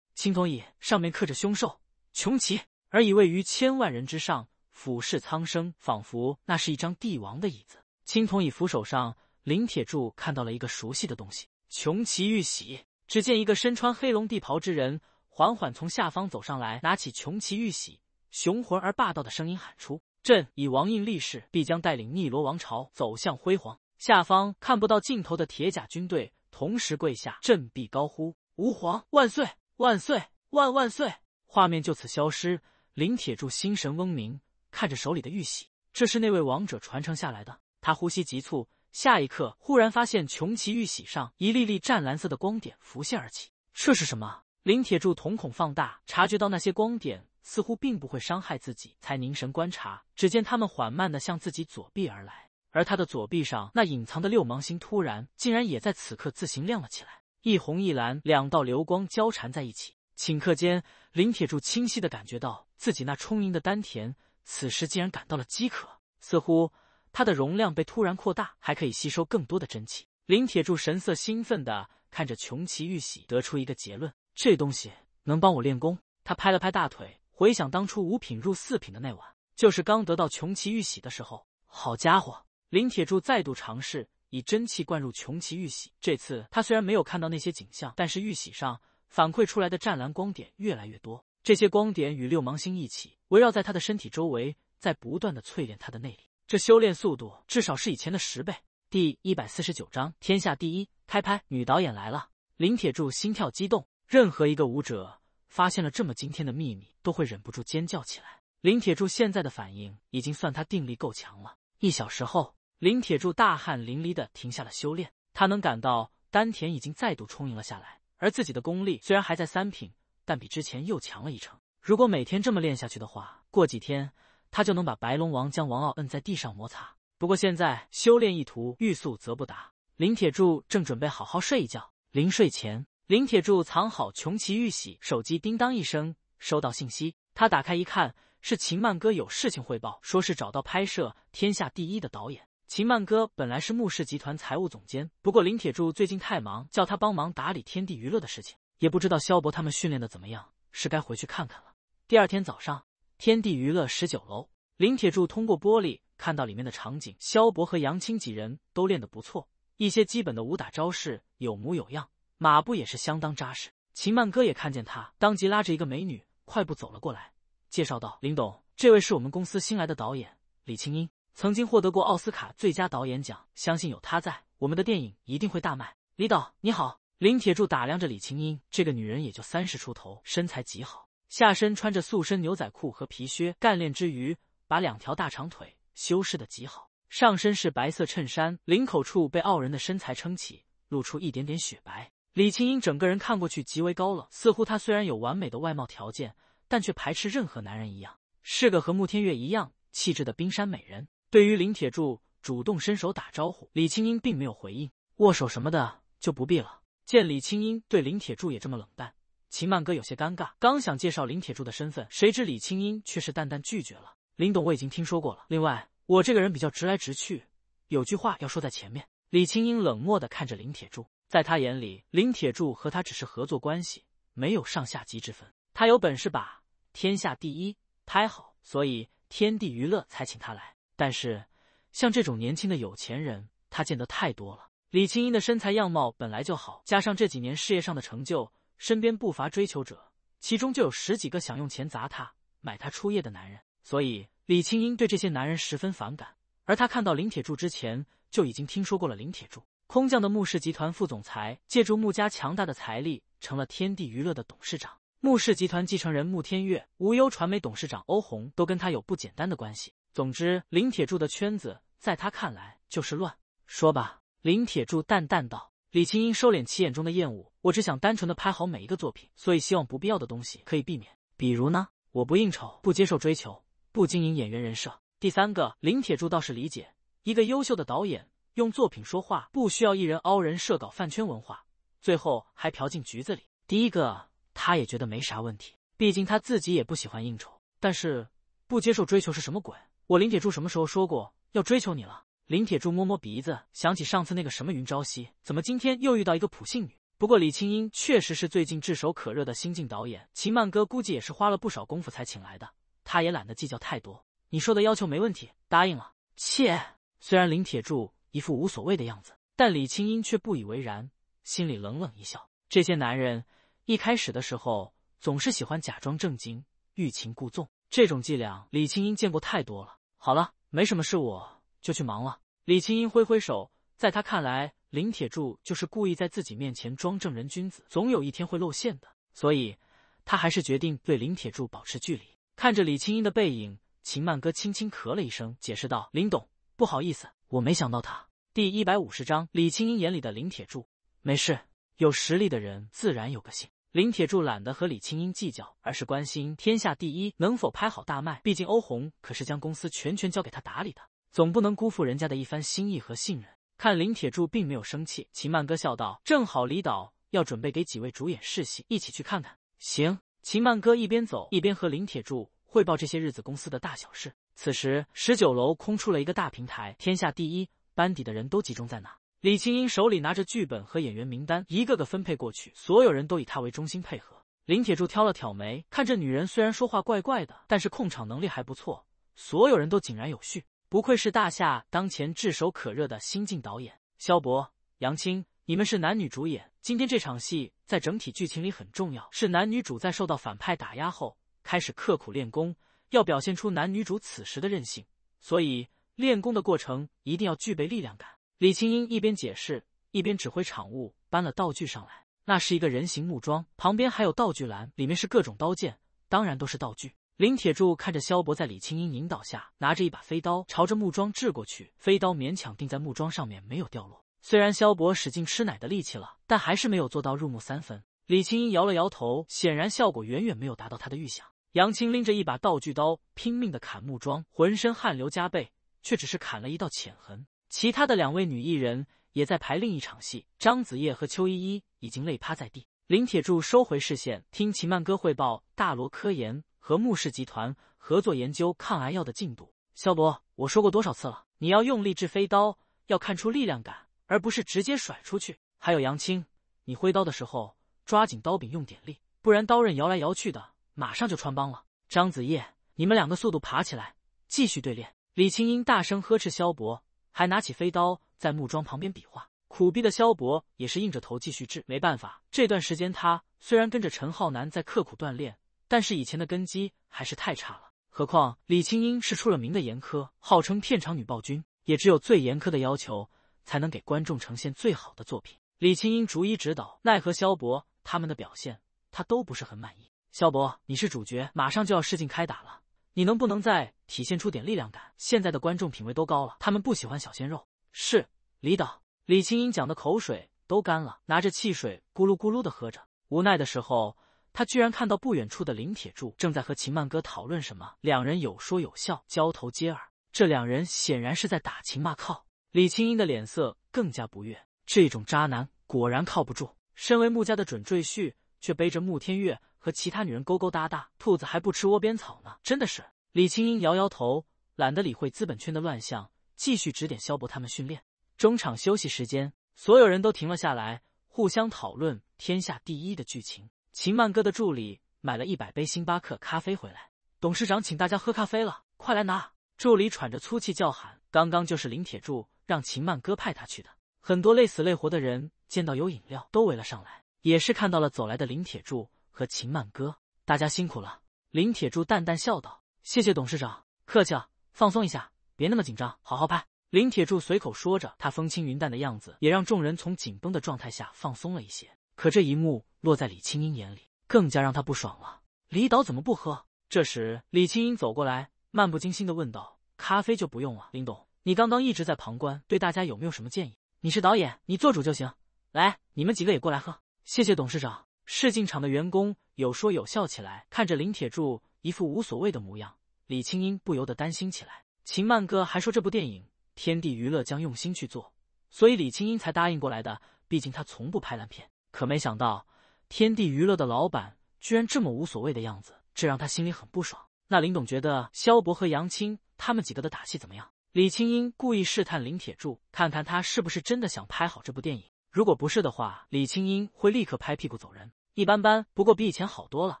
青铜椅，上面刻着凶兽穷奇，而已位于千万人之上，俯视苍生，仿佛那是一张帝王的椅子。青铜椅扶手上，林铁柱看到了一个熟悉的东西——穷奇玉玺。只见一个身穿黑龙帝袍之人缓缓从下方走上来，拿起穷奇玉玺，雄浑而霸道的声音喊出：“朕以王印立誓，必将带领逆罗王朝走向辉煌。”下方看不到尽头的铁甲军队。同时跪下，振臂高呼：“吾皇万岁万岁万万岁！”画面就此消失。林铁柱心神嗡鸣，看着手里的玉玺，这是那位王者传承下来的。他呼吸急促，下一刻忽然发现穷奇玉玺上一粒粒湛蓝色的光点浮现而起，这是什么？林铁柱瞳孔放大，察觉到那些光点似乎并不会伤害自己，才凝神观察，只见他们缓慢的向自己左臂而来。而他的左臂上那隐藏的六芒星突然竟然也在此刻自行亮了起来，一红一蓝两道流光交缠在一起，顷刻间，林铁柱清晰的感觉到自己那充盈的丹田此时竟然感到了饥渴，似乎他的容量被突然扩大，还可以吸收更多的真气。林铁柱神色兴奋的看着琼奇玉玺，得出一个结论：这东西能帮我练功。他拍了拍大腿，回想当初五品入四品的那晚，就是刚得到琼奇玉玺的时候，好家伙！林铁柱再度尝试以真气灌入穷奇玉玺，这次他虽然没有看到那些景象，但是玉玺上反馈出来的湛蓝光点越来越多，这些光点与六芒星一起围绕在他的身体周围，在不断的淬炼他的内力。这修炼速度至少是以前的十倍。第一百四十九章天下第一开拍，女导演来了，林铁柱心跳激动。任何一个舞者发现了这么惊天的秘密，都会忍不住尖叫起来。林铁柱现在的反应已经算他定力够强了。一小时后。林铁柱大汗淋漓的停下了修炼，他能感到丹田已经再度充盈了下来，而自己的功力虽然还在三品，但比之前又强了一成。如果每天这么练下去的话，过几天他就能把白龙王将王傲摁在地上摩擦。不过现在修炼一途，欲速则不达。林铁柱正准备好好睡一觉，临睡前，林铁柱藏好穷奇玉玺，手机叮当一声，收到信息，他打开一看，是秦曼哥有事情汇报，说是找到拍摄《天下第一》的导演。秦曼哥本来是穆氏集团财务总监，不过林铁柱最近太忙，叫他帮忙打理天地娱乐的事情。也不知道萧博他们训练的怎么样，是该回去看看了。第二天早上，天地娱乐十九楼，林铁柱通过玻璃看到里面的场景，萧博和杨青几人都练得不错，一些基本的武打招式有模有样，马步也是相当扎实。秦曼哥也看见他，当即拉着一个美女快步走了过来，介绍道：“林董，这位是我们公司新来的导演李青英。”曾经获得过奥斯卡最佳导演奖，相信有他在，我们的电影一定会大卖。李导，你好。林铁柱打量着李青音，这个女人也就三十出头，身材极好，下身穿着塑身牛仔裤和皮靴，干练之余把两条大长腿修饰的极好。上身是白色衬衫，领口处被傲人的身材撑起，露出一点点雪白。李青音整个人看过去极为高冷，似乎她虽然有完美的外貌条件，但却排斥任何男人一样，是个和穆天月一样气质的冰山美人。对于林铁柱主动伸手打招呼，李青音并没有回应，握手什么的就不必了。见李青音对林铁柱也这么冷淡，秦曼哥有些尴尬，刚想介绍林铁柱的身份，谁知李青音却是淡淡拒绝了。林董我已经听说过了，另外我这个人比较直来直去，有句话要说在前面。李青音冷漠的看着林铁柱，在他眼里，林铁柱和他只是合作关系，没有上下级之分。他有本事把天下第一拍好，所以天地娱乐才请他来。但是，像这种年轻的有钱人，他见得太多了。李青英的身材样貌本来就好，加上这几年事业上的成就，身边不乏追求者，其中就有十几个想用钱砸他、买他初夜的男人。所以，李青英对这些男人十分反感。而他看到林铁柱之前，就已经听说过了。林铁柱空降的穆氏集团副总裁，借助穆家强大的财力，成了天地娱乐的董事长。穆氏集团继承人穆天月、无忧传媒董事长欧红，都跟他有不简单的关系。总之，林铁柱的圈子在他看来就是乱。说吧，林铁柱淡淡道。李青英收敛起眼中的厌恶，我只想单纯的拍好每一个作品，所以希望不必要的东西可以避免。比如呢，我不应酬，不接受追求，不经营演员人设。第三个，林铁柱倒是理解，一个优秀的导演用作品说话，不需要一人凹人设搞饭圈文化，最后还嫖进局子里。第一个，他也觉得没啥问题，毕竟他自己也不喜欢应酬。但是，不接受追求是什么鬼？我林铁柱什么时候说过要追求你了？林铁柱摸摸鼻子，想起上次那个什么云朝夕，怎么今天又遇到一个普信女？不过李青音确实是最近炙手可热的新晋导演，秦曼哥估计也是花了不少功夫才请来的。他也懒得计较太多，你说的要求没问题，答应了。切！虽然林铁柱一副无所谓的样子，但李青音却不以为然，心里冷冷一笑：这些男人一开始的时候总是喜欢假装正经，欲擒故纵。这种伎俩，李青英见过太多了。好了，没什么事，我就去忙了。李青英挥挥手，在他看来，林铁柱就是故意在自己面前装正人君子，总有一天会露馅的。所以，他还是决定对林铁柱保持距离。看着李青英的背影，秦曼哥轻轻咳了一声，解释道：“林董，不好意思，我没想到他。”第一百五十章李青英眼里的林铁柱。没事，有实力的人自然有个性。林铁柱懒得和李青英计较，而是关心《天下第一》能否拍好大卖。毕竟欧红可是将公司全权交给他打理的，总不能辜负人家的一番心意和信任。看林铁柱并没有生气，秦曼哥笑道：“正好李导要准备给几位主演试戏，一起去看看。”行。秦曼哥一边走一边和林铁柱汇报这些日子公司的大小事。此时十九楼空出了一个大平台，《天下第一》班底的人都集中在那。李青英手里拿着剧本和演员名单，一个个分配过去。所有人都以她为中心配合。林铁柱挑了挑眉，看这女人，虽然说话怪怪的，但是控场能力还不错。所有人都井然有序，不愧是大夏当前炙手可热的新晋导演。肖博、杨青，你们是男女主演，今天这场戏在整体剧情里很重要，是男女主在受到反派打压后开始刻苦练功，要表现出男女主此时的任性，所以练功的过程一定要具备力量感。李青英一边解释，一边指挥场务搬了道具上来。那是一个人形木桩，旁边还有道具栏，里面是各种刀剑，当然都是道具。林铁柱看着萧博在李青英引导下拿着一把飞刀朝着木桩掷过去，飞刀勉强定在木桩上面，没有掉落。虽然萧博使劲吃奶的力气了，但还是没有做到入木三分。李青英摇了摇头，显然效果远远没有达到他的预想。杨青拎着一把道具刀拼命的砍木桩，浑身汗流浃背，却只是砍了一道浅痕。其他的两位女艺人也在排另一场戏，张子叶和邱依依已经累趴在地。林铁柱收回视线，听齐曼哥汇报大罗科研和穆氏集团合作研究抗癌药的进度。萧博，我说过多少次了，你要用力掷飞刀，要看出力量感，而不是直接甩出去。还有杨青，你挥刀的时候抓紧刀柄，用点力，不然刀刃摇来摇去的，马上就穿帮了。张子叶，你们两个速度爬起来，继续对练。李青英大声呵斥萧博。还拿起飞刀在木桩旁边比划，苦逼的萧博也是硬着头继续治。没办法，这段时间他虽然跟着陈浩南在刻苦锻炼，但是以前的根基还是太差了。何况李青英是出了名的严苛，号称片场女暴君，也只有最严苛的要求，才能给观众呈现最好的作品。李青英逐一指导，奈何萧博他们的表现，他都不是很满意。萧博，你是主角，马上就要试镜开打了。你能不能再体现出点力量感？现在的观众品味都高了，他们不喜欢小鲜肉。是李导，李青英讲的口水都干了，拿着汽水咕噜咕噜的喝着。无奈的时候，他居然看到不远处的林铁柱正在和秦曼哥讨论什么，两人有说有笑，交头接耳。这两人显然是在打情骂俏。李青英的脸色更加不悦，这种渣男果然靠不住。身为穆家的准赘婿，却背着穆天月。和其他女人勾勾搭搭，兔子还不吃窝边草呢，真的是。李青英摇摇头，懒得理会资本圈的乱象，继续指点萧博他们训练。中场休息时间，所有人都停了下来，互相讨论天下第一的剧情。秦曼哥的助理买了一百杯星巴克咖啡回来，董事长请大家喝咖啡了，快来拿！助理喘着粗气叫喊。刚刚就是林铁柱让秦曼哥派他去的。很多累死累活的人见到有饮料，都围了上来，也是看到了走来的林铁柱。和秦曼歌，大家辛苦了。”林铁柱淡淡笑道，“谢谢董事长，客气了，放松一下，别那么紧张，好好拍。”林铁柱随口说着，他风轻云淡的样子也让众人从紧绷的状态下放松了一些。可这一幕落在李青英眼里，更加让他不爽了。李导怎么不喝？这时，李青英走过来，漫不经心的问道：“咖啡就不用了，林董，你刚刚一直在旁观，对大家有没有什么建议？你是导演，你做主就行。来，你们几个也过来喝，谢谢董事长。”试镜场的员工有说有笑起来，看着林铁柱一副无所谓的模样，李青英不由得担心起来。秦曼哥还说这部电影天地娱乐将用心去做，所以李青英才答应过来的。毕竟他从不拍烂片，可没想到天地娱乐的老板居然这么无所谓的样子，这让他心里很不爽。那林董觉得萧博和杨青他们几个的打戏怎么样？李青英故意试探林铁柱，看看他是不是真的想拍好这部电影。如果不是的话，李青英会立刻拍屁股走人。一般般，不过比以前好多了，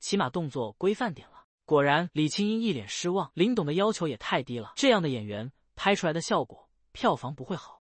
起码动作规范点了。果然，李青音一脸失望，林董的要求也太低了，这样的演员拍出来的效果，票房不会好。